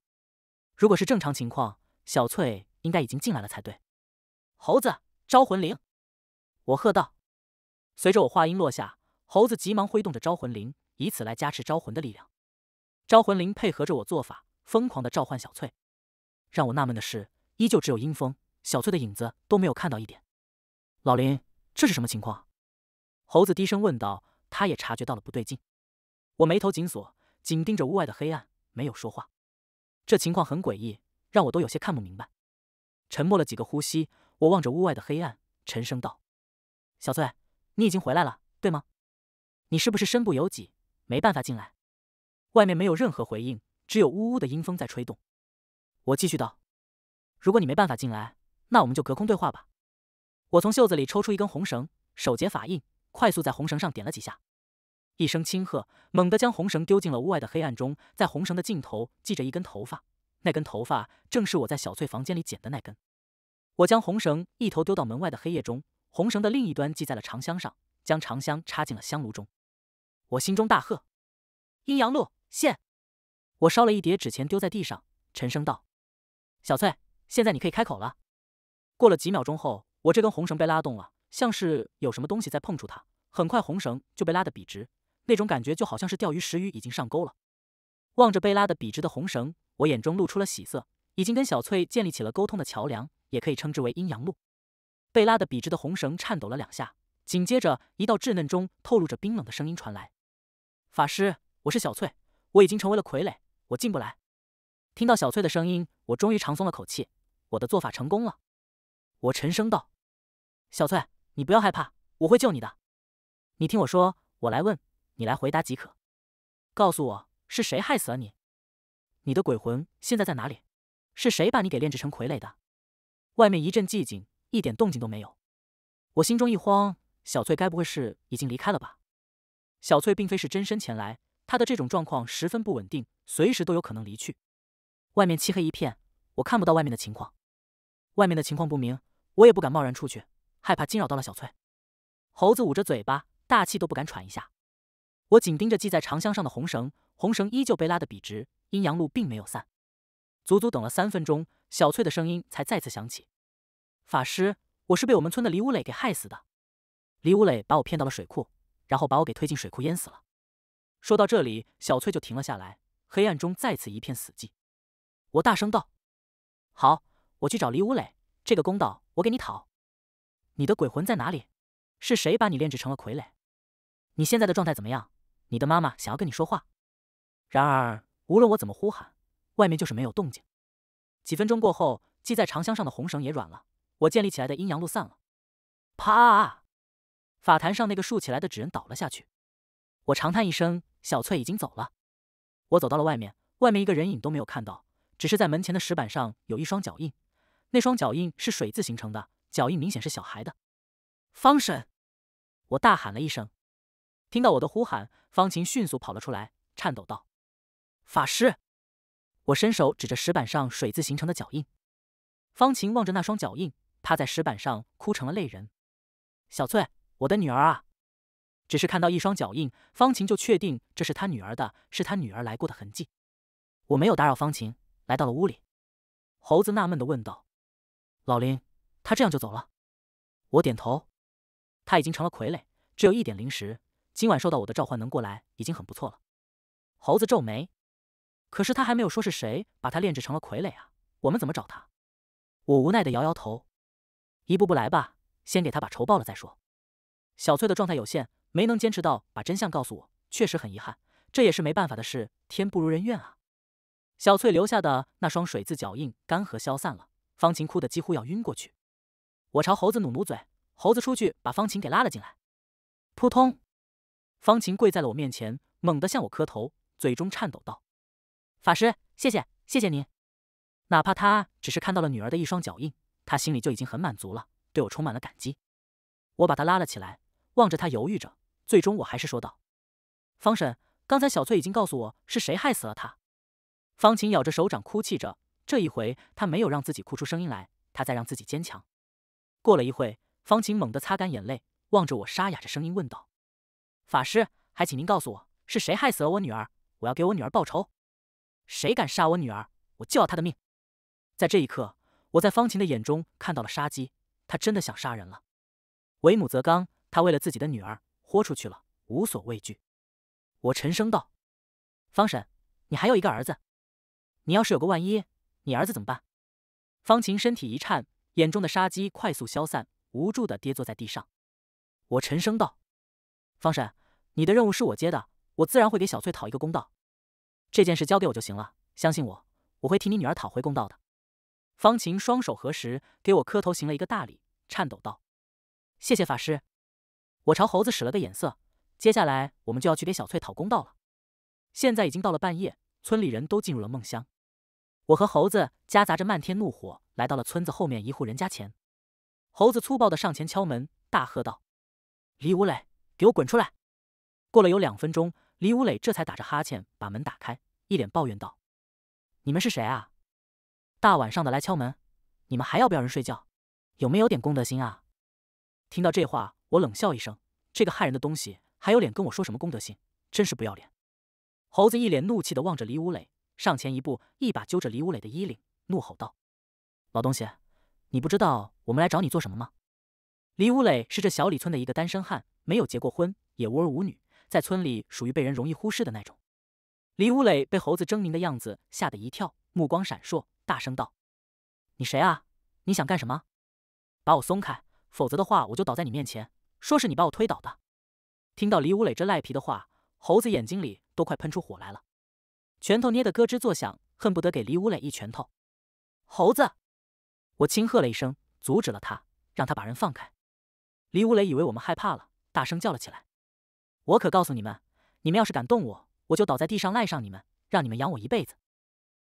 如果是正常情况，小翠应该已经进来了才对。猴子，招魂铃！我喝道。随着我话音落下，猴子急忙挥动着招魂铃，以此来加持招魂的力量。招魂铃配合着我做法，疯狂的召唤小翠。让我纳闷的是，依旧只有阴风，小翠的影子都没有看到一点。老林，这是什么情况？猴子低声问道，他也察觉到了不对劲。我眉头紧锁，紧盯着屋外的黑暗。没有说话，这情况很诡异，让我都有些看不明白。沉默了几个呼吸，我望着屋外的黑暗，沉声道：“小翠，你已经回来了，对吗？你是不是身不由己，没办法进来？”外面没有任何回应，只有呜呜的阴风在吹动。我继续道：“如果你没办法进来，那我们就隔空对话吧。”我从袖子里抽出一根红绳，手结法印，快速在红绳上点了几下。一声轻喝，猛地将红绳丢进了屋外的黑暗中。在红绳的尽头系着一根头发，那根头发正是我在小翠房间里捡的那根。我将红绳一头丢到门外的黑夜中，红绳的另一端系在了长香上，将长香插进了香炉中。我心中大喝：“阴阳路现！”我烧了一叠纸钱丢在地上，沉声道：“小翠，现在你可以开口了。”过了几秒钟后，我这根红绳被拉动了，像是有什么东西在碰触它。很快，红绳就被拉得笔直。那种感觉就好像是钓鱼食鱼已经上钩了。望着被拉的笔直的红绳，我眼中露出了喜色，已经跟小翠建立起了沟通的桥梁，也可以称之为阴阳路。被拉的笔直的红绳颤抖了两下，紧接着一道稚嫩中透露着冰冷的声音传来：“法师，我是小翠，我已经成为了傀儡，我进不来。”听到小翠的声音，我终于长松了口气，我的做法成功了。我沉声道：“小翠，你不要害怕，我会救你的。你听我说，我来问。”你来回答即可，告诉我是谁害死了你？你的鬼魂现在在哪里？是谁把你给炼制成傀儡的？外面一阵寂静，一点动静都没有。我心中一慌，小翠该不会是已经离开了吧？小翠并非是真身前来，她的这种状况十分不稳定，随时都有可能离去。外面漆黑一片，我看不到外面的情况。外面的情况不明，我也不敢贸然出去，害怕惊扰到了小翠。猴子捂着嘴巴，大气都不敢喘一下。我紧盯着系在长箱上的红绳，红绳依旧被拉得笔直，阴阳路并没有散。足足等了三分钟，小翠的声音才再次响起：“法师，我是被我们村的李武磊给害死的。李武磊把我骗到了水库，然后把我给推进水库淹死了。”说到这里，小翠就停了下来。黑暗中再次一片死寂。我大声道：“好，我去找李武磊这个公道，我给你讨。你的鬼魂在哪里？是谁把你炼制成了傀儡？你现在的状态怎么样？”你的妈妈想要跟你说话，然而无论我怎么呼喊，外面就是没有动静。几分钟过后，系在长箱上的红绳也软了，我建立起来的阴阳路散了。啪！法坛上那个竖起来的纸人倒了下去。我长叹一声，小翠已经走了。我走到了外面，外面一个人影都没有看到，只是在门前的石板上有一双脚印。那双脚印是水字形成的，脚印明显是小孩的。方神，我大喊了一声，听到我的呼喊。方晴迅速跑了出来，颤抖道：“法师，我伸手指着石板上水渍形成的脚印。”方晴望着那双脚印，趴在石板上哭成了泪人。“小翠，我的女儿啊！”只是看到一双脚印，方晴就确定这是她女儿的，是她女儿来过的痕迹。我没有打扰方晴，来到了屋里。猴子纳闷的问道：“老林，他这样就走了？”我点头：“他已经成了傀儡，只有一点灵石。”今晚受到我的召唤能过来已经很不错了。猴子皱眉，可是他还没有说是谁把他炼制成了傀儡啊？我们怎么找他？我无奈的摇摇头，一步步来吧，先给他把仇报了再说。小翠的状态有限，没能坚持到把真相告诉我，确实很遗憾，这也是没办法的事，天不如人愿啊。小翠留下的那双水渍脚印干涸消散了，方晴哭得几乎要晕过去。我朝猴子努努嘴，猴子出去把方晴给拉了进来，扑通。方晴跪在了我面前，猛地向我磕头，嘴中颤抖道：“法师，谢谢，谢谢您。”哪怕他只是看到了女儿的一双脚印，他心里就已经很满足了，对我充满了感激。我把他拉了起来，望着他犹豫着，最终我还是说道：“方婶，刚才小翠已经告诉我是谁害死了她。”方晴咬着手掌，哭泣着。这一回，她没有让自己哭出声音来，她在让自己坚强。过了一会，方晴猛地擦干眼泪，望着我，沙哑着声音问道。法师，还请您告诉我，是谁害死了我女儿？我要给我女儿报仇！谁敢杀我女儿，我就要他的命！在这一刻，我在方晴的眼中看到了杀机，她真的想杀人了。为母则刚，她为了自己的女儿，豁出去了，无所畏惧。我沉声道：“方婶，你还有一个儿子，你要是有个万一，你儿子怎么办？”方晴身体一颤，眼中的杀机快速消散，无助地跌坐在地上。我沉声道：“方婶。”你的任务是我接的，我自然会给小翠讨一个公道。这件事交给我就行了，相信我，我会替你女儿讨回公道的。方晴双手合十，给我磕头行了一个大礼，颤抖道：“谢谢法师。”我朝猴子使了个眼色，接下来我们就要去给小翠讨公道了。现在已经到了半夜，村里人都进入了梦乡。我和猴子夹杂着漫天怒火来到了村子后面一户人家前，猴子粗暴的上前敲门，大喝道：“李武磊，给我滚出来！”过了有两分钟，李武磊这才打着哈欠把门打开，一脸抱怨道：“你们是谁啊？大晚上的来敲门，你们还要不要人睡觉？有没有点公德心啊？”听到这话，我冷笑一声：“这个害人的东西，还有脸跟我说什么公德心？真是不要脸！”猴子一脸怒气的望着李武磊，上前一步，一把揪着李武磊的衣领，怒吼道：“老东西，你不知道我们来找你做什么吗？”李武磊是这小李村的一个单身汉，没有结过婚，也无儿无女。在村里属于被人容易忽视的那种。李武磊被猴子狰狞的样子吓得一跳，目光闪烁，大声道：“你谁啊？你想干什么？把我松开，否则的话我就倒在你面前，说是你把我推倒的。”听到李武磊这赖皮的话，猴子眼睛里都快喷出火来了，拳头捏得咯吱作响，恨不得给李武磊一拳头。猴子，我轻喝了一声，阻止了他，让他把人放开。李武磊以为我们害怕了，大声叫了起来。我可告诉你们，你们要是敢动我，我就倒在地上赖上你们，让你们养我一辈子。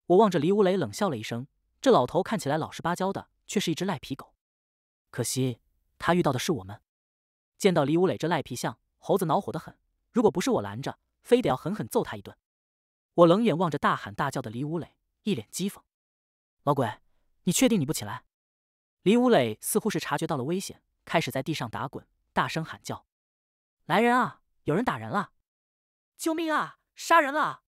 我望着李武磊冷笑了一声，这老头看起来老实巴交的，却是一只赖皮狗。可惜他遇到的是我们。见到李武磊这赖皮相，猴子恼火的很。如果不是我拦着，非得要狠狠揍他一顿。我冷眼望着大喊大叫的李武磊，一脸讥讽：“老鬼，你确定你不起来？”李武磊似乎是察觉到了危险，开始在地上打滚，大声喊叫：“来人啊！”有人打人了！救命啊！杀人了！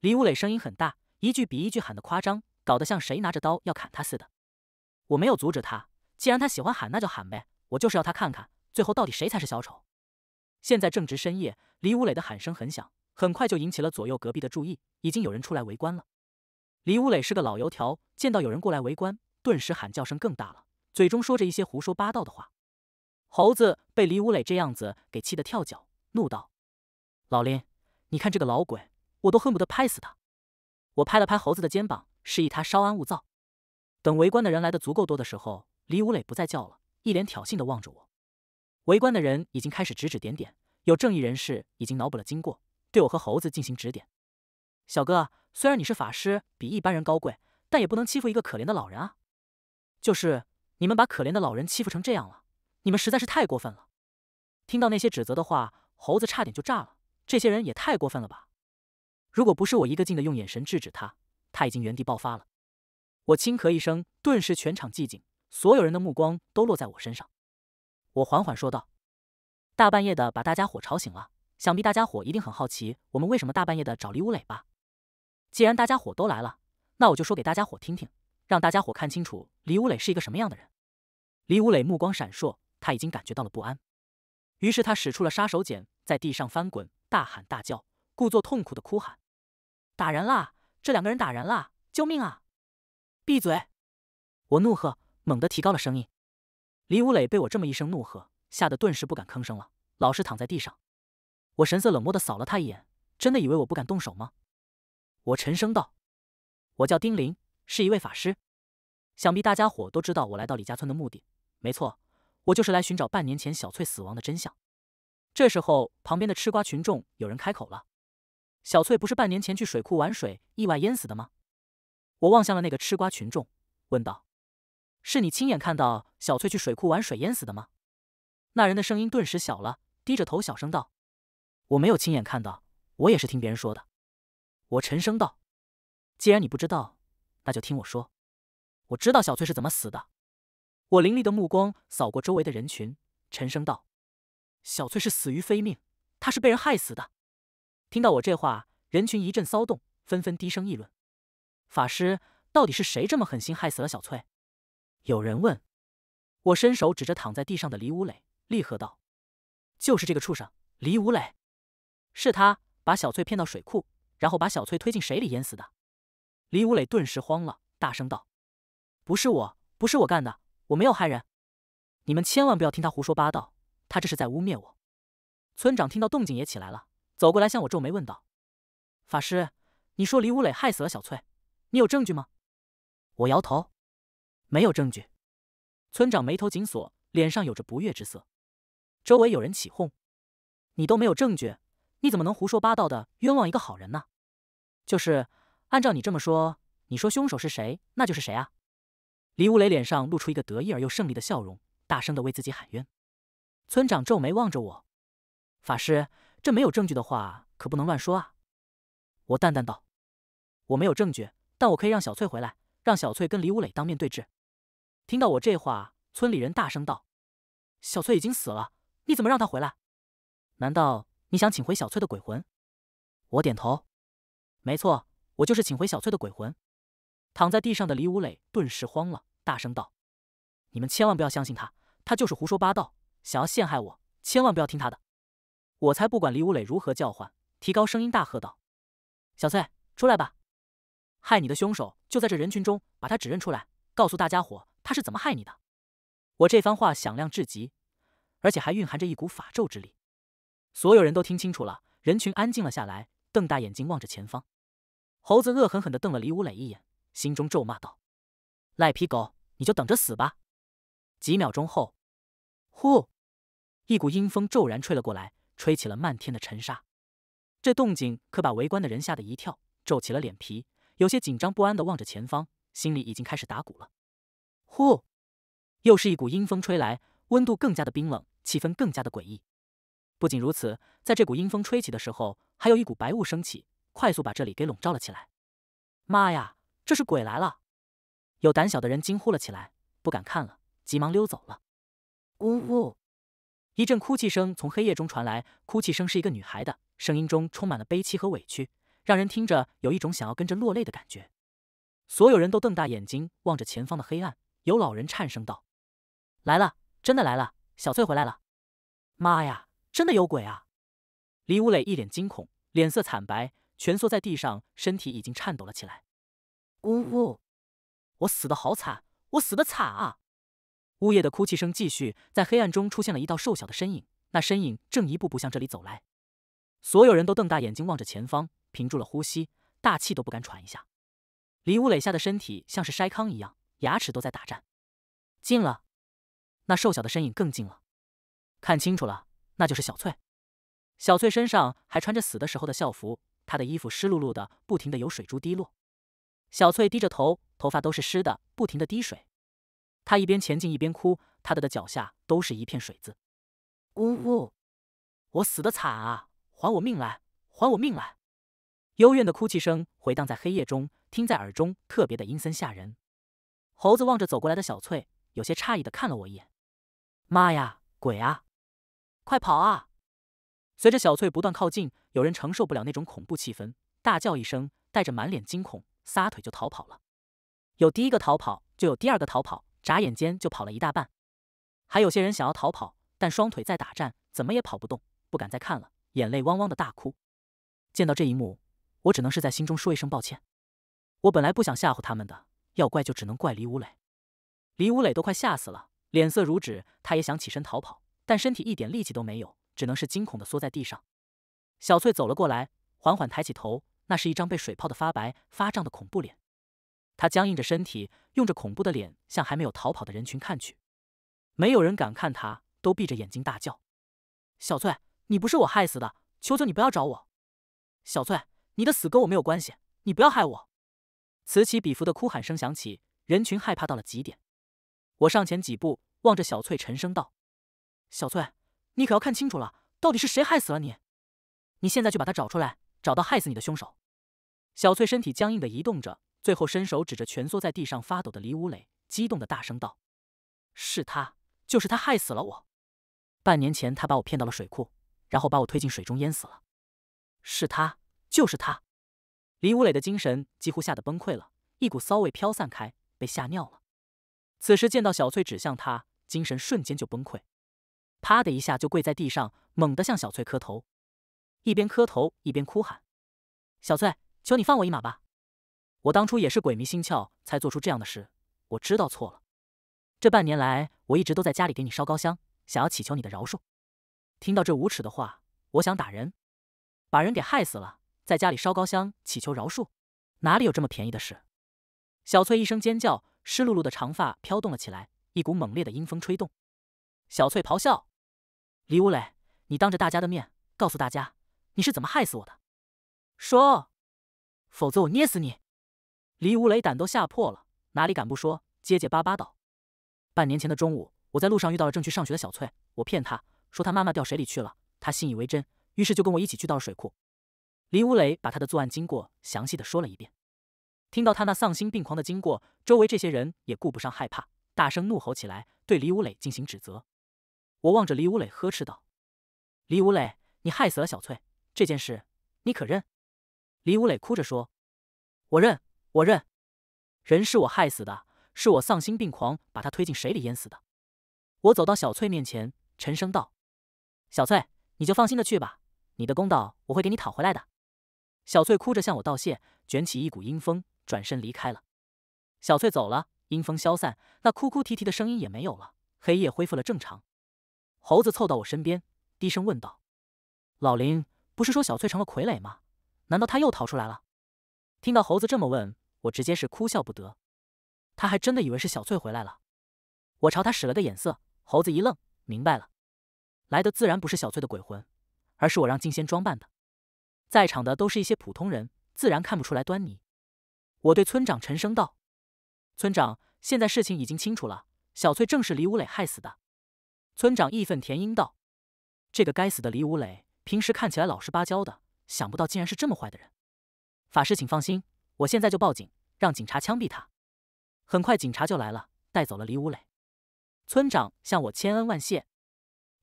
李武磊声音很大，一句比一句喊的夸张，搞得像谁拿着刀要砍他似的。我没有阻止他，既然他喜欢喊，那就喊呗。我就是要他看看，最后到底谁才是小丑。现在正值深夜，李武磊的喊声很响，很快就引起了左右隔壁的注意，已经有人出来围观了。李武磊是个老油条，见到有人过来围观，顿时喊叫声更大了，嘴中说着一些胡说八道的话。猴子被李武磊这样子给气得跳脚。怒道：“老林，你看这个老鬼，我都恨不得拍死他！”我拍了拍猴子的肩膀，示意他稍安勿躁。等围观的人来的足够多的时候，李武磊不再叫了，一脸挑衅的望着我。围观的人已经开始指指点点，有正义人士已经脑补了经过，对我和猴子进行指点：“小哥，虽然你是法师，比一般人高贵，但也不能欺负一个可怜的老人啊！”“就是你们把可怜的老人欺负成这样了，你们实在是太过分了！”听到那些指责的话。猴子差点就炸了，这些人也太过分了吧！如果不是我一个劲的用眼神制止他，他已经原地爆发了。我轻咳一声，顿时全场寂静，所有人的目光都落在我身上。我缓缓说道：“大半夜的把大家伙吵醒了，想必大家伙一定很好奇我们为什么大半夜的找李武磊吧？既然大家伙都来了，那我就说给大家伙听听，让大家伙看清楚李武磊是一个什么样的人。”李武磊目光闪烁，他已经感觉到了不安。于是他使出了杀手锏，在地上翻滚，大喊大叫，故作痛苦的哭喊：“打人啦！这两个人打人啦！救命啊！”闭嘴！我怒喝，猛地提高了声音。李武磊被我这么一声怒喝，吓得顿时不敢吭声了，老实躺在地上。我神色冷漠地扫了他一眼：“真的以为我不敢动手吗？”我沉声道：“我叫丁玲，是一位法师。想必大家伙都知道我来到李家村的目的，没错。”我就是来寻找半年前小翠死亡的真相。这时候，旁边的吃瓜群众有人开口了：“小翠不是半年前去水库玩水意外淹死的吗？”我望向了那个吃瓜群众，问道：“是你亲眼看到小翠去水库玩水淹死的吗？”那人的声音顿时小了，低着头小声道：“我没有亲眼看到，我也是听别人说的。”我沉声道：“既然你不知道，那就听我说，我知道小翠是怎么死的。”我凌厉的目光扫过周围的人群，沉声道：“小翠是死于非命，她是被人害死的。”听到我这话，人群一阵骚动，纷纷低声议论：“法师，到底是谁这么狠心害死了小翠？”有人问。我伸手指着躺在地上的李武磊，厉喝道：“就是这个畜生，李武磊，是他把小翠骗到水库，然后把小翠推进水里淹死的。”李武磊顿时慌了，大声道：“不是我，不是我干的。”我没有害人，你们千万不要听他胡说八道，他这是在污蔑我。村长听到动静也起来了，走过来向我皱眉问道：“法师，你说李武磊害死了小翠，你有证据吗？”我摇头：“没有证据。”村长眉头紧锁，脸上有着不悦之色。周围有人起哄：“你都没有证据，你怎么能胡说八道的冤枉一个好人呢？”“就是，按照你这么说，你说凶手是谁，那就是谁啊？”李武磊脸上露出一个得意而又胜利的笑容，大声的为自己喊冤。村长皱眉望着我：“法师，这没有证据的话，可不能乱说啊。”我淡淡道：“我没有证据，但我可以让小翠回来，让小翠跟李武磊当面对质。”听到我这话，村里人大声道：“小翠已经死了，你怎么让她回来？难道你想请回小翠的鬼魂？”我点头：“没错，我就是请回小翠的鬼魂。”躺在地上的李武磊顿时慌了，大声道：“你们千万不要相信他，他就是胡说八道，想要陷害我，千万不要听他的。”我才不管李武磊如何叫唤，提高声音大喝道：“小翠，出来吧！害你的凶手就在这人群中，把他指认出来，告诉大家伙他是怎么害你的。”我这番话响亮至极，而且还蕴含着一股法咒之力，所有人都听清楚了，人群安静了下来，瞪大眼睛望着前方。猴子恶狠狠地瞪了李武磊一眼。心中咒骂道：“赖皮狗，你就等着死吧！”几秒钟后，呼，一股阴风骤然吹了过来，吹起了漫天的尘沙。这动静可把围观的人吓得一跳，皱起了脸皮，有些紧张不安的望着前方，心里已经开始打鼓了。呼，又是一股阴风吹来，温度更加的冰冷，气氛更加的诡异。不仅如此，在这股阴风吹起的时候，还有一股白雾升起，快速把这里给笼罩了起来。妈呀！这是鬼来了！有胆小的人惊呼了起来，不敢看了，急忙溜走了。呜呜，一阵哭泣声从黑夜中传来，哭泣声是一个女孩的声音，中充满了悲戚和委屈，让人听着有一种想要跟着落泪的感觉。所有人都瞪大眼睛望着前方的黑暗，有老人颤声道：“来了，真的来了，小翠回来了！”妈呀，真的有鬼啊！李武磊一脸惊恐，脸色惨白，蜷缩在地上，身体已经颤抖了起来。呜呜，我死的好惨，我死的惨啊！呜咽的哭泣声继续，在黑暗中出现了一道瘦小的身影，那身影正一步步向这里走来。所有人都瞪大眼睛望着前方，屏住了呼吸，大气都不敢喘一下。李武垒下的身体像是筛糠一样，牙齿都在打颤。近了，那瘦小的身影更近了。看清楚了，那就是小翠。小翠身上还穿着死的时候的校服，她的衣服湿漉漉的，不停的有水珠滴落。小翠低着头，头发都是湿的，不停的滴水。她一边前进一边哭，她的脚下都是一片水渍。呜呜，我死的惨啊！还我命来！还我命来！幽怨的哭泣声回荡在黑夜中，听在耳中特别的阴森吓人。猴子望着走过来的小翠，有些诧异的看了我一眼。妈呀，鬼啊！快跑啊！随着小翠不断靠近，有人承受不了那种恐怖气氛，大叫一声，带着满脸惊恐。撒腿就逃跑了，有第一个逃跑，就有第二个逃跑，眨眼间就跑了一大半。还有些人想要逃跑，但双腿在打颤，怎么也跑不动，不敢再看了，眼泪汪汪的大哭。见到这一幕，我只能是在心中说一声抱歉。我本来不想吓唬他们的，要怪就只能怪李武磊。李武磊都快吓死了，脸色如纸，他也想起身逃跑，但身体一点力气都没有，只能是惊恐的缩在地上。小翠走了过来，缓缓抬起头。那是一张被水泡的发白发胀的恐怖脸，他僵硬着身体，用着恐怖的脸向还没有逃跑的人群看去。没有人敢看他，都闭着眼睛大叫：“小翠，你不是我害死的！求求你不要找我！”“小翠，你的死跟我没有关系，你不要害我！”此起彼伏的哭喊声响起，人群害怕到了极点。我上前几步，望着小翠，沉声道：“小翠，你可要看清楚了，到底是谁害死了你？你现在就把他找出来，找到害死你的凶手。”小翠身体僵硬的移动着，最后伸手指着蜷缩在地上发抖的李武磊，激动的大声道：“是他，就是他害死了我！半年前，他把我骗到了水库，然后把我推进水中淹死了！是他，就是他！”李武磊的精神几乎吓得崩溃了，一股骚味飘散开，被吓尿了。此时见到小翠指向他，精神瞬间就崩溃，啪的一下就跪在地上，猛地向小翠磕头，一边磕头一边哭喊：“小翠！”求你放我一马吧！我当初也是鬼迷心窍才做出这样的事，我知道错了。这半年来，我一直都在家里给你烧高香，想要祈求你的饶恕。听到这无耻的话，我想打人，把人给害死了，在家里烧高香祈求饶恕，哪里有这么便宜的事？小翠一声尖叫，湿漉漉的长发飘动了起来，一股猛烈的阴风吹动。小翠咆哮：“李武磊，你当着大家的面，告诉大家你是怎么害死我的！说。”否则我捏死你！李武磊胆都吓破了，哪里敢不说？结结巴巴道：“半年前的中午，我在路上遇到了正去上学的小翠，我骗她说她妈妈掉水里去了，她信以为真，于是就跟我一起去到了水库。”李武磊把他的作案经过详细的说了一遍。听到他那丧心病狂的经过，周围这些人也顾不上害怕，大声怒吼起来，对李武磊进行指责。我望着李武磊呵斥道：“李武磊，你害死了小翠，这件事你可认？”李武磊哭着说：“我认，我认，人是我害死的，是我丧心病狂把他推进水里淹死的。”我走到小翠面前，沉声道：“小翠，你就放心的去吧，你的公道我会给你讨回来的。”小翠哭着向我道谢，卷起一股阴风，转身离开了。小翠走了，阴风消散，那哭哭啼啼的声音也没有了，黑夜恢复了正常。猴子凑到我身边，低声问道：“老林，不是说小翠成了傀儡吗？”难道他又逃出来了？听到猴子这么问，我直接是哭笑不得。他还真的以为是小翠回来了。我朝他使了个眼色，猴子一愣，明白了。来的自然不是小翠的鬼魂，而是我让静仙装扮的。在场的都是一些普通人，自然看不出来端倪。我对村长沉声道：“村长，现在事情已经清楚了，小翠正是李武磊害死的。”村长义愤填膺道：“这个该死的李武磊，平时看起来老实巴交的。”想不到竟然是这么坏的人，法师，请放心，我现在就报警，让警察枪毙他。很快，警察就来了，带走了李武磊。村长向我千恩万谢，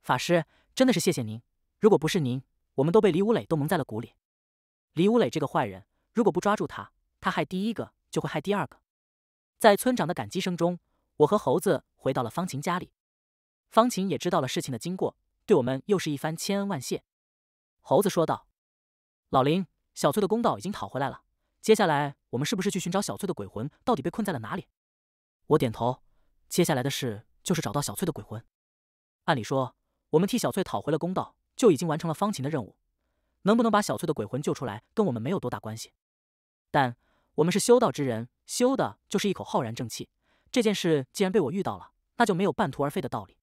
法师真的是谢谢您，如果不是您，我们都被李武磊都蒙在了鼓里。李武磊这个坏人，如果不抓住他，他害第一个就会害第二个。在村长的感激声中，我和猴子回到了方琴家里。方琴也知道了事情的经过，对我们又是一番千恩万谢。猴子说道。老林，小翠的公道已经讨回来了。接下来，我们是不是去寻找小翠的鬼魂，到底被困在了哪里？我点头。接下来的事就是找到小翠的鬼魂。按理说，我们替小翠讨回了公道，就已经完成了方琴的任务。能不能把小翠的鬼魂救出来，跟我们没有多大关系。但我们是修道之人，修的就是一口浩然正气。这件事既然被我遇到了，那就没有半途而废的道理。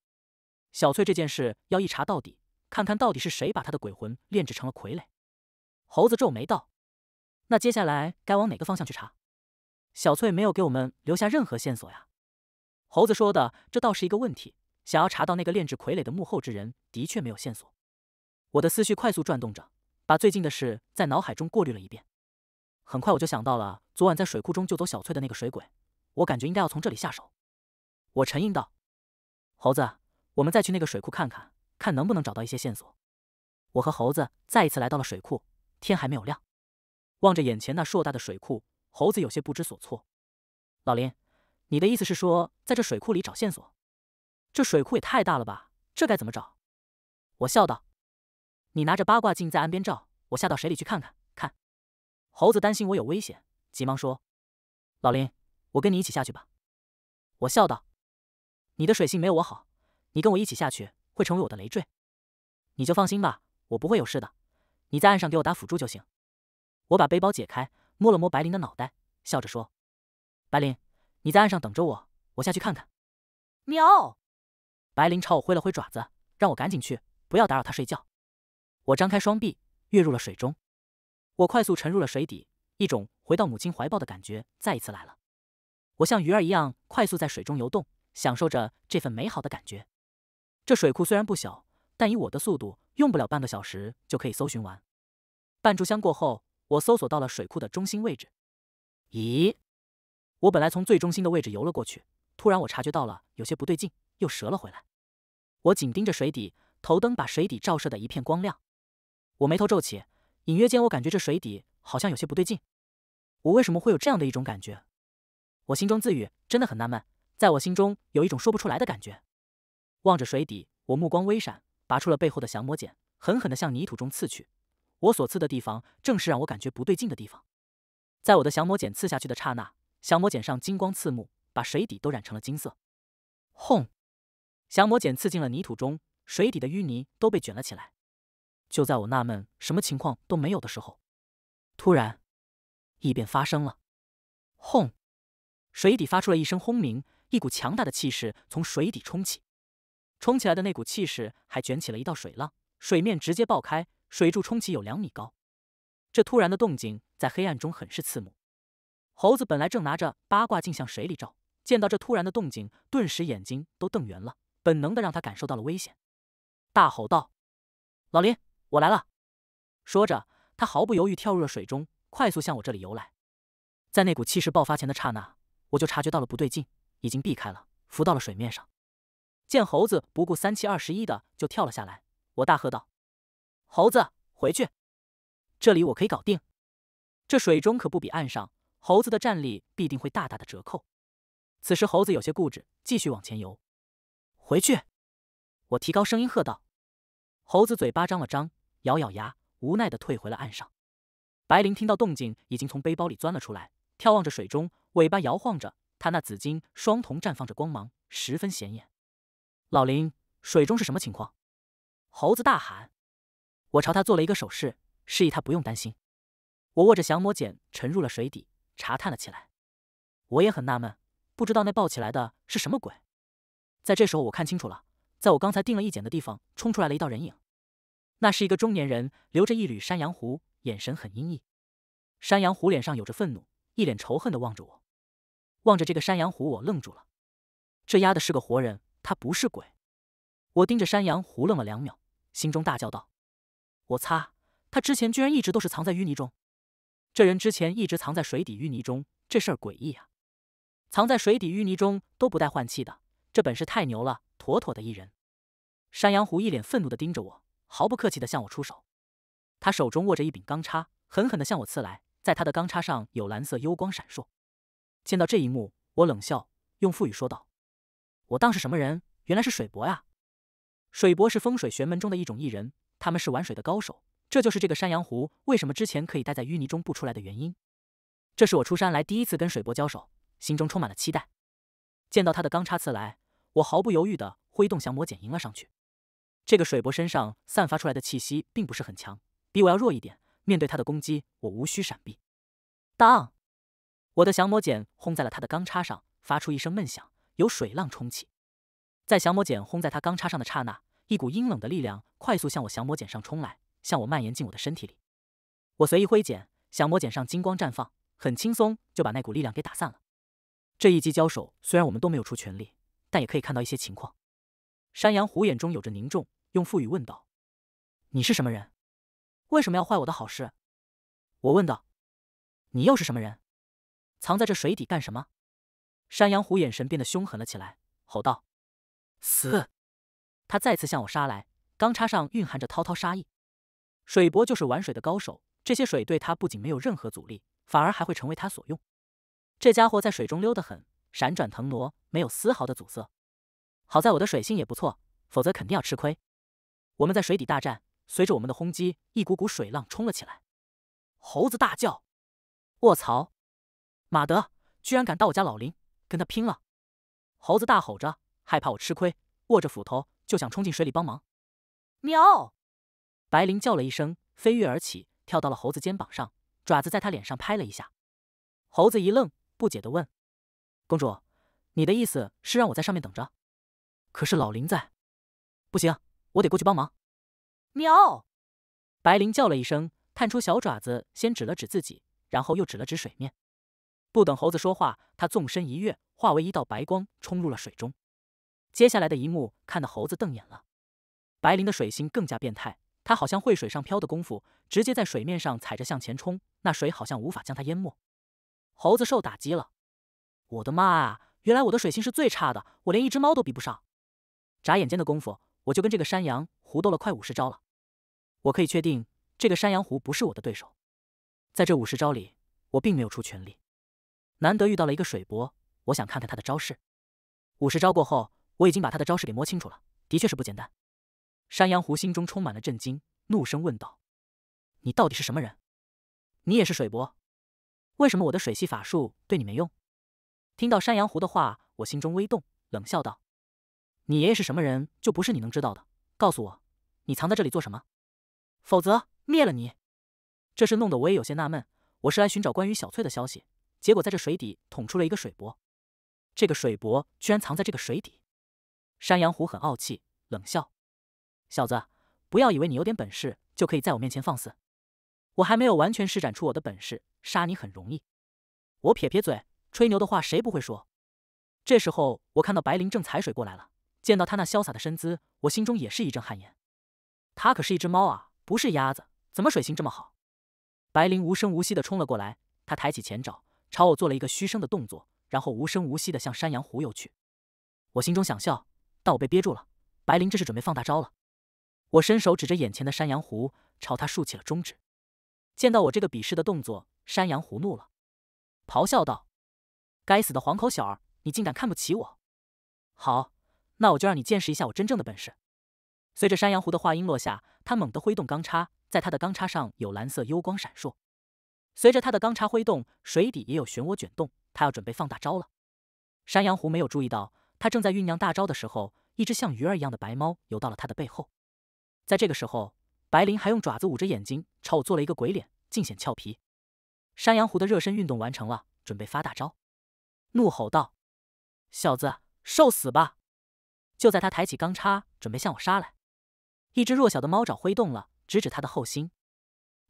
小翠这件事要一查到底，看看到底是谁把她的鬼魂炼制成了傀儡。猴子皱眉道：“那接下来该往哪个方向去查？小翠没有给我们留下任何线索呀。”猴子说的这倒是一个问题。想要查到那个炼制傀儡的幕后之人，的确没有线索。我的思绪快速转动着，把最近的事在脑海中过滤了一遍。很快我就想到了昨晚在水库中救走小翠的那个水鬼，我感觉应该要从这里下手。我沉吟道：“猴子，我们再去那个水库看看，看能不能找到一些线索。”我和猴子再一次来到了水库。天还没有亮，望着眼前那硕大的水库，猴子有些不知所措。老林，你的意思是说，在这水库里找线索？这水库也太大了吧，这该怎么找？我笑道：“你拿着八卦镜在岸边照，我下到水里去看看。”看。猴子担心我有危险，急忙说：“老林，我跟你一起下去吧。”我笑道：“你的水性没有我好，你跟我一起下去会成为我的累赘。你就放心吧，我不会有事的。”你在岸上给我打辅助就行，我把背包解开，摸了摸白灵的脑袋，笑着说：“白灵，你在岸上等着我，我下去看看。”喵，白灵朝我挥了挥爪子，让我赶紧去，不要打扰她睡觉。我张开双臂，跃入了水中。我快速沉入了水底，一种回到母亲怀抱的感觉再一次来了。我像鱼儿一样快速在水中游动，享受着这份美好的感觉。这水库虽然不小，但以我的速度。用不了半个小时就可以搜寻完。半炷香过后，我搜索到了水库的中心位置。咦，我本来从最中心的位置游了过去，突然我察觉到了有些不对劲，又折了回来。我紧盯着水底，头灯把水底照射的一片光亮。我眉头皱起，隐约间我感觉这水底好像有些不对劲。我为什么会有这样的一种感觉？我心中自语，真的很纳闷。在我心中有一种说不出来的感觉。望着水底，我目光微闪。拔出了背后的降魔剑，狠狠的向泥土中刺去。我所刺的地方，正是让我感觉不对劲的地方。在我的降魔剑刺下去的刹那，降魔剑上金光刺目，把水底都染成了金色。轰！降魔剑刺进了泥土中，水底的淤泥都被卷了起来。就在我纳闷什么情况都没有的时候，突然异变发生了。轰！水底发出了一声轰鸣，一股强大的气势从水底冲起。冲起来的那股气势还卷起了一道水浪，水面直接爆开，水柱冲起有两米高。这突然的动静在黑暗中很是刺目。猴子本来正拿着八卦镜向水里照，见到这突然的动静，顿时眼睛都瞪圆了，本能的让他感受到了危险，大吼道：“老林，我来了！”说着，他毫不犹豫跳入了水中，快速向我这里游来。在那股气势爆发前的刹那，我就察觉到了不对劲，已经避开了，浮到了水面上。见猴子不顾三七二十一的就跳了下来，我大喝道：“猴子回去，这里我可以搞定。这水中可不比岸上，猴子的战力必定会大大的折扣。”此时猴子有些固执，继续往前游。回去！我提高声音喝道：“猴子！”嘴巴张了张，咬咬牙，无奈的退回了岸上。白灵听到动静，已经从背包里钻了出来，眺望着水中，尾巴摇晃着，他那紫金双瞳绽放着光芒，十分显眼。老林，水中是什么情况？猴子大喊。我朝他做了一个手势，示意他不用担心。我握着降魔剑沉入了水底，查探了起来。我也很纳闷，不知道那抱起来的是什么鬼。在这时候，我看清楚了，在我刚才定了一剪的地方，冲出来了一道人影。那是一个中年人，留着一缕山羊胡，眼神很阴翳。山羊胡脸上有着愤怒，一脸仇恨的望着我。望着这个山羊胡，我愣住了。这丫的是个活人。他不是鬼，我盯着山羊胡愣了两秒，心中大叫道：“我擦！他之前居然一直都是藏在淤泥中，这人之前一直藏在水底淤泥中，这事儿诡异啊！藏在水底淤泥中都不带换气的，这本事太牛了，妥妥的一人。”山羊胡一脸愤怒的盯着我，毫不客气的向我出手。他手中握着一柄钢叉，狠狠的向我刺来，在他的钢叉上有蓝色幽光闪烁。见到这一幕，我冷笑，用腹语说道。我当是什么人？原来是水伯呀！水伯是风水玄门中的一种异人，他们是玩水的高手。这就是这个山羊湖为什么之前可以待在淤泥中不出来的原因。这是我出山来第一次跟水伯交手，心中充满了期待。见到他的钢叉刺来，我毫不犹豫地挥动降魔剑迎了上去。这个水伯身上散发出来的气息并不是很强，比我要弱一点。面对他的攻击，我无需闪避。当，我的降魔剑轰在了他的钢叉上，发出一声闷响。有水浪冲起，在降魔剑轰在他钢叉上的刹那，一股阴冷的力量快速向我降魔剑上冲来，向我蔓延进我的身体里。我随意挥剑，降魔剑上金光绽放，很轻松就把那股力量给打散了。这一击交手，虽然我们都没有出全力，但也可以看到一些情况。山羊虎眼中有着凝重，用腹语问道：“你是什么人？为什么要坏我的好事？”我问道：“你又是什么人？藏在这水底干什么？”山羊虎眼神变得凶狠了起来，吼道：“死！”他再次向我杀来，钢叉上蕴含着滔滔杀意。水伯就是玩水的高手，这些水对他不仅没有任何阻力，反而还会成为他所用。这家伙在水中溜得很，闪转腾挪，没有丝毫的阻塞。好在我的水性也不错，否则肯定要吃亏。我们在水底大战，随着我们的轰击，一股股水浪冲了起来。猴子大叫：“卧槽！马德，居然敢打我家老林！”跟他拼了！猴子大吼着，害怕我吃亏，握着斧头就想冲进水里帮忙。喵！白灵叫了一声，飞跃而起，跳到了猴子肩膀上，爪子在他脸上拍了一下。猴子一愣，不解的问：“公主，你的意思是让我在上面等着？可是老林在，不行，我得过去帮忙。”喵！白灵叫了一声，探出小爪子，先指了指自己，然后又指了指水面。不等猴子说话，他纵身一跃，化为一道白光冲入了水中。接下来的一幕看得猴子瞪眼了。白灵的水性更加变态，他好像会水上漂的功夫，直接在水面上踩着向前冲，那水好像无法将他淹没。猴子受打击了，我的妈啊！原来我的水性是最差的，我连一只猫都比不上。眨眼间的功夫，我就跟这个山羊胡斗了快五十招了。我可以确定，这个山羊胡不是我的对手。在这五十招里，我并没有出全力。难得遇到了一个水伯，我想看看他的招式。五十招过后，我已经把他的招式给摸清楚了，的确是不简单。山羊狐心中充满了震惊，怒声问道：“你到底是什么人？你也是水伯？为什么我的水系法术对你没用？”听到山羊狐的话，我心中微动，冷笑道：“你爷爷是什么人，就不是你能知道的。告诉我，你藏在这里做什么？否则灭了你！”这事弄得我也有些纳闷，我是来寻找关于小翠的消息。结果在这水底捅出了一个水泊，这个水泊居然藏在这个水底。山羊虎很傲气，冷笑：“小子，不要以为你有点本事就可以在我面前放肆，我还没有完全施展出我的本事，杀你很容易。”我撇撇嘴，吹牛的话谁不会说？这时候我看到白灵正踩水过来了，见到他那潇洒的身姿，我心中也是一阵汗颜。他可是一只猫啊，不是鸭子，怎么水性这么好？白灵无声无息的冲了过来，他抬起前爪。朝我做了一个嘘声的动作，然后无声无息的向山羊湖游去。我心中想笑，但我被憋住了。白灵这是准备放大招了。我伸手指着眼前的山羊胡，朝他竖起了中指。见到我这个鄙视的动作，山羊胡怒了，咆哮道：“该死的黄口小儿，你竟敢看不起我！好，那我就让你见识一下我真正的本事。”随着山羊胡的话音落下，他猛地挥动钢叉，在他的钢叉上有蓝色幽光闪烁。随着他的钢叉挥动，水底也有漩涡卷动。他要准备放大招了。山羊狐没有注意到，他正在酝酿大招的时候，一只像鱼儿一样的白猫游到了他的背后。在这个时候，白灵还用爪子捂着眼睛，朝我做了一个鬼脸，尽显俏皮。山羊狐的热身运动完成了，准备发大招，怒吼道：“小子，受死吧！”就在他抬起钢叉准备向我杀来，一只弱小的猫爪挥动了，直指他的后心，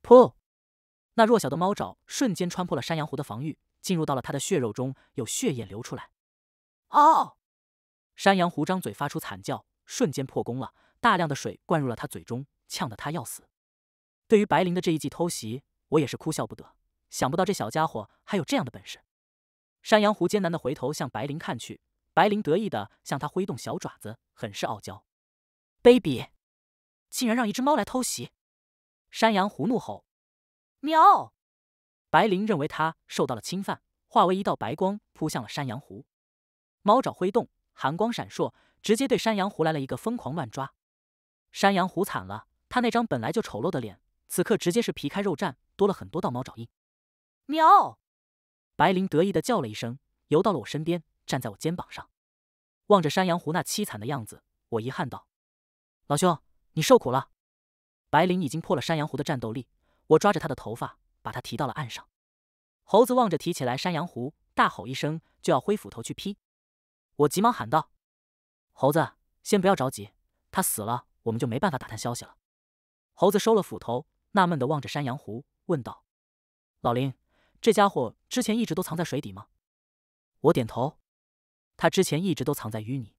噗。那弱小的猫爪瞬间穿破了山羊胡的防御，进入到了他的血肉中，有血液流出来。哦！山羊胡张嘴发出惨叫，瞬间破功了，大量的水灌入了他嘴中，呛得他要死。对于白灵的这一记偷袭，我也是哭笑不得，想不到这小家伙还有这样的本事。山羊胡艰难的回头向白灵看去，白灵得意的向他挥动小爪子，很是傲娇。baby，竟然让一只猫来偷袭！山羊胡怒吼。喵！白灵认为它受到了侵犯，化为一道白光扑向了山羊狐。猫爪挥动，寒光闪烁，直接对山羊湖来了一个疯狂乱抓。山羊湖惨了，他那张本来就丑陋的脸，此刻直接是皮开肉绽，多了很多道猫爪印。喵！白灵得意的叫了一声，游到了我身边，站在我肩膀上，望着山羊湖那凄惨的样子，我遗憾道：“老兄，你受苦了。”白灵已经破了山羊湖的战斗力。我抓着他的头发，把他提到了岸上。猴子望着提起来山羊胡，大吼一声，就要挥斧头去劈。我急忙喊道：“猴子，先不要着急，他死了，我们就没办法打探消息了。”猴子收了斧头，纳闷地望着山羊胡，问道：“老林，这家伙之前一直都藏在水底吗？”我点头：“他之前一直都藏在淤泥。”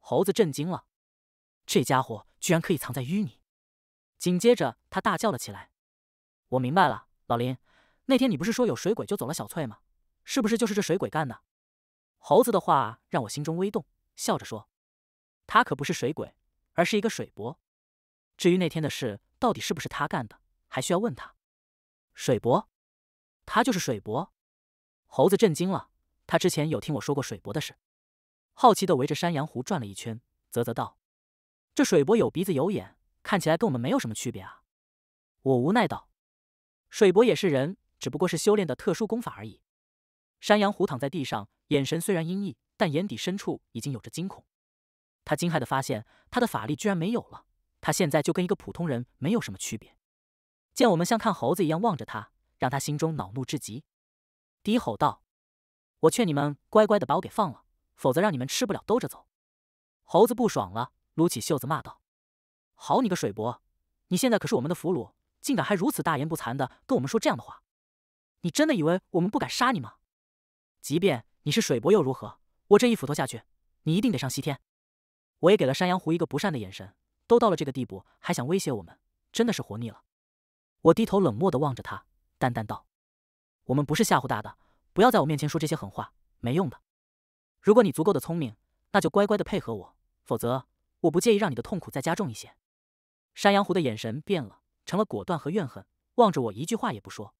猴子震惊了：“这家伙居然可以藏在淤泥！”紧接着，他大叫了起来。我明白了，老林，那天你不是说有水鬼就走了小翠吗？是不是就是这水鬼干的？猴子的话让我心中微动，笑着说：“他可不是水鬼，而是一个水伯。至于那天的事，到底是不是他干的，还需要问他。”水伯，他就是水伯？猴子震惊了，他之前有听我说过水伯的事，好奇的围着山羊湖转了一圈，啧啧道：“这水伯有鼻子有眼，看起来跟我们没有什么区别啊。”我无奈道。水伯也是人，只不过是修炼的特殊功法而已。山羊胡躺在地上，眼神虽然阴翳，但眼底深处已经有着惊恐。他惊骇的发现，他的法力居然没有了，他现在就跟一个普通人没有什么区别。见我们像看猴子一样望着他，让他心中恼怒至极，低吼道：“我劝你们乖乖的把我给放了，否则让你们吃不了兜着走。”猴子不爽了，撸起袖子骂道：“好你个水伯，你现在可是我们的俘虏！”竟敢还如此大言不惭的跟我们说这样的话，你真的以为我们不敢杀你吗？即便你是水伯又如何？我这一斧头下去，你一定得上西天。我也给了山羊狐一个不善的眼神。都到了这个地步，还想威胁我们，真的是活腻了。我低头冷漠的望着他，淡淡道：“我们不是吓唬大的，不要在我面前说这些狠话，没用的。如果你足够的聪明，那就乖乖的配合我，否则我不介意让你的痛苦再加重一些。”山羊狐的眼神变了。成了果断和怨恨，望着我一句话也不说。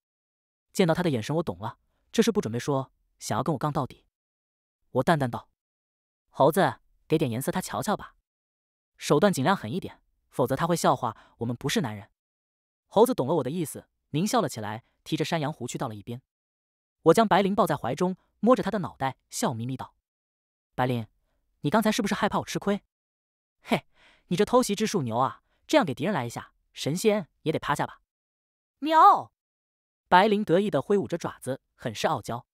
见到他的眼神，我懂了，这是不准备说，想要跟我杠到底。我淡淡道：“猴子，给点颜色他瞧瞧吧，手段尽量狠一点，否则他会笑话我们不是男人。”猴子懂了我的意思，狞笑了起来，提着山羊胡去到了一边。我将白灵抱在怀中，摸着他的脑袋，笑眯眯道：“白灵，你刚才是不是害怕我吃亏？嘿，你这偷袭之术牛啊！这样给敌人来一下。”神仙也得趴下吧！喵，白灵得意的挥舞着爪子，很是傲娇。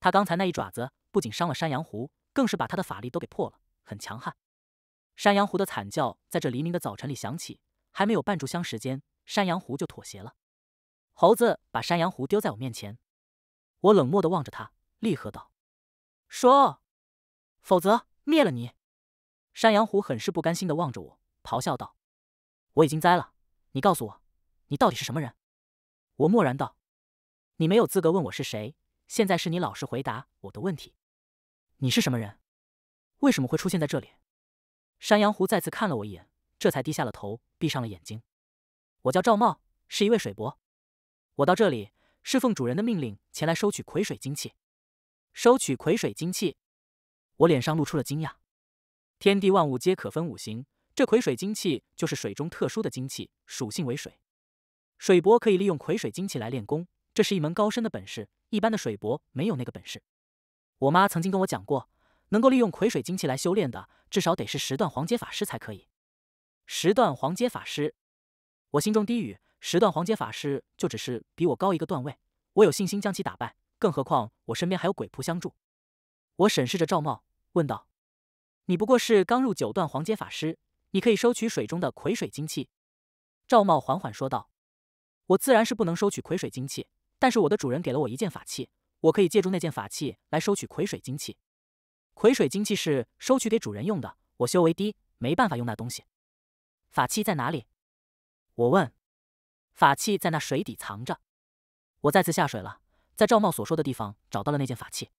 他刚才那一爪子不仅伤了山羊狐，更是把他的法力都给破了，很强悍。山羊狐的惨叫在这黎明的早晨里响起，还没有半炷香时间，山羊狐就妥协了。猴子把山羊狐丢在我面前，我冷漠的望着他，厉喝道：“说，否则灭了你！”山羊狐很是不甘心的望着我，咆哮道：“我已经栽了。”你告诉我，你到底是什么人？我默然道：“你没有资格问我是谁。现在是你老实回答我的问题。你是什么人？为什么会出现在这里？”山羊胡再次看了我一眼，这才低下了头，闭上了眼睛。我叫赵茂，是一位水伯。我到这里是奉主人的命令前来收取葵水精气。收取葵水精气？我脸上露出了惊讶。天地万物皆可分五行。这癸水精气就是水中特殊的精气，属性为水。水伯可以利用癸水精气来练功，这是一门高深的本事，一般的水伯没有那个本事。我妈曾经跟我讲过，能够利用癸水精气来修炼的，至少得是十段黄阶法师才可以。十段黄阶法师，我心中低语。十段黄阶法师就只是比我高一个段位，我有信心将其打败。更何况我身边还有鬼仆相助。我审视着赵茂，问道：“你不过是刚入九段黄阶法师。”你可以收取水中的葵水精气。”赵茂缓缓说道，“我自然是不能收取葵水精气，但是我的主人给了我一件法器，我可以借助那件法器来收取葵水精气。葵水精气是收取给主人用的，我修为低，没办法用那东西。法器在哪里？”我问，“法器在那水底藏着。”我再次下水了，在赵茂所说的地方找到了那件法器。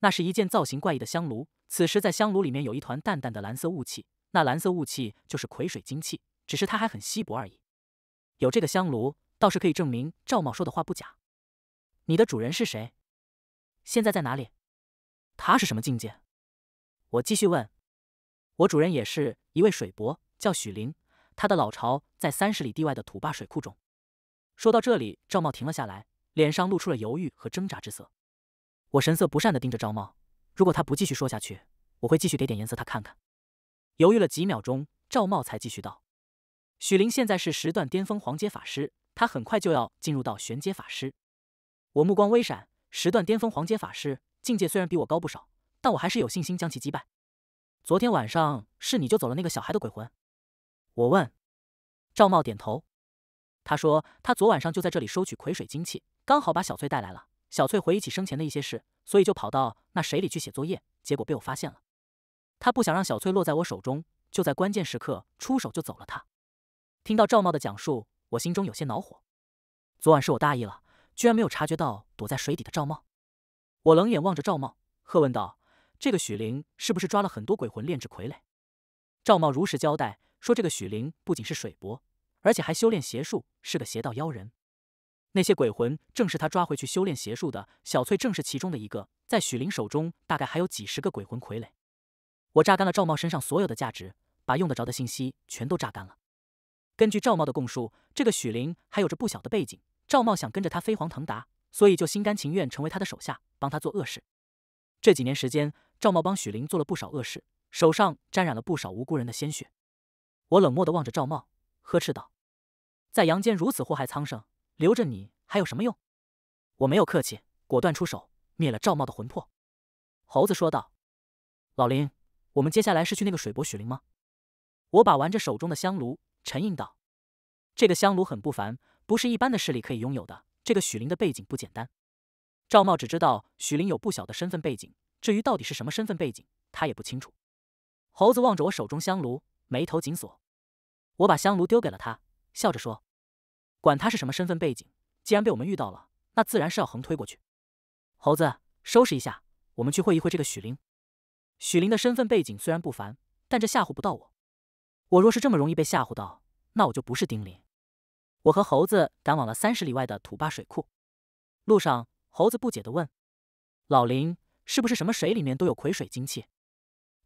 那是一件造型怪异的香炉，此时在香炉里面有一团淡淡的蓝色雾气。那蓝色雾气就是葵水精气，只是它还很稀薄而已。有这个香炉，倒是可以证明赵茂说的话不假。你的主人是谁？现在在哪里？他是什么境界？我继续问。我主人也是一位水伯，叫许灵。他的老巢在三十里地外的土坝水库中。说到这里，赵茂停了下来，脸上露出了犹豫和挣扎之色。我神色不善的盯着赵茂，如果他不继续说下去，我会继续给点颜色他看看。犹豫了几秒钟，赵茂才继续道：“许灵现在是十段巅峰黄阶法师，他很快就要进入到玄阶法师。”我目光微闪，十段巅峰黄阶法师境界虽然比我高不少，但我还是有信心将其击败。昨天晚上是你救走了那个小孩的鬼魂？我问。赵茂点头。他说他昨晚上就在这里收取葵水精气，刚好把小翠带来了。小翠回忆起生前的一些事，所以就跑到那水里去写作业，结果被我发现了。他不想让小翠落在我手中，就在关键时刻出手就走了。他听到赵茂的讲述，我心中有些恼火。昨晚是我大意了，居然没有察觉到躲在水底的赵茂。我冷眼望着赵茂，喝问道：“这个许灵是不是抓了很多鬼魂炼制傀儡？”赵茂如实交代说：“这个许灵不仅是水伯，而且还修炼邪术，是个邪道妖人。那些鬼魂正是他抓回去修炼邪术的。小翠正是其中的一个，在许灵手中大概还有几十个鬼魂傀儡。”我榨干了赵茂身上所有的价值，把用得着的信息全都榨干了。根据赵茂的供述，这个许灵还有着不小的背景。赵茂想跟着他飞黄腾达，所以就心甘情愿成为他的手下，帮他做恶事。这几年时间，赵茂帮许灵做了不少恶事，手上沾染了不少无辜人的鲜血。我冷漠地望着赵茂，呵斥道：“在阳间如此祸害苍生，留着你还有什么用？”我没有客气，果断出手灭了赵茂的魂魄。猴子说道：“老林。”我们接下来是去那个水泊许灵吗？我把玩着手中的香炉，沉吟道：“这个香炉很不凡，不是一般的势力可以拥有的。这个许灵的背景不简单。”赵茂只知道许灵有不小的身份背景，至于到底是什么身份背景，他也不清楚。猴子望着我手中香炉，眉头紧锁。我把香炉丢给了他，笑着说：“管他是什么身份背景，既然被我们遇到了，那自然是要横推过去。”猴子，收拾一下，我们去会一会这个许灵。许林的身份背景虽然不凡，但这吓唬不到我。我若是这么容易被吓唬到，那我就不是丁林。我和猴子赶往了三十里外的土坝水库。路上，猴子不解地问：“老林，是不是什么水里面都有葵水精气？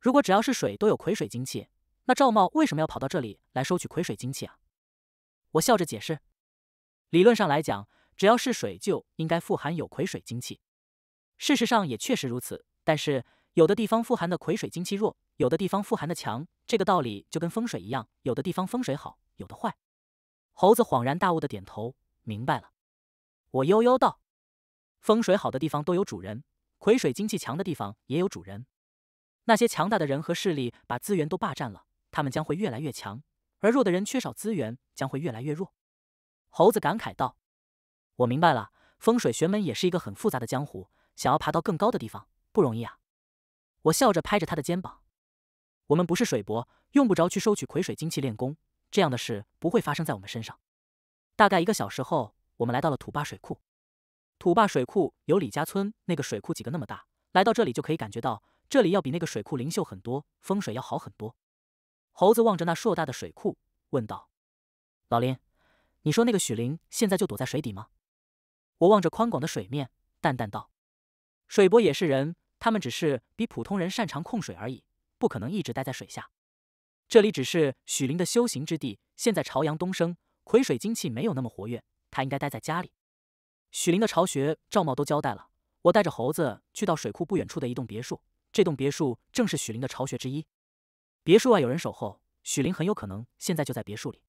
如果只要是水都有葵水精气，那赵茂为什么要跑到这里来收取葵水精气啊？”我笑着解释：“理论上来讲，只要是水就应该富含有葵水精气。事实上也确实如此，但是……”有的地方富含的癸水精气弱，有的地方富含的强，这个道理就跟风水一样，有的地方风水好，有的坏。猴子恍然大悟的点头，明白了。我悠悠道：“风水好的地方都有主人，癸水精气强的地方也有主人。那些强大的人和势力把资源都霸占了，他们将会越来越强，而弱的人缺少资源，将会越来越弱。”猴子感慨道：“我明白了，风水玄门也是一个很复杂的江湖，想要爬到更高的地方不容易啊。”我笑着拍着他的肩膀：“我们不是水伯，用不着去收取葵水精气练功，这样的事不会发生在我们身上。”大概一个小时后，我们来到了土坝水库。土坝水库有李家村那个水库几个那么大，来到这里就可以感觉到，这里要比那个水库灵秀很多，风水要好很多。猴子望着那硕大的水库，问道：“老林，你说那个许灵现在就躲在水底吗？”我望着宽广的水面，淡淡道：“水伯也是人。”他们只是比普通人擅长控水而已，不可能一直待在水下。这里只是许灵的修行之地。现在朝阳东升，癸水精气没有那么活跃，他应该待在家里。许灵的巢穴，赵茂都交代了。我带着猴子去到水库不远处的一栋别墅，这栋别墅正是许灵的巢穴之一。别墅外有人守候，许灵很有可能现在就在别墅里。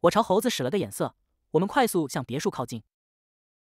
我朝猴子使了个眼色，我们快速向别墅靠近。